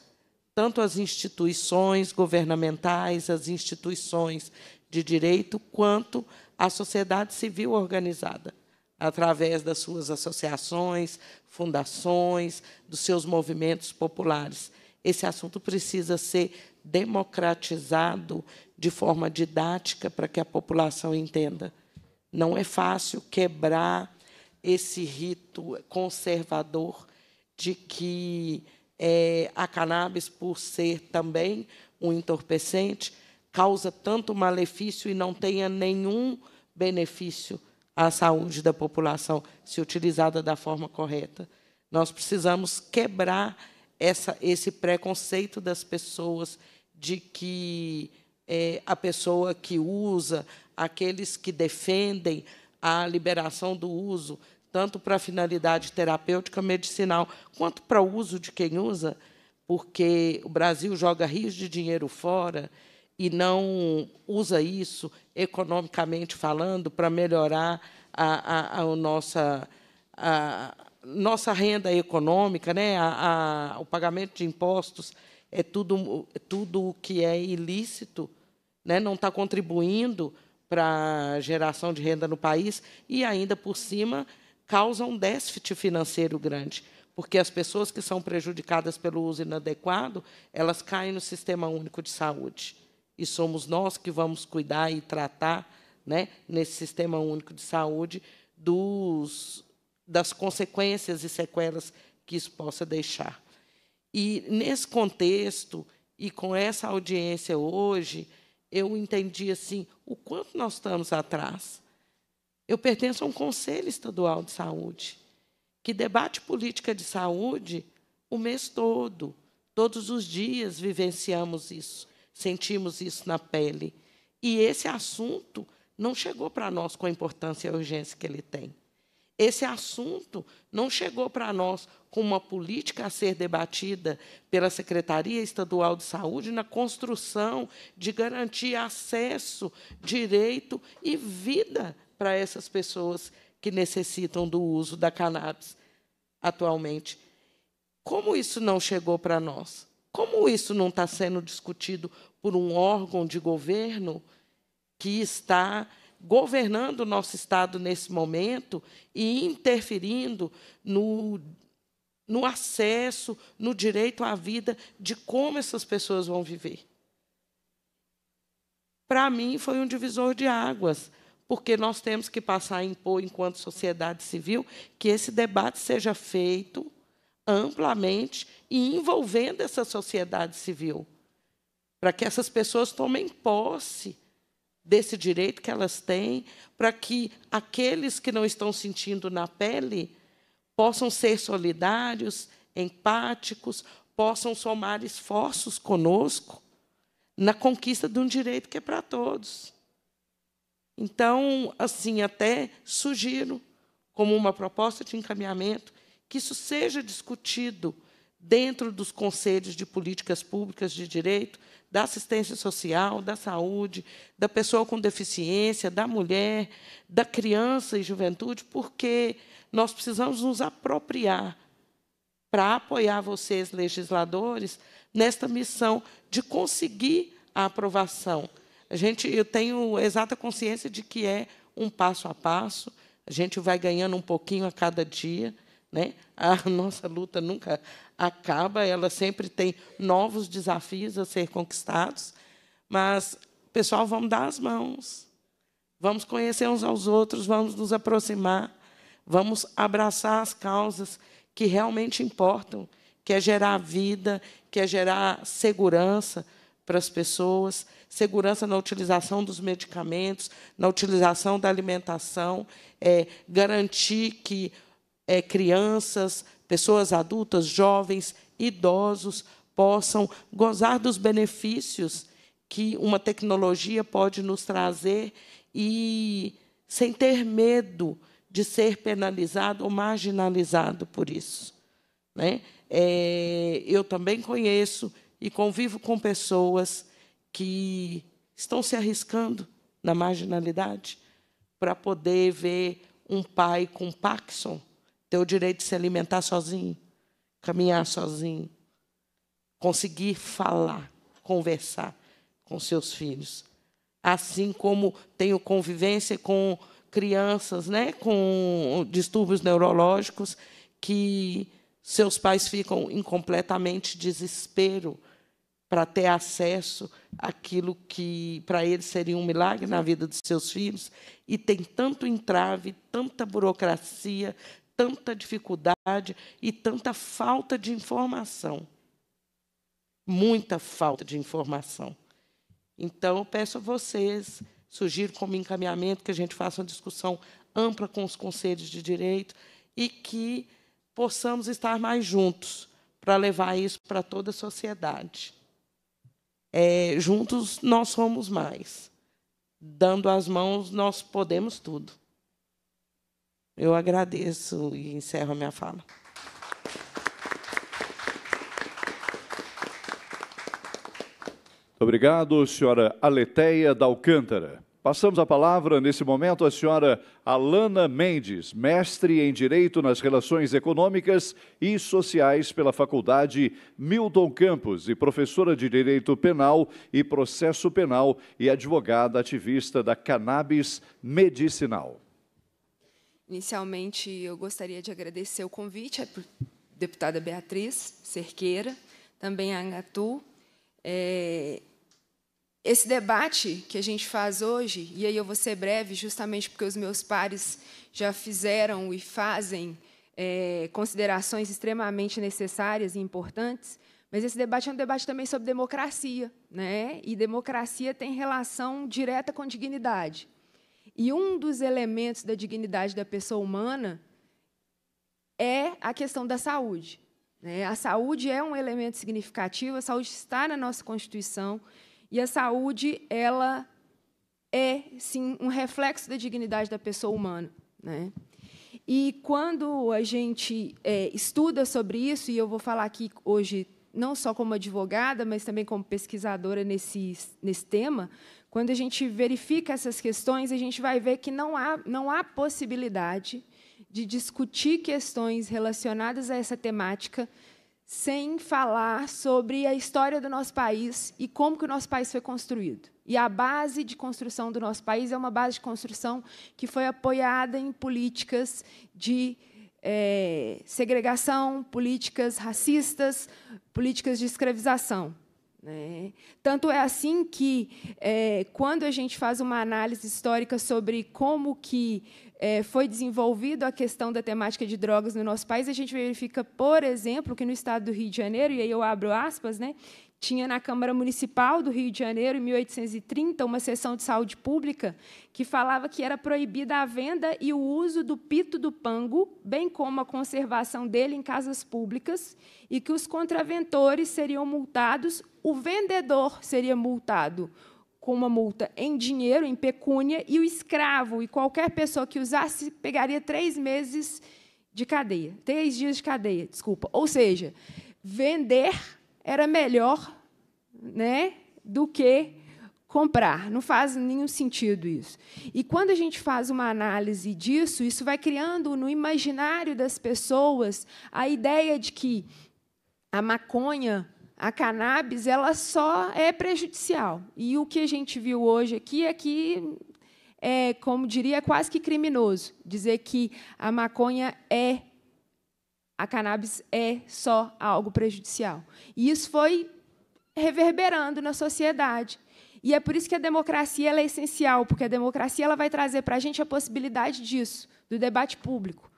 S39: tanto as instituições governamentais, as instituições de direito, quanto a sociedade civil organizada, através das suas associações, fundações, dos seus movimentos populares. Esse assunto precisa ser democratizado de forma didática para que a população entenda. Não é fácil quebrar esse rito conservador de que é, a cannabis, por ser também um entorpecente, causa tanto malefício e não tenha nenhum benefício à saúde da população, se utilizada da forma correta. Nós precisamos quebrar essa, esse preconceito das pessoas de que é, a pessoa que usa, aqueles que defendem a liberação do uso, tanto para finalidade terapêutica, medicinal, quanto para o uso de quem usa, porque o Brasil joga rios de dinheiro fora e não usa isso economicamente falando, para melhorar a, a, a nossa, a nossa renda econômica, né? A, a, o pagamento de impostos, é tudo, é tudo o que é ilícito, né? não está contribuindo para a geração de renda no país e, ainda por cima, causa um déficit financeiro grande, porque as pessoas que são prejudicadas pelo uso inadequado, elas caem no Sistema Único de Saúde e somos nós que vamos cuidar e tratar, né, nesse sistema único de saúde, dos, das consequências e sequelas que isso possa deixar. E, nesse contexto, e com essa audiência hoje, eu entendi assim o quanto nós estamos atrás. Eu pertenço a um conselho estadual de saúde que debate política de saúde o mês todo, todos os dias vivenciamos isso sentimos isso na pele. E esse assunto não chegou para nós com a importância e a urgência que ele tem. Esse assunto não chegou para nós com uma política a ser debatida pela Secretaria Estadual de Saúde na construção de garantir acesso, direito e vida para essas pessoas que necessitam do uso da cannabis atualmente. Como isso não chegou para nós? Como isso não está sendo discutido por um órgão de governo que está governando o nosso Estado nesse momento e interferindo no, no acesso, no direito à vida de como essas pessoas vão viver? Para mim, foi um divisor de águas porque nós temos que passar a impor, enquanto sociedade civil, que esse debate seja feito amplamente e envolvendo essa sociedade civil, para que essas pessoas tomem posse desse direito que elas têm, para que aqueles que não estão sentindo na pele possam ser solidários, empáticos, possam somar esforços conosco na conquista de um direito que é para todos. Então, assim, até sugiro como uma proposta de encaminhamento que isso seja discutido dentro dos conselhos de políticas públicas de direito, da assistência social, da saúde, da pessoa com deficiência, da mulher, da criança e juventude, porque nós precisamos nos apropriar para apoiar vocês, legisladores, nesta missão de conseguir a aprovação. A gente, eu tenho exata consciência de que é um passo a passo, a gente vai ganhando um pouquinho a cada dia, né? A nossa luta nunca acaba, ela sempre tem novos desafios a ser conquistados. Mas, pessoal, vamos dar as mãos. Vamos conhecer uns aos outros, vamos nos aproximar, vamos abraçar as causas que realmente importam, que é gerar vida, que é gerar segurança para as pessoas, segurança na utilização dos medicamentos, na utilização da alimentação, é, garantir que é, crianças, pessoas adultas, jovens, idosos possam gozar dos benefícios que uma tecnologia pode nos trazer e sem ter medo de ser penalizado ou marginalizado por isso. Né? É, eu também conheço e convivo com pessoas que estão se arriscando na marginalidade para poder ver um pai com Paxson ter o direito de se alimentar sozinho, caminhar sozinho, conseguir falar, conversar com seus filhos. Assim como tenho convivência com crianças né, com distúrbios neurológicos que seus pais ficam em completamente desespero para ter acesso àquilo que para eles seria um milagre na vida dos seus filhos, e tem tanto entrave, tanta burocracia, tanta dificuldade e tanta falta de informação. Muita falta de informação. Então, eu peço a vocês, sugiro como encaminhamento que a gente faça uma discussão ampla com os conselhos de direito e que possamos estar mais juntos para levar isso para toda a sociedade. É, juntos nós somos mais. Dando as mãos, nós podemos tudo. Eu agradeço e encerro a minha fala.
S2: Muito obrigado, senhora Aleteia da Alcântara. Passamos a palavra, nesse momento, à senhora Alana Mendes, mestre em Direito nas Relações Econômicas e Sociais pela Faculdade Milton Campos e professora de Direito Penal e Processo Penal e advogada ativista da cannabis medicinal.
S40: Inicialmente, eu gostaria de agradecer o convite à deputada Beatriz Cerqueira, também à Angatu. É, esse debate que a gente faz hoje, e aí eu vou ser breve, justamente porque os meus pares já fizeram e fazem é, considerações extremamente necessárias e importantes, mas esse debate é um debate também sobre democracia, né? E democracia tem relação direta com dignidade. E um dos elementos da dignidade da pessoa humana é a questão da saúde. Né? A saúde é um elemento significativo, a saúde está na nossa Constituição e a saúde ela é sim um reflexo da dignidade da pessoa humana, né? E quando a gente é, estuda sobre isso, e eu vou falar aqui hoje não só como advogada, mas também como pesquisadora nesse, nesse tema, quando a gente verifica essas questões, a gente vai ver que não há, não há possibilidade de discutir questões relacionadas a essa temática sem falar sobre a história do nosso país e como que o nosso país foi construído. E a base de construção do nosso país é uma base de construção que foi apoiada em políticas de é, segregação, políticas racistas, políticas de escravização. Né? Tanto é assim que, é, quando a gente faz uma análise histórica sobre como que é, foi desenvolvida a questão da temática de drogas no nosso país, a gente verifica, por exemplo, que no estado do Rio de Janeiro, e aí eu abro aspas, né, tinha na Câmara Municipal do Rio de Janeiro, em 1830, uma sessão de saúde pública que falava que era proibida a venda e o uso do pito do pango, bem como a conservação dele em casas públicas, e que os contraventores seriam multados, o vendedor seria multado com uma multa em dinheiro, em pecúnia, e o escravo e qualquer pessoa que usasse pegaria três meses de cadeia, três dias de cadeia, desculpa. Ou seja, vender era melhor né, do que comprar. Não faz nenhum sentido isso. E quando a gente faz uma análise disso, isso vai criando no imaginário das pessoas a ideia de que a maconha, a cannabis, ela só é prejudicial. E o que a gente viu hoje aqui é que é, como diria, quase que criminoso dizer que a maconha é a cannabis é só algo prejudicial. E isso foi reverberando na sociedade. E é por isso que a democracia é essencial, porque a democracia ela vai trazer para a gente a possibilidade disso, do debate público,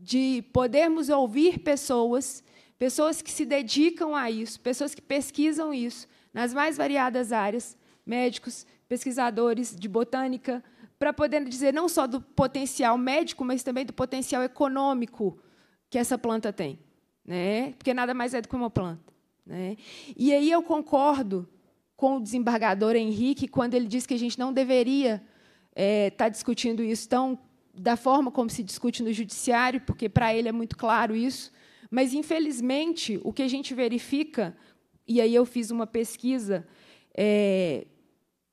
S40: de podermos ouvir pessoas, pessoas que se dedicam a isso, pessoas que pesquisam isso, nas mais variadas áreas, médicos, pesquisadores de botânica, para poder dizer não só do potencial médico, mas também do potencial econômico que essa planta tem, né? Porque nada mais é do que uma planta, né? E aí eu concordo com o desembargador Henrique quando ele diz que a gente não deveria é, estar tá discutindo isso tão da forma como se discute no judiciário, porque para ele é muito claro isso. Mas infelizmente o que a gente verifica, e aí eu fiz uma pesquisa é,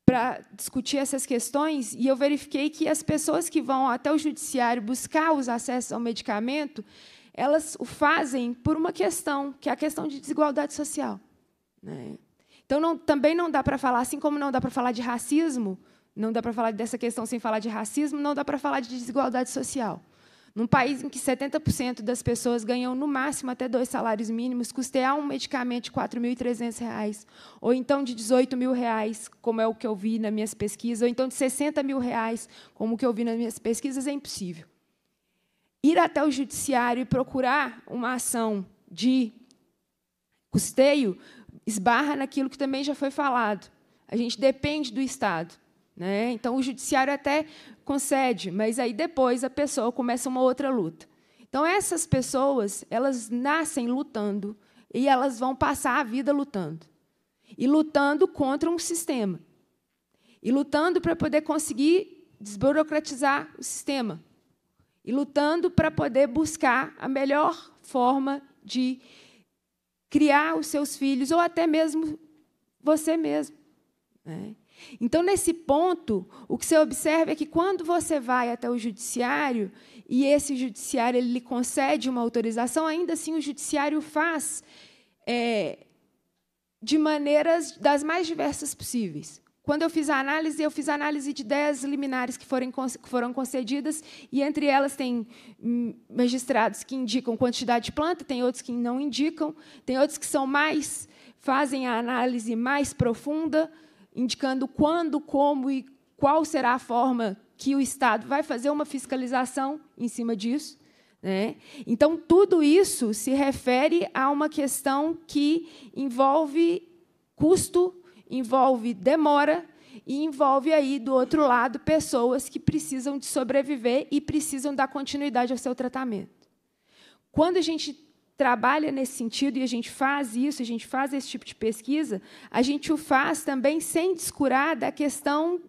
S40: para discutir essas questões e eu verifiquei que as pessoas que vão até o judiciário buscar os acessos ao medicamento elas o fazem por uma questão, que é a questão de desigualdade social. Né? Então, não, também não dá para falar, assim como não dá para falar de racismo, não dá para falar dessa questão sem falar de racismo, não dá para falar de desigualdade social. Num país em que 70% das pessoas ganham no máximo até dois salários mínimos, custear um medicamento de R$ 4.300, ou então de R$ 18.000, como é o que eu vi nas minhas pesquisas, ou então de R$ 60.000, como o que eu vi nas minhas pesquisas, é impossível ir até o judiciário e procurar uma ação de custeio esbarra naquilo que também já foi falado. A gente depende do Estado. Né? Então, o judiciário até concede, mas aí depois a pessoa começa uma outra luta. Então, essas pessoas, elas nascem lutando e elas vão passar a vida lutando. E lutando contra um sistema. E lutando para poder conseguir desburocratizar o sistema e lutando para poder buscar a melhor forma de criar os seus filhos ou até mesmo você mesmo. Né? Então, nesse ponto, o que você observa é que quando você vai até o judiciário e esse judiciário ele lhe concede uma autorização, ainda assim o judiciário faz é, de maneiras das mais diversas possíveis. Quando eu fiz a análise, eu fiz a análise de 10 liminares que foram, concedidas, e entre elas tem hum, magistrados que indicam quantidade de planta, tem outros que não indicam, tem outros que são mais, fazem a análise mais profunda, indicando quando, como e qual será a forma que o Estado vai fazer uma fiscalização em cima disso. Né? Então, tudo isso se refere a uma questão que envolve custo envolve demora e envolve aí do outro lado pessoas que precisam de sobreviver e precisam dar continuidade ao seu tratamento. Quando a gente trabalha nesse sentido e a gente faz isso, a gente faz esse tipo de pesquisa, a gente o faz também sem descurar da questão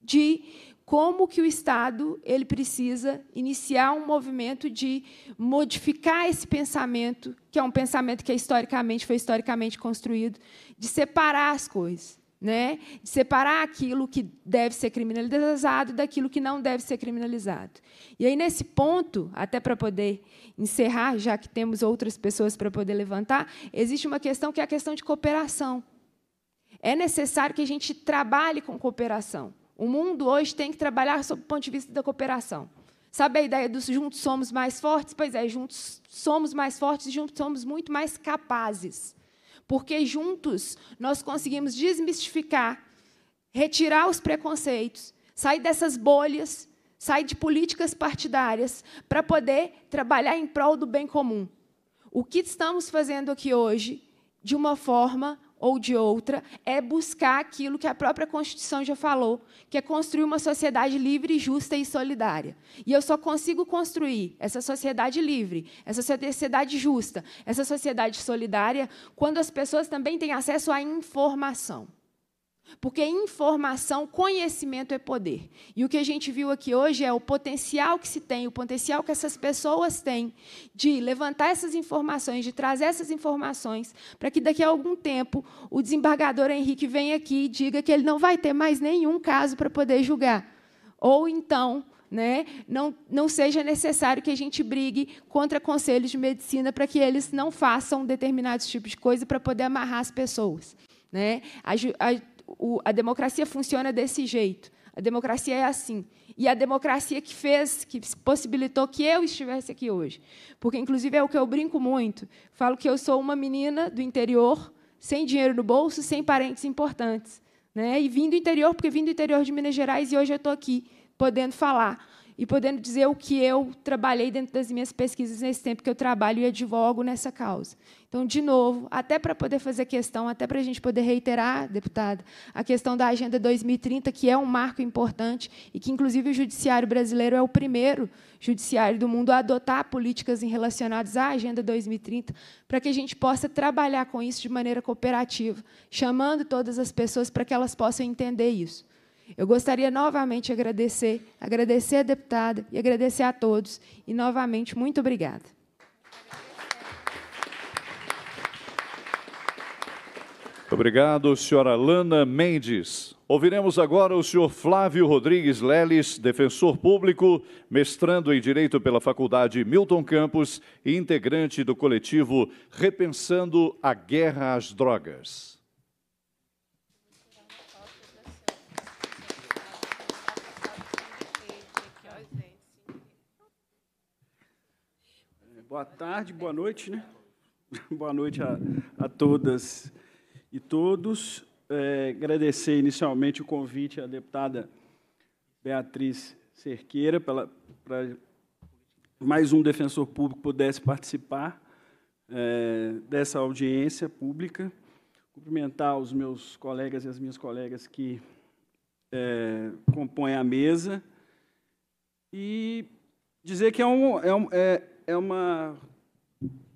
S40: de como que o Estado ele precisa iniciar um movimento de modificar esse pensamento, que é um pensamento que é historicamente foi historicamente construído, de separar as coisas, né? De separar aquilo que deve ser criminalizado daquilo que não deve ser criminalizado. E aí nesse ponto, até para poder encerrar, já que temos outras pessoas para poder levantar, existe uma questão que é a questão de cooperação. É necessário que a gente trabalhe com cooperação o mundo hoje tem que trabalhar sob o ponto de vista da cooperação. Sabe a ideia dos juntos somos mais fortes? Pois é, juntos somos mais fortes e juntos somos muito mais capazes. Porque juntos nós conseguimos desmistificar, retirar os preconceitos, sair dessas bolhas, sair de políticas partidárias, para poder trabalhar em prol do bem comum. O que estamos fazendo aqui hoje, de uma forma ou de outra, é buscar aquilo que a própria Constituição já falou, que é construir uma sociedade livre, justa e solidária. E eu só consigo construir essa sociedade livre, essa sociedade justa, essa sociedade solidária, quando as pessoas também têm acesso à informação. Porque informação, conhecimento é poder. E o que a gente viu aqui hoje é o potencial que se tem, o potencial que essas pessoas têm de levantar essas informações, de trazer essas informações, para que daqui a algum tempo o desembargador Henrique venha aqui e diga que ele não vai ter mais nenhum caso para poder julgar. Ou então, né, não, não seja necessário que a gente brigue contra conselhos de medicina para que eles não façam determinados tipos de coisa para poder amarrar as pessoas. Né? A, a, o, a democracia funciona desse jeito. A democracia é assim. E a democracia que fez, que possibilitou que eu estivesse aqui hoje. Porque, inclusive, é o que eu brinco muito. Falo que eu sou uma menina do interior, sem dinheiro no bolso, sem parentes importantes. Né? E vim do interior, porque vim do interior de Minas Gerais e hoje eu estou aqui, podendo falar e podendo dizer o que eu trabalhei dentro das minhas pesquisas nesse tempo que eu trabalho e advogo nessa causa. Então, de novo, até para poder fazer questão, até para a gente poder reiterar, deputada, a questão da Agenda 2030, que é um marco importante e que, inclusive, o Judiciário brasileiro é o primeiro judiciário do mundo a adotar políticas relacionadas à Agenda 2030, para que a gente possa trabalhar com isso de maneira cooperativa, chamando todas as pessoas para que elas possam entender isso. Eu gostaria novamente de agradecer, agradecer a deputada e agradecer a todos. E, novamente, muito obrigada.
S2: obrigado, senhora Lana Mendes. Ouviremos agora o senhor Flávio Rodrigues Leles, defensor público, mestrando em Direito pela Faculdade Milton Campos e integrante do coletivo Repensando a Guerra às Drogas.
S41: Boa tarde, boa noite, né? Boa noite a, a todas e todos. É, agradecer inicialmente o convite à deputada Beatriz Cerqueira para mais um defensor público pudesse participar é, dessa audiência pública. Cumprimentar os meus colegas e as minhas colegas que é, compõem a mesa e dizer que é um, é um, é, é uma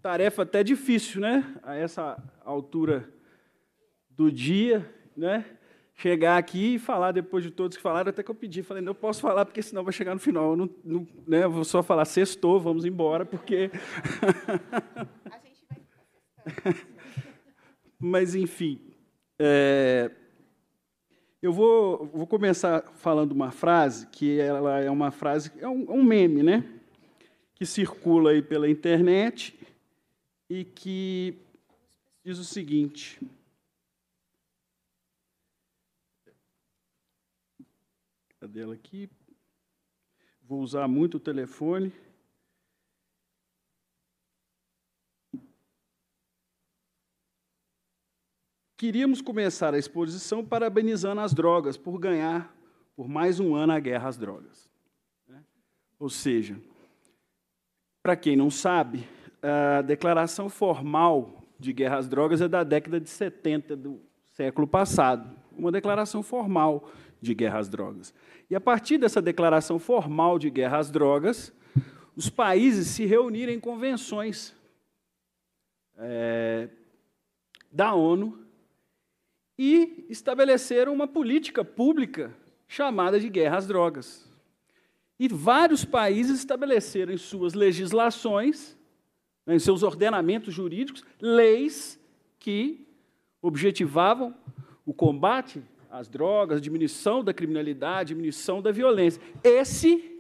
S41: tarefa até difícil, né? A essa altura do dia, né? Chegar aqui e falar depois de todos que falaram, até que eu pedi, falei, não posso falar porque senão vai chegar no final, não, não, né? Vou só falar sextou, vamos embora porque. A gente vai. Mas enfim, é... eu vou, vou começar falando uma frase que ela é uma frase é um, é um meme, né? que circula aí pela internet e que diz o seguinte: Cadê ela aqui? Vou usar muito o telefone. Queríamos começar a exposição parabenizando as drogas por ganhar por mais um ano a guerra às drogas. Né? Ou seja, para quem não sabe, a declaração formal de guerra às drogas é da década de 70 do século passado. Uma declaração formal de guerra às drogas. E a partir dessa declaração formal de guerra às drogas, os países se reuniram em convenções é, da ONU e estabeleceram uma política pública chamada de guerra às drogas. E vários países estabeleceram em suas legislações, né, em seus ordenamentos jurídicos, leis que objetivavam o combate às drogas, a diminuição da criminalidade, a diminuição da violência. Esse,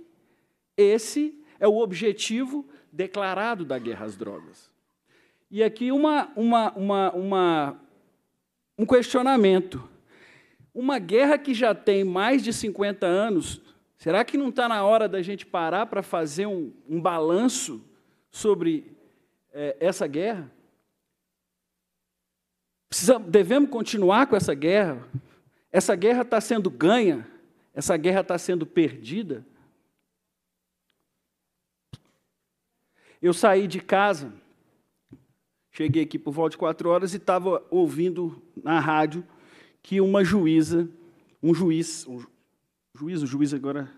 S41: esse é o objetivo declarado da guerra às drogas. E aqui uma, uma, uma, uma um questionamento. Uma guerra que já tem mais de 50 anos Será que não está na hora da gente parar para fazer um, um, balanço sobre é, essa guerra? Precisamos, devemos continuar com essa guerra? Essa guerra está sendo ganha? Essa guerra está sendo perdida? Eu saí de casa, cheguei aqui por volta de quatro horas e estava ouvindo na rádio que uma juíza, um juiz, juiz, o juiz agora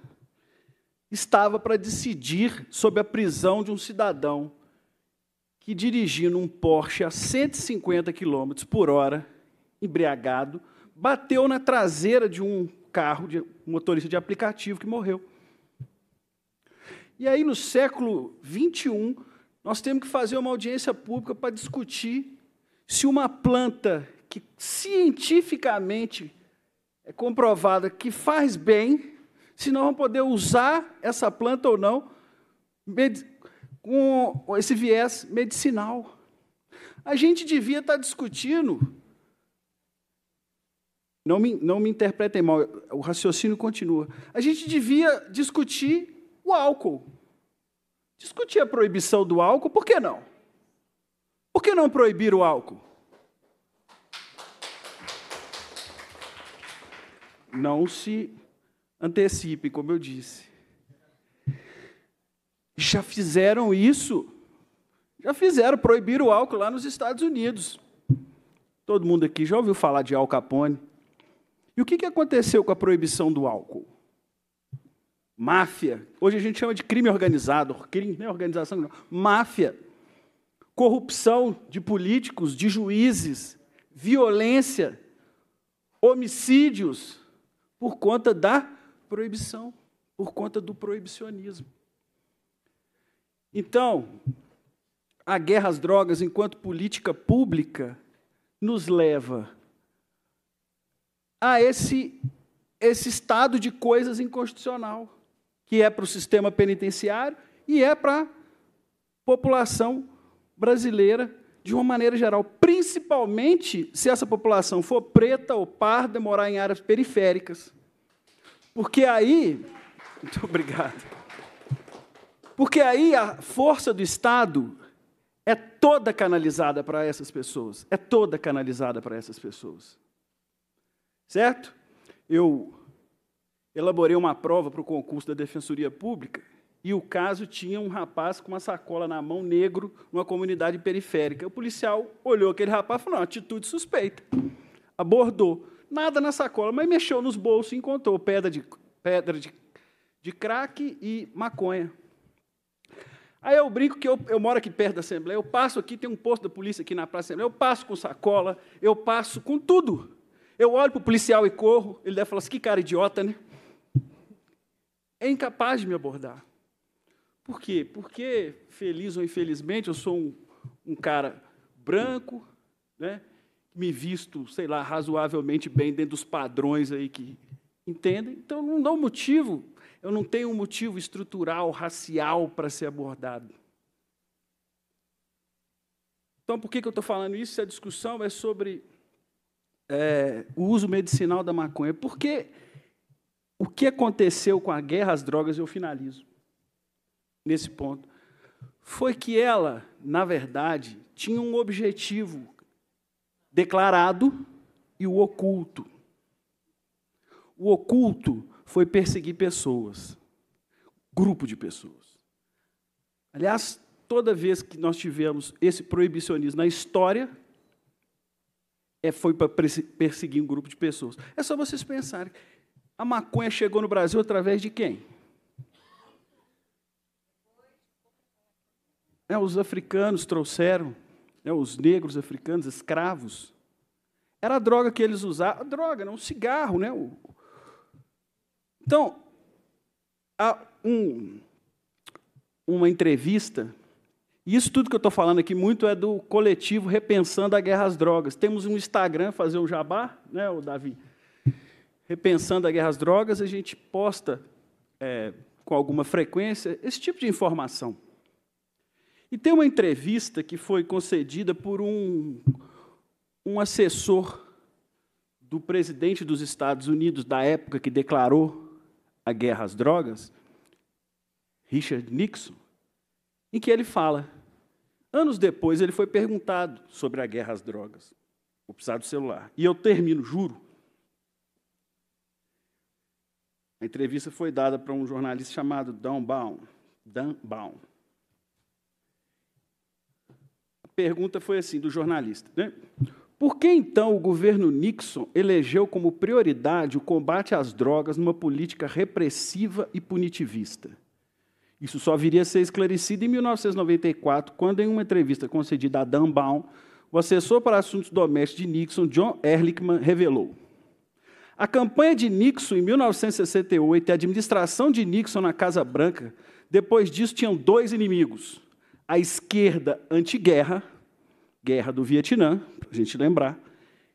S41: estava para decidir sobre a prisão de um cidadão que dirigindo um Porsche a 150 km por hora, embriagado, bateu na traseira de um carro, de um motorista de aplicativo que morreu. E aí, no século XXI, nós temos que fazer uma audiência pública para discutir se uma planta que cientificamente é comprovada que faz bem, se nós vamos poder usar essa planta ou não, com esse viés medicinal. A gente devia estar tá discutindo. Não me, não me interpretem mal, o raciocínio continua. A gente devia discutir o álcool. Discutir a proibição do álcool, por que não? Por que não proibir o álcool? não se antecipe, como eu disse. Já fizeram isso. Já fizeram, proibiram o álcool lá nos Estados Unidos. Todo mundo aqui já ouviu falar de Al Capone. E o que, que aconteceu com a proibição do álcool? Máfia. Hoje a gente chama de crime organizado, crime, não é organização, não. Máfia. Corrupção de políticos, de juízes, violência, homicídios, por conta da proibição, por conta do proibicionismo. Então, a guerra às drogas, enquanto política pública, nos leva a esse, esse estado de coisas inconstitucional, que é para o sistema penitenciário e é para a população brasileira de uma maneira geral, principalmente se essa população for preta ou parda, morar em áreas periféricas. Porque aí. Muito obrigado. Porque aí a força do Estado é toda canalizada para essas pessoas. É toda canalizada para essas pessoas. Certo? Eu elaborei uma prova para o concurso da Defensoria Pública e o caso tinha um rapaz com uma sacola na mão, negro, numa comunidade periférica. O policial olhou aquele rapaz e falou: não, ah, atitude suspeita. Abordou. Nada na sacola, mas mexeu nos bolsos e encontrou pedra de, pedra de, de crack e maconha. Aí eu brinco que eu, eu moro aqui perto da Assembleia, eu passo aqui, tem um posto da polícia aqui na Praça da Assembleia, eu passo com sacola, eu passo com tudo. Eu olho para o policial e corro, ele deve falar assim, que cara idiota, né? É incapaz de me abordar. Por quê? Porque, feliz ou infelizmente, eu sou um, um cara branco, né? me visto, sei lá, razoavelmente bem dentro dos padrões aí que entendem. Então, não dá um motivo, eu não tenho um motivo estrutural, racial para ser abordado. Então, por que, que eu estou falando isso? A discussão é sobre é, o uso medicinal da maconha. Porque o que aconteceu com a guerra às drogas, eu finalizo nesse ponto, foi que ela, na verdade, tinha um objetivo declarado e o oculto. O oculto foi perseguir pessoas, grupo de pessoas. Aliás, toda vez que nós tivemos esse proibicionismo na história, é, foi para perseguir um grupo de pessoas. É só vocês pensarem. A maconha chegou no Brasil através de quem? É, os africanos trouxeram, é, os negros africanos, escravos. Era a droga que eles usavam. A droga, não, né, um cigarro, né? Então, há um, uma entrevista, e isso tudo que eu estou falando aqui muito é do coletivo Repensando a Guerra às Drogas. Temos um Instagram, fazer um jabá, né, o Davi? Repensando a Guerra às Drogas, a gente posta é, com alguma frequência esse tipo de informação. E tem uma entrevista que foi concedida por um, um assessor do presidente dos Estados Unidos da época que declarou a guerra às drogas, Richard Nixon, em que ele fala. Anos depois, ele foi perguntado sobre a guerra às drogas. Vou precisar do celular. E eu termino, juro. A entrevista foi dada para um jornalista chamado Dan Baum. Dan Baum pergunta foi assim, do jornalista. Né? Por que então o governo Nixon elegeu como prioridade o combate às drogas numa política repressiva e punitivista? Isso só viria a ser esclarecido em 1994, quando, em uma entrevista concedida a Dan Baum, o assessor para assuntos domésticos de Nixon, John Ehrlichman, revelou. A campanha de Nixon em 1968 e a administração de Nixon na Casa Branca, depois disso, tinham dois inimigos: a esquerda anti guerra do Vietnã, para a gente lembrar,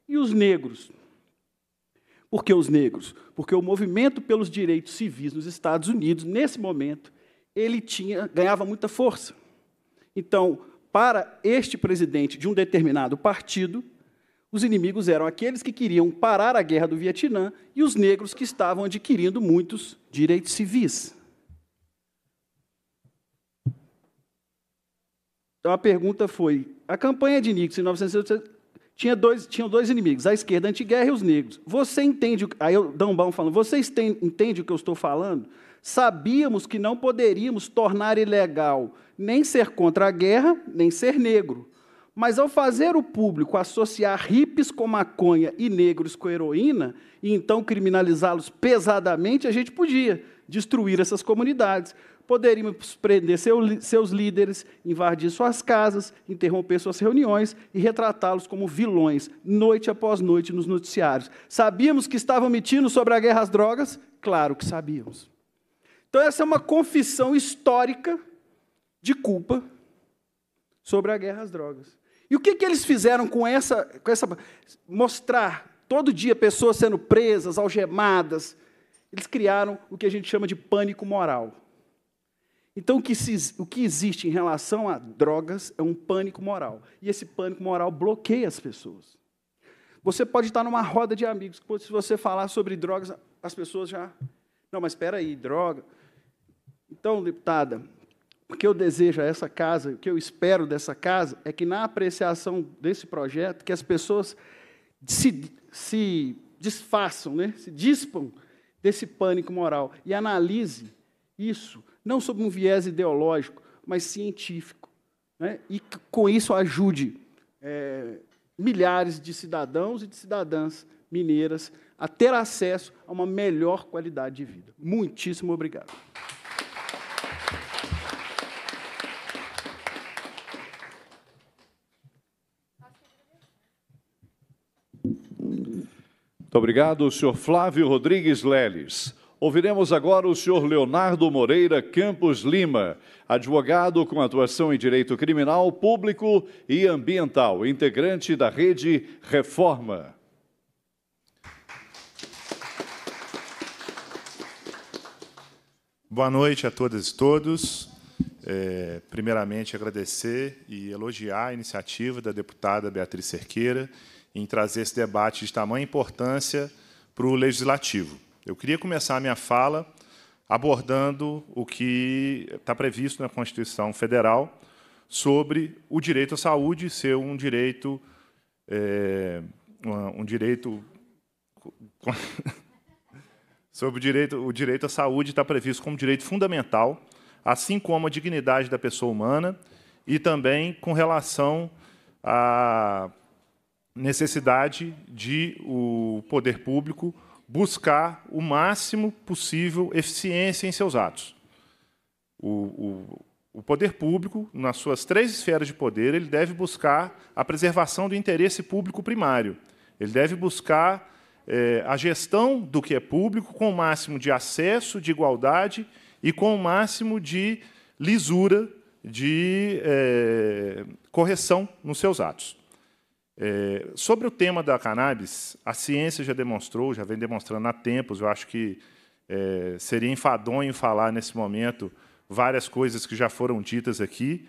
S41: e os negros. Por que os negros? Porque o movimento pelos direitos civis nos Estados Unidos, nesse momento, ele tinha, ganhava muita força. Então, para este presidente de um determinado partido, os inimigos eram aqueles que queriam parar a guerra do Vietnã e os negros que estavam adquirindo muitos direitos civis. Então a pergunta foi: a campanha de Nixon em 1968 tinha dois, tinham dois inimigos, a esquerda a antiguerra e os negros. Você entende, aí eu falando, vocês entendem o que eu estou falando? Sabíamos que não poderíamos tornar ilegal nem ser contra a guerra, nem ser negro. Mas ao fazer o público associar hippies com maconha e negros com heroína, e então criminalizá-los pesadamente, a gente podia destruir essas comunidades poderíamos prender seu, seus líderes, invadir suas casas, interromper suas reuniões e retratá-los como vilões, noite após noite, nos noticiários. Sabíamos que estavam mentindo sobre a guerra às drogas? Claro que sabíamos. Então, essa é uma confissão histórica de culpa sobre a guerra às drogas. E o que, que eles fizeram com essa, com essa. Mostrar todo dia pessoas sendo presas, algemadas. Eles criaram o que a gente chama de pânico moral. Então, o que, se, o que existe em relação a drogas é um pânico moral. E esse pânico moral bloqueia as pessoas. Você pode estar numa roda de amigos, se você falar sobre drogas, as pessoas já. Não, mas espera aí, droga. Então, deputada, o que eu desejo a essa casa, o que eu espero dessa casa, é que na apreciação desse projeto, que as pessoas se, se desfaçam, né? se dispam desse pânico moral e analise isso não sob um viés ideológico, mas científico, né? e que, com isso ajude é, milhares de cidadãos e de cidadãs mineiras a ter acesso a uma melhor qualidade de vida. Muitíssimo obrigado.
S2: Muito obrigado, senhor Flávio Rodrigues Leles. Ouviremos agora o senhor Leonardo Moreira Campos Lima, advogado com atuação em direito criminal, público e ambiental, integrante da rede Reforma.
S42: Boa noite a todas e todos. É, primeiramente, agradecer e elogiar a iniciativa da deputada Beatriz Cerqueira em trazer esse debate de tamanha importância para o Legislativo. Eu queria começar a minha fala abordando o que está previsto na Constituição Federal sobre o direito à saúde ser um direito é, um direito sobre o direito o direito à saúde está previsto como direito fundamental, assim como a dignidade da pessoa humana e também com relação à necessidade de o poder público buscar o máximo possível eficiência em seus atos. O, o, o poder público, nas suas três esferas de poder, ele deve buscar a preservação do interesse público primário. Ele deve buscar é, a gestão do que é público com o máximo de acesso, de igualdade e com o máximo de lisura, de é, correção nos seus atos. É, sobre o tema da cannabis, a ciência já demonstrou, já vem demonstrando há tempos, eu acho que é, seria enfadonho falar nesse momento várias coisas que já foram ditas aqui,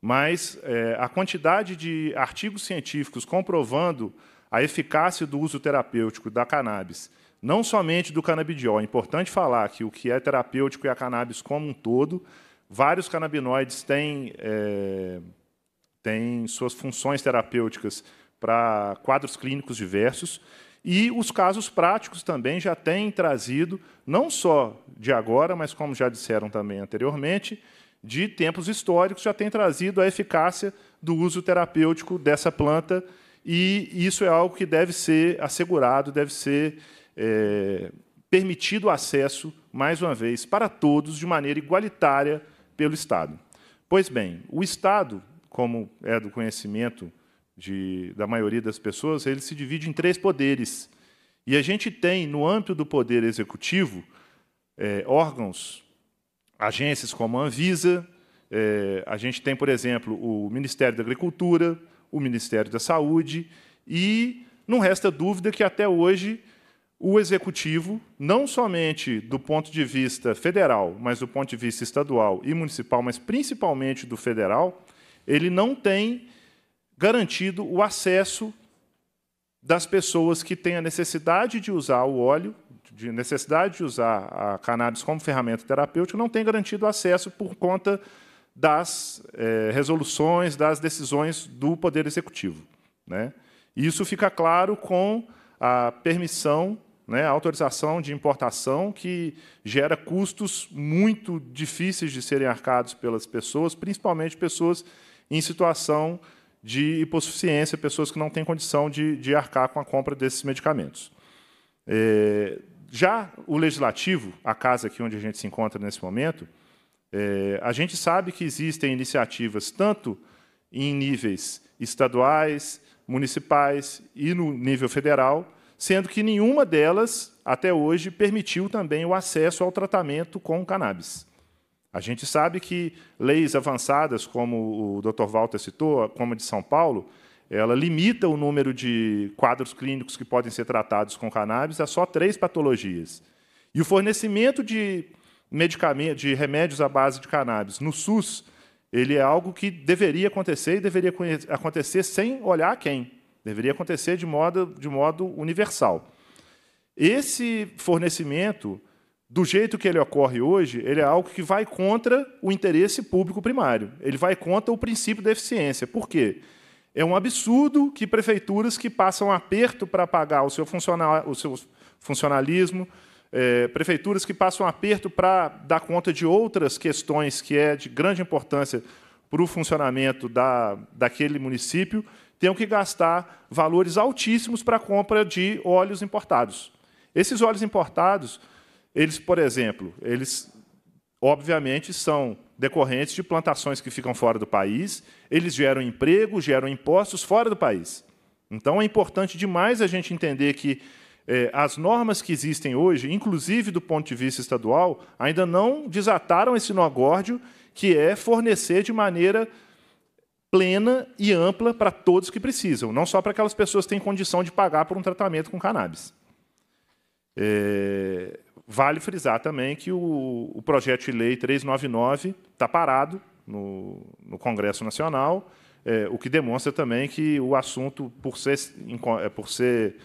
S42: mas é, a quantidade de artigos científicos comprovando a eficácia do uso terapêutico da cannabis, não somente do canabidiol. É importante falar que o que é terapêutico é a cannabis como um todo. Vários canabinoides têm, é, têm suas funções terapêuticas para quadros clínicos diversos. E os casos práticos também já têm trazido, não só de agora, mas como já disseram também anteriormente, de tempos históricos, já tem trazido a eficácia do uso terapêutico dessa planta. E isso é algo que deve ser assegurado, deve ser é, permitido acesso, mais uma vez, para todos, de maneira igualitária pelo Estado. Pois bem, o Estado, como é do conhecimento de, da maioria das pessoas, ele se divide em três poderes. E a gente tem, no âmbito do poder executivo, é, órgãos, agências como a Anvisa, é, a gente tem, por exemplo, o Ministério da Agricultura, o Ministério da Saúde, e não resta dúvida que até hoje o executivo, não somente do ponto de vista federal, mas do ponto de vista estadual e municipal, mas principalmente do federal, ele não tem garantido o acesso das pessoas que têm a necessidade de usar o óleo, de necessidade de usar a cannabis como ferramenta terapêutica, não tem garantido acesso por conta das é, resoluções, das decisões do Poder Executivo. Né? Isso fica claro com a permissão, né, a autorização de importação, que gera custos muito difíceis de serem arcados pelas pessoas, principalmente pessoas em situação de hipossuficiência, pessoas que não têm condição de, de arcar com a compra desses medicamentos. É, já o legislativo, a casa aqui onde a gente se encontra nesse momento, é, a gente sabe que existem iniciativas tanto em níveis estaduais, municipais e no nível federal, sendo que nenhuma delas, até hoje, permitiu também o acesso ao tratamento com cannabis. A gente sabe que leis avançadas, como o Dr. Walter citou, como a de São Paulo, ela limita o número de quadros clínicos que podem ser tratados com cannabis a só três patologias. E o fornecimento de medicamentos, de remédios à base de cannabis no SUS, ele é algo que deveria acontecer e deveria acontecer sem olhar quem. Deveria acontecer de modo, de modo universal. Esse fornecimento do jeito que ele ocorre hoje, ele é algo que vai contra o interesse público primário. Ele vai contra o princípio da eficiência. Por quê? É um absurdo que prefeituras que passam aperto para pagar o seu, o seu funcionalismo, é, prefeituras que passam aperto para dar conta de outras questões que é de grande importância para o funcionamento da, daquele município, tenham que gastar valores altíssimos para a compra de óleos importados. Esses óleos importados eles, por exemplo, eles obviamente são decorrentes de plantações que ficam fora do país, eles geram emprego, geram impostos fora do país. Então é importante demais a gente entender que é, as normas que existem hoje, inclusive do ponto de vista estadual, ainda não desataram esse nogórdio que é fornecer de maneira plena e ampla para todos que precisam, não só para aquelas pessoas que têm condição de pagar por um tratamento com cannabis. É, Vale frisar também que o, o projeto de lei 399 está parado no, no Congresso Nacional, é, o que demonstra também que o assunto, por ser, é, por ser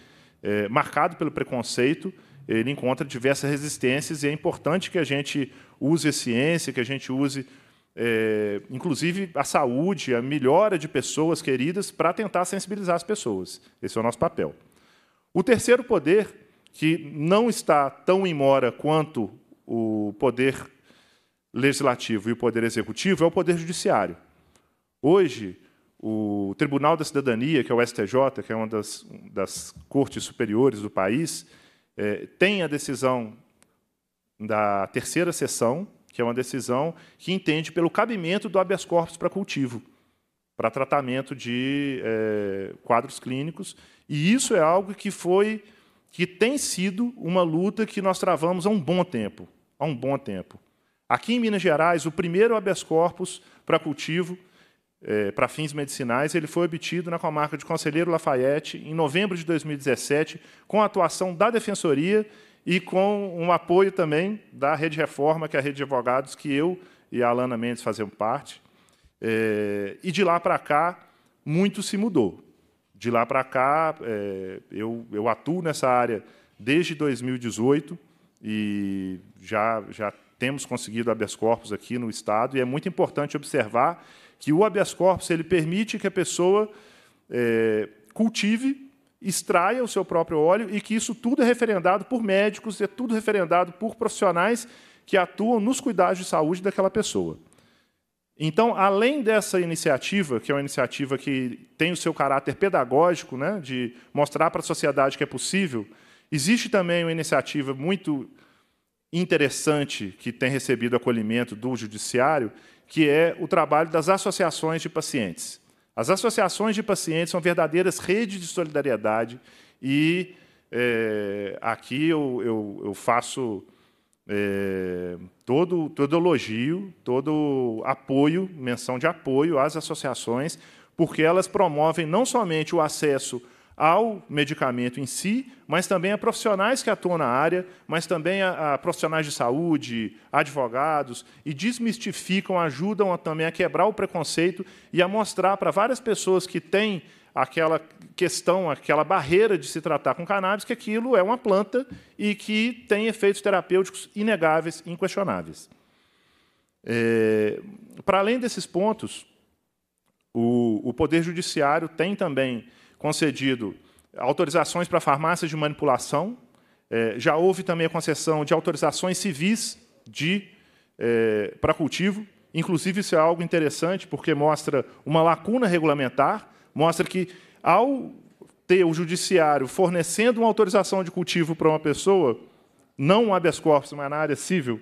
S42: é, marcado pelo preconceito, ele encontra diversas resistências e é importante que a gente use a ciência, que a gente use, é, inclusive, a saúde, a melhora de pessoas queridas para tentar sensibilizar as pessoas. Esse é o nosso papel. O terceiro poder que não está tão em mora quanto o poder legislativo e o poder executivo é o poder judiciário. Hoje, o Tribunal da Cidadania, que é o STJ, que é uma das, das cortes superiores do país, é, tem a decisão da terceira sessão, que é uma decisão que entende pelo cabimento do habeas corpus para cultivo, para tratamento de é, quadros clínicos, e isso é algo que foi que tem sido uma luta que nós travamos há um bom tempo, há um bom tempo. Aqui em Minas Gerais, o primeiro habeas corpus para cultivo, é, para fins medicinais, ele foi obtido na comarca de Conselheiro Lafayette em novembro de 2017, com a atuação da Defensoria e com um apoio também da Rede Reforma, que é a rede de advogados que eu e a Alana Mendes fazemos parte. É, e de lá para cá, muito se mudou. De lá para cá, é, eu, eu atuo nessa área desde 2018 e já, já temos conseguido habeas corpus aqui no Estado, e é muito importante observar que o habeas corpus ele permite que a pessoa é, cultive, extraia o seu próprio óleo e que isso tudo é referendado por médicos, é tudo referendado por profissionais que atuam nos cuidados de saúde daquela pessoa. Então, além dessa iniciativa, que é uma iniciativa que tem o seu caráter pedagógico, né, de mostrar para a sociedade que é possível, existe também uma iniciativa muito interessante que tem recebido acolhimento do judiciário, que é o trabalho das associações de pacientes. As associações de pacientes são verdadeiras redes de solidariedade e é, aqui eu, eu, eu faço é, todo, todo elogio, todo apoio, menção de apoio às associações, porque elas promovem não somente o acesso ao medicamento em si, mas também a profissionais que atuam na área, mas também a, a profissionais de saúde, advogados, e desmistificam, ajudam a, também a quebrar o preconceito e a mostrar para várias pessoas que têm aquela questão, aquela barreira de se tratar com cannabis, que aquilo é uma planta e que tem efeitos terapêuticos inegáveis, inquestionáveis. É, para além desses pontos, o, o Poder Judiciário tem também concedido autorizações para farmácias de manipulação, é, já houve também a concessão de autorizações civis de, é, para cultivo. Inclusive, isso é algo interessante, porque mostra uma lacuna regulamentar mostra que, ao ter o judiciário fornecendo uma autorização de cultivo para uma pessoa, não um habeas corpus, mas na área civil,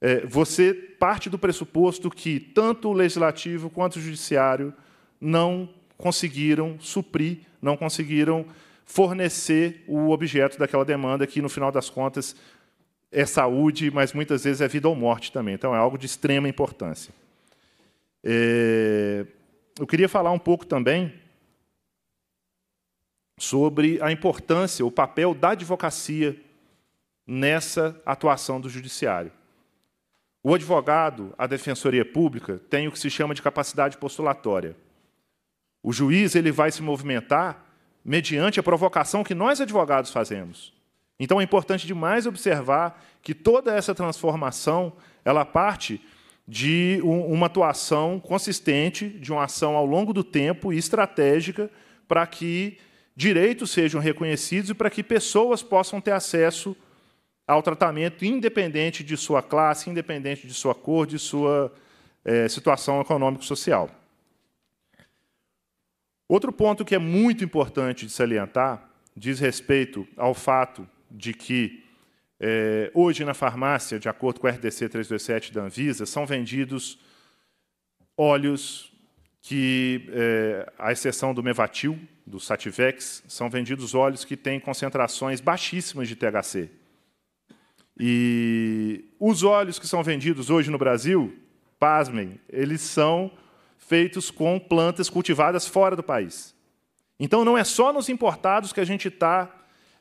S42: é, você parte do pressuposto que tanto o legislativo quanto o judiciário não conseguiram suprir, não conseguiram fornecer o objeto daquela demanda, que no final das contas é saúde, mas muitas vezes é vida ou morte também. Então é algo de extrema importância. É... Eu queria falar um pouco também sobre a importância, o papel da advocacia nessa atuação do judiciário. O advogado, a defensoria pública, tem o que se chama de capacidade postulatória. O juiz ele vai se movimentar mediante a provocação que nós advogados fazemos. Então é importante demais observar que toda essa transformação, ela parte de uma atuação consistente, de uma ação ao longo do tempo e estratégica para que direitos sejam reconhecidos e para que pessoas possam ter acesso ao tratamento independente de sua classe, independente de sua cor, de sua é, situação econômico-social. Outro ponto que é muito importante de salientar diz respeito ao fato de que é, hoje, na farmácia, de acordo com a RDC 327 da Anvisa, são vendidos óleos que, é, à exceção do Mevatil, do Sativex, são vendidos óleos que têm concentrações baixíssimas de THC. E os óleos que são vendidos hoje no Brasil, pasmem, eles são feitos com plantas cultivadas fora do país. Então, não é só nos importados que a gente está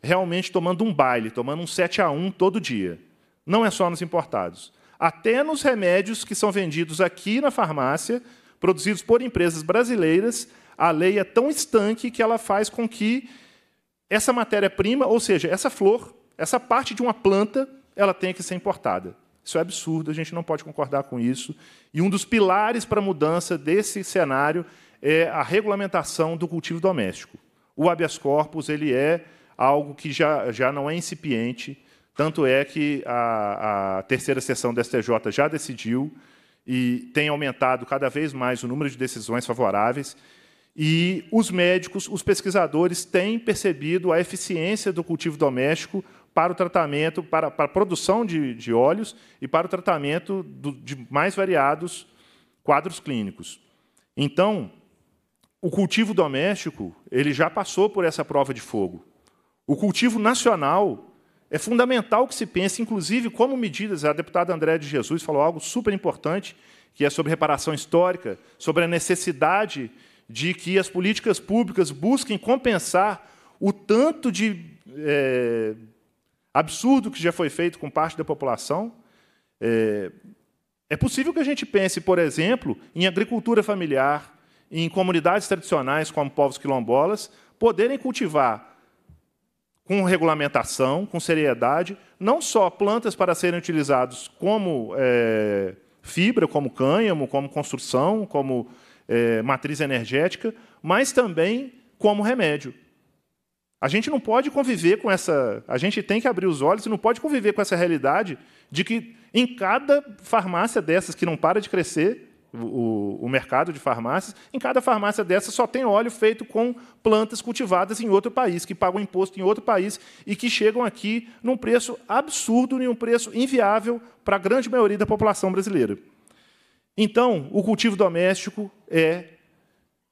S42: realmente tomando um baile, tomando um 7 a 1 todo dia. Não é só nos importados. Até nos remédios que são vendidos aqui na farmácia, produzidos por empresas brasileiras, a lei é tão estanque que ela faz com que essa matéria-prima, ou seja, essa flor, essa parte de uma planta, ela tenha que ser importada. Isso é absurdo, a gente não pode concordar com isso. E um dos pilares para a mudança desse cenário é a regulamentação do cultivo doméstico. O habeas corpus ele é algo que já, já não é incipiente, tanto é que a, a terceira sessão do STJ já decidiu e tem aumentado cada vez mais o número de decisões favoráveis, e os médicos, os pesquisadores têm percebido a eficiência do cultivo doméstico para o tratamento, para, para a produção de, de óleos e para o tratamento do, de mais variados quadros clínicos. Então, o cultivo doméstico ele já passou por essa prova de fogo. O cultivo nacional é fundamental que se pense, inclusive, como medidas. A deputada Andréa de Jesus falou algo super importante, que é sobre reparação histórica, sobre a necessidade de que as políticas públicas busquem compensar o tanto de é, absurdo que já foi feito com parte da população. É, é possível que a gente pense, por exemplo, em agricultura familiar, em comunidades tradicionais como povos quilombolas, poderem cultivar com regulamentação, com seriedade, não só plantas para serem utilizadas como é, fibra, como cânhamo, como construção, como é, matriz energética, mas também como remédio. A gente não pode conviver com essa. A gente tem que abrir os olhos e não pode conviver com essa realidade de que em cada farmácia dessas que não para de crescer, o, o, mercado de farmácias. Em cada farmácia dessa só tem óleo feito com plantas cultivadas em outro país, que pagam imposto em outro país e que chegam aqui num preço absurdo, e um preço inviável para a grande maioria da população brasileira. Então, o cultivo doméstico é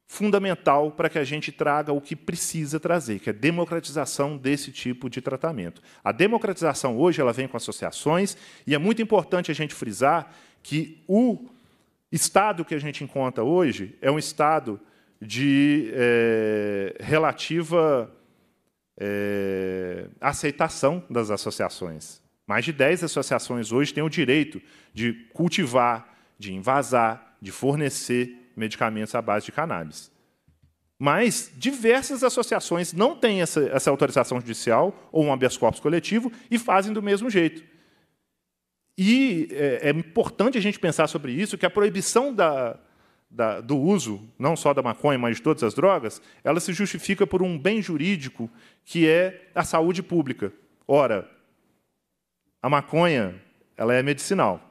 S42: fundamental para que a gente traga o que precisa trazer, que é a democratização desse tipo de tratamento. A democratização hoje ela vem com associações e é muito importante a gente frisar que o Estado que a gente encontra hoje é um estado de é, relativa é, aceitação das associações. Mais de 10 associações hoje têm o direito de cultivar, de invasar, de fornecer medicamentos à base de cannabis. Mas diversas associações não têm essa, essa autorização judicial ou um habeas corpus coletivo e fazem do mesmo jeito. E é, é, importante a gente pensar sobre isso, que a proibição da, da, do uso, não só da maconha, mas de todas as drogas, ela se justifica por um bem jurídico que é a saúde pública. Ora, a maconha ela é medicinal.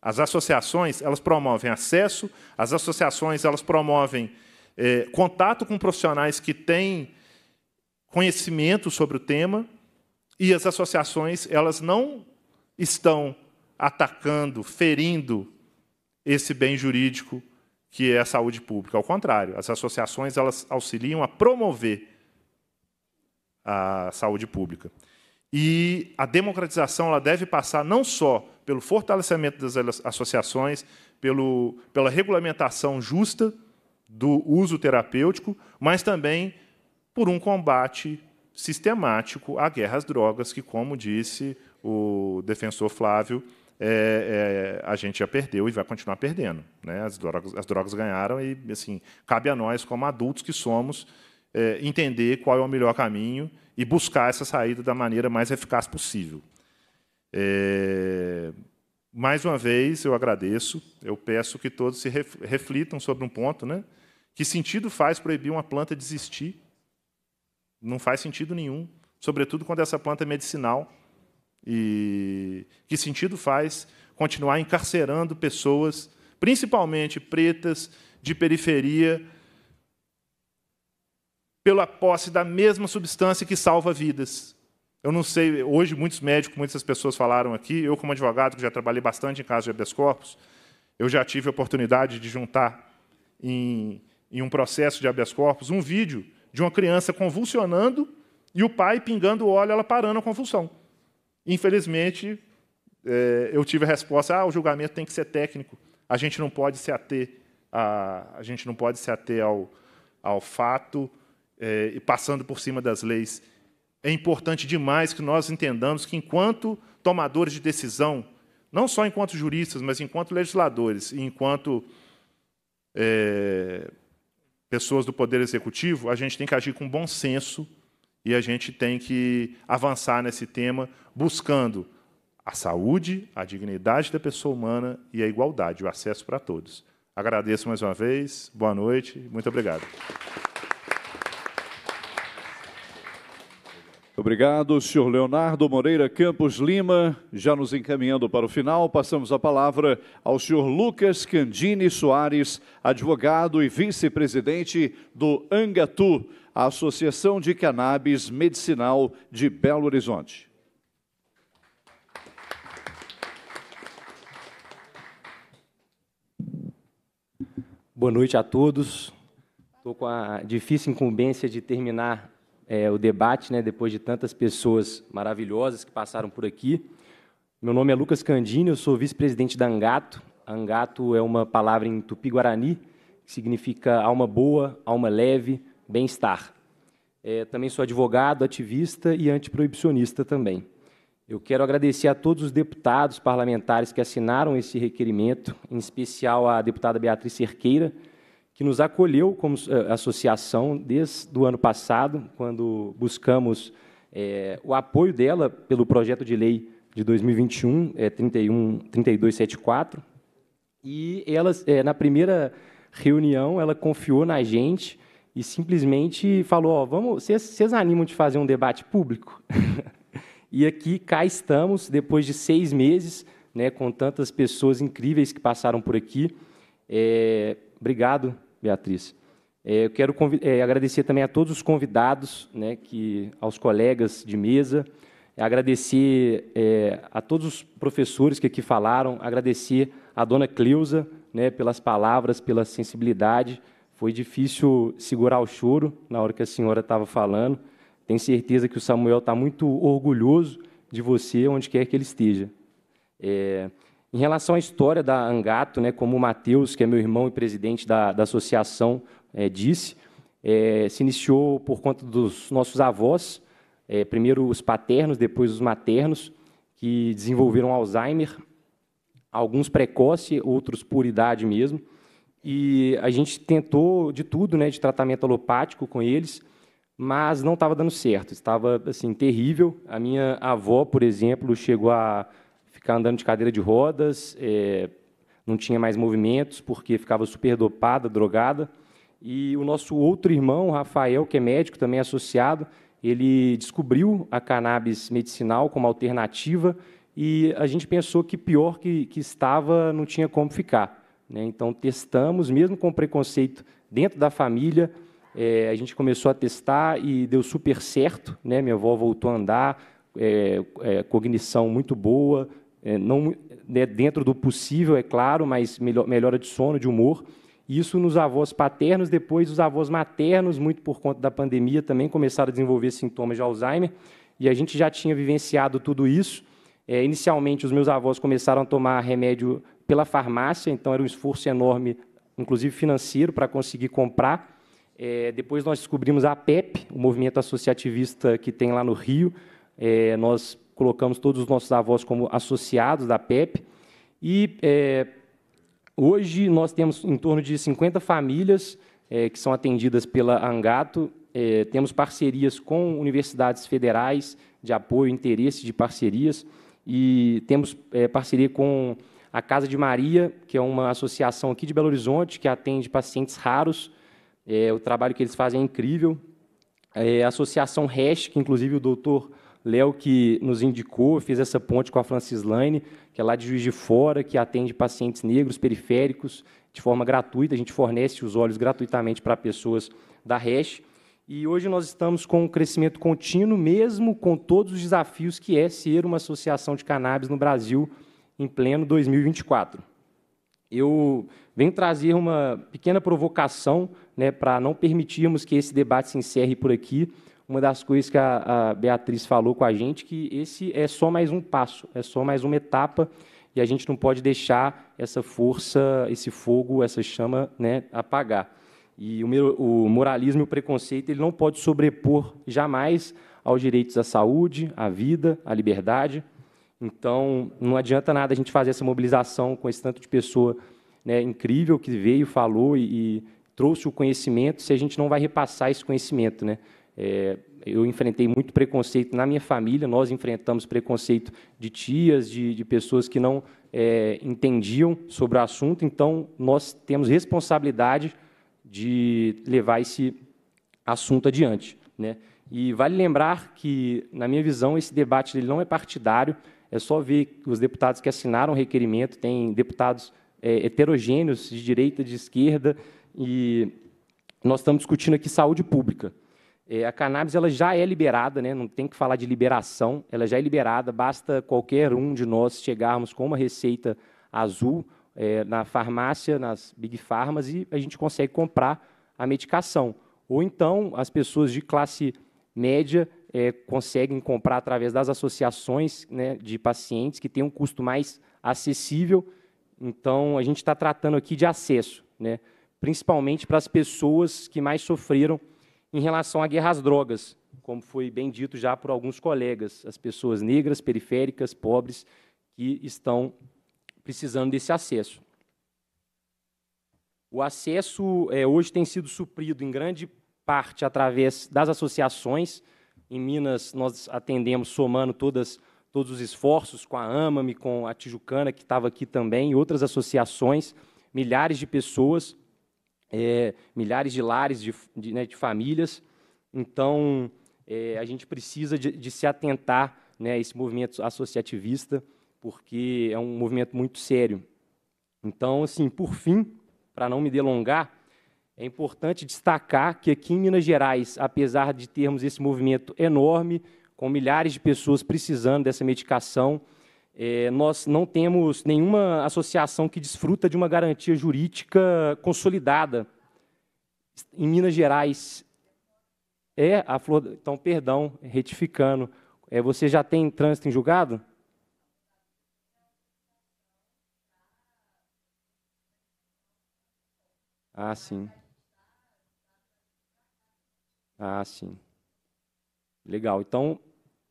S42: As associações elas promovem acesso, as associações elas promovem é, contato com profissionais que têm conhecimento sobre o tema, e as associações elas não estão atacando, ferindo esse bem jurídico que é a saúde pública. Ao contrário, as associações elas auxiliam a promover a saúde pública. E a democratização ela deve passar não só pelo fortalecimento das associações, pelo, pela regulamentação justa do uso terapêutico, mas também por um combate sistemático à guerra às drogas, que, como disse o defensor Flávio, é, é, a gente já perdeu e vai continuar perdendo. Né? As, drogas, as drogas ganharam e assim cabe a nós, como adultos que somos, é, entender qual é o melhor caminho e buscar essa saída da maneira mais eficaz possível. É, mais uma vez, eu agradeço. Eu peço que todos se reflitam sobre um ponto, né? Que sentido faz proibir uma planta de existir? Não faz sentido nenhum, sobretudo quando essa planta é medicinal e que sentido faz continuar encarcerando pessoas, principalmente pretas, de periferia, pela posse da mesma substância que salva vidas? Eu não sei, hoje muitos médicos, muitas pessoas falaram aqui, eu como advogado, que já trabalhei bastante em casos de habeas corpus, eu já tive a oportunidade de juntar em, em um processo de habeas corpus um vídeo de uma criança convulsionando e o pai pingando óleo, ela parando a convulsão. Infelizmente, é, eu tive a resposta: ah, o julgamento tem que ser técnico. A gente não pode se ater a, a gente não pode se ater ao, ao fato é, e passando por cima das leis. É importante demais que nós entendamos que enquanto tomadores de decisão, não só enquanto juristas, mas enquanto legisladores e enquanto é, pessoas do poder executivo, a gente tem que agir com bom senso e a gente tem que avançar nesse tema buscando a saúde, a dignidade da pessoa humana e a igualdade, o acesso para todos. Agradeço mais uma vez, boa noite, muito obrigado. Obrigado, senhor Leonardo
S2: Moreira Campos Lima. Já nos encaminhando para o final, passamos a palavra ao senhor Lucas Candini Soares, advogado e vice-presidente do Angatu a Associação de Cannabis Medicinal de Belo Horizonte.
S43: Boa noite a todos. Estou com a difícil incumbência de terminar é, o debate, né, depois de tantas pessoas maravilhosas que passaram por aqui. Meu nome é Lucas Candini, eu sou vice-presidente da Angato. Angato é uma palavra em tupi-guarani que significa alma boa, alma leve, bem-estar. É, também sou advogado, ativista e antiproibicionista também. Eu quero agradecer a todos os deputados parlamentares que assinaram esse requerimento, em especial à deputada Beatriz Cerqueira, que nos acolheu como eh, associação desde o ano passado, quando buscamos é, o apoio dela pelo projeto de lei de 2021, é, 31, 3274. E ela, é, na primeira reunião, ela confiou na gente e simplesmente falou: ó, vamos, vocês animam de fazer um debate público? e aqui cá estamos, depois de seis meses, né, com tantas pessoas incríveis que passaram por aqui. É, obrigado, Beatriz. É, eu quero é, agradecer também a todos os convidados, né, que, aos colegas de mesa, agradecer é, a todos os professores que aqui falaram, agradecer à dona Cleusa né, pelas palavras, pela sensibilidade. Foi difícil segurar o choro na hora que a senhora estava falando. Tenho certeza que o Samuel está muito orgulhoso de você, onde quer que ele esteja. É, em relação à história da Angato, né, como o Matheus, que é meu irmão e presidente da, da associação, é, disse, é, se iniciou por conta dos nossos avós, é, primeiro os paternos, depois os maternos, que desenvolveram Alzheimer, alguns precoce, outros por idade mesmo. E a gente tentou de tudo, né, de tratamento alopático com eles, mas não estava dando certo, estava assim terrível. A minha avó, por exemplo, chegou a ficar andando de cadeira de rodas, é, não tinha mais movimentos porque ficava super dopada, drogada. E o nosso outro irmão, Rafael, que é médico também associado, ele descobriu a cannabis medicinal como alternativa e a gente pensou que pior que, que estava, não tinha como ficar. Né? Então, testamos, mesmo com preconceito dentro da família, é, a gente começou a testar e deu super certo. Né? Minha avó voltou a andar, é, é, cognição muito boa, é, não, né, dentro do possível, é claro, mas melhor, melhora de sono, de humor. Isso nos avós paternos, depois os avós maternos, muito por conta da pandemia, também começaram a desenvolver sintomas de Alzheimer. E a gente já tinha vivenciado tudo isso. É, inicialmente, os meus avós começaram a tomar remédio pela farmácia, então era um esforço enorme, inclusive financeiro, para conseguir comprar. É, depois nós descobrimos a PEP, o movimento associativista que tem lá no Rio. É, nós colocamos todos os nossos avós como associados da PEP. E é, hoje nós temos em torno de 50 famílias é, que são atendidas pela Angato. É, temos parcerias com universidades federais de apoio, interesse de parcerias. E temos é, parceria com a Casa de Maria, que é uma associação aqui de Belo Horizonte que atende pacientes raros. É, o trabalho que eles fazem é incrível. É, a Associação REST, que inclusive o doutor Léo que nos indicou, fez essa ponte com a Lane, que é lá de Juiz de Fora, que atende pacientes negros, periféricos, de forma gratuita. A gente fornece os olhos gratuitamente para pessoas da REST. E hoje nós estamos com um crescimento contínuo, mesmo com todos os desafios que é ser uma associação de cannabis no Brasil, em pleno 2024. Eu venho trazer uma pequena provocação né, para não permitirmos que esse debate se encerre por aqui. Uma das coisas que a, a Beatriz falou com a gente, que esse é só mais um passo, é só mais uma etapa e a gente não pode deixar essa força, esse fogo, essa chama né, apagar. E o, moralismo e o preconceito ele não pode sobrepor jamais aos direitos à saúde, à vida, à liberdade. Então, não adianta nada a gente fazer essa mobilização com esse tanto de pessoa né, incrível que veio, falou e, e, trouxe o conhecimento se a gente não vai repassar esse conhecimento. Né? É, eu enfrentei muito preconceito na minha família, nós enfrentamos preconceito de tias, de, de pessoas que não é, entendiam sobre o assunto, então nós temos responsabilidade de levar esse assunto adiante. Né? E vale lembrar que, na minha visão, esse debate ele não é partidário, é só ver os deputados que assinaram o requerimento, tem deputados é, heterogêneos, de direita, de esquerda, e nós estamos discutindo aqui saúde pública. É, a cannabis ela já é liberada, né? não tem que falar de liberação, ela já é liberada, basta qualquer um de nós chegarmos com uma receita azul é, na farmácia, nas Big Farmas, e a gente consegue comprar a medicação. Ou então, as pessoas de classe média é, conseguem comprar através das associações né, de pacientes, que tem um custo mais acessível. Então, a gente está tratando aqui de acesso, né, principalmente para as pessoas que mais sofreram em relação à guerra às drogas, como foi bem dito já por alguns colegas, as pessoas negras, periféricas, pobres, que estão precisando desse acesso. O acesso é, hoje tem sido suprido em grande parte através das associações, em Minas, nós atendemos somando todas todos os esforços com a AMAMI, com a Tijucana, que estava aqui também, e outras associações, milhares de pessoas, é, milhares de lares, de, de, né, de famílias. Então, é, a gente precisa de, de se atentar né, a esse movimento associativista, porque é um movimento muito sério. Então, assim, por fim, para não me delongar, é importante destacar que aqui em Minas Gerais, apesar de termos esse movimento enorme, com milhares de pessoas precisando dessa medicação, é, nós não temos nenhuma associação que desfruta de uma garantia jurídica consolidada. Em Minas Gerais, é a flor. Então, perdão, retificando. É, você já tem trânsito em julgado? Ah, sim. Ah, sim. Legal. Então,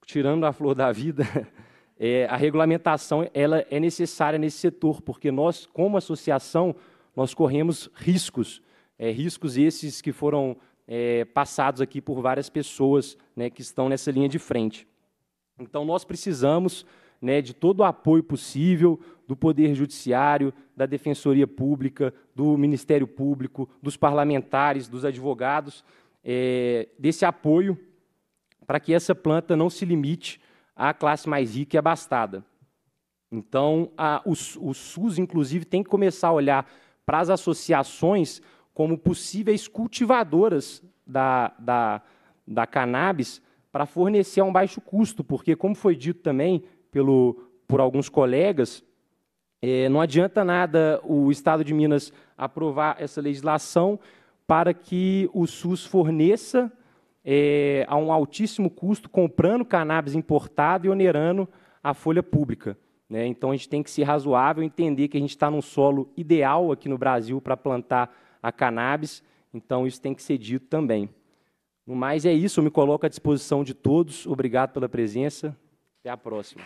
S43: tirando a flor da vida, é, a regulamentação ela é necessária nesse setor, porque nós, como associação, nós corremos riscos, é, riscos esses que foram é, passados aqui por várias pessoas né, que estão nessa linha de frente. Então, nós precisamos né, de todo o apoio possível do Poder Judiciário, da Defensoria Pública, do Ministério Público, dos parlamentares, dos advogados, é, desse apoio para que essa planta não se limite à classe mais rica e abastada. Então, a, o, o SUS, inclusive, tem que começar a olhar para as associações como possíveis cultivadoras da, da, da cannabis para fornecer a um baixo custo, porque, como foi dito também pelo, por alguns colegas, é, não adianta nada o Estado de Minas aprovar essa legislação para que o SUS forneça é, a um altíssimo custo, comprando cannabis importado e onerando a folha pública. Né? Então, a gente tem que ser razoável, entender que a gente está num solo ideal aqui no Brasil para plantar a cannabis, então isso tem que ser dito também. No mais, é isso, eu me coloco à disposição de todos, obrigado pela presença, até a próxima.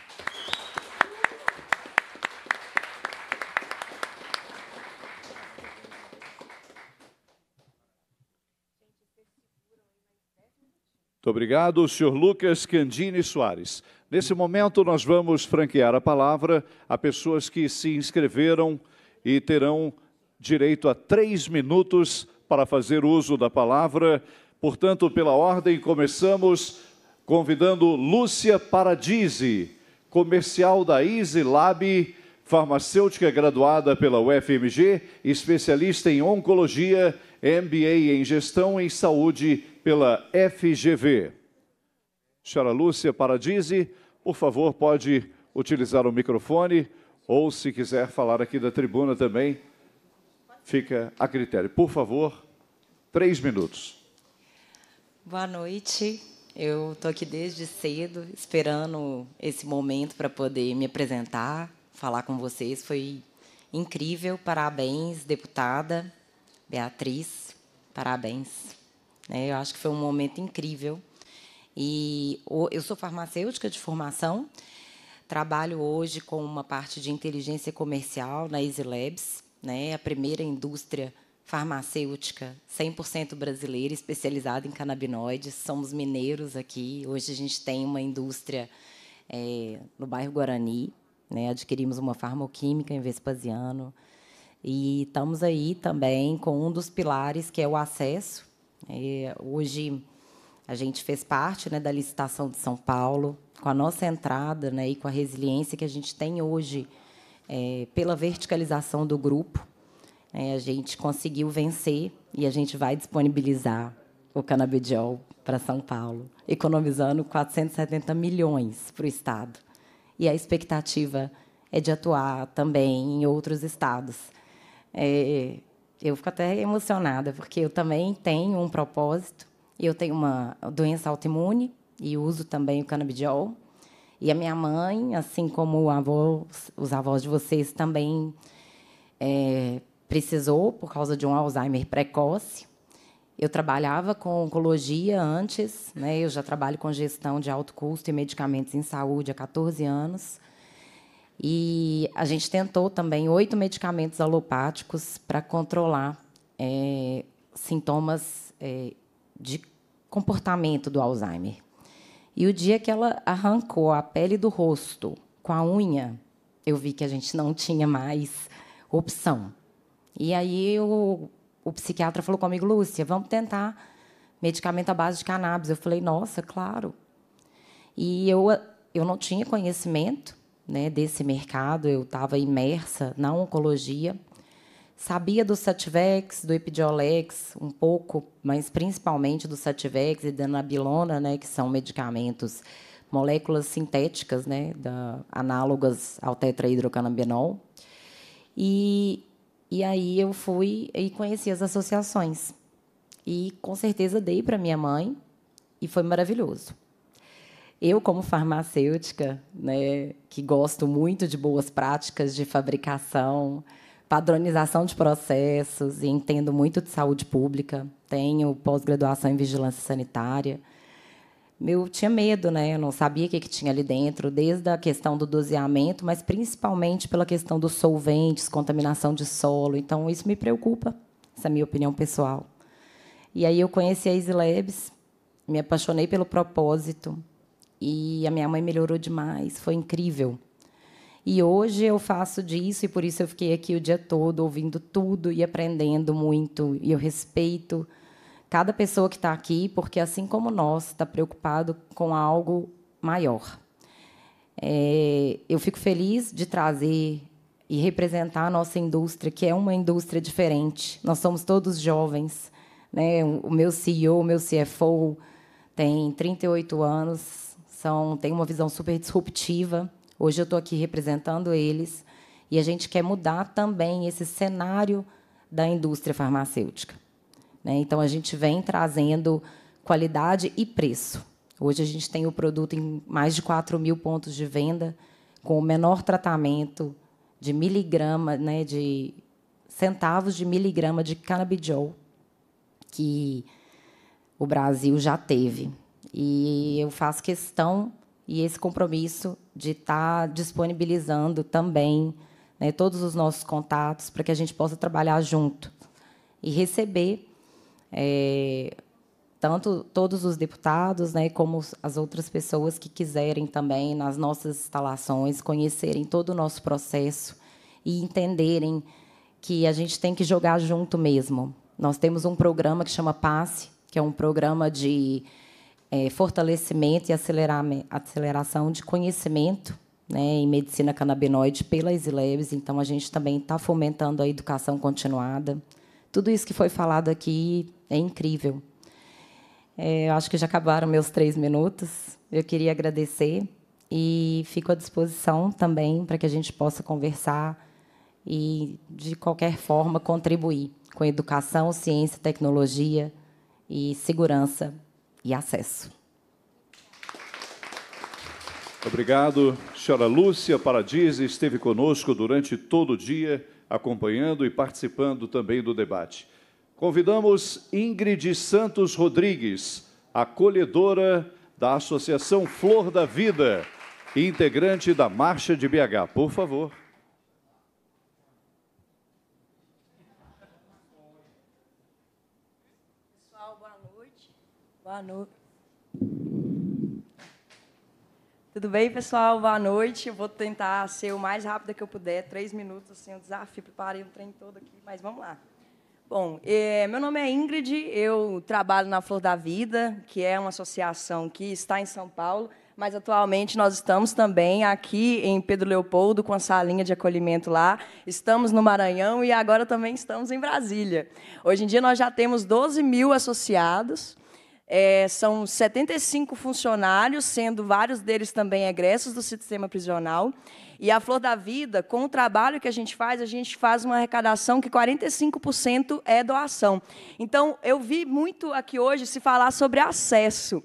S2: Muito obrigado, senhor Lucas Candini Soares. Nesse momento, nós vamos franquear a palavra a pessoas que se inscreveram e terão direito a três minutos para fazer uso da palavra. Portanto, pela ordem, começamos convidando Lúcia Paradisi, comercial da Easy Lab, farmacêutica graduada pela UFMG, especialista em oncologia, MBA em gestão em saúde pela FGV. Senhora Lúcia Paradise, por favor, pode utilizar o microfone ou, se quiser falar aqui da tribuna também, fica a critério. Por favor, três minutos.
S44: Boa noite. Eu estou aqui desde cedo, esperando esse momento para poder me apresentar, falar com vocês. Foi incrível. Parabéns, deputada Beatriz. Parabéns. Né? Eu acho que foi um momento incrível. E eu sou farmacêutica de formação, trabalho hoje com uma parte de inteligência comercial na Easy Labs, né? a primeira indústria farmacêutica 100% brasileira, especializada em canabinoides. Somos mineiros aqui. Hoje a gente tem uma indústria é, no bairro Guarani. Né? Adquirimos uma farmoquímica em Vespasiano. E estamos aí também com um dos pilares, que é o acesso é, hoje a gente fez parte né, da licitação de São Paulo, com a nossa entrada né, e com a resiliência que a gente tem hoje é, pela verticalização do grupo. É, a gente conseguiu vencer e a gente vai disponibilizar o canabidiol para São Paulo, economizando 470 milhões para o Estado. E a expectativa é de atuar também em outros estados. É, eu fico até emocionada, porque eu também tenho um propósito. Eu tenho uma doença autoimune e uso também o cannabidiol. E a minha mãe, assim como avô, os avós de vocês, também é, precisou por causa de um Alzheimer precoce. Eu trabalhava com oncologia antes, né? eu já trabalho com gestão de alto custo e medicamentos em saúde há 14 anos. E a gente tentou também oito medicamentos alopáticos para controlar é, sintomas é, de comportamento do Alzheimer. E o dia que ela arrancou a pele do rosto com a unha, eu vi que a gente não tinha mais opção. E aí o, o psiquiatra falou comigo, Lúcia, vamos tentar medicamento à base de cannabis. Eu falei, nossa, claro. E eu, eu não tinha conhecimento né, desse mercado, eu estava imersa na oncologia. Sabia do Sativex, do Epidiolex, um pouco, mas principalmente do Sativex e da Nabilona, né, que são medicamentos, moléculas sintéticas, né, da, análogas ao tetrahidrocanabinol. E, e aí eu fui e conheci as associações. E com certeza dei para minha mãe e foi maravilhoso. Eu, como farmacêutica, né, que gosto muito de boas práticas de fabricação, padronização de processos e entendo muito de saúde pública, tenho pós-graduação em vigilância sanitária. Eu tinha medo, né? Eu não sabia o que, que tinha ali dentro, desde a questão do doseamento, mas principalmente pela questão dos solventes, contaminação de solo. Então, isso me preocupa, essa é a minha opinião pessoal. E aí eu conheci a Easy Labs, me apaixonei pelo propósito, e a minha mãe melhorou demais, foi incrível. E hoje eu faço disso e por isso eu fiquei aqui o dia todo ouvindo tudo e aprendendo muito. E eu respeito cada pessoa que está aqui, porque assim como nós, está preocupado com algo maior. É, eu fico feliz de trazer e representar a nossa indústria, que é uma indústria diferente. Nós somos todos jovens. Né? O meu CEO, o meu CFO tem 38 anos, são têm uma visão super disruptiva. Hoje eu estou aqui representando eles e a gente quer mudar também esse cenário da indústria farmacêutica. Né? Então a gente vem trazendo qualidade e preço. Hoje a gente tem o produto em mais de 4 mil pontos de venda, com o menor tratamento de miligrama, né, de centavos de miligrama de cannabidiol que o Brasil já teve. E eu faço questão e esse compromisso de estar tá disponibilizando também né, todos os nossos contatos para que a gente possa trabalhar junto e receber é, tanto todos os deputados, né, como as outras pessoas que quiserem também nas nossas instalações conhecerem todo o nosso processo e entenderem que a gente tem que jogar junto mesmo. Nós temos um programa que chama Passe, que é um programa de é, fortalecimento e aceleração de conhecimento né, em medicina canabinoide pela Easilabs. Então, a gente também está fomentando a educação continuada. Tudo isso que foi falado aqui é incrível. É, eu acho que já acabaram meus três minutos. Eu queria agradecer e fico à disposição também para que a gente possa conversar e, de qualquer forma, contribuir com educação, ciência, tecnologia e segurança e acesso.
S2: Obrigado. Senhora Lúcia Paradis esteve conosco durante todo o dia, acompanhando e participando também do debate. Convidamos Ingrid Santos Rodrigues, acolhedora da Associação Flor da Vida e integrante da Marcha de BH. Por favor.
S45: Boa noite. Tudo bem, pessoal? Boa noite. Eu vou tentar ser o mais rápida que eu puder. Três minutos, assim, um desafio. Preparei um trem todo aqui, mas vamos lá. Bom, é, meu nome é Ingrid, eu trabalho na Flor da Vida, que é uma associação que está em São Paulo, mas atualmente nós estamos também aqui em Pedro Leopoldo, com a salinha de acolhimento lá. Estamos no Maranhão e agora também estamos em Brasília. Hoje em dia nós já temos 12 mil associados. É, são 75 funcionários, sendo vários deles também egressos do sistema prisional. E a Flor da Vida, com o trabalho que a gente faz, a gente faz uma arrecadação que 45% é doação. Então, eu vi muito aqui hoje se falar sobre acesso.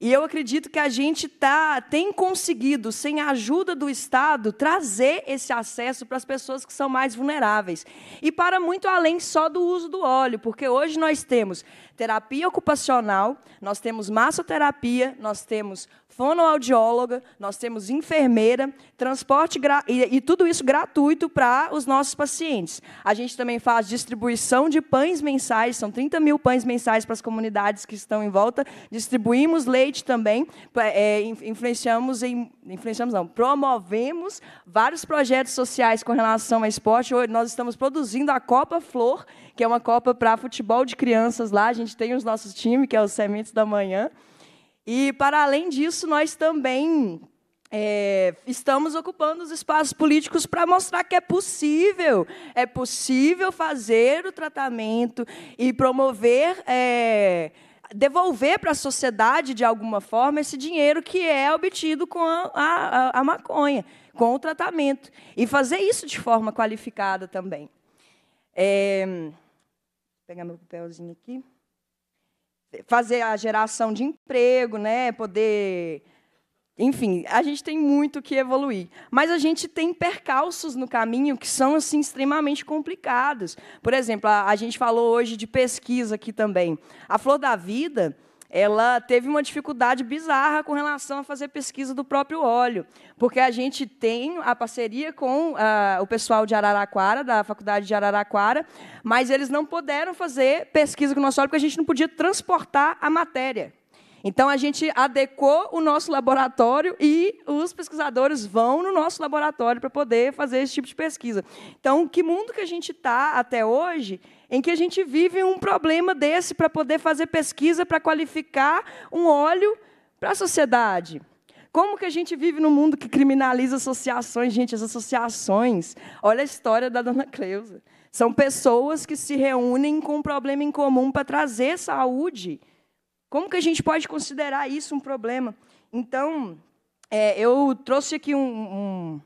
S45: E eu acredito que a gente tá, tem conseguido, sem a ajuda do Estado, trazer esse acesso para as pessoas que são mais vulneráveis. E para muito além só do uso do óleo, porque hoje nós temos terapia ocupacional, nós temos massoterapia, nós temos fonoaudióloga, nós temos enfermeira, transporte e, e tudo isso gratuito para os nossos pacientes. A gente também faz distribuição de pães mensais, são 30 mil pães mensais para as comunidades que estão em volta. Distribuímos leite também, é, influenciamos em, influenciamos não, promovemos vários projetos sociais com relação a esporte. Hoje nós estamos produzindo a Copa Flor, que é uma copa para futebol de crianças lá. A gente tem os nossos times, que é os Sementes da Manhã. E, para além disso, nós também é, estamos ocupando os espaços políticos para mostrar que é possível, é possível fazer o tratamento e promover, é, devolver para a sociedade, de alguma forma, esse dinheiro que é obtido com a, a, a maconha, com o tratamento. E fazer isso de forma qualificada também. É, vou pegar meu papelzinho aqui fazer a geração de emprego, né? Poder enfim, a gente tem muito que evoluir, mas a gente tem percalços no caminho que são assim extremamente complicados. Por exemplo, a, a gente falou hoje de pesquisa aqui também. A Flor da Vida, ela teve uma dificuldade bizarra com relação a fazer pesquisa do próprio óleo, porque a gente tem a parceria com ah, o pessoal de Araraquara, da Faculdade de Araraquara, mas eles não puderam fazer pesquisa com o nosso óleo, porque a gente não podia transportar a matéria. Então, a gente adequou o nosso laboratório e os pesquisadores vão no nosso laboratório para poder fazer esse tipo de pesquisa. Então, que mundo que a gente está até hoje em que a gente vive um problema desse para poder fazer pesquisa para qualificar um óleo para a sociedade. Como que a gente vive num mundo que criminaliza associações? Gente, as associações, olha a história da dona Cleusa. São pessoas que se reúnem com um problema em comum para trazer saúde. Como que a gente pode considerar isso um problema? Então, é, eu trouxe aqui um, um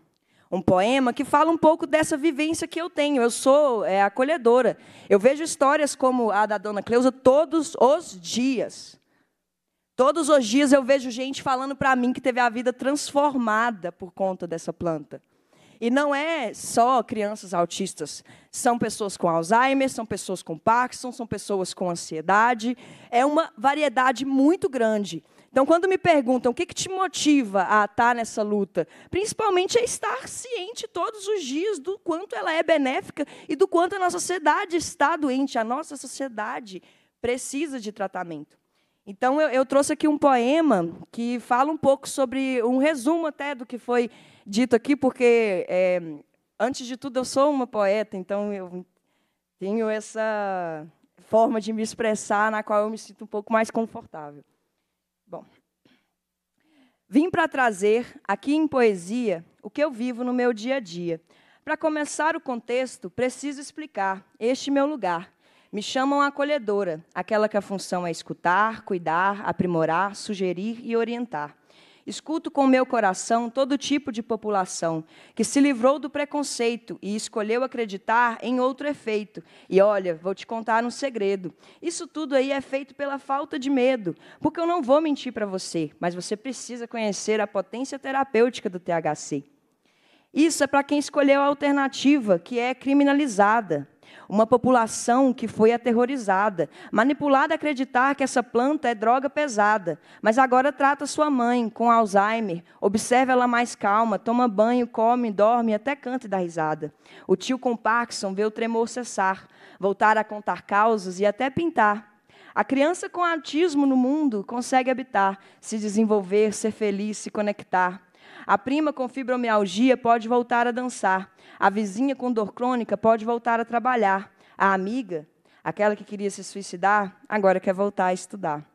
S45: um poema que fala um pouco dessa vivência que eu tenho. Eu sou é, acolhedora. Eu vejo histórias como a da dona Cleusa todos os dias. Todos os dias eu vejo gente falando para mim que teve a vida transformada por conta dessa planta. E não é só crianças autistas. São pessoas com Alzheimer, são pessoas com Parkinson, são pessoas com ansiedade. É uma variedade muito grande. Então, quando me perguntam o que, que te motiva a estar nessa luta, principalmente é estar ciente todos os dias do quanto ela é benéfica e do quanto a nossa sociedade está doente, a nossa sociedade precisa de tratamento. Então, eu, eu, trouxe aqui um poema que fala um pouco sobre um resumo até do que foi dito aqui, porque, é, antes de tudo, eu sou uma poeta, então eu tenho essa forma de me expressar na qual eu me sinto um pouco mais confortável. Vim para trazer, aqui em poesia, o que eu vivo no meu dia a dia. Para começar o contexto, preciso explicar este meu lugar. Me chamam acolhedora, aquela que a função é escutar, cuidar, aprimorar, sugerir e orientar. Escuto com meu coração todo tipo de população que se livrou do preconceito e escolheu acreditar em outro efeito. E olha, vou te contar um segredo. Isso tudo aí é feito pela falta de medo, porque eu não vou mentir para você, mas você precisa conhecer a potência terapêutica do THC. Isso é para quem escolheu a alternativa, que é criminalizada. Uma população que foi aterrorizada, manipulada a acreditar que essa planta é droga pesada, mas agora trata sua mãe com Alzheimer, observa ela mais calma, toma banho, come, dorme, até canta e dá risada. O tio com Parkinson vê o tremor cessar, voltar a contar causas e até pintar. A criança com autismo no mundo consegue habitar, se desenvolver, ser feliz, se conectar. A prima com fibromialgia pode voltar a dançar. A vizinha com dor crônica pode voltar a trabalhar. A amiga, aquela que queria se suicidar, agora quer voltar a estudar.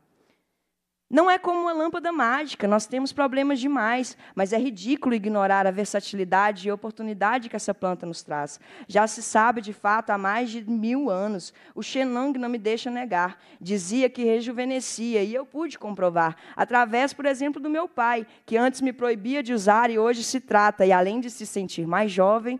S45: Não é como uma lâmpada mágica, nós temos problemas demais, mas é ridículo ignorar a versatilidade e oportunidade que essa planta nos traz. Já se sabe, de fato, há mais de mil anos. O Xenang não me deixa negar. Dizia que rejuvenescia, e eu pude comprovar, através, por exemplo, do meu pai, que antes me proibia de usar e hoje se trata, e além de se sentir mais jovem,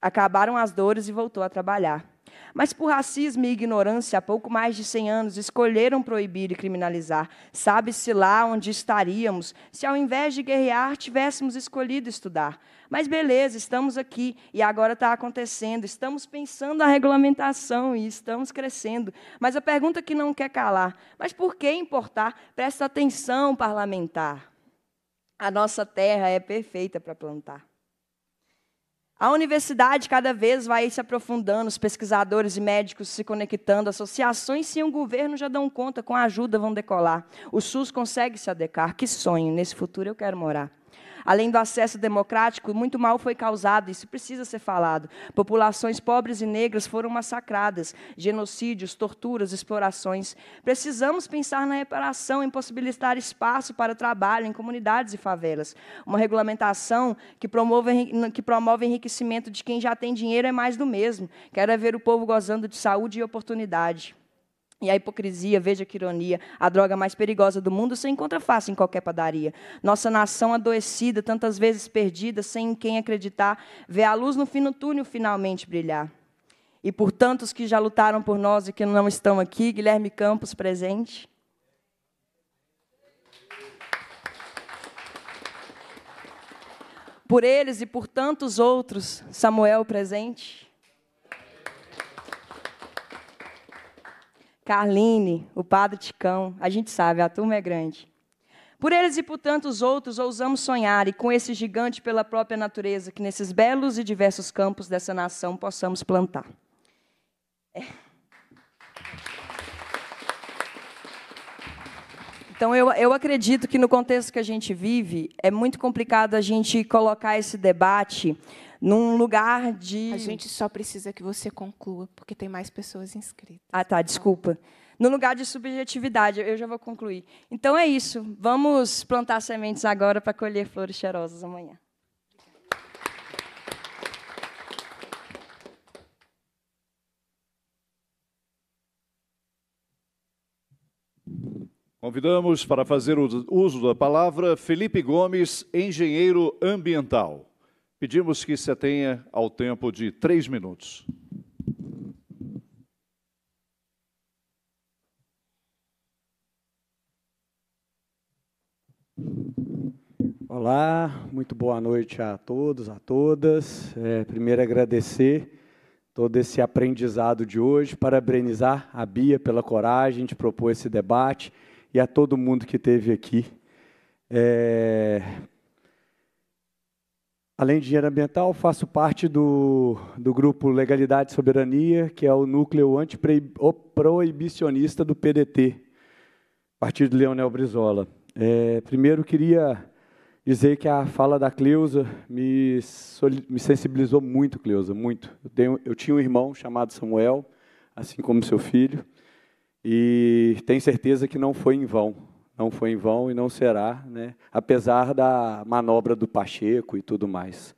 S45: acabaram as dores e voltou a trabalhar mas por racismo e ignorância, há pouco mais de 100 anos, escolheram proibir e criminalizar. Sabe-se lá onde estaríamos se, ao invés de guerrear, tivéssemos escolhido estudar. Mas beleza, estamos aqui e agora está acontecendo, estamos pensando a regulamentação e estamos crescendo. Mas a pergunta que não quer calar, mas por que importar? Presta atenção, parlamentar. A nossa terra é perfeita para plantar. A universidade cada vez vai se aprofundando, os pesquisadores e médicos se conectando, associações e o um governo já dão conta, com a ajuda vão decolar. O SUS consegue se adequar. Que sonho, nesse futuro eu quero morar. Além do acesso democrático, muito mal foi causado, isso precisa ser falado. Populações pobres e negras foram massacradas, genocídios, torturas, explorações. Precisamos pensar na reparação, em possibilitar espaço para trabalho em comunidades e favelas. Uma regulamentação que promove, que promove enriquecimento de quem já tem dinheiro é mais do mesmo. Quero é ver o povo gozando de saúde e oportunidade. E a hipocrisia, veja que ironia, a droga mais perigosa do mundo se encontra fácil em qualquer padaria. Nossa nação adoecida, tantas vezes perdida, sem quem acreditar, vê a luz no fim do túnel finalmente brilhar. E por tantos que já lutaram por nós e que não estão aqui, Guilherme Campos presente. Por eles e por tantos outros, Samuel presente. Carline, o padre Ticão, a gente sabe, a turma é grande. Por eles e por tantos outros, ousamos sonhar e com esse gigante pela própria natureza, que nesses belos e diversos campos dessa nação possamos plantar. É. Então, eu, eu acredito que no contexto que a gente vive, é muito complicado a gente colocar esse debate num lugar de. A gente só precisa que você conclua, porque tem mais pessoas inscritas. Ah, tá, desculpa. No lugar de subjetividade, eu já vou concluir. Então é isso. Vamos plantar sementes agora para colher flores cheirosas amanhã.
S2: Convidamos para fazer uso da palavra Felipe Gomes, engenheiro ambiental. Pedimos que se atenha ao tempo de três minutos.
S46: Olá, muito boa noite a todos, a todas. É, primeiro, agradecer todo esse aprendizado de hoje, parabenizar a Bia pela coragem de propor esse debate e a todo mundo que teve aqui. É... Além de engenheiro ambiental, faço parte do, do grupo Legalidade e Soberania, que é o núcleo antiproibicionista do PDT, Partido Leonel Brizola. É, primeiro, queria dizer que a fala da Cleusa me, me sensibilizou muito, Cleusa, muito. Eu, tenho, eu tinha um irmão chamado Samuel, assim como seu filho, e tenho certeza que não foi em vão. Não foi em vão e não será, né? apesar da manobra do Pacheco e tudo mais.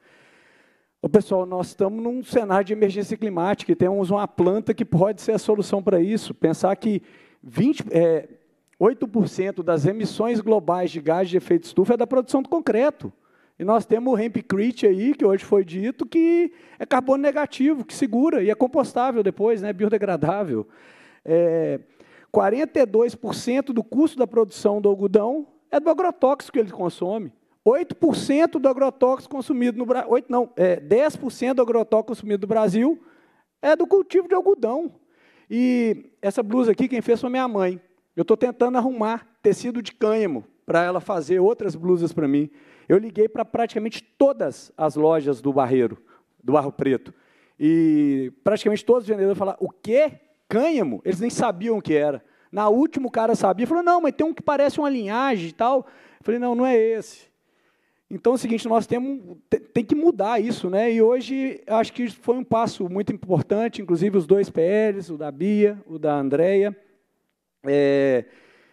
S46: Ô, pessoal, nós estamos num cenário de emergência climática e temos uma planta que pode ser a solução para isso. Pensar que 20, é, 8% das emissões globais de gás de efeito estufa é da produção do concreto. E nós temos o hempcrete aí, que hoje foi dito, que é carbono negativo, que segura e é compostável depois, né, biodegradável. É, 42% do custo da produção do algodão é do agrotóxico que ele consome. 8% do agrotóxico consumido no Brasil, não, é, 10% do agrotóxico consumido no Brasil é do cultivo de algodão. E essa blusa aqui quem fez foi minha mãe. Eu estou tentando arrumar tecido de cânhamo para ela fazer outras blusas para mim. Eu liguei para praticamente todas as lojas do Barreiro, do Barro Preto. E praticamente todos os vendedores falaram: o quê? Cânhamo, eles nem sabiam o que era. Na última o cara sabia, falou, não, mas tem um que parece uma linhagem e tal. Eu falei, não, não é esse. Então é o seguinte, nós temos, tem que mudar isso, né? E hoje acho que foi um passo muito importante, inclusive os dois PLs, o da Bia, o da Andrea, é,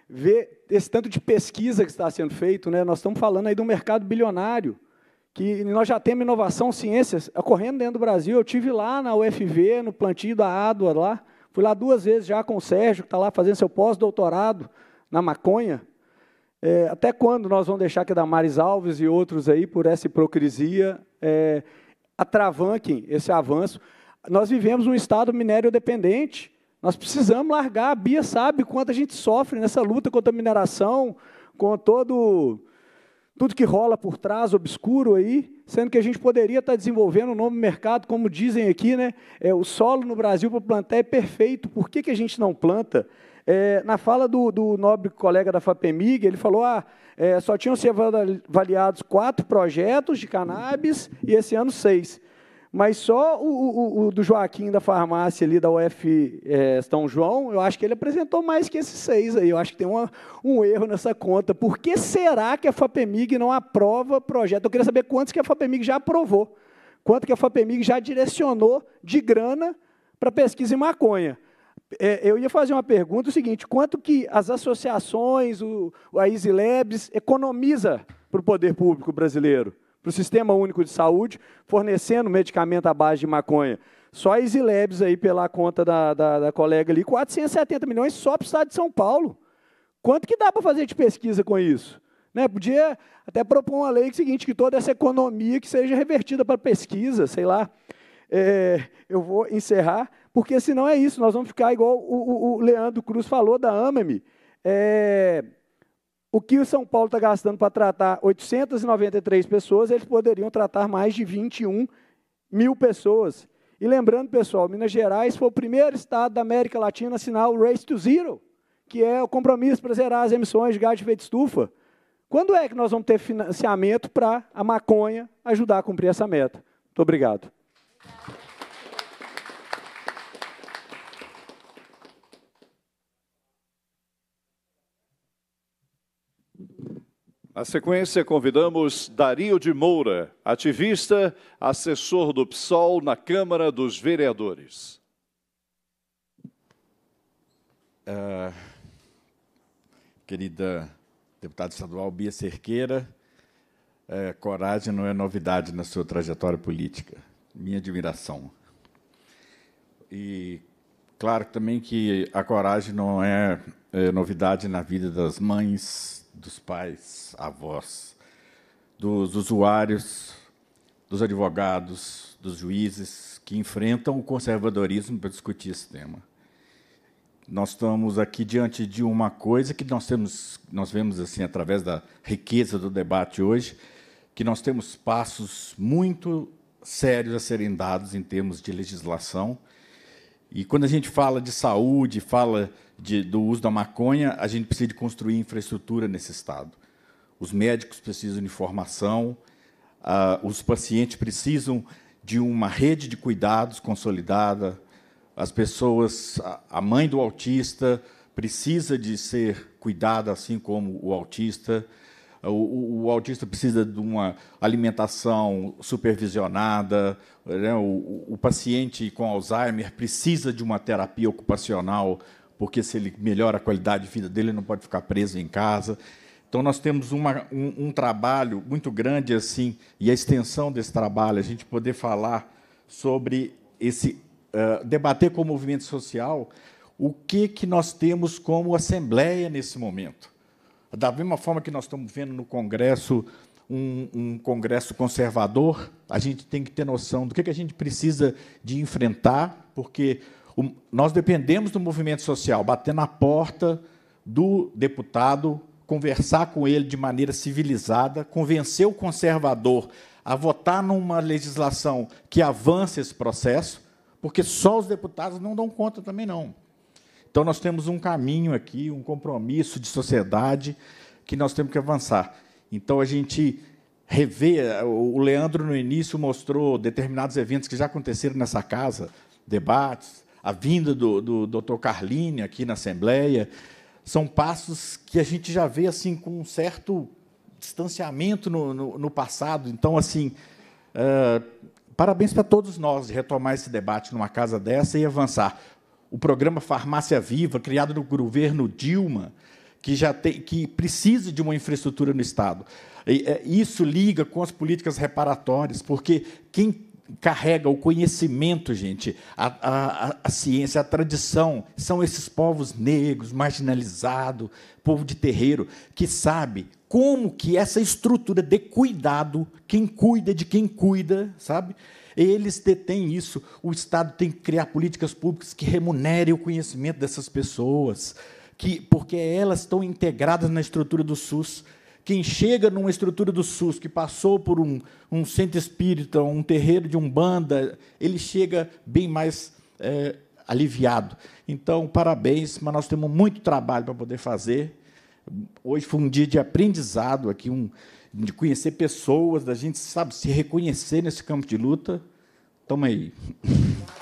S46: ver esse tanto de pesquisa que está sendo feito, né? Nós estamos falando aí do mercado bilionário, que nós já temos inovação, ciências ocorrendo dentro do Brasil. Eu tive lá na UFV, no plantio da Adua lá, Fui lá duas vezes já com o Sérgio, que está lá fazendo seu pós-doutorado na maconha. É, até quando nós vamos deixar que Damares Alves e outros aí, por essa hipocrisia, é, atravanquem esse avanço? Nós vivemos um Estado minério dependente. Nós precisamos largar. A Bia sabe quanto a gente sofre nessa luta contra a mineração, com todo tudo que rola por trás, obscuro aí sendo que a gente poderia estar desenvolvendo um novo mercado, como dizem aqui, né? É, o solo no Brasil para plantar é perfeito, por que, que a gente não planta? É, na fala do, do, nobre colega da FAPEMIG, ele falou: ah, é, só tinham se avaliados quatro projetos de cannabis e esse ano seis. Mas só o, o, o, do Joaquim da farmácia ali da UF é, São João, eu acho que ele apresentou mais que esses seis aí. Eu acho que tem uma, um erro nessa conta. Por que será que a FAPEMIG não aprova projeto? Eu queria saber quantos que a FAPEMIG já aprovou, quanto que a FAPEMIG já direcionou de grana para pesquisa em maconha. É, eu ia fazer uma pergunta, o seguinte, quanto que as associações, o, a Easy Labs, economiza para o poder público brasileiro? para o Sistema Único de Saúde, fornecendo medicamento à base de maconha. Só a Isilebs aí, pela conta da, da, da colega ali, 470 milhões só para o estado de São Paulo. Quanto que dá para fazer de pesquisa com isso? Né? Podia até propor uma lei que, é seguinte, que toda essa economia que seja revertida para pesquisa, sei lá. É, eu vou encerrar, porque senão é isso, nós vamos ficar igual o, o, o Leandro Cruz falou da AMAMI. É, o que o São Paulo está gastando para tratar 893 pessoas, eles poderiam tratar mais de 21 mil pessoas. E lembrando, pessoal, Minas Gerais foi o primeiro estado da América Latina a assinar o Race to Zero, que é o compromisso para zerar as emissões de gás de efeito de estufa. Quando é que nós vamos ter financiamento para a maconha ajudar a cumprir essa meta? Muito obrigado.
S2: Na sequência, convidamos Dario de Moura, ativista, assessor do PSOL na Câmara dos Vereadores.
S47: Uh, querida deputada estadual Bia Cerqueira, uh, coragem não é novidade na sua trajetória política. Minha admiração. E claro também que a coragem não é, é novidade na vida das mães, dos pais, avós, dos usuários, dos advogados, dos juízes que enfrentam o conservadorismo para discutir esse tema. Nós estamos aqui diante de uma coisa que nós temos, nós vemos assim através da riqueza do debate hoje, que nós temos passos muito sérios a serem dados em termos de legislação. E quando a gente fala de saúde, fala de, do uso da maconha, a gente precisa de construir infraestrutura nesse estado. Os médicos precisam de formação, uh, os pacientes precisam de uma rede de cuidados consolidada, as pessoas, a mãe do autista precisa de ser cuidada assim como o autista, o, o, autista precisa de uma alimentação supervisionada, né? o, o, paciente com Alzheimer precisa de uma terapia ocupacional porque se ele melhora a qualidade de vida dele, ele não pode ficar preso em casa. Então, nós temos uma, um, um trabalho muito grande assim, e a extensão desse trabalho, a gente poder falar sobre esse. Uh, debater com o movimento social o que, que nós temos como Assembleia nesse momento. Da mesma forma que nós estamos vendo no Congresso um, um, Congresso conservador, a gente tem que ter noção do que, que a gente precisa de enfrentar, porque o, nós dependemos do movimento social, bater na porta do deputado, conversar com ele de maneira civilizada, convencer o conservador a votar numa legislação que avance esse processo, porque só os deputados não dão conta também não. Então nós temos um caminho aqui, um compromisso de sociedade que nós temos que avançar. Então a gente revê, o Leandro no início mostrou determinados eventos que já aconteceram nessa casa, debates, a vinda do, do Dr. Carline aqui na Assembleia, são passos que a gente já vê assim com um certo distanciamento no, no, no passado. Então, assim, uh, parabéns para todos nós de retomar esse debate numa casa dessa e avançar. O programa Farmácia Viva, criado no governo Dilma, que já tem, que precisa de uma infraestrutura no Estado. É, isso liga com as políticas reparatórias, porque quem carrega o conhecimento, gente, a, a, a ciência, a tradição, são esses povos negros, marginalizados, povo de terreiro, que sabe como que essa estrutura de cuidado, quem cuida de quem cuida, sabe? Eles detêm isso. O Estado tem que criar políticas públicas que remunerem o conhecimento dessas pessoas, que porque elas estão integradas na estrutura do SUS quem chega numa estrutura do SUS, que passou por um, um centro espírita, um terreiro de umbanda, ele chega bem mais é, aliviado. Então, parabéns, mas nós temos muito trabalho para poder fazer. Hoje foi um dia de aprendizado aqui, um, de conhecer pessoas, da gente, sabe, se reconhecer nesse campo de luta. Toma aí.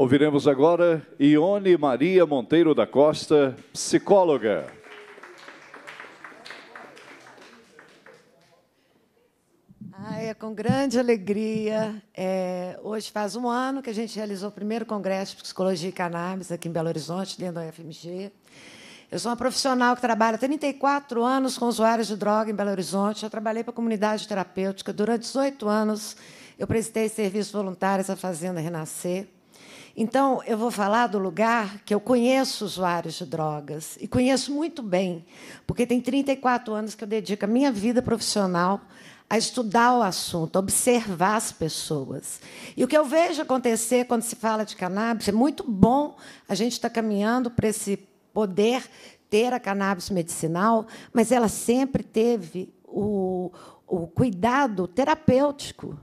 S2: Ouviremos agora Ione Maria Monteiro da Costa, psicóloga.
S48: Ai, é com grande alegria. É, hoje faz um ano que a gente realizou o primeiro congresso de psicologia e cannabis aqui em Belo Horizonte, dentro da UFMG. Eu sou uma profissional que trabalha 34 anos com usuários de droga em Belo Horizonte. Eu trabalhei para a comunidade terapêutica durante 18 anos. Eu prestei serviço voluntário à Fazenda Renascer. Então, eu vou falar do lugar que eu conheço usuários de drogas e conheço muito bem, porque tem 34 anos que eu dedico a minha vida profissional a estudar o assunto, a observar as pessoas. E o que eu vejo acontecer quando se fala de cannabis é muito bom a gente estar caminhando para esse poder ter a cannabis medicinal, mas ela sempre teve o, o cuidado terapêutico.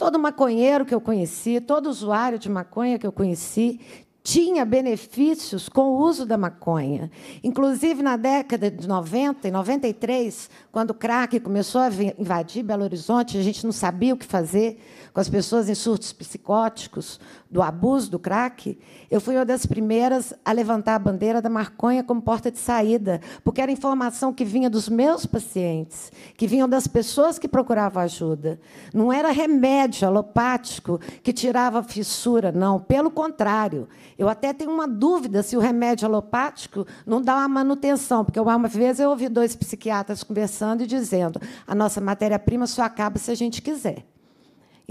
S48: Todo maconheiro que eu conheci, todo usuário de maconha que eu conheci, tinha benefícios com o uso da maconha. Inclusive, na década de 90 e 93, quando o crack começou a invadir Belo Horizonte, a gente não sabia o que fazer com as pessoas em surtos psicóticos, do abuso do crack, eu fui uma das primeiras a levantar a bandeira da Marconha como porta de saída, porque era informação que vinha dos meus pacientes, que vinham das pessoas que procuravam ajuda. Não era remédio alopático que tirava fissura, não. Pelo contrário, eu até tenho uma dúvida se o remédio alopático não dá uma manutenção, porque uma vez eu ouvi dois psiquiatras conversando e dizendo: a nossa matéria-prima só acaba se a gente quiser.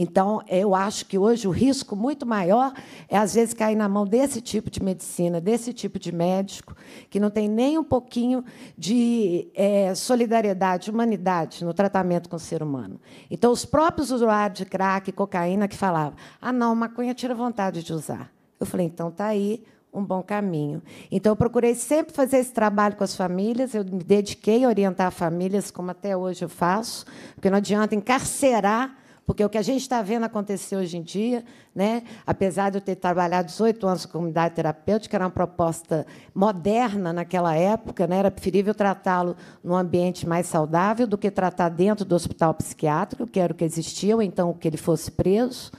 S48: Então, eu acho que hoje o risco muito maior é, às vezes, cair na mão desse tipo de medicina, desse tipo de médico, que não tem nem um pouquinho de é, solidariedade, humanidade no tratamento com o ser humano. Então, os próprios usuários de crack e cocaína que falavam: ah, não, maconha tira vontade de usar. Eu falei: então, está aí um bom caminho. Então, eu procurei sempre fazer esse trabalho com as famílias, eu me dediquei a orientar famílias, como até hoje eu faço, porque não adianta encarcerar porque o que a gente está vendo acontecer hoje em dia, né, apesar de eu ter trabalhado 18 anos com comunidade terapêutica, era uma proposta moderna naquela época, né, era preferível tratá-lo num ambiente mais saudável do que tratar dentro do hospital psiquiátrico, que era o que existia, ou então que ele fosse preso.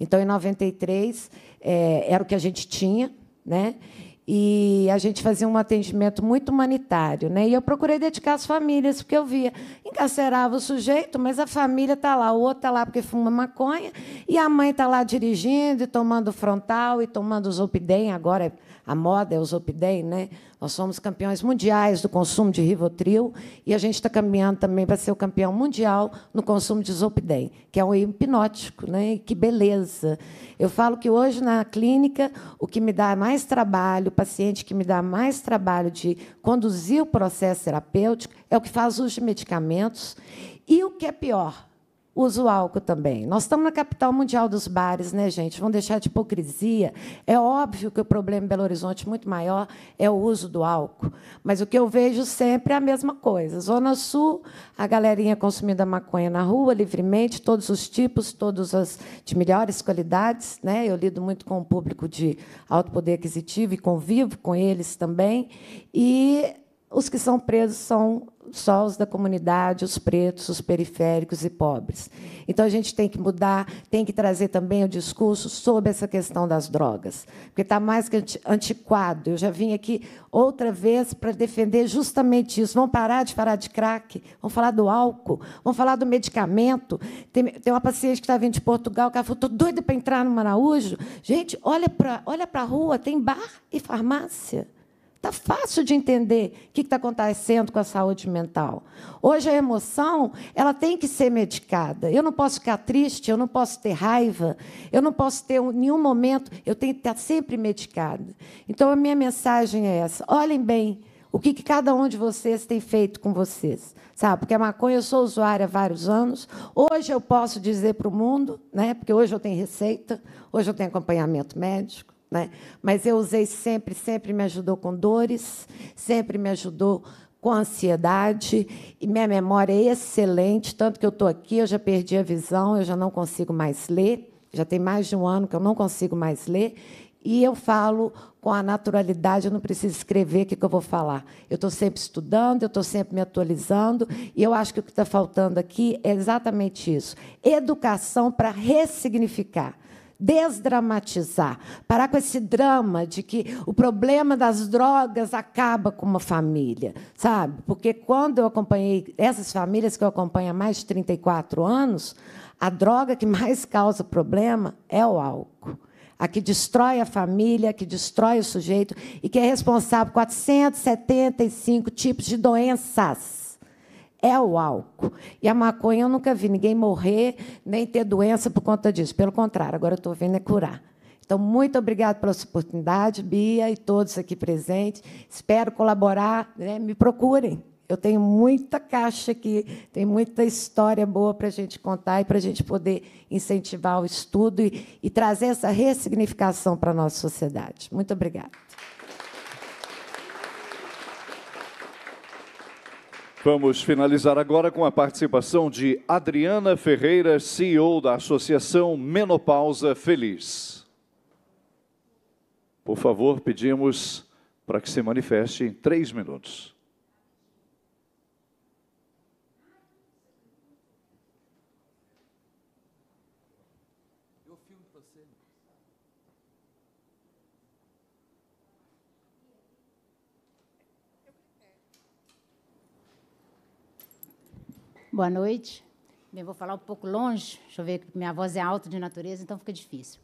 S48: Então, em 93, é, eh, era o que a gente tinha. Né? E a gente fazia um atendimento muito humanitário. Né? E eu procurei dedicar as famílias, porque eu via. Encarcerava o sujeito, mas a família está lá, o outro está lá porque fuma maconha, e a mãe está lá dirigindo e tomando frontal e tomando zolpidem, agora é a moda é o Zopidem, né? Nós somos campeões mundiais do consumo de Rivotril e a gente está caminhando também para ser o campeão mundial no consumo de Zopidem, que é um hipnótico, né? Que beleza! Eu falo que hoje na clínica o que me dá mais trabalho, o paciente que me dá mais trabalho de conduzir o processo terapêutico é o que faz uso de medicamentos e o que é pior, uso álcool também. Nós estamos na capital mundial dos bares, né, gente? Vamos deixar de hipocrisia. É óbvio que o problema em Belo Horizonte muito maior é o uso do álcool. Mas o que eu vejo sempre é a mesma coisa. Zona Sul, a galerinha consumindo a maconha na rua, livremente, todos os tipos, todas as de melhores qualidades. Né? Eu lido muito com o público de alto poder aquisitivo e convivo com eles também. E os que são presos são só os da comunidade, os pretos, os periféricos e pobres. Então a gente tem que mudar, tem que trazer também o discurso sobre essa questão das drogas, porque está mais que antiquado. Eu já vim aqui outra vez para defender justamente isso. Vamos parar de falar de crack, vamos falar do álcool, vamos falar do medicamento. Tem, tem uma paciente que está vindo de Portugal que ela falou: estou doida para entrar no Maraújo. Gente, olha para olha a rua, tem bar e farmácia. Está fácil de entender o que está acontecendo com a saúde mental. Hoje a emoção ela tem que ser medicada. Eu não posso ficar triste, eu não posso ter raiva, eu não posso ter nenhum momento, eu tenho que estar sempre medicada. Então a minha mensagem é essa: olhem bem o que, que, cada um de vocês tem feito com vocês, sabe? Porque a maconha eu sou usuária há vários anos. Hoje eu posso dizer para o mundo, né? Porque hoje eu tenho receita, hoje eu tenho acompanhamento médico. Né? Mas eu usei sempre, sempre me ajudou com dores, sempre me ajudou com ansiedade, e minha memória é excelente, tanto que eu estou aqui, eu já perdi a visão, eu já não consigo mais ler, já tem mais de um ano que eu não consigo mais ler, e eu falo com a naturalidade, eu não preciso escrever o que, que eu vou falar. Eu estou sempre estudando, eu estou sempre me atualizando, e eu acho que o que está faltando aqui é exatamente isso: educação para ressignificar desdramatizar, parar com esse drama de que o problema das drogas acaba com uma família, sabe? Porque quando eu acompanhei essas famílias que eu acompanho há mais de 34 anos, a droga que mais causa problema é o álcool a que destrói a família, a que destrói o sujeito e que é responsável por 475 tipos de doenças é o álcool. E a maconha eu nunca vi ninguém morrer, nem ter doença por conta disso. Pelo contrário, agora eu estou vendo é curar. Então, muito obrigada pela sua oportunidade, Bia e todos aqui presentes. Espero colaborar, né? me procurem. Eu tenho muita caixa aqui, tem muita história boa para a gente contar e para a gente poder incentivar o estudo e, e trazer essa ressignificação para a nossa sociedade. Muito obrigada.
S2: Vamos finalizar agora com a participação de Adriana Ferreira, CEO da Associação Menopausa Feliz. Por favor, pedimos para que se manifeste em três minutos.
S49: Boa noite. Bem, vou falar um pouco longe, deixa eu ver que minha voz é alta de natureza, então fica difícil.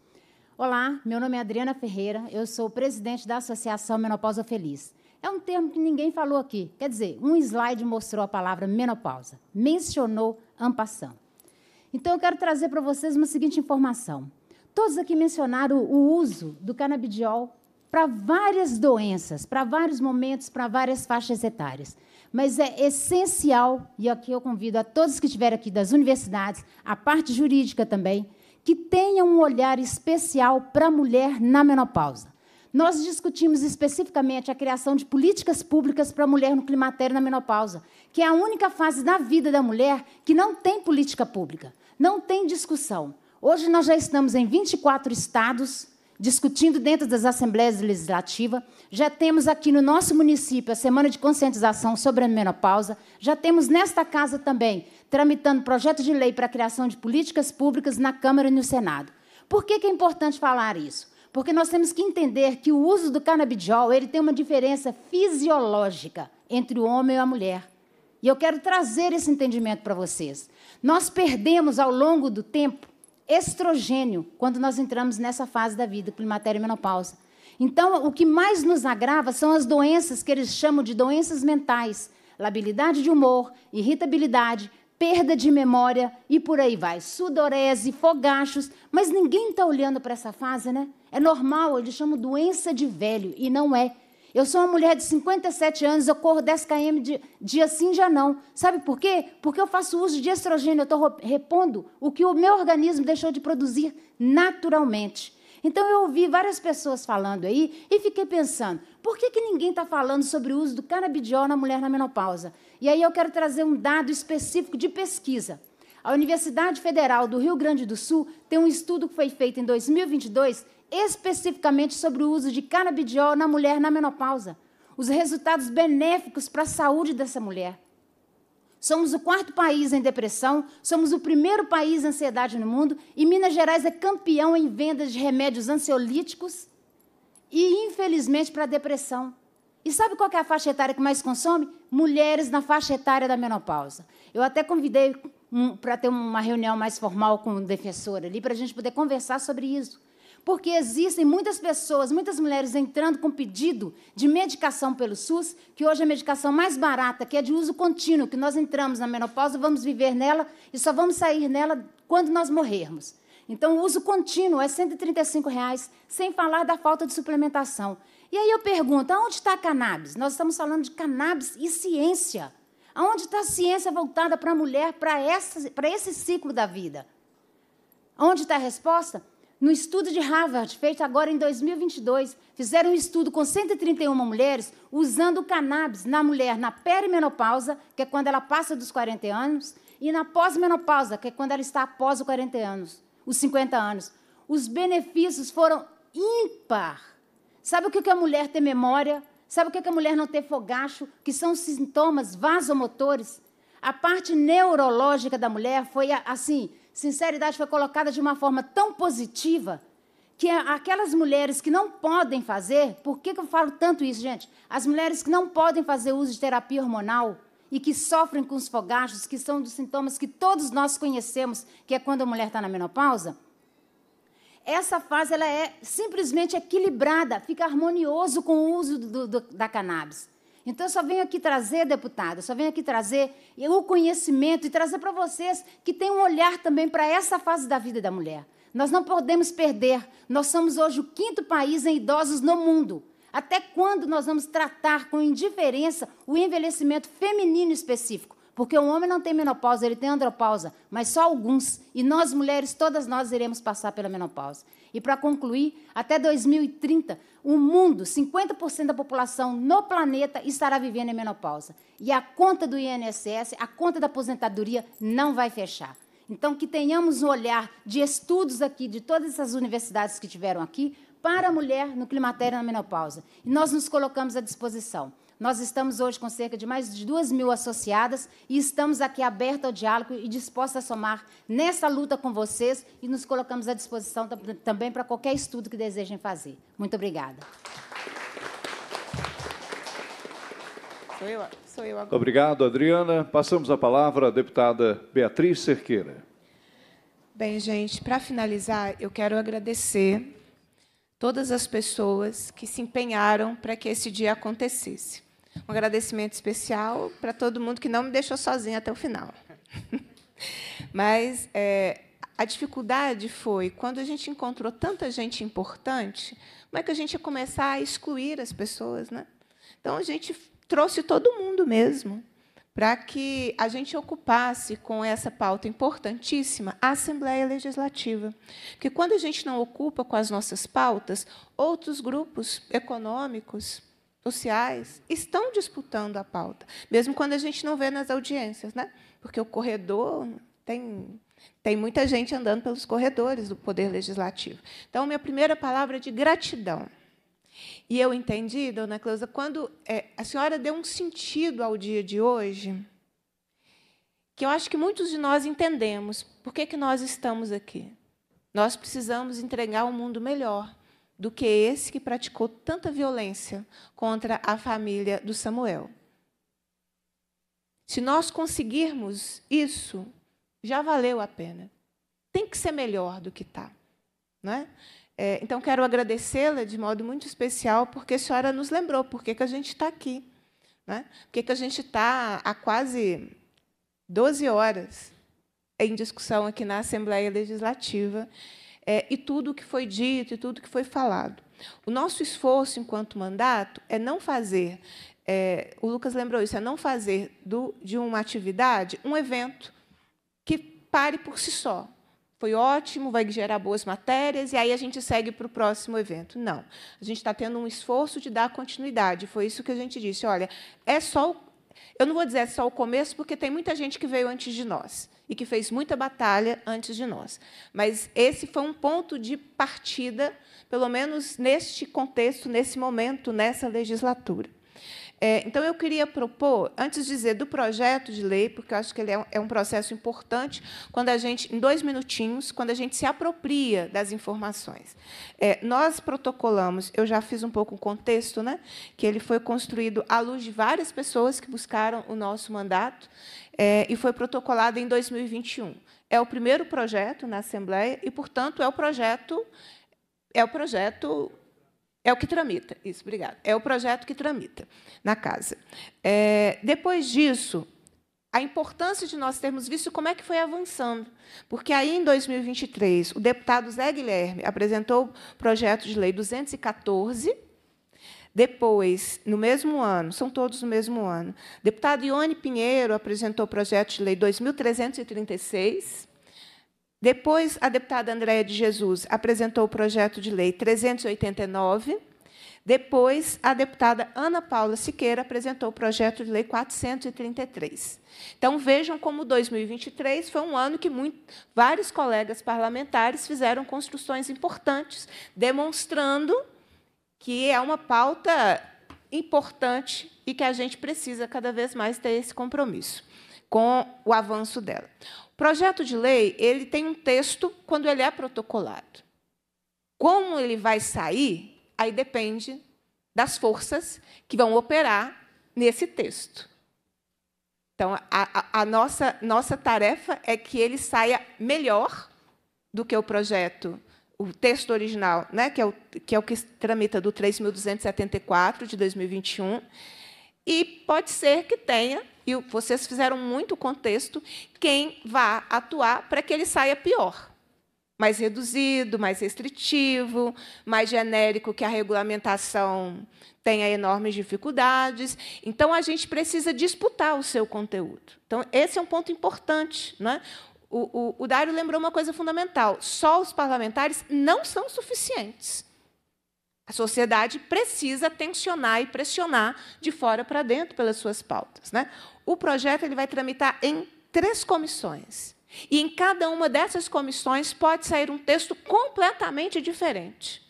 S49: Olá, meu nome é Adriana Ferreira, eu sou presidente da Associação Menopausa Feliz. É um termo que ninguém falou aqui, quer dizer, um slide mostrou a palavra menopausa, mencionou ampação. Então, eu quero trazer para vocês uma seguinte informação. Todos aqui mencionaram o uso do canabidiol para várias doenças, para vários momentos, para várias faixas etárias mas é essencial, e aqui eu convido a todos que estiverem aqui das universidades, a parte jurídica também, que tenham um olhar especial para a mulher na menopausa. Nós discutimos especificamente a criação de políticas públicas para a mulher no climatério na menopausa, que é a única fase da vida da mulher que não tem política pública, não tem discussão. Hoje nós já estamos em 24 estados discutindo dentro das assembleias legislativas. Já temos aqui no nosso município a Semana de Conscientização sobre a Menopausa. Já temos nesta casa também tramitando projeto de lei para a criação de políticas públicas na Câmara e no Senado. Por que, que é importante falar isso? Porque nós temos que entender que o uso do canabidiol ele tem uma diferença fisiológica entre o homem e a mulher. E eu quero trazer esse entendimento para vocês. Nós perdemos ao longo do tempo estrogênio quando nós entramos nessa fase da vida, climatério e menopausa. Então, o que mais nos agrava são as doenças que eles chamam de doenças mentais, labilidade de humor, irritabilidade, perda de memória e por aí vai. Sudorese, fogachos, mas ninguém está olhando para essa fase, né? É normal, eles chamam doença de velho e não é. Eu sou uma mulher de 57 anos, eu corro 10 km de, dia sim, já não. Sabe por quê? Porque eu faço uso de estrogênio, eu estou repondo o que o meu organismo deixou de produzir naturalmente. Então eu ouvi várias pessoas falando aí e fiquei pensando, por que, que ninguém está falando sobre o uso do canabidiol na mulher na menopausa? E aí eu quero trazer um dado específico de pesquisa. A Universidade Federal do Rio Grande do Sul tem um estudo que foi feito em 2022 especificamente sobre o uso de canabidiol na mulher na menopausa, os resultados benéficos para a saúde dessa mulher. Somos o quarto país em depressão, somos o primeiro país em ansiedade no mundo e Minas Gerais é campeão em vendas de remédios ansiolíticos e, infelizmente, para a depressão. E sabe qual é a faixa etária que mais consome? Mulheres na faixa etária da menopausa. Eu até convidei um, para ter uma reunião mais formal com o defensor ali, para a gente poder conversar sobre isso. Porque existem muitas pessoas, muitas mulheres entrando com pedido de medicação pelo SUS, que hoje é a medicação mais barata, que é de uso contínuo, que nós entramos na menopausa, vamos viver nela e só vamos sair nela quando nós morrermos. Então, o uso contínuo é R$ 135, reais, sem falar da falta de suplementação. E aí eu pergunto, aonde está a cannabis? Nós estamos falando de cannabis e ciência. Aonde está a ciência voltada para a mulher, para esse ciclo da vida? Onde está a resposta? No estudo de Harvard, feito agora em 2022, fizeram um estudo com 131 mulheres usando o cannabis na mulher na perimenopausa, que é quando ela passa dos 40 anos, e na pós-menopausa, que é quando ela está após os 40 anos, os 50 anos. Os benefícios foram ímpar. Sabe o que é a mulher ter memória? Sabe o que é a mulher não ter fogacho? Que são sintomas vasomotores. A parte neurológica da mulher foi assim Sinceridade foi colocada de uma forma tão positiva que aquelas mulheres que não podem fazer, por que, que eu falo tanto isso, gente? As mulheres que não podem fazer uso de terapia hormonal e que sofrem com os fogachos, que são dos sintomas que todos nós conhecemos, que é quando a mulher está na menopausa, essa fase ela é simplesmente equilibrada, fica harmonioso com o uso do, do, da cannabis. Então, eu só venho aqui trazer, deputada, só venho aqui trazer o conhecimento e trazer para vocês que tem um olhar também para essa fase da vida da mulher. Nós não podemos perder. Nós somos hoje o quinto país em idosos no mundo. Até quando nós vamos tratar com indiferença o envelhecimento feminino específico? Porque o homem não tem menopausa, ele tem andropausa, mas só alguns. E nós mulheres, todas nós iremos passar pela menopausa. E para concluir, até 2030, o mundo, 50% da população no planeta estará vivendo em menopausa. E a conta do INSS, a conta da aposentadoria não vai fechar. Então, que tenhamos um olhar de estudos aqui, de todas essas universidades que tiveram aqui, para a mulher no climatério na menopausa. E nós nos colocamos à disposição. Nós estamos hoje com cerca de mais de duas mil associadas e estamos aqui aberta ao diálogo e disposta a somar nessa luta com vocês e nos colocamos à disposição também para qualquer estudo que desejem fazer. Muito obrigada. Sou eu, sou eu agora.
S2: Obrigado, Adriana. Passamos a palavra à deputada Beatriz Cerqueira.
S1: Bem, gente, para finalizar, eu quero agradecer todas as pessoas que se empenharam para que esse dia acontecesse. Um agradecimento especial para todo mundo que não me deixou sozinha até o final. Mas é, a dificuldade foi quando a gente encontrou tanta gente importante, como é que a gente ia começar a excluir as pessoas, né? Então a gente trouxe todo mundo mesmo para que a gente ocupasse com essa pauta importantíssima a Assembleia Legislativa. Porque quando a gente não ocupa com as nossas pautas, outros grupos econômicos, sociais estão disputando a pauta, mesmo quando a gente não vê nas audiências, né? porque o corredor tem, tem muita gente andando pelos corredores do Poder Legislativo. Então, minha primeira palavra é de gratidão. E eu entendi, dona Cleusa, quando é, a senhora deu um sentido ao dia de hoje, que eu acho que muitos de nós entendemos por que, que nós estamos aqui. Nós precisamos entregar um mundo melhor do que esse que praticou tanta violência contra a família do Samuel. Se nós conseguirmos isso, já valeu a pena. Tem que ser melhor do que está. Né? É, então, quero agradecê-la de modo muito especial, porque a senhora nos lembrou por que a gente está aqui. Né? Por que a gente está há quase 12 horas em discussão aqui na Assembleia Legislativa é, e tudo o que foi dito e tudo o que foi falado. O nosso esforço enquanto mandato é não fazer, é, o Lucas lembrou isso, é não fazer do, de uma atividade um evento que pare por si só. Foi ótimo, vai gerar boas matérias e aí a gente segue para o próximo evento. Não. A gente está tendo um esforço de dar continuidade. Foi isso que a gente disse. Olha, é só o, eu não vou dizer é só o começo, porque tem muita gente que veio antes de nós e que fez muita batalha antes de nós. Mas esse foi um ponto de partida, pelo menos neste contexto, nesse momento, nessa legislatura. É, então, eu queria propor, antes de dizer do projeto de lei, porque eu acho que ele é um, é um, processo importante, quando a gente, em dois minutinhos, quando a gente se apropria das informações. É, nós protocolamos, eu já fiz um pouco o contexto, né, que ele foi construído à luz de várias pessoas que buscaram o nosso mandato é, e foi protocolado em 2021. É o primeiro projeto na Assembleia e, portanto, é o projeto, é o projeto é o que tramita, isso, obrigado. É o projeto que tramita na casa. É, depois disso, a importância de nós termos visto como é que foi avançando. Porque aí, em 2023, o deputado Zé Guilherme apresentou o projeto de lei 214. Depois, no mesmo ano, são todos no mesmo ano, deputado Ione Pinheiro apresentou o projeto de lei 2336. Depois, a deputada Andréa de Jesus apresentou o projeto de lei 389. Depois, a deputada Ana Paula Siqueira apresentou o projeto de lei 433. Então, vejam como 2023 foi um ano que muito, vários colegas parlamentares fizeram construções importantes, demonstrando que é uma pauta importante e que a gente precisa cada vez mais ter esse compromisso com o avanço dela. Projeto de lei, ele tem um texto quando ele é protocolado. Como ele vai sair, aí depende das forças que vão operar nesse texto. Então, a, a, a nossa, nossa tarefa é que ele saia melhor do que o projeto, o texto original, né, que, é o, que é o que tramita do 3.274 de 2021, e pode ser que tenha e vocês fizeram muito contexto quem vá atuar para que ele saia pior. Mais reduzido, mais restritivo, mais genérico, que a regulamentação tenha enormes dificuldades. Então, a gente precisa disputar o seu conteúdo. Então, esse é um ponto importante. né? o, o, o Dário lembrou uma coisa fundamental: só os parlamentares não são suficientes. A sociedade precisa tensionar e pressionar de fora para dentro pelas suas pautas. Né? O projeto ele vai tramitar em três comissões. E em cada uma dessas comissões pode sair um texto completamente diferente.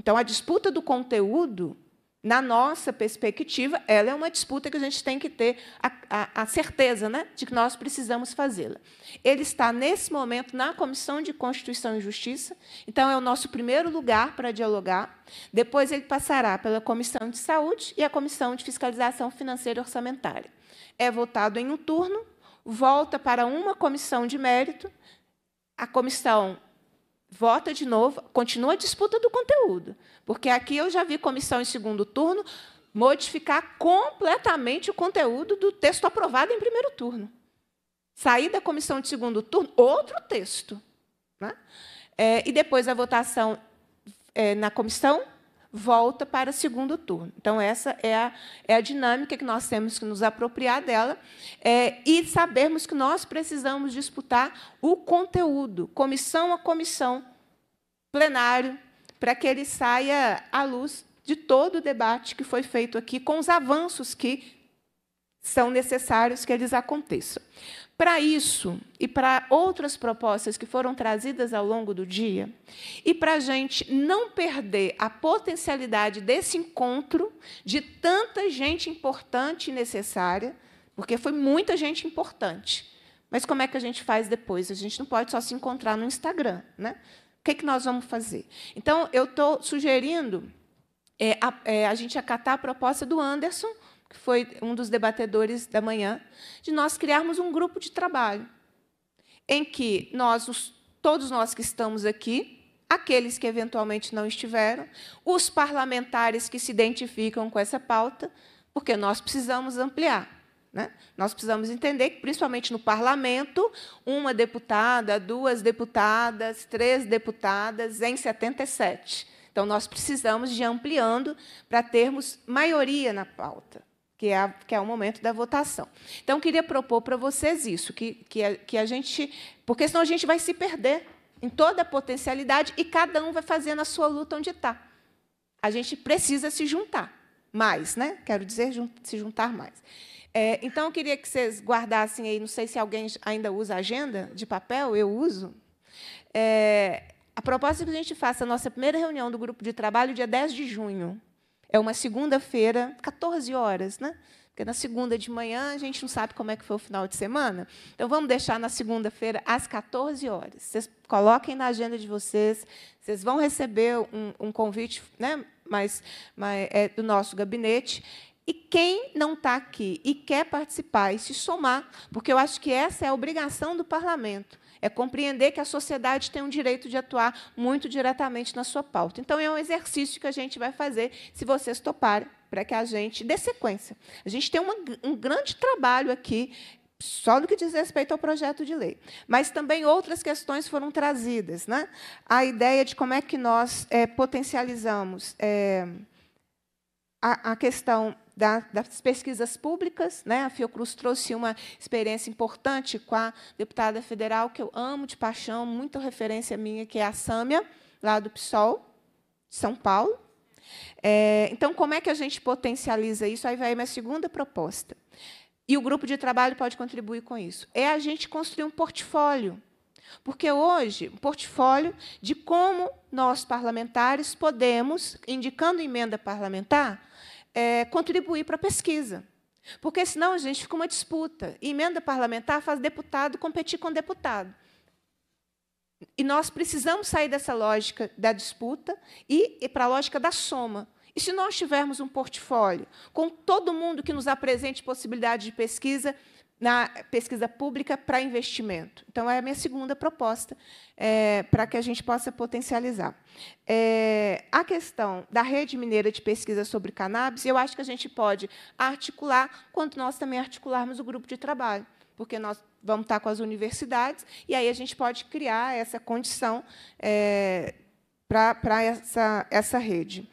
S1: Então, a disputa do conteúdo na nossa perspectiva, ela é uma disputa que a gente tem que ter a, a, a certeza né, de que nós precisamos fazê-la. Ele está, nesse momento, na Comissão de Constituição e Justiça, então é o nosso primeiro lugar para dialogar. Depois, ele passará pela Comissão de Saúde e a Comissão de Fiscalização Financeira e Orçamentária. É votado em um turno, volta para uma comissão de mérito, a comissão vota de novo, continua a disputa do conteúdo. Porque aqui eu já vi comissão em segundo turno modificar completamente o conteúdo do texto aprovado em primeiro turno. Sair da comissão de segundo turno, outro texto. Né? É, e depois a votação é, na comissão volta para o segundo turno. Então, essa é a, é a dinâmica que nós temos que nos apropriar dela é, e sabermos que nós precisamos disputar o conteúdo, comissão a comissão, plenário, para que ele saia à luz de todo o debate que foi feito aqui, com os avanços que são necessários que eles aconteçam. Para isso e para outras propostas que foram trazidas ao longo do dia, e para a gente não perder a potencialidade desse encontro de tanta gente importante e necessária, porque foi muita gente importante. Mas como é que a gente faz depois? A gente não pode só se encontrar no Instagram. Né? O que, é que nós vamos fazer? Então, eu estou sugerindo é, a, é, a gente acatar a proposta do Anderson que foi um dos debatedores da manhã, de nós criarmos um grupo de trabalho em que nós, todos nós que estamos aqui, aqueles que eventualmente não estiveram, os parlamentares que se identificam com essa pauta, porque nós precisamos ampliar. Né? Nós precisamos entender que, principalmente no parlamento, uma deputada, duas deputadas, três deputadas em 77. Então, nós precisamos de ampliando para termos maioria na pauta que é, que é o momento da votação. Então, queria propor para vocês isso, que, que, a, que a gente. Porque senão a gente vai se perder em toda a potencialidade e cada um vai fazendo a sua luta onde está. A gente precisa se juntar mais, né? Quero dizer, jun se juntar mais. É, então, eu queria que vocês guardassem aí, não sei se alguém ainda usa agenda de papel, eu uso. É, a proposta é que a gente faça a nossa primeira reunião do grupo de trabalho dia 10 de junho. É uma segunda-feira, 14 horas, né? Porque na segunda de manhã a gente não sabe como é que foi o final de semana. Então vamos deixar na segunda-feira às 14 horas. Vocês coloquem na agenda de vocês. Vocês vão receber um, um convite, né? Mas, mas é do nosso gabinete. E quem não está aqui e quer participar e se somar, porque eu acho que essa é a obrigação do parlamento é compreender que a sociedade tem um direito de atuar muito diretamente na sua pauta. Então, é um exercício que a gente vai fazer, se vocês toparem, para que a gente dê sequência. A gente tem uma, um grande trabalho aqui só no que diz respeito ao projeto de lei. Mas também outras questões foram trazidas. Né? A ideia de como é que nós é, potencializamos. É, a, a questão da, das pesquisas públicas. Né? A Fiocruz trouxe uma experiência importante com a deputada federal, que eu amo de paixão, muita referência minha, que é a Sâmia, lá do PSOL, de São Paulo. É, então, como é que a gente potencializa isso? Aí vai minha segunda proposta. E o grupo de trabalho pode contribuir com isso. É a gente construir um portfólio. Porque hoje, um portfólio de como nós, parlamentares, podemos, indicando emenda parlamentar, é, contribuir para a pesquisa. Porque senão, a gente, fica uma disputa. E emenda parlamentar faz deputado competir com deputado. E nós precisamos sair dessa lógica da disputa e, e para a lógica da soma. E se nós tivermos um portfólio com todo mundo que nos apresente possibilidade de pesquisa, na pesquisa pública para investimento. Então, é a minha segunda proposta é, para que a gente possa potencializar. É, a questão da rede mineira de pesquisa sobre cannabis, eu acho que a gente pode articular, quando nós também articularmos o grupo de trabalho, porque nós vamos estar com as universidades, e aí a gente pode criar essa condição é, para essa, essa rede.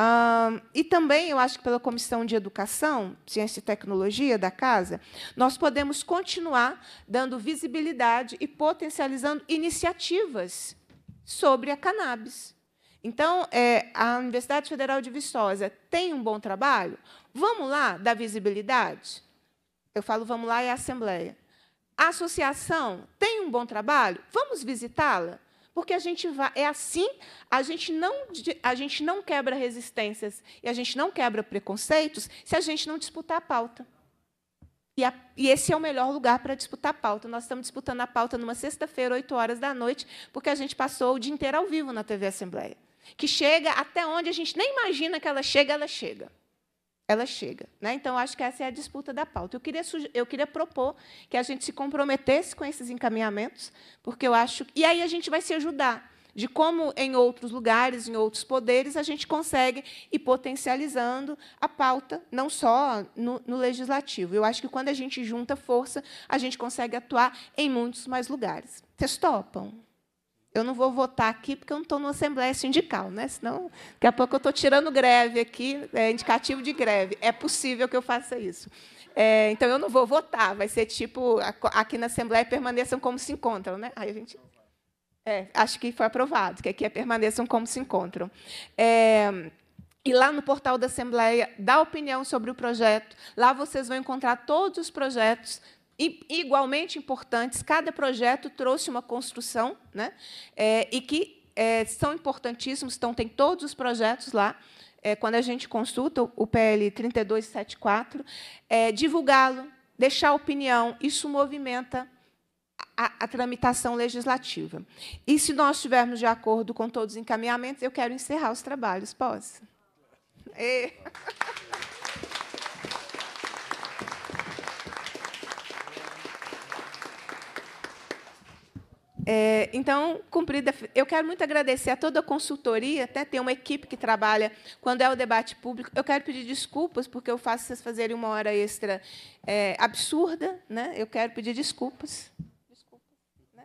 S1: Um, e também, eu acho que pela Comissão de Educação, Ciência e Tecnologia da Casa, nós podemos continuar dando visibilidade e potencializando iniciativas sobre a cannabis. Então, é, a Universidade Federal de Viçosa tem um bom trabalho? Vamos lá dar visibilidade? Eu falo vamos lá e é a Assembleia. A associação tem um bom trabalho? Vamos visitá-la? Porque a gente vai, é assim, a gente, não, a gente não quebra resistências e a gente não quebra preconceitos se a gente não disputar a pauta. E, a, e esse é o melhor lugar para disputar a pauta. Nós estamos disputando a pauta numa sexta-feira, 8 horas da noite, porque a gente passou o dia inteiro ao vivo na TV Assembleia. Que chega até onde a gente nem imagina que ela chega, ela chega ela chega. Né? Então, acho que essa é a disputa da pauta. Eu queria, eu queria propor que a gente se comprometesse com esses encaminhamentos, porque eu acho. E aí a gente vai se ajudar de como em outros lugares, em outros poderes, a gente consegue ir potencializando a pauta, não só no, no, legislativo. Eu acho que quando a gente junta força, a gente consegue atuar em muitos mais lugares. Vocês topam? Eu não vou votar aqui porque eu não estou numa Assembleia Sindical, né? senão daqui a pouco eu estou tirando greve aqui, é indicativo de greve. É possível que eu faça isso. É, então, eu não vou votar, vai ser tipo, aqui na Assembleia permaneçam como se encontram. Né? Aí a gente... É, acho que foi aprovado, que aqui é permaneçam como se encontram. É, e lá no portal da Assembleia, dá opinião sobre o projeto. Lá vocês vão encontrar todos os projetos e, igualmente importantes, cada projeto trouxe uma construção né, é, e que é, são importantíssimos, então, tem todos os projetos lá. É, quando a gente consulta o PL 3274, é, divulgá-lo, deixar opinião, isso movimenta a, a, tramitação legislativa. E, se nós estivermos de acordo com todos os encaminhamentos, eu quero encerrar os trabalhos. Posso? E... É, então, cumprida. Eu quero muito agradecer a toda a consultoria, até tem uma equipe que trabalha quando é o debate público. Eu quero pedir desculpas, porque eu faço vocês fazerem uma hora extra é, absurda. Né? Eu quero pedir desculpas. Né?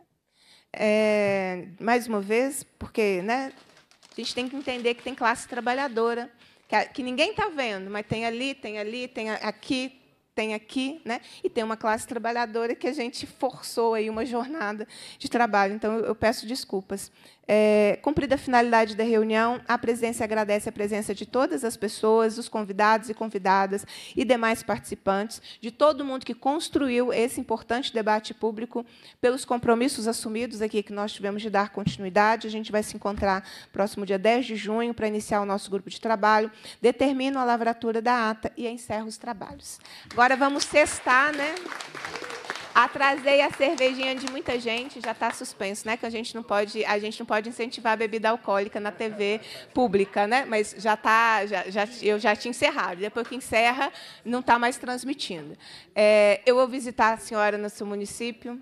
S1: é, mais uma vez, porque né, a gente tem que entender que tem classe trabalhadora, que, que ninguém está vendo, mas tem ali, tem ali, tem aqui, tem aqui, né? E tem uma classe trabalhadora que a gente forçou aí uma jornada de trabalho. Então eu peço desculpas é, cumprida a finalidade da reunião, a presidência agradece a presença de todas as pessoas, os convidados e convidadas e demais participantes, de todo mundo que construiu esse importante debate público, pelos compromissos assumidos aqui que nós tivemos de dar continuidade. A gente vai se encontrar próximo dia 10 de junho para iniciar o nosso grupo de trabalho. Determino a lavratura da ata e encerro os trabalhos. Agora vamos testar, né? Atrasei a cervejinha de muita gente, já está suspenso, né? Que a gente não pode, a gente não pode incentivar a bebida alcoólica na TV pública, né? Mas já tá, já, já eu já tinha encerrado. Depois que encerra, não está mais transmitindo. É, eu vou visitar a senhora no seu município.